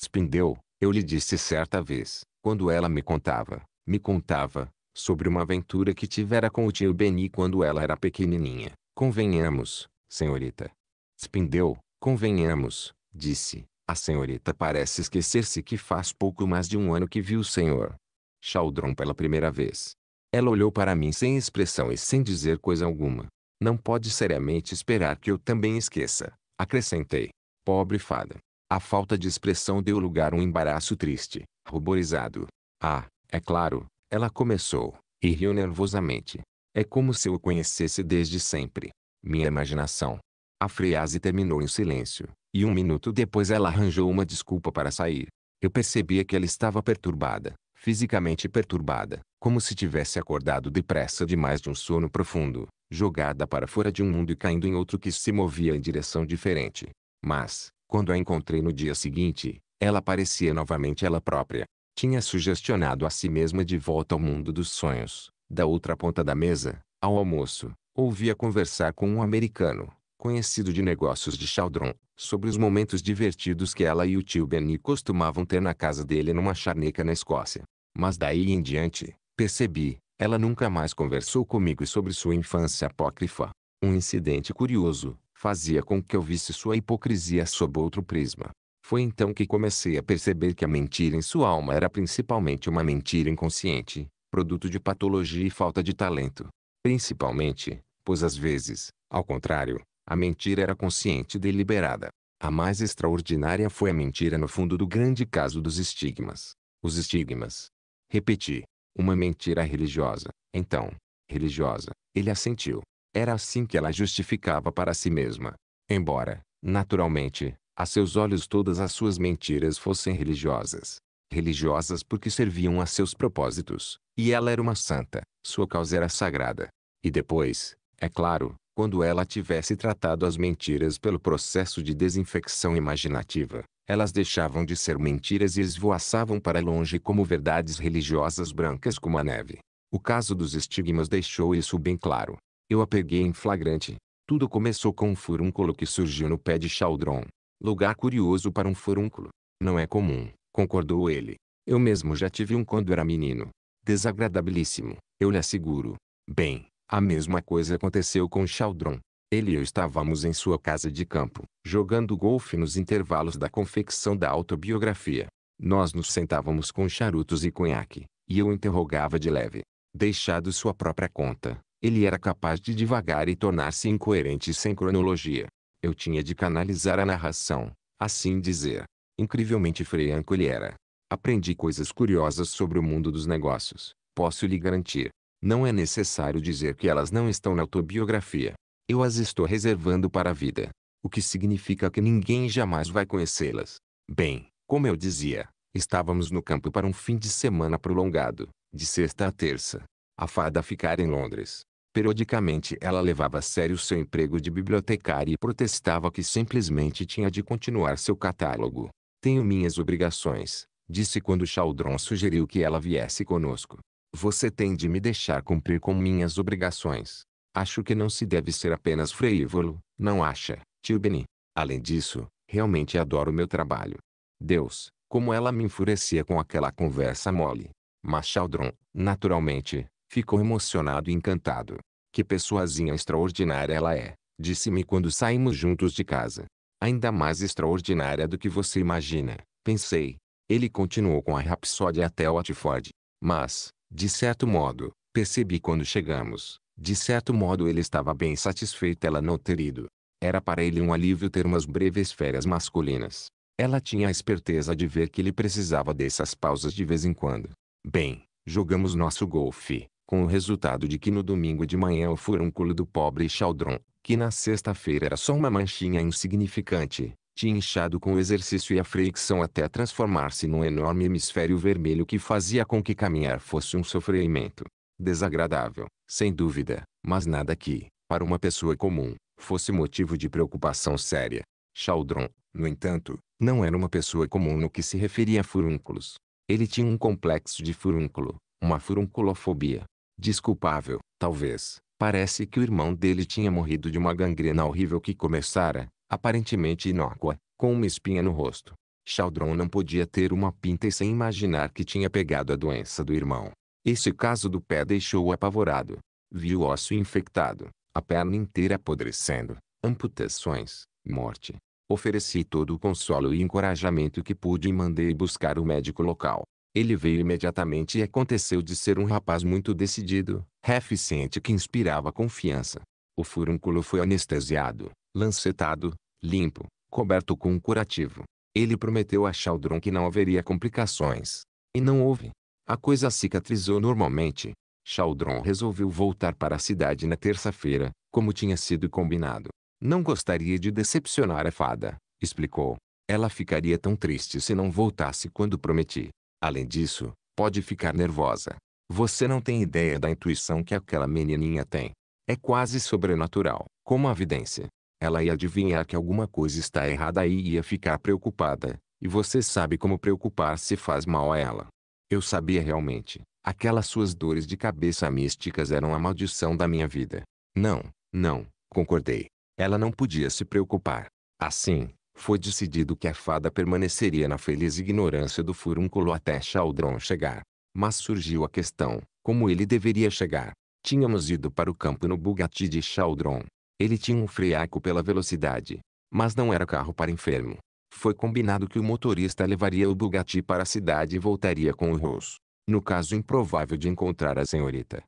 Spindel, eu lhe disse certa vez, quando ela me contava, me contava, sobre uma aventura que tivera com o tio Beni quando ela era pequenininha. Convenhamos, senhorita. Spindel, convenhamos, disse. A senhorita parece esquecer-se que faz pouco mais de um ano que viu o senhor. Chaldron pela primeira vez. Ela olhou para mim sem expressão e sem dizer coisa alguma. Não pode seriamente esperar que eu também esqueça, acrescentei. Pobre fada. A falta de expressão deu lugar a um embaraço triste, ruborizado. Ah, é claro, ela começou, e riu nervosamente. É como se eu o conhecesse desde sempre minha imaginação. A frase terminou em silêncio, e um minuto depois ela arranjou uma desculpa para sair. Eu percebia que ela estava perturbada, fisicamente perturbada, como se tivesse acordado depressa demais de um sono profundo, jogada para fora de um mundo e caindo em outro que se movia em direção diferente. Mas, quando a encontrei no dia seguinte, ela parecia novamente ela própria. Tinha sugestionado a si mesma de volta ao mundo dos sonhos, da outra ponta da mesa, ao almoço, ouvia conversar com um americano, conhecido de negócios de Chaldron, sobre os momentos divertidos que ela e o tio Benny costumavam ter na casa dele numa charneca na Escócia. Mas daí em diante, percebi, ela nunca mais conversou comigo sobre sua infância apócrifa. Um incidente curioso, fazia com que eu visse sua hipocrisia sob outro prisma. Foi então que comecei a perceber que a mentira em sua alma era principalmente uma mentira inconsciente, produto de patologia e falta de talento. Principalmente, pois às vezes, ao contrário, a mentira era consciente e deliberada. A mais extraordinária foi a mentira no fundo do grande caso dos estigmas. Os estigmas. Repeti. Uma mentira religiosa. Então, religiosa, ele assentiu. Era assim que ela justificava para si mesma. Embora, naturalmente, a seus olhos todas as suas mentiras fossem religiosas religiosas porque serviam a seus propósitos, e ela era uma santa, sua causa era sagrada. E depois, é claro, quando ela tivesse tratado as mentiras pelo processo de desinfecção imaginativa, elas deixavam de ser mentiras e esvoaçavam para longe como verdades religiosas brancas como a neve. O caso dos estigmas deixou isso bem claro. Eu a peguei em flagrante. Tudo começou com um furúnculo que surgiu no pé de Chaldron. Lugar curioso para um furúnculo. Não é comum concordou ele. Eu mesmo já tive um quando era menino. Desagradabilíssimo, eu lhe asseguro. Bem, a mesma coisa aconteceu com Chaldron. Ele e eu estávamos em sua casa de campo, jogando golfe nos intervalos da confecção da autobiografia. Nós nos sentávamos com charutos e conhaque, e eu interrogava de leve. Deixado sua própria conta, ele era capaz de divagar e tornar-se incoerente sem cronologia. Eu tinha de canalizar a narração, assim dizer, Incrivelmente franco ele era. Aprendi coisas curiosas sobre o mundo dos negócios, posso lhe garantir. Não é necessário dizer que elas não estão na autobiografia. Eu as estou reservando para a vida, o que significa que ninguém jamais vai conhecê-las. Bem, como eu dizia, estávamos no campo para um fim de semana prolongado, de sexta a terça. A fada ficara em Londres. Periodicamente ela levava a sério seu emprego de bibliotecária e protestava que simplesmente tinha de continuar seu catálogo. Tenho minhas obrigações, disse quando Chaldron sugeriu que ela viesse conosco. Você tem de me deixar cumprir com minhas obrigações. Acho que não se deve ser apenas frívolo, não acha, tio Beni? Além disso, realmente adoro meu trabalho. Deus, como ela me enfurecia com aquela conversa mole. Mas Chaldron, naturalmente, ficou emocionado e encantado. Que pessoazinha extraordinária ela é, disse-me quando saímos juntos de casa ainda mais extraordinária do que você imagina, pensei. Ele continuou com a rapsódia até Watford. Mas, de certo modo, percebi quando chegamos, de certo modo ele estava bem satisfeito ela não ter ido. Era para ele um alívio ter umas breves férias masculinas. Ela tinha a esperteza de ver que ele precisava dessas pausas de vez em quando. Bem, jogamos nosso golfe com o resultado de que no domingo de manhã o furúnculo do pobre Chaldron, que na sexta-feira era só uma manchinha insignificante, tinha inchado com o exercício e a fricção até transformar-se num enorme hemisfério vermelho que fazia com que caminhar fosse um sofrimento. Desagradável, sem dúvida, mas nada que, para uma pessoa comum, fosse motivo de preocupação séria. Chaldron, no entanto, não era uma pessoa comum no que se referia a furúnculos. Ele tinha um complexo de furúnculo, uma furunculofobia, Desculpável, talvez. Parece que o irmão dele tinha morrido de uma gangrena horrível que começara, aparentemente inócua, com uma espinha no rosto. Chaldron não podia ter uma pinta e sem imaginar que tinha pegado a doença do irmão. Esse caso do pé deixou-o apavorado. Viu o osso infectado, a perna inteira apodrecendo, amputações, morte. Ofereci todo o consolo e encorajamento que pude e mandei buscar o médico local. Ele veio imediatamente e aconteceu de ser um rapaz muito decidido, reficiente que inspirava confiança. O furúnculo foi anestesiado, lancetado, limpo, coberto com um curativo. Ele prometeu a Chaldron que não haveria complicações. E não houve. A coisa cicatrizou normalmente. Chaldron resolveu voltar para a cidade na terça-feira, como tinha sido combinado. Não gostaria de decepcionar a fada, explicou. Ela ficaria tão triste se não voltasse quando prometi. Além disso, pode ficar nervosa. Você não tem ideia da intuição que aquela menininha tem. É quase sobrenatural, como a vidência. Ela ia adivinhar que alguma coisa está errada e ia ficar preocupada, e você sabe como preocupar-se faz mal a ela. Eu sabia realmente, aquelas suas dores de cabeça místicas eram a maldição da minha vida. Não, não, concordei. Ela não podia se preocupar. Assim, foi decidido que a fada permaneceria na feliz ignorância do furúnculo até Chaldron chegar. Mas surgiu a questão, como ele deveria chegar. Tínhamos ido para o campo no Bugatti de Chaldron. Ele tinha um freaco pela velocidade, mas não era carro para enfermo. Foi combinado que o motorista levaria o Bugatti para a cidade e voltaria com o rosto, No caso improvável de encontrar a senhorita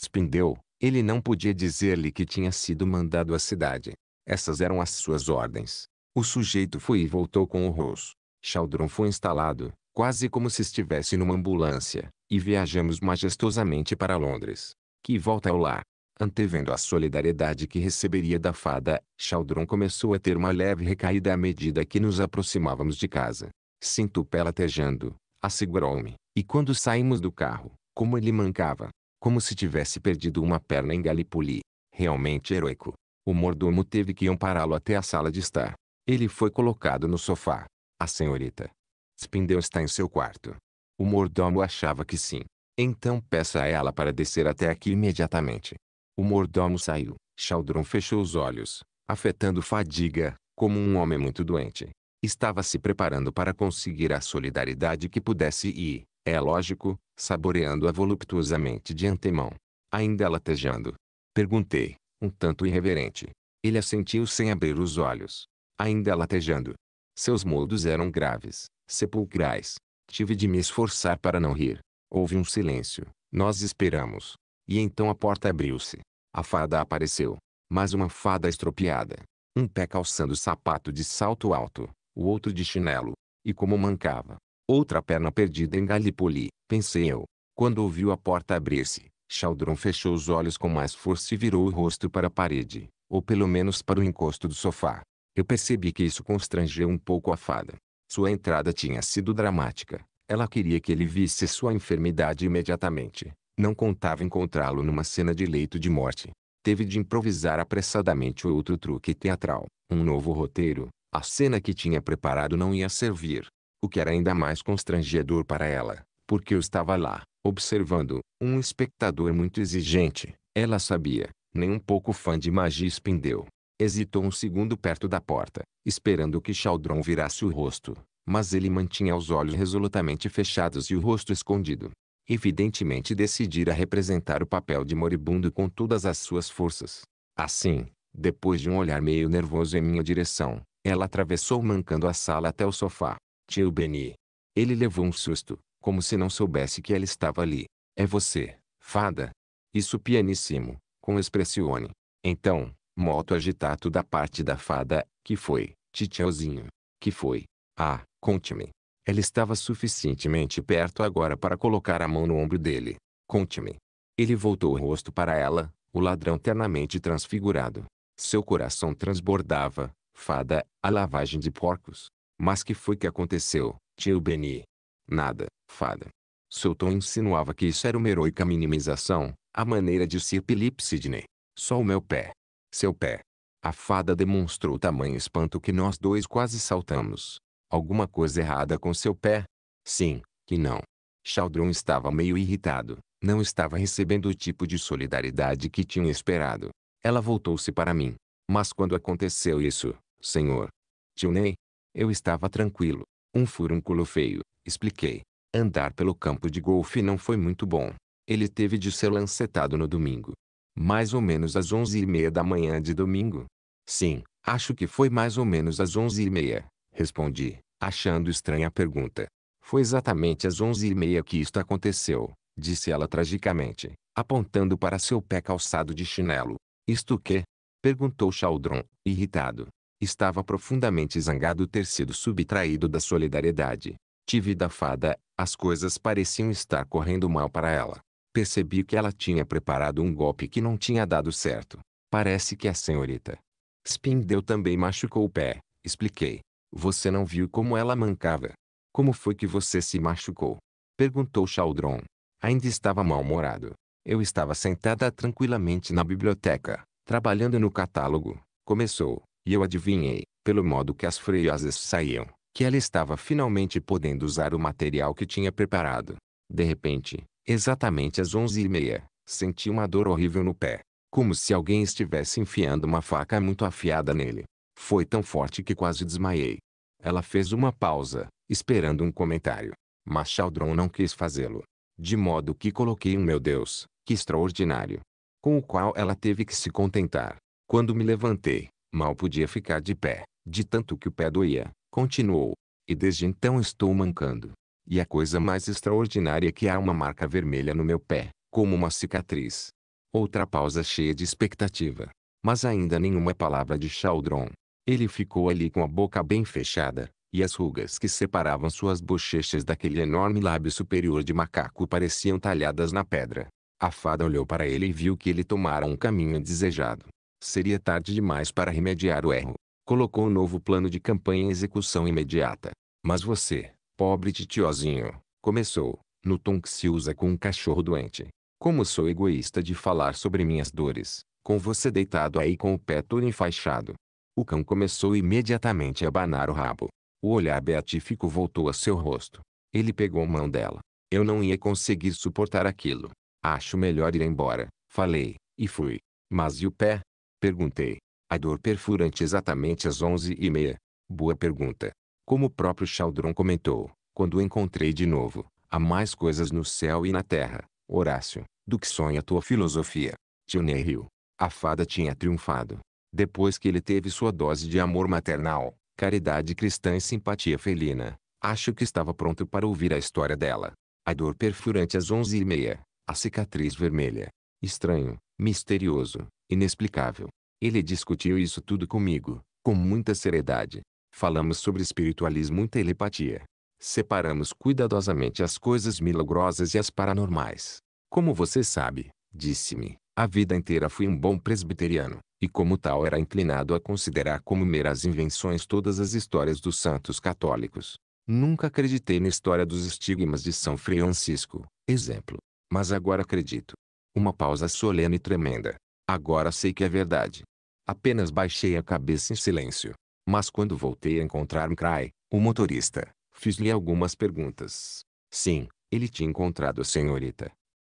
Spindel, ele não podia dizer-lhe que tinha sido mandado à cidade. Essas eram as suas ordens. O sujeito foi e voltou com o rosto. Chaldron foi instalado, quase como se estivesse numa ambulância, e viajamos majestosamente para Londres. Que volta ao lar. Antevendo a solidariedade que receberia da fada, Chaldron começou a ter uma leve recaída à medida que nos aproximávamos de casa. Sinto latejando, assegurou-me, e quando saímos do carro, como ele mancava, como se tivesse perdido uma perna em Gallipoli. Realmente heróico. O mordomo teve que ampará-lo até a sala de estar. Ele foi colocado no sofá. A senhorita Spindel está em seu quarto. O mordomo achava que sim. Então peça a ela para descer até aqui imediatamente. O mordomo saiu. Chaldron fechou os olhos, afetando fadiga, como um homem muito doente. Estava se preparando para conseguir a solidariedade que pudesse e, é lógico, saboreando-a voluptuosamente de antemão. Ainda latejando. Perguntei, um tanto irreverente. Ele assentiu sem abrir os olhos ainda latejando. Seus modos eram graves, sepulcrais. Tive de me esforçar para não rir. Houve um silêncio. Nós esperamos. E então a porta abriu-se. A fada apareceu. Mas uma fada estropiada. Um pé calçando sapato de salto alto, o outro de chinelo. E como mancava. Outra perna perdida em Gallipoli, pensei eu. Quando ouviu a porta abrir-se, Chaldron fechou os olhos com mais força e virou o rosto para a parede, ou pelo menos para o encosto do sofá. Eu percebi que isso constrangeu um pouco a fada. Sua entrada tinha sido dramática. Ela queria que ele visse sua enfermidade imediatamente. Não contava encontrá-lo numa cena de leito de morte. Teve de improvisar apressadamente outro truque teatral, um novo roteiro. A cena que tinha preparado não ia servir, o que era ainda mais constrangedor para ela, porque eu estava lá, observando, um espectador muito exigente. Ela sabia, nem um pouco fã de magia espindeu, Hesitou um segundo perto da porta, esperando que Chaldron virasse o rosto, mas ele mantinha os olhos resolutamente fechados e o rosto escondido. Evidentemente decidira representar o papel de moribundo com todas as suas forças. Assim, depois de um olhar meio nervoso em minha direção, ela atravessou mancando a sala até o sofá. Tio Beni. Ele levou um susto, como se não soubesse que ela estava ali. É você, fada. Isso pianissimo, com expressione. Então, moto agitado da parte da fada, que foi, tiozinho, que foi. Ah, conte-me. Ela estava suficientemente perto agora para colocar a mão no ombro dele. Conte-me. Ele voltou o rosto para ela, o ladrão ternamente transfigurado. Seu coração transbordava, fada, a lavagem de porcos. Mas que foi que aconteceu, tio Beni? Nada, fada. Seu tom insinuava que isso era uma heroica minimização, a maneira de Sir Philip Sidney. Só o meu pé seu pé. A fada demonstrou tamanho espanto que nós dois quase saltamos. Alguma coisa errada com seu pé? Sim, que não. Chaldron estava meio irritado. Não estava recebendo o tipo de solidariedade que tinha esperado. Ela voltou-se para mim. Mas quando aconteceu isso, senhor? Tilney? Eu estava tranquilo. Um furúnculo feio, expliquei. Andar pelo campo de golfe não foi muito bom. Ele teve de ser lancetado no domingo. Mais ou menos às onze e meia da manhã de domingo. Sim, acho que foi mais ou menos às onze e meia, respondi, achando estranha a pergunta. Foi exatamente às onze e meia que isto aconteceu, disse ela tragicamente, apontando para seu pé calçado de chinelo. Isto que? Perguntou Chaldron, irritado. Estava profundamente zangado ter sido subtraído da solidariedade. Tive da fada, as coisas pareciam estar correndo mal para ela. Percebi que ela tinha preparado um golpe que não tinha dado certo. Parece que a senhorita Spindel também machucou o pé. Expliquei. Você não viu como ela mancava. Como foi que você se machucou? Perguntou Chaldron. Ainda estava mal-humorado. Eu estava sentada tranquilamente na biblioteca, trabalhando no catálogo. Começou, e eu adivinhei, pelo modo que as freiosas saíam, que ela estava finalmente podendo usar o material que tinha preparado. De repente, Exatamente às onze e meia, senti uma dor horrível no pé. Como se alguém estivesse enfiando uma faca muito afiada nele. Foi tão forte que quase desmaiei. Ela fez uma pausa, esperando um comentário. Mas Chaldron não quis fazê-lo. De modo que coloquei um meu Deus, que extraordinário. Com o qual ela teve que se contentar. Quando me levantei, mal podia ficar de pé, de tanto que o pé doía, continuou. E desde então estou mancando. E a coisa mais extraordinária é que há uma marca vermelha no meu pé, como uma cicatriz. Outra pausa cheia de expectativa. Mas ainda nenhuma palavra de Chaldron. Ele ficou ali com a boca bem fechada, e as rugas que separavam suas bochechas daquele enorme lábio superior de macaco pareciam talhadas na pedra. A fada olhou para ele e viu que ele tomara um caminho desejado. Seria tarde demais para remediar o erro. Colocou um novo plano de campanha em execução imediata. Mas você, Pobre tiozinho, começou, no tom que se usa com um cachorro doente. Como sou egoísta de falar sobre minhas dores, com você deitado aí com o pé todo enfaixado. O cão começou imediatamente a abanar o rabo. O olhar beatífico voltou a seu rosto. Ele pegou a mão dela. Eu não ia conseguir suportar aquilo. Acho melhor ir embora, falei, e fui. Mas e o pé? Perguntei. A dor perfurante exatamente às onze e meia. Boa pergunta. Como o próprio Chaldron comentou, quando o encontrei de novo, há mais coisas no céu e na terra, Horácio, do que sonha tua filosofia. Tionei riu. A fada tinha triunfado. Depois que ele teve sua dose de amor maternal, caridade cristã e simpatia felina, acho que estava pronto para ouvir a história dela. A dor perfurante às onze e meia, a cicatriz vermelha. Estranho, misterioso, inexplicável. Ele discutiu isso tudo comigo, com muita seriedade, Falamos sobre espiritualismo e telepatia. Separamos cuidadosamente as coisas milagrosas e as paranormais. Como você sabe, disse-me, a vida inteira fui um bom presbiteriano, e como tal era inclinado a considerar como meras invenções todas as histórias dos santos católicos. Nunca acreditei na história dos estigmas de São Francisco, exemplo. Mas agora acredito. Uma pausa solene e tremenda. Agora sei que é verdade. Apenas baixei a cabeça em silêncio. Mas quando voltei a encontrar McRae, o motorista, fiz-lhe algumas perguntas. Sim, ele tinha encontrado a senhorita.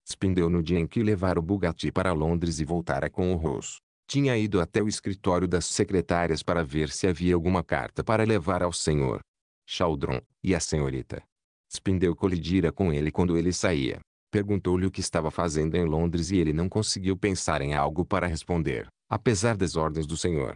Spindel no dia em que levaram o Bugatti para Londres e voltara com o Rose. Tinha ido até o escritório das secretárias para ver se havia alguma carta para levar ao senhor. Chaldron, e a senhorita. Spindel colidira com ele quando ele saía. Perguntou-lhe o que estava fazendo em Londres e ele não conseguiu pensar em algo para responder, apesar das ordens do senhor.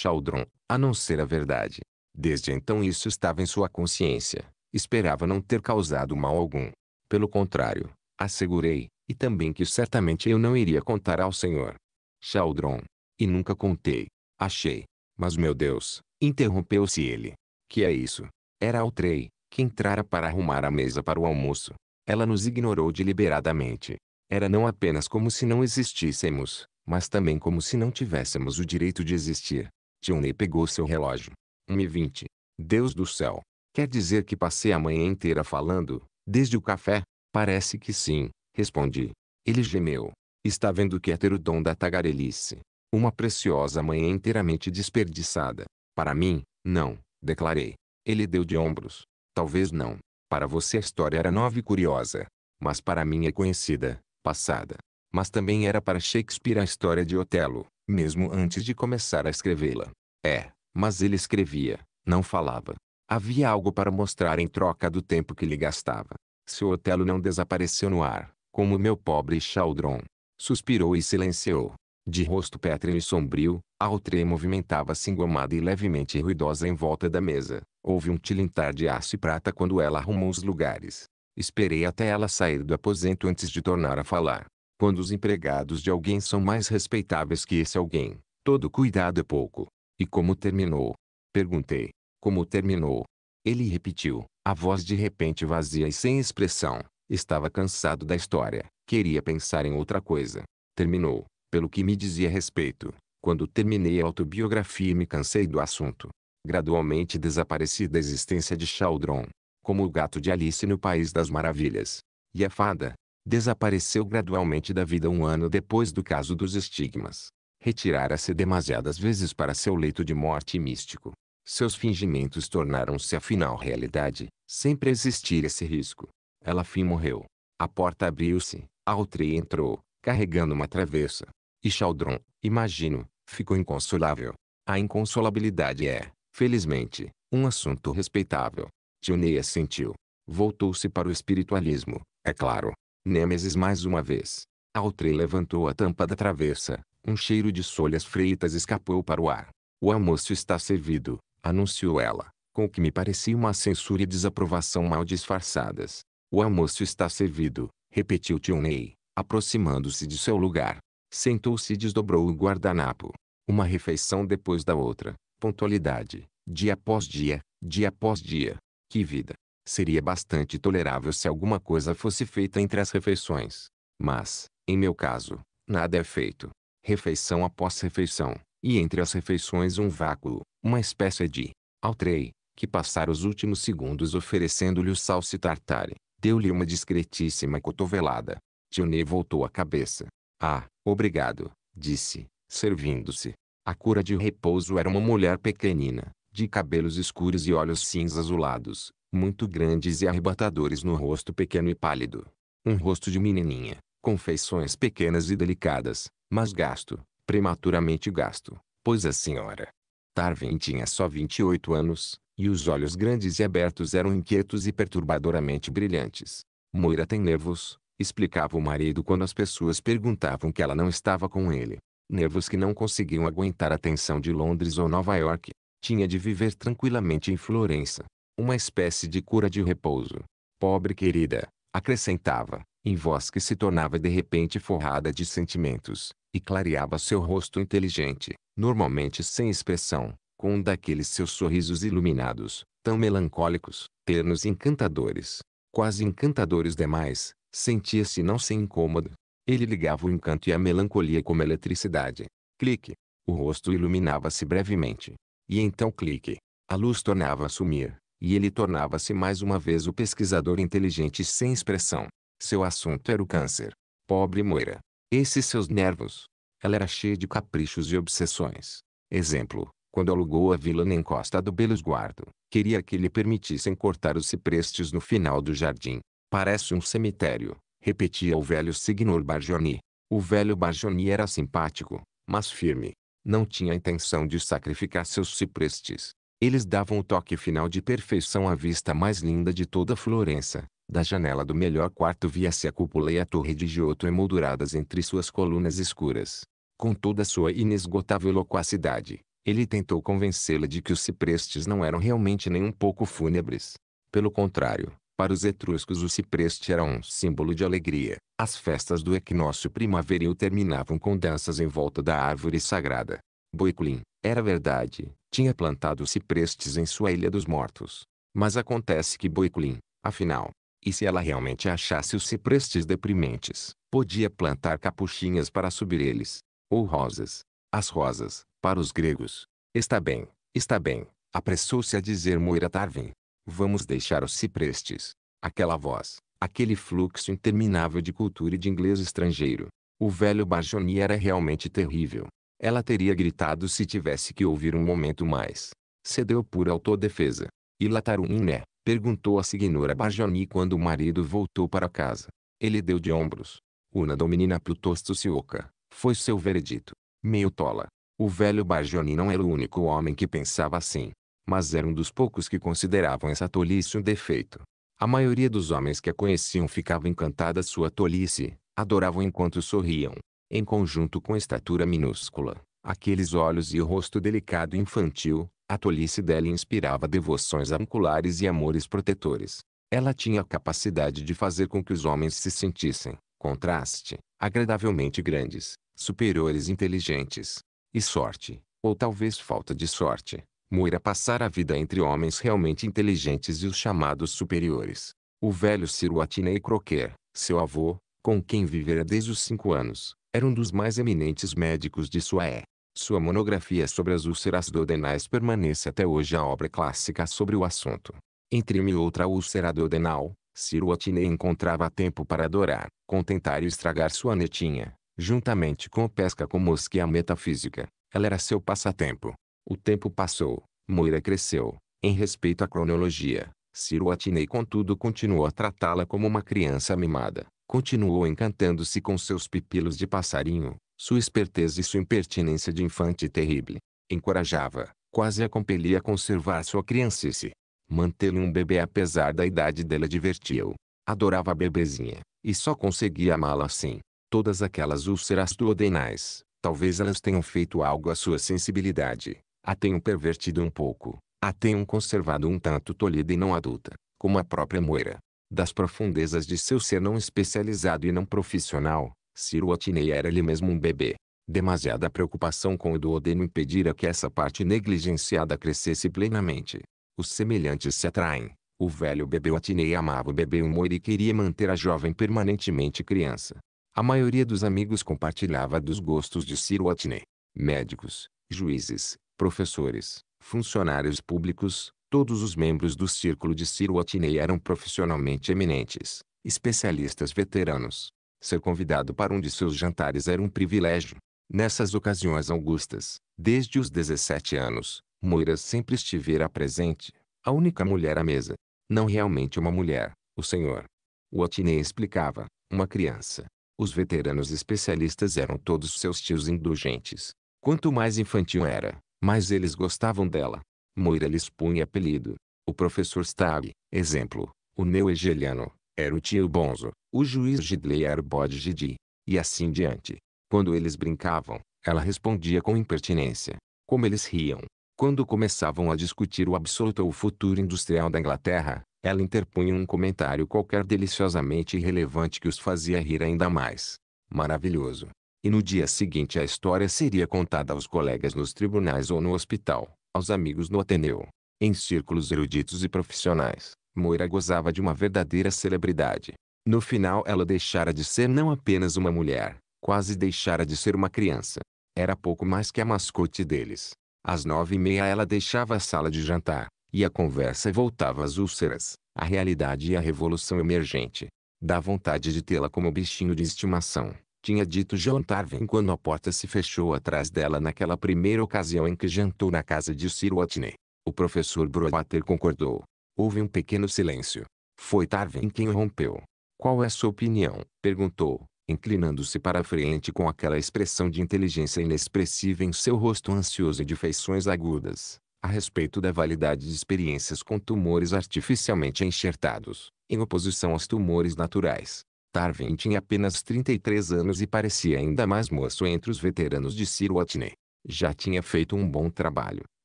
Chaldron, a não ser a verdade. Desde então isso estava em sua consciência. Esperava não ter causado mal algum. Pelo contrário, assegurei, e também que certamente eu não iria contar ao senhor. Chaldron. E nunca contei. Achei. Mas meu Deus, interrompeu-se ele. Que é isso? Era Altrei, que entrara para arrumar a mesa para o almoço. Ela nos ignorou deliberadamente. Era não apenas como se não existíssemos, mas também como se não tivéssemos o direito de existir. Ney pegou seu relógio. 1h20. Deus do céu. Quer dizer que passei a manhã inteira falando, desde o café? Parece que sim, respondi. Ele gemeu. Está vendo que é ter o dom da tagarelice. Uma preciosa manhã inteiramente desperdiçada. Para mim, não, declarei. Ele deu de ombros. Talvez não. Para você a história era nova e curiosa. Mas para mim é conhecida, passada mas também era para Shakespeare a história de Otelo, mesmo antes de começar a escrevê-la. É, mas ele escrevia, não falava. Havia algo para mostrar em troca do tempo que lhe gastava. Seu Otelo não desapareceu no ar, como meu pobre Chaldron. Suspirou e silenciou. De rosto pétreo e sombrio, A outra movimentava-se engomada e levemente ruidosa em volta da mesa. Houve um tilintar de aço e prata quando ela arrumou os lugares. Esperei até ela sair do aposento antes de tornar a falar. Quando os empregados de alguém são mais respeitáveis que esse alguém, todo cuidado é pouco. E como terminou? Perguntei. Como terminou? Ele repetiu, a voz de repente vazia e sem expressão. Estava cansado da história, queria pensar em outra coisa. Terminou, pelo que me dizia respeito. Quando terminei a autobiografia me cansei do assunto. Gradualmente desapareci da existência de Chaldron, como o gato de Alice no País das Maravilhas. E a fada, desapareceu gradualmente da vida um ano depois do caso dos estigmas. Retirara-se demasiadas vezes para seu leito de morte místico. Seus fingimentos tornaram-se afinal realidade, sempre existir esse risco. Ela fim morreu. A porta abriu-se, Altri entrou, carregando uma travessa. E Chaldron, imagino, ficou inconsolável. A inconsolabilidade é, felizmente, um assunto respeitável. Tioneia sentiu. Voltou-se para o espiritualismo, é claro. Nêmesis mais uma vez. Altrey levantou a tampa da travessa. Um cheiro de solhas freitas escapou para o ar. O almoço está servido, anunciou ela, com o que me parecia uma censura e desaprovação mal disfarçadas. O almoço está servido, repetiu Tionei, aproximando-se de seu lugar. Sentou-se e desdobrou o guardanapo. Uma refeição depois da outra, pontualidade, dia após dia, dia após dia. Que vida! seria bastante tolerável se alguma coisa fosse feita entre as refeições. Mas, em meu caso, nada é feito. Refeição após refeição, e entre as refeições um vácuo, uma espécie de altrei, que passara os últimos segundos oferecendo-lhe o salse tartare, deu-lhe uma discretíssima cotovelada. Tione voltou a cabeça. Ah, obrigado, disse, servindo-se. A cura de repouso era uma mulher pequenina, de cabelos escuros e olhos cinza azulados, muito grandes e arrebatadores no rosto pequeno e pálido. Um rosto de menininha, com feições pequenas e delicadas, mas gasto, prematuramente gasto, pois a senhora Tarvin tinha só 28 anos, e os olhos grandes e abertos eram inquietos e perturbadoramente brilhantes. Moira tem nervos, explicava o marido quando as pessoas perguntavam que ela não estava com ele. Nervos que não conseguiam aguentar a tensão de Londres ou Nova York. Tinha de viver tranquilamente em Florença, uma espécie de cura de repouso. Pobre querida, acrescentava, em voz que se tornava de repente forrada de sentimentos, e clareava seu rosto inteligente, normalmente sem expressão, com um daqueles seus sorrisos iluminados, tão melancólicos, ternos e encantadores. Quase encantadores demais, sentia-se não sem incômodo. Ele ligava o encanto e a melancolia como eletricidade. Clique. O rosto iluminava-se brevemente. E então clique. A luz tornava a sumir, e ele tornava-se mais uma vez o pesquisador inteligente sem expressão. Seu assunto era o câncer. Pobre Moira. Esses seus nervos. Ela era cheia de caprichos e obsessões. Exemplo, quando alugou a vila na encosta do Guardo, queria que lhe permitissem cortar os ciprestes no final do jardim. Parece um cemitério, repetia o velho Signor barjoni O velho barjoni era simpático, mas firme. Não tinha intenção de sacrificar seus ciprestes. Eles davam o toque final de perfeição à vista mais linda de toda Florença. Da janela do melhor quarto via-se a cúpula e a torre de Giotto emolduradas entre suas colunas escuras. Com toda sua inesgotável loquacidade, ele tentou convencê-la de que os ciprestes não eram realmente nem um pouco fúnebres. Pelo contrário, para os etruscos o cipreste era um símbolo de alegria. As festas do equinócio primaveril terminavam com danças em volta da árvore sagrada. Boiculin, era verdade, tinha plantado ciprestes em sua Ilha dos Mortos. Mas acontece que Boiculin, afinal, e se ela realmente achasse os ciprestes deprimentes, podia plantar capuchinhas para subir eles, ou rosas. As rosas, para os gregos. Está bem, está bem, apressou-se a dizer Moira Tarvin. Vamos deixar os ciprestes. Aquela voz, aquele fluxo interminável de cultura e de inglês estrangeiro. O velho Barjoni era realmente terrível. Ela teria gritado se tivesse que ouvir um momento mais. Cedeu por autodefesa. E Lataruiné? perguntou a Signora Bajani quando o marido voltou para casa. Ele deu de ombros. Una dominina plutosto sioca. Foi seu veredito. Meio tola. O velho Bajani não era o único homem que pensava assim. Mas era um dos poucos que consideravam essa tolice um defeito. A maioria dos homens que a conheciam ficava encantada sua tolice, adoravam enquanto sorriam em conjunto com a estatura minúscula, aqueles olhos e o rosto delicado e infantil, a tolice dela inspirava devoções anculares e amores protetores. Ela tinha a capacidade de fazer com que os homens se sentissem, contraste, agradavelmente grandes, superiores e inteligentes. E sorte, ou talvez falta de sorte, Moira passara a vida entre homens realmente inteligentes e os chamados superiores. O velho Ciro Atinei Croquer, seu avô, com quem vivera desde os cinco anos, era um dos mais eminentes médicos de sua é. Sua monografia sobre as úlceras duodenais permanece até hoje a obra clássica sobre o assunto. Entre mil outra úlcera duodenal, Ciro Atinei encontrava tempo para adorar, contentar e estragar sua netinha, juntamente com pesca com mosca e a metafísica. Ela era seu passatempo. O tempo passou, Moira cresceu. Em respeito à cronologia, Ciro Atinei contudo continuou a tratá-la como uma criança mimada continuou encantando-se com seus pipilos de passarinho, sua esperteza e sua impertinência de infante terrível. Encorajava, quase a compelia a conservar sua criancice. Mantê-lo um bebê apesar da idade dela divertiu, o Adorava a bebezinha, e só conseguia amá-la assim. Todas aquelas úlceras duodenais, talvez elas tenham feito algo à sua sensibilidade. A tenham pervertido um pouco, a tenham conservado um tanto tolhida e não adulta, como a própria moira das profundezas de seu ser não especializado e não profissional, Ciro Atinei era ele mesmo um bebê. Demasiada preocupação com o duodeno impedira que essa parte negligenciada crescesse plenamente. Os semelhantes se atraem. O velho bebê Atinei amava o bebê humor e queria manter a jovem permanentemente criança. A maioria dos amigos compartilhava dos gostos de Ciro Atinei. Médicos, juízes, professores, funcionários públicos, Todos os membros do círculo de Ciro Atinei eram profissionalmente eminentes, especialistas veteranos. Ser convidado para um de seus jantares era um privilégio. Nessas ocasiões augustas, desde os 17 anos, Moira sempre estivera presente, a única mulher à mesa. Não realmente uma mulher, o senhor. O explicava, uma criança. Os veteranos especialistas eram todos seus tios indulgentes. Quanto mais infantil era, mais eles gostavam dela. Moira lhes punha apelido. O professor Stagg, exemplo, o neo egeliano, era o tio Bonzo, o juiz Gidley era o bode Gidi, e assim diante. Quando eles brincavam, ela respondia com impertinência. Como eles riam. Quando começavam a discutir o absoluto ou o futuro industrial da Inglaterra, ela interpunha um comentário qualquer deliciosamente irrelevante que os fazia rir ainda mais. Maravilhoso. E no dia seguinte a história seria contada aos colegas nos tribunais ou no hospital aos amigos no Ateneu. Em círculos eruditos e profissionais, Moira gozava de uma verdadeira celebridade. No final ela deixara de ser não apenas uma mulher, quase deixara de ser uma criança. Era pouco mais que a mascote deles. Às nove e meia ela deixava a sala de jantar, e a conversa voltava às úlceras, a realidade e a revolução emergente. Dá vontade de tê-la como bichinho de estimação tinha dito John Tarvin quando a porta se fechou atrás dela naquela primeira ocasião em que jantou na casa de Sir Watney. O professor Broater concordou. Houve um pequeno silêncio. Foi Tarvin quem rompeu. Qual é a sua opinião? perguntou, inclinando-se para a frente com aquela expressão de inteligência inexpressiva em seu rosto ansioso e de feições agudas, a respeito da validade de experiências com tumores artificialmente enxertados, em oposição aos tumores naturais. Tarvin tinha apenas 33 anos e parecia ainda mais moço entre os veteranos de Sir Watney. Já tinha feito um bom trabalho,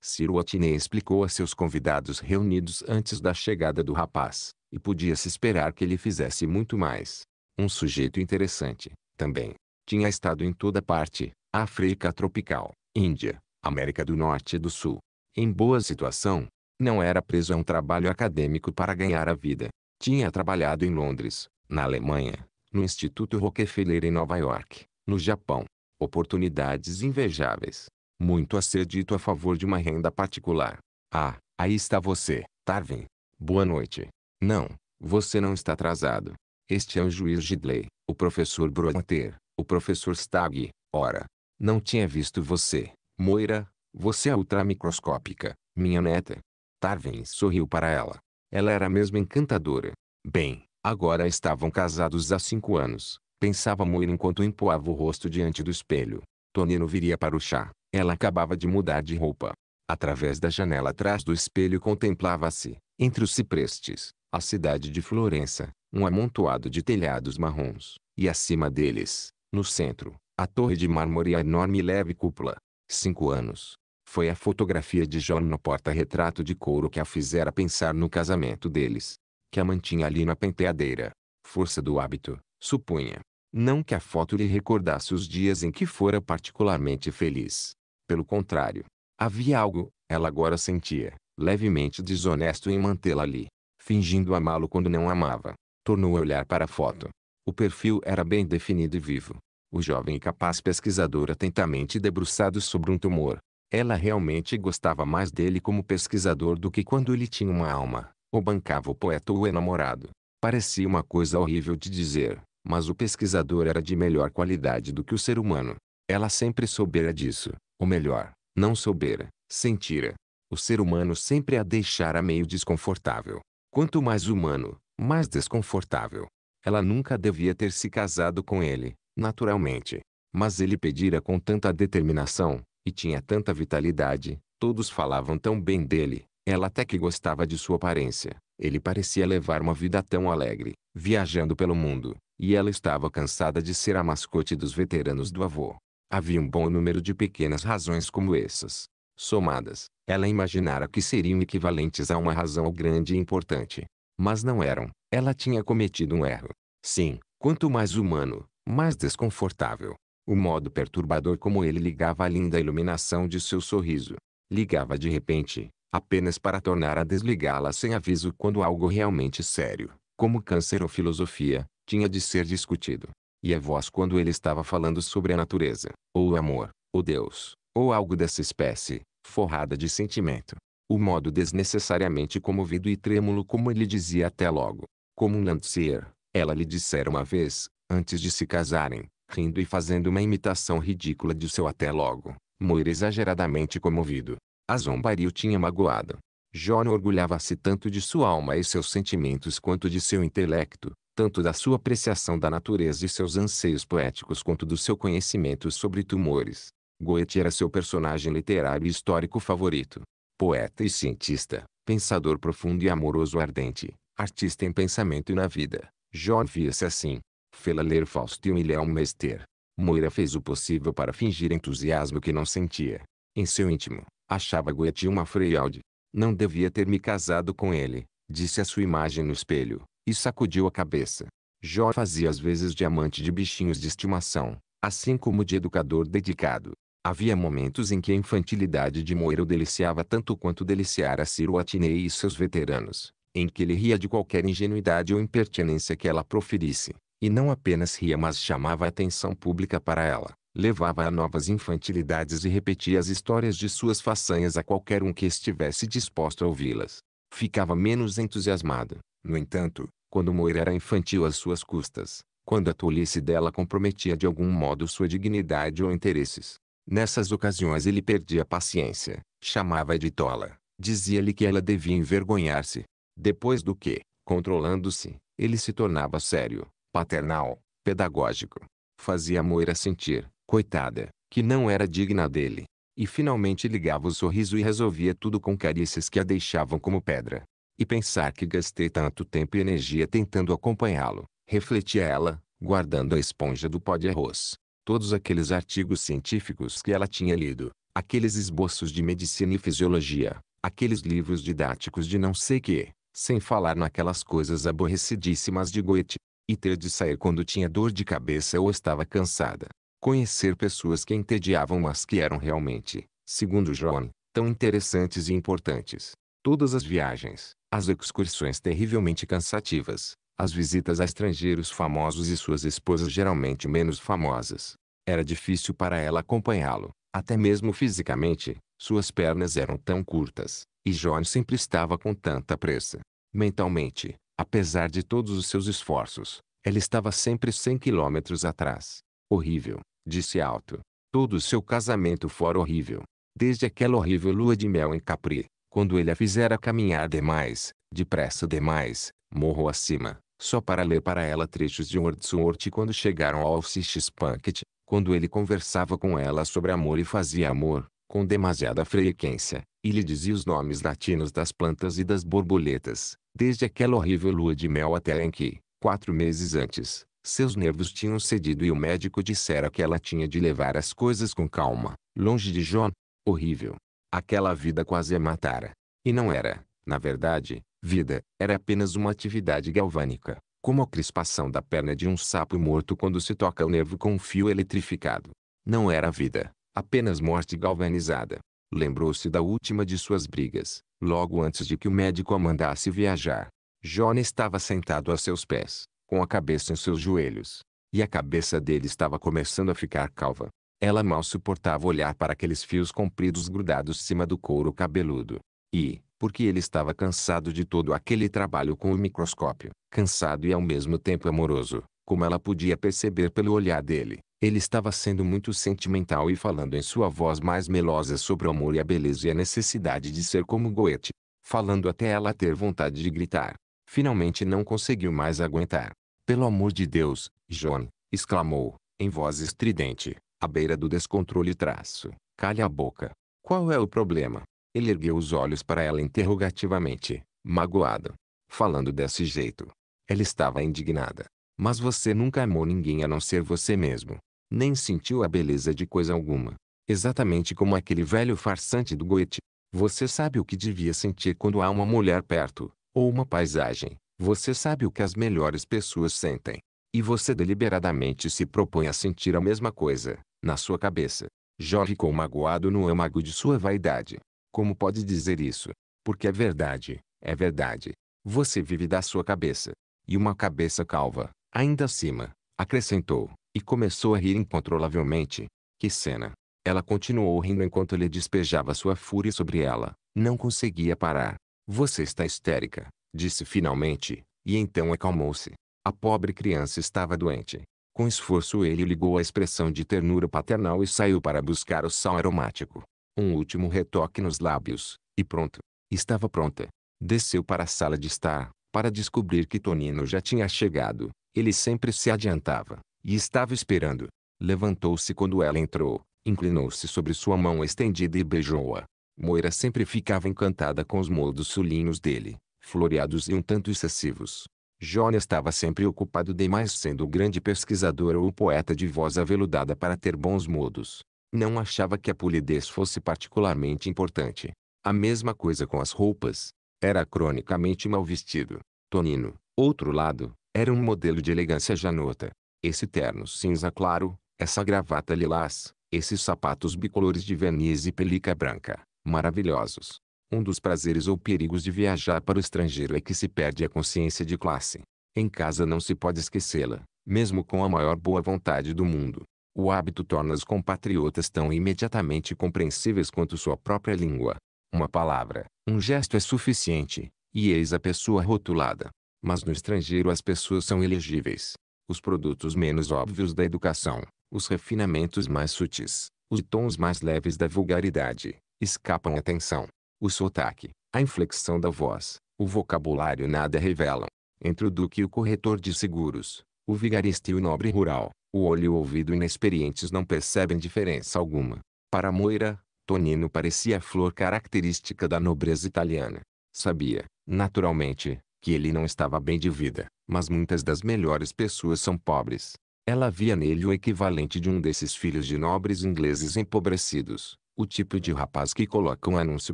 Sir Watney explicou a seus convidados reunidos antes da chegada do rapaz, e podia-se esperar que ele fizesse muito mais. Um sujeito interessante, também. Tinha estado em toda parte, África tropical, Índia, América do Norte e do Sul. Em boa situação, não era preso a um trabalho acadêmico para ganhar a vida. Tinha trabalhado em Londres, na Alemanha, no Instituto Rockefeller em Nova York, no Japão. Oportunidades invejáveis. Muito a ser dito a favor de uma renda particular. Ah, aí está você, Tarvin. Boa noite. Não, você não está atrasado. Este é o juiz Gidley, o professor Broater, o professor Stagg. Ora, não tinha visto você. Moira, você é ultramicroscópica, minha neta. Tarvin sorriu para ela. Ela era mesmo encantadora. Bem, Agora estavam casados há cinco anos. Pensava Moira enquanto empoava o rosto diante do espelho. Tonino viria para o chá. Ela acabava de mudar de roupa. Através da janela atrás do espelho contemplava-se, entre os ciprestes, a cidade de Florença, um amontoado de telhados marrons, e acima deles, no centro, a torre de mármore e a enorme e leve cúpula. Cinco anos. Foi a fotografia de John no porta-retrato de couro que a fizera pensar no casamento deles que a mantinha ali na penteadeira. Força do hábito, supunha. Não que a foto lhe recordasse os dias em que fora particularmente feliz. Pelo contrário, havia algo, ela agora sentia, levemente desonesto em mantê-la ali, fingindo amá-lo quando não amava. Tornou a olhar para a foto. O perfil era bem definido e vivo. O jovem e capaz pesquisador atentamente debruçado sobre um tumor. Ela realmente gostava mais dele como pesquisador do que quando ele tinha uma alma ou bancava o poeta ou o enamorado. Parecia uma coisa horrível de dizer, mas o pesquisador era de melhor qualidade do que o ser humano. Ela sempre soubera disso, ou melhor, não soubera, sentira. O ser humano sempre a deixara meio desconfortável. Quanto mais humano, mais desconfortável. Ela nunca devia ter se casado com ele, naturalmente. Mas ele pedira com tanta determinação, e tinha tanta vitalidade, todos falavam tão bem dele, ela até que gostava de sua aparência. Ele parecia levar uma vida tão alegre, viajando pelo mundo, e ela estava cansada de ser a mascote dos veteranos do avô. Havia um bom número de pequenas razões como essas. Somadas, ela imaginara que seriam equivalentes a uma razão grande e importante. Mas não eram. Ela tinha cometido um erro. Sim, quanto mais humano, mais desconfortável. O modo perturbador como ele ligava a linda iluminação de seu sorriso. Ligava de repente, apenas para tornar a desligá-la sem aviso quando algo realmente sério, como câncer ou filosofia, tinha de ser discutido. E a voz quando ele estava falando sobre a natureza, ou o amor, ou Deus, ou algo dessa espécie, forrada de sentimento. O modo desnecessariamente comovido e trêmulo como ele dizia até logo. Como um Landseer, ela lhe dissera uma vez, antes de se casarem, rindo e fazendo uma imitação ridícula de seu até logo, Moira exageradamente comovido. A zombaria o tinha magoado. Jó orgulhava-se tanto de sua alma e seus sentimentos quanto de seu intelecto, tanto da sua apreciação da natureza e seus anseios poéticos quanto do seu conhecimento sobre tumores. Goethe era seu personagem literário e histórico favorito. Poeta e cientista, pensador profundo e amoroso ardente, artista em pensamento e na vida, Jó via-se assim. Fê-la ler Fausto e um Milhão Mester. Moira fez o possível para fingir entusiasmo que não sentia. Em seu íntimo, Achava Goethe uma fraude. Não devia ter me casado com ele, disse a sua imagem no espelho, e sacudiu a cabeça. Jó fazia às vezes de amante de bichinhos de estimação, assim como de educador dedicado. Havia momentos em que a infantilidade de Moeiro deliciava tanto quanto deliciara Ciro Atinei e seus veteranos, em que ele ria de qualquer ingenuidade ou impertinência que ela proferisse, e não apenas ria mas chamava a atenção pública para ela levava a novas infantilidades e repetia as histórias de suas façanhas a qualquer um que estivesse disposto a ouvi-las. Ficava menos entusiasmado, no entanto, quando Moira era infantil às suas custas, quando a tolice dela comprometia de algum modo sua dignidade ou interesses. Nessas ocasiões ele perdia a paciência, chamava-a de tola, dizia-lhe que ela devia envergonhar-se. Depois do que, controlando-se, ele se tornava sério, paternal, pedagógico. Fazia Moira sentir, coitada, que não era digna dele. E finalmente ligava o sorriso e resolvia tudo com carícias que a deixavam como pedra. E pensar que gastei tanto tempo e energia tentando acompanhá-lo, refletia ela, guardando a esponja do pó de arroz. Todos aqueles artigos científicos que ela tinha lido, aqueles esboços de medicina e fisiologia, aqueles livros didáticos de não sei que, sem falar naquelas coisas aborrecidíssimas de Goethe, e ter de sair quando tinha dor de cabeça ou estava cansada conhecer pessoas que entediavam mas que eram realmente, segundo John, tão interessantes e importantes. Todas as viagens, as excursões terrivelmente cansativas, as visitas a estrangeiros famosos e suas esposas geralmente menos famosas. Era difícil para ela acompanhá-lo, até mesmo fisicamente, suas pernas eram tão curtas, e John sempre estava com tanta pressa. Mentalmente, apesar de todos os seus esforços, ela estava sempre 100 quilômetros atrás. Horrível, disse alto. Todo o seu casamento fora horrível. Desde aquela horrível lua de mel em Capri, quando ele a fizera caminhar demais, depressa demais, morro acima, só para ler para ela trechos de Wordsworth quando chegaram ao Alcides Plunkett, quando ele conversava com ela sobre amor e fazia amor, com demasiada frequência, e lhe dizia os nomes latinos das plantas e das borboletas, desde aquela horrível lua de mel até em que, quatro meses antes, seus nervos tinham cedido e o médico dissera que ela tinha de levar as coisas com calma, longe de John. Horrível. Aquela vida quase a matara. E não era, na verdade, vida, era apenas uma atividade galvânica, como a crispação da perna de um sapo morto quando se toca o nervo com um fio eletrificado. Não era vida, apenas morte galvanizada. Lembrou-se da última de suas brigas, logo antes de que o médico a mandasse viajar. John estava sentado a seus pés, com a cabeça em seus joelhos. E a cabeça dele estava começando a ficar calva. Ela mal suportava olhar para aqueles fios compridos grudados cima do couro cabeludo. E, porque ele estava cansado de todo aquele trabalho com o microscópio, cansado e ao mesmo tempo amoroso, como ela podia perceber pelo olhar dele, ele estava sendo muito sentimental e falando em sua voz mais melosa sobre o amor e a beleza e a necessidade de ser como Goethe, falando até ela ter vontade de gritar. Finalmente não conseguiu mais aguentar. Pelo amor de Deus, John, exclamou, em voz estridente, à beira do descontrole traço. Calha a boca. Qual é o problema? Ele ergueu os olhos para ela interrogativamente, magoado. Falando desse jeito. Ela estava indignada. Mas você nunca amou ninguém a não ser você mesmo. Nem sentiu a beleza de coisa alguma. Exatamente como aquele velho farsante do Goethe. Você sabe o que devia sentir quando há uma mulher perto, ou uma paisagem, você sabe o que as melhores pessoas sentem. E você deliberadamente se propõe a sentir a mesma coisa, na sua cabeça. Jorge ficou magoado no âmago de sua vaidade. Como pode dizer isso? Porque é verdade, é verdade. Você vive da sua cabeça. E uma cabeça calva, ainda acima, acrescentou, e começou a rir incontrolavelmente. Que cena! Ela continuou rindo enquanto ele despejava sua fúria sobre ela. Não conseguia parar. Você está histérica, disse finalmente, e então acalmou-se. A pobre criança estava doente. Com esforço ele ligou a expressão de ternura paternal e saiu para buscar o sal aromático. Um último retoque nos lábios, e pronto. Estava pronta. Desceu para a sala de estar, para descobrir que Tonino já tinha chegado. Ele sempre se adiantava, e estava esperando. Levantou-se quando ela entrou, inclinou-se sobre sua mão estendida e beijou-a. Moira sempre ficava encantada com os moldos sulinhos dele floreados e um tanto excessivos. Jônia estava sempre ocupado demais sendo o grande pesquisador ou poeta de voz aveludada para ter bons modos. Não achava que a polidez fosse particularmente importante. A mesma coisa com as roupas. Era cronicamente mal vestido. Tonino, outro lado, era um modelo de elegância janota. Esse terno cinza claro, essa gravata lilás, esses sapatos bicolores de verniz e pelica branca, maravilhosos. Um dos prazeres ou perigos de viajar para o estrangeiro é que se perde a consciência de classe. Em casa não se pode esquecê-la, mesmo com a maior boa vontade do mundo. O hábito torna os compatriotas tão imediatamente compreensíveis quanto sua própria língua. Uma palavra, um gesto é suficiente, e eis a pessoa rotulada. Mas no estrangeiro as pessoas são elegíveis. Os produtos menos óbvios da educação, os refinamentos mais sutis, os tons mais leves da vulgaridade, escapam à atenção. O sotaque, a inflexão da voz, o vocabulário nada revelam. Entre o duque e o corretor de seguros, o vigarista e o nobre rural, o olho e o ouvido inexperientes não percebem diferença alguma. Para Moira, Tonino parecia a flor característica da nobreza italiana. Sabia, naturalmente, que ele não estava bem de vida, mas muitas das melhores pessoas são pobres. Ela via nele o equivalente de um desses filhos de nobres ingleses empobrecidos, o tipo de rapaz que coloca um anúncio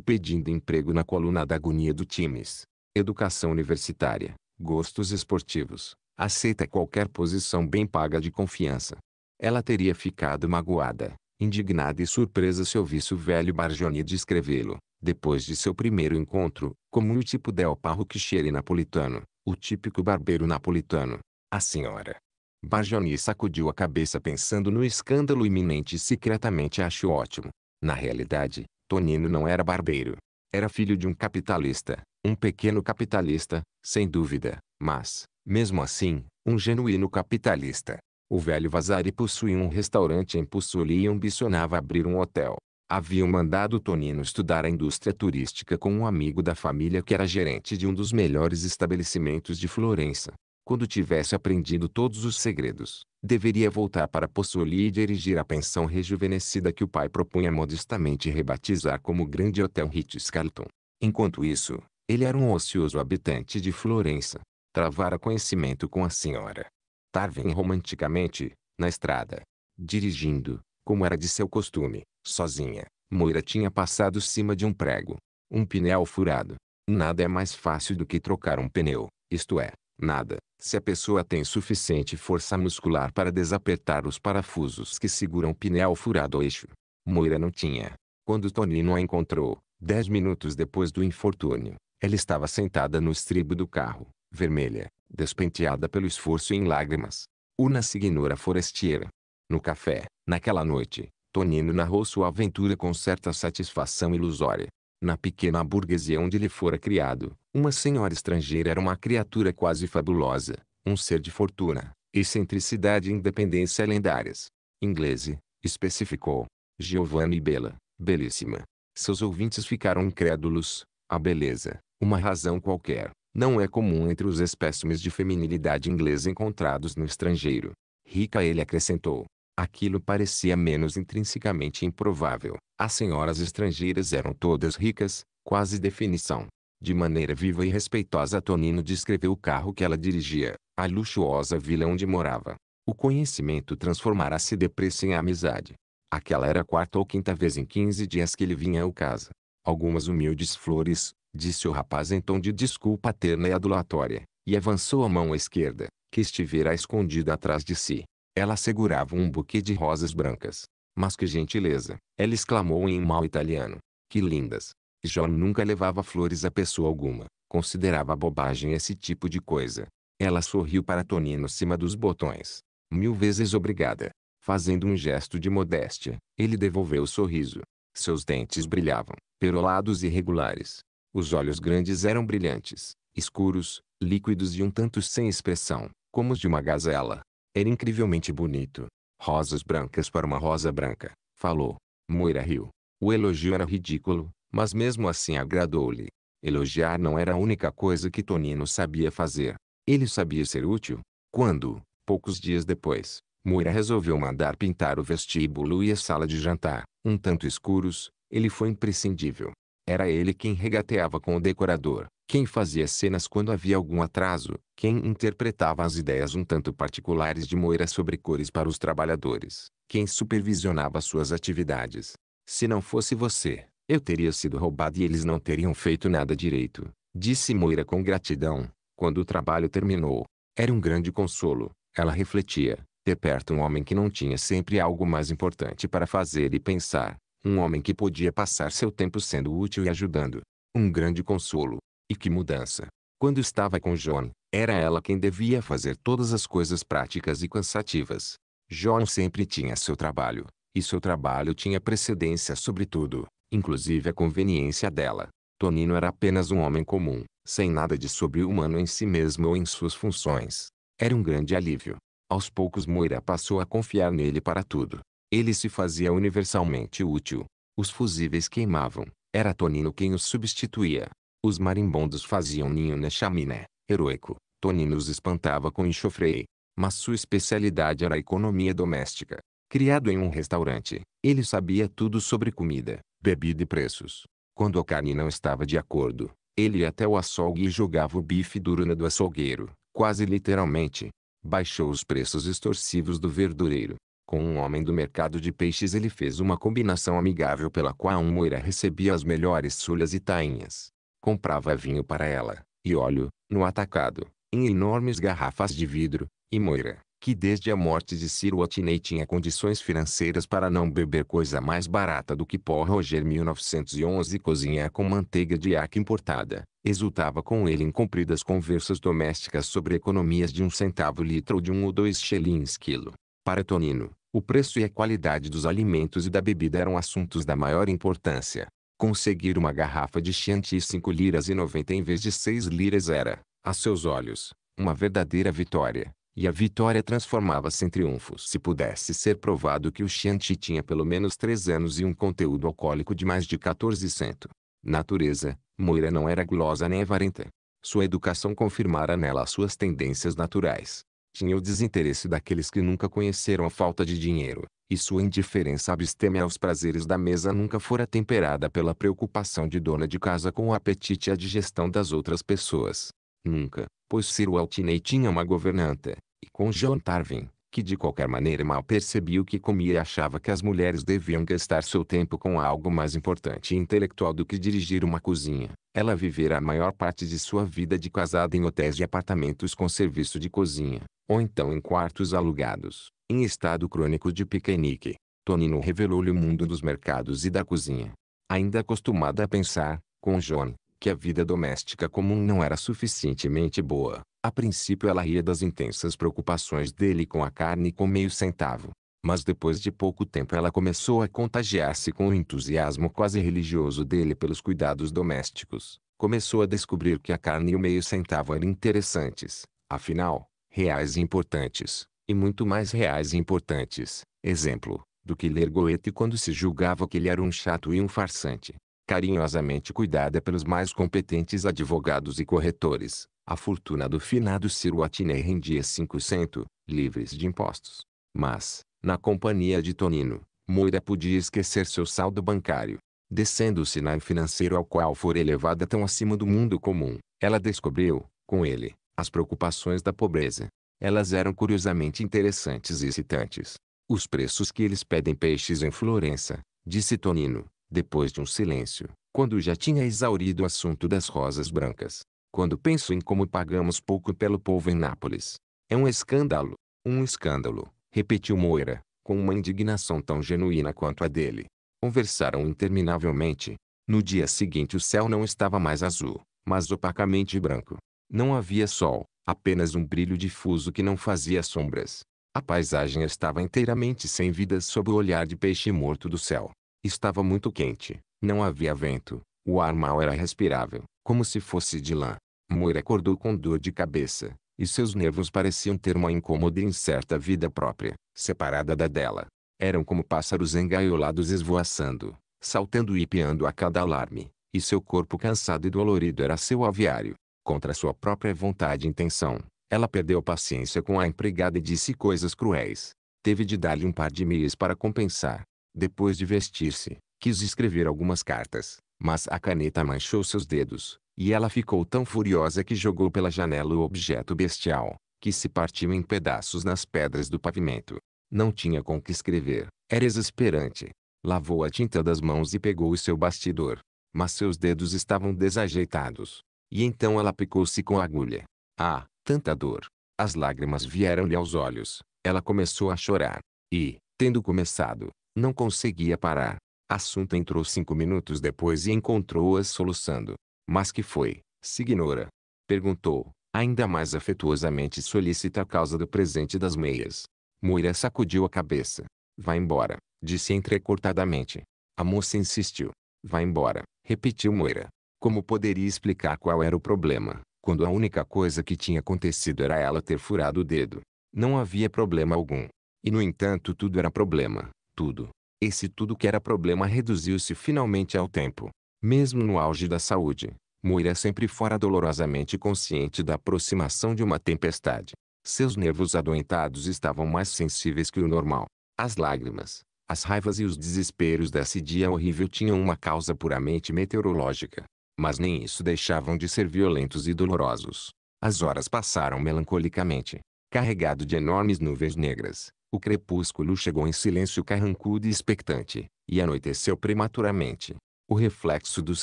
pedindo emprego na coluna da agonia do times. Educação universitária, gostos esportivos, aceita qualquer posição bem paga de confiança. Ela teria ficado magoada, indignada e surpresa se ouvisse o velho Barjoni descrevê-lo, depois de seu primeiro encontro, como o tipo del parro napolitano, o típico barbeiro napolitano. A senhora. Barjoni sacudiu a cabeça pensando no escândalo iminente e secretamente achou ótimo. Na realidade, Tonino não era barbeiro. Era filho de um capitalista, um pequeno capitalista, sem dúvida, mas, mesmo assim, um genuíno capitalista. O velho Vasari possuía um restaurante em Pussuli e ambicionava abrir um hotel. Havia mandado Tonino estudar a indústria turística com um amigo da família que era gerente de um dos melhores estabelecimentos de Florença. Quando tivesse aprendido todos os segredos, deveria voltar para Possolid e dirigir a pensão rejuvenescida que o pai propunha modestamente rebatizar como Grande Hotel Ritz-Carlton. Enquanto isso, ele era um ocioso habitante de Florença. Travara conhecimento com a senhora Tarvin romanticamente, na estrada. Dirigindo, como era de seu costume, sozinha, Moira tinha passado cima de um prego. Um pneu furado. Nada é mais fácil do que trocar um pneu, isto é, nada. Se a pessoa tem suficiente força muscular para desapertar os parafusos que seguram o pneu furado ao eixo. Moira não tinha. Quando Tonino a encontrou, dez minutos depois do infortúnio, ela estava sentada no estribo do carro, vermelha, despenteada pelo esforço e em lágrimas. Una signora forestiera. No café, naquela noite, Tonino narrou sua aventura com certa satisfação ilusória na pequena burguesia onde ele fora criado, uma senhora estrangeira era uma criatura quase fabulosa, um ser de fortuna, excentricidade e independência lendárias. Inglese, especificou. Giovanni Bela, belíssima. Seus ouvintes ficaram incrédulos. A beleza, uma razão qualquer, não é comum entre os espécimes de feminilidade inglesa encontrados no estrangeiro. Rica ele acrescentou, Aquilo parecia menos intrinsecamente improvável. As senhoras estrangeiras eram todas ricas, quase definição. De maneira viva e respeitosa Tonino descreveu o carro que ela dirigia, a luxuosa vila onde morava. O conhecimento transformara se depressa em amizade. Aquela era a quarta ou quinta vez em quinze dias que ele vinha ao casa. Algumas humildes flores, disse o rapaz em tom de desculpa terna e adulatória, e avançou a mão esquerda, que estivera escondida atrás de si. Ela segurava um buquê de rosas brancas. Mas que gentileza! Ela exclamou em mau italiano. Que lindas! John nunca levava flores a pessoa alguma. Considerava bobagem esse tipo de coisa. Ela sorriu para Tonino cima dos botões. Mil vezes obrigada. Fazendo um gesto de modéstia, ele devolveu o sorriso. Seus dentes brilhavam, perolados e regulares. Os olhos grandes eram brilhantes, escuros, líquidos e um tanto sem expressão, como os de uma gazela. Era incrivelmente bonito. Rosas brancas para uma rosa branca, falou. Moira riu. O elogio era ridículo, mas mesmo assim agradou-lhe. Elogiar não era a única coisa que Tonino sabia fazer. Ele sabia ser útil. Quando, poucos dias depois, Moira resolveu mandar pintar o vestíbulo e a sala de jantar, um tanto escuros, ele foi imprescindível. Era ele quem regateava com o decorador, quem fazia cenas quando havia algum atraso, quem interpretava as ideias um tanto particulares de Moira sobre cores para os trabalhadores, quem supervisionava suas atividades. Se não fosse você, eu teria sido roubado e eles não teriam feito nada direito, disse Moira com gratidão, quando o trabalho terminou. Era um grande consolo, ela refletia, ter perto um homem que não tinha sempre algo mais importante para fazer e pensar. Um homem que podia passar seu tempo sendo útil e ajudando. Um grande consolo. E que mudança! Quando estava com John, era ela quem devia fazer todas as coisas práticas e cansativas. John sempre tinha seu trabalho, e seu trabalho tinha precedência sobre tudo, inclusive a conveniência dela. Tonino era apenas um homem comum, sem nada de sobre-humano em si mesmo ou em suas funções. Era um grande alívio. Aos poucos Moira passou a confiar nele para tudo. Ele se fazia universalmente útil. Os fusíveis queimavam. Era Tonino quem os substituía. Os marimbondos faziam ninho na chaminé. Heroico, Tonino os espantava com enxofre. Mas sua especialidade era a economia doméstica. Criado em um restaurante, ele sabia tudo sobre comida, bebida e preços. Quando a carne não estava de acordo, ele ia até o açougue e jogava o bife duro na do açougueiro, quase literalmente. Baixou os preços extorsivos do verdureiro. Com um homem do mercado de peixes ele fez uma combinação amigável pela qual um moira recebia as melhores sulhas e tainhas. Comprava vinho para ela, e óleo, no atacado, em enormes garrafas de vidro, e moira, que desde a morte de Ciro Atinei tinha condições financeiras para não beber coisa mais barata do que Paul Roger 1911 cozinha com manteiga de iaca importada, exultava com ele em compridas conversas domésticas sobre economias de um centavo litro ou de um ou dois xelins quilo. Para Tonino, o preço e a qualidade dos alimentos e da bebida eram assuntos da maior importância. Conseguir uma garrafa de Chianti 5 liras e 90 em vez de 6 liras era, a seus olhos, uma verdadeira vitória, e a vitória transformava-se em triunfo se pudesse ser provado que o Chianti tinha pelo menos 3 anos e um conteúdo alcoólico de mais de 14%. Natureza, Moira não era gulosa nem avarenta. Sua educação confirmara nela as suas tendências naturais. Tinha o desinteresse daqueles que nunca conheceram a falta de dinheiro, e sua indiferença abstêmia aos prazeres da mesa nunca fora temperada pela preocupação de dona de casa com o apetite e a digestão das outras pessoas. Nunca, pois Sir Altinei tinha uma governanta, e com John Tarvin, que de qualquer maneira mal percebia o que comia e achava que as mulheres deviam gastar seu tempo com algo mais importante e intelectual do que dirigir uma cozinha. Ela viverá a maior parte de sua vida de casada em hotéis e apartamentos com serviço de cozinha, ou então em quartos alugados, em estado crônico de piquenique. Tonino revelou-lhe o mundo dos mercados e da cozinha. Ainda acostumada a pensar, com John, que a vida doméstica comum não era suficientemente boa, a princípio ela ria das intensas preocupações dele com a carne e com meio centavo. Mas depois de pouco tempo ela começou a contagiar-se com o entusiasmo quase religioso dele pelos cuidados domésticos. Começou a descobrir que a carne e o meio centavo eram interessantes, afinal, reais e importantes, e muito mais reais e importantes, exemplo, do que ler Goethe quando se julgava que ele era um chato e um farsante. Carinhosamente cuidada pelos mais competentes advogados e corretores, a fortuna do finado Ciro Atiné rendia 5%, livres de impostos. Mas, na companhia de Tonino, Moira podia esquecer seu saldo bancário. Descendo o sinal financeiro ao qual fora elevada tão acima do mundo comum, ela descobriu, com ele, as preocupações da pobreza. Elas eram curiosamente interessantes e excitantes. Os preços que eles pedem peixes em Florença, disse Tonino, depois de um silêncio, quando já tinha exaurido o assunto das rosas brancas quando penso em como pagamos pouco pelo povo em Nápoles. É um escândalo, um escândalo, repetiu Moira, com uma indignação tão genuína quanto a dele. Conversaram interminavelmente. No dia seguinte o céu não estava mais azul, mas opacamente branco. Não havia sol, apenas um brilho difuso que não fazia sombras. A paisagem estava inteiramente sem vida sob o olhar de peixe morto do céu. Estava muito quente, não havia vento, o ar mal era respirável como se fosse de lã. Moore acordou com dor de cabeça, e seus nervos pareciam ter uma incômoda e incerta vida própria, separada da dela. Eram como pássaros engaiolados esvoaçando, saltando e piando a cada alarme, e seu corpo cansado e dolorido era seu aviário. Contra sua própria vontade e intenção, ela perdeu a paciência com a empregada e disse coisas cruéis. Teve de dar-lhe um par de meias para compensar. Depois de vestir-se, quis escrever algumas cartas, mas a caneta manchou seus dedos, e ela ficou tão furiosa que jogou pela janela o objeto bestial, que se partiu em pedaços nas pedras do pavimento. Não tinha com que escrever, era exasperante. Lavou a tinta das mãos e pegou o seu bastidor. Mas seus dedos estavam desajeitados. E então ela picou-se com a agulha. Ah, tanta dor! As lágrimas vieram-lhe aos olhos. Ela começou a chorar. E, tendo começado, não conseguia parar. Assunto entrou cinco minutos depois e encontrou-a soluçando. Mas que foi, Signora? Perguntou, ainda mais afetuosamente solicita a causa do presente das meias. Moira sacudiu a cabeça. Vá embora, disse entrecortadamente. A moça insistiu. Vá embora, repetiu Moira. Como poderia explicar qual era o problema, quando a única coisa que tinha acontecido era ela ter furado o dedo? Não havia problema algum. E no entanto tudo era problema, tudo. Esse tudo que era problema reduziu-se finalmente ao tempo. Mesmo no auge da saúde, Moira sempre fora dolorosamente consciente da aproximação de uma tempestade. Seus nervos adoentados estavam mais sensíveis que o normal. As lágrimas, as raivas e os desesperos desse dia horrível tinham uma causa puramente meteorológica. Mas nem isso deixavam de ser violentos e dolorosos. As horas passaram melancolicamente, carregado de enormes nuvens negras, o crepúsculo chegou em silêncio carrancudo e expectante, e anoiteceu prematuramente. O reflexo dos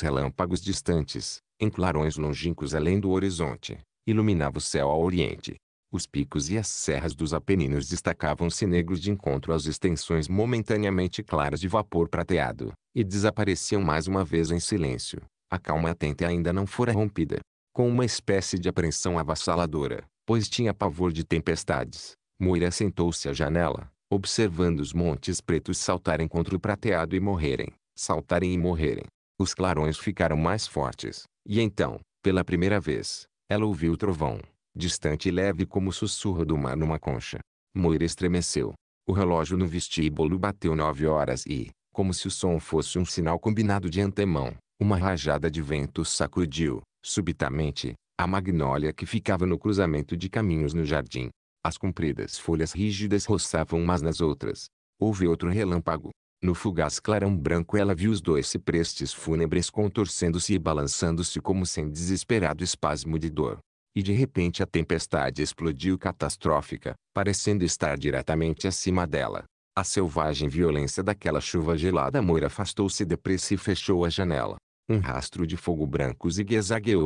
relâmpagos distantes, em clarões longínquos além do horizonte, iluminava o céu ao oriente. Os picos e as serras dos Apeninos destacavam-se negros de encontro às extensões momentaneamente claras de vapor prateado, e desapareciam mais uma vez em silêncio. A calma atenta ainda não fora rompida, com uma espécie de apreensão avassaladora, pois tinha pavor de tempestades. Moira sentou-se à janela, observando os montes pretos saltarem contra o prateado e morrerem, saltarem e morrerem. Os clarões ficaram mais fortes, e então, pela primeira vez, ela ouviu o trovão, distante e leve como o sussurro do mar numa concha. Moira estremeceu. O relógio no vestíbulo bateu nove horas e, como se o som fosse um sinal combinado de antemão, uma rajada de vento sacudiu, subitamente, a magnólia que ficava no cruzamento de caminhos no jardim. As compridas folhas rígidas roçavam umas nas outras. Houve outro relâmpago. No fugaz clarão branco ela viu os dois ciprestes fúnebres contorcendo-se e balançando-se como sem desesperado espasmo de dor. E de repente a tempestade explodiu catastrófica, parecendo estar diretamente acima dela. A selvagem violência daquela chuva gelada Moira afastou-se depressa e fechou a janela. Um rastro de fogo branco zigue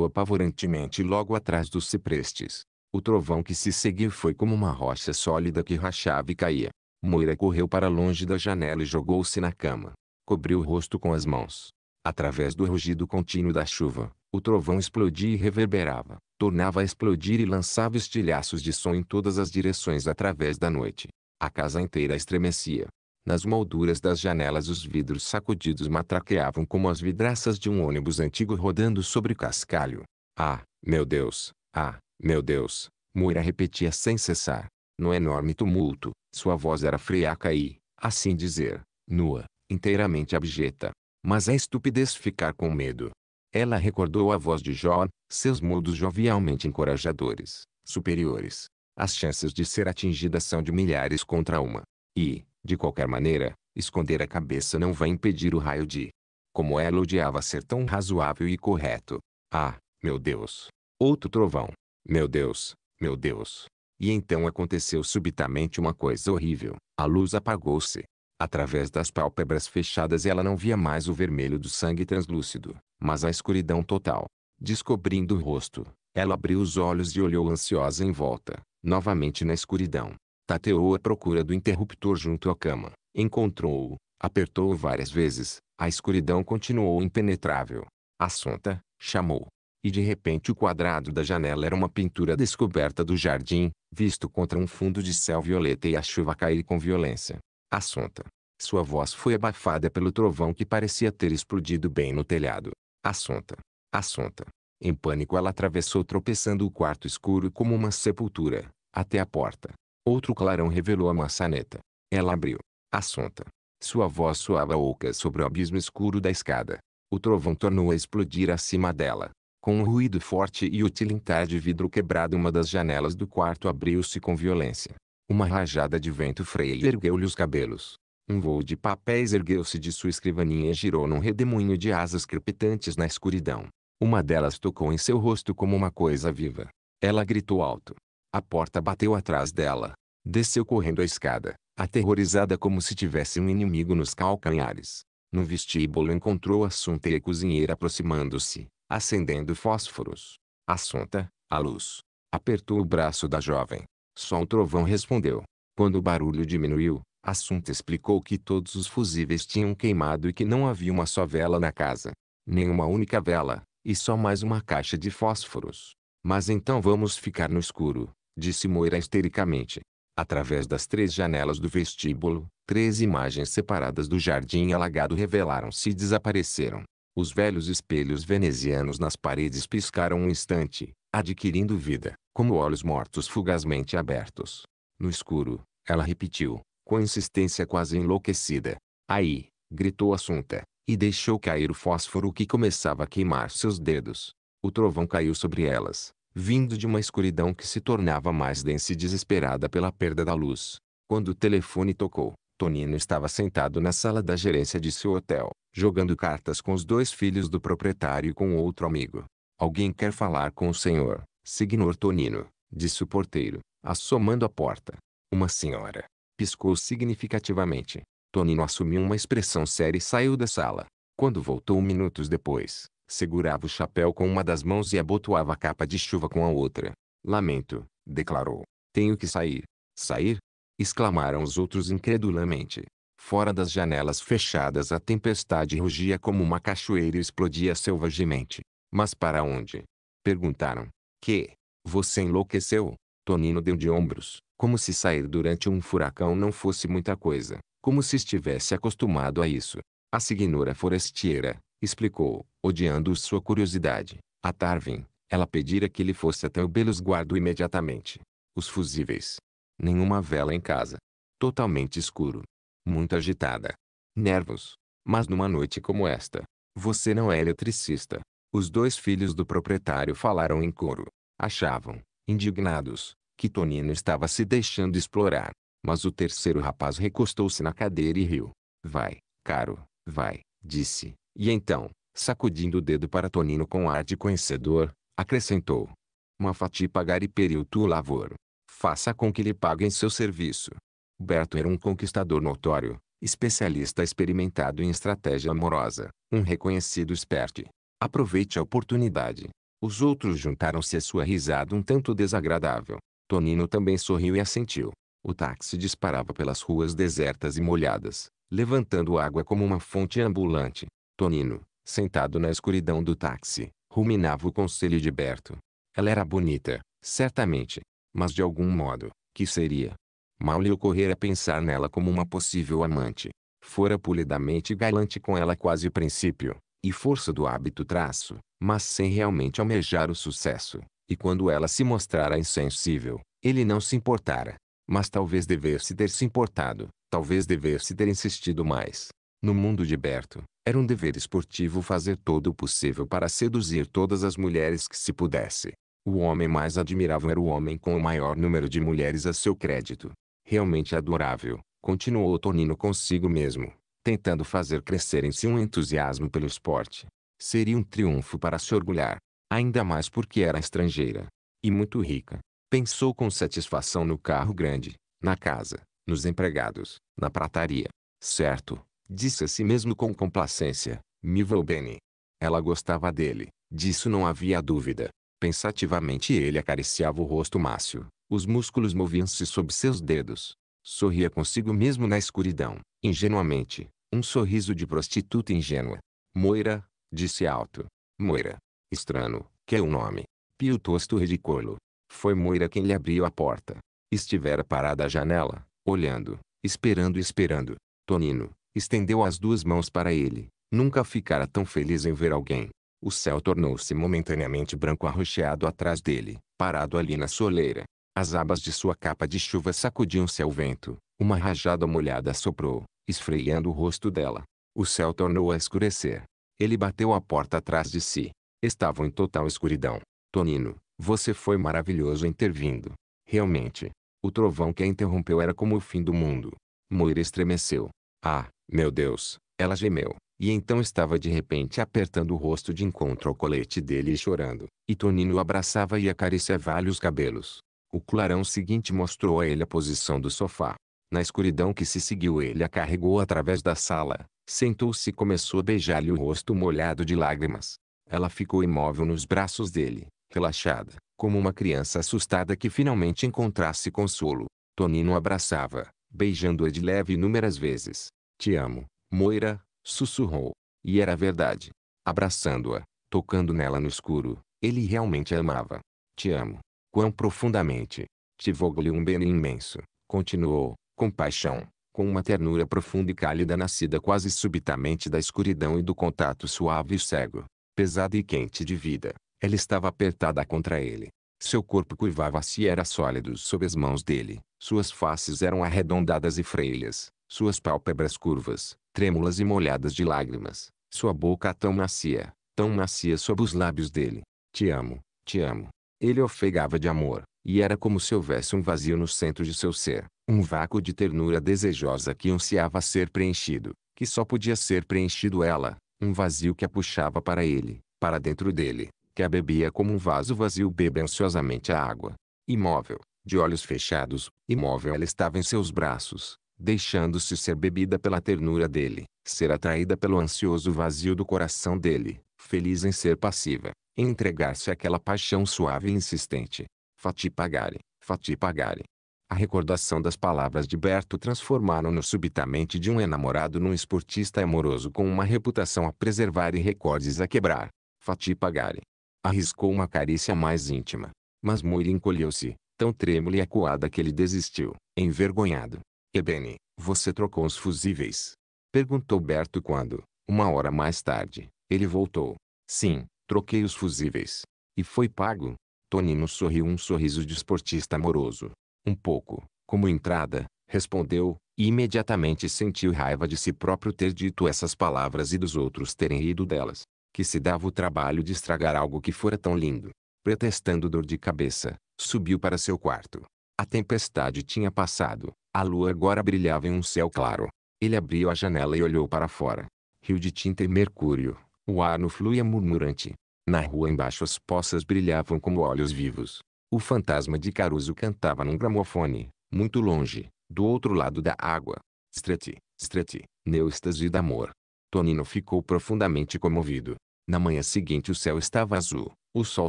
apavorantemente logo atrás dos ciprestes. O trovão que se seguiu foi como uma rocha sólida que rachava e caía. Moira correu para longe da janela e jogou-se na cama. Cobriu o rosto com as mãos. Através do rugido contínuo da chuva, o trovão explodia e reverberava, tornava a explodir e lançava estilhaços de som em todas as direções através da noite. A casa inteira estremecia. Nas molduras das janelas os vidros sacudidos matraqueavam como as vidraças de um ônibus antigo rodando sobre cascalho. Ah, meu Deus! Ah, meu Deus! Moira repetia sem cessar. No enorme tumulto, sua voz era friaca e, assim dizer, nua, inteiramente abjeta. Mas é estupidez ficar com medo. Ela recordou a voz de Jó, seus modos jovialmente encorajadores, superiores. As chances de ser atingida são de milhares contra uma. E, de qualquer maneira, esconder a cabeça não vai impedir o raio de. Como ela odiava ser tão razoável e correto. Ah, meu Deus! Outro trovão. Meu Deus, meu Deus. E então aconteceu subitamente uma coisa horrível. A luz apagou-se. Através das pálpebras fechadas ela não via mais o vermelho do sangue translúcido, mas a escuridão total. Descobrindo o rosto, ela abriu os olhos e olhou ansiosa em volta, novamente na escuridão. Tateou a procura do interruptor junto à cama. Encontrou-o, apertou-o várias vezes, a escuridão continuou impenetrável. Assunta, chamou e de repente o quadrado da janela era uma pintura descoberta do jardim, visto contra um fundo de céu violeta e a chuva cair com violência. Assunta. Sua voz foi abafada pelo trovão que parecia ter explodido bem no telhado. Assunta. Assunta. Em pânico ela atravessou tropeçando o quarto escuro como uma sepultura, até a porta. Outro clarão revelou a maçaneta. Ela abriu. Assunta. Sua voz soava oca sobre o abismo escuro da escada. O trovão tornou a explodir acima dela. Com um ruído forte e o tilintar de vidro quebrado uma das janelas do quarto abriu-se com violência. Uma rajada de vento freia ergueu-lhe os cabelos. Um voo de papéis ergueu-se de sua escrivaninha e girou num redemoinho de asas crepitantes na escuridão. Uma delas tocou em seu rosto como uma coisa viva. Ela gritou alto. A porta bateu atrás dela. Desceu correndo a escada, aterrorizada como se tivesse um inimigo nos calcanhares. No vestíbulo encontrou a Sunta e a cozinheira aproximando-se, acendendo fósforos. Assunta, a luz. Apertou o braço da jovem. Só o trovão respondeu. Quando o barulho diminuiu, Assunta explicou que todos os fusíveis tinham queimado e que não havia uma só vela na casa. Nenhuma única vela, e só mais uma caixa de fósforos. Mas então vamos ficar no escuro, disse Moira histericamente. Através das três janelas do vestíbulo, três imagens separadas do jardim alagado revelaram-se e desapareceram. Os velhos espelhos venezianos nas paredes piscaram um instante, adquirindo vida, como olhos mortos fugazmente abertos. No escuro, ela repetiu, com insistência quase enlouquecida. Aí, gritou Assunta, e deixou cair o fósforo que começava a queimar seus dedos. O trovão caiu sobre elas, vindo de uma escuridão que se tornava mais densa e desesperada pela perda da luz. Quando o telefone tocou, Tonino estava sentado na sala da gerência de seu hotel, jogando cartas com os dois filhos do proprietário e com outro amigo. Alguém quer falar com o senhor, Signor Tonino, disse o porteiro, assomando a porta. Uma senhora. Piscou significativamente. Tonino assumiu uma expressão séria e saiu da sala. Quando voltou minutos depois, segurava o chapéu com uma das mãos e abotoava a capa de chuva com a outra. Lamento, declarou. Tenho que sair. Sair? exclamaram os outros incredulamente. Fora das janelas fechadas a tempestade rugia como uma cachoeira e explodia selvagemente. Mas para onde? Perguntaram. Que? Você enlouqueceu? Tonino deu de ombros, como se sair durante um furacão não fosse muita coisa, como se estivesse acostumado a isso. A signora forestiera, explicou, odiando sua curiosidade. A Tarvin, ela pedira que ele fosse até o Belos Guardo imediatamente. Os fusíveis, Nenhuma vela em casa. Totalmente escuro. Muito agitada. Nervos. Mas numa noite como esta, você não é eletricista. Os dois filhos do proprietário falaram em coro. Achavam, indignados, que Tonino estava se deixando explorar. Mas o terceiro rapaz recostou-se na cadeira e riu. Vai, caro, vai, disse. E então, sacudindo o dedo para Tonino com ar de conhecedor, acrescentou. Uma fati pagar e periu tu lavoro faça com que lhe paguem seu serviço. Berto era um conquistador notório, especialista experimentado em estratégia amorosa, um reconhecido esperte. Aproveite a oportunidade. Os outros juntaram-se à sua risada um tanto desagradável. Tonino também sorriu e assentiu. O táxi disparava pelas ruas desertas e molhadas, levantando água como uma fonte ambulante. Tonino, sentado na escuridão do táxi, ruminava o conselho de Berto. Ela era bonita, certamente, mas de algum modo, que seria. Mal lhe ocorrera pensar nela como uma possível amante. Fora polidamente galante com ela quase princípio, e força do hábito traço, mas sem realmente almejar o sucesso. E quando ela se mostrara insensível, ele não se importara. Mas talvez devesse ter se importado, talvez devesse ter insistido mais. No mundo de Berto, era um dever esportivo fazer todo o possível para seduzir todas as mulheres que se pudesse. O homem mais admirável era o homem com o maior número de mulheres a seu crédito. Realmente adorável, continuou Tonino consigo mesmo, tentando fazer crescer em si um entusiasmo pelo esporte. Seria um triunfo para se orgulhar, ainda mais porque era estrangeira. E muito rica. Pensou com satisfação no carro grande, na casa, nos empregados, na prataria. Certo, disse a si mesmo com complacência, me vou bene. Ela gostava dele, disso não havia dúvida. Pensativamente ele acariciava o rosto mácio. Os músculos moviam-se sob seus dedos. Sorria consigo mesmo na escuridão, ingenuamente, um sorriso de prostituta ingênua. Moira, disse alto. Moira. Estranho, que é o nome. Pio tosto ridículo. Foi Moira quem lhe abriu a porta. Estivera parada à janela, olhando, esperando e esperando. Tonino, estendeu as duas mãos para ele. Nunca ficara tão feliz em ver alguém, o céu tornou-se momentaneamente branco arroxeado atrás dele, parado ali na soleira. As abas de sua capa de chuva sacudiam-se ao vento. Uma rajada molhada soprou, esfriando o rosto dela. O céu tornou a escurecer. Ele bateu a porta atrás de si. Estavam em total escuridão. Tonino, você foi maravilhoso intervindo. Realmente, o trovão que a interrompeu era como o fim do mundo. Moira estremeceu. Ah, meu Deus, ela gemeu. E então estava de repente apertando o rosto de encontro ao colete dele e chorando. E Tonino abraçava e acariciava-lhe os cabelos. O clarão seguinte mostrou a ele a posição do sofá. Na escuridão que se seguiu ele a carregou através da sala. Sentou-se e começou a beijar-lhe o rosto molhado de lágrimas. Ela ficou imóvel nos braços dele, relaxada, como uma criança assustada que finalmente encontrasse consolo. Tonino abraçava, beijando-a de leve inúmeras vezes. Te amo, Moira, sussurrou. E era verdade. Abraçando-a, tocando nela no escuro, ele realmente a amava. Te amo. Quão profundamente. Te vou-lhe um bem imenso. Continuou, com paixão, com uma ternura profunda e cálida nascida quase subitamente da escuridão e do contato suave e cego. Pesada e quente de vida, ela estava apertada contra ele. Seu corpo curvava-se e era sólido sob as mãos dele. Suas faces eram arredondadas e freias, suas pálpebras curvas, trêmulas e molhadas de lágrimas, sua boca tão macia, tão macia sob os lábios dele. Te amo, te amo. Ele ofegava de amor, e era como se houvesse um vazio no centro de seu ser, um vácuo de ternura desejosa que ansiava ser preenchido, que só podia ser preenchido ela, um vazio que a puxava para ele, para dentro dele, que a bebia como um vaso vazio bebe ansiosamente a água. Imóvel, de olhos fechados, imóvel ela estava em seus braços, deixando-se ser bebida pela ternura dele, ser atraída pelo ansioso vazio do coração dele, feliz em ser passiva, entregar-se àquela paixão suave e insistente. Fati pagare, fati pagare. A recordação das palavras de Berto transformaram-no subitamente de um enamorado num esportista amoroso com uma reputação a preservar e recordes a quebrar. Fati pagare. Arriscou uma carícia mais íntima. Mas Moira encolheu-se, tão trêmula e acuada que ele desistiu, envergonhado. Ebene, você trocou os fusíveis? Perguntou Berto quando, uma hora mais tarde, ele voltou. Sim, troquei os fusíveis. E foi pago? Tonino sorriu um sorriso de esportista amoroso. Um pouco, como entrada, respondeu, e imediatamente sentiu raiva de si próprio ter dito essas palavras e dos outros terem rido delas, que se dava o trabalho de estragar algo que fora tão lindo. Pretextando dor de cabeça, subiu para seu quarto. A tempestade tinha passado, a lua agora brilhava em um céu claro. Ele abriu a janela e olhou para fora. Rio de tinta e mercúrio. O ar no fluía murmurante. Na rua embaixo as poças brilhavam como olhos vivos. O fantasma de Caruso cantava num gramofone, muito longe, do outro lado da água. Stretti, Stretti, meu êxtase d'amor. Tonino ficou profundamente comovido. Na manhã seguinte o céu estava azul, o sol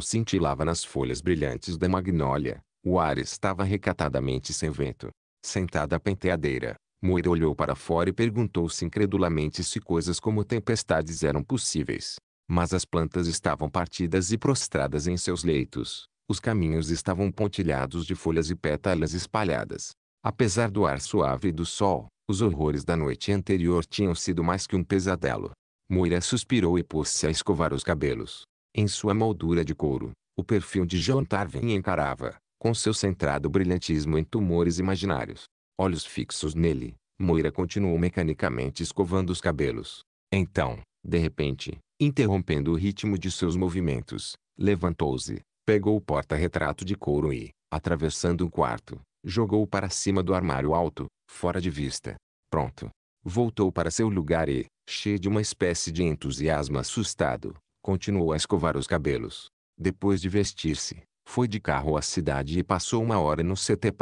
cintilava nas folhas brilhantes da magnólia, o ar estava recatadamente sem vento, sentada à penteadeira. Moira olhou para fora e perguntou-se incredulamente se coisas como tempestades eram possíveis. Mas as plantas estavam partidas e prostradas em seus leitos. Os caminhos estavam pontilhados de folhas e pétalas espalhadas. Apesar do ar suave e do sol, os horrores da noite anterior tinham sido mais que um pesadelo. Moira suspirou e pôs-se a escovar os cabelos. Em sua moldura de couro, o perfil de John Tarvin encarava, com seu centrado brilhantismo em tumores imaginários. Olhos fixos nele, Moira continuou mecanicamente escovando os cabelos. Então, de repente, interrompendo o ritmo de seus movimentos, levantou-se, pegou o porta-retrato de couro e, atravessando o quarto, jogou-o para cima do armário alto, fora de vista. Pronto. Voltou para seu lugar e, cheio de uma espécie de entusiasmo assustado, continuou a escovar os cabelos. Depois de vestir-se, foi de carro à cidade e passou uma hora no CT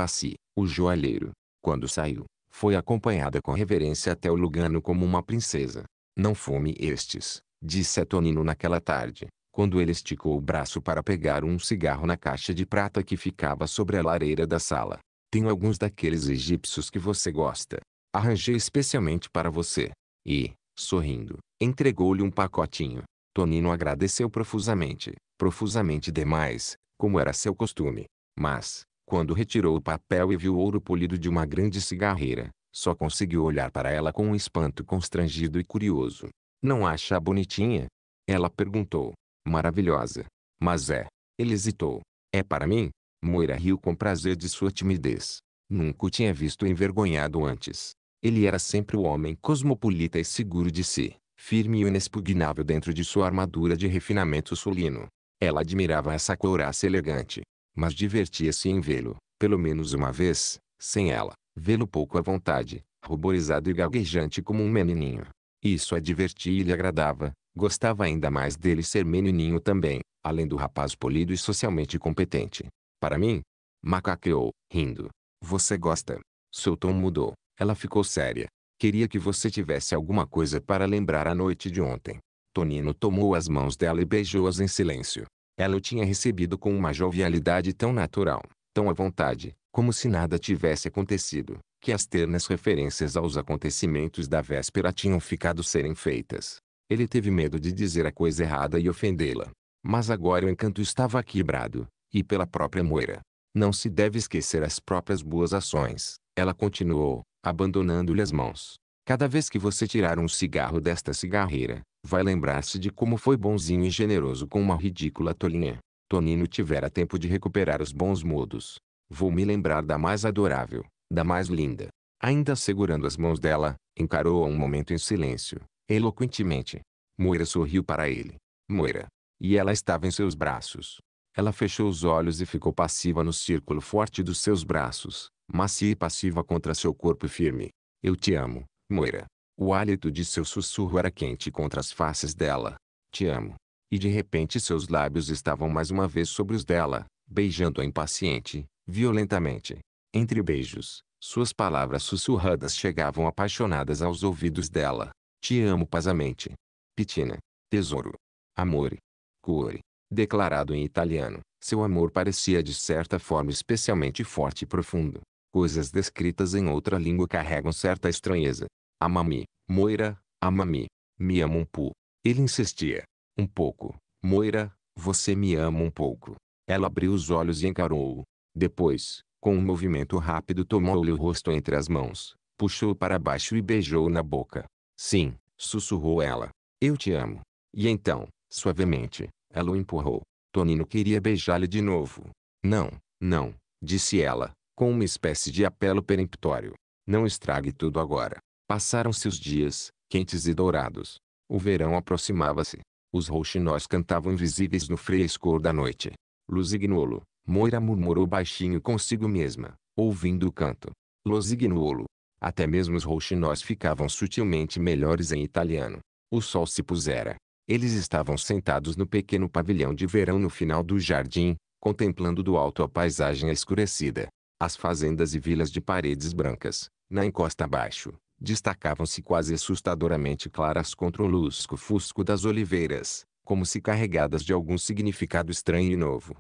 o joalheiro. Quando saiu, foi acompanhada com reverência até o Lugano como uma princesa. Não fume estes, disse a Tonino naquela tarde, quando ele esticou o braço para pegar um cigarro na caixa de prata que ficava sobre a lareira da sala. Tenho alguns daqueles egípcios que você gosta. Arranjei especialmente para você. E, sorrindo, entregou-lhe um pacotinho. Tonino agradeceu profusamente, profusamente demais, como era seu costume. Mas, quando retirou o papel e viu o ouro polido de uma grande cigarreira, só conseguiu olhar para ela com um espanto constrangido e curioso. Não acha bonitinha? Ela perguntou. Maravilhosa. Mas é. Ele hesitou. É para mim? Moira riu com prazer de sua timidez. Nunca o tinha visto envergonhado antes. Ele era sempre o homem cosmopolita e seguro de si, firme e inexpugnável dentro de sua armadura de refinamento solino. Ela admirava essa couraça elegante, mas divertia-se em vê-lo, pelo menos uma vez, sem ela, vê-lo pouco à vontade, ruborizado e gaguejante como um menininho. Isso a divertia e lhe agradava, gostava ainda mais dele ser menininho também, além do rapaz polido e socialmente competente. Para mim? Macaqueou, rindo. Você gosta. Seu tom mudou, ela ficou séria. Queria que você tivesse alguma coisa para lembrar a noite de ontem. Tonino tomou as mãos dela e beijou-as em silêncio. Ela o tinha recebido com uma jovialidade tão natural, tão à vontade, como se nada tivesse acontecido, que as ternas referências aos acontecimentos da véspera tinham ficado serem feitas. Ele teve medo de dizer a coisa errada e ofendê-la. Mas agora o encanto estava quebrado, e pela própria Moira. Não se deve esquecer as próprias boas ações, ela continuou, abandonando-lhe as mãos. Cada vez que você tirar um cigarro desta cigarreira, vai lembrar-se de como foi bonzinho e generoso com uma ridícula tolinha. Tonino tivera tempo de recuperar os bons modos. Vou me lembrar da mais adorável, da mais linda. Ainda segurando as mãos dela, encarou-a um momento em silêncio, eloquentemente. Moira sorriu para ele. Moira. E ela estava em seus braços. Ela fechou os olhos e ficou passiva no círculo forte dos seus braços, macia e passiva contra seu corpo firme. Eu te amo, Moira. O hálito de seu sussurro era quente contra as faces dela. Te amo. E de repente seus lábios estavam mais uma vez sobre os dela, beijando-a impaciente, violentamente. Entre beijos, suas palavras sussurradas chegavam apaixonadas aos ouvidos dela. Te amo pasamente. Pitina. Tesouro. Amore. Cuore. Declarado em italiano, seu amor parecia de certa forma especialmente forte e profundo. Coisas descritas em outra língua carregam certa estranheza. Amami, Moira, Amami, me ama um pouco. Ele insistia. Um pouco. Moira, você me ama um pouco. Ela abriu os olhos e encarou-o. Depois, com um movimento rápido tomou-lhe o rosto entre as mãos, puxou-o para baixo e beijou na boca. Sim, sussurrou ela. Eu te amo. E então, suavemente, ela o empurrou. Tonino queria beijá lo de novo. Não, não, disse ela, com uma espécie de apelo peremptório. Não estrague tudo agora. Passaram-se os dias, quentes e dourados. O verão aproximava-se. Os rouxinóis cantavam invisíveis no frescor da noite. Luzignolo, Moira murmurou baixinho consigo mesma, ouvindo o canto. Luzignolo. Até mesmo os rouxinóis ficavam sutilmente melhores em italiano. O sol se pusera. Eles estavam sentados no pequeno pavilhão de verão no final do jardim, contemplando do alto a paisagem escurecida. As fazendas e vilas de paredes brancas, na encosta abaixo, destacavam-se quase assustadoramente claras contra o lusco-fusco das oliveiras, como se carregadas de algum significado estranho e novo.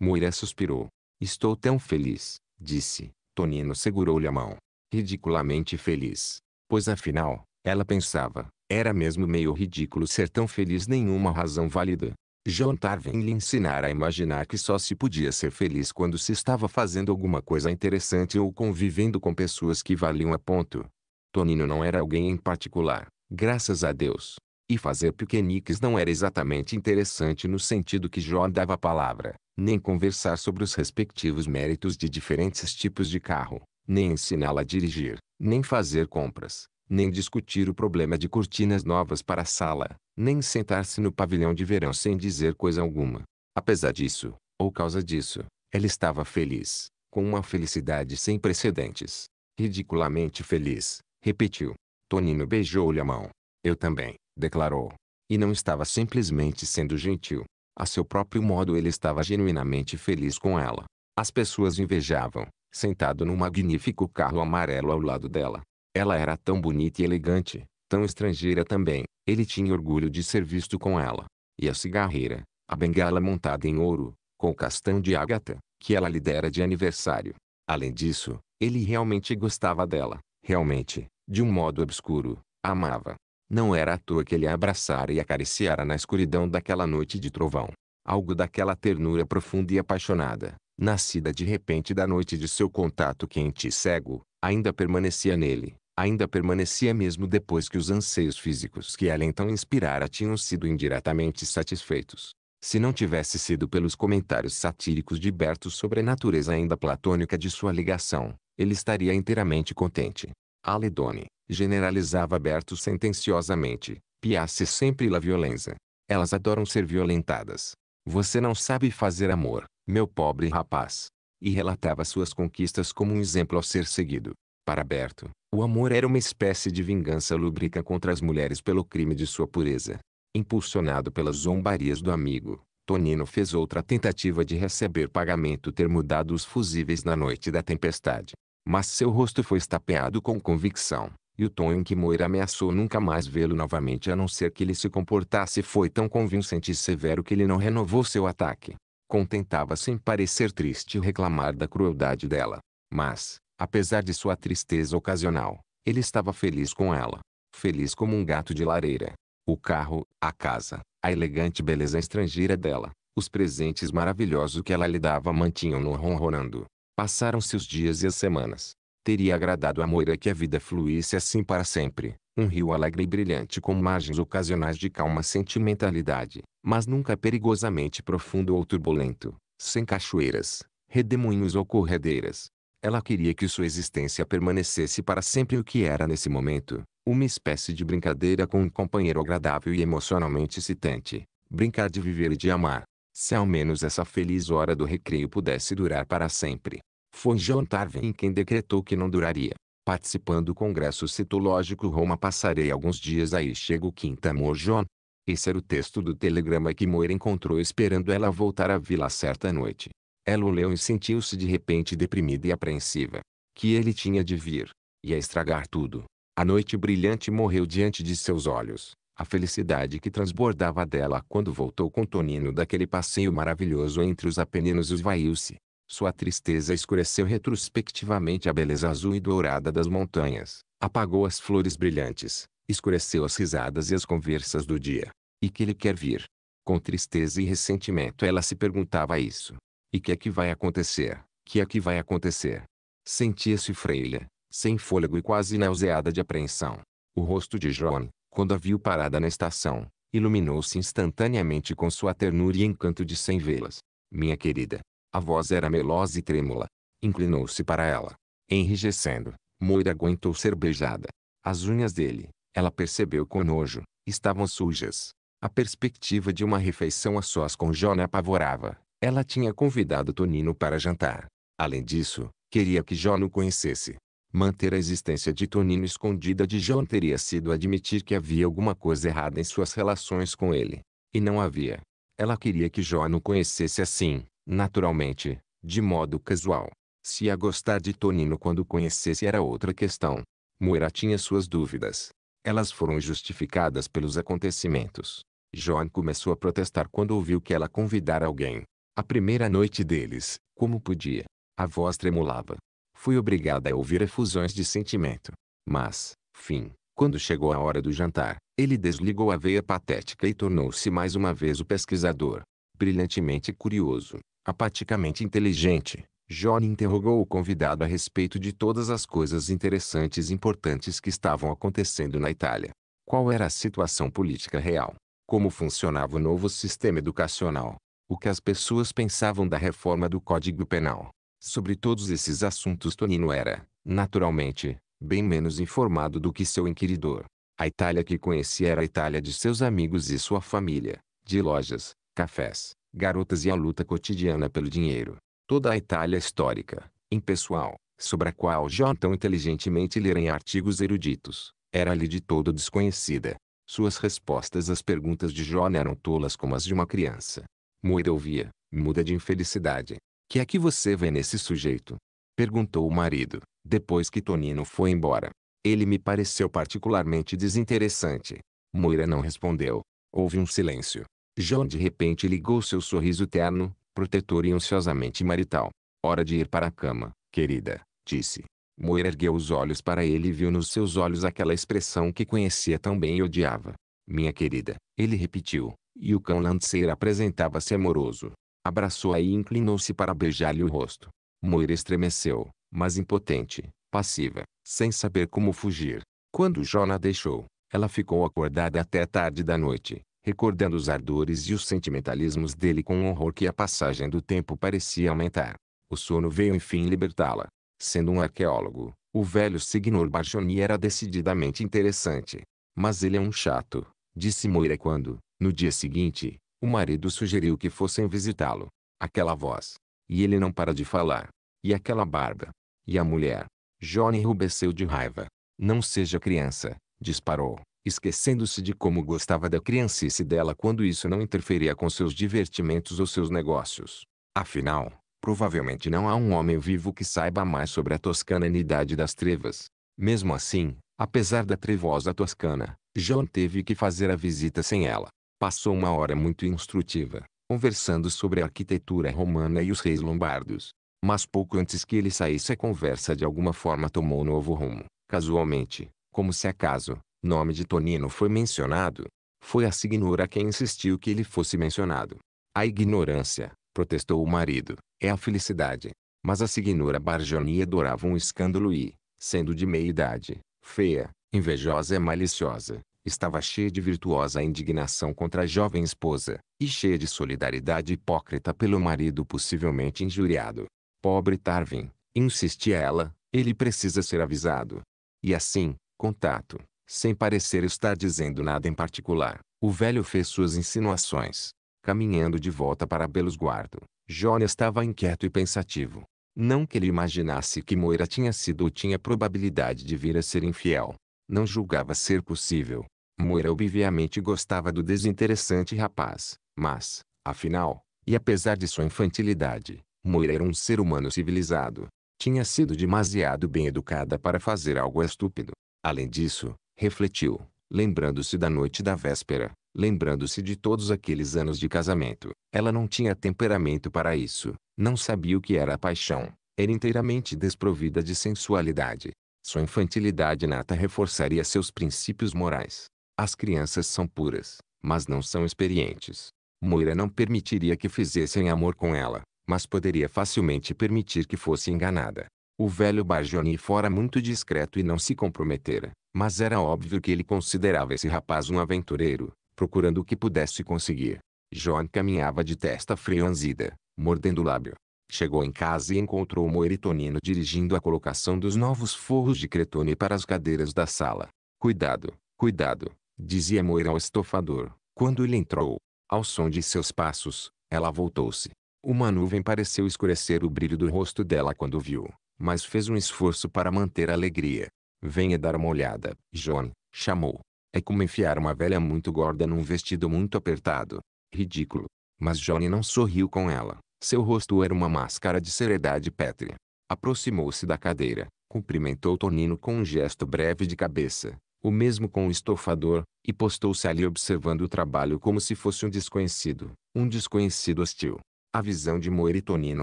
Moira suspirou. Estou tão feliz, disse. Tonino segurou-lhe a mão. Ridiculamente feliz. Pois afinal, ela pensava, era mesmo meio ridículo ser tão feliz nenhuma razão válida. John Tarvin lhe ensinara a imaginar que só se podia ser feliz quando se estava fazendo alguma coisa interessante ou convivendo com pessoas que valiam a ponto, Toninho não era alguém em particular, graças a Deus. E fazer piqueniques não era exatamente interessante no sentido que Jó dava a palavra, nem conversar sobre os respectivos méritos de diferentes tipos de carro, nem ensiná-la a dirigir, nem fazer compras, nem discutir o problema de cortinas novas para a sala, nem sentar-se no pavilhão de verão sem dizer coisa alguma. Apesar disso, ou causa disso, ela estava feliz, com uma felicidade sem precedentes. Ridiculamente feliz, repetiu. Tonino beijou-lhe a mão. Eu também, declarou. E não estava simplesmente sendo gentil. A seu próprio modo ele estava genuinamente feliz com ela. As pessoas invejavam, sentado num magnífico carro amarelo ao lado dela. Ela era tão bonita e elegante, tão estrangeira também. Ele tinha orgulho de ser visto com ela. E a cigarreira, a bengala montada em ouro, com o castão de ágata, que ela lhe dera de aniversário. Além disso, ele realmente gostava dela. Realmente, de um modo obscuro, amava. Não era à toa que ele a abraçara e acariciara na escuridão daquela noite de trovão. Algo daquela ternura profunda e apaixonada, nascida de repente da noite de seu contato quente e cego, ainda permanecia nele, ainda permanecia mesmo depois que os anseios físicos que ela então inspirara tinham sido indiretamente satisfeitos. Se não tivesse sido pelos comentários satíricos de Berto sobre a natureza ainda platônica de sua ligação, ele estaria inteiramente contente. Aledone, generalizava Berto sentenciosamente. piasse sempre la violência Elas adoram ser violentadas. Você não sabe fazer amor, meu pobre rapaz. E relatava suas conquistas como um exemplo a ser seguido. Para Berto, o amor era uma espécie de vingança lúbrica contra as mulheres pelo crime de sua pureza. Impulsionado pelas zombarias do amigo, Tonino fez outra tentativa de receber pagamento ter mudado os fusíveis na noite da tempestade. Mas seu rosto foi estapeado com convicção, e o tom em que Moira ameaçou nunca mais vê-lo novamente a não ser que ele se comportasse foi tão convincente e severo que ele não renovou seu ataque. Contentava-se em parecer triste e reclamar da crueldade dela. Mas, apesar de sua tristeza ocasional, ele estava feliz com ela. Feliz como um gato de lareira. O carro, a casa, a elegante beleza estrangeira dela, os presentes maravilhosos que ela lhe dava mantinham-no ronronando. Passaram-se os dias e as semanas. Teria agradado a Moira que a vida fluísse assim para sempre, um rio alegre e brilhante com margens ocasionais de calma sentimentalidade, mas nunca perigosamente profundo ou turbulento, sem cachoeiras, redemoinhos ou corredeiras. Ela queria que sua existência permanecesse para sempre o que era nesse momento, uma espécie de brincadeira com um companheiro agradável e emocionalmente excitante, brincar de viver e de amar. Se ao menos essa feliz hora do recreio pudesse durar para sempre. Foi John Tarvin quem decretou que não duraria. Participando do Congresso Citológico Roma passarei alguns dias aí chego quinta amor John. Esse era o texto do telegrama que Moira encontrou esperando ela voltar à vila certa noite. Ela o leu e sentiu-se de repente deprimida e apreensiva. Que ele tinha de vir. Ia estragar tudo. A noite brilhante morreu diante de seus olhos. A felicidade que transbordava dela quando voltou com Tonino daquele passeio maravilhoso entre os Apeninos esvaiu-se. Sua tristeza escureceu retrospectivamente a beleza azul e dourada das montanhas, apagou as flores brilhantes, escureceu as risadas e as conversas do dia. E que ele quer vir? Com tristeza e ressentimento ela se perguntava isso. E que é que vai acontecer? Que é que vai acontecer? Sentia-se freira, sem fôlego e quase nauseada de apreensão. O rosto de Joan, quando a viu parada na estação, iluminou-se instantaneamente com sua ternura e encanto de sem vê-las. Minha querida. A voz era melosa e trêmula. Inclinou-se para ela. Enrijecendo, Moira aguentou ser beijada. As unhas dele, ela percebeu com nojo, estavam sujas. A perspectiva de uma refeição a sós com Jona apavorava. Ela tinha convidado Tonino para jantar. Além disso, queria que Jona o conhecesse. Manter a existência de Tonino escondida de João teria sido admitir que havia alguma coisa errada em suas relações com ele. E não havia. Ela queria que João o conhecesse assim, naturalmente, de modo casual. Se a gostar de Tonino quando o conhecesse era outra questão. Moira tinha suas dúvidas. Elas foram justificadas pelos acontecimentos. John começou a protestar quando ouviu que ela convidara alguém. A primeira noite deles, como podia? A voz tremulava fui obrigada a ouvir efusões de sentimento. Mas, fim, quando chegou a hora do jantar, ele desligou a veia patética e tornou-se mais uma vez o pesquisador. Brilhantemente curioso, apaticamente inteligente, Johnny interrogou o convidado a respeito de todas as coisas interessantes e importantes que estavam acontecendo na Itália. Qual era a situação política real? Como funcionava o novo sistema educacional? O que as pessoas pensavam da reforma do Código Penal? Sobre todos esses assuntos Tonino era, naturalmente, bem menos informado do que seu inquiridor. A Itália que conhecia era a Itália de seus amigos e sua família, de lojas, cafés, garotas e a luta cotidiana pelo dinheiro. Toda a Itália histórica, impessoal, sobre a qual John tão inteligentemente lera em artigos eruditos, era-lhe de todo desconhecida. Suas respostas às perguntas de John eram tolas como as de uma criança. Moira ouvia, muda de infelicidade, que é que você vê nesse sujeito? Perguntou o marido, depois que Tonino foi embora. Ele me pareceu particularmente desinteressante. Moira não respondeu. Houve um silêncio. John de repente ligou seu sorriso terno, protetor e ansiosamente marital. Hora de ir para a cama, querida, disse. Moira ergueu os olhos para ele e viu nos seus olhos aquela expressão que conhecia tão bem e odiava. Minha querida, ele repetiu, e o cão lanceiro apresentava-se amoroso. Abraçou-a e inclinou-se para beijar-lhe o rosto. Moira estremeceu, mas impotente, passiva, sem saber como fugir. Quando Jona deixou, ela ficou acordada até a tarde da noite, recordando os ardores e os sentimentalismos dele com um horror que a passagem do tempo parecia aumentar. O sono veio enfim libertá-la. Sendo um arqueólogo, o velho Signor Barjoni era decididamente interessante. Mas ele é um chato, disse Moira quando, no dia seguinte, o marido sugeriu que fossem visitá-lo. Aquela voz. E ele não para de falar. E aquela barba. E a mulher. Johnny enrubesceu de raiva. Não seja criança, disparou, esquecendo-se de como gostava da criancice dela quando isso não interferia com seus divertimentos ou seus negócios. Afinal, provavelmente não há um homem vivo que saiba mais sobre a toscananidade das trevas. Mesmo assim, apesar da trevosa toscana, John teve que fazer a visita sem ela. Passou uma hora muito instrutiva, conversando sobre a arquitetura romana e os reis lombardos. Mas pouco antes que ele saísse a conversa de alguma forma tomou um novo rumo. Casualmente, como se acaso, nome de Tonino foi mencionado. Foi a Signora quem insistiu que ele fosse mencionado. A ignorância, protestou o marido, é a felicidade. Mas a Signora Bargioni adorava um escândalo e, sendo de meia idade, feia, invejosa e maliciosa, Estava cheia de virtuosa indignação contra a jovem esposa, e cheia de solidariedade hipócrita pelo marido possivelmente injuriado. Pobre Tarvin, insistia ela, ele precisa ser avisado. E assim, contato, sem parecer estar dizendo nada em particular, o velho fez suas insinuações. Caminhando de volta para Belos Guardo, Johnny estava inquieto e pensativo. Não que ele imaginasse que Moira tinha sido ou tinha probabilidade de vir a ser infiel. Não julgava ser possível, Moira obviamente gostava do desinteressante rapaz, mas, afinal, e apesar de sua infantilidade, Moira era um ser humano civilizado. Tinha sido demasiado bem educada para fazer algo estúpido. Além disso, refletiu, lembrando-se da noite da véspera, lembrando-se de todos aqueles anos de casamento. Ela não tinha temperamento para isso, não sabia o que era paixão, era inteiramente desprovida de sensualidade. Sua infantilidade nata reforçaria seus princípios morais. As crianças são puras, mas não são experientes. Moira não permitiria que fizessem amor com ela, mas poderia facilmente permitir que fosse enganada. O velho Bajoni fora muito discreto e não se comprometera, mas era óbvio que ele considerava esse rapaz um aventureiro, procurando o que pudesse conseguir. John caminhava de testa franzida, mordendo o lábio. Chegou em casa e encontrou Moira e Tonino dirigindo a colocação dos novos forros de cretone para as cadeiras da sala. Cuidado, cuidado, dizia Moira ao estofador, quando ele entrou. Ao som de seus passos, ela voltou-se. Uma nuvem pareceu escurecer o brilho do rosto dela quando viu, mas fez um esforço para manter a alegria. Venha dar uma olhada, John, chamou. É como enfiar uma velha muito gorda num vestido muito apertado. Ridículo. Mas Johnny não sorriu com ela. Seu rosto era uma máscara de seriedade pétrea. Aproximou-se da cadeira, cumprimentou Tonino com um gesto breve de cabeça, o mesmo com o estofador, e postou-se ali observando o trabalho como se fosse um desconhecido, um desconhecido hostil. A visão de Tonino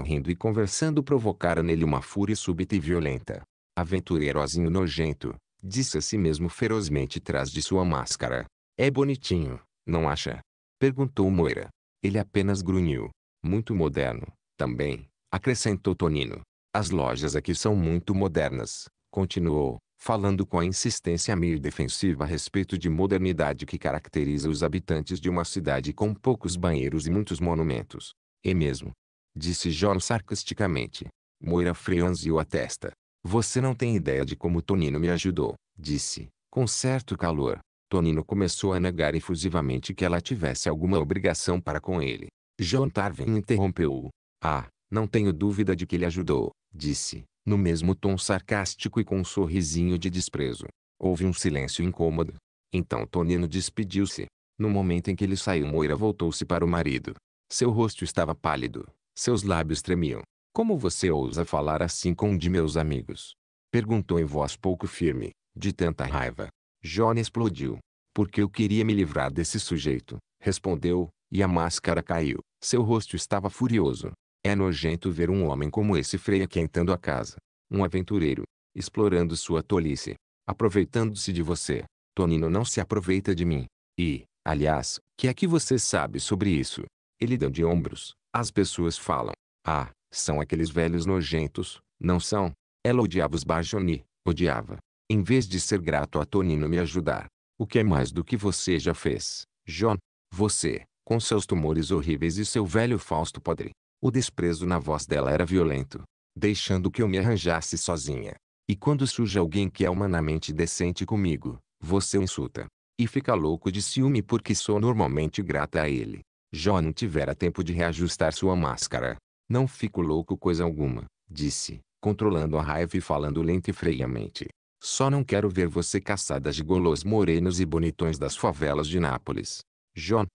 rindo e conversando provocara nele uma fúria súbita e violenta. Aventureirozinho nojento, disse a si mesmo ferozmente trás de sua máscara. É bonitinho, não acha? Perguntou Moira. Ele apenas grunhiu. Muito moderno, também, acrescentou Tonino. As lojas aqui são muito modernas, continuou, falando com a insistência meio defensiva a respeito de modernidade que caracteriza os habitantes de uma cidade com poucos banheiros e muitos monumentos. e mesmo. Disse John sarcasticamente. Moira franziu a testa. Você não tem ideia de como Tonino me ajudou, disse, com certo calor. Tonino começou a negar efusivamente que ela tivesse alguma obrigação para com ele. John Tarvin interrompeu-o. Ah, não tenho dúvida de que ele ajudou, disse no mesmo tom sarcástico e com um sorrisinho de desprezo. Houve um silêncio incômodo. Então Tonino despediu-se. No momento em que ele saiu Moira voltou-se para o marido. Seu rosto estava pálido. Seus lábios tremiam. Como você ousa falar assim com um de meus amigos? Perguntou em voz pouco firme, de tanta raiva. Johnny explodiu. Porque eu queria me livrar desse sujeito, respondeu, e a máscara caiu. Seu rosto estava furioso. É nojento ver um homem como esse frequentando a casa. Um aventureiro, explorando sua tolice, aproveitando-se de você. Tonino não se aproveita de mim. E, aliás, que é que você sabe sobre isso? Ele dá de ombros. As pessoas falam. Ah, são aqueles velhos nojentos, não são? Ela odiava os Bajoni, odiava. Em vez de ser grato a Tonino me ajudar. O que é mais do que você já fez, John? Você, com seus tumores horríveis e seu velho Fausto podre. O desprezo na voz dela era violento, deixando que eu me arranjasse sozinha. E quando surge alguém que é humanamente decente comigo, você o insulta. E fica louco de ciúme porque sou normalmente grata a ele. Jó não tivera tempo de reajustar sua máscara. Não fico louco coisa alguma, disse, controlando a raiva e falando lenta e freiamente. Só não quero ver você caçada de golos morenos e bonitões das favelas de Nápoles. Jó.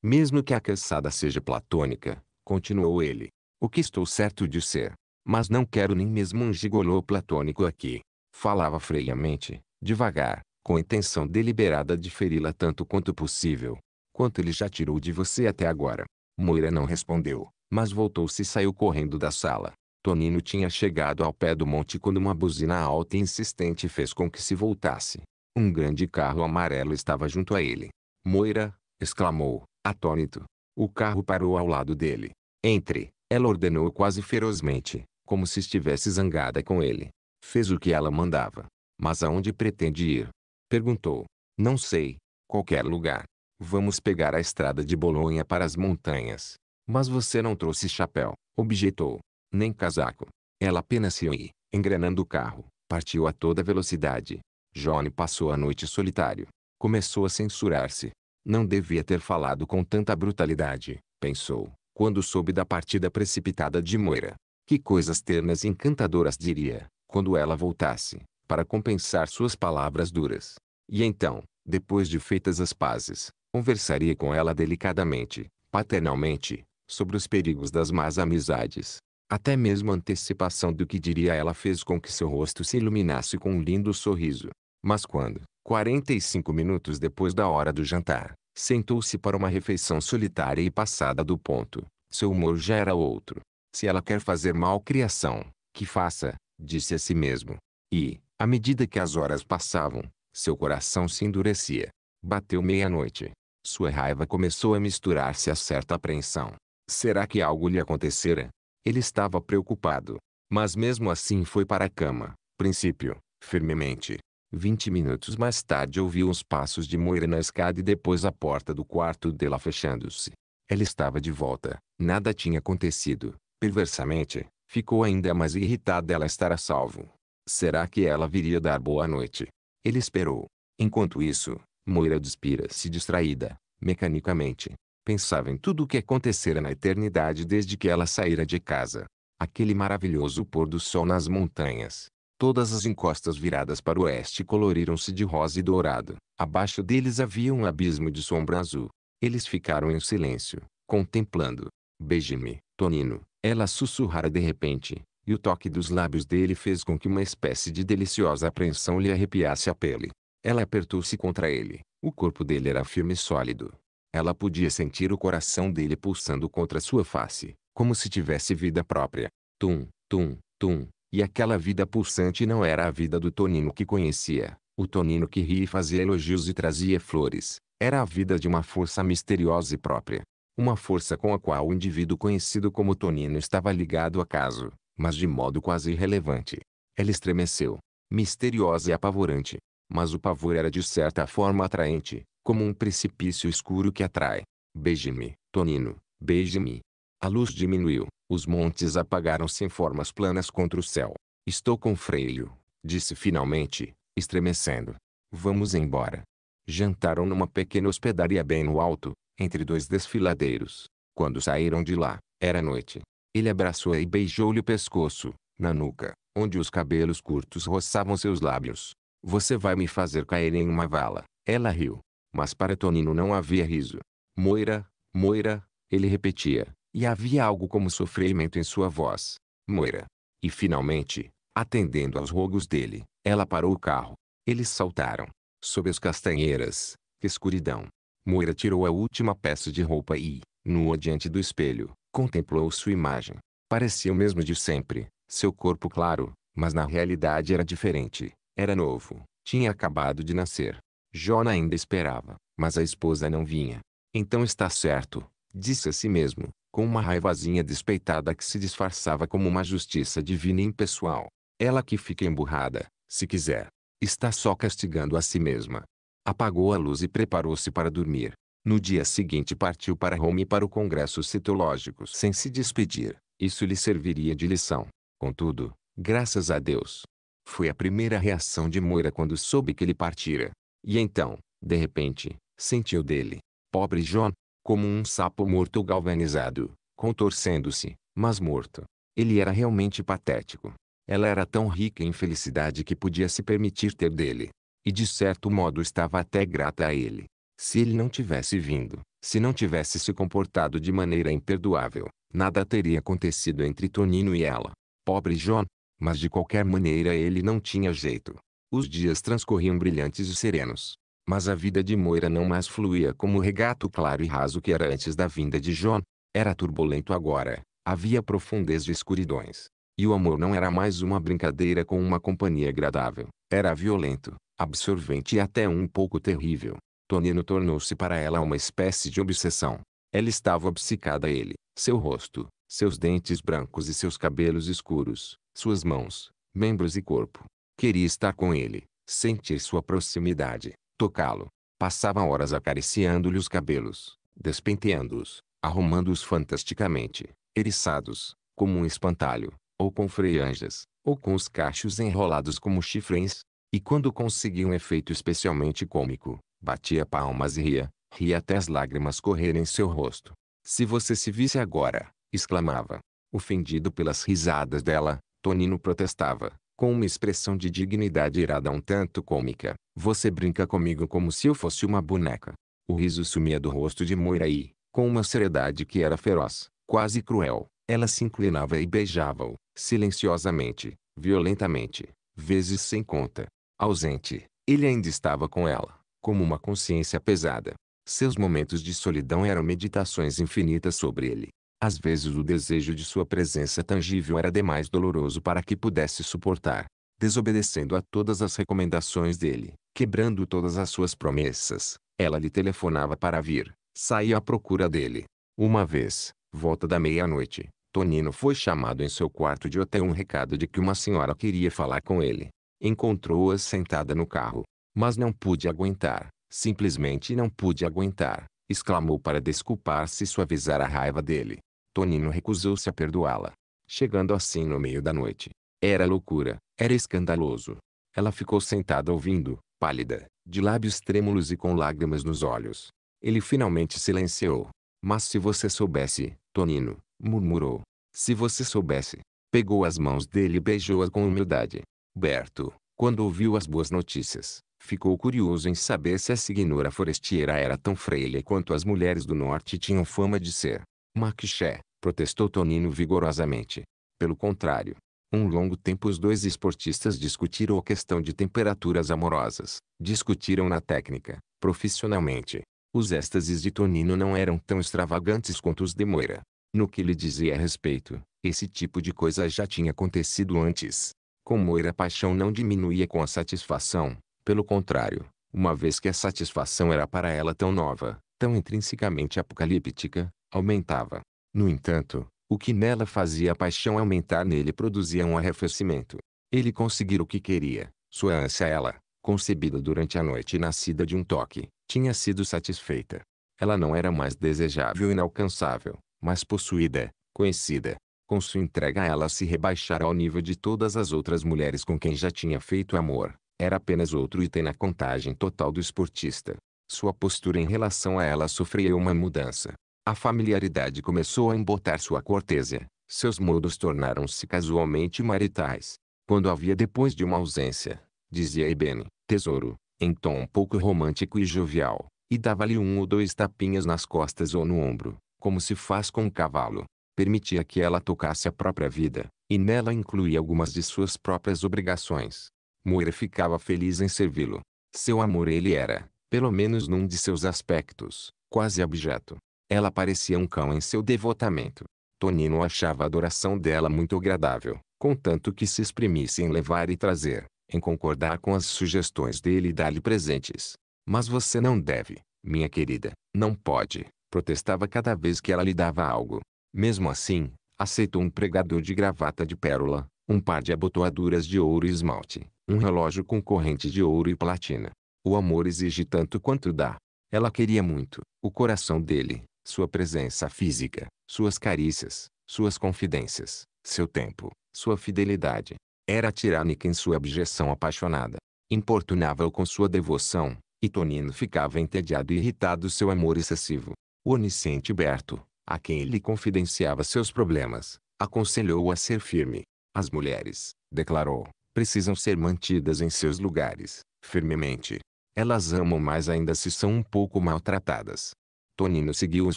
Mesmo que a caçada seja platônica, continuou ele. O que estou certo de ser. Mas não quero nem mesmo um gigolô platônico aqui. Falava freiamente, devagar, com intenção deliberada de feri-la tanto quanto possível. Quanto ele já tirou de você até agora? Moira não respondeu, mas voltou-se e saiu correndo da sala. Tonino tinha chegado ao pé do monte quando uma buzina alta e insistente fez com que se voltasse. Um grande carro amarelo estava junto a ele. Moira! exclamou, atônito. O carro parou ao lado dele. Entre, ela ordenou quase ferozmente, como se estivesse zangada com ele. Fez o que ela mandava. Mas aonde pretende ir? Perguntou. Não sei. Qualquer lugar. Vamos pegar a estrada de Bolonha para as montanhas. Mas você não trouxe chapéu, objetou. Nem casaco. Ela apenas se e, engrenando o carro, partiu a toda velocidade. Johnny passou a noite solitário. Começou a censurar-se. Não devia ter falado com tanta brutalidade, pensou, quando soube da partida precipitada de Moira. Que coisas ternas e encantadoras diria, quando ela voltasse, para compensar suas palavras duras. E então, depois de feitas as pazes, conversaria com ela delicadamente, paternalmente, sobre os perigos das más amizades. Até mesmo a antecipação do que diria ela fez com que seu rosto se iluminasse com um lindo sorriso. Mas quando, 45 minutos depois da hora do jantar, sentou-se para uma refeição solitária e passada do ponto. Seu humor já era outro. Se ela quer fazer mal criação, que faça, disse a si mesmo. E, à medida que as horas passavam, seu coração se endurecia. Bateu meia-noite. Sua raiva começou a misturar-se a certa apreensão. Será que algo lhe acontecera? Ele estava preocupado. Mas mesmo assim foi para a cama, princípio, firmemente, Vinte minutos mais tarde ouviu uns passos de Moira na escada e depois a porta do quarto dela fechando-se. Ela estava de volta. Nada tinha acontecido. Perversamente, ficou ainda mais irritada ela estar a salvo. Será que ela viria dar boa noite? Ele esperou. Enquanto isso, Moira despira-se distraída, mecanicamente. Pensava em tudo o que acontecera na eternidade desde que ela saíra de casa. Aquele maravilhoso pôr do sol nas montanhas, Todas as encostas viradas para o oeste coloriram-se de rosa e dourado. Abaixo deles havia um abismo de sombra azul. Eles ficaram em silêncio, contemplando. Beije-me, Tonino. Ela sussurrara de repente, e o toque dos lábios dele fez com que uma espécie de deliciosa apreensão lhe arrepiasse a pele. Ela apertou-se contra ele. O corpo dele era firme e sólido. Ela podia sentir o coração dele pulsando contra sua face, como se tivesse vida própria. Tum, tum, tum, e aquela vida pulsante não era a vida do Tonino que conhecia. O Tonino que ria e fazia elogios e trazia flores. Era a vida de uma força misteriosa e própria. Uma força com a qual o indivíduo conhecido como Tonino estava ligado a caso, mas de modo quase irrelevante. Ela estremeceu. Misteriosa e apavorante. Mas o pavor era de certa forma atraente, como um precipício escuro que atrai. Beije-me, Tonino, beije-me. A luz diminuiu. Os montes apagaram-se em formas planas contra o céu. Estou com freio, disse finalmente, estremecendo. Vamos embora. Jantaram numa pequena hospedaria bem no alto, entre dois desfiladeiros. Quando saíram de lá, era noite. Ele abraçou-a e beijou-lhe o pescoço, na nuca, onde os cabelos curtos roçavam seus lábios. Você vai me fazer cair em uma vala. Ela riu. Mas para Tonino não havia riso. Moira, Moira, ele repetia, e havia algo como sofrimento em sua voz. Moira. E finalmente, atendendo aos rogos dele, ela parou o carro. Eles saltaram. Sob as castanheiras, escuridão. Moira tirou a última peça de roupa e, nua diante do espelho, contemplou sua imagem. Parecia o mesmo de sempre, seu corpo claro, mas na realidade era diferente. Era novo, tinha acabado de nascer. Jona ainda esperava, mas a esposa não vinha. Então está certo, disse a si mesmo, com uma raivazinha despeitada que se disfarçava como uma justiça divina e impessoal. Ela que fica emburrada, se quiser. Está só castigando a si mesma. Apagou a luz e preparou-se para dormir. No dia seguinte partiu para Roma e para o Congresso Citológico sem se despedir. Isso lhe serviria de lição. Contudo, graças a Deus. Foi a primeira reação de Moira quando soube que ele partira. E então, de repente, sentiu dele. Pobre John, como um sapo morto galvanizado, contorcendo-se, mas morto. Ele era realmente patético. Ela era tão rica em felicidade que podia se permitir ter dele. E de certo modo estava até grata a ele. Se ele não tivesse vindo, se não tivesse se comportado de maneira imperdoável, nada teria acontecido entre Tonino e ela. Pobre John! Mas de qualquer maneira ele não tinha jeito. Os dias transcorriam brilhantes e serenos. Mas a vida de Moira não mais fluía como o regato claro e raso que era antes da vinda de John. Era turbulento agora. Havia profundez de escuridões. E o amor não era mais uma brincadeira com uma companhia agradável. Era violento, absorvente e até um pouco terrível. Tonino tornou-se para ela uma espécie de obsessão. Ela estava obcecada a ele, seu rosto, seus dentes brancos e seus cabelos escuros, suas mãos, membros e corpo. Queria estar com ele, sentir sua proximidade, tocá-lo. passava horas acariciando-lhe os cabelos, despenteando-os, arrumando-os fantasticamente, eriçados, como um espantalho, ou com freianjas, ou com os cachos enrolados como chifrens, e quando conseguia um efeito especialmente cômico, batia palmas e ria, ria até as lágrimas correrem em seu rosto. Se você se visse agora, exclamava. Ofendido pelas risadas dela, Tonino protestava com uma expressão de dignidade irada um tanto cômica. Você brinca comigo como se eu fosse uma boneca. O riso sumia do rosto de Moira e, com uma seriedade que era feroz, quase cruel. Ela se inclinava e beijava-o, silenciosamente, violentamente, vezes sem conta. Ausente, ele ainda estava com ela, como uma consciência pesada. Seus momentos de solidão eram meditações infinitas sobre ele. Às vezes o desejo de sua presença tangível era demais doloroso para que pudesse suportar, desobedecendo a todas as recomendações dele, quebrando todas as suas promessas. Ela lhe telefonava para vir, saía à procura dele. Uma vez, volta da meia-noite, Tonino foi chamado em seu quarto de hotel um recado de que uma senhora queria falar com ele. Encontrou-a sentada no carro. Mas não pude aguentar, simplesmente não pude aguentar, exclamou para desculpar-se e suavizar a raiva dele. Tonino recusou-se a perdoá-la. Chegando assim no meio da noite. Era loucura, era escandaloso. Ela ficou sentada ouvindo, pálida, de lábios trêmulos e com lágrimas nos olhos. Ele finalmente silenciou. Mas se você soubesse, Tonino, murmurou. Se você soubesse. Pegou as mãos dele e beijou-as com humildade. Berto, quando ouviu as boas notícias, ficou curioso em saber se a signora Forestiera era tão freira quanto as mulheres do norte tinham fama de ser. Maquiché, protestou Tonino vigorosamente. Pelo contrário, um longo tempo os dois esportistas discutiram a questão de temperaturas amorosas. Discutiram na técnica, profissionalmente. Os êxtases de Tonino não eram tão extravagantes quanto os de Moira. No que lhe dizia a respeito, esse tipo de coisa já tinha acontecido antes. Com Moira a paixão não diminuía com a satisfação, pelo contrário, uma vez que a satisfação era para ela tão nova, tão intrinsecamente apocalíptica, aumentava. No entanto, o que nela fazia a paixão aumentar nele produzia um arrefecimento. Ele conseguira o que queria, sua ânsia ela, concebida durante a noite e nascida de um toque, tinha sido satisfeita. Ela não era mais desejável e inalcançável, mas possuída, conhecida. Com sua entrega ela se rebaixara ao nível de todas as outras mulheres com quem já tinha feito amor. Era apenas outro item na contagem total do esportista. Sua postura em relação a ela sofreu uma mudança. A familiaridade começou a embotar sua cortesia. Seus modos tornaram-se casualmente maritais. Quando havia depois de uma ausência, dizia Ebene, tesouro, em tom um pouco romântico e jovial, e dava-lhe um ou dois tapinhas nas costas ou no ombro, como se faz com um cavalo. Permitia que ela tocasse a própria vida, e nela incluía algumas de suas próprias obrigações. Moira ficava feliz em servi-lo. Seu amor ele era, pelo menos num de seus aspectos, quase abjeto. Ela parecia um cão em seu devotamento. Tonino achava a adoração dela muito agradável, contanto que se exprimisse em levar e trazer, em concordar com as sugestões dele e dar-lhe presentes. Mas você não deve, minha querida, não pode, protestava cada vez que ela lhe dava algo. Mesmo assim, aceitou um pregador de gravata de pérola, um par de abotoaduras de ouro e esmalte, um relógio com corrente de ouro e platina. O amor exige tanto quanto dá. Ela queria muito, o coração dele, sua presença física, suas carícias, suas confidências, seu tempo, sua fidelidade. Era tirânica em sua abjeção apaixonada. Importunava-o com sua devoção, e Tonino ficava entediado e irritado seu amor excessivo. O onisciente Berto, a quem ele confidenciava seus problemas, aconselhou-o a ser firme. As mulheres, declarou, precisam ser mantidas em seus lugares, firmemente. Elas amam mais ainda se são um pouco maltratadas. Tonino seguiu os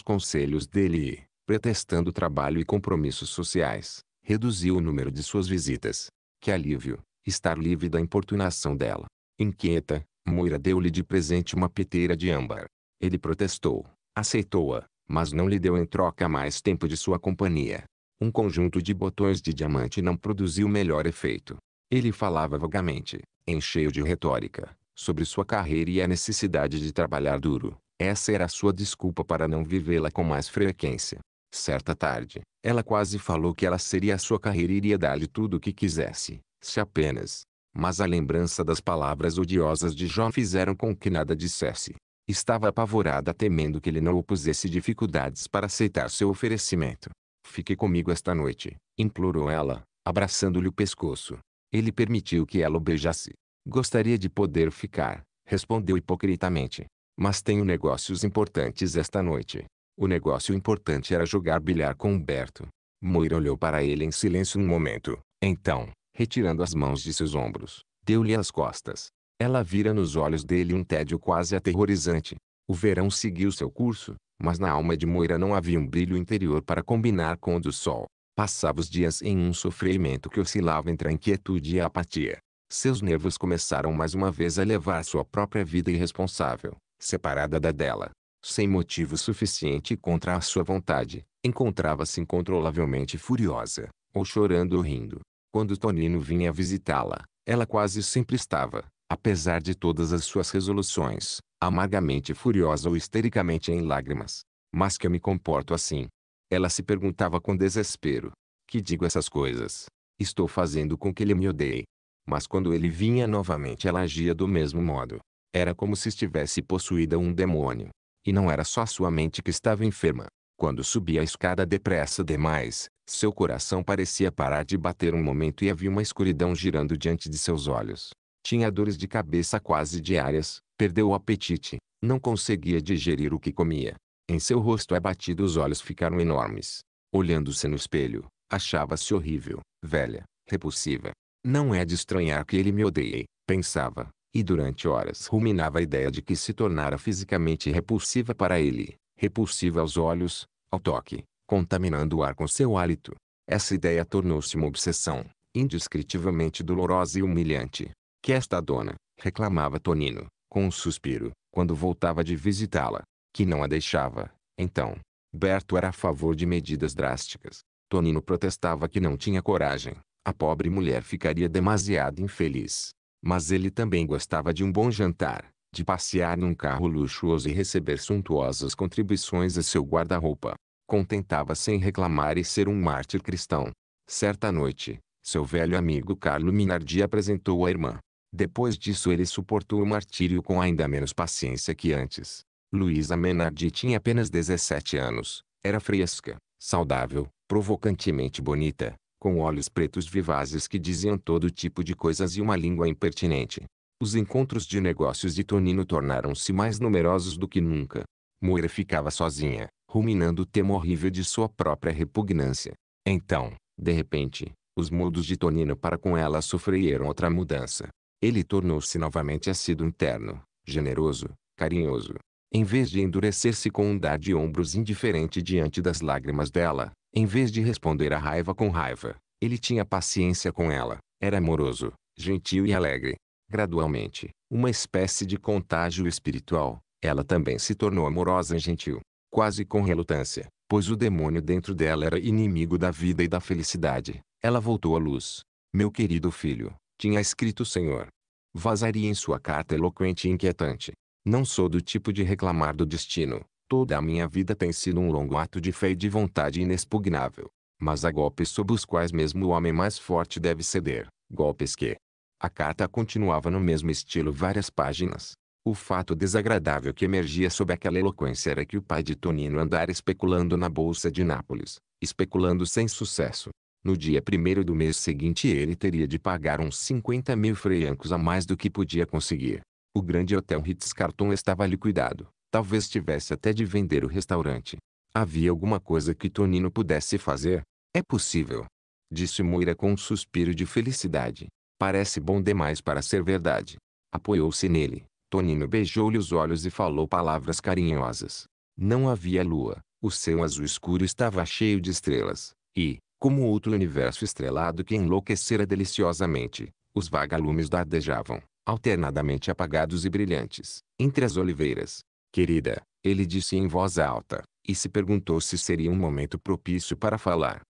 conselhos dele e, pretextando trabalho e compromissos sociais, reduziu o número de suas visitas. Que alívio, estar livre da importunação dela. Inquieta, Moira deu-lhe de presente uma peteira de âmbar. Ele protestou, aceitou-a, mas não lhe deu em troca mais tempo de sua companhia. Um conjunto de botões de diamante não produziu melhor efeito. Ele falava vagamente, encheu de retórica, sobre sua carreira e a necessidade de trabalhar duro, essa era sua desculpa para não vivê-la com mais frequência. Certa tarde, ela quase falou que ela seria a sua carreira e iria dar-lhe tudo o que quisesse, se apenas. Mas a lembrança das palavras odiosas de John fizeram com que nada dissesse. Estava apavorada temendo que ele não opusesse dificuldades para aceitar seu oferecimento. Fique comigo esta noite, implorou ela, abraçando-lhe o pescoço. Ele permitiu que ela o beijasse. Gostaria de poder ficar, respondeu hipocritamente. Mas tenho negócios importantes esta noite. O negócio importante era jogar bilhar com Humberto. Moira olhou para ele em silêncio um momento. Então, retirando as mãos de seus ombros, deu-lhe as costas. Ela vira nos olhos dele um tédio quase aterrorizante. O verão seguiu seu curso, mas na alma de Moira não havia um brilho interior para combinar com o do sol. Passava os dias em um sofrimento que oscilava entre a inquietude e a apatia. Seus nervos começaram mais uma vez a levar sua própria vida irresponsável, separada da dela, sem motivo suficiente contra a sua vontade, encontrava-se incontrolavelmente furiosa, ou chorando ou rindo. Quando Tonino vinha visitá-la, ela quase sempre estava, apesar de todas as suas resoluções, amargamente furiosa ou histericamente em lágrimas. Mas que eu me comporto assim? Ela se perguntava com desespero. Que digo essas coisas? Estou fazendo com que ele me odeie. Mas quando ele vinha novamente ela agia do mesmo modo. Era como se estivesse possuída um demônio. E não era só sua mente que estava enferma. Quando subia a escada depressa demais, seu coração parecia parar de bater um momento e havia uma escuridão girando diante de seus olhos. Tinha dores de cabeça quase diárias, perdeu o apetite, não conseguia digerir o que comia. Em seu rosto abatido os olhos ficaram enormes. Olhando-se no espelho, achava-se horrível, velha, repulsiva. Não é de estranhar que ele me odeie, pensava, e durante horas ruminava a ideia de que se tornara fisicamente repulsiva para ele, repulsiva aos olhos, ao toque, contaminando o ar com seu hálito. Essa ideia tornou-se uma obsessão, indescritivelmente dolorosa e humilhante. Que esta dona, reclamava Tonino, com um suspiro, quando voltava de visitá-la, que não a deixava. Então, Berto era a favor de medidas drásticas. Tonino protestava que não tinha coragem. A pobre mulher ficaria demasiado infeliz. Mas ele também gostava de um bom jantar, de passear num carro luxuoso e receber suntuosas contribuições a seu guarda-roupa. Contentava-se em reclamar e ser um mártir cristão. Certa noite, seu velho amigo Carlo Minardi apresentou a irmã. Depois disso ele suportou o martírio com ainda menos paciência que antes. Luísa Menardi tinha apenas 17 anos, era fresca, saudável, provocantemente bonita, com olhos pretos vivazes que diziam todo tipo de coisas e uma língua impertinente. Os encontros de negócios de Tonino tornaram-se mais numerosos do que nunca. Moira ficava sozinha, ruminando o tema horrível de sua própria repugnância. Então, de repente, os modos de Tonino para com ela sofreram outra mudança. Ele tornou-se novamente assíduo interno, generoso, carinhoso. Em vez de endurecer-se com um dar de ombros indiferente diante das lágrimas dela, em vez de responder à raiva com raiva, ele tinha paciência com ela. Era amoroso, gentil e alegre. Gradualmente, uma espécie de contágio espiritual, ela também se tornou amorosa e gentil. Quase com relutância, pois o demônio dentro dela era inimigo da vida e da felicidade. Ela voltou à luz. Meu querido filho, tinha escrito o Senhor. Vazaria em sua carta eloquente e inquietante. Não sou do tipo de reclamar do destino, Toda a minha vida tem sido um longo ato de fé e de vontade inexpugnável. Mas há golpes sob os quais mesmo o homem mais forte deve ceder, golpes que... A carta continuava no mesmo estilo várias páginas. O fato desagradável que emergia sob aquela eloquência era que o pai de Tonino andara especulando na Bolsa de Nápoles, especulando sem sucesso. No dia primeiro do mês seguinte ele teria de pagar uns 50 mil francos a mais do que podia conseguir. O grande hotel Ritz-Carton estava liquidado. Talvez tivesse até de vender o restaurante. Havia alguma coisa que Tonino pudesse fazer? É possível. Disse Moira com um suspiro de felicidade. Parece bom demais para ser verdade. Apoiou-se nele. Tonino beijou-lhe os olhos e falou palavras carinhosas. Não havia lua. O céu azul escuro estava cheio de estrelas. E, como outro universo estrelado que enlouquecera deliciosamente, os vagalumes dardejavam, alternadamente apagados e brilhantes, entre as oliveiras. Querida, ele disse em voz alta, e se perguntou se seria um momento propício para falar.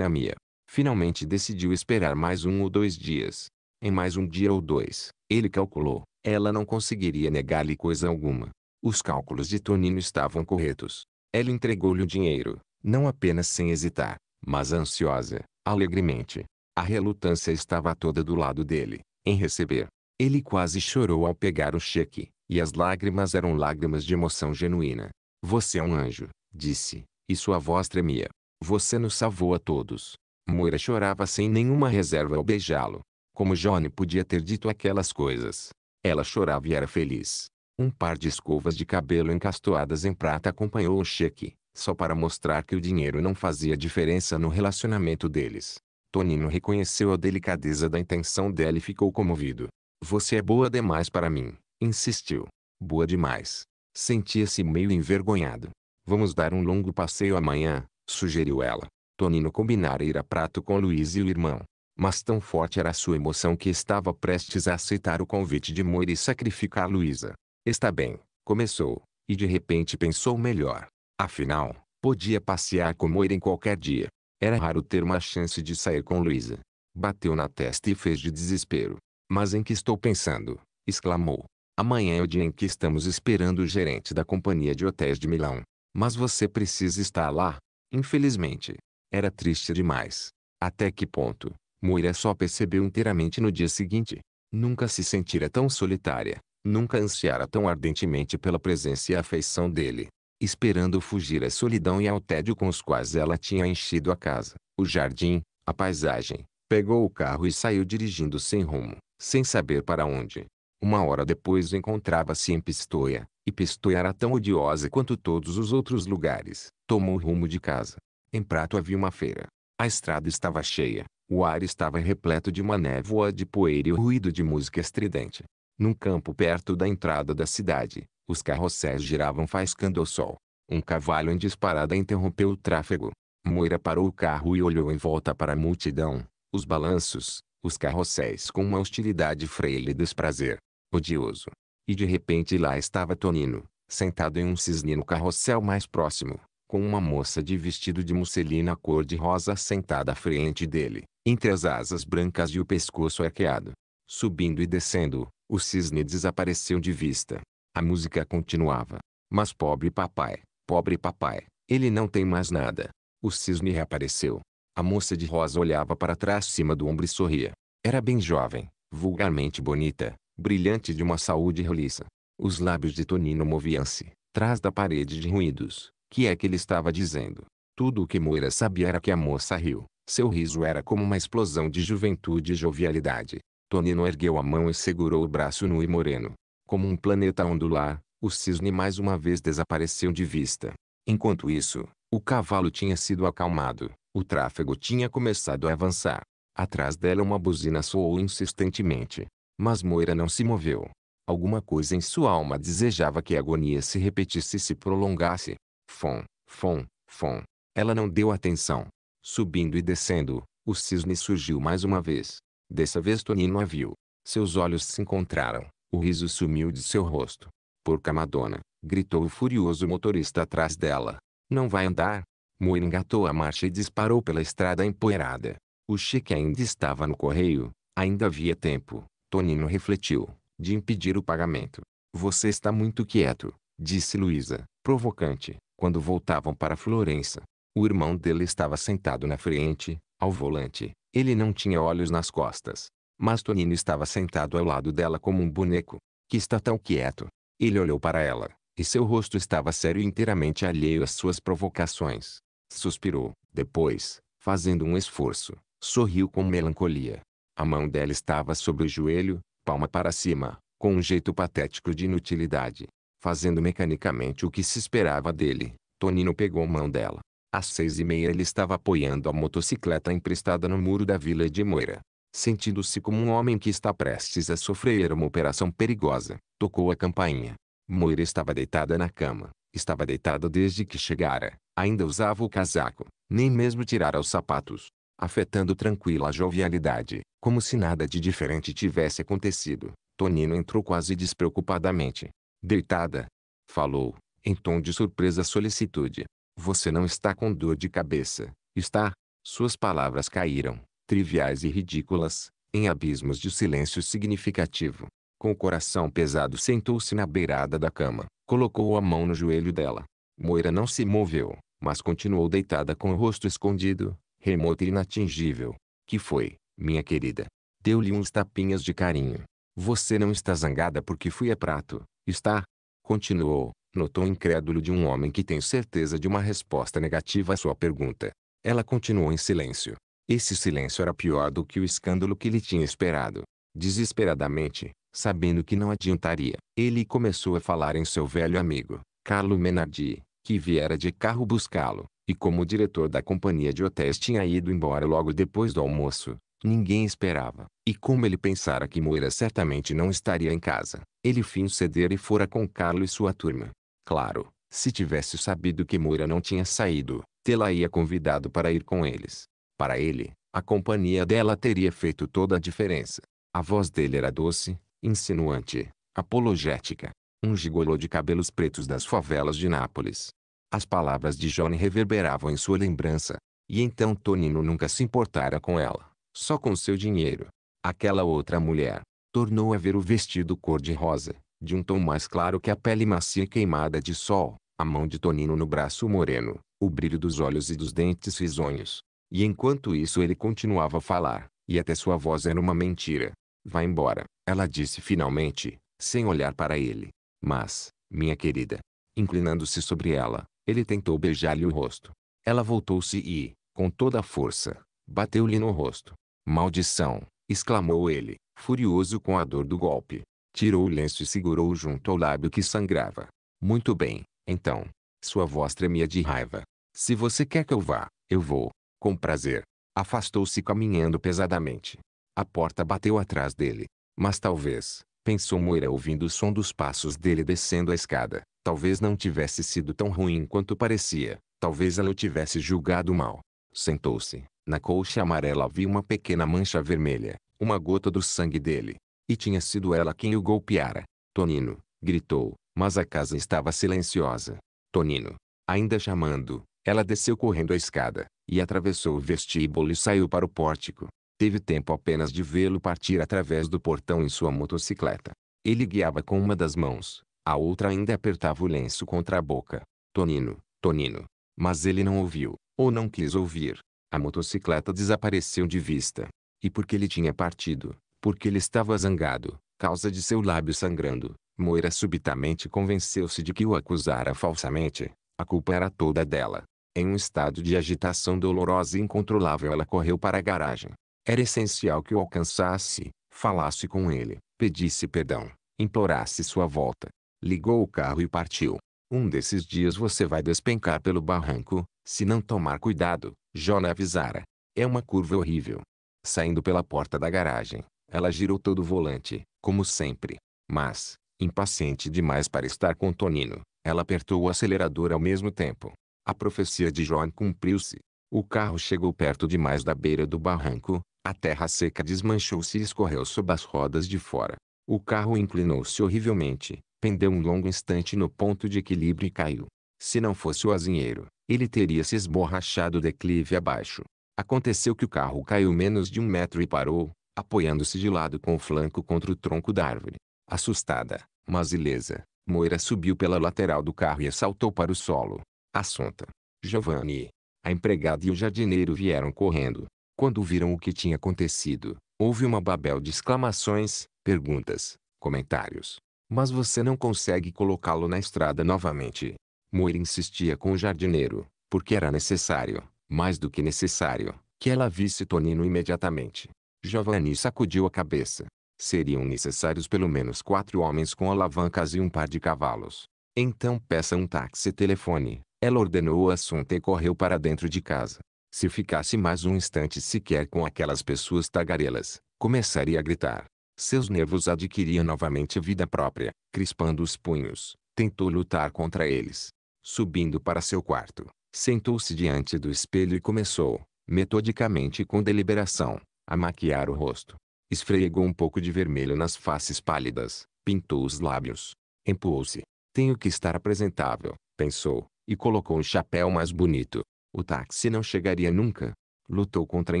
mia. Finalmente decidiu esperar mais um ou dois dias. Em mais um dia ou dois, ele calculou, ela não conseguiria negar-lhe coisa alguma. Os cálculos de Tonino estavam corretos. Ela entregou-lhe o dinheiro, não apenas sem hesitar, mas ansiosa, alegremente. A relutância estava toda do lado dele, em receber. Ele quase chorou ao pegar o cheque. E as lágrimas eram lágrimas de emoção genuína. Você é um anjo, disse, e sua voz tremia. Você nos salvou a todos. Moira chorava sem nenhuma reserva ao beijá-lo. Como Johnny podia ter dito aquelas coisas? Ela chorava e era feliz. Um par de escovas de cabelo encastoadas em prata acompanhou o cheque, só para mostrar que o dinheiro não fazia diferença no relacionamento deles. Tonino reconheceu a delicadeza da intenção dela e ficou comovido. Você é boa demais para mim, Insistiu. Boa demais. Sentia-se meio envergonhado. Vamos dar um longo passeio amanhã, sugeriu ela. Tonino combinara ir a prato com Luiz e o irmão. Mas tão forte era sua emoção que estava prestes a aceitar o convite de Moira e sacrificar Luísa. Está bem, começou, e de repente pensou melhor. Afinal, podia passear com Moira em qualquer dia. Era raro ter uma chance de sair com Luísa. Bateu na testa e fez de desespero. Mas em que estou pensando? exclamou. Amanhã é o dia em que estamos esperando o gerente da companhia de hotéis de Milão. Mas você precisa estar lá. Infelizmente. Era triste demais. Até que ponto? Moira só percebeu inteiramente no dia seguinte. Nunca se sentira tão solitária. Nunca ansiara tão ardentemente pela presença e afeição dele. Esperando fugir à solidão e ao tédio com os quais ela tinha enchido a casa, o jardim, a paisagem, pegou o carro e saiu dirigindo sem rumo, sem saber para onde. Uma hora depois encontrava-se em Pistoia, e Pistoia era tão odiosa quanto todos os outros lugares. Tomou rumo de casa. Em Prato havia uma feira. A estrada estava cheia, o ar estava repleto de uma névoa de poeira e o ruído de música estridente. Num campo perto da entrada da cidade, os carrosséis giravam faiscando o sol. Um cavalo em disparada interrompeu o tráfego. Moira parou o carro e olhou em volta para a multidão, os balanços, os carrosséis com uma hostilidade freia e desprazer odioso. E de repente lá estava Tonino, sentado em um cisne no carrossel mais próximo, com uma moça de vestido de musselina cor-de-rosa sentada à frente dele, entre as asas brancas e o pescoço arqueado. Subindo e descendo, o cisne desapareceu de vista. A música continuava. Mas pobre papai, pobre papai, ele não tem mais nada. O cisne reapareceu. A moça de rosa olhava para trás cima do ombro e sorria. Era bem jovem, vulgarmente bonita, brilhante de uma saúde roliça. Os lábios de Tonino moviam-se, trás da parede de ruídos, que é que ele estava dizendo. Tudo o que Moira sabia era que a moça riu. Seu riso era como uma explosão de juventude e jovialidade. Tonino ergueu a mão e segurou o braço nu e moreno. Como um planeta ondular, o cisne mais uma vez desapareceu de vista. Enquanto isso, o cavalo tinha sido acalmado. O tráfego tinha começado a avançar. Atrás dela uma buzina soou insistentemente. Mas Moira não se moveu. Alguma coisa em sua alma desejava que a agonia se repetisse e se prolongasse. Fom, fom, fom. Ela não deu atenção. Subindo e descendo, o cisne surgiu mais uma vez. Dessa vez Tonino a viu. Seus olhos se encontraram. O riso sumiu de seu rosto. Porca Madonna! gritou o furioso motorista atrás dela. Não vai andar? Moira engatou a marcha e disparou pela estrada empoeirada. O cheque ainda estava no correio, ainda havia tempo. Tonino refletiu, de impedir o pagamento. Você está muito quieto, disse Luísa, provocante, quando voltavam para Florença. O irmão dele estava sentado na frente, ao volante. Ele não tinha olhos nas costas. Mas Tonino estava sentado ao lado dela como um boneco, que está tão quieto. Ele olhou para ela, e seu rosto estava sério e inteiramente alheio às suas provocações. Suspirou. Depois, fazendo um esforço, sorriu com melancolia. A mão dela estava sobre o joelho, palma para cima, com um jeito patético de inutilidade. Fazendo mecanicamente o que se esperava dele, Tonino pegou a mão dela. Às seis e meia ele estava apoiando a motocicleta emprestada no muro da vila de Moira. Sentindo-se como um homem que está prestes a sofrer uma operação perigosa, tocou a campainha. Moira estava deitada na cama. Estava deitada desde que chegara. Ainda usava o casaco. Nem mesmo tirara os sapatos afetando tranquila jovialidade, como se nada de diferente tivesse acontecido. Tonino entrou quase despreocupadamente. Deitada, falou, em tom de surpresa solicitude. Você não está com dor de cabeça, está? Suas palavras caíram, triviais e ridículas, em abismos de silêncio significativo. Com o coração pesado sentou-se na beirada da cama, colocou a mão no joelho dela. Moira não se moveu, mas continuou deitada com o rosto escondido, remota e inatingível, que foi, minha querida. Deu-lhe uns tapinhas de carinho. Você não está zangada porque fui a prato, está? Continuou, no tom incrédulo de um homem que tem certeza de uma resposta negativa à sua pergunta. Ela continuou em silêncio. Esse silêncio era pior do que o escândalo que ele tinha esperado. Desesperadamente, sabendo que não adiantaria, ele começou a falar em seu velho amigo, Carlo Menardi, que viera de carro buscá-lo. E como o diretor da companhia de hotéis tinha ido embora logo depois do almoço, ninguém esperava. E como ele pensara que Moira certamente não estaria em casa, ele fim ceder e fora com Carlo e sua turma. Claro, se tivesse sabido que Moira não tinha saído, tê-la ia convidado para ir com eles. Para ele, a companhia dela teria feito toda a diferença. A voz dele era doce, insinuante, apologética. Um gigolô de cabelos pretos das favelas de Nápoles, as palavras de Johnny reverberavam em sua lembrança. E então Tonino nunca se importara com ela. Só com seu dinheiro. Aquela outra mulher. Tornou a ver o vestido cor-de-rosa, de um tom mais claro que a pele macia e queimada de sol, a mão de Tonino no braço moreno, o brilho dos olhos e dos dentes risonhos. E enquanto isso ele continuava a falar, e até sua voz era uma mentira. Vá embora, ela disse finalmente, sem olhar para ele. Mas, minha querida, inclinando-se sobre ela, ele tentou beijar-lhe o rosto. Ela voltou-se e, com toda a força, bateu-lhe no rosto. Maldição! exclamou ele, furioso com a dor do golpe. Tirou o lenço e segurou-o junto ao lábio que sangrava. Muito bem, então. Sua voz tremia de raiva. Se você quer que eu vá, eu vou. Com prazer. Afastou-se caminhando pesadamente. A porta bateu atrás dele. Mas talvez, pensou Moira ouvindo o som dos passos dele descendo a escada. Talvez não tivesse sido tão ruim quanto parecia. Talvez ela o tivesse julgado mal. Sentou-se. Na colcha amarela havia uma pequena mancha vermelha, uma gota do sangue dele. E tinha sido ela quem o golpeara. Tonino, gritou, mas a casa estava silenciosa. Tonino, ainda chamando, ela desceu correndo a escada, e atravessou o vestíbulo e saiu para o pórtico. Teve tempo apenas de vê-lo partir através do portão em sua motocicleta. Ele guiava com uma das mãos, a outra ainda apertava o lenço contra a boca. Tonino, Tonino. Mas ele não ouviu, ou não quis ouvir. A motocicleta desapareceu de vista. E porque ele tinha partido, porque ele estava zangado, causa de seu lábio sangrando, Moira subitamente convenceu-se de que o acusara falsamente. A culpa era toda dela. Em um estado de agitação dolorosa e incontrolável ela correu para a garagem. Era essencial que o alcançasse, falasse com ele, pedisse perdão, implorasse sua volta ligou o carro e partiu. Um desses dias você vai despencar pelo barranco, se não tomar cuidado, Jonah avisara. É uma curva horrível. Saindo pela porta da garagem, ela girou todo o volante, como sempre. Mas, impaciente demais para estar com Tonino, ela apertou o acelerador ao mesmo tempo. A profecia de John cumpriu-se. O carro chegou perto demais da beira do barranco, a terra seca desmanchou-se e escorreu sob as rodas de fora. O carro inclinou-se horrivelmente, pendeu um longo instante no ponto de equilíbrio e caiu. Se não fosse o azinheiro, ele teria se esborrachado declive abaixo. Aconteceu que o carro caiu menos de um metro e parou, apoiando-se de lado com o flanco contra o tronco da árvore. Assustada, mas ilesa, Moira subiu pela lateral do carro e saltou para o solo. Assunta, Giovanni, a empregada e o jardineiro vieram correndo. Quando viram o que tinha acontecido, houve uma babel de exclamações, perguntas, comentários. Mas você não consegue colocá-lo na estrada novamente. Moira insistia com o jardineiro, porque era necessário, mais do que necessário, que ela visse Tonino imediatamente. Giovanni sacudiu a cabeça. Seriam necessários pelo menos quatro homens com alavancas e um par de cavalos. Então peça um táxi telefone. Ela ordenou o assunto e correu para dentro de casa. Se ficasse mais um instante sequer com aquelas pessoas tagarelas, começaria a gritar. Seus nervos adquiriam novamente vida própria. Crispando os punhos, tentou lutar contra eles. Subindo para seu quarto, sentou-se diante do espelho e começou, metodicamente e com deliberação, a maquiar o rosto. Esfregou um pouco de vermelho nas faces pálidas, pintou os lábios. Empurrou-se. Tenho que estar apresentável, pensou, e colocou um chapéu mais bonito. O táxi não chegaria nunca. Lutou contra a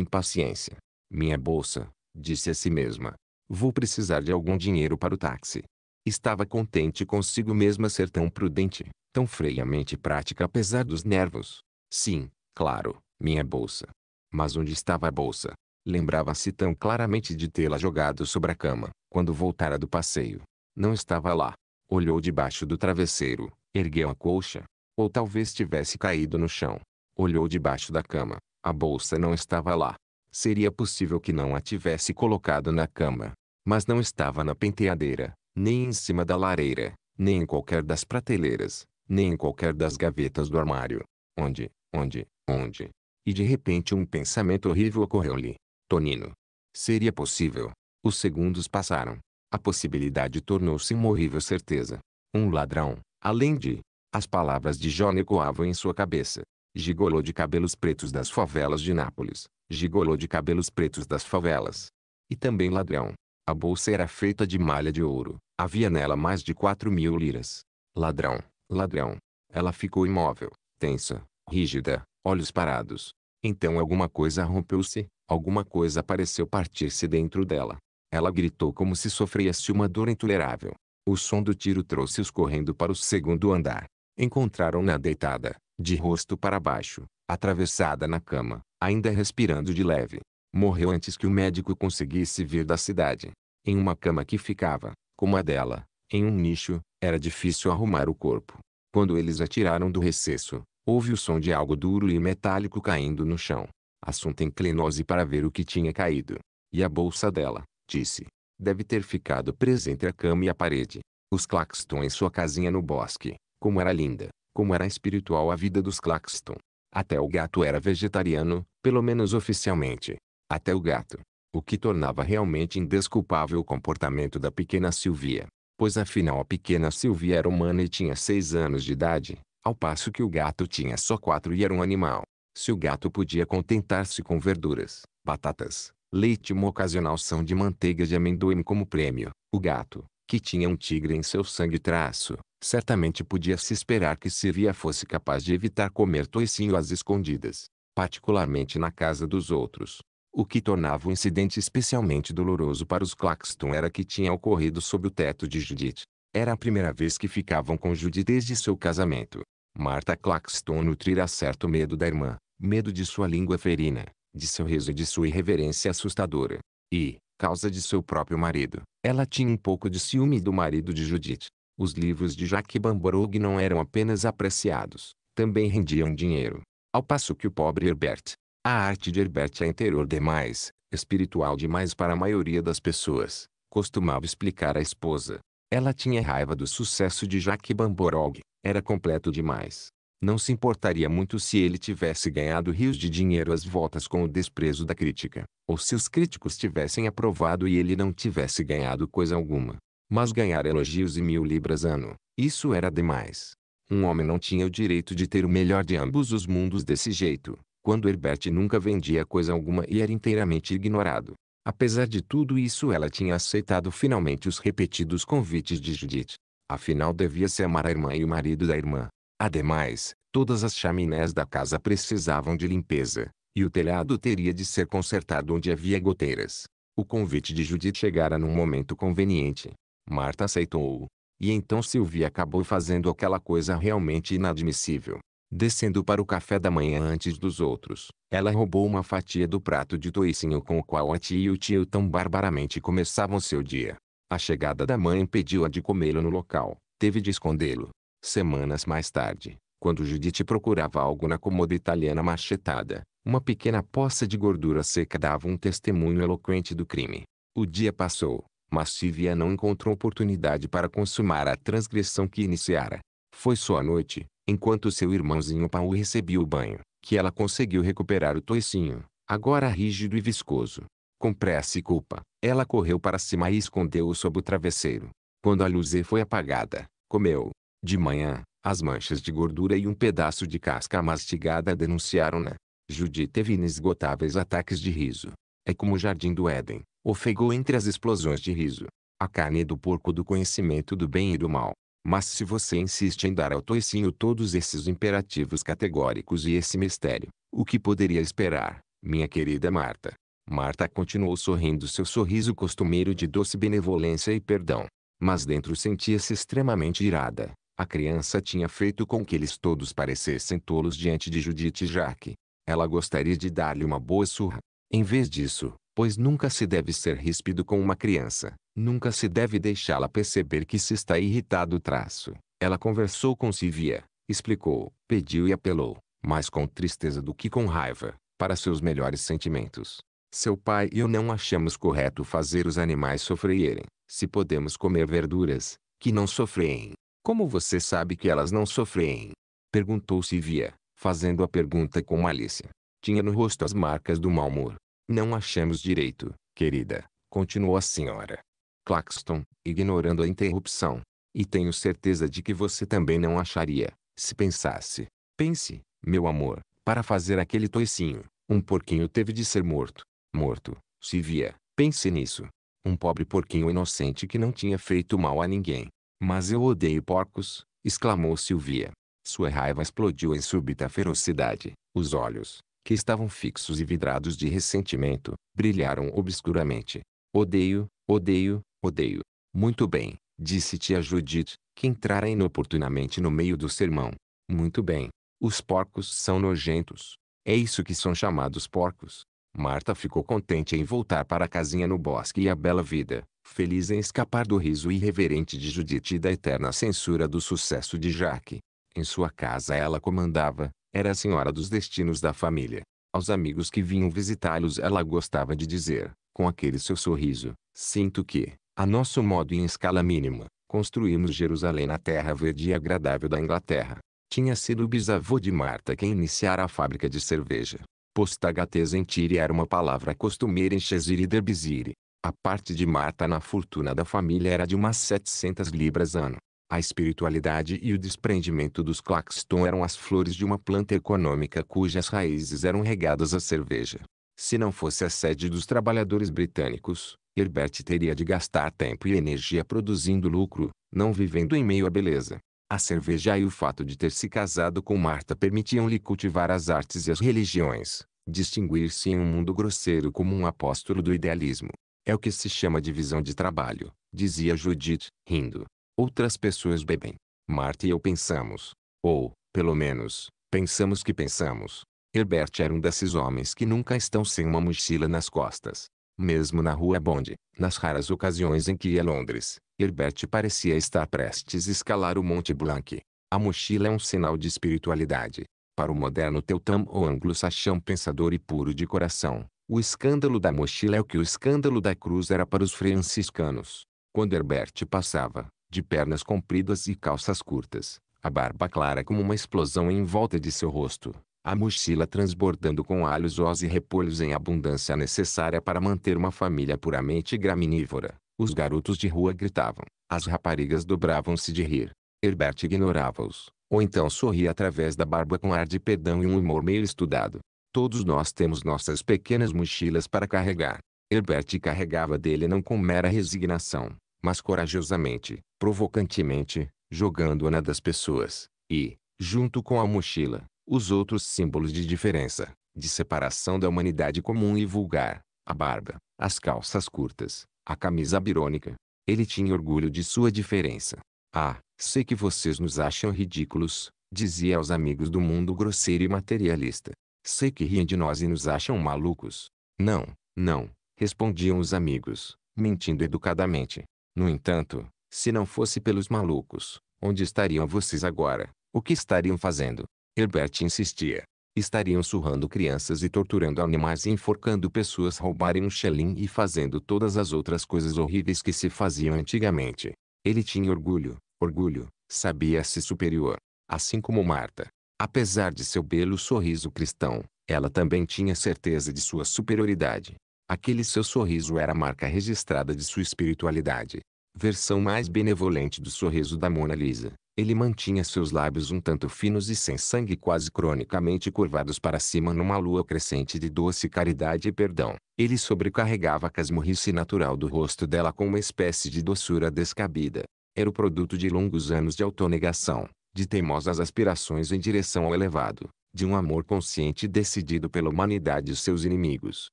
impaciência. Minha bolsa, disse a si mesma, Vou precisar de algum dinheiro para o táxi. Estava contente consigo mesma ser tão prudente, tão freiamente prática apesar dos nervos. Sim, claro, minha bolsa. Mas onde estava a bolsa? Lembrava-se tão claramente de tê-la jogado sobre a cama, quando voltara do passeio. Não estava lá. Olhou debaixo do travesseiro, ergueu a colcha. Ou talvez tivesse caído no chão. Olhou debaixo da cama. A bolsa não estava lá seria possível que não a tivesse colocado na cama. Mas não estava na penteadeira, nem em cima da lareira, nem em qualquer das prateleiras, nem em qualquer das gavetas do armário. Onde, onde, onde? E de repente um pensamento horrível ocorreu-lhe. Tonino. Seria possível. Os segundos passaram. A possibilidade tornou-se uma horrível certeza. Um ladrão, além de... As palavras de John ecoavam em sua cabeça. Gigolô de cabelos pretos das favelas de Nápoles. Gigolô de cabelos pretos das favelas. E também ladrão. A bolsa era feita de malha de ouro. Havia nela mais de quatro mil liras. Ladrão, ladrão. Ela ficou imóvel, tensa, rígida, olhos parados. Então alguma coisa rompeu-se, alguma coisa pareceu partir-se dentro dela. Ela gritou como se sofresse uma dor intolerável. O som do tiro trouxe-os correndo para o segundo andar. Encontraram-na deitada, de rosto para baixo, atravessada na cama, ainda respirando de leve. Morreu antes que o médico conseguisse vir da cidade. Em uma cama que ficava, como a dela, em um nicho, era difícil arrumar o corpo. Quando eles a tiraram do recesso, houve o som de algo duro e metálico caindo no chão. Assunta inclinou-se para ver o que tinha caído. E a bolsa dela, disse. Deve ter ficado presa entre a cama e a parede. Os Claxton em sua casinha no bosque, como era linda, como era espiritual a vida dos Claxton. Até o gato era vegetariano, pelo menos oficialmente. Até o gato. O que tornava realmente indesculpável o comportamento da pequena Silvia. Pois afinal a pequena Silvia era humana e tinha seis anos de idade, ao passo que o gato tinha só quatro e era um animal. Se o gato podia contentar-se com verduras, batatas, leite e uma ocasional são de manteiga de amendoim como prêmio, o gato, que tinha um tigre em seu sangue traço, certamente podia se esperar que Sivia fosse capaz de evitar comer toicinho às escondidas, particularmente na casa dos outros. O que tornava o incidente especialmente doloroso para os Claxton era que tinha ocorrido sob o teto de Judith. Era a primeira vez que ficavam com Judith desde seu casamento. Marta Claxton nutrira certo medo da irmã, medo de sua língua ferina, de seu riso e de sua irreverência assustadora. E, causa de seu próprio marido, ela tinha um pouco de ciúme do marido de Judith. Os livros de Jacques Bamborog não eram apenas apreciados, também rendiam dinheiro. Ao passo que o pobre Herbert. A arte de Herbert é interior demais, espiritual demais para a maioria das pessoas, costumava explicar à esposa. Ela tinha raiva do sucesso de Jacques Bamborog, era completo demais. Não se importaria muito se ele tivesse ganhado rios de dinheiro às voltas com o desprezo da crítica, ou se os críticos tivessem aprovado e ele não tivesse ganhado coisa alguma mas ganhar elogios e mil libras ano, isso era demais. Um homem não tinha o direito de ter o melhor de ambos os mundos desse jeito, quando Herbert nunca vendia coisa alguma e era inteiramente ignorado. Apesar de tudo isso ela tinha aceitado finalmente os repetidos convites de Judith. Afinal devia-se amar a irmã e o marido da irmã. Ademais, todas as chaminés da casa precisavam de limpeza, e o telhado teria de ser consertado onde havia goteiras. O convite de Judith chegara num momento conveniente. Marta aceitou-o. E então Sylvia acabou fazendo aquela coisa realmente inadmissível. Descendo para o café da manhã antes dos outros, ela roubou uma fatia do prato de toicinho com o qual a tia e o tio tão barbaramente começavam seu dia. A chegada da mãe impediu-a de comê-lo no local, teve de escondê-lo. Semanas mais tarde, quando Judith procurava algo na comoda italiana machetada, uma pequena poça de gordura seca dava um testemunho eloquente do crime. O dia passou, mas Sívia não encontrou oportunidade para consumar a transgressão que iniciara. Foi só à noite, enquanto seu irmãozinho Pau recebia o banho, que ela conseguiu recuperar o toicinho, agora rígido e viscoso. Com pressa e culpa, ela correu para cima e escondeu-o sob o travesseiro. Quando a luz foi apagada, comeu. De manhã, as manchas de gordura e um pedaço de casca mastigada denunciaram-na. Judy teve inesgotáveis ataques de riso. É como o jardim do Éden ofegou entre as explosões de riso. A carne do porco do conhecimento do bem e do mal. Mas se você insiste em dar ao toicinho todos esses imperativos categóricos e esse mistério, o que poderia esperar, minha querida Marta? Marta continuou sorrindo seu sorriso costumeiro de doce benevolência e perdão. Mas dentro sentia-se extremamente irada. A criança tinha feito com que eles todos parecessem tolos diante de Judite e Jaque. Ela gostaria de dar-lhe uma boa surra. Em vez disso, pois nunca se deve ser ríspido com uma criança, nunca se deve deixá-la perceber que se está irritado. Traço. Ela conversou com Sivia, explicou, pediu e apelou, mais com tristeza do que com raiva, para seus melhores sentimentos. Seu pai e eu não achamos correto fazer os animais sofrerem, se podemos comer verduras, que não sofrem. Como você sabe que elas não sofrem? Perguntou Sivia, fazendo a pergunta com malícia. Tinha no rosto as marcas do mau humor, não achamos direito, querida, continuou a senhora Claxton, ignorando a interrupção. E tenho certeza de que você também não acharia, se pensasse. Pense, meu amor, para fazer aquele toicinho, um porquinho teve de ser morto. Morto, se via, pense nisso. Um pobre porquinho inocente que não tinha feito mal a ninguém. Mas eu odeio porcos, exclamou Silvia. Sua raiva explodiu em súbita ferocidade. Os olhos, que estavam fixos e vidrados de ressentimento, brilharam obscuramente. Odeio, odeio, odeio. Muito bem, disse tia Judith, que entrara inoportunamente no meio do sermão. Muito bem. Os porcos são nojentos. É isso que são chamados porcos. Marta ficou contente em voltar para a casinha no bosque e a bela vida, feliz em escapar do riso irreverente de Judith e da eterna censura do sucesso de Jaque. Em sua casa ela comandava, era a senhora dos destinos da família. Aos amigos que vinham visitá-los ela gostava de dizer, com aquele seu sorriso, sinto que, a nosso modo e em escala mínima, construímos Jerusalém na terra verde e agradável da Inglaterra. Tinha sido o bisavô de Marta quem iniciara a fábrica de cerveja. Postagatez em Tire era uma palavra costumeira em Chesire e Derbizire. A parte de Marta na fortuna da família era de umas 700 libras ano. A espiritualidade e o desprendimento dos Claxton eram as flores de uma planta econômica cujas raízes eram regadas à cerveja. Se não fosse a sede dos trabalhadores britânicos, Herbert teria de gastar tempo e energia produzindo lucro, não vivendo em meio à beleza. A cerveja e o fato de ter se casado com Marta permitiam-lhe cultivar as artes e as religiões, distinguir-se em um mundo grosseiro como um apóstolo do idealismo. É o que se chama divisão de trabalho, dizia Judith, rindo. Outras pessoas bebem. Marta e eu pensamos. Ou, pelo menos, pensamos que pensamos. Herbert era um desses homens que nunca estão sem uma mochila nas costas. Mesmo na rua Bond, nas raras ocasiões em que ia a Londres, Herbert parecia estar prestes a escalar o Monte Blanc. A mochila é um sinal de espiritualidade. Para o moderno teutão ou anglo-saxão pensador e puro de coração, o escândalo da mochila é o que o escândalo da cruz era para os franciscanos. Quando Herbert passava, de pernas compridas e calças curtas, a barba clara como uma explosão em volta de seu rosto, a mochila transbordando com alhos, ós e repolhos em abundância necessária para manter uma família puramente graminívora. Os garotos de rua gritavam, as raparigas dobravam-se de rir. Herbert ignorava-os, ou então sorria através da barba com ar de pedão e um humor meio estudado. Todos nós temos nossas pequenas mochilas para carregar. Herbert carregava dele não com mera resignação, mas corajosamente, provocantemente, jogando-a na das pessoas, e, junto com a mochila, os outros símbolos de diferença, de separação da humanidade comum e vulgar, a barba, as calças curtas, a camisa birônica. Ele tinha orgulho de sua diferença. Ah, sei que vocês nos acham ridículos, dizia aos amigos do mundo grosseiro e materialista. Sei que riem de nós e nos acham malucos. Não, não, respondiam os amigos, mentindo educadamente. No entanto, se não fosse pelos malucos, onde estariam vocês agora? O que estariam fazendo? Herbert insistia. Estariam surrando crianças e torturando animais e enforcando pessoas roubarem um xelim e fazendo todas as outras coisas horríveis que se faziam antigamente. Ele tinha orgulho, orgulho, sabia-se superior. Assim como Marta. Apesar de seu belo sorriso cristão, ela também tinha certeza de sua superioridade. Aquele seu sorriso era a marca registrada de sua espiritualidade versão mais benevolente do sorriso da Mona Lisa. Ele mantinha seus lábios um tanto finos e sem sangue quase cronicamente curvados para cima numa lua crescente de doce caridade e perdão. Ele sobrecarregava a casmurrice natural do rosto dela com uma espécie de doçura descabida. Era o produto de longos anos de autonegação, de teimosas aspirações em direção ao elevado, de um amor consciente e decidido pela humanidade e seus inimigos.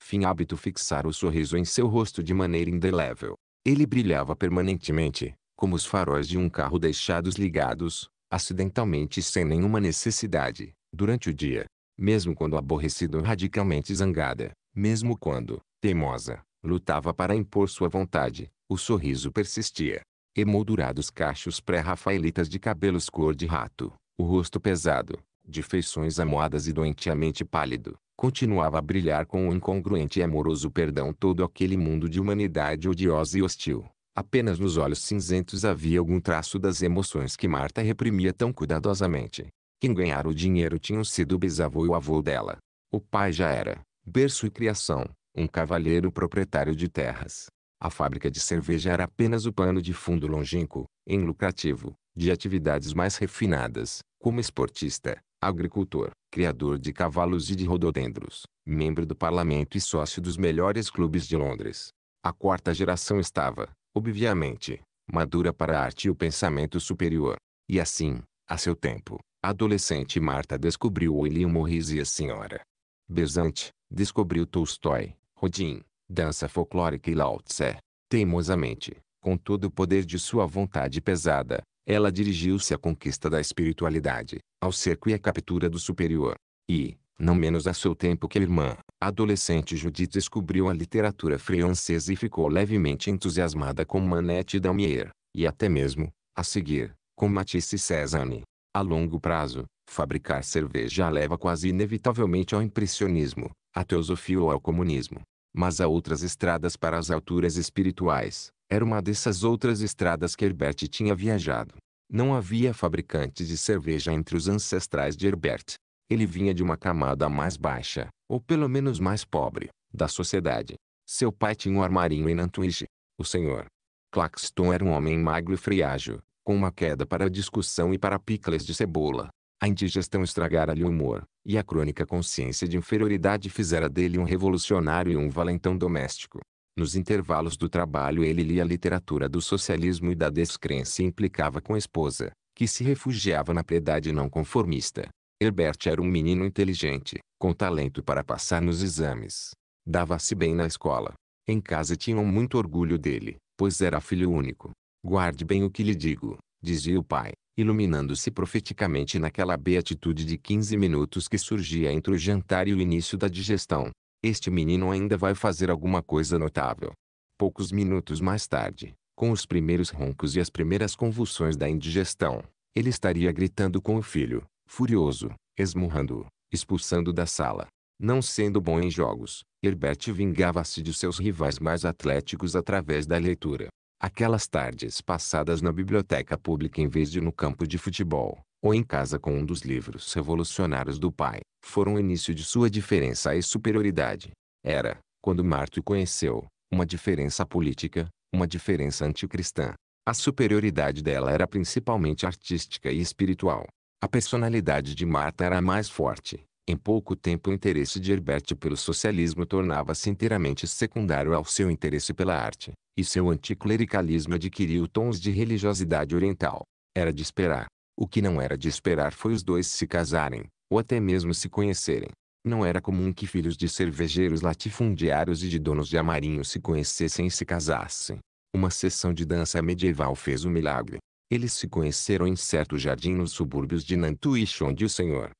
Fim hábito fixar o sorriso em seu rosto de maneira indelével. Ele brilhava permanentemente, como os faróis de um carro deixados ligados, acidentalmente sem nenhuma necessidade, durante o dia. Mesmo quando aborrecida ou radicalmente zangada, mesmo quando, teimosa, lutava para impor sua vontade, o sorriso persistia. Emoldurados cachos pré-rafaelitas de cabelos cor de rato, o rosto pesado, de feições amoadas e doentiamente pálido, continuava a brilhar com o um incongruente e amoroso perdão todo aquele mundo de humanidade odiosa e hostil. Apenas nos olhos cinzentos havia algum traço das emoções que Marta reprimia tão cuidadosamente. Quem ganhara o dinheiro tinham sido o bisavô e o avô dela. O pai já era, berço e criação, um cavalheiro proprietário de terras. A fábrica de cerveja era apenas o pano de fundo longínquo, em lucrativo, de atividades mais refinadas, como esportista, agricultor, criador de cavalos e de rododendros, membro do parlamento e sócio dos melhores clubes de Londres. A quarta geração estava, obviamente, madura para a arte e o pensamento superior. E assim, a seu tempo, a adolescente Marta descobriu William Morris e a senhora Besante, descobriu Tolstói, Rodin, dança folclórica e Lao Tse. Teimosamente, com todo o poder de sua vontade pesada, ela dirigiu-se à conquista da espiritualidade, ao cerco e à captura do superior. E, não menos a seu tempo que a irmã, a adolescente Judith descobriu a literatura francesa e ficou levemente entusiasmada com Manette Damier, e até mesmo, a seguir, com Matisse Cézanne. A longo prazo, fabricar cerveja leva quase inevitavelmente ao impressionismo, à teosofia ou ao comunismo. Mas há outras estradas para as alturas espirituais, era uma dessas outras estradas que Herbert tinha viajado. Não havia fabricantes de cerveja entre os ancestrais de Herbert. Ele vinha de uma camada mais baixa, ou pelo menos mais pobre, da sociedade. Seu pai tinha um armarinho em Nantwich. O senhor Claxton era um homem magro e friajo, com uma queda para a discussão e para picles de cebola. A indigestão estragara-lhe o humor, e a crônica consciência de inferioridade fizera dele um revolucionário e um valentão doméstico. Nos intervalos do trabalho ele lia literatura do socialismo e da descrença e implicava com a esposa, que se refugiava na piedade não conformista. Herbert era um menino inteligente, com talento para passar nos exames. Dava-se bem na escola. Em casa tinham muito orgulho dele, pois era filho único. Guarde bem o que lhe digo, dizia o pai, iluminando-se profeticamente naquela beatitude de 15 minutos que surgia entre o jantar e o início da digestão. Este menino ainda vai fazer alguma coisa notável. Poucos minutos mais tarde, com os primeiros roncos e as primeiras convulsões da indigestão, ele estaria gritando com o filho, furioso, esmurrando-o, expulsando da sala. Não sendo bom em jogos, Herbert vingava-se de seus rivais mais atléticos através da leitura. Aquelas tardes passadas na biblioteca pública em vez de no campo de futebol, ou em casa com um dos livros revolucionários do pai, foram o início de sua diferença e superioridade. Era, quando Marta o conheceu, uma diferença política, uma diferença anticristã. A superioridade dela era principalmente artística e espiritual. A personalidade de Marta era a mais forte. Em pouco tempo o interesse de Herbert pelo socialismo tornava-se inteiramente secundário ao seu interesse pela arte, e seu anticlericalismo adquiriu tons de religiosidade oriental. Era de esperar, o que não era de esperar foi os dois se casarem, ou até mesmo se conhecerem. Não era comum que filhos de cervejeiros latifundiários e de donos de amarinhos se conhecessem e se casassem. Uma sessão de dança medieval fez o um milagre. Eles se conheceram em certo jardim nos subúrbios de Nantuich, onde o senhor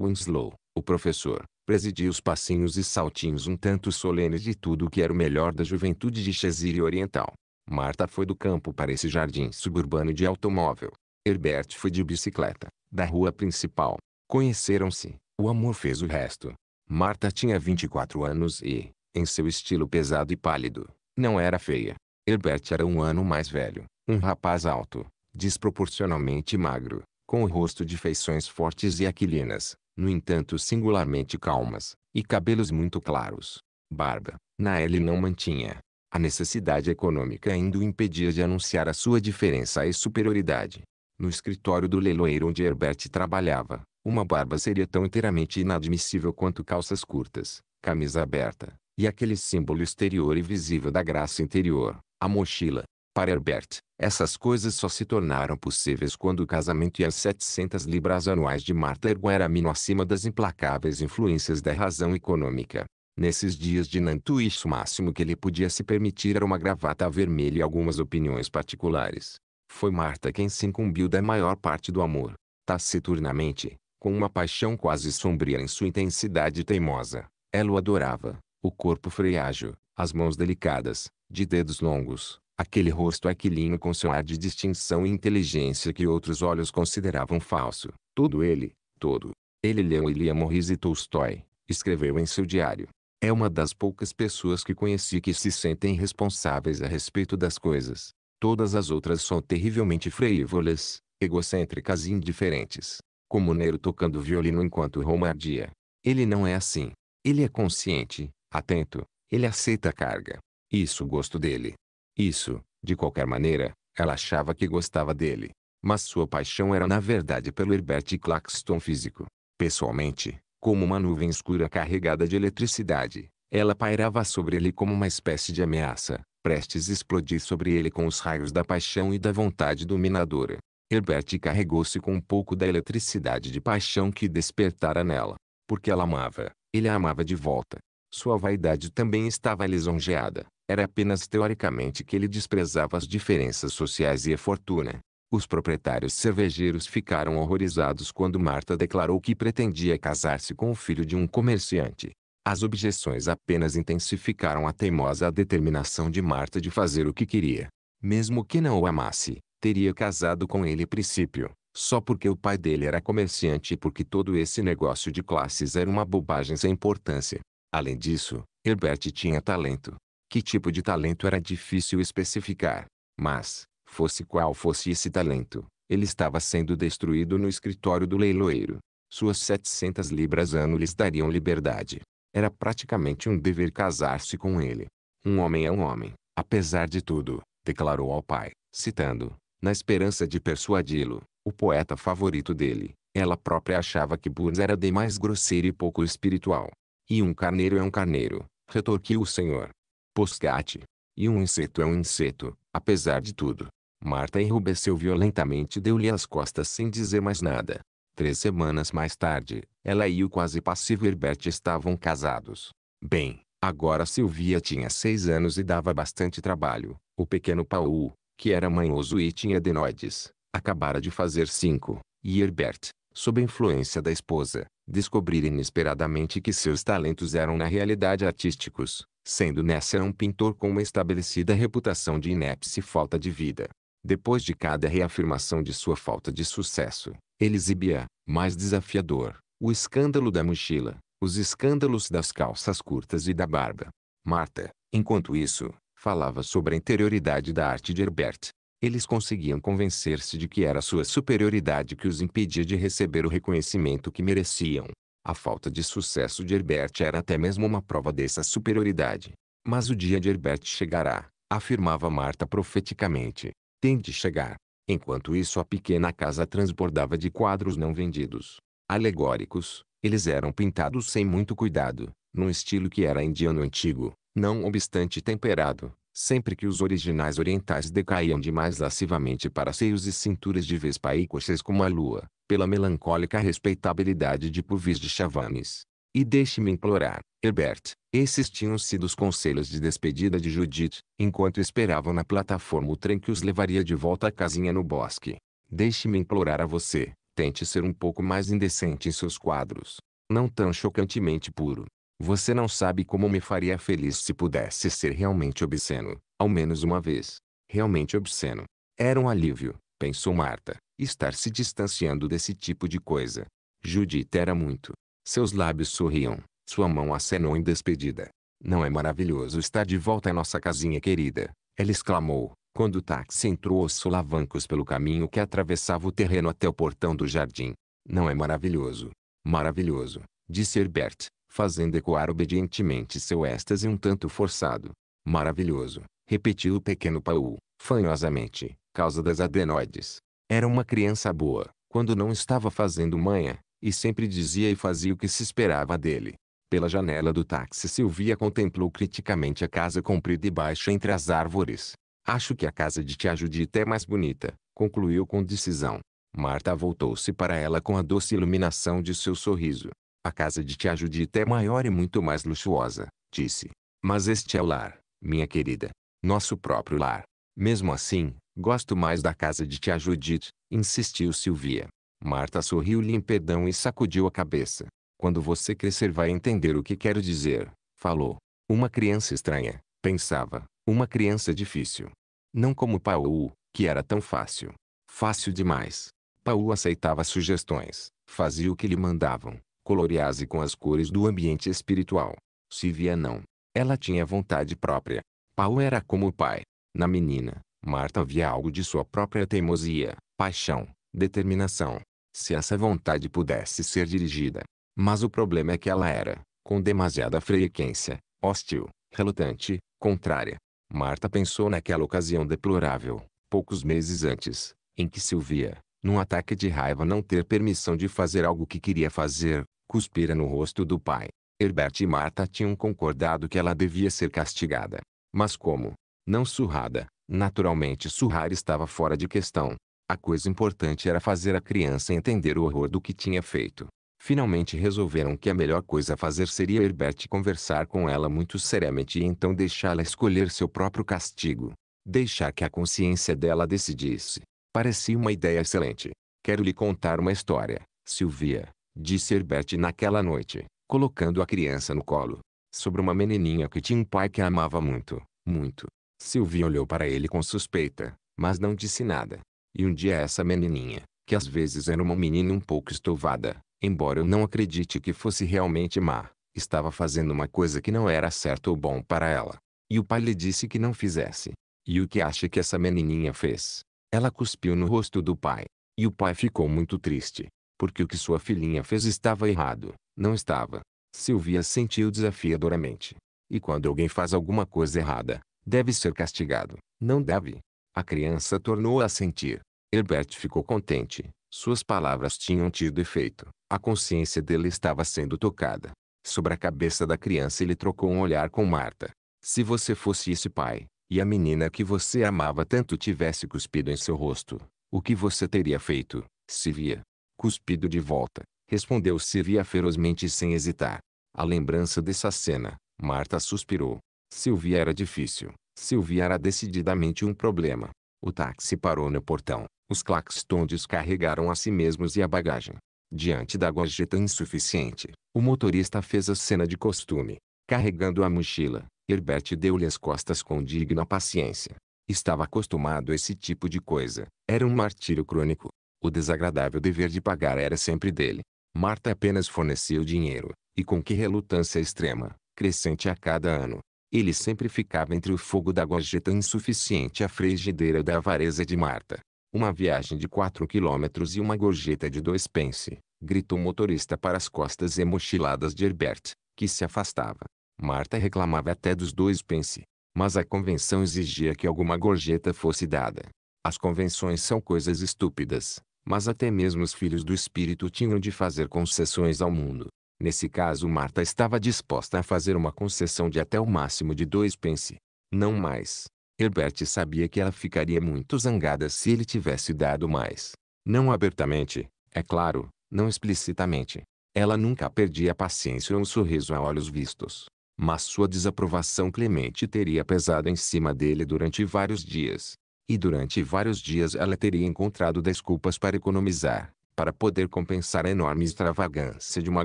Winslow, o professor, presidia os passinhos e saltinhos um tanto solenes de tudo o que era o melhor da juventude de Chesire Oriental. Marta foi do campo para esse jardim suburbano de automóvel. Herbert foi de bicicleta, da rua principal. Conheceram-se, o amor fez o resto. Marta tinha 24 anos e, em seu estilo pesado e pálido, não era feia. Herbert era um ano mais velho, um rapaz alto, desproporcionalmente magro, com o rosto de feições fortes e aquilinas, no entanto singularmente calmas, e cabelos muito claros. Barba, na ele não mantinha. A necessidade econômica ainda o impedia de anunciar a sua diferença e superioridade. No escritório do leiloeiro onde Herbert trabalhava, uma barba seria tão inteiramente inadmissível quanto calças curtas, camisa aberta, e aquele símbolo exterior e visível da graça interior, a mochila. Para Herbert, essas coisas só se tornaram possíveis quando o casamento e as 700 libras anuais de Marta Erguermino acima das implacáveis influências da razão econômica. Nesses dias de Nantuix o máximo que ele podia se permitir era uma gravata vermelha e algumas opiniões particulares. Foi Marta quem se incumbiu da maior parte do amor, taciturnamente, com uma paixão quase sombria em sua intensidade teimosa. Ela o adorava, o corpo freiágil, as mãos delicadas, de dedos longos, aquele rosto aquilino com seu ar de distinção e inteligência que outros olhos consideravam falso. Tudo ele, todo. Ele leu Ilia Morris e Tolstói, escreveu em seu diário. É uma das poucas pessoas que conheci que se sentem responsáveis a respeito das coisas. Todas as outras são terrivelmente frívolas, egocêntricas e indiferentes. Como Nero tocando violino enquanto Roma ardia. Ele não é assim. Ele é consciente, atento, ele aceita a carga. Isso gosto dele. Isso, de qualquer maneira, ela achava que gostava dele. Mas sua paixão era na verdade pelo Herbert Claxton físico. Pessoalmente, como uma nuvem escura carregada de eletricidade, ela pairava sobre ele como uma espécie de ameaça, prestes a explodir sobre ele com os raios da paixão e da vontade dominadora. Herbert carregou-se com um pouco da eletricidade de paixão que despertara nela, porque ela amava, ele a amava de volta. Sua vaidade também estava lisonjeada, era apenas teoricamente que ele desprezava as diferenças sociais e a fortuna. Os proprietários cervejeiros ficaram horrorizados quando Marta declarou que pretendia casar-se com o filho de um comerciante. As objeções apenas intensificaram a teimosa determinação de Marta de fazer o que queria. Mesmo que não o amasse, teria casado com ele a princípio, só porque o pai dele era comerciante e porque todo esse negócio de classes era uma bobagem sem importância. Além disso, Herbert tinha talento. Que tipo de talento era difícil especificar, mas, fosse qual fosse esse talento, ele estava sendo destruído no escritório do leiloeiro. Suas 700 libras ano lhes dariam liberdade, era praticamente um dever casar-se com ele. Um homem é um homem, apesar de tudo, declarou ao pai, citando, na esperança de persuadi-lo, o poeta favorito dele. Ela própria achava que Burns era demais grosseiro e pouco espiritual. E um carneiro é um carneiro, retorquiu o senhor. Poscate. E um inseto é um inseto, apesar de tudo. Marta enrubesceu violentamente e deu-lhe as costas sem dizer mais nada. Três semanas mais tarde, ela e o quase passivo Herbert estavam casados. Bem, agora Silvia tinha seis anos e dava bastante trabalho. O pequeno Paul, que era manhoso e tinha adenoides, acabara de fazer cinco, e Herbert, sob a influência da esposa, descobrira inesperadamente que seus talentos eram na realidade artísticos, sendo Nessa um pintor com uma estabelecida reputação de inepse e falta de vida. Depois de cada reafirmação de sua falta de sucesso, ele exibia, mais desafiador, o escândalo da mochila, os escândalos das calças curtas e da barba. Marta, enquanto isso, falava sobre a interioridade da arte de Herbert. Eles conseguiam convencer-se de que era sua superioridade que os impedia de receber o reconhecimento que mereciam. A falta de sucesso de Herbert era até mesmo uma prova dessa superioridade. Mas o dia de Herbert chegará, afirmava Marta profeticamente. Tem de chegar. Enquanto isso a pequena casa transbordava de quadros não vendidos. Alegóricos, eles eram pintados sem muito cuidado, num estilo que era indiano antigo, não obstante temperado, sempre que os originais orientais decaíam demais lascivamente para seios e cinturas de vespa e coxas como a lua, pela melancólica respeitabilidade de puvis de chavanes. E deixe-me implorar, Herbert, esses tinham sido os conselhos de despedida de Judith, enquanto esperavam na plataforma o trem que os levaria de volta à casinha no bosque. Deixe-me implorar a você, tente ser um pouco mais indecente em seus quadros. Não tão chocantemente puro. Você não sabe como me faria feliz se pudesse ser realmente obsceno, ao menos uma vez. Realmente obsceno. Era um alívio, pensou Marta, estar se distanciando desse tipo de coisa. Judith era muito. Seus lábios sorriam, sua mão acenou em despedida. Não é maravilhoso estar de volta à nossa casinha querida? Ela exclamou, quando o táxi entrou aos solavancos pelo caminho que atravessava o terreno até o portão do jardim. Não é maravilhoso? Maravilhoso, disse Herbert, fazendo ecoar obedientemente seu êxtase um tanto forçado. Maravilhoso, repetiu o pequeno Paul, fanhosamente, causa das adenoides. Era uma criança boa, quando não estava fazendo manha, e sempre dizia e fazia o que se esperava dele. Pela janela do táxi Silvia contemplou criticamente a casa comprida e baixa entre as árvores. Acho que a casa de tia Judita é mais bonita, concluiu com decisão. Marta voltou-se para ela com a doce iluminação de seu sorriso. A casa de tia Judita é maior e muito mais luxuosa, disse. Mas este é o lar, minha querida. Nosso próprio lar. Mesmo assim, gosto mais da casa de tia Judith, insistiu Silvia. Marta sorriu-lhe em perdão e sacudiu a cabeça. Quando você crescer vai entender o que quero dizer, falou. Uma criança estranha, pensava, uma criança difícil. Não como Paul, que era tão fácil. Fácil demais. Paul aceitava sugestões, fazia o que lhe mandavam, coloria-se com as cores do ambiente espiritual. Silvia não. Ela tinha vontade própria. Paul era como o pai. Na menina, Marta havia algo de sua própria teimosia, paixão, determinação. Se essa vontade pudesse ser dirigida, mas o problema é que ela era, com demasiada frequência, hostil, relutante, contrária. Marta pensou naquela ocasião deplorável, poucos meses antes, em que Silvia, num ataque de raiva não ter permissão de fazer algo que queria fazer, cuspira no rosto do pai. Herbert e Marta tinham concordado que ela devia ser castigada. Mas como? Não surrada. Naturalmente surrar estava fora de questão. A coisa importante era fazer a criança entender o horror do que tinha feito. Finalmente resolveram que a melhor coisa a fazer seria Herbert conversar com ela muito seriamente e então deixá-la escolher seu próprio castigo. Deixar que a consciência dela decidisse. Parecia uma ideia excelente. Quero lhe contar uma história, Silvia, disse Herbert naquela noite, colocando a criança no colo. Sobre uma menininha que tinha um pai que a amava muito, muito. Silvia olhou para ele com suspeita, mas não disse nada. E um dia essa menininha, que às vezes era uma menina um pouco estovada, Embora eu não acredite que fosse realmente má, estava fazendo uma coisa que não era certo ou bom para ela. E o pai lhe disse que não fizesse. E o que acha que essa menininha fez? Ela cuspiu no rosto do pai. E o pai ficou muito triste, porque o que sua filhinha fez estava errado, não estava. Silvia sentiu desafiadoramente. E quando alguém faz alguma coisa errada, deve ser castigado, não deve. A criança tornou a sentir. Herbert ficou contente. Suas palavras tinham tido efeito. A consciência dele estava sendo tocada. Sobre a cabeça da criança ele trocou um olhar com Marta. Se você fosse esse pai, e a menina que você amava tanto tivesse cuspido em seu rosto, o que você teria feito, Sivia? Cuspido de volta, respondeu Sivia ferozmente sem hesitar. A lembrança dessa cena, Marta suspirou. Silvia era difícil. Silvia era decididamente um problema. O táxi parou no portão. Os claxtondes descarregaram a si mesmos e a bagagem. Diante da gorjeta insuficiente, o motorista fez a cena de costume. Carregando a mochila, Herbert deu-lhe as costas com digna paciência. Estava acostumado a esse tipo de coisa. Era um martírio crônico. O desagradável dever de pagar era sempre dele. Marta apenas fornecia o dinheiro, e com que relutância extrema, crescente a cada ano. Ele sempre ficava entre o fogo da gorjeta insuficiente e a frigideira da avareza de Marta. Uma viagem de 4 quilômetros e uma gorjeta de dois pence gritou o motorista para as costas emochiladas de Herbert, que se afastava. Marta reclamava até dos dois pence, mas a convenção exigia que alguma gorjeta fosse dada. As convenções são coisas estúpidas, mas até mesmo os filhos do espírito tinham de fazer concessões ao mundo. Nesse caso Marta estava disposta a fazer uma concessão de até o máximo de dois pence. Não mais. Herbert sabia que ela ficaria muito zangada se ele tivesse dado mais. Não abertamente, é claro, não explicitamente. Ela nunca perdia a paciência ou um sorriso a olhos vistos. Mas sua desaprovação clemente teria pesado em cima dele durante vários dias. E durante vários dias ela teria encontrado desculpas para economizar, para poder compensar a enorme extravagância de uma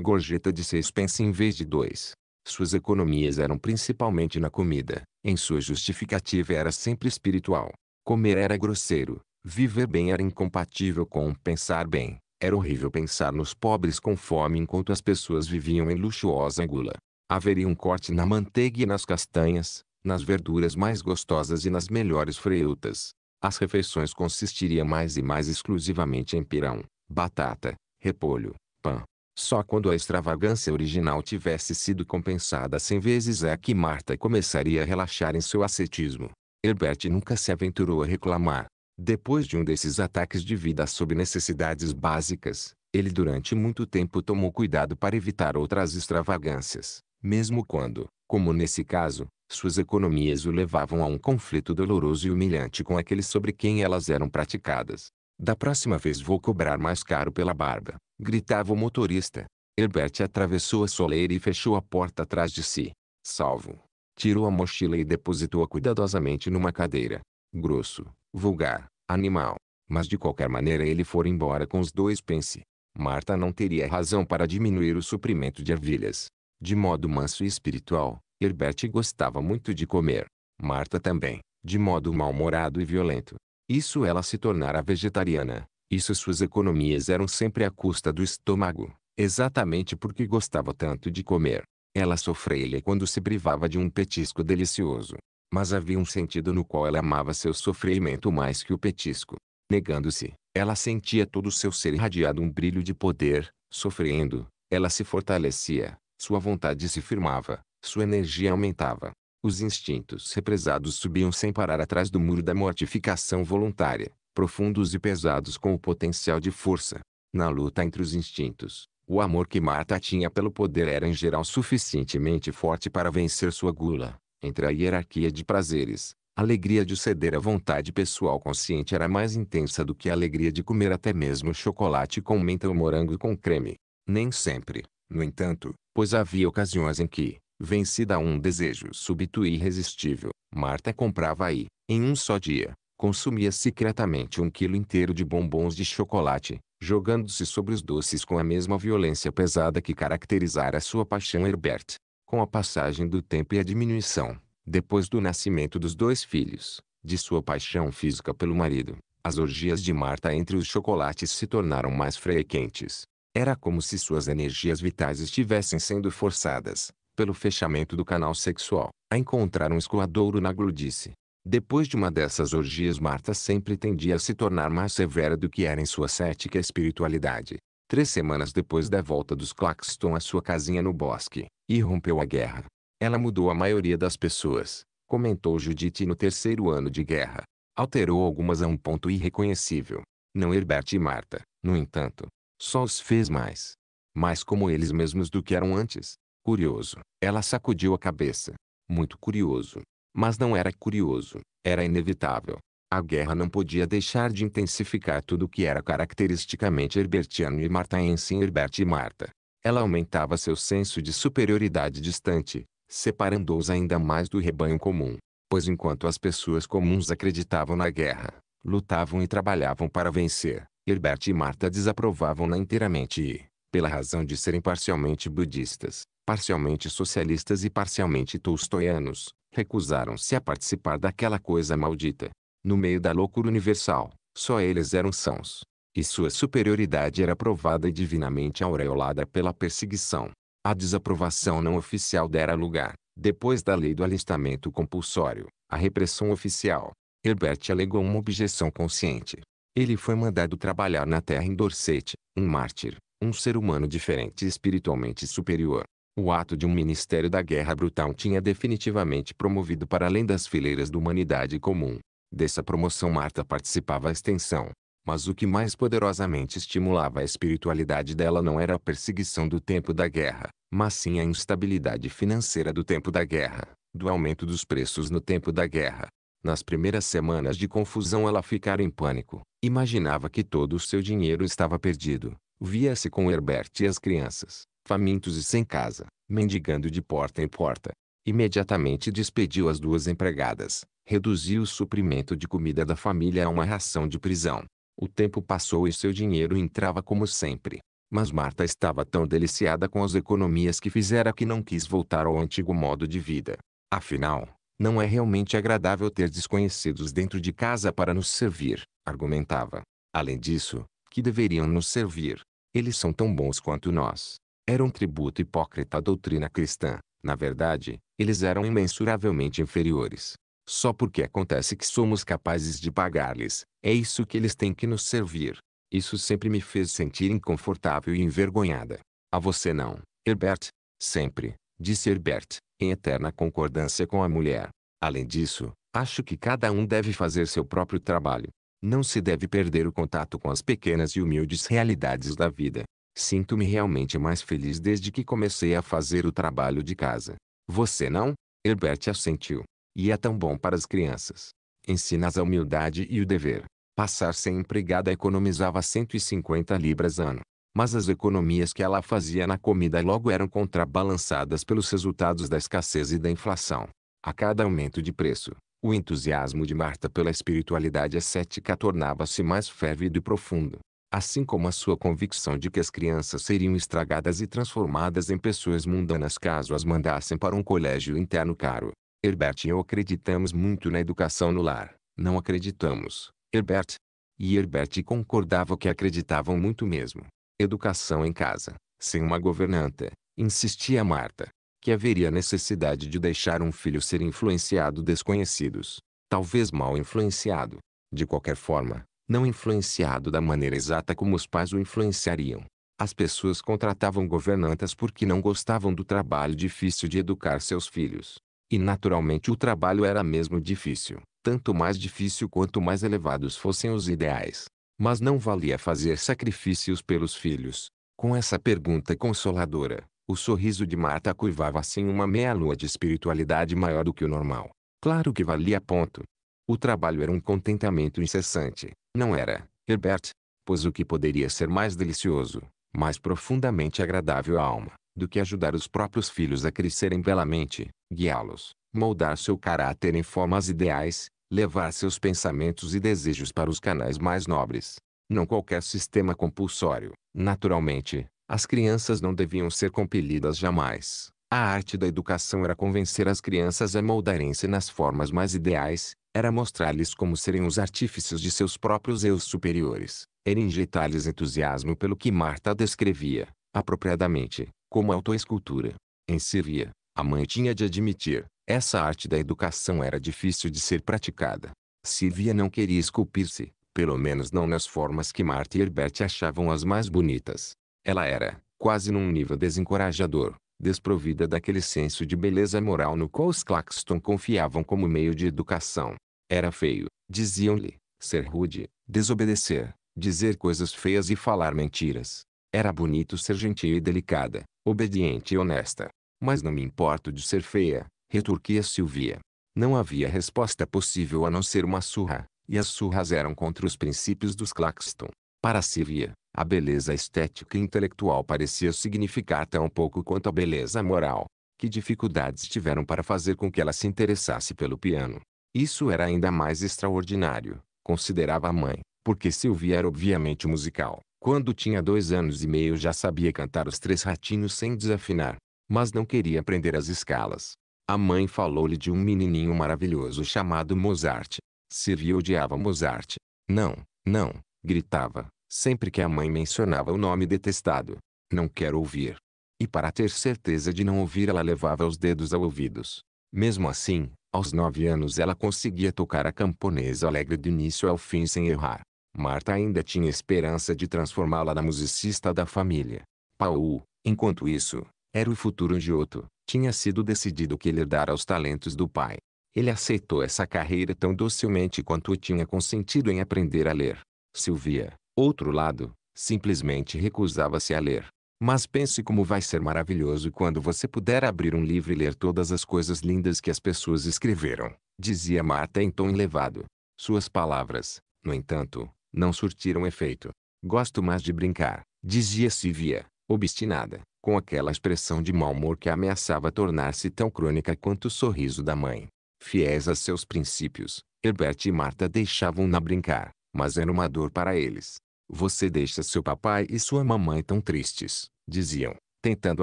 gorjeta de seis pence em vez de dois. Suas economias eram principalmente na comida, em sua justificativa era sempre espiritual. Comer era grosseiro, viver bem era incompatível com pensar bem, era horrível pensar nos pobres com fome enquanto as pessoas viviam em luxuosa gula. Haveria um corte na manteiga e nas castanhas, nas verduras mais gostosas e nas melhores frutas. As refeições consistiriam mais e mais exclusivamente em pirão, batata, repolho, pão. Só quando a extravagância original tivesse sido compensada cem vezes é que Marta começaria a relaxar em seu ascetismo. Herbert nunca se aventurou a reclamar. Depois de um desses ataques de vida sob necessidades básicas, ele durante muito tempo tomou cuidado para evitar outras extravagâncias, mesmo quando, como nesse caso, suas economias o levavam a um conflito doloroso e humilhante com aqueles sobre quem elas eram praticadas. Da próxima vez vou cobrar mais caro pela barba, gritava o motorista. Herbert atravessou a soleira e fechou a porta atrás de si. Salvo. Tirou a mochila e depositou-a cuidadosamente numa cadeira. Grosso, vulgar, animal. Mas de qualquer maneira ele for embora com os dois pense. Marta não teria razão para diminuir o suprimento de ervilhas. De modo manso e espiritual, Herbert gostava muito de comer. Marta também, de modo mal-humorado e violento. Isso ela se tornara vegetariana. Isso suas economias eram sempre à custa do estômago, exatamente porque gostava tanto de comer. Ela sofreia quando se privava de um petisco delicioso. Mas havia um sentido no qual ela amava seu sofrimento mais que o petisco. Negando-se, ela sentia todo o seu ser irradiado um brilho de poder, sofrendo, ela se fortalecia, sua vontade se firmava, sua energia aumentava. Os instintos represados subiam sem parar atrás do muro da mortificação voluntária, profundos e pesados com o potencial de força. Na luta entre os instintos, o amor que Marta tinha pelo poder era em geral suficientemente forte para vencer sua gula, entre a hierarquia de prazeres, a alegria de ceder à vontade pessoal consciente era mais intensa do que a alegria de comer até mesmo chocolate com menta ou morango com creme. Nem sempre, no entanto, pois havia ocasiões em que, vencida a um desejo súbito e irresistível, Marta comprava aí, em um só dia, consumia secretamente um quilo inteiro de bombons de chocolate, jogando-se sobre os doces com a mesma violência pesada que caracterizara sua paixão Herbert com a passagem do tempo e a diminuição, depois do nascimento dos dois filhos, de sua paixão física pelo marido. As orgias de Marta entre os chocolates se tornaram mais frequentes. Era como se suas energias vitais estivessem sendo forçadas, pelo fechamento do canal sexual, a encontrar um escoadouro na gludice. Depois de uma dessas orgias Marta sempre tendia a se tornar mais severa do que era em sua cética espiritualidade. Três semanas depois da volta dos Claxton à sua casinha no bosque, e rompeu a guerra. Ela mudou a maioria das pessoas, comentou Judith no terceiro ano de guerra. Alterou algumas a um ponto irreconhecível. Não Herbert e Marta, no entanto, só os fez mais. Mais como eles mesmos do que eram antes. Curioso. Ela sacudiu a cabeça. Muito curioso. Mas não era curioso, era inevitável. A guerra não podia deixar de intensificar tudo o que era caracteristicamente herbertiano e martaense em Herbert e Marta ela aumentava seu senso de superioridade distante, separando-os ainda mais do rebanho comum. Pois enquanto as pessoas comuns acreditavam na guerra, lutavam e trabalhavam para vencer, Herbert e Marta desaprovavam-na inteiramente e, pela razão de serem parcialmente budistas, parcialmente socialistas e parcialmente tolstoianos, recusaram-se a participar daquela coisa maldita. No meio da loucura universal, só eles eram sãos. E sua superioridade era provada e divinamente aureolada pela perseguição. A desaprovação não oficial dera lugar, depois da lei do alistamento compulsório, à repressão oficial. Herbert alegou uma objeção consciente. Ele foi mandado trabalhar na terra em Dorset, um mártir, um ser humano diferente e espiritualmente superior. O ato de um ministério da guerra brutal tinha definitivamente promovido para além das fileiras da humanidade comum. Dessa promoção Marta participava à extensão, mas o que mais poderosamente estimulava a espiritualidade dela não era a perseguição do tempo da guerra, mas sim a instabilidade financeira do tempo da guerra, do aumento dos preços no tempo da guerra. Nas primeiras semanas de confusão ela ficara em pânico, imaginava que todo o seu dinheiro estava perdido, via-se com Herbert e as crianças, famintos e sem casa, mendigando de porta em porta. Imediatamente despediu as duas empregadas, reduziu o suprimento de comida da família a uma ração de prisão, o tempo passou e seu dinheiro entrava como sempre. Mas Marta estava tão deliciada com as economias que fizera que não quis voltar ao antigo modo de vida. Afinal, não é realmente agradável ter desconhecidos dentro de casa para nos servir, argumentava. Além disso, que deveriam nos servir. Eles são tão bons quanto nós. Era um tributo hipócrita à doutrina cristã. Na verdade, eles eram imensuravelmente inferiores. Só porque acontece que somos capazes de pagar-lhes, é isso que eles têm que nos servir. Isso sempre me fez sentir inconfortável e envergonhada. A você não, Herbert. Sempre, disse Herbert, em eterna concordância com a mulher. Além disso, acho que cada um deve fazer seu próprio trabalho. Não se deve perder o contato com as pequenas e humildes realidades da vida. Sinto-me realmente mais feliz desde que comecei a fazer o trabalho de casa. Você não? Herbert assentiu. E é tão bom para as crianças. Ensinas a humildade e o dever. Passar sem empregada economizava 150 libras ano. Mas as economias que ela fazia na comida logo eram contrabalançadas pelos resultados da escassez e da inflação. A cada aumento de preço, o entusiasmo de Marta pela espiritualidade ascética tornava-se mais férvido e profundo, assim como a sua convicção de que as crianças seriam estragadas e transformadas em pessoas mundanas caso as mandassem para um colégio interno caro. Herbert e eu acreditamos muito na educação no lar. Não acreditamos, Herbert. E Herbert concordava que acreditavam muito mesmo. Educação em casa, sem uma governanta, insistia Marta, que haveria necessidade de deixar um filho ser influenciado desconhecidos, talvez mal influenciado. De qualquer forma, não influenciado da maneira exata como os pais o influenciariam. As pessoas contratavam governantas porque não gostavam do trabalho difícil de educar seus filhos. E naturalmente o trabalho era mesmo difícil, tanto mais difícil quanto mais elevados fossem os ideais. Mas não valia fazer sacrifícios pelos filhos. Com essa pergunta consoladora, o sorriso de Marta curvava assim uma meia-lua de espiritualidade maior do que o normal. Claro que valia ponto. O trabalho era um contentamento incessante, não era, Herbert? Pois o que poderia ser mais delicioso, mais profundamente agradável à alma, do que ajudar os próprios filhos a crescerem belamente, guiá-los, moldar seu caráter em formas ideais, levar seus pensamentos e desejos para os canais mais nobres. Não qualquer sistema compulsório. Naturalmente, as crianças não deviam ser compelidas jamais. A arte da educação era convencer as crianças a moldarem-se nas formas mais ideais, era mostrar-lhes como serem os artífices de seus próprios eus superiores, era injetar-lhes entusiasmo pelo que Marta descrevia, apropriadamente, como autoescultura. Em Síria, a mãe tinha de admitir, essa arte da educação era difícil de ser praticada. Silvia não queria esculpir-se, pelo menos não nas formas que Marta e Herbert achavam as mais bonitas. Ela era, quase num nível desencorajador, desprovida daquele senso de beleza moral no qual os Claxton confiavam como meio de educação. Era feio, diziam-lhe, ser rude, desobedecer, dizer coisas feias e falar mentiras. Era bonito ser gentil e delicada, obediente e honesta. Mas não me importo de ser feia, retorquia Silvia. Não havia resposta possível a não ser uma surra, e as surras eram contra os princípios dos Claxton. Para Silvia, a beleza estética e intelectual parecia significar tão pouco quanto a beleza moral. Que dificuldades tiveram para fazer com que ela se interessasse pelo piano? Isso era ainda mais extraordinário, considerava a mãe, porque Silvia era obviamente musical. Quando tinha dois anos e meio já sabia cantar os três ratinhos sem desafinar, mas não queria aprender as escalas. A mãe falou-lhe de um menininho maravilhoso chamado Mozart. Sylvia odiava Mozart. Não, não, gritava, sempre que a mãe mencionava o nome detestado. Não quero ouvir. E para ter certeza de não ouvir ela levava os dedos aos ouvidos. Mesmo assim, aos nove anos ela conseguia tocar a camponesa alegre do início ao fim sem errar. Marta ainda tinha esperança de transformá-la na musicista da família. Paul, enquanto isso, era o futuro Giotto. Tinha sido decidido que ele herdara os talentos do pai. Ele aceitou essa carreira tão docilmente quanto tinha consentido em aprender a ler. Silvia, outro lado, simplesmente recusava-se a ler. Mas pense como vai ser maravilhoso quando você puder abrir um livro e ler todas as coisas lindas que as pessoas escreveram, dizia Marta em tom elevado. Suas palavras, no entanto, não surtiram efeito. Gosto mais de brincar, dizia Silvia, obstinada, com aquela expressão de mau humor que ameaçava tornar-se tão crônica quanto o sorriso da mãe. Fiéis a seus princípios, Herbert e Marta deixavam-na brincar, mas era uma dor para eles. Você deixa seu papai e sua mamãe tão tristes, diziam, tentando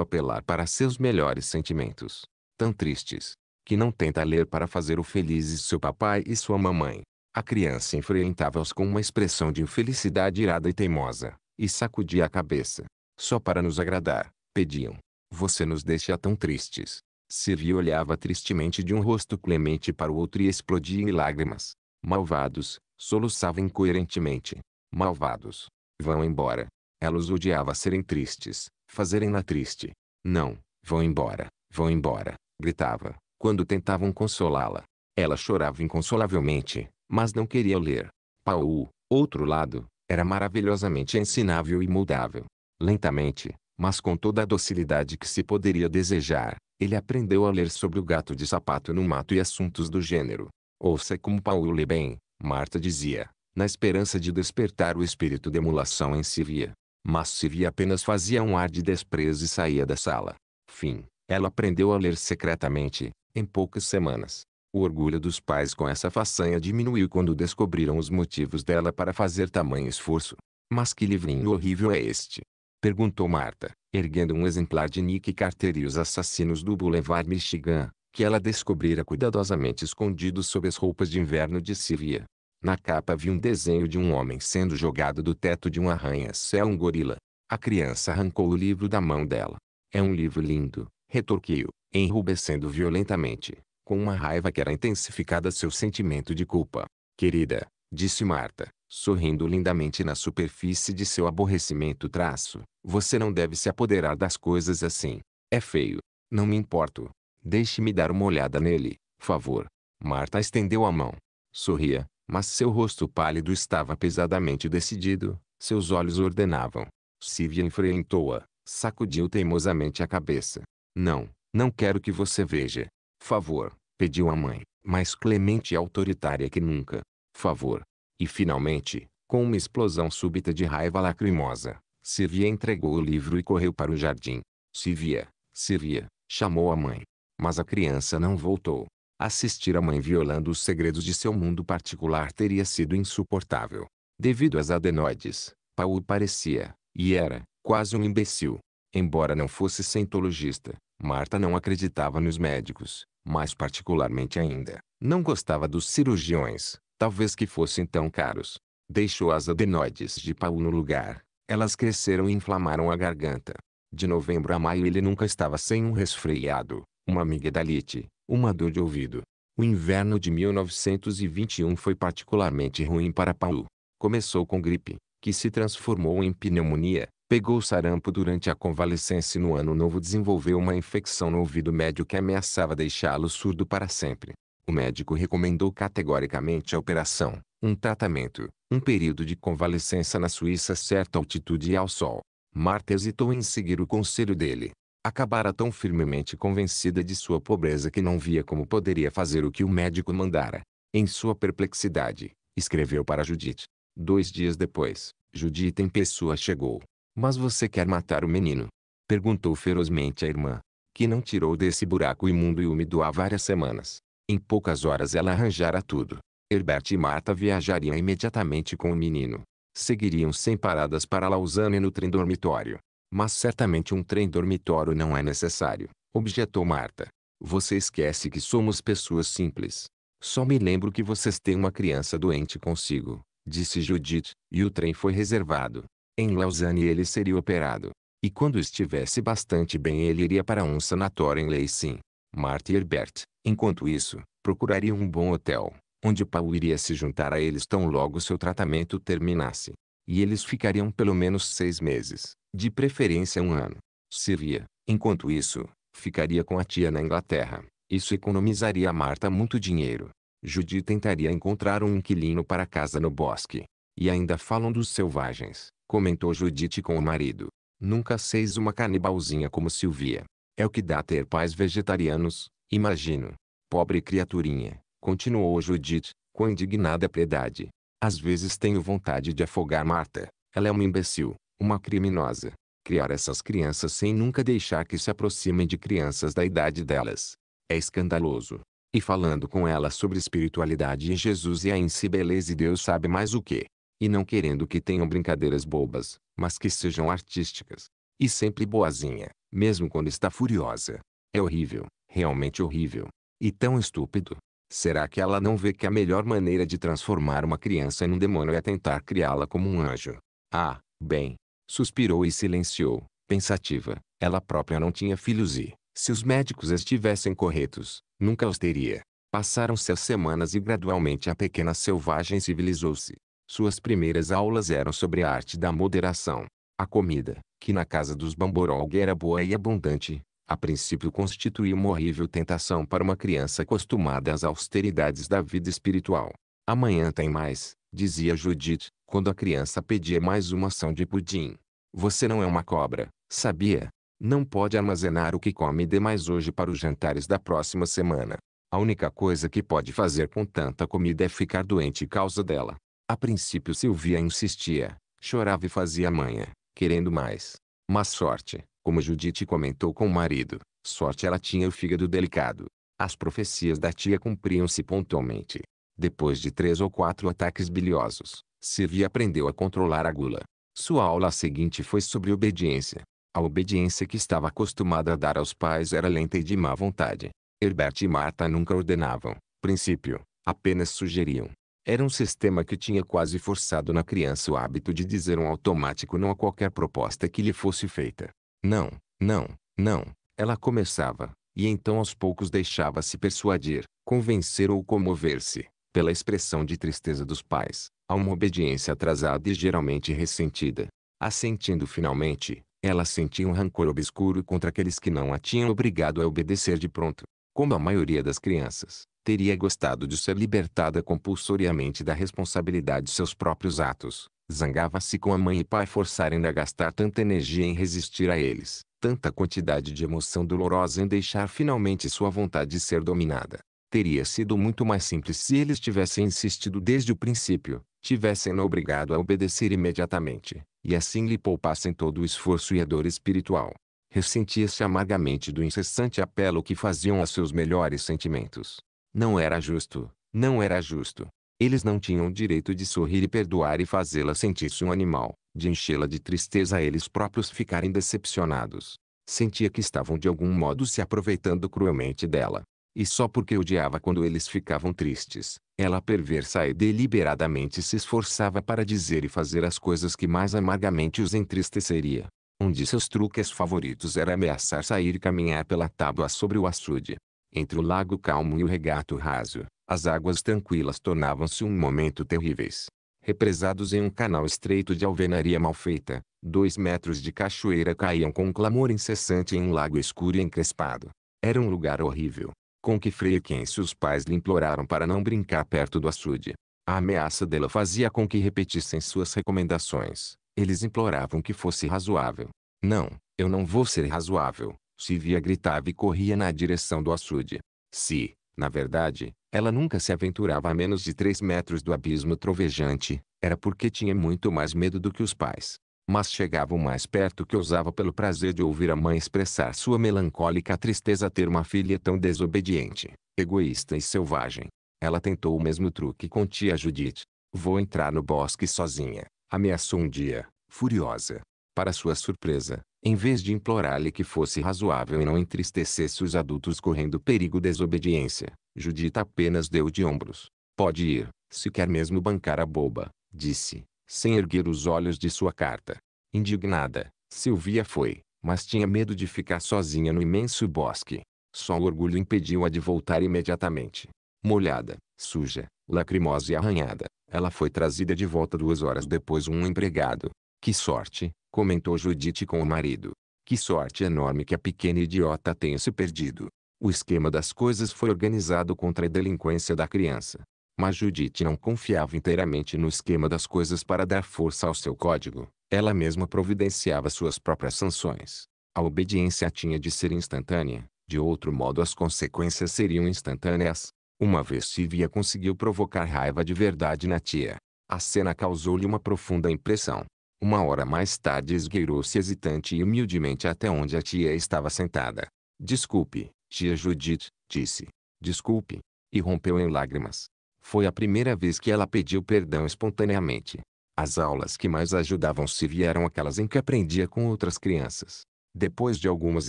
apelar para seus melhores sentimentos. Tão tristes, que não tenta ler para fazer o felizes seu papai e sua mamãe. A criança enfrentava-os com uma expressão de infelicidade irada e teimosa, e sacudia a cabeça. Só para nos agradar, pediam. Você nos deixa tão tristes. Sirvi olhava tristemente de um rosto clemente para o outro e explodia em lágrimas. Malvados, soluçava incoerentemente. Malvados. Vão embora. Ela os odiava serem tristes, fazerem-na triste. Não, vão embora, vão embora, gritava, quando tentavam consolá-la. Ela chorava inconsolavelmente, mas não queria ler. Paulo, outro lado, era maravilhosamente ensinável e moldável. Lentamente, mas com toda a docilidade que se poderia desejar, ele aprendeu a ler sobre o gato de sapato no mato e assuntos do gênero. Ouça como Paulo lê bem, Marta dizia, na esperança de despertar o espírito de emulação em Sivia. Mas Sivia apenas fazia um ar de desprezo e saía da sala. Fim, ela aprendeu a ler secretamente, em poucas semanas. O orgulho dos pais com essa façanha diminuiu quando descobriram os motivos dela para fazer tamanho esforço. Mas que livrinho horrível é este? Perguntou Marta, erguendo um exemplar de Nick Carter e os assassinos do Boulevard Michigan, que ela descobrira cuidadosamente escondido sob as roupas de inverno de Sylvia. Na capa vi um desenho de um homem sendo jogado do teto de um arranha-céu um gorila. A criança arrancou o livro da mão dela. É um livro lindo, retorquiu, enrubescendo violentamente com uma raiva que era intensificada seu sentimento de culpa. Querida, disse Marta, sorrindo lindamente na superfície de seu aborrecimento traço, você não deve se apoderar das coisas assim. É feio. Não me importo. Deixe-me dar uma olhada nele, favor. Marta estendeu a mão. Sorria, mas seu rosto pálido estava pesadamente decidido, seus olhos ordenavam. Sylvia enfrentou-a, sacudiu teimosamente a cabeça. Não, não quero que você veja. Favor, pediu a mãe, mais clemente e autoritária que nunca. Favor. E finalmente, com uma explosão súbita de raiva lacrimosa, Sylvia entregou o livro e correu para o jardim. Sylvia, Sylvia, chamou a mãe. Mas a criança não voltou. Assistir a mãe violando os segredos de seu mundo particular teria sido insuportável. Devido às adenoides, Paul parecia, e era, quase um imbecil. Embora não fosse cientologista, Marta não acreditava nos médicos, mais particularmente ainda, não gostava dos cirurgiões, talvez que fossem tão caros. Deixou as adenoides de pau no lugar. Elas cresceram e inflamaram a garganta. De novembro a maio ele nunca estava sem um resfriado, uma amigdalite, uma dor de ouvido. O inverno de 1921 foi particularmente ruim para Paul Começou com gripe, que se transformou em pneumonia, Pegou sarampo durante a convalescença e no ano novo desenvolveu uma infecção no ouvido médio que ameaçava deixá-lo surdo para sempre. O médico recomendou categoricamente a operação, um tratamento, um período de convalescença na Suíça a certa altitude e ao sol. Marta hesitou em seguir o conselho dele. Acabara tão firmemente convencida de sua pobreza que não via como poderia fazer o que o médico mandara. Em sua perplexidade, escreveu para Judith. Dois dias depois, Judith em pessoa chegou. Mas você quer matar o menino? Perguntou ferozmente a irmã, que não tirou desse buraco imundo e úmido há várias semanas. Em poucas horas ela arranjara tudo. Herbert e Marta viajariam imediatamente com o menino. Seguiriam sem paradas para Lausanne no trem dormitório. Mas certamente um trem dormitório não é necessário, objetou Marta. Você esquece que somos pessoas simples. Só me lembro que vocês têm uma criança doente consigo, disse Judith, e o trem foi reservado. Em Lausanne ele seria operado. E quando estivesse bastante bem ele iria para um sanatório em Leysin. Marta e Herbert, enquanto isso, procuraria um bom hotel, onde Paul iria se juntar a eles tão logo seu tratamento terminasse. E eles ficariam pelo menos seis meses, de preferência um ano. Seria, enquanto isso, ficaria com a tia na Inglaterra. Isso economizaria a Marta muito dinheiro. Judy tentaria encontrar um inquilino para casa no bosque. E ainda falam dos selvagens. Comentou Judite com o marido. Nunca seis uma canibalzinha como Silvia. É o que dá ter pais vegetarianos, imagino. Pobre criaturinha, continuou Judite, com indignada piedade. Às vezes tenho vontade de afogar Marta. Ela é uma imbecil, uma criminosa. Criar essas crianças sem nunca deixar que se aproximem de crianças da idade delas. É escandaloso. E falando com ela sobre espiritualidade e Jesus e a em si beleza e Deus sabe mais o que. E não querendo que tenham brincadeiras bobas, mas que sejam artísticas. E sempre boazinha, mesmo quando está furiosa. É horrível, realmente horrível. E tão estúpido. Será que ela não vê que a melhor maneira de transformar uma criança em um demônio é tentar criá-la como um anjo? Ah, bem. Suspirou e silenciou, pensativa. Ela própria não tinha filhos e, se os médicos estivessem corretos, nunca os teria. Passaram-se as semanas e gradualmente a pequena selvagem civilizou-se. Suas primeiras aulas eram sobre a arte da moderação. A comida, que na casa dos Bamborog era boa e abundante, a princípio constituía uma horrível tentação para uma criança acostumada às austeridades da vida espiritual. Amanhã tem mais, dizia Judith, quando a criança pedia mais uma ação de pudim. Você não é uma cobra, sabia? Não pode armazenar o que come demais hoje para os jantares da próxima semana. A única coisa que pode fazer com tanta comida é ficar doente causa dela. A princípio Silvia insistia, chorava e fazia manha, querendo mais. Mas sorte, como Judite comentou com o marido, sorte ela tinha o fígado delicado. As profecias da tia cumpriam-se pontualmente. Depois de três ou quatro ataques biliosos, Silvia aprendeu a controlar a gula. Sua aula seguinte foi sobre obediência. A obediência que estava acostumada a dar aos pais era lenta e de má vontade. Herbert e Marta nunca ordenavam, princípio, apenas sugeriam. Era um sistema que tinha quase forçado na criança o hábito de dizer um automático não a qualquer proposta que lhe fosse feita. Não, não, não. Ela começava, e então aos poucos deixava-se persuadir, convencer ou comover-se, pela expressão de tristeza dos pais, a uma obediência atrasada e geralmente ressentida. Assentindo finalmente, ela sentia um rancor obscuro contra aqueles que não a tinham obrigado a obedecer de pronto. Como a maioria das crianças, teria gostado de ser libertada compulsoriamente da responsabilidade de seus próprios atos. Zangava-se com a mãe e pai forçarem-na a gastar tanta energia em resistir a eles, tanta quantidade de emoção dolorosa em deixar finalmente sua vontade ser dominada. Teria sido muito mais simples se eles tivessem insistido desde o princípio, tivessem-no obrigado a obedecer imediatamente, e assim lhe poupassem todo o esforço e a dor espiritual. Ressentia-se amargamente do incessante apelo que faziam a seus melhores sentimentos. Não era justo. Não era justo. Eles não tinham o direito de sorrir e perdoar e fazê-la sentir-se um animal, de enchê-la de tristeza eles próprios ficarem decepcionados. Sentia que estavam de algum modo se aproveitando cruelmente dela. E só porque odiava quando eles ficavam tristes, ela perversa e deliberadamente se esforçava para dizer e fazer as coisas que mais amargamente os entristeceria. Um de seus truques favoritos era ameaçar sair e caminhar pela tábua sobre o açude, entre o lago calmo e o regato raso, as águas tranquilas tornavam-se um momento terríveis. Represados em um canal estreito de alvenaria mal feita, dois metros de cachoeira caíam com um clamor incessante em um lago escuro e encrespado. Era um lugar horrível, com que frequência os pais lhe imploraram para não brincar perto do açude. A ameaça dela fazia com que repetissem suas recomendações. Eles imploravam que fosse razoável. Não, eu não vou ser razoável, Silvia gritava e corria na direção do açude. Se, na verdade, ela nunca se aventurava a menos de três metros do abismo trovejante, era porque tinha muito mais medo do que os pais. Mas chegavam mais perto que ousava pelo prazer de ouvir a mãe expressar sua melancólica tristeza ter uma filha tão desobediente, egoísta e selvagem. Ela tentou o mesmo truque com tia Judith. Vou entrar no bosque sozinha, ameaçou um dia, furiosa para sua surpresa, em vez de implorar-lhe que fosse razoável e não entristecesse os adultos correndo perigo de desobediência, Judita apenas deu de ombros. Pode ir, se quer mesmo bancar a boba, disse, sem erguer os olhos de sua carta. Indignada, Silvia foi, mas tinha medo de ficar sozinha no imenso bosque. Só o orgulho impediu-a de voltar imediatamente. Molhada, suja, lacrimosa e arranhada, ela foi trazida de volta duas horas depois um empregado. Que sorte, comentou Judith com o marido. Que sorte enorme que a pequena idiota tenha se perdido. O esquema das coisas foi organizado contra a delinquência da criança. Mas Judith não confiava inteiramente no esquema das coisas para dar força ao seu código. Ela mesma providenciava suas próprias sanções. A obediência tinha de ser instantânea, de outro modo as consequências seriam instantâneas. Uma vez via conseguiu provocar raiva de verdade na tia. A cena causou-lhe uma profunda impressão. Uma hora mais tarde esgueirou-se hesitante e humildemente até onde a tia estava sentada. Desculpe, tia Judith, disse. Desculpe. E rompeu em lágrimas. Foi a primeira vez que ela pediu perdão espontaneamente. As aulas que mais ajudavam se vieram aquelas em que aprendia com outras crianças. Depois de algumas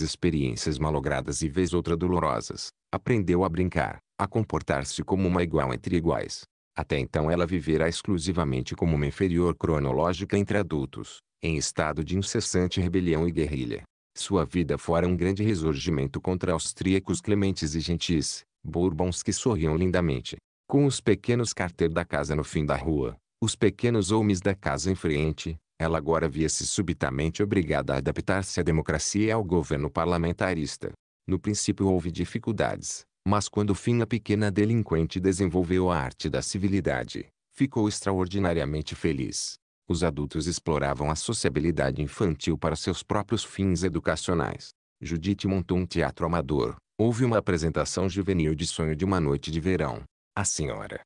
experiências malogradas e vez outra dolorosas, aprendeu a brincar, a comportar-se como uma igual entre iguais, até então ela viverá exclusivamente como uma inferior cronológica entre adultos, em estado de incessante rebelião e guerrilha. Sua vida fora um grande ressurgimento contra austríacos clementes e gentis, bourbons que sorriam lindamente. Com os pequenos carteiros da casa no fim da rua, os pequenos homens da casa em frente, ela agora via-se subitamente obrigada a adaptar-se à democracia e ao governo parlamentarista. No princípio houve dificuldades, mas quando fim a pequena delinquente desenvolveu a arte da civilidade, ficou extraordinariamente feliz. Os adultos exploravam a sociabilidade infantil para seus próprios fins educacionais. Judite montou um teatro amador. Houve uma apresentação juvenil de Sonho de uma Noite de Verão. A senhora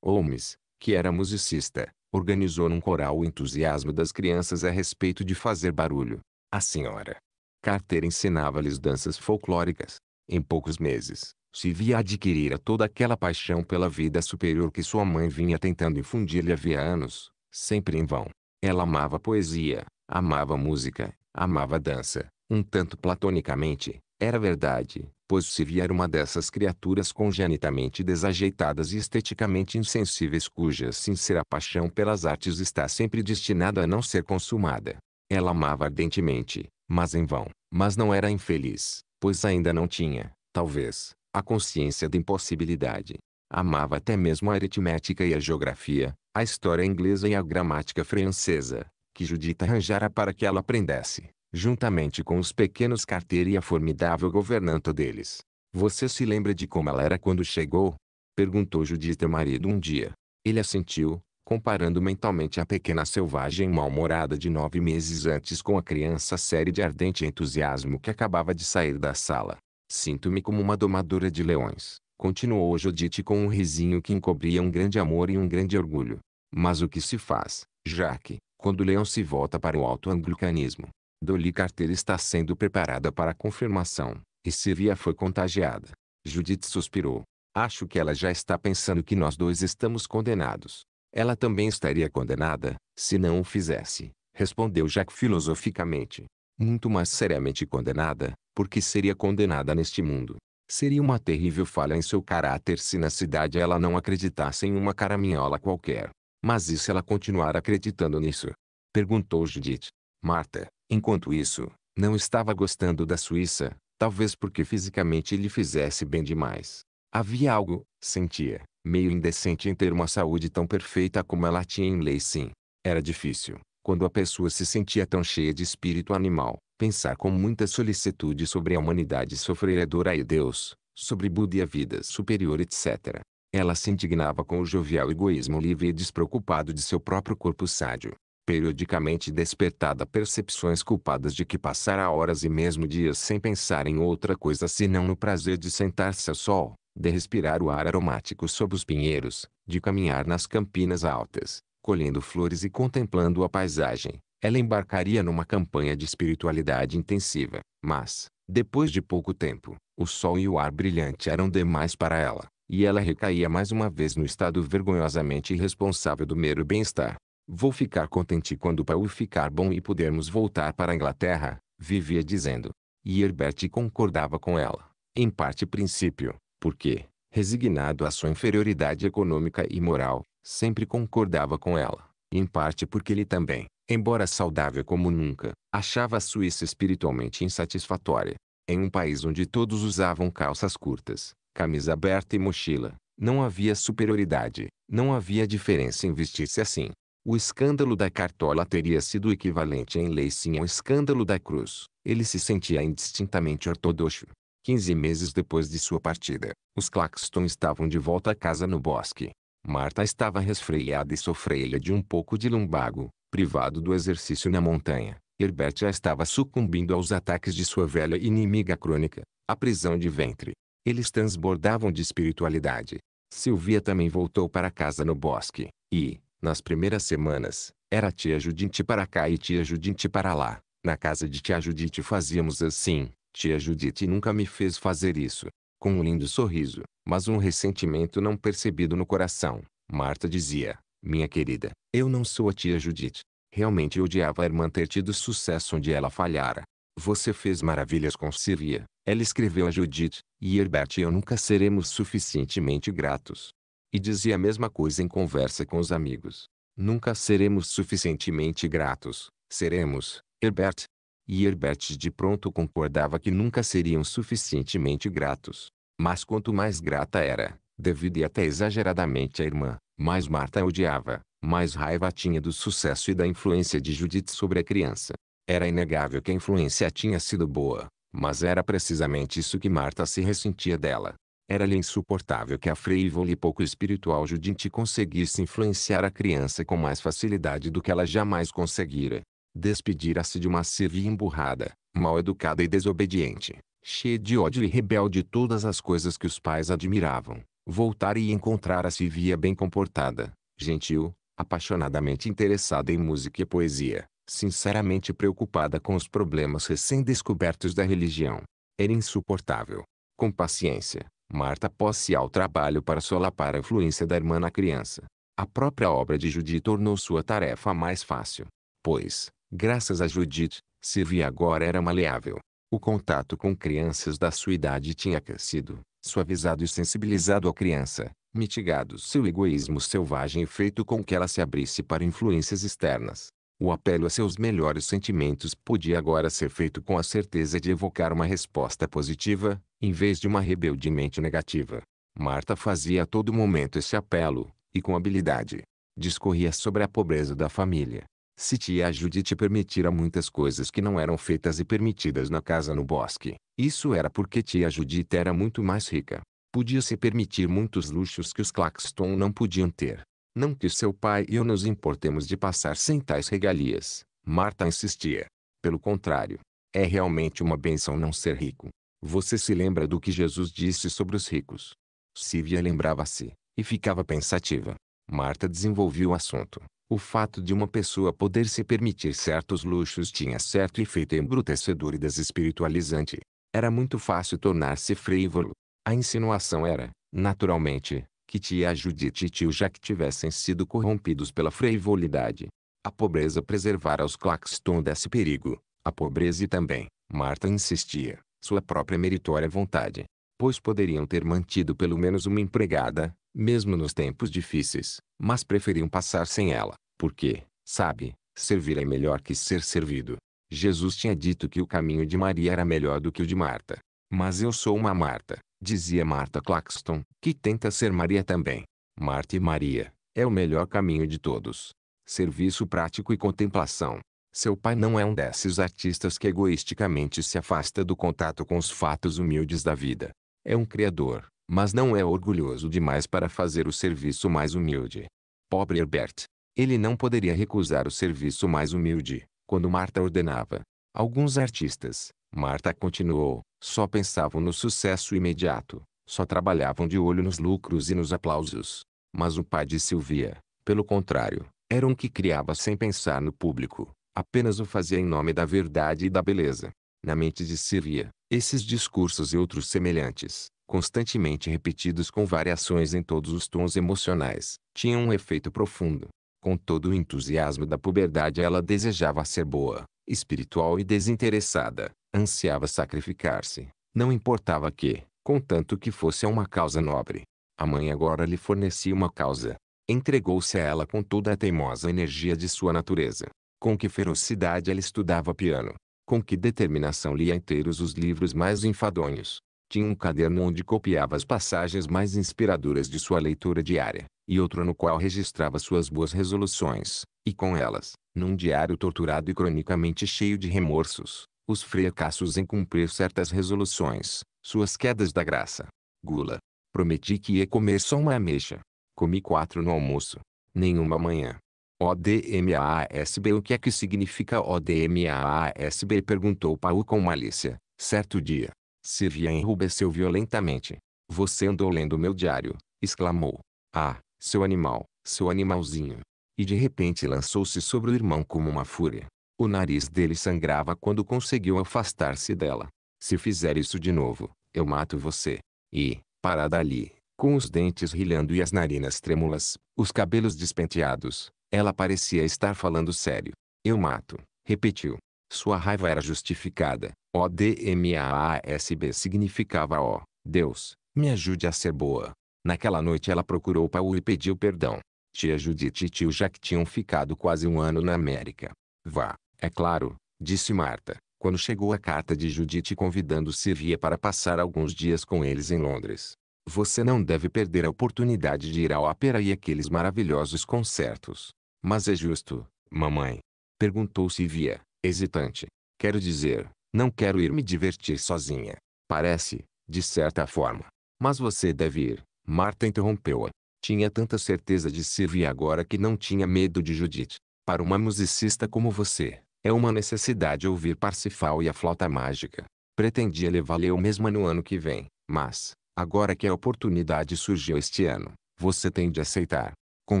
Holmes, que era musicista, organizou num coral o entusiasmo das crianças a respeito de fazer barulho. A senhora Carter ensinava-lhes danças folclóricas. Em poucos meses, se via adquirira toda aquela paixão pela vida superior que sua mãe vinha tentando infundir-lhe havia anos, sempre em vão. Ela amava poesia, amava música, amava dança, um tanto platonicamente, era verdade, pois se via uma dessas criaturas congenitamente desajeitadas e esteticamente insensíveis cuja sincera paixão pelas artes está sempre destinada a não ser consumada. Ela amava ardentemente, mas em vão, mas não era infeliz, pois ainda não tinha, talvez, a consciência da impossibilidade. Amava até mesmo a aritmética e a geografia, a história inglesa e a gramática francesa, que Judita arranjara para que ela aprendesse, juntamente com os pequenos carteiros e a formidável governanta deles. Você se lembra de como ela era quando chegou? Perguntou Judita ao marido um dia. Ele assentiu, comparando mentalmente a pequena selvagem mal-humorada de nove meses antes com a criança séria de ardente entusiasmo que acabava de sair da sala. Sinto-me como uma domadora de leões, continuou Judite com um risinho que encobria um grande amor e um grande orgulho. Mas o que se faz, já que, quando o leão se volta para o alto anglicanismo Dolly Carter está sendo preparada para a confirmação, e Sylvia foi contagiada. Judith suspirou. Acho que ela já está pensando que nós dois estamos condenados. Ela também estaria condenada, se não o fizesse, respondeu Jack filosoficamente. Muito mais seriamente condenada, porque seria condenada neste mundo. Seria uma terrível falha em seu caráter se na cidade ela não acreditasse em uma caraminhola qualquer. Mas e se ela continuar acreditando nisso? Perguntou Judith. Marta, enquanto isso, não estava gostando da Suíça, talvez porque fisicamente lhe fizesse bem demais. Havia algo, sentia, meio indecente em ter uma saúde tão perfeita como ela tinha em sim. Era difícil, quando a pessoa se sentia tão cheia de espírito animal, pensar com muita solicitude sobre a humanidade sofredora e Deus, sobre Buda e a vida superior etc. Ela se indignava com o jovial egoísmo livre e despreocupado de seu próprio corpo sádio. Periodicamente despertada percepções culpadas de que passara horas e mesmo dias sem pensar em outra coisa senão no prazer de sentar-se ao sol, de respirar o ar aromático sob os pinheiros, de caminhar nas campinas altas, colhendo flores e contemplando a paisagem, ela embarcaria numa campanha de espiritualidade intensiva, mas, depois de pouco tempo, o sol e o ar brilhante eram demais para ela, e ela recaía mais uma vez no estado vergonhosamente irresponsável do mero bem-estar. Vou ficar contente quando o Paul ficar bom e pudermos voltar para a Inglaterra, vivia dizendo. E Herbert concordava com ela, em parte princípio, porque, resignado à sua inferioridade econômica e moral, sempre concordava com ela, em parte porque ele também, Embora saudável como nunca, achava a Suíça espiritualmente insatisfatória. Em um país onde todos usavam calças curtas, camisa aberta e mochila, não havia superioridade, não havia diferença em vestir-se assim. O escândalo da cartola teria sido equivalente em lei sim ao escândalo da cruz. Ele se sentia indistintamente ortodoxo. Quinze meses depois de sua partida, os Claxton estavam de volta a casa no bosque. Marta estava resfriada e sofrelha de um pouco de lumbago, Privado do exercício na montanha, Herbert já estava sucumbindo aos ataques de sua velha inimiga crônica, a prisão de ventre. Eles transbordavam de espiritualidade. Silvia também voltou para casa no bosque, e, nas primeiras semanas, era tia Judite para cá e tia Judite para lá. Na casa de tia Judite fazíamos assim. Tia Judite nunca me fez fazer isso. Com um lindo sorriso, mas um ressentimento não percebido no coração, Marta dizia: minha querida, eu não sou a tia Judith. Realmente odiava a irmã ter tido sucesso onde ela falhara. Você fez maravilhas com Siria. Ela escreveu a Judith, e Herbert e eu nunca seremos suficientemente gratos. E dizia a mesma coisa em conversa com os amigos. Nunca seremos suficientemente gratos. Seremos, Herbert. E Herbert de pronto concordava que nunca seriam suficientemente gratos. Mas quanto mais grata era, devido e até exageradamente a irmã, mais Marta odiava, mais raiva tinha do sucesso e da influência de Judith sobre a criança. Era inegável que a influência tinha sido boa, mas era precisamente isso que Marta se ressentia dela. Era-lhe insuportável que a frívola e pouco espiritual Judith conseguisse influenciar a criança com mais facilidade do que ela jamais conseguira. Despedira-se de uma servia emburrada, mal educada e desobediente, cheia de ódio e rebelde todas as coisas que os pais admiravam, voltar e encontrar a Sivia bem comportada, gentil, apaixonadamente interessada em música e poesia, sinceramente preocupada com os problemas recém-descobertos da religião. Era insuportável. Com paciência, Marta pôs-se ao trabalho para solapar a influência da irmã na criança. A própria obra de Judith tornou sua tarefa mais fácil, pois, graças a Judith, Sivia agora era maleável. O contato com crianças da sua idade tinha crescido, suavizado e sensibilizado a criança, mitigado seu egoísmo selvagem e feito com que ela se abrisse para influências externas. O apelo a seus melhores sentimentos podia agora ser feito com a certeza de evocar uma resposta positiva, em vez de uma rebeldemente negativa. Marta fazia a todo momento esse apelo, e com habilidade. Discorria sobre a pobreza da família, se tia Judite permitira muitas coisas que não eram feitas e permitidas na casa no bosque, isso era porque tia Judite era muito mais rica. Podia se permitir muitos luxos que os Claxton não podiam ter. Não que seu pai e eu nos importemos de passar sem tais regalias, Marta insistia. Pelo contrário, é realmente uma benção não ser rico. Você se lembra do que Jesus disse sobre os ricos? Sívia lembrava-se, e ficava pensativa. Marta desenvolveu o assunto. O fato de uma pessoa poder se permitir certos luxos tinha certo efeito embrutecedor e desespiritualizante. Era muito fácil tornar-se frívolo. A insinuação era, naturalmente, que tia Judite e tio Jacques tivessem sido corrompidos pela frivolidade. A pobreza preservara os Claxton desse perigo. A pobreza e também, Marta insistia, sua própria meritória vontade pois poderiam ter mantido pelo menos uma empregada, mesmo nos tempos difíceis, mas preferiam passar sem ela, porque, sabe, servir é melhor que ser servido. Jesus tinha dito que o caminho de Maria era melhor do que o de Marta. Mas eu sou uma Marta, dizia Marta Claxton, que tenta ser Maria também. Marta e Maria, é o melhor caminho de todos. Serviço prático e contemplação. Seu pai não é um desses artistas que egoisticamente se afasta do contato com os fatos humildes da vida, é um criador, mas não é orgulhoso demais para fazer o serviço mais humilde. Pobre Herbert. Ele não poderia recusar o serviço mais humilde, quando Marta ordenava. Alguns artistas, Marta continuou, só pensavam no sucesso imediato, só trabalhavam de olho nos lucros e nos aplausos. Mas o pai de Silvia, pelo contrário, era um que criava sem pensar no público, apenas o fazia em nome da verdade e da beleza. Na mente de Silvia, esses discursos e outros semelhantes, constantemente repetidos com variações em todos os tons emocionais, tinham um efeito profundo. Com todo o entusiasmo da puberdade ela desejava ser boa, espiritual e desinteressada, ansiava sacrificar-se, não importava que, contanto que fosse a uma causa nobre. A mãe agora lhe fornecia uma causa. Entregou-se a ela com toda a teimosa energia de sua natureza. Com que ferocidade ela estudava piano, com que determinação lia inteiros os livros mais enfadonhos. Tinha um caderno onde copiava as passagens mais inspiradoras de sua leitura diária, e outro no qual registrava suas boas resoluções, e com elas, num diário torturado e cronicamente cheio de remorsos, os fracassos em cumprir certas resoluções, suas quedas da graça. Gula. Prometi que ia comer só uma ameixa. Comi quatro no almoço. Nenhuma manhã. ODMAASB O que é que significa ODMAASB? Perguntou Pau com malícia, certo dia. Sylvia enrubesceu violentamente. Você andou lendo meu diário, exclamou. Ah, seu animal, seu animalzinho. E de repente lançou-se sobre o irmão como uma fúria. O nariz dele sangrava quando conseguiu afastar-se dela. Se fizer isso de novo, eu mato você. E, parada ali, com os dentes rilhando e as narinas trêmulas, os cabelos despenteados, ela parecia estar falando sério. Eu mato, repetiu. Sua raiva era justificada. O-D-M-A-A-S-B significava ó, oh, Deus, me ajude a ser boa. Naquela noite ela procurou Paulo e pediu perdão. Tia Judith e tio Jack tinham ficado quase um ano na América. Vá, é claro, disse Marta, quando chegou a carta de Judith convidando Sylvia para passar alguns dias com eles em Londres. Você não deve perder a oportunidade de ir ao ópera e aqueles maravilhosos concertos. Mas é justo, mamãe? Perguntou Silvia, hesitante. Quero dizer, não quero ir me divertir sozinha. Parece, de certa forma. Mas você deve ir. Marta interrompeu-a. Tinha tanta certeza de Silvia agora que não tinha medo de Judith. Para uma musicista como você, é uma necessidade ouvir Parsifal e a flauta mágica. Pretendia levá-la eu mesma no ano que vem, mas, Agora que a oportunidade surgiu este ano, você tem de aceitar. Com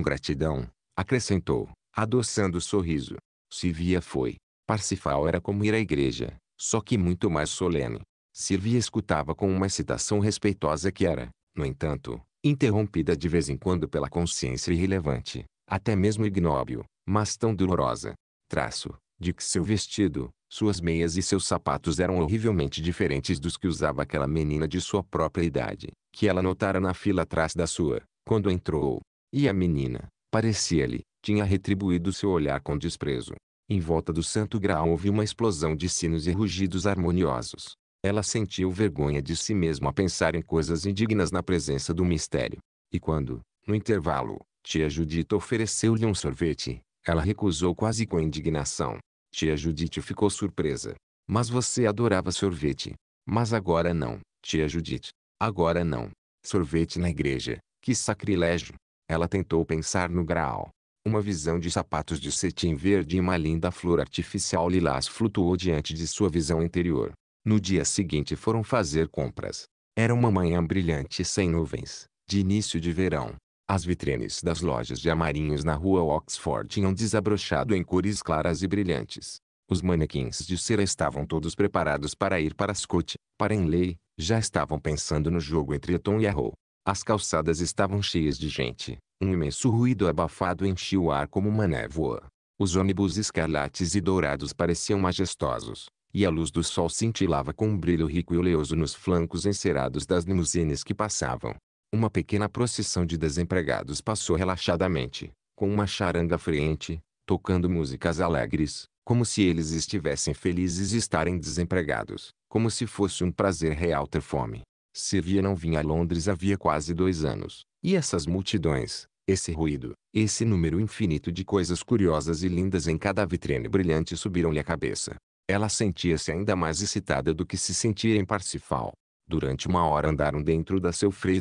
gratidão, acrescentou, adoçando o sorriso. Sirvia foi. Parsifal era como ir à igreja, só que muito mais solene. Sirvia escutava com uma excitação respeitosa que era, no entanto, interrompida de vez em quando pela consciência irrelevante, até mesmo ignóbil, mas tão dolorosa. Traço, de que seu vestido, suas meias e seus sapatos eram horrivelmente diferentes dos que usava aquela menina de sua própria idade, que ela notara na fila atrás da sua, quando entrou. E a menina, parecia-lhe, tinha retribuído seu olhar com desprezo. Em volta do santo graal houve uma explosão de sinos e rugidos harmoniosos. Ela sentiu vergonha de si mesma a pensar em coisas indignas na presença do mistério. E quando, no intervalo, tia Judita ofereceu-lhe um sorvete, ela recusou quase com indignação. Tia Judite ficou surpresa. Mas você adorava sorvete. Mas agora não, tia Judite. Agora não. Sorvete na igreja. Que sacrilégio. Ela tentou pensar no graal. Uma visão de sapatos de cetim verde e uma linda flor artificial lilás flutuou diante de sua visão interior. No dia seguinte foram fazer compras. Era uma manhã brilhante e sem nuvens, de início de verão. As vitrines das lojas de amarinhos na rua Oxford tinham desabrochado em cores claras e brilhantes. Os manequins de cera estavam todos preparados para ir para Scott, para Enley, já estavam pensando no jogo entre Eton e Arrow. As calçadas estavam cheias de gente. Um imenso ruído abafado enchia o ar como uma névoa. Os ônibus escarlates e dourados pareciam majestosos, e a luz do sol cintilava com um brilho rico e oleoso nos flancos encerados das limusines que passavam. Uma pequena procissão de desempregados passou relaxadamente, com uma charanga frente, tocando músicas alegres, como se eles estivessem felizes de estarem desempregados, como se fosse um prazer real ter fome. Servia não vinha a Londres havia quase dois anos, e essas multidões, esse ruído, esse número infinito de coisas curiosas e lindas em cada vitrine brilhante subiram-lhe a cabeça. Ela sentia-se ainda mais excitada do que se sentia em Parsifal, Durante uma hora andaram dentro da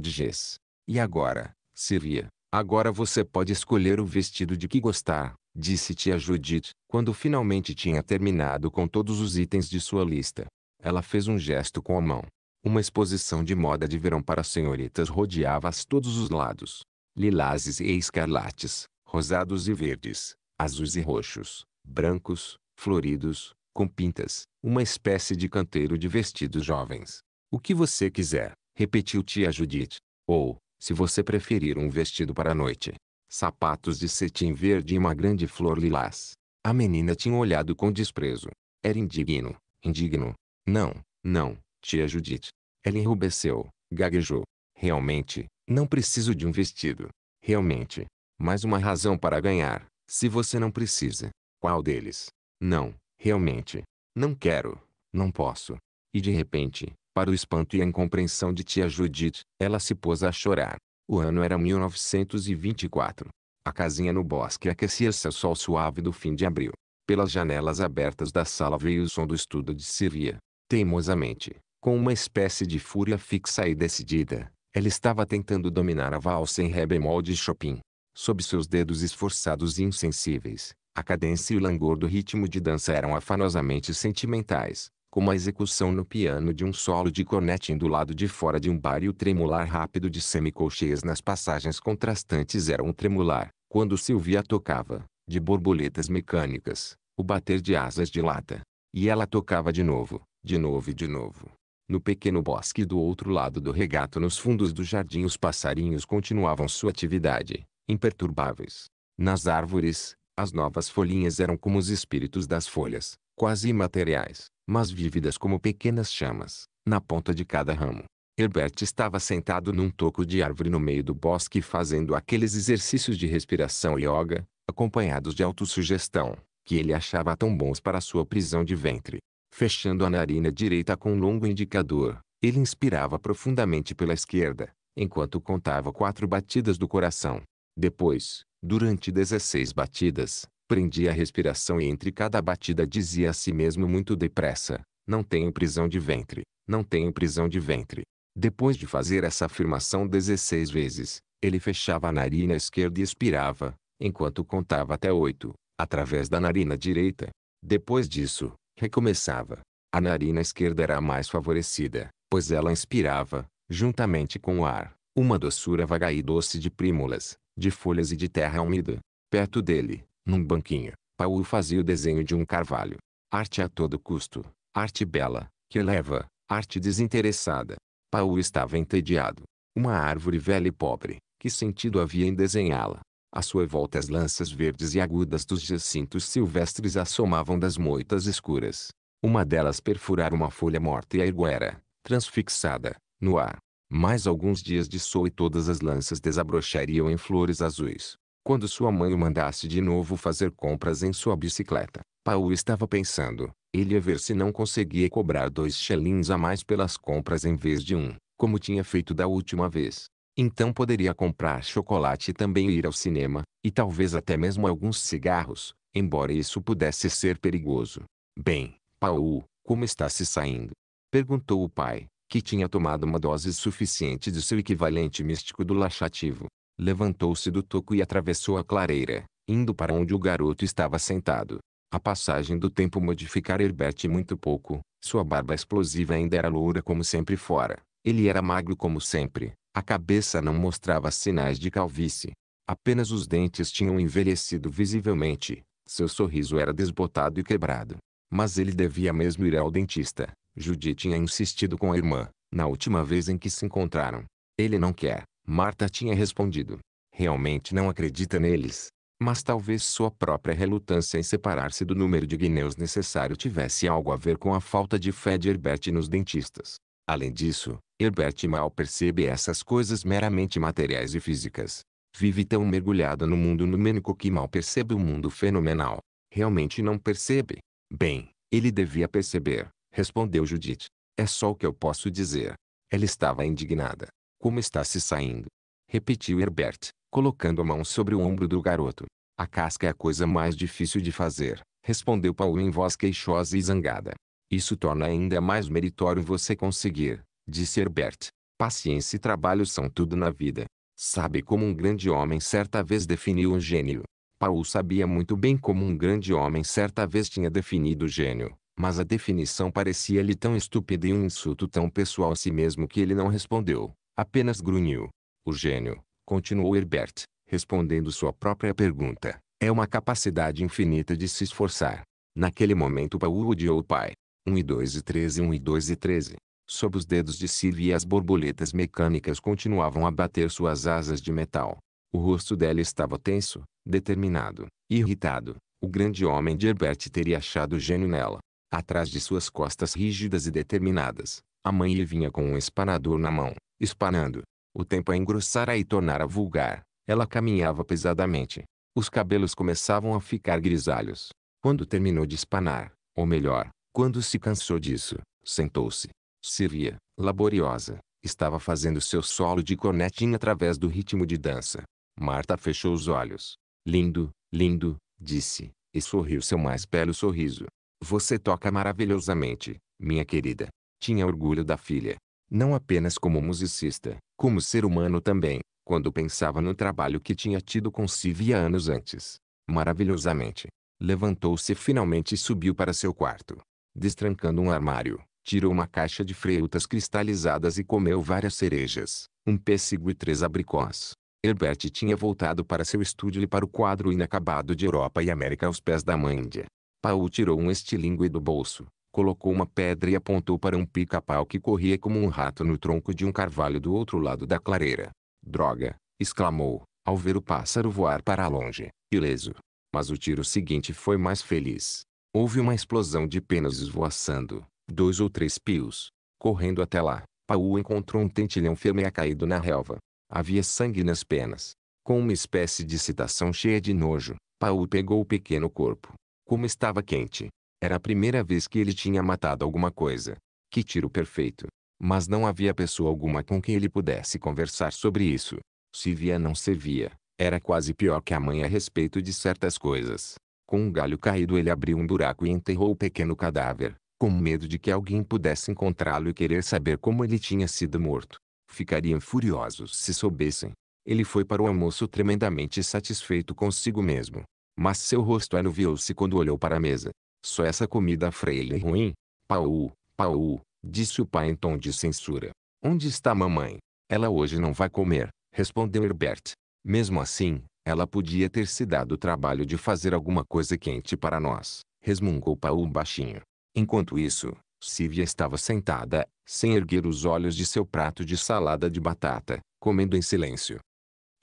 gês. E agora, Siria, agora você pode escolher o vestido de que gostar, disse tia Judith, quando finalmente tinha terminado com todos os itens de sua lista. Ela fez um gesto com a mão. Uma exposição de moda de verão para senhoritas rodeava as todos os lados. Lilases e escarlates, rosados e verdes, azuis e roxos, brancos, floridos, com pintas, uma espécie de canteiro de vestidos jovens. O que você quiser, repetiu tia Judith. Ou, se você preferir um vestido para a noite. Sapatos de cetim verde e uma grande flor lilás. A menina tinha olhado com desprezo. Era indigno, indigno. Não, não, tia Judith. Ela enrubesceu, gaguejou. Realmente, não preciso de um vestido. Realmente. Mais uma razão para ganhar, se você não precisa. Qual deles? Não, realmente. Não quero. Não posso. E de repente, para o espanto e a incompreensão de tia Judith, ela se pôs a chorar. O ano era 1924. A casinha no bosque aquecia-se ao sol suave do fim de abril. Pelas janelas abertas da sala veio o som do estudo de Siria. Teimosamente, com uma espécie de fúria fixa e decidida, ela estava tentando dominar a valsa em ré bemol de Chopin. Sob seus dedos esforçados e insensíveis, a cadência e o langor do ritmo de dança eram afanosamente sentimentais como a execução no piano de um solo de cornetim do lado de fora de um bar e o tremular rápido de semicolcheias nas passagens contrastantes eram um tremular, quando Silvia tocava, de borboletas mecânicas, o bater de asas de lata. E ela tocava de novo, de novo e de novo. No pequeno bosque do outro lado do regato nos fundos do jardim os passarinhos continuavam sua atividade, imperturbáveis. Nas árvores, as novas folhinhas eram como os espíritos das folhas, quase imateriais mas vívidas como pequenas chamas, na ponta de cada ramo. Herbert estava sentado num toco de árvore no meio do bosque fazendo aqueles exercícios de respiração yoga, acompanhados de autossugestão, que ele achava tão bons para sua prisão de ventre. Fechando a narina direita com um longo indicador, ele inspirava profundamente pela esquerda, enquanto contava quatro batidas do coração. Depois, durante 16 batidas, prendia a respiração e entre cada batida dizia a si mesmo muito depressa, não tenho prisão de ventre, não tenho prisão de ventre. Depois de fazer essa afirmação 16 vezes, ele fechava a narina esquerda e expirava, enquanto contava até oito, através da narina direita. Depois disso, recomeçava. A narina esquerda era a mais favorecida, pois ela inspirava, juntamente com o ar, uma doçura vaga e doce de prímulas, de folhas e de terra úmida. Perto dele, num banquinho, Paulo fazia o desenho de um carvalho. Arte a todo custo, arte bela, que eleva, arte desinteressada. Paulo estava entediado. Uma árvore velha e pobre, que sentido havia em desenhá-la? À sua volta as lanças verdes e agudas dos jacintos silvestres assomavam das moitas escuras. Uma delas perfurara uma folha morta e a erguera, transfixada, no ar. Mais alguns dias de sol e todas as lanças desabrochariam em flores azuis. Quando sua mãe o mandasse de novo fazer compras em sua bicicleta, Paul estava pensando, ele a ver se não conseguia cobrar dois shillings a mais pelas compras em vez de um, como tinha feito da última vez. Então poderia comprar chocolate e também ir ao cinema, e talvez até mesmo alguns cigarros, embora isso pudesse ser perigoso. Bem, Paul, como está se saindo? Perguntou o pai, que tinha tomado uma dose suficiente de seu equivalente místico do laxativo. Levantou-se do toco e atravessou a clareira, indo para onde o garoto estava sentado. A passagem do tempo modificara Herbert muito pouco, sua barba explosiva ainda era loura como sempre fora. Ele era magro como sempre, a cabeça não mostrava sinais de calvície. Apenas os dentes tinham envelhecido visivelmente, seu sorriso era desbotado e quebrado. Mas ele devia mesmo ir ao dentista. Judy tinha insistido com a irmã, na última vez em que se encontraram. Ele não quer, Marta tinha respondido. Realmente não acredita neles. Mas talvez sua própria relutância em separar-se do número de guineus necessário tivesse algo a ver com a falta de fé de Herbert nos dentistas. Além disso, Herbert mal percebe essas coisas meramente materiais e físicas. Vive tão mergulhada no mundo numênico que mal percebe o mundo fenomenal. Realmente não percebe. Bem, ele devia perceber, respondeu Judith. É só o que eu posso dizer. Ela estava indignada. Como está se saindo? Repetiu Herbert, colocando a mão sobre o ombro do garoto. A casca é a coisa mais difícil de fazer, respondeu Paul em voz queixosa e zangada. Isso torna ainda mais meritório você conseguir, disse Herbert. Paciência e trabalho são tudo na vida. Sabe como um grande homem certa vez definiu o gênio? Paul sabia muito bem como um grande homem certa vez tinha definido o gênio, mas a definição parecia-lhe tão estúpida e um insulto tão pessoal a si mesmo que ele não respondeu, Apenas grunhiu. O gênio, continuou Herbert, respondendo sua própria pergunta, é uma capacidade infinita de se esforçar. Naquele momento Paul odiou o pai. 1 e 2 e 13 1 e 2 e 13. Sob os dedos de Sylvia as borboletas mecânicas continuavam a bater suas asas de metal. O rosto dela estava tenso, determinado, irritado. O grande homem de Herbert teria achado gênio nela. Atrás de suas costas rígidas e determinadas, a mãe lhe vinha com um espanador na mão espanando. O tempo a engrossara e tornara vulgar. Ela caminhava pesadamente. Os cabelos começavam a ficar grisalhos. Quando terminou de espanar, ou melhor, quando se cansou disso, sentou-se. Síria, laboriosa, estava fazendo seu solo de cornetinha através do ritmo de dança. Marta fechou os olhos. Lindo, lindo, disse, e sorriu seu mais belo sorriso. Você toca maravilhosamente, minha querida. Tinha orgulho da filha não apenas como musicista, como ser humano também, quando pensava no trabalho que tinha tido com Sivia anos antes. Maravilhosamente, levantou-se finalmente e subiu para seu quarto. Destrancando um armário, tirou uma caixa de frutas cristalizadas e comeu várias cerejas, um pêssego e três abricós. Herbert tinha voltado para seu estúdio e para o quadro inacabado de Europa e América aos pés da Amândia. Paul tirou um estilingue do bolso, colocou uma pedra e apontou para um pica-pau que corria como um rato no tronco de um carvalho do outro lado da clareira. Droga! exclamou, ao ver o pássaro voar para longe, ileso. Mas o tiro seguinte foi mais feliz. Houve uma explosão de penas esvoaçando, dois ou três pios. Correndo até lá, Paul encontrou um tentilhão fêmea caído na relva. Havia sangue nas penas. Com uma espécie de citação cheia de nojo, Paul pegou o pequeno corpo. Como estava quente, era a primeira vez que ele tinha matado alguma coisa. Que tiro perfeito! Mas não havia pessoa alguma com quem ele pudesse conversar sobre isso. Se via não se via. Era quase pior que a mãe a respeito de certas coisas. Com um galho caído ele abriu um buraco e enterrou o pequeno cadáver, com medo de que alguém pudesse encontrá-lo e querer saber como ele tinha sido morto. Ficariam furiosos se soubessem. Ele foi para o almoço tremendamente satisfeito consigo mesmo. Mas seu rosto anuviou-se quando olhou para a mesa. Só essa comida freira é ruim. Pau, pau, disse o pai em tom de censura. Onde está mamãe? Ela hoje não vai comer, respondeu Herbert. Mesmo assim, ela podia ter se dado o trabalho de fazer alguma coisa quente para nós, resmungou Paul baixinho. Enquanto isso, Sívia estava sentada, sem erguer os olhos de seu prato de salada de batata, comendo em silêncio.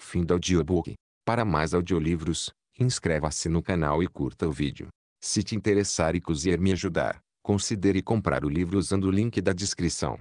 Fim do audiobook. Para mais audiolivros, inscreva-se no canal e curta o vídeo. Se te interessar e quiser me ajudar, considere comprar o livro usando o link da descrição.